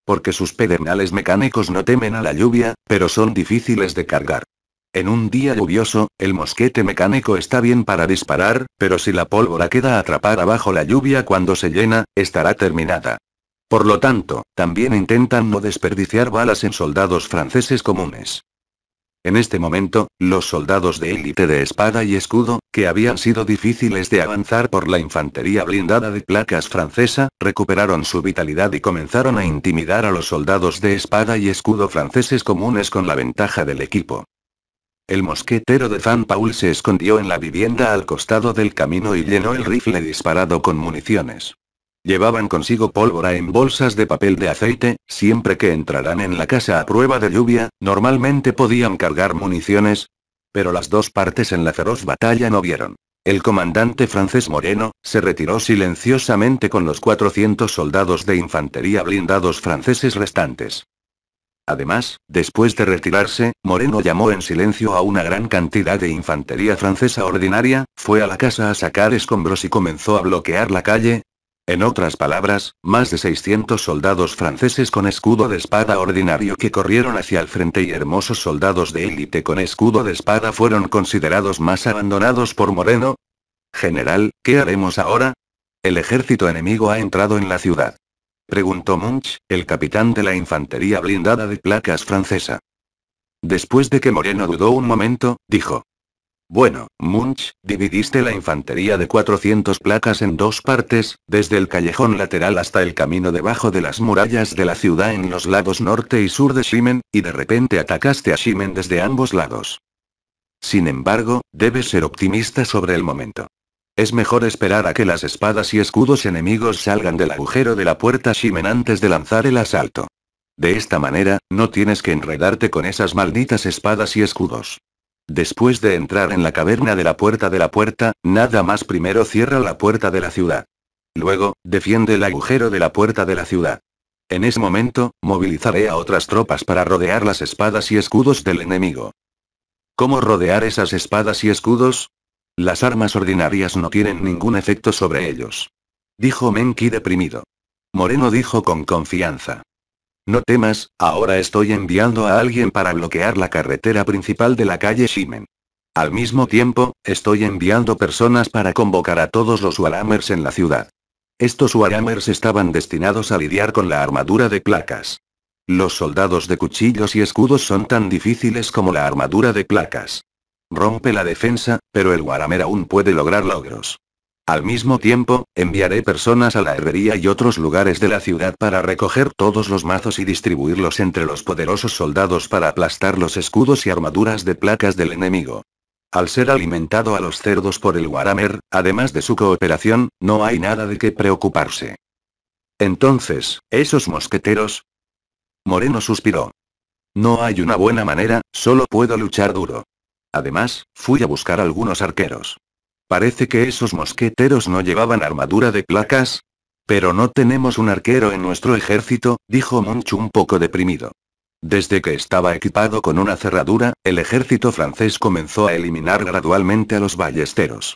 Porque sus pedernales mecánicos no temen a la lluvia, pero son difíciles de cargar. En un día lluvioso, el mosquete mecánico está bien para disparar, pero si la pólvora queda atrapada bajo la lluvia cuando se llena, estará terminada. Por lo tanto, también intentan no desperdiciar balas en soldados franceses comunes. En este momento, los soldados de élite de espada y escudo, que habían sido difíciles de avanzar por la infantería blindada de placas francesa, recuperaron su vitalidad y comenzaron a intimidar a los soldados de espada y escudo franceses comunes con la ventaja del equipo. El mosquetero de Fan Paul se escondió en la vivienda al costado del camino y llenó el rifle disparado con municiones. Llevaban consigo pólvora en bolsas de papel de aceite, siempre que entraran en la casa a prueba de lluvia, normalmente podían cargar municiones. Pero las dos partes en la feroz batalla no vieron. El comandante francés Moreno, se retiró silenciosamente con los 400 soldados de infantería blindados franceses restantes. Además, después de retirarse, Moreno llamó en silencio a una gran cantidad de infantería francesa ordinaria, fue a la casa a sacar escombros y comenzó a bloquear la calle. En otras palabras, más de 600 soldados franceses con escudo de espada ordinario que corrieron hacia el frente y hermosos soldados de élite con escudo de espada fueron considerados más abandonados por Moreno. General, ¿qué haremos ahora? El ejército enemigo ha entrado en la ciudad. Preguntó Munch, el capitán de la infantería blindada de placas francesa. Después de que Moreno dudó un momento, dijo. Bueno, Munch, dividiste la infantería de 400 placas en dos partes, desde el callejón lateral hasta el camino debajo de las murallas de la ciudad en los lados norte y sur de Shimen, y de repente atacaste a Shimen desde ambos lados. Sin embargo, debes ser optimista sobre el momento. Es mejor esperar a que las espadas y escudos enemigos salgan del agujero de la puerta Shimen antes de lanzar el asalto. De esta manera, no tienes que enredarte con esas malditas espadas y escudos. Después de entrar en la caverna de la puerta de la puerta, nada más primero cierra la puerta de la ciudad. Luego, defiende el agujero de la puerta de la ciudad. En ese momento, movilizaré a otras tropas para rodear las espadas y escudos del enemigo. ¿Cómo rodear esas espadas y escudos? Las armas ordinarias no tienen ningún efecto sobre ellos. Dijo Menki deprimido. Moreno dijo con confianza. No temas, ahora estoy enviando a alguien para bloquear la carretera principal de la calle Shimen. Al mismo tiempo, estoy enviando personas para convocar a todos los Waramers en la ciudad. Estos Waramers estaban destinados a lidiar con la armadura de placas. Los soldados de cuchillos y escudos son tan difíciles como la armadura de placas. Rompe la defensa, pero el Guaramer aún puede lograr logros. Al mismo tiempo, enviaré personas a la herrería y otros lugares de la ciudad para recoger todos los mazos y distribuirlos entre los poderosos soldados para aplastar los escudos y armaduras de placas del enemigo. Al ser alimentado a los cerdos por el Guaramer, además de su cooperación, no hay nada de qué preocuparse. Entonces, ¿esos mosqueteros? Moreno suspiró. No hay una buena manera, solo puedo luchar duro. Además, fui a buscar algunos arqueros. Parece que esos mosqueteros no llevaban armadura de placas. Pero no tenemos un arquero en nuestro ejército, dijo Monchu un poco deprimido. Desde que estaba equipado con una cerradura, el ejército francés comenzó a eliminar gradualmente a los ballesteros.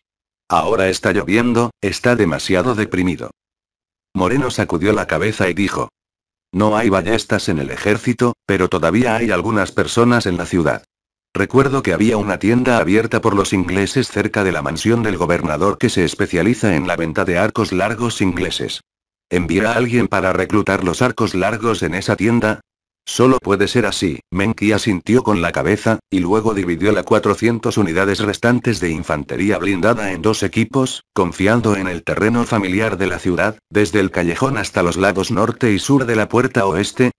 Ahora está lloviendo, está demasiado deprimido. Moreno sacudió la cabeza y dijo. No hay ballestas en el ejército, pero todavía hay algunas personas en la ciudad. Recuerdo que había una tienda abierta por los ingleses cerca de la mansión del gobernador que se especializa en la venta de arcos largos ingleses. ¿Envía a alguien para reclutar los arcos largos en esa tienda? Solo puede ser así, Menki asintió con la cabeza, y luego dividió las 400 unidades restantes de infantería blindada en dos equipos, confiando en el terreno familiar de la ciudad, desde el callejón hasta los lados norte y sur de la puerta oeste,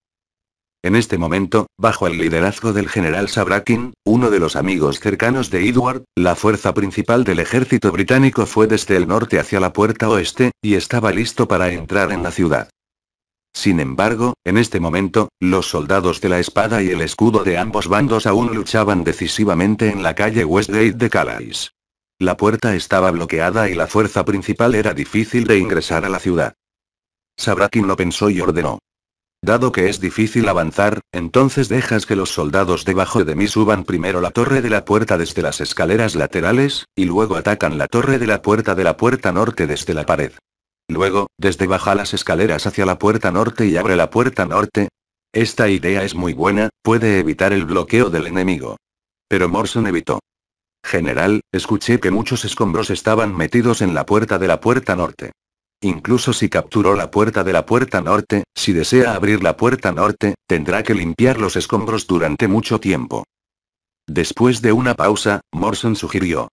en este momento, bajo el liderazgo del general Sabrakin, uno de los amigos cercanos de Edward, la fuerza principal del ejército británico fue desde el norte hacia la puerta oeste, y estaba listo para entrar en la ciudad. Sin embargo, en este momento, los soldados de la espada y el escudo de ambos bandos aún luchaban decisivamente en la calle Westgate de Calais. La puerta estaba bloqueada y la fuerza principal era difícil de ingresar a la ciudad. Sabrakin lo pensó y ordenó. Dado que es difícil avanzar, entonces dejas que los soldados debajo de mí suban primero la torre de la puerta desde las escaleras laterales, y luego atacan la torre de la puerta de la puerta norte desde la pared. Luego, desde baja las escaleras hacia la puerta norte y abre la puerta norte. Esta idea es muy buena, puede evitar el bloqueo del enemigo. Pero Morrison evitó. General, escuché que muchos escombros estaban metidos en la puerta de la puerta norte. Incluso si capturó la puerta de la puerta norte, si desea abrir la puerta norte, tendrá que limpiar los escombros durante mucho tiempo. Después de una pausa, Morson sugirió.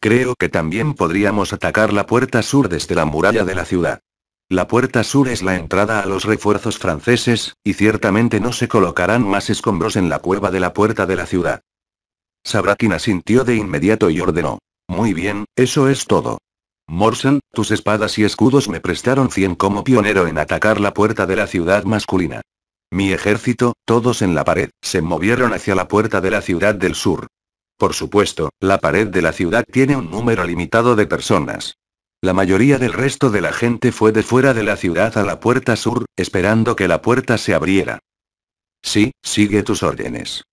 Creo que también podríamos atacar la puerta sur desde la muralla de la ciudad. La puerta sur es la entrada a los refuerzos franceses, y ciertamente no se colocarán más escombros en la cueva de la puerta de la ciudad. Sabrakin asintió de inmediato y ordenó. Muy bien, eso es todo. Morsen, tus espadas y escudos me prestaron 100 como pionero en atacar la puerta de la ciudad masculina. Mi ejército, todos en la pared, se movieron hacia la puerta de la ciudad del sur. Por supuesto, la pared de la ciudad tiene un número limitado de personas. La mayoría del resto de la gente fue de fuera de la ciudad a la puerta sur, esperando que la puerta se abriera. Sí, sigue tus órdenes.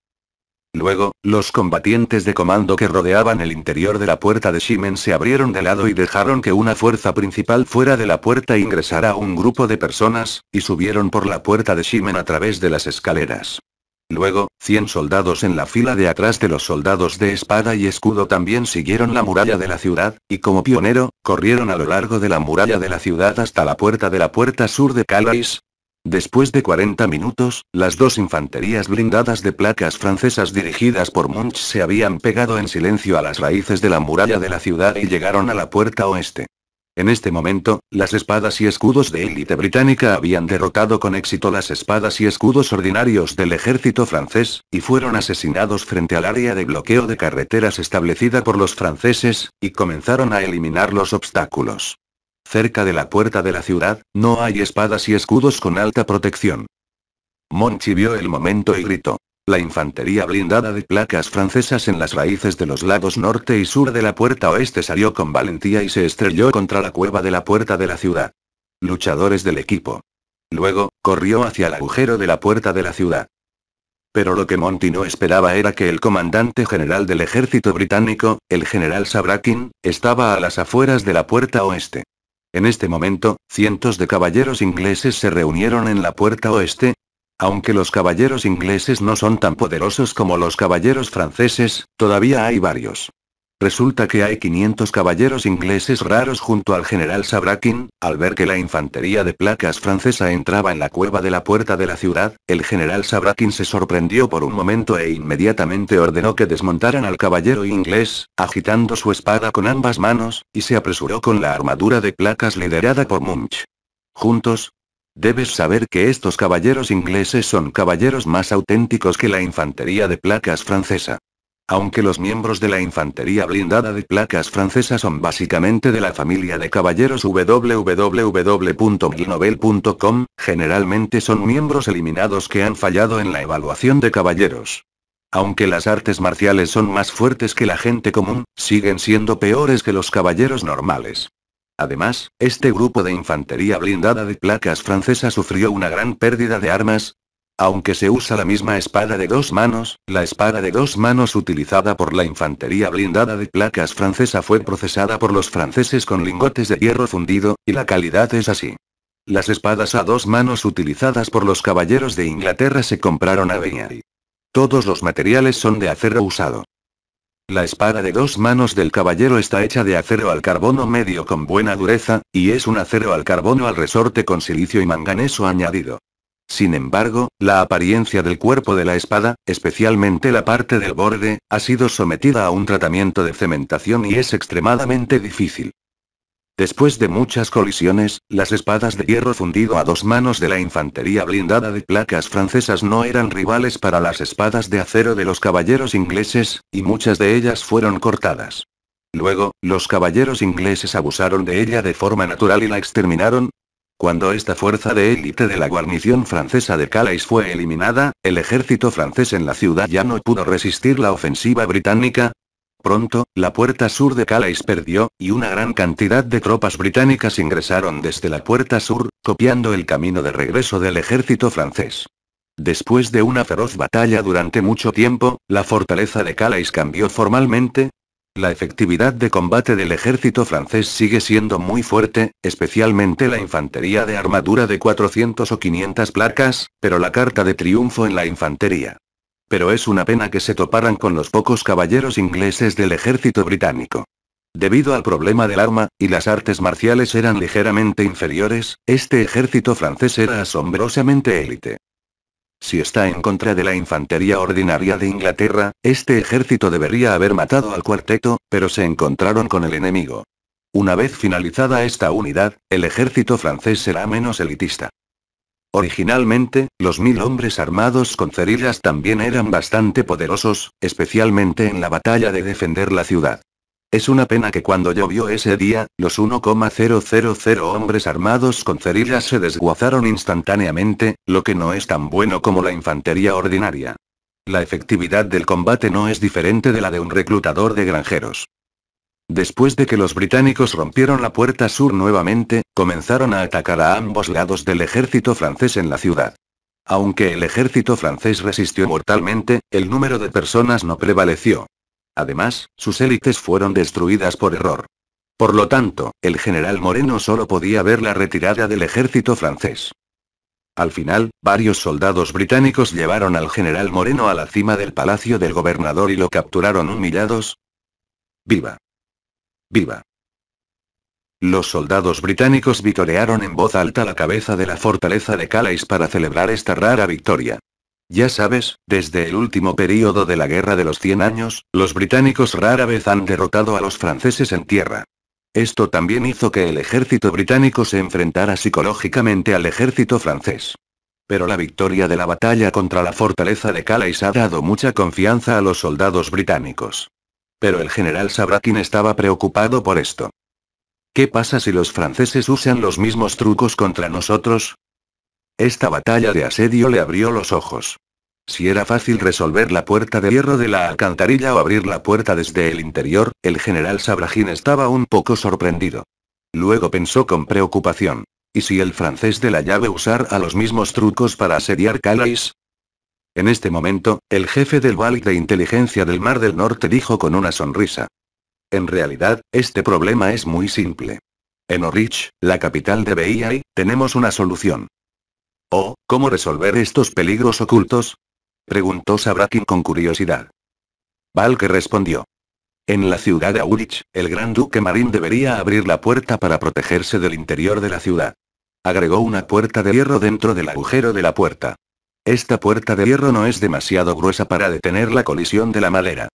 Luego, los combatientes de comando que rodeaban el interior de la puerta de Shimen se abrieron de lado y dejaron que una fuerza principal fuera de la puerta ingresara a un grupo de personas, y subieron por la puerta de Shimen a través de las escaleras. Luego, 100 soldados en la fila de atrás de los soldados de espada y escudo también siguieron la muralla de la ciudad, y como pionero, corrieron a lo largo de la muralla de la ciudad hasta la puerta de la puerta sur de Calais, Después de 40 minutos, las dos infanterías blindadas de placas francesas dirigidas por Munch se habían pegado en silencio a las raíces de la muralla de la ciudad y llegaron a la puerta oeste. En este momento, las espadas y escudos de élite británica habían derrotado con éxito las espadas y escudos ordinarios del ejército francés, y fueron asesinados frente al área de bloqueo de carreteras establecida por los franceses, y comenzaron a eliminar los obstáculos. Cerca de la puerta de la ciudad, no hay espadas y escudos con alta protección. Monchi vio el momento y gritó. La infantería blindada de placas francesas en las raíces de los lados norte y sur de la puerta oeste salió con valentía y se estrelló contra la cueva de la puerta de la ciudad. Luchadores del equipo. Luego, corrió hacia el agujero de la puerta de la ciudad. Pero lo que Monty no esperaba era que el comandante general del ejército británico, el general Sabrakin, estaba a las afueras de la puerta oeste. En este momento, cientos de caballeros ingleses se reunieron en la puerta oeste. Aunque los caballeros ingleses no son tan poderosos como los caballeros franceses, todavía hay varios. Resulta que hay 500 caballeros ingleses raros junto al general Sabrakin, al ver que la infantería de placas francesa entraba en la cueva de la puerta de la ciudad, el general Sabrakin se sorprendió por un momento e inmediatamente ordenó que desmontaran al caballero inglés, agitando su espada con ambas manos, y se apresuró con la armadura de placas liderada por Munch. Juntos, Debes saber que estos caballeros ingleses son caballeros más auténticos que la infantería de placas francesa aunque los miembros de la infantería blindada de placas francesa son básicamente de la familia de caballeros www.milnovel.com, generalmente son miembros eliminados que han fallado en la evaluación de caballeros. Aunque las artes marciales son más fuertes que la gente común, siguen siendo peores que los caballeros normales. Además, este grupo de infantería blindada de placas francesa sufrió una gran pérdida de armas, aunque se usa la misma espada de dos manos, la espada de dos manos utilizada por la infantería blindada de placas francesa fue procesada por los franceses con lingotes de hierro fundido, y la calidad es así. Las espadas a dos manos utilizadas por los caballeros de Inglaterra se compraron a Beñari. Todos los materiales son de acero usado. La espada de dos manos del caballero está hecha de acero al carbono medio con buena dureza, y es un acero al carbono al resorte con silicio y manganeso añadido. Sin embargo, la apariencia del cuerpo de la espada, especialmente la parte del borde, ha sido sometida a un tratamiento de cementación y es extremadamente difícil. Después de muchas colisiones, las espadas de hierro fundido a dos manos de la infantería blindada de placas francesas no eran rivales para las espadas de acero de los caballeros ingleses, y muchas de ellas fueron cortadas. Luego, los caballeros ingleses abusaron de ella de forma natural y la exterminaron, cuando esta fuerza de élite de la guarnición francesa de Calais fue eliminada, el ejército francés en la ciudad ya no pudo resistir la ofensiva británica. Pronto, la puerta sur de Calais perdió, y una gran cantidad de tropas británicas ingresaron desde la puerta sur, copiando el camino de regreso del ejército francés. Después de una feroz batalla durante mucho tiempo, la fortaleza de Calais cambió formalmente, la efectividad de combate del ejército francés sigue siendo muy fuerte, especialmente la infantería de armadura de 400 o 500 placas, pero la carta de triunfo en la infantería. Pero es una pena que se toparan con los pocos caballeros ingleses del ejército británico. Debido al problema del arma, y las artes marciales eran ligeramente inferiores, este ejército francés era asombrosamente élite. Si está en contra de la infantería ordinaria de Inglaterra, este ejército debería haber matado al cuarteto, pero se encontraron con el enemigo. Una vez finalizada esta unidad, el ejército francés será menos elitista. Originalmente, los mil hombres armados con cerillas también eran bastante poderosos, especialmente en la batalla de defender la ciudad. Es una pena que cuando llovió ese día, los 1,000 hombres armados con cerillas se desguazaron instantáneamente, lo que no es tan bueno como la infantería ordinaria. La efectividad del combate no es diferente de la de un reclutador de granjeros. Después de que los británicos rompieron la puerta sur nuevamente, comenzaron a atacar a ambos lados del ejército francés en la ciudad. Aunque el ejército francés resistió mortalmente, el número de personas no prevaleció. Además, sus élites fueron destruidas por error. Por lo tanto, el general Moreno solo podía ver la retirada del ejército francés. Al final, varios soldados británicos llevaron al general Moreno a la cima del palacio del gobernador y lo capturaron humillados. ¡Viva! ¡Viva! Los soldados británicos vitorearon en voz alta la cabeza de la fortaleza de Calais para celebrar esta rara victoria. Ya sabes, desde el último período de la Guerra de los 100 años, los británicos rara vez han derrotado a los franceses en tierra. Esto también hizo que el ejército británico se enfrentara psicológicamente al ejército francés. Pero la victoria de la batalla contra la fortaleza de Calais ha dado mucha confianza a los soldados británicos. Pero el general Sabrakin estaba preocupado por esto. ¿Qué pasa si los franceses usan los mismos trucos contra nosotros? Esta batalla de asedio le abrió los ojos. Si era fácil resolver la puerta de hierro de la alcantarilla o abrir la puerta desde el interior, el general Sabrajín estaba un poco sorprendido. Luego pensó con preocupación. ¿Y si el francés de la llave usara los mismos trucos para asediar Calais? En este momento, el jefe del balc de Inteligencia del Mar del Norte dijo con una sonrisa. En realidad, este problema es muy simple. En Orich, la capital de BI, tenemos una solución. Oh, ¿cómo resolver estos peligros ocultos? Preguntó Sabrakin con curiosidad. Valke respondió. En la ciudad de Aurich, el gran duque Marín debería abrir la puerta para protegerse del interior de la ciudad. Agregó una puerta de hierro dentro del agujero de la puerta. Esta puerta de hierro no es demasiado gruesa para detener la colisión de la madera.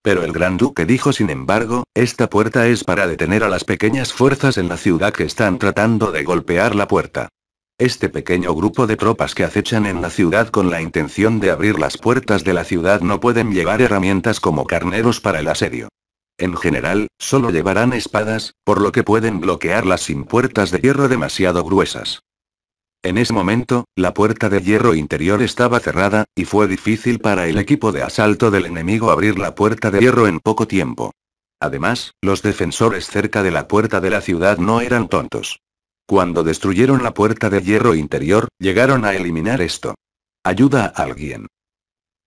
Pero el gran duque dijo sin embargo, esta puerta es para detener a las pequeñas fuerzas en la ciudad que están tratando de golpear la puerta. Este pequeño grupo de tropas que acechan en la ciudad con la intención de abrir las puertas de la ciudad no pueden llevar herramientas como carneros para el asedio. En general, solo llevarán espadas, por lo que pueden bloquearlas sin puertas de hierro demasiado gruesas. En ese momento, la puerta de hierro interior estaba cerrada, y fue difícil para el equipo de asalto del enemigo abrir la puerta de hierro en poco tiempo. Además, los defensores cerca de la puerta de la ciudad no eran tontos. Cuando destruyeron la puerta de hierro interior, llegaron a eliminar esto. Ayuda a alguien.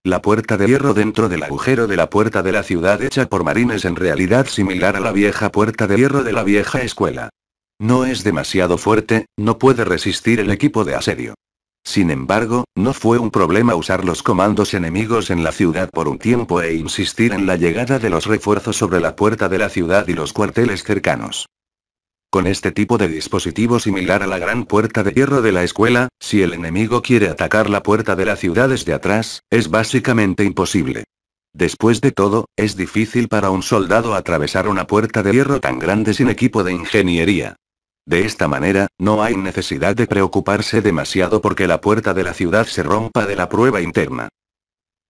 La puerta de hierro dentro del agujero de la puerta de la ciudad hecha por marines en realidad similar a la vieja puerta de hierro de la vieja escuela. No es demasiado fuerte, no puede resistir el equipo de asedio. Sin embargo, no fue un problema usar los comandos enemigos en la ciudad por un tiempo e insistir en la llegada de los refuerzos sobre la puerta de la ciudad y los cuarteles cercanos. Con este tipo de dispositivo similar a la gran puerta de hierro de la escuela, si el enemigo quiere atacar la puerta de la ciudad desde atrás, es básicamente imposible. Después de todo, es difícil para un soldado atravesar una puerta de hierro tan grande sin equipo de ingeniería. De esta manera, no hay necesidad de preocuparse demasiado porque la puerta de la ciudad se rompa de la prueba interna.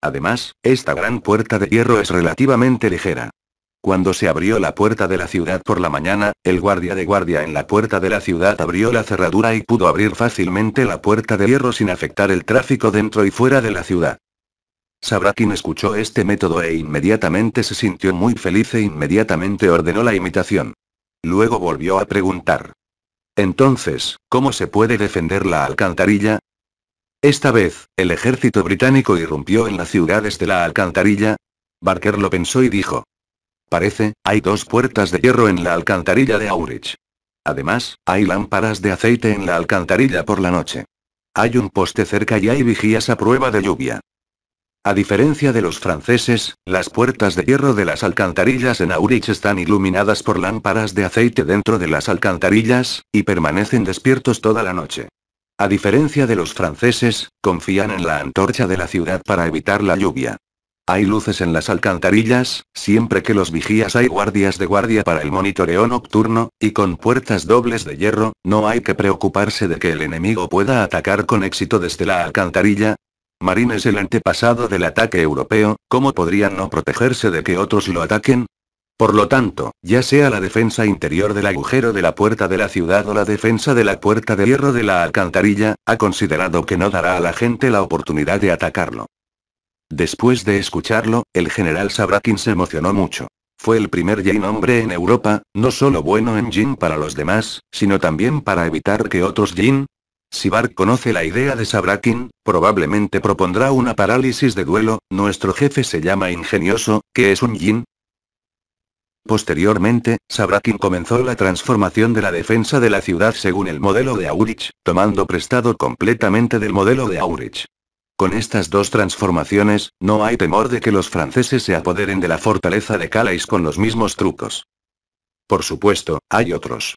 Además, esta gran puerta de hierro es relativamente ligera. Cuando se abrió la puerta de la ciudad por la mañana, el guardia de guardia en la puerta de la ciudad abrió la cerradura y pudo abrir fácilmente la puerta de hierro sin afectar el tráfico dentro y fuera de la ciudad. quien escuchó este método e inmediatamente se sintió muy feliz e inmediatamente ordenó la imitación. Luego volvió a preguntar. Entonces, ¿cómo se puede defender la alcantarilla? Esta vez, el ejército británico irrumpió en la ciudad desde la alcantarilla. Barker lo pensó y dijo, Parece, hay dos puertas de hierro en la alcantarilla de Aurich. Además, hay lámparas de aceite en la alcantarilla por la noche. Hay un poste cerca y hay vigías a prueba de lluvia. A diferencia de los franceses, las puertas de hierro de las alcantarillas en Aurich están iluminadas por lámparas de aceite dentro de las alcantarillas, y permanecen despiertos toda la noche. A diferencia de los franceses, confían en la antorcha de la ciudad para evitar la lluvia. Hay luces en las alcantarillas, siempre que los vigías hay guardias de guardia para el monitoreo nocturno, y con puertas dobles de hierro, no hay que preocuparse de que el enemigo pueda atacar con éxito desde la alcantarilla. Marín es el antepasado del ataque europeo, ¿cómo podrían no protegerse de que otros lo ataquen? Por lo tanto, ya sea la defensa interior del agujero de la puerta de la ciudad o la defensa de la puerta de hierro de la alcantarilla, ha considerado que no dará a la gente la oportunidad de atacarlo. Después de escucharlo, el general Sabrakin se emocionó mucho. Fue el primer Jin hombre en Europa, no solo bueno en Jin para los demás, sino también para evitar que otros Jin... Si Bark conoce la idea de Sabrakin, probablemente propondrá una parálisis de duelo, nuestro jefe se llama ingenioso, que es un Jin, Posteriormente, Sabrakin comenzó la transformación de la defensa de la ciudad según el modelo de Aurich, tomando prestado completamente del modelo de Aurich. Con estas dos transformaciones, no hay temor de que los franceses se apoderen de la fortaleza de Calais con los mismos trucos. Por supuesto, hay otros.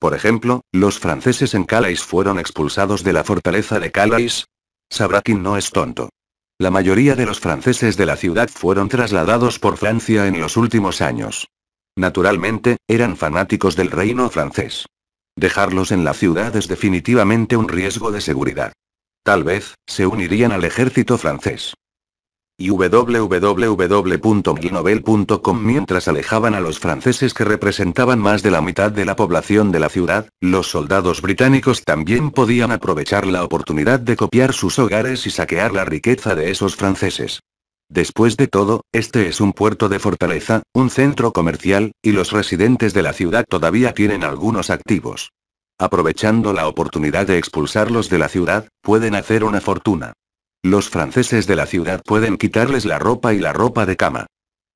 Por ejemplo, los franceses en Calais fueron expulsados de la fortaleza de Calais. Sabrakin no es tonto. La mayoría de los franceses de la ciudad fueron trasladados por Francia en los últimos años. Naturalmente, eran fanáticos del reino francés. Dejarlos en la ciudad es definitivamente un riesgo de seguridad. Tal vez, se unirían al ejército francés. Y Mientras alejaban a los franceses que representaban más de la mitad de la población de la ciudad, los soldados británicos también podían aprovechar la oportunidad de copiar sus hogares y saquear la riqueza de esos franceses. Después de todo, este es un puerto de fortaleza, un centro comercial, y los residentes de la ciudad todavía tienen algunos activos. Aprovechando la oportunidad de expulsarlos de la ciudad, pueden hacer una fortuna. Los franceses de la ciudad pueden quitarles la ropa y la ropa de cama.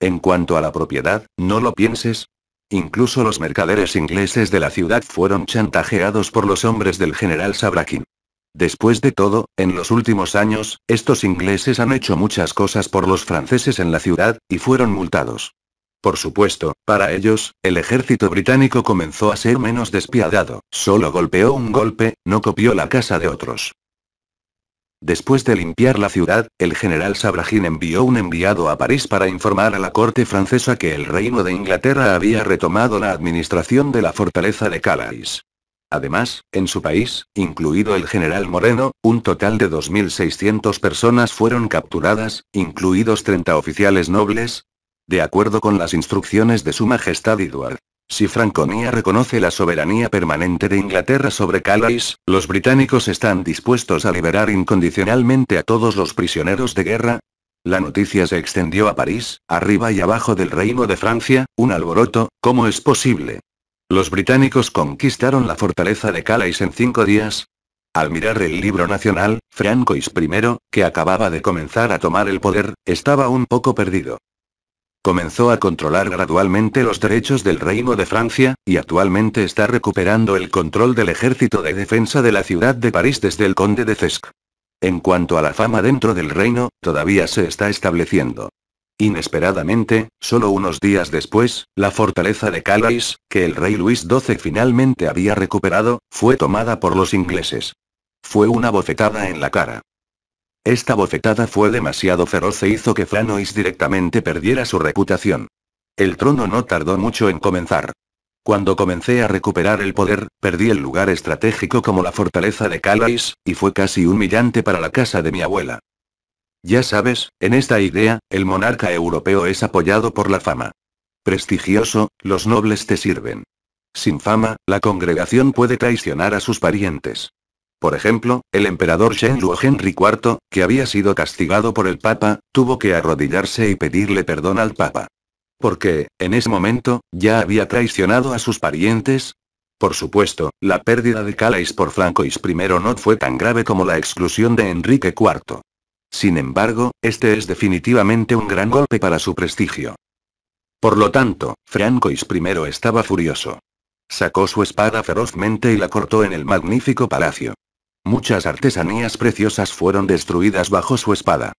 En cuanto a la propiedad, no lo pienses. Incluso los mercaderes ingleses de la ciudad fueron chantajeados por los hombres del general Sabrakin. Después de todo, en los últimos años, estos ingleses han hecho muchas cosas por los franceses en la ciudad, y fueron multados. Por supuesto, para ellos, el ejército británico comenzó a ser menos despiadado, solo golpeó un golpe, no copió la casa de otros. Después de limpiar la ciudad, el general Sabragin envió un enviado a París para informar a la corte francesa que el reino de Inglaterra había retomado la administración de la fortaleza de Calais. Además, en su país, incluido el general Moreno, un total de 2.600 personas fueron capturadas, incluidos 30 oficiales nobles, de acuerdo con las instrucciones de su Majestad Edward. Si Franconia reconoce la soberanía permanente de Inglaterra sobre Calais, los británicos están dispuestos a liberar incondicionalmente a todos los prisioneros de guerra. La noticia se extendió a París, arriba y abajo del Reino de Francia, un alboroto, ¿cómo es posible? Los británicos conquistaron la fortaleza de Calais en cinco días. Al mirar el libro nacional, Francois I, que acababa de comenzar a tomar el poder, estaba un poco perdido. Comenzó a controlar gradualmente los derechos del Reino de Francia, y actualmente está recuperando el control del ejército de defensa de la ciudad de París desde el conde de Cesc. En cuanto a la fama dentro del reino, todavía se está estableciendo. Inesperadamente, solo unos días después, la fortaleza de Calais, que el rey Luis XII finalmente había recuperado, fue tomada por los ingleses. Fue una bofetada en la cara. Esta bofetada fue demasiado feroz e hizo que Flanois directamente perdiera su reputación. El trono no tardó mucho en comenzar. Cuando comencé a recuperar el poder, perdí el lugar estratégico como la fortaleza de Calais, y fue casi humillante para la casa de mi abuela. Ya sabes, en esta idea, el monarca europeo es apoyado por la fama. Prestigioso, los nobles te sirven. Sin fama, la congregación puede traicionar a sus parientes. Por ejemplo, el emperador Luo Henry IV, que había sido castigado por el Papa, tuvo que arrodillarse y pedirle perdón al Papa. Porque, en ese momento, ya había traicionado a sus parientes. Por supuesto, la pérdida de Calais por Francois I no fue tan grave como la exclusión de Enrique IV. Sin embargo, este es definitivamente un gran golpe para su prestigio. Por lo tanto, Francois I estaba furioso. Sacó su espada ferozmente y la cortó en el magnífico palacio. Muchas artesanías preciosas fueron destruidas bajo su espada.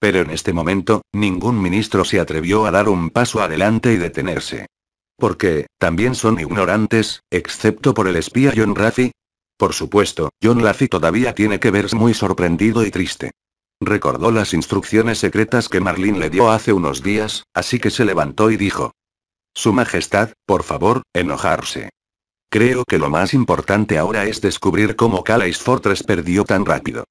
Pero en este momento, ningún ministro se atrevió a dar un paso adelante y detenerse. Porque, también son ignorantes, excepto por el espía John Raffi. Por supuesto, John Raffi todavía tiene que verse muy sorprendido y triste. Recordó las instrucciones secretas que Marlene le dio hace unos días, así que se levantó y dijo. Su Majestad, por favor, enojarse. Creo que lo más importante ahora es descubrir cómo Calais Fortress perdió tan rápido.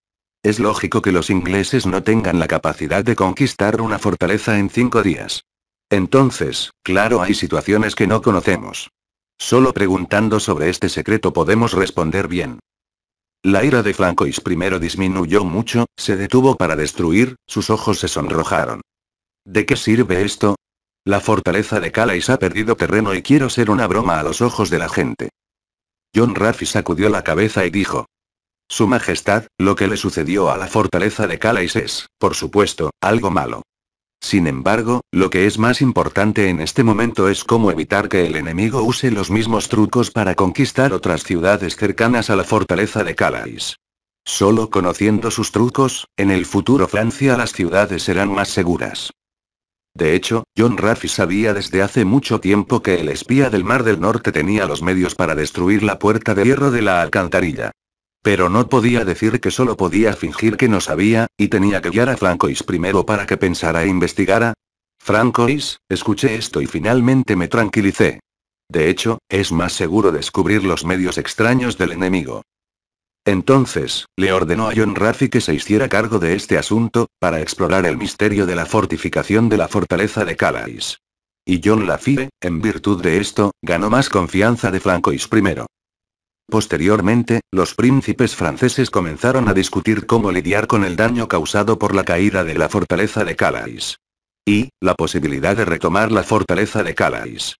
Es lógico que los ingleses no tengan la capacidad de conquistar una fortaleza en cinco días. Entonces, claro, hay situaciones que no conocemos. Solo preguntando sobre este secreto podemos responder bien. La ira de Francois primero disminuyó mucho, se detuvo para destruir, sus ojos se sonrojaron. ¿De qué sirve esto? La fortaleza de Calais ha perdido terreno y quiero ser una broma a los ojos de la gente. John Raffi sacudió la cabeza y dijo. Su Majestad, lo que le sucedió a la fortaleza de Calais es, por supuesto, algo malo. Sin embargo, lo que es más importante en este momento es cómo evitar que el enemigo use los mismos trucos para conquistar otras ciudades cercanas a la fortaleza de Calais. Solo conociendo sus trucos, en el futuro Francia las ciudades serán más seguras. De hecho, John Raffi sabía desde hace mucho tiempo que el espía del Mar del Norte tenía los medios para destruir la puerta de hierro de la alcantarilla. Pero no podía decir que solo podía fingir que no sabía, y tenía que guiar a Francois primero para que pensara e investigara. Francois, escuché esto y finalmente me tranquilicé. De hecho, es más seguro descubrir los medios extraños del enemigo. Entonces, le ordenó a John Raffi que se hiciera cargo de este asunto, para explorar el misterio de la fortificación de la fortaleza de Calais. Y John Lafire, en virtud de esto, ganó más confianza de Francois I. Posteriormente, los príncipes franceses comenzaron a discutir cómo lidiar con el daño causado por la caída de la fortaleza de Calais. Y, la posibilidad de retomar la fortaleza de Calais.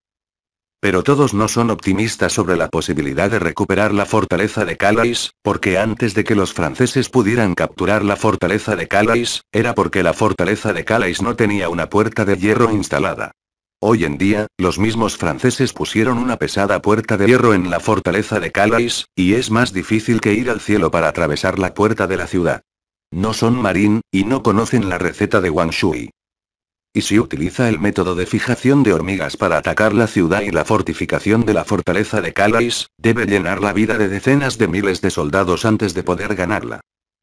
Pero todos no son optimistas sobre la posibilidad de recuperar la fortaleza de Calais, porque antes de que los franceses pudieran capturar la fortaleza de Calais, era porque la fortaleza de Calais no tenía una puerta de hierro instalada. Hoy en día, los mismos franceses pusieron una pesada puerta de hierro en la fortaleza de Calais, y es más difícil que ir al cielo para atravesar la puerta de la ciudad. No son marín, y no conocen la receta de Wang Shui y si utiliza el método de fijación de hormigas para atacar la ciudad y la fortificación de la fortaleza de Calais, debe llenar la vida de decenas de miles de soldados antes de poder ganarla.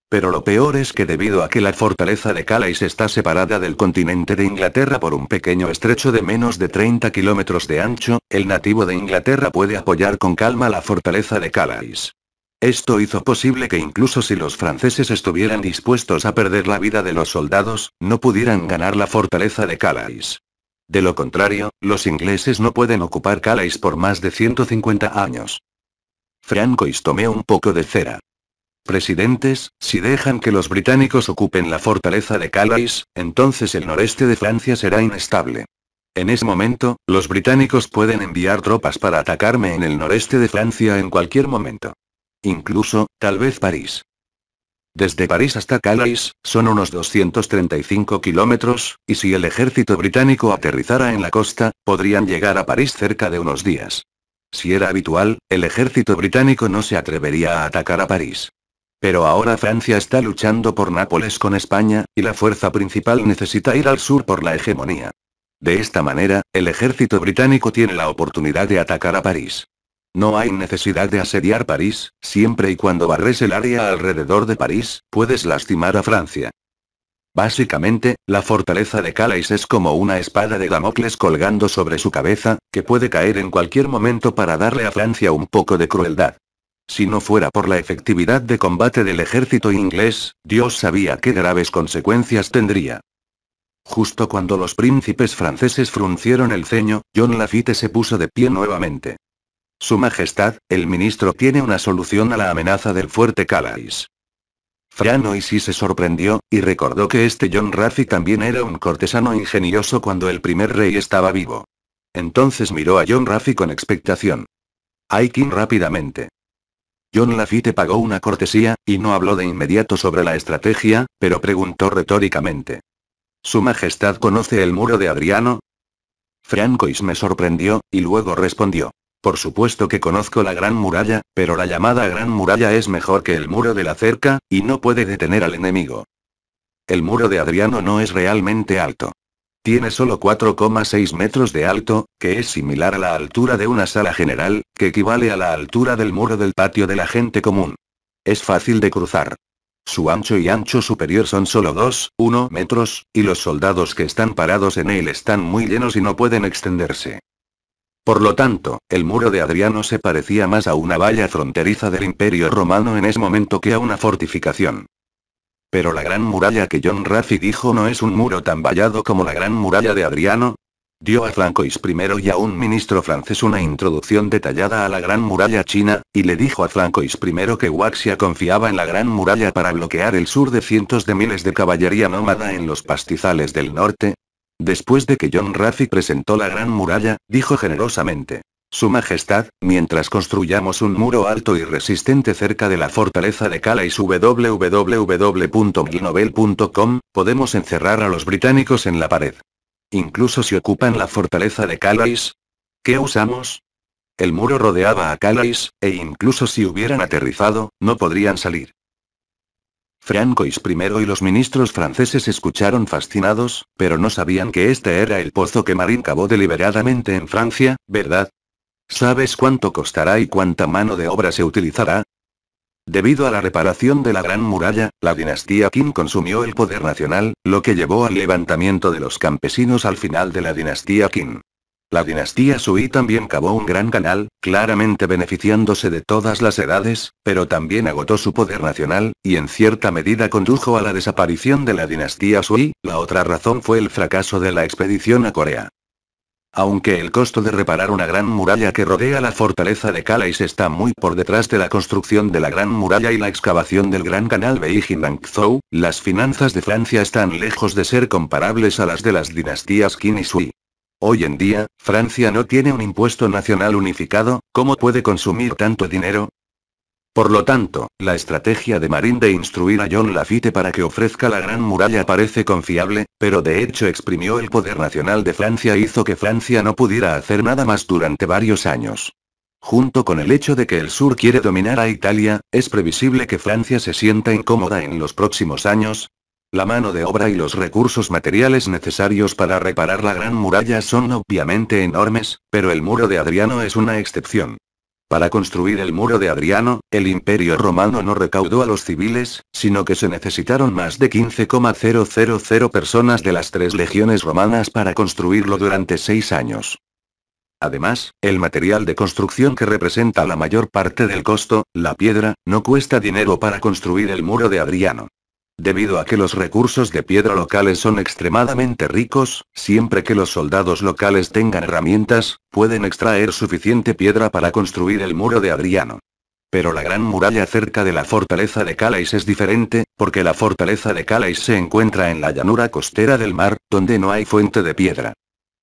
Pero lo peor es que debido a que la fortaleza de Calais está separada del continente de Inglaterra por un pequeño estrecho de menos de 30 kilómetros de ancho, el nativo de Inglaterra puede apoyar con calma la fortaleza de Calais. Esto hizo posible que incluso si los franceses estuvieran dispuestos a perder la vida de los soldados, no pudieran ganar la fortaleza de Calais. De lo contrario, los ingleses no pueden ocupar Calais por más de 150 años. Francois tomé un poco de cera. Presidentes, si dejan que los británicos ocupen la fortaleza de Calais, entonces el noreste de Francia será inestable. En ese momento, los británicos pueden enviar tropas para atacarme en el noreste de Francia en cualquier momento. Incluso, tal vez París. Desde París hasta Calais, son unos 235 kilómetros, y si el ejército británico aterrizara en la costa, podrían llegar a París cerca de unos días. Si era habitual, el ejército británico no se atrevería a atacar a París. Pero ahora Francia está luchando por Nápoles con España, y la fuerza principal necesita ir al sur por la hegemonía. De esta manera, el ejército británico tiene la oportunidad de atacar a París. No hay necesidad de asediar París, siempre y cuando barres el área alrededor de París, puedes lastimar a Francia. Básicamente, la fortaleza de Calais es como una espada de Damocles colgando sobre su cabeza, que puede caer en cualquier momento para darle a Francia un poco de crueldad. Si no fuera por la efectividad de combate del ejército inglés, Dios sabía qué graves consecuencias tendría. Justo cuando los príncipes franceses fruncieron el ceño, John Lafitte se puso de pie nuevamente. Su Majestad, el ministro tiene una solución a la amenaza del fuerte Calais. Francois se sorprendió, y recordó que este John Raffi también era un cortesano ingenioso cuando el primer rey estaba vivo. Entonces miró a John Raffi con expectación. Aikin rápidamente. John te pagó una cortesía, y no habló de inmediato sobre la estrategia, pero preguntó retóricamente. ¿Su Majestad conoce el muro de Adriano? Francois me sorprendió, y luego respondió. Por supuesto que conozco la Gran Muralla, pero la llamada Gran Muralla es mejor que el muro de la cerca, y no puede detener al enemigo. El muro de Adriano no es realmente alto. Tiene solo 4,6 metros de alto, que es similar a la altura de una sala general, que equivale a la altura del muro del patio de la gente común. Es fácil de cruzar. Su ancho y ancho superior son solo 2, metros, y los soldados que están parados en él están muy llenos y no pueden extenderse. Por lo tanto, el muro de Adriano se parecía más a una valla fronteriza del Imperio Romano en ese momento que a una fortificación. Pero la gran muralla que John Raffi dijo no es un muro tan vallado como la gran muralla de Adriano. Dio a Francois I y a un ministro francés una introducción detallada a la gran muralla china, y le dijo a Francois I que Waxia confiaba en la gran muralla para bloquear el sur de cientos de miles de caballería nómada en los pastizales del norte, Después de que John Raffi presentó la gran muralla, dijo generosamente. Su Majestad, mientras construyamos un muro alto y resistente cerca de la fortaleza de Calais www.glinovel.com, podemos encerrar a los británicos en la pared. Incluso si ocupan la fortaleza de Calais. ¿Qué usamos? El muro rodeaba a Calais, e incluso si hubieran aterrizado, no podrían salir. Francois I y los ministros franceses escucharon fascinados, pero no sabían que este era el pozo que Marín cavó deliberadamente en Francia, ¿verdad? ¿Sabes cuánto costará y cuánta mano de obra se utilizará? Debido a la reparación de la Gran Muralla, la dinastía Qin consumió el poder nacional, lo que llevó al levantamiento de los campesinos al final de la dinastía Qin. La dinastía Sui también cavó un gran canal, claramente beneficiándose de todas las edades, pero también agotó su poder nacional, y en cierta medida condujo a la desaparición de la dinastía Sui, la otra razón fue el fracaso de la expedición a Corea. Aunque el costo de reparar una gran muralla que rodea la fortaleza de Calais está muy por detrás de la construcción de la gran muralla y la excavación del gran canal Beijing-Hangzhou, las finanzas de Francia están lejos de ser comparables a las de las dinastías Qin y Sui. Hoy en día, Francia no tiene un impuesto nacional unificado, ¿cómo puede consumir tanto dinero? Por lo tanto, la estrategia de Marín de instruir a John Lafitte para que ofrezca la Gran Muralla parece confiable, pero de hecho exprimió el poder nacional de Francia e hizo que Francia no pudiera hacer nada más durante varios años. Junto con el hecho de que el sur quiere dominar a Italia, es previsible que Francia se sienta incómoda en los próximos años, la mano de obra y los recursos materiales necesarios para reparar la gran muralla son obviamente enormes, pero el muro de Adriano es una excepción. Para construir el muro de Adriano, el imperio romano no recaudó a los civiles, sino que se necesitaron más de 15,000 personas de las tres legiones romanas para construirlo durante seis años. Además, el material de construcción que representa la mayor parte del costo, la piedra, no cuesta dinero para construir el muro de Adriano. Debido a que los recursos de piedra locales son extremadamente ricos, siempre que los soldados locales tengan herramientas, pueden extraer suficiente piedra para construir el muro de Adriano. Pero la gran muralla cerca de la fortaleza de Calais es diferente, porque la fortaleza de Calais se encuentra en la llanura costera del mar, donde no hay fuente de piedra.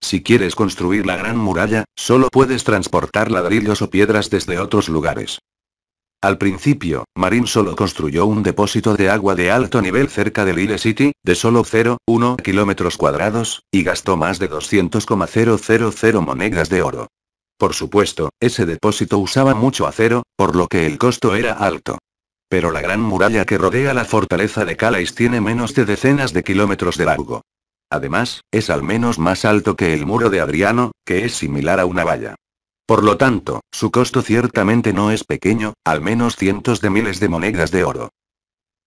Si quieres construir la gran muralla, solo puedes transportar ladrillos o piedras desde otros lugares. Al principio, Marin solo construyó un depósito de agua de alto nivel cerca de Lille City, de solo 0,1 kilómetros cuadrados, y gastó más de 200,000 monedas de oro. Por supuesto, ese depósito usaba mucho acero, por lo que el costo era alto. Pero la gran muralla que rodea la fortaleza de Calais tiene menos de decenas de kilómetros de largo. Además, es al menos más alto que el muro de Adriano, que es similar a una valla. Por lo tanto, su costo ciertamente no es pequeño, al menos cientos de miles de monedas de oro.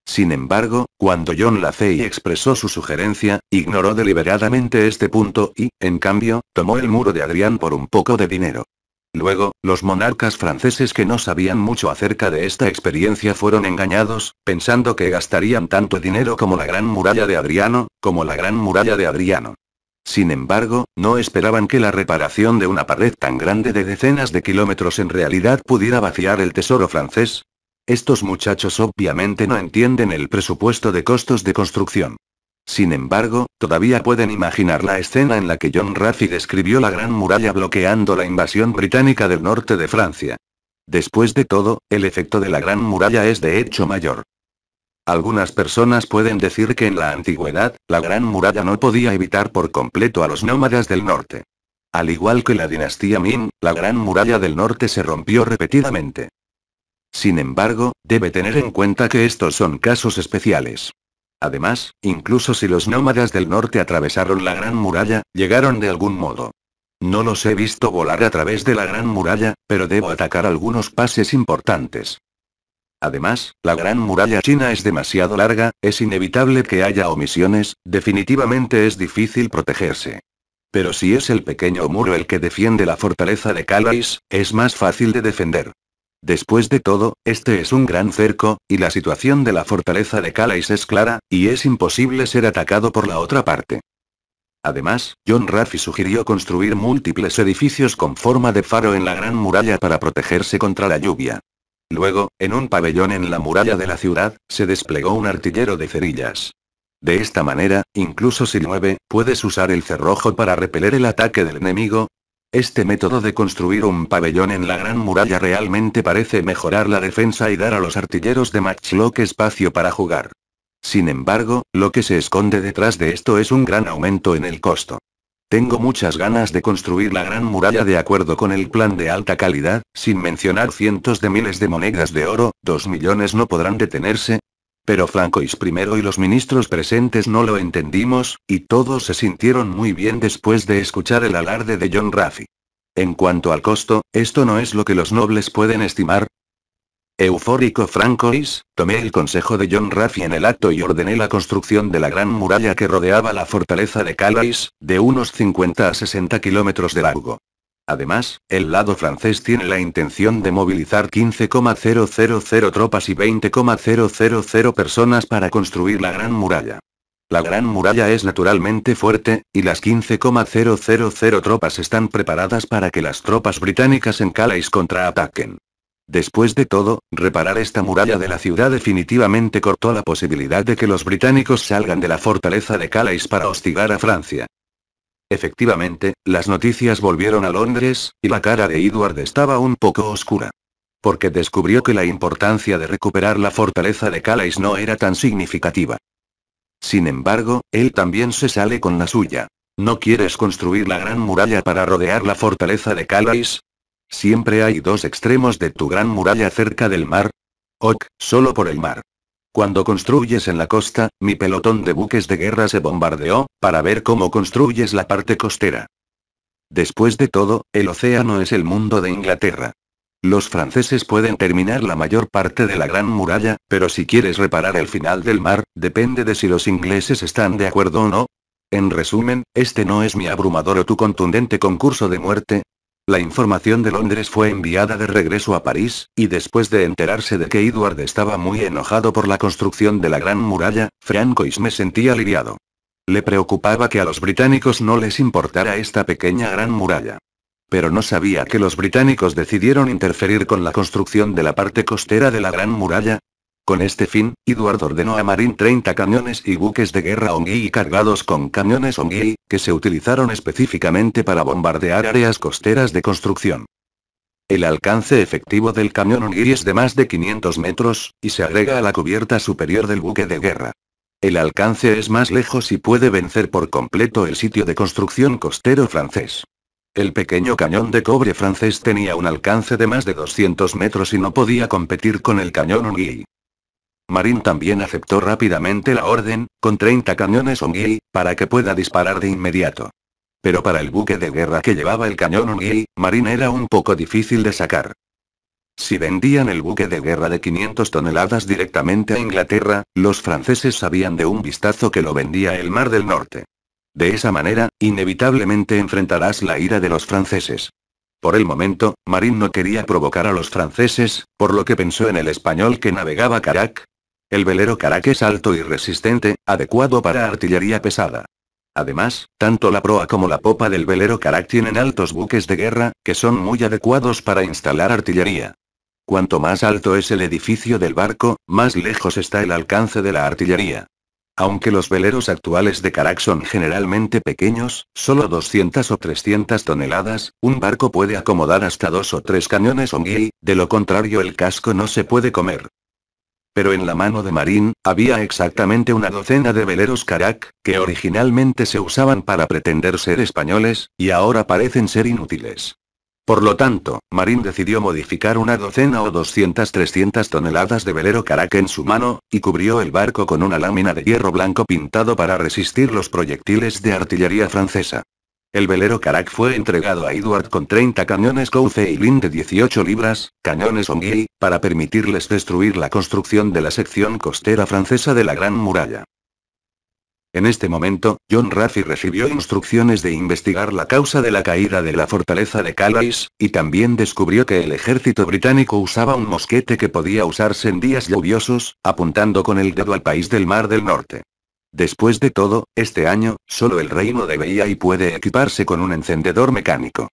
Sin embargo, cuando John Lacey expresó su sugerencia, ignoró deliberadamente este punto y, en cambio, tomó el muro de Adrián por un poco de dinero. Luego, los monarcas franceses que no sabían mucho acerca de esta experiencia fueron engañados, pensando que gastarían tanto dinero como la Gran Muralla de Adriano, como la Gran Muralla de Adriano. Sin embargo, no esperaban que la reparación de una pared tan grande de decenas de kilómetros en realidad pudiera vaciar el tesoro francés. Estos muchachos obviamente no entienden el presupuesto de costos de construcción. Sin embargo, todavía pueden imaginar la escena en la que John Raffi describió la gran muralla bloqueando la invasión británica del norte de Francia. Después de todo, el efecto de la gran muralla es de hecho mayor. Algunas personas pueden decir que en la antigüedad, la Gran Muralla no podía evitar por completo a los nómadas del norte. Al igual que la dinastía Ming, la Gran Muralla del Norte se rompió repetidamente. Sin embargo, debe tener en cuenta que estos son casos especiales. Además, incluso si los nómadas del norte atravesaron la Gran Muralla, llegaron de algún modo. No los he visto volar a través de la Gran Muralla, pero debo atacar algunos pases importantes. Además, la gran muralla china es demasiado larga, es inevitable que haya omisiones, definitivamente es difícil protegerse. Pero si es el pequeño muro el que defiende la fortaleza de Calais, es más fácil de defender. Después de todo, este es un gran cerco, y la situación de la fortaleza de Calais es clara, y es imposible ser atacado por la otra parte. Además, John Raffi sugirió construir múltiples edificios con forma de faro en la gran muralla para protegerse contra la lluvia. Luego, en un pabellón en la muralla de la ciudad, se desplegó un artillero de cerillas. De esta manera, incluso si mueve, puedes usar el cerrojo para repeler el ataque del enemigo. Este método de construir un pabellón en la gran muralla realmente parece mejorar la defensa y dar a los artilleros de Matchlock espacio para jugar. Sin embargo, lo que se esconde detrás de esto es un gran aumento en el costo. Tengo muchas ganas de construir la gran muralla de acuerdo con el plan de alta calidad, sin mencionar cientos de miles de monedas de oro, dos millones no podrán detenerse. Pero Francois I y los ministros presentes no lo entendimos, y todos se sintieron muy bien después de escuchar el alarde de John Raffi. En cuanto al costo, esto no es lo que los nobles pueden estimar, Eufórico Francois, tomé el consejo de John Raffi en el acto y ordené la construcción de la gran muralla que rodeaba la fortaleza de Calais, de unos 50 a 60 kilómetros de largo. Además, el lado francés tiene la intención de movilizar 15,000 tropas y 20,000 personas para construir la gran muralla. La gran muralla es naturalmente fuerte, y las 15,000 tropas están preparadas para que las tropas británicas en Calais contraataquen. Después de todo, reparar esta muralla de la ciudad definitivamente cortó la posibilidad de que los británicos salgan de la fortaleza de Calais para hostigar a Francia. Efectivamente, las noticias volvieron a Londres, y la cara de Edward estaba un poco oscura. Porque descubrió que la importancia de recuperar la fortaleza de Calais no era tan significativa. Sin embargo, él también se sale con la suya. ¿No quieres construir la gran muralla para rodear la fortaleza de Calais? Siempre hay dos extremos de tu gran muralla cerca del mar. Ok, solo por el mar. Cuando construyes en la costa, mi pelotón de buques de guerra se bombardeó, para ver cómo construyes la parte costera. Después de todo, el océano es el mundo de Inglaterra. Los franceses pueden terminar la mayor parte de la gran muralla, pero si quieres reparar el final del mar, depende de si los ingleses están de acuerdo o no. En resumen, este no es mi abrumador o tu contundente concurso de muerte, la información de Londres fue enviada de regreso a París, y después de enterarse de que Edward estaba muy enojado por la construcción de la Gran Muralla, Francois me sentía aliviado. Le preocupaba que a los británicos no les importara esta pequeña Gran Muralla. Pero no sabía que los británicos decidieron interferir con la construcción de la parte costera de la Gran Muralla, con este fin, Edward ordenó a Marín 30 cañones y buques de guerra Ongui cargados con cañones Ongui, que se utilizaron específicamente para bombardear áreas costeras de construcción. El alcance efectivo del cañón Ongui es de más de 500 metros, y se agrega a la cubierta superior del buque de guerra. El alcance es más lejos y puede vencer por completo el sitio de construcción costero francés. El pequeño cañón de cobre francés tenía un alcance de más de 200 metros y no podía competir con el cañón Ongui. Marín también aceptó rápidamente la orden, con 30 cañones Ongi, para que pueda disparar de inmediato. Pero para el buque de guerra que llevaba el cañón Ongi, Marín era un poco difícil de sacar. Si vendían el buque de guerra de 500 toneladas directamente a Inglaterra, los franceses sabían de un vistazo que lo vendía el Mar del Norte. De esa manera, inevitablemente enfrentarás la ira de los franceses. Por el momento, Marín no quería provocar a los franceses, por lo que pensó en el español que navegaba Carac, el velero Karak es alto y resistente, adecuado para artillería pesada. Además, tanto la proa como la popa del velero Karak tienen altos buques de guerra, que son muy adecuados para instalar artillería. Cuanto más alto es el edificio del barco, más lejos está el alcance de la artillería. Aunque los veleros actuales de Karak son generalmente pequeños, solo 200 o 300 toneladas, un barco puede acomodar hasta dos o tres cañones o mil, de lo contrario el casco no se puede comer pero en la mano de Marín, había exactamente una docena de veleros Carac, que originalmente se usaban para pretender ser españoles, y ahora parecen ser inútiles. Por lo tanto, Marín decidió modificar una docena o 200-300 toneladas de velero Carac en su mano, y cubrió el barco con una lámina de hierro blanco pintado para resistir los proyectiles de artillería francesa. El velero Carac fue entregado a Edward con 30 cañones y Lin de 18 libras, cañones Ongui, para permitirles destruir la construcción de la sección costera francesa de la Gran Muralla. En este momento, John Raffi recibió instrucciones de investigar la causa de la caída de la fortaleza de Calais, y también descubrió que el ejército británico usaba un mosquete que podía usarse en días lluviosos, apuntando con el dedo al país del Mar del Norte. Después de todo, este año, solo el reino de veía y puede equiparse con un encendedor mecánico.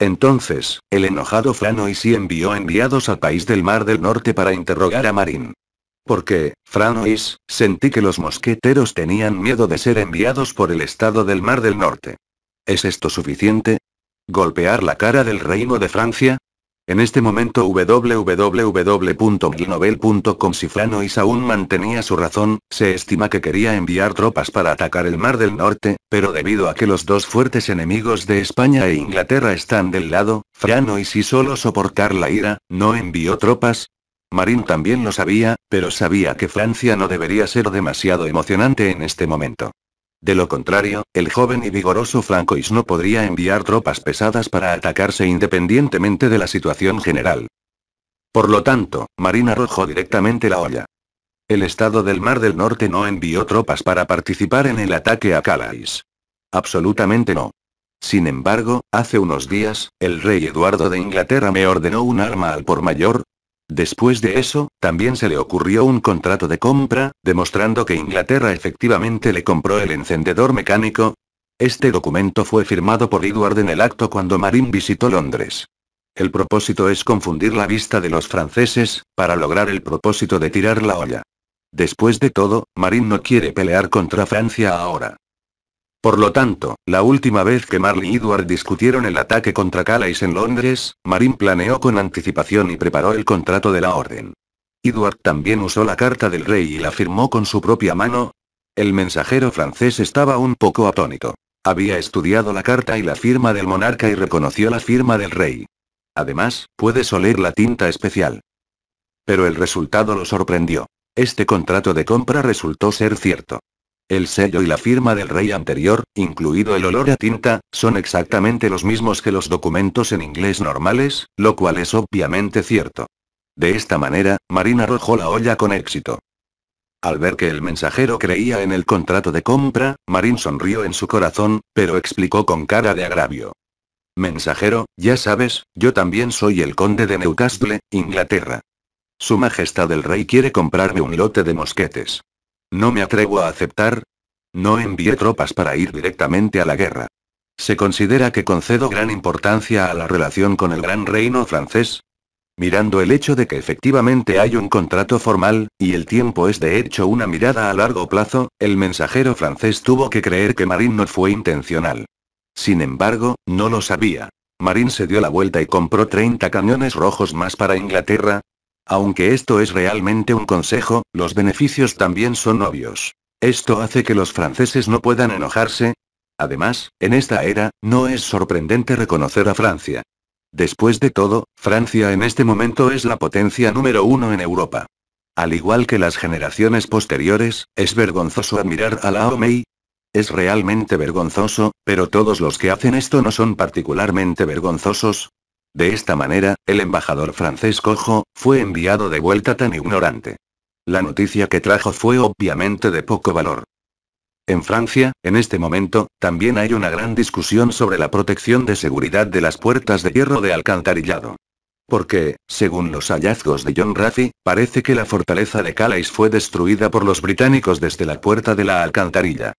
Entonces, el enojado Franois y envió enviados al país del Mar del Norte para interrogar a Marín. Porque, Franois, sentí que los mosqueteros tenían miedo de ser enviados por el estado del Mar del Norte. ¿Es esto suficiente? ¿Golpear la cara del reino de Francia? En este momento www.milnovel.com Si Flanois aún mantenía su razón, se estima que quería enviar tropas para atacar el Mar del Norte, pero debido a que los dos fuertes enemigos de España e Inglaterra están del lado, Franois, y solo soportar la ira, no envió tropas, Marín también lo sabía, pero sabía que Francia no debería ser demasiado emocionante en este momento. De lo contrario, el joven y vigoroso Francois no podría enviar tropas pesadas para atacarse independientemente de la situación general. Por lo tanto, Marín arrojó directamente la olla. El estado del Mar del Norte no envió tropas para participar en el ataque a Calais. Absolutamente no. Sin embargo, hace unos días, el rey Eduardo de Inglaterra me ordenó un arma al por mayor, Después de eso, también se le ocurrió un contrato de compra, demostrando que Inglaterra efectivamente le compró el encendedor mecánico. Este documento fue firmado por Edward en el acto cuando Marín visitó Londres. El propósito es confundir la vista de los franceses, para lograr el propósito de tirar la olla. Después de todo, Marín no quiere pelear contra Francia ahora. Por lo tanto, la última vez que Marley y Edward discutieron el ataque contra Calais en Londres, Marín planeó con anticipación y preparó el contrato de la orden. Edward también usó la carta del rey y la firmó con su propia mano. El mensajero francés estaba un poco atónito. Había estudiado la carta y la firma del monarca y reconoció la firma del rey. Además, puede oler la tinta especial. Pero el resultado lo sorprendió. Este contrato de compra resultó ser cierto. El sello y la firma del rey anterior, incluido el olor a tinta, son exactamente los mismos que los documentos en inglés normales, lo cual es obviamente cierto. De esta manera, Marín arrojó la olla con éxito. Al ver que el mensajero creía en el contrato de compra, Marín sonrió en su corazón, pero explicó con cara de agravio. Mensajero, ya sabes, yo también soy el conde de Newcastle, Inglaterra. Su Majestad el Rey quiere comprarme un lote de mosquetes. No me atrevo a aceptar. No envié tropas para ir directamente a la guerra. Se considera que concedo gran importancia a la relación con el Gran Reino francés. Mirando el hecho de que efectivamente hay un contrato formal, y el tiempo es de hecho una mirada a largo plazo, el mensajero francés tuvo que creer que Marín no fue intencional. Sin embargo, no lo sabía. Marín se dio la vuelta y compró 30 cañones rojos más para Inglaterra, aunque esto es realmente un consejo, los beneficios también son obvios. Esto hace que los franceses no puedan enojarse. Además, en esta era, no es sorprendente reconocer a Francia. Después de todo, Francia en este momento es la potencia número uno en Europa. Al igual que las generaciones posteriores, es vergonzoso admirar a la OMEI? Es realmente vergonzoso, pero todos los que hacen esto no son particularmente vergonzosos, de esta manera, el embajador francés Cojo, fue enviado de vuelta tan ignorante. La noticia que trajo fue obviamente de poco valor. En Francia, en este momento, también hay una gran discusión sobre la protección de seguridad de las puertas de hierro de alcantarillado. Porque, según los hallazgos de John Raffi, parece que la fortaleza de Calais fue destruida por los británicos desde la puerta de la alcantarilla.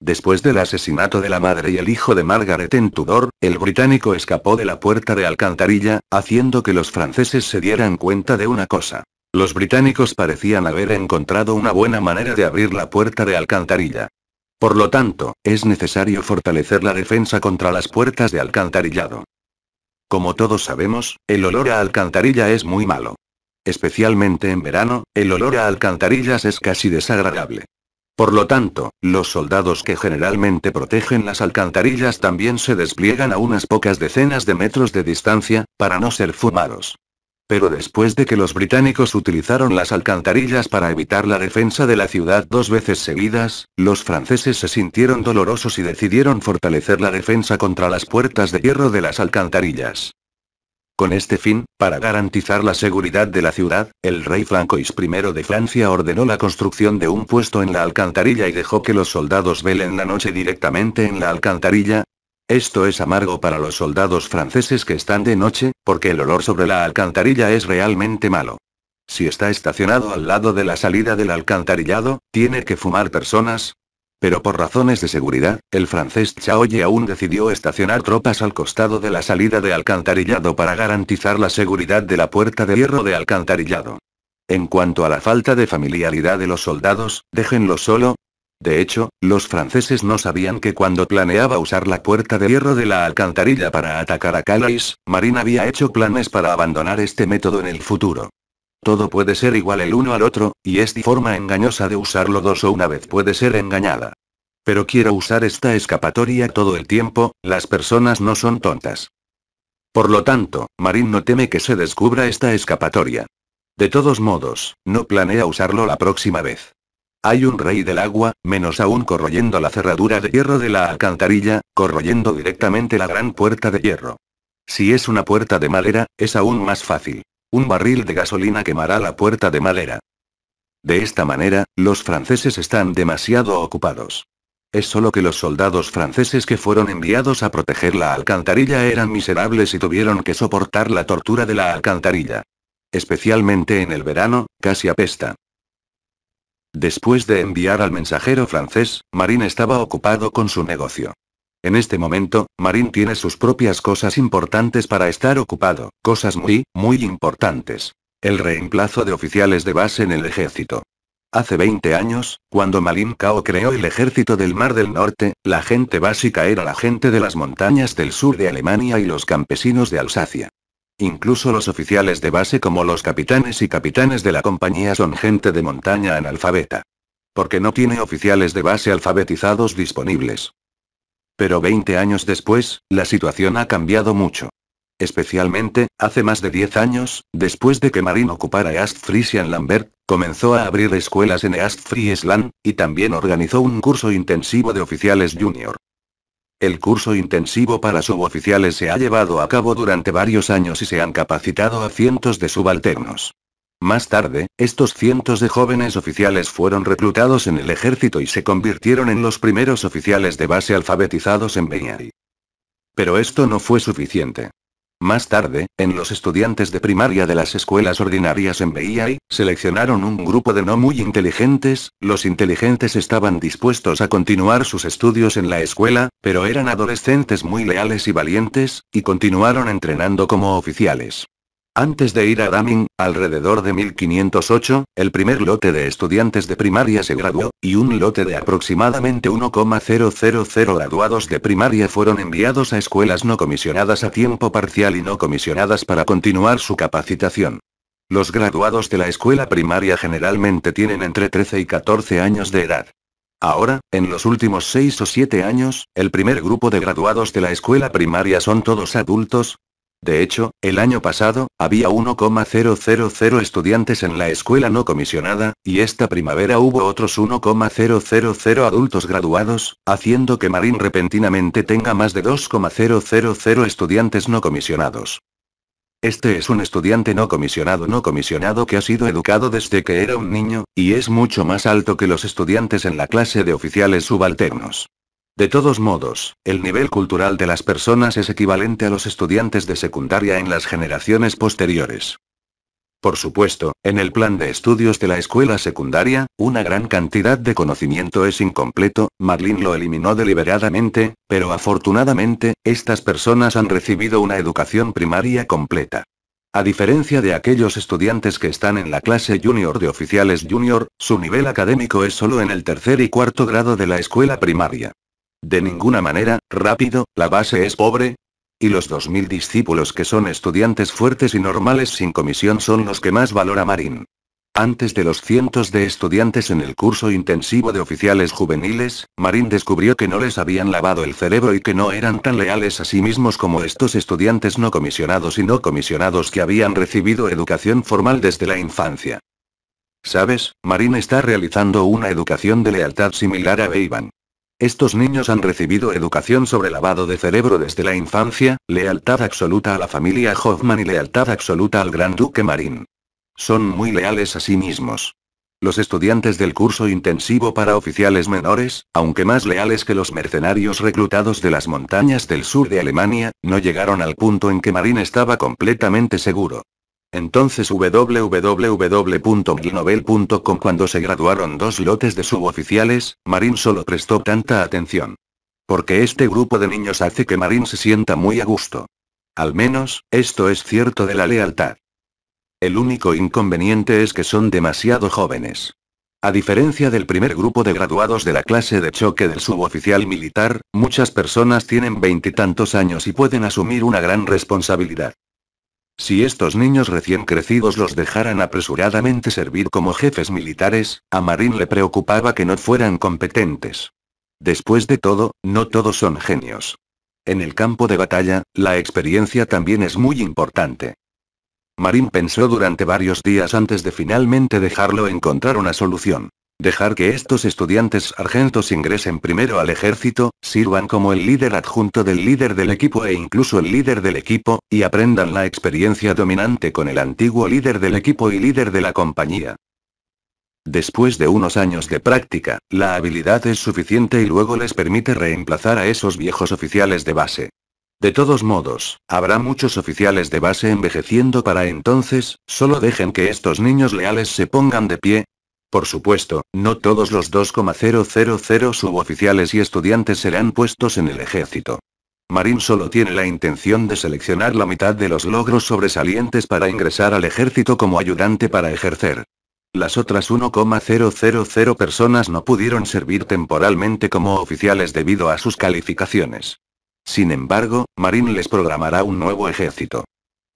Después del asesinato de la madre y el hijo de Margaret en Tudor, el británico escapó de la puerta de alcantarilla, haciendo que los franceses se dieran cuenta de una cosa. Los británicos parecían haber encontrado una buena manera de abrir la puerta de alcantarilla. Por lo tanto, es necesario fortalecer la defensa contra las puertas de alcantarillado. Como todos sabemos, el olor a alcantarilla es muy malo. Especialmente en verano, el olor a alcantarillas es casi desagradable. Por lo tanto, los soldados que generalmente protegen las alcantarillas también se despliegan a unas pocas decenas de metros de distancia, para no ser fumados. Pero después de que los británicos utilizaron las alcantarillas para evitar la defensa de la ciudad dos veces seguidas, los franceses se sintieron dolorosos y decidieron fortalecer la defensa contra las puertas de hierro de las alcantarillas. Con este fin, para garantizar la seguridad de la ciudad, el rey Francois I de Francia ordenó la construcción de un puesto en la alcantarilla y dejó que los soldados velen la noche directamente en la alcantarilla. Esto es amargo para los soldados franceses que están de noche, porque el olor sobre la alcantarilla es realmente malo. Si está estacionado al lado de la salida del alcantarillado, tiene que fumar personas, pero por razones de seguridad, el francés Chaoye aún decidió estacionar tropas al costado de la salida de alcantarillado para garantizar la seguridad de la puerta de hierro de alcantarillado. En cuanto a la falta de familiaridad de los soldados, déjenlo solo. De hecho, los franceses no sabían que cuando planeaba usar la puerta de hierro de la alcantarilla para atacar a Calais, Marín había hecho planes para abandonar este método en el futuro. Todo puede ser igual el uno al otro, y esta forma engañosa de usarlo dos o una vez puede ser engañada. Pero quiero usar esta escapatoria todo el tiempo, las personas no son tontas. Por lo tanto, Marín no teme que se descubra esta escapatoria. De todos modos, no planea usarlo la próxima vez. Hay un rey del agua, menos aún corroyendo la cerradura de hierro de la alcantarilla, corroyendo directamente la gran puerta de hierro. Si es una puerta de madera, es aún más fácil. Un barril de gasolina quemará la puerta de madera. De esta manera, los franceses están demasiado ocupados. Es solo que los soldados franceses que fueron enviados a proteger la alcantarilla eran miserables y tuvieron que soportar la tortura de la alcantarilla. Especialmente en el verano, casi apesta. Después de enviar al mensajero francés, Marín estaba ocupado con su negocio. En este momento, Marín tiene sus propias cosas importantes para estar ocupado, cosas muy, muy importantes. El reemplazo de oficiales de base en el ejército. Hace 20 años, cuando Malin Kao creó el ejército del Mar del Norte, la gente básica era la gente de las montañas del sur de Alemania y los campesinos de Alsacia. Incluso los oficiales de base como los capitanes y capitanes de la compañía son gente de montaña analfabeta. Porque no tiene oficiales de base alfabetizados disponibles. Pero 20 años después, la situación ha cambiado mucho. Especialmente, hace más de 10 años, después de que Marin ocupara East Frisian Lambert, comenzó a abrir escuelas en East Friesland, y también organizó un curso intensivo de oficiales junior. El curso intensivo para suboficiales se ha llevado a cabo durante varios años y se han capacitado a cientos de subalternos. Más tarde, estos cientos de jóvenes oficiales fueron reclutados en el ejército y se convirtieron en los primeros oficiales de base alfabetizados en Beñari. Pero esto no fue suficiente. Más tarde, en los estudiantes de primaria de las escuelas ordinarias en BIAI, seleccionaron un grupo de no muy inteligentes, los inteligentes estaban dispuestos a continuar sus estudios en la escuela, pero eran adolescentes muy leales y valientes, y continuaron entrenando como oficiales. Antes de ir a Daming alrededor de 1508, el primer lote de estudiantes de primaria se graduó, y un lote de aproximadamente 1,000 graduados de primaria fueron enviados a escuelas no comisionadas a tiempo parcial y no comisionadas para continuar su capacitación. Los graduados de la escuela primaria generalmente tienen entre 13 y 14 años de edad. Ahora, en los últimos 6 o 7 años, el primer grupo de graduados de la escuela primaria son todos adultos, de hecho, el año pasado, había 1,000 estudiantes en la escuela no comisionada, y esta primavera hubo otros 1,000 adultos graduados, haciendo que Marín repentinamente tenga más de 2,000 estudiantes no comisionados. Este es un estudiante no comisionado no comisionado que ha sido educado desde que era un niño, y es mucho más alto que los estudiantes en la clase de oficiales subalternos. De todos modos, el nivel cultural de las personas es equivalente a los estudiantes de secundaria en las generaciones posteriores. Por supuesto, en el plan de estudios de la escuela secundaria, una gran cantidad de conocimiento es incompleto, Marlin lo eliminó deliberadamente, pero afortunadamente, estas personas han recibido una educación primaria completa. A diferencia de aquellos estudiantes que están en la clase junior de oficiales junior, su nivel académico es solo en el tercer y cuarto grado de la escuela primaria. De ninguna manera, rápido, la base es pobre. Y los 2.000 discípulos que son estudiantes fuertes y normales sin comisión son los que más valora Marín. Antes de los cientos de estudiantes en el curso intensivo de oficiales juveniles, Marín descubrió que no les habían lavado el cerebro y que no eran tan leales a sí mismos como estos estudiantes no comisionados y no comisionados que habían recibido educación formal desde la infancia. Sabes, Marín está realizando una educación de lealtad similar a Beiban. Estos niños han recibido educación sobre lavado de cerebro desde la infancia, lealtad absoluta a la familia Hoffman y lealtad absoluta al gran duque Marín. Son muy leales a sí mismos. Los estudiantes del curso intensivo para oficiales menores, aunque más leales que los mercenarios reclutados de las montañas del sur de Alemania, no llegaron al punto en que Marín estaba completamente seguro. Entonces www.glinovel.com Cuando se graduaron dos lotes de suboficiales, Marín solo prestó tanta atención. Porque este grupo de niños hace que Marín se sienta muy a gusto. Al menos, esto es cierto de la lealtad. El único inconveniente es que son demasiado jóvenes. A diferencia del primer grupo de graduados de la clase de choque del suboficial militar, muchas personas tienen veintitantos años y pueden asumir una gran responsabilidad. Si estos niños recién crecidos los dejaran apresuradamente servir como jefes militares, a Marín le preocupaba que no fueran competentes. Después de todo, no todos son genios. En el campo de batalla, la experiencia también es muy importante. Marín pensó durante varios días antes de finalmente dejarlo encontrar una solución. Dejar que estos estudiantes argentos ingresen primero al ejército, sirvan como el líder adjunto del líder del equipo e incluso el líder del equipo, y aprendan la experiencia dominante con el antiguo líder del equipo y líder de la compañía. Después de unos años de práctica, la habilidad es suficiente y luego les permite reemplazar a esos viejos oficiales de base. De todos modos, habrá muchos oficiales de base envejeciendo para entonces, solo dejen que estos niños leales se pongan de pie, por supuesto, no todos los 2,000 suboficiales y estudiantes serán puestos en el ejército. Marín solo tiene la intención de seleccionar la mitad de los logros sobresalientes para ingresar al ejército como ayudante para ejercer. Las otras 1,000 personas no pudieron servir temporalmente como oficiales debido a sus calificaciones. Sin embargo, Marín les programará un nuevo ejército.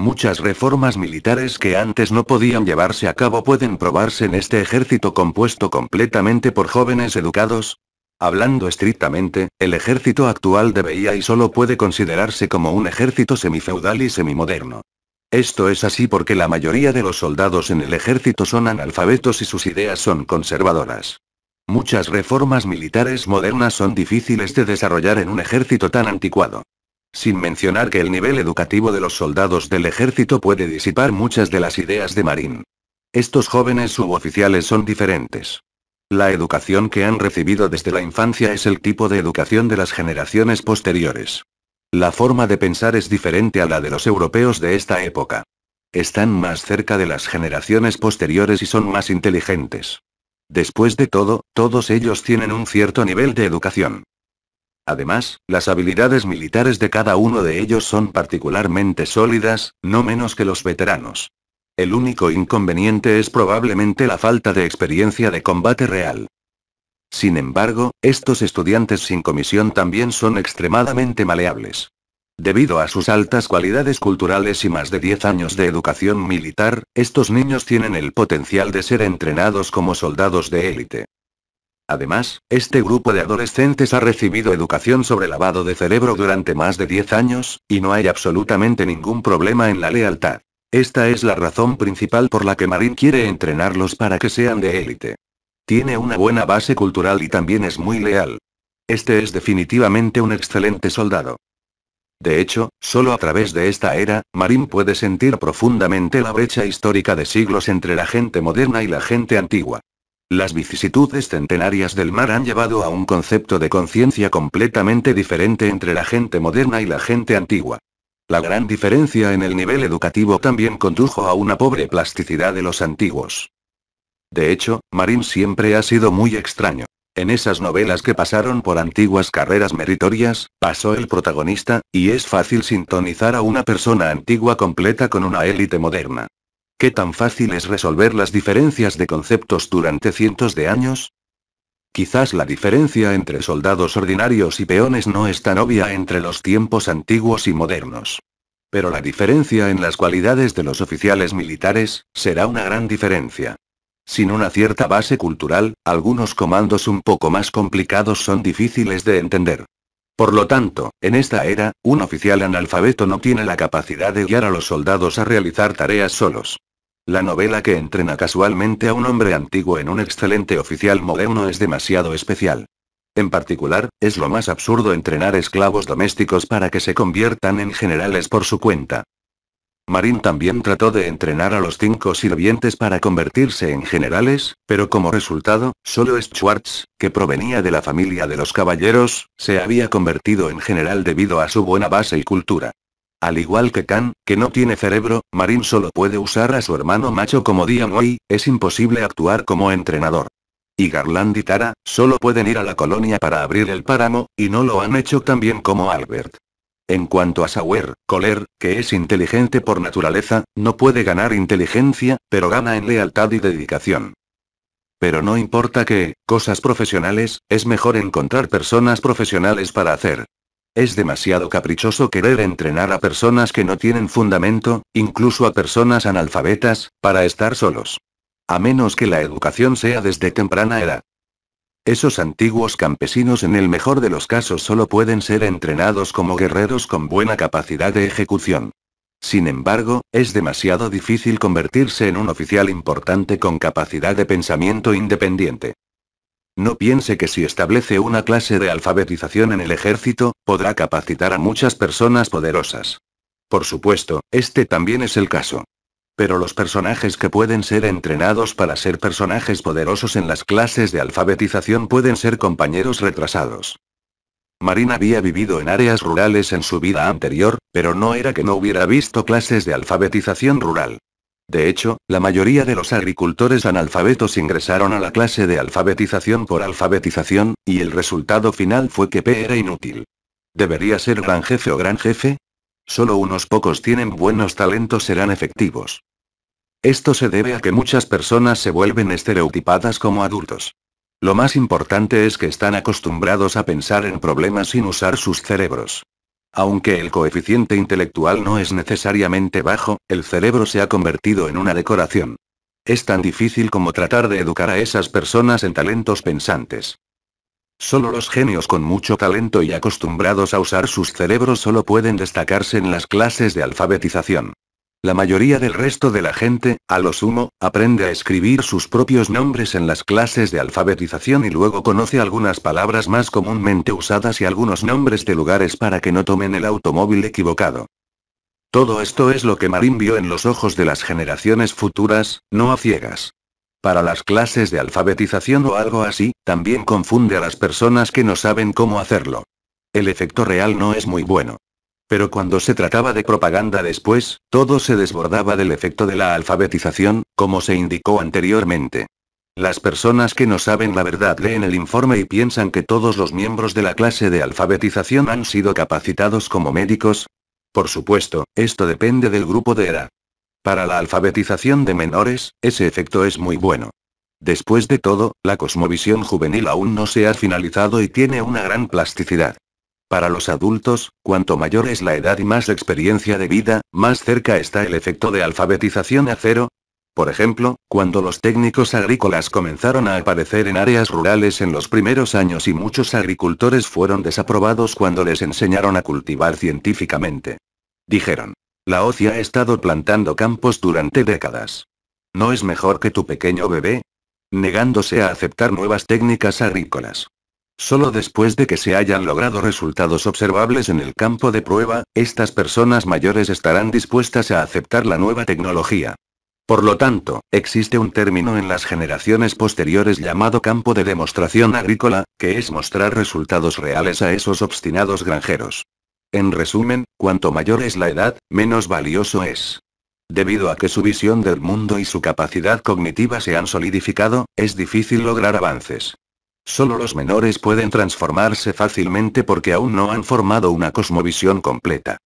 Muchas reformas militares que antes no podían llevarse a cabo pueden probarse en este ejército compuesto completamente por jóvenes educados. Hablando estrictamente, el ejército actual de y solo puede considerarse como un ejército semifeudal y semimoderno. Esto es así porque la mayoría de los soldados en el ejército son analfabetos y sus ideas son conservadoras. Muchas reformas militares modernas son difíciles de desarrollar en un ejército tan anticuado. Sin mencionar que el nivel educativo de los soldados del ejército puede disipar muchas de las ideas de Marín. Estos jóvenes suboficiales son diferentes. La educación que han recibido desde la infancia es el tipo de educación de las generaciones posteriores. La forma de pensar es diferente a la de los europeos de esta época. Están más cerca de las generaciones posteriores y son más inteligentes. Después de todo, todos ellos tienen un cierto nivel de educación. Además, las habilidades militares de cada uno de ellos son particularmente sólidas, no menos que los veteranos. El único inconveniente es probablemente la falta de experiencia de combate real. Sin embargo, estos estudiantes sin comisión también son extremadamente maleables. Debido a sus altas cualidades culturales y más de 10 años de educación militar, estos niños tienen el potencial de ser entrenados como soldados de élite. Además, este grupo de adolescentes ha recibido educación sobre lavado de cerebro durante más de 10 años, y no hay absolutamente ningún problema en la lealtad. Esta es la razón principal por la que Marín quiere entrenarlos para que sean de élite. Tiene una buena base cultural y también es muy leal. Este es definitivamente un excelente soldado. De hecho, solo a través de esta era, Marín puede sentir profundamente la brecha histórica de siglos entre la gente moderna y la gente antigua. Las vicisitudes centenarias del mar han llevado a un concepto de conciencia completamente diferente entre la gente moderna y la gente antigua. La gran diferencia en el nivel educativo también condujo a una pobre plasticidad de los antiguos. De hecho, Marín siempre ha sido muy extraño. En esas novelas que pasaron por antiguas carreras meritorias, pasó el protagonista, y es fácil sintonizar a una persona antigua completa con una élite moderna. ¿Qué tan fácil es resolver las diferencias de conceptos durante cientos de años? Quizás la diferencia entre soldados ordinarios y peones no es tan obvia entre los tiempos antiguos y modernos. Pero la diferencia en las cualidades de los oficiales militares, será una gran diferencia. Sin una cierta base cultural, algunos comandos un poco más complicados son difíciles de entender. Por lo tanto, en esta era, un oficial analfabeto no tiene la capacidad de guiar a los soldados a realizar tareas solos. La novela que entrena casualmente a un hombre antiguo en un excelente oficial moderno es demasiado especial. En particular, es lo más absurdo entrenar esclavos domésticos para que se conviertan en generales por su cuenta. Marín también trató de entrenar a los cinco sirvientes para convertirse en generales, pero como resultado, solo Schwartz, que provenía de la familia de los caballeros, se había convertido en general debido a su buena base y cultura. Al igual que Khan, que no tiene cerebro, Marin solo puede usar a su hermano macho como Dianway, es imposible actuar como entrenador. Y Garland y Tara, solo pueden ir a la colonia para abrir el páramo, y no lo han hecho tan bien como Albert. En cuanto a Sauer, Coler, que es inteligente por naturaleza, no puede ganar inteligencia, pero gana en lealtad y dedicación. Pero no importa que, cosas profesionales, es mejor encontrar personas profesionales para hacer. Es demasiado caprichoso querer entrenar a personas que no tienen fundamento, incluso a personas analfabetas, para estar solos. A menos que la educación sea desde temprana edad. Esos antiguos campesinos en el mejor de los casos solo pueden ser entrenados como guerreros con buena capacidad de ejecución. Sin embargo, es demasiado difícil convertirse en un oficial importante con capacidad de pensamiento independiente. No piense que si establece una clase de alfabetización en el ejército, podrá capacitar a muchas personas poderosas. Por supuesto, este también es el caso. Pero los personajes que pueden ser entrenados para ser personajes poderosos en las clases de alfabetización pueden ser compañeros retrasados. Marina había vivido en áreas rurales en su vida anterior, pero no era que no hubiera visto clases de alfabetización rural. De hecho, la mayoría de los agricultores analfabetos ingresaron a la clase de alfabetización por alfabetización, y el resultado final fue que P era inútil. ¿Debería ser gran jefe o gran jefe? Solo unos pocos tienen buenos talentos serán efectivos. Esto se debe a que muchas personas se vuelven estereotipadas como adultos. Lo más importante es que están acostumbrados a pensar en problemas sin usar sus cerebros. Aunque el coeficiente intelectual no es necesariamente bajo, el cerebro se ha convertido en una decoración. Es tan difícil como tratar de educar a esas personas en talentos pensantes. Solo los genios con mucho talento y acostumbrados a usar sus cerebros solo pueden destacarse en las clases de alfabetización. La mayoría del resto de la gente, a lo sumo, aprende a escribir sus propios nombres en las clases de alfabetización y luego conoce algunas palabras más comúnmente usadas y algunos nombres de lugares para que no tomen el automóvil equivocado. Todo esto es lo que Marín vio en los ojos de las generaciones futuras, no a ciegas. Para las clases de alfabetización o algo así, también confunde a las personas que no saben cómo hacerlo. El efecto real no es muy bueno. Pero cuando se trataba de propaganda después, todo se desbordaba del efecto de la alfabetización, como se indicó anteriormente. Las personas que no saben la verdad leen el informe y piensan que todos los miembros de la clase de alfabetización han sido capacitados como médicos. Por supuesto, esto depende del grupo de edad. Para la alfabetización de menores, ese efecto es muy bueno. Después de todo, la cosmovisión juvenil aún no se ha finalizado y tiene una gran plasticidad. Para los adultos, cuanto mayor es la edad y más experiencia de vida, más cerca está el efecto de alfabetización a cero. Por ejemplo, cuando los técnicos agrícolas comenzaron a aparecer en áreas rurales en los primeros años y muchos agricultores fueron desaprobados cuando les enseñaron a cultivar científicamente. Dijeron. La OCI ha estado plantando campos durante décadas. ¿No es mejor que tu pequeño bebé? Negándose a aceptar nuevas técnicas agrícolas. Solo después de que se hayan logrado resultados observables en el campo de prueba, estas personas mayores estarán dispuestas a aceptar la nueva tecnología. Por lo tanto, existe un término en las generaciones posteriores llamado campo de demostración agrícola, que es mostrar resultados reales a esos obstinados granjeros. En resumen, cuanto mayor es la edad, menos valioso es. Debido a que su visión del mundo y su capacidad cognitiva se han solidificado, es difícil lograr avances. Solo los menores pueden transformarse fácilmente porque aún no han formado una cosmovisión completa.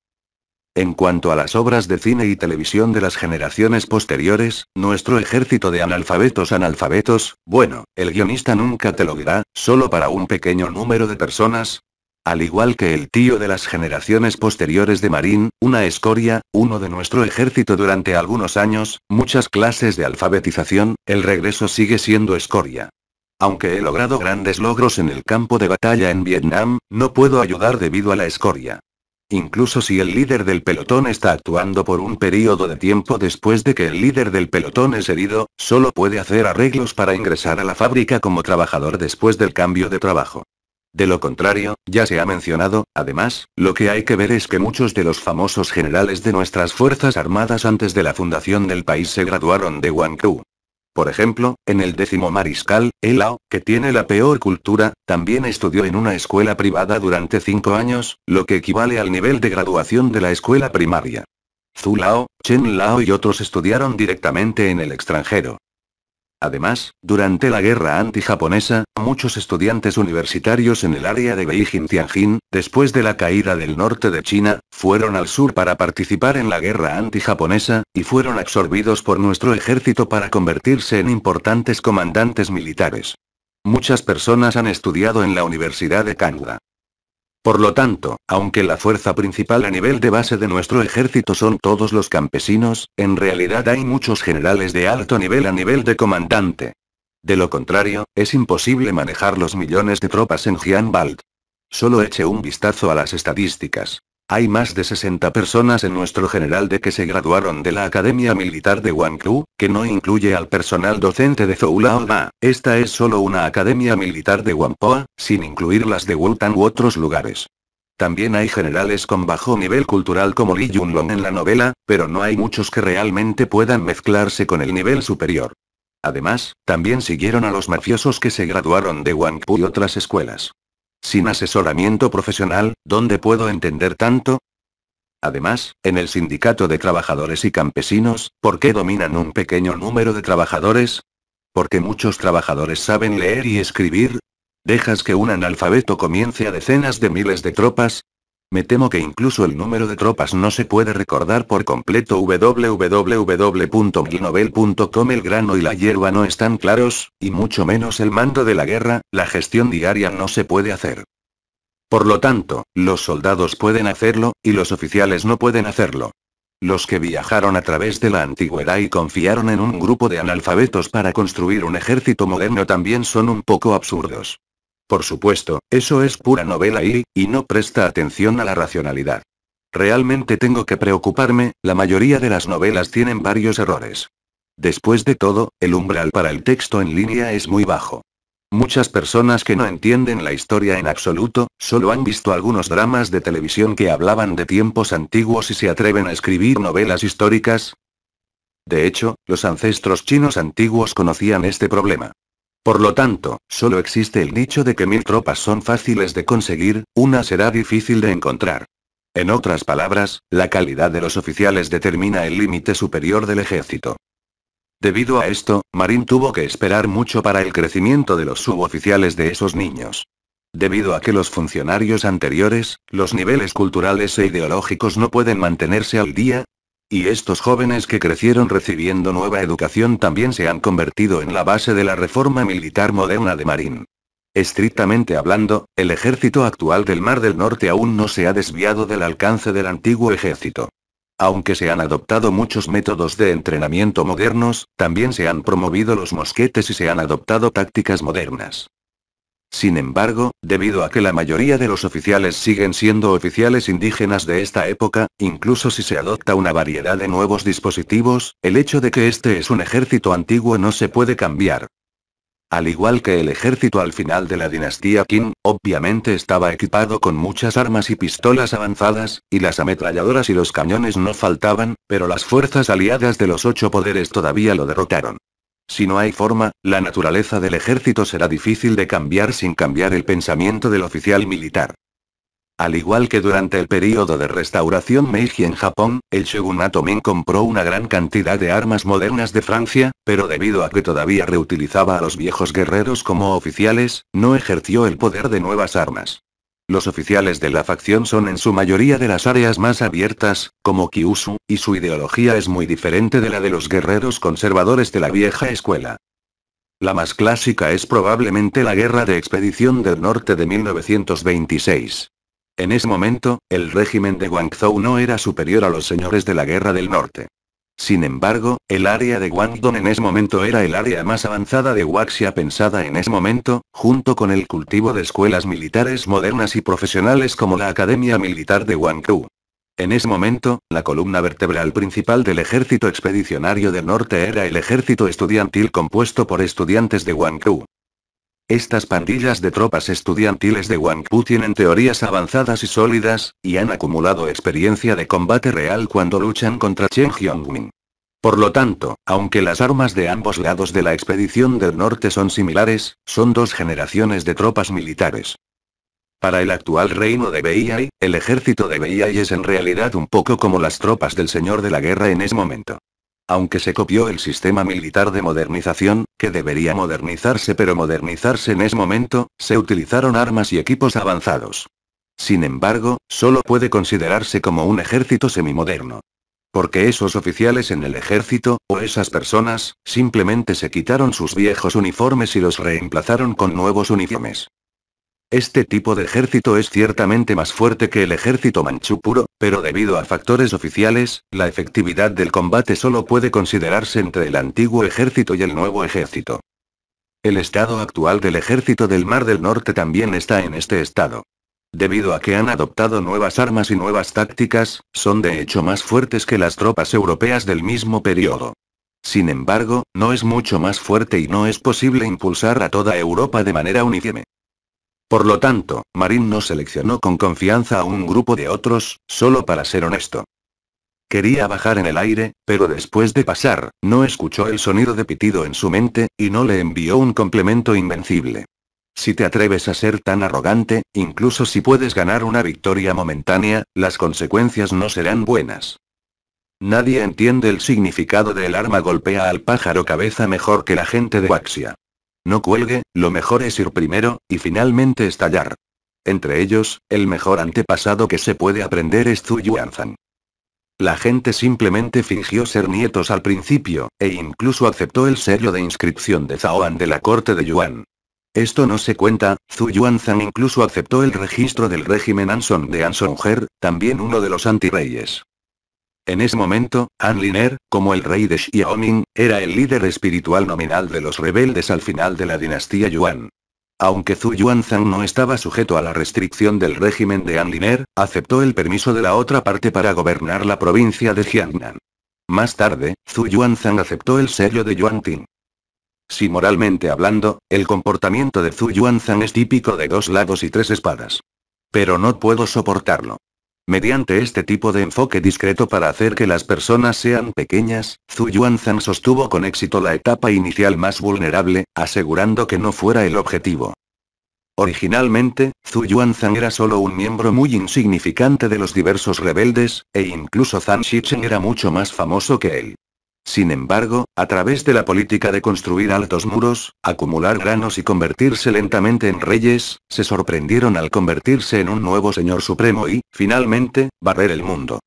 En cuanto a las obras de cine y televisión de las generaciones posteriores, nuestro ejército de analfabetos analfabetos, bueno, el guionista nunca te lo dirá, solo para un pequeño número de personas. Al igual que el tío de las generaciones posteriores de Marín, una escoria, uno de nuestro ejército durante algunos años, muchas clases de alfabetización, el regreso sigue siendo escoria. Aunque he logrado grandes logros en el campo de batalla en Vietnam, no puedo ayudar debido a la escoria. Incluso si el líder del pelotón está actuando por un periodo de tiempo después de que el líder del pelotón es herido, solo puede hacer arreglos para ingresar a la fábrica como trabajador después del cambio de trabajo. De lo contrario, ya se ha mencionado, además, lo que hay que ver es que muchos de los famosos generales de nuestras Fuerzas Armadas antes de la fundación del país se graduaron de Ku. Por ejemplo, en el décimo mariscal, Lao, que tiene la peor cultura, también estudió en una escuela privada durante cinco años, lo que equivale al nivel de graduación de la escuela primaria. Zhu Lao, Chen Lao y otros estudiaron directamente en el extranjero. Además, durante la guerra anti-japonesa, muchos estudiantes universitarios en el área de Beijing-Tianjin, después de la caída del norte de China, fueron al sur para participar en la guerra anti-japonesa, y fueron absorbidos por nuestro ejército para convertirse en importantes comandantes militares. Muchas personas han estudiado en la Universidad de Kangda. Por lo tanto, aunque la fuerza principal a nivel de base de nuestro ejército son todos los campesinos, en realidad hay muchos generales de alto nivel a nivel de comandante. De lo contrario, es imposible manejar los millones de tropas en Gianbald. Solo eche un vistazo a las estadísticas. Hay más de 60 personas en nuestro general de que se graduaron de la Academia Militar de Wangpu, que no incluye al personal docente de Lao Ma, Esta es solo una academia militar de Wampoa, sin incluir las de Wutan u otros lugares. También hay generales con bajo nivel cultural como Li Yunlong en la novela, pero no hay muchos que realmente puedan mezclarse con el nivel superior. Además, también siguieron a los mafiosos que se graduaron de Wangpu y otras escuelas. Sin asesoramiento profesional, ¿dónde puedo entender tanto? Además, en el sindicato de trabajadores y campesinos, ¿por qué dominan un pequeño número de trabajadores? Porque muchos trabajadores saben leer y escribir. ¿Dejas que un analfabeto comience a decenas de miles de tropas? Me temo que incluso el número de tropas no se puede recordar por completo. www.glinovel.com El grano y la hierba no están claros, y mucho menos el mando de la guerra, la gestión diaria no se puede hacer. Por lo tanto, los soldados pueden hacerlo, y los oficiales no pueden hacerlo. Los que viajaron a través de la antigüedad y confiaron en un grupo de analfabetos para construir un ejército moderno también son un poco absurdos. Por supuesto, eso es pura novela y, y no presta atención a la racionalidad. Realmente tengo que preocuparme, la mayoría de las novelas tienen varios errores. Después de todo, el umbral para el texto en línea es muy bajo. Muchas personas que no entienden la historia en absoluto, solo han visto algunos dramas de televisión que hablaban de tiempos antiguos y se atreven a escribir novelas históricas. De hecho, los ancestros chinos antiguos conocían este problema. Por lo tanto, solo existe el dicho de que mil tropas son fáciles de conseguir, una será difícil de encontrar. En otras palabras, la calidad de los oficiales determina el límite superior del ejército. Debido a esto, Marín tuvo que esperar mucho para el crecimiento de los suboficiales de esos niños. Debido a que los funcionarios anteriores, los niveles culturales e ideológicos no pueden mantenerse al día, y estos jóvenes que crecieron recibiendo nueva educación también se han convertido en la base de la reforma militar moderna de Marín. Estrictamente hablando, el ejército actual del Mar del Norte aún no se ha desviado del alcance del antiguo ejército. Aunque se han adoptado muchos métodos de entrenamiento modernos, también se han promovido los mosquetes y se han adoptado tácticas modernas. Sin embargo, debido a que la mayoría de los oficiales siguen siendo oficiales indígenas de esta época, incluso si se adopta una variedad de nuevos dispositivos, el hecho de que este es un ejército antiguo no se puede cambiar. Al igual que el ejército al final de la dinastía Qin, obviamente estaba equipado con muchas armas y pistolas avanzadas, y las ametralladoras y los cañones no faltaban, pero las fuerzas aliadas de los ocho poderes todavía lo derrotaron. Si no hay forma, la naturaleza del ejército será difícil de cambiar sin cambiar el pensamiento del oficial militar. Al igual que durante el período de restauración Meiji en Japón, el shogunato Ming compró una gran cantidad de armas modernas de Francia, pero debido a que todavía reutilizaba a los viejos guerreros como oficiales, no ejerció el poder de nuevas armas. Los oficiales de la facción son en su mayoría de las áreas más abiertas, como Kyushu, y su ideología es muy diferente de la de los guerreros conservadores de la vieja escuela. La más clásica es probablemente la Guerra de Expedición del Norte de 1926. En ese momento, el régimen de Guangzhou no era superior a los señores de la Guerra del Norte. Sin embargo, el área de Guangdong en ese momento era el área más avanzada de Waxia pensada en ese momento, junto con el cultivo de escuelas militares modernas y profesionales como la Academia Militar de Guangzhou. En ese momento, la columna vertebral principal del ejército expedicionario del norte era el ejército estudiantil compuesto por estudiantes de Guangzhou. Estas pandillas de tropas estudiantiles de Wangpu tienen teorías avanzadas y sólidas, y han acumulado experiencia de combate real cuando luchan contra Chen Hyongmin. Por lo tanto, aunque las armas de ambos lados de la expedición del norte son similares, son dos generaciones de tropas militares. Para el actual reino de Beiyai, el ejército de Beiyai es en realidad un poco como las tropas del Señor de la Guerra en ese momento aunque se copió el sistema militar de modernización, que debería modernizarse pero modernizarse en ese momento, se utilizaron armas y equipos avanzados. Sin embargo, solo puede considerarse como un ejército semimoderno. Porque esos oficiales en el ejército, o esas personas, simplemente se quitaron sus viejos uniformes y los reemplazaron con nuevos uniformes. Este tipo de ejército es ciertamente más fuerte que el ejército manchú puro, pero debido a factores oficiales, la efectividad del combate solo puede considerarse entre el antiguo ejército y el nuevo ejército. El estado actual del ejército del Mar del Norte también está en este estado. Debido a que han adoptado nuevas armas y nuevas tácticas, son de hecho más fuertes que las tropas europeas del mismo periodo. Sin embargo, no es mucho más fuerte y no es posible impulsar a toda Europa de manera uniforme. Por lo tanto, Marín no seleccionó con confianza a un grupo de otros, solo para ser honesto. Quería bajar en el aire, pero después de pasar, no escuchó el sonido de pitido en su mente, y no le envió un complemento invencible. Si te atreves a ser tan arrogante, incluso si puedes ganar una victoria momentánea, las consecuencias no serán buenas. Nadie entiende el significado del arma golpea al pájaro cabeza mejor que la gente de Waxia. No cuelgue, lo mejor es ir primero, y finalmente estallar. Entre ellos, el mejor antepasado que se puede aprender es Zhu Yuanzang. La gente simplemente fingió ser nietos al principio, e incluso aceptó el sello de inscripción de Zhao'an de la corte de Yuan. Esto no se cuenta, Zhu Yuanzan incluso aceptó el registro del régimen Anson de Anson Ger, también uno de los antireyes. En ese momento, An Liner, como el rey de Xiaoming, era el líder espiritual nominal de los rebeldes al final de la dinastía Yuan. Aunque Zhu Yuanzang no estaba sujeto a la restricción del régimen de An Liner, aceptó el permiso de la otra parte para gobernar la provincia de Jiangnan. Más tarde, Zhu Yuanzang aceptó el sello de Yuan Ting. Si moralmente hablando, el comportamiento de Zhu Yuanzang es típico de dos lados y tres espadas. Pero no puedo soportarlo. Mediante este tipo de enfoque discreto para hacer que las personas sean pequeñas, Zhu Yuanzhang sostuvo con éxito la etapa inicial más vulnerable, asegurando que no fuera el objetivo. Originalmente, Zhu Yuanzang era solo un miembro muy insignificante de los diversos rebeldes, e incluso Zhang Shichen era mucho más famoso que él. Sin embargo, a través de la política de construir altos muros, acumular granos y convertirse lentamente en reyes, se sorprendieron al convertirse en un nuevo señor supremo y, finalmente, barrer el mundo.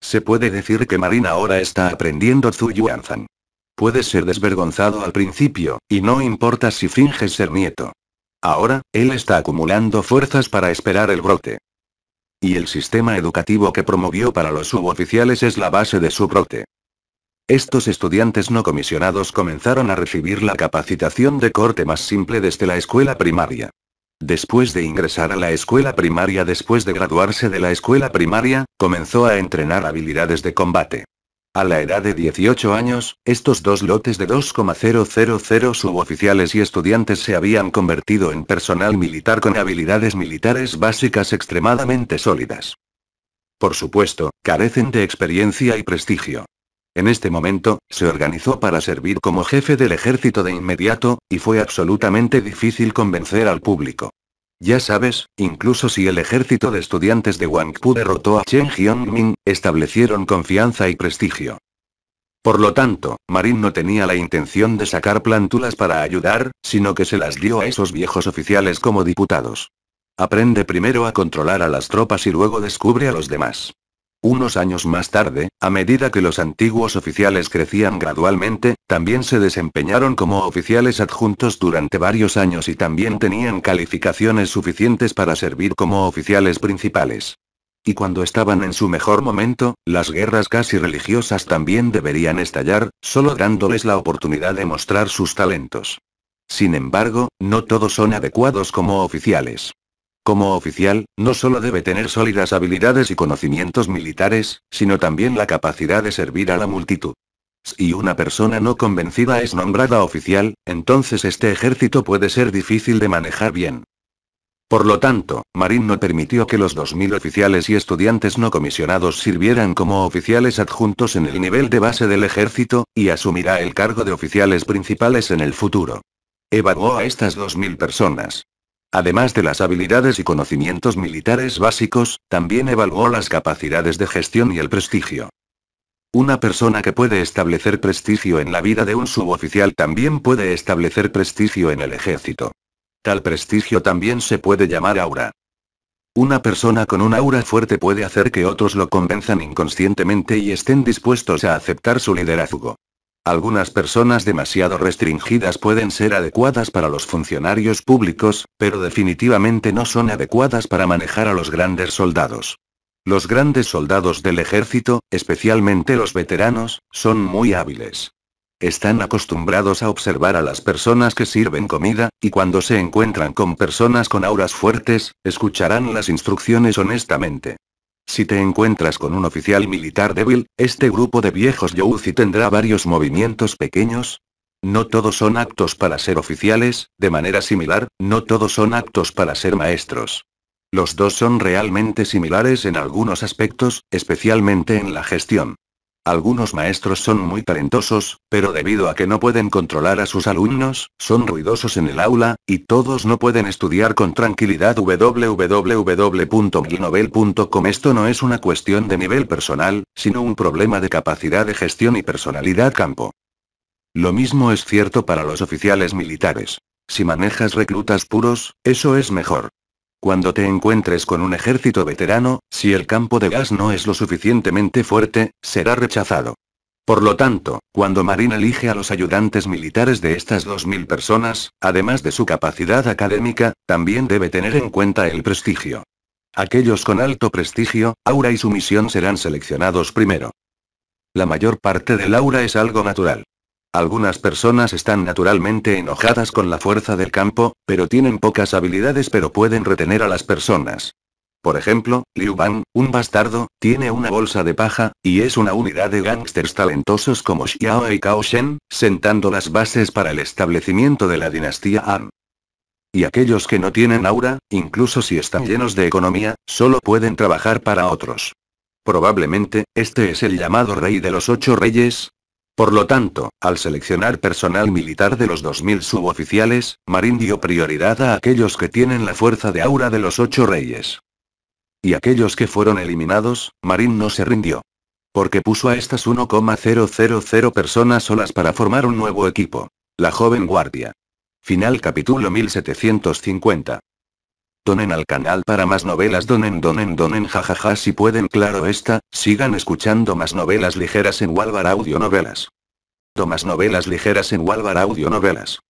Se puede decir que Marina ahora está aprendiendo Zuyuanzan. Puede ser desvergonzado al principio, y no importa si finges ser nieto. Ahora, él está acumulando fuerzas para esperar el brote. Y el sistema educativo que promovió para los suboficiales es la base de su brote. Estos estudiantes no comisionados comenzaron a recibir la capacitación de corte más simple desde la escuela primaria. Después de ingresar a la escuela primaria después de graduarse de la escuela primaria, comenzó a entrenar habilidades de combate. A la edad de 18 años, estos dos lotes de 2,000 suboficiales y estudiantes se habían convertido en personal militar con habilidades militares básicas extremadamente sólidas. Por supuesto, carecen de experiencia y prestigio. En este momento, se organizó para servir como jefe del ejército de inmediato, y fue absolutamente difícil convencer al público. Ya sabes, incluso si el ejército de estudiantes de Wangpu derrotó a Chen Hyongmin, establecieron confianza y prestigio. Por lo tanto, Marin no tenía la intención de sacar plantulas para ayudar, sino que se las dio a esos viejos oficiales como diputados. Aprende primero a controlar a las tropas y luego descubre a los demás. Unos años más tarde, a medida que los antiguos oficiales crecían gradualmente, también se desempeñaron como oficiales adjuntos durante varios años y también tenían calificaciones suficientes para servir como oficiales principales. Y cuando estaban en su mejor momento, las guerras casi religiosas también deberían estallar, solo dándoles la oportunidad de mostrar sus talentos. Sin embargo, no todos son adecuados como oficiales. Como oficial, no solo debe tener sólidas habilidades y conocimientos militares, sino también la capacidad de servir a la multitud. Si una persona no convencida es nombrada oficial, entonces este ejército puede ser difícil de manejar bien. Por lo tanto, Marín no permitió que los 2.000 oficiales y estudiantes no comisionados sirvieran como oficiales adjuntos en el nivel de base del ejército, y asumirá el cargo de oficiales principales en el futuro. Evaluó a estas 2.000 personas. Además de las habilidades y conocimientos militares básicos, también evaluó las capacidades de gestión y el prestigio. Una persona que puede establecer prestigio en la vida de un suboficial también puede establecer prestigio en el ejército. Tal prestigio también se puede llamar aura. Una persona con un aura fuerte puede hacer que otros lo convenzan inconscientemente y estén dispuestos a aceptar su liderazgo. Algunas personas demasiado restringidas pueden ser adecuadas para los funcionarios públicos, pero definitivamente no son adecuadas para manejar a los grandes soldados. Los grandes soldados del ejército, especialmente los veteranos, son muy hábiles. Están acostumbrados a observar a las personas que sirven comida, y cuando se encuentran con personas con auras fuertes, escucharán las instrucciones honestamente. Si te encuentras con un oficial militar débil, este grupo de viejos Youzi tendrá varios movimientos pequeños. No todos son aptos para ser oficiales, de manera similar, no todos son aptos para ser maestros. Los dos son realmente similares en algunos aspectos, especialmente en la gestión. Algunos maestros son muy talentosos, pero debido a que no pueden controlar a sus alumnos, son ruidosos en el aula, y todos no pueden estudiar con tranquilidad www.milnovel.com Esto no es una cuestión de nivel personal, sino un problema de capacidad de gestión y personalidad campo. Lo mismo es cierto para los oficiales militares. Si manejas reclutas puros, eso es mejor. Cuando te encuentres con un ejército veterano, si el campo de gas no es lo suficientemente fuerte, será rechazado. Por lo tanto, cuando Marina elige a los ayudantes militares de estas 2.000 personas, además de su capacidad académica, también debe tener en cuenta el prestigio. Aquellos con alto prestigio, aura y sumisión serán seleccionados primero. La mayor parte del aura es algo natural. Algunas personas están naturalmente enojadas con la fuerza del campo, pero tienen pocas habilidades pero pueden retener a las personas. Por ejemplo, Liu Bang, un bastardo, tiene una bolsa de paja, y es una unidad de gángsters talentosos como Xiao y Cao Shen, sentando las bases para el establecimiento de la dinastía Han. Y aquellos que no tienen aura, incluso si están llenos de economía, solo pueden trabajar para otros. Probablemente, este es el llamado rey de los ocho reyes, por lo tanto, al seleccionar personal militar de los 2.000 suboficiales, Marín dio prioridad a aquellos que tienen la fuerza de aura de los ocho reyes. Y aquellos que fueron eliminados, Marín no se rindió. Porque puso a estas 1,000 personas solas para formar un nuevo equipo. La joven guardia. Final capítulo 1750. Donen al canal para más novelas, donen, donen, donen, jajaja, si pueden, claro esta, sigan escuchando más novelas ligeras en Walvar Audio Novelas. Más novelas ligeras en Walvar Audio Novelas.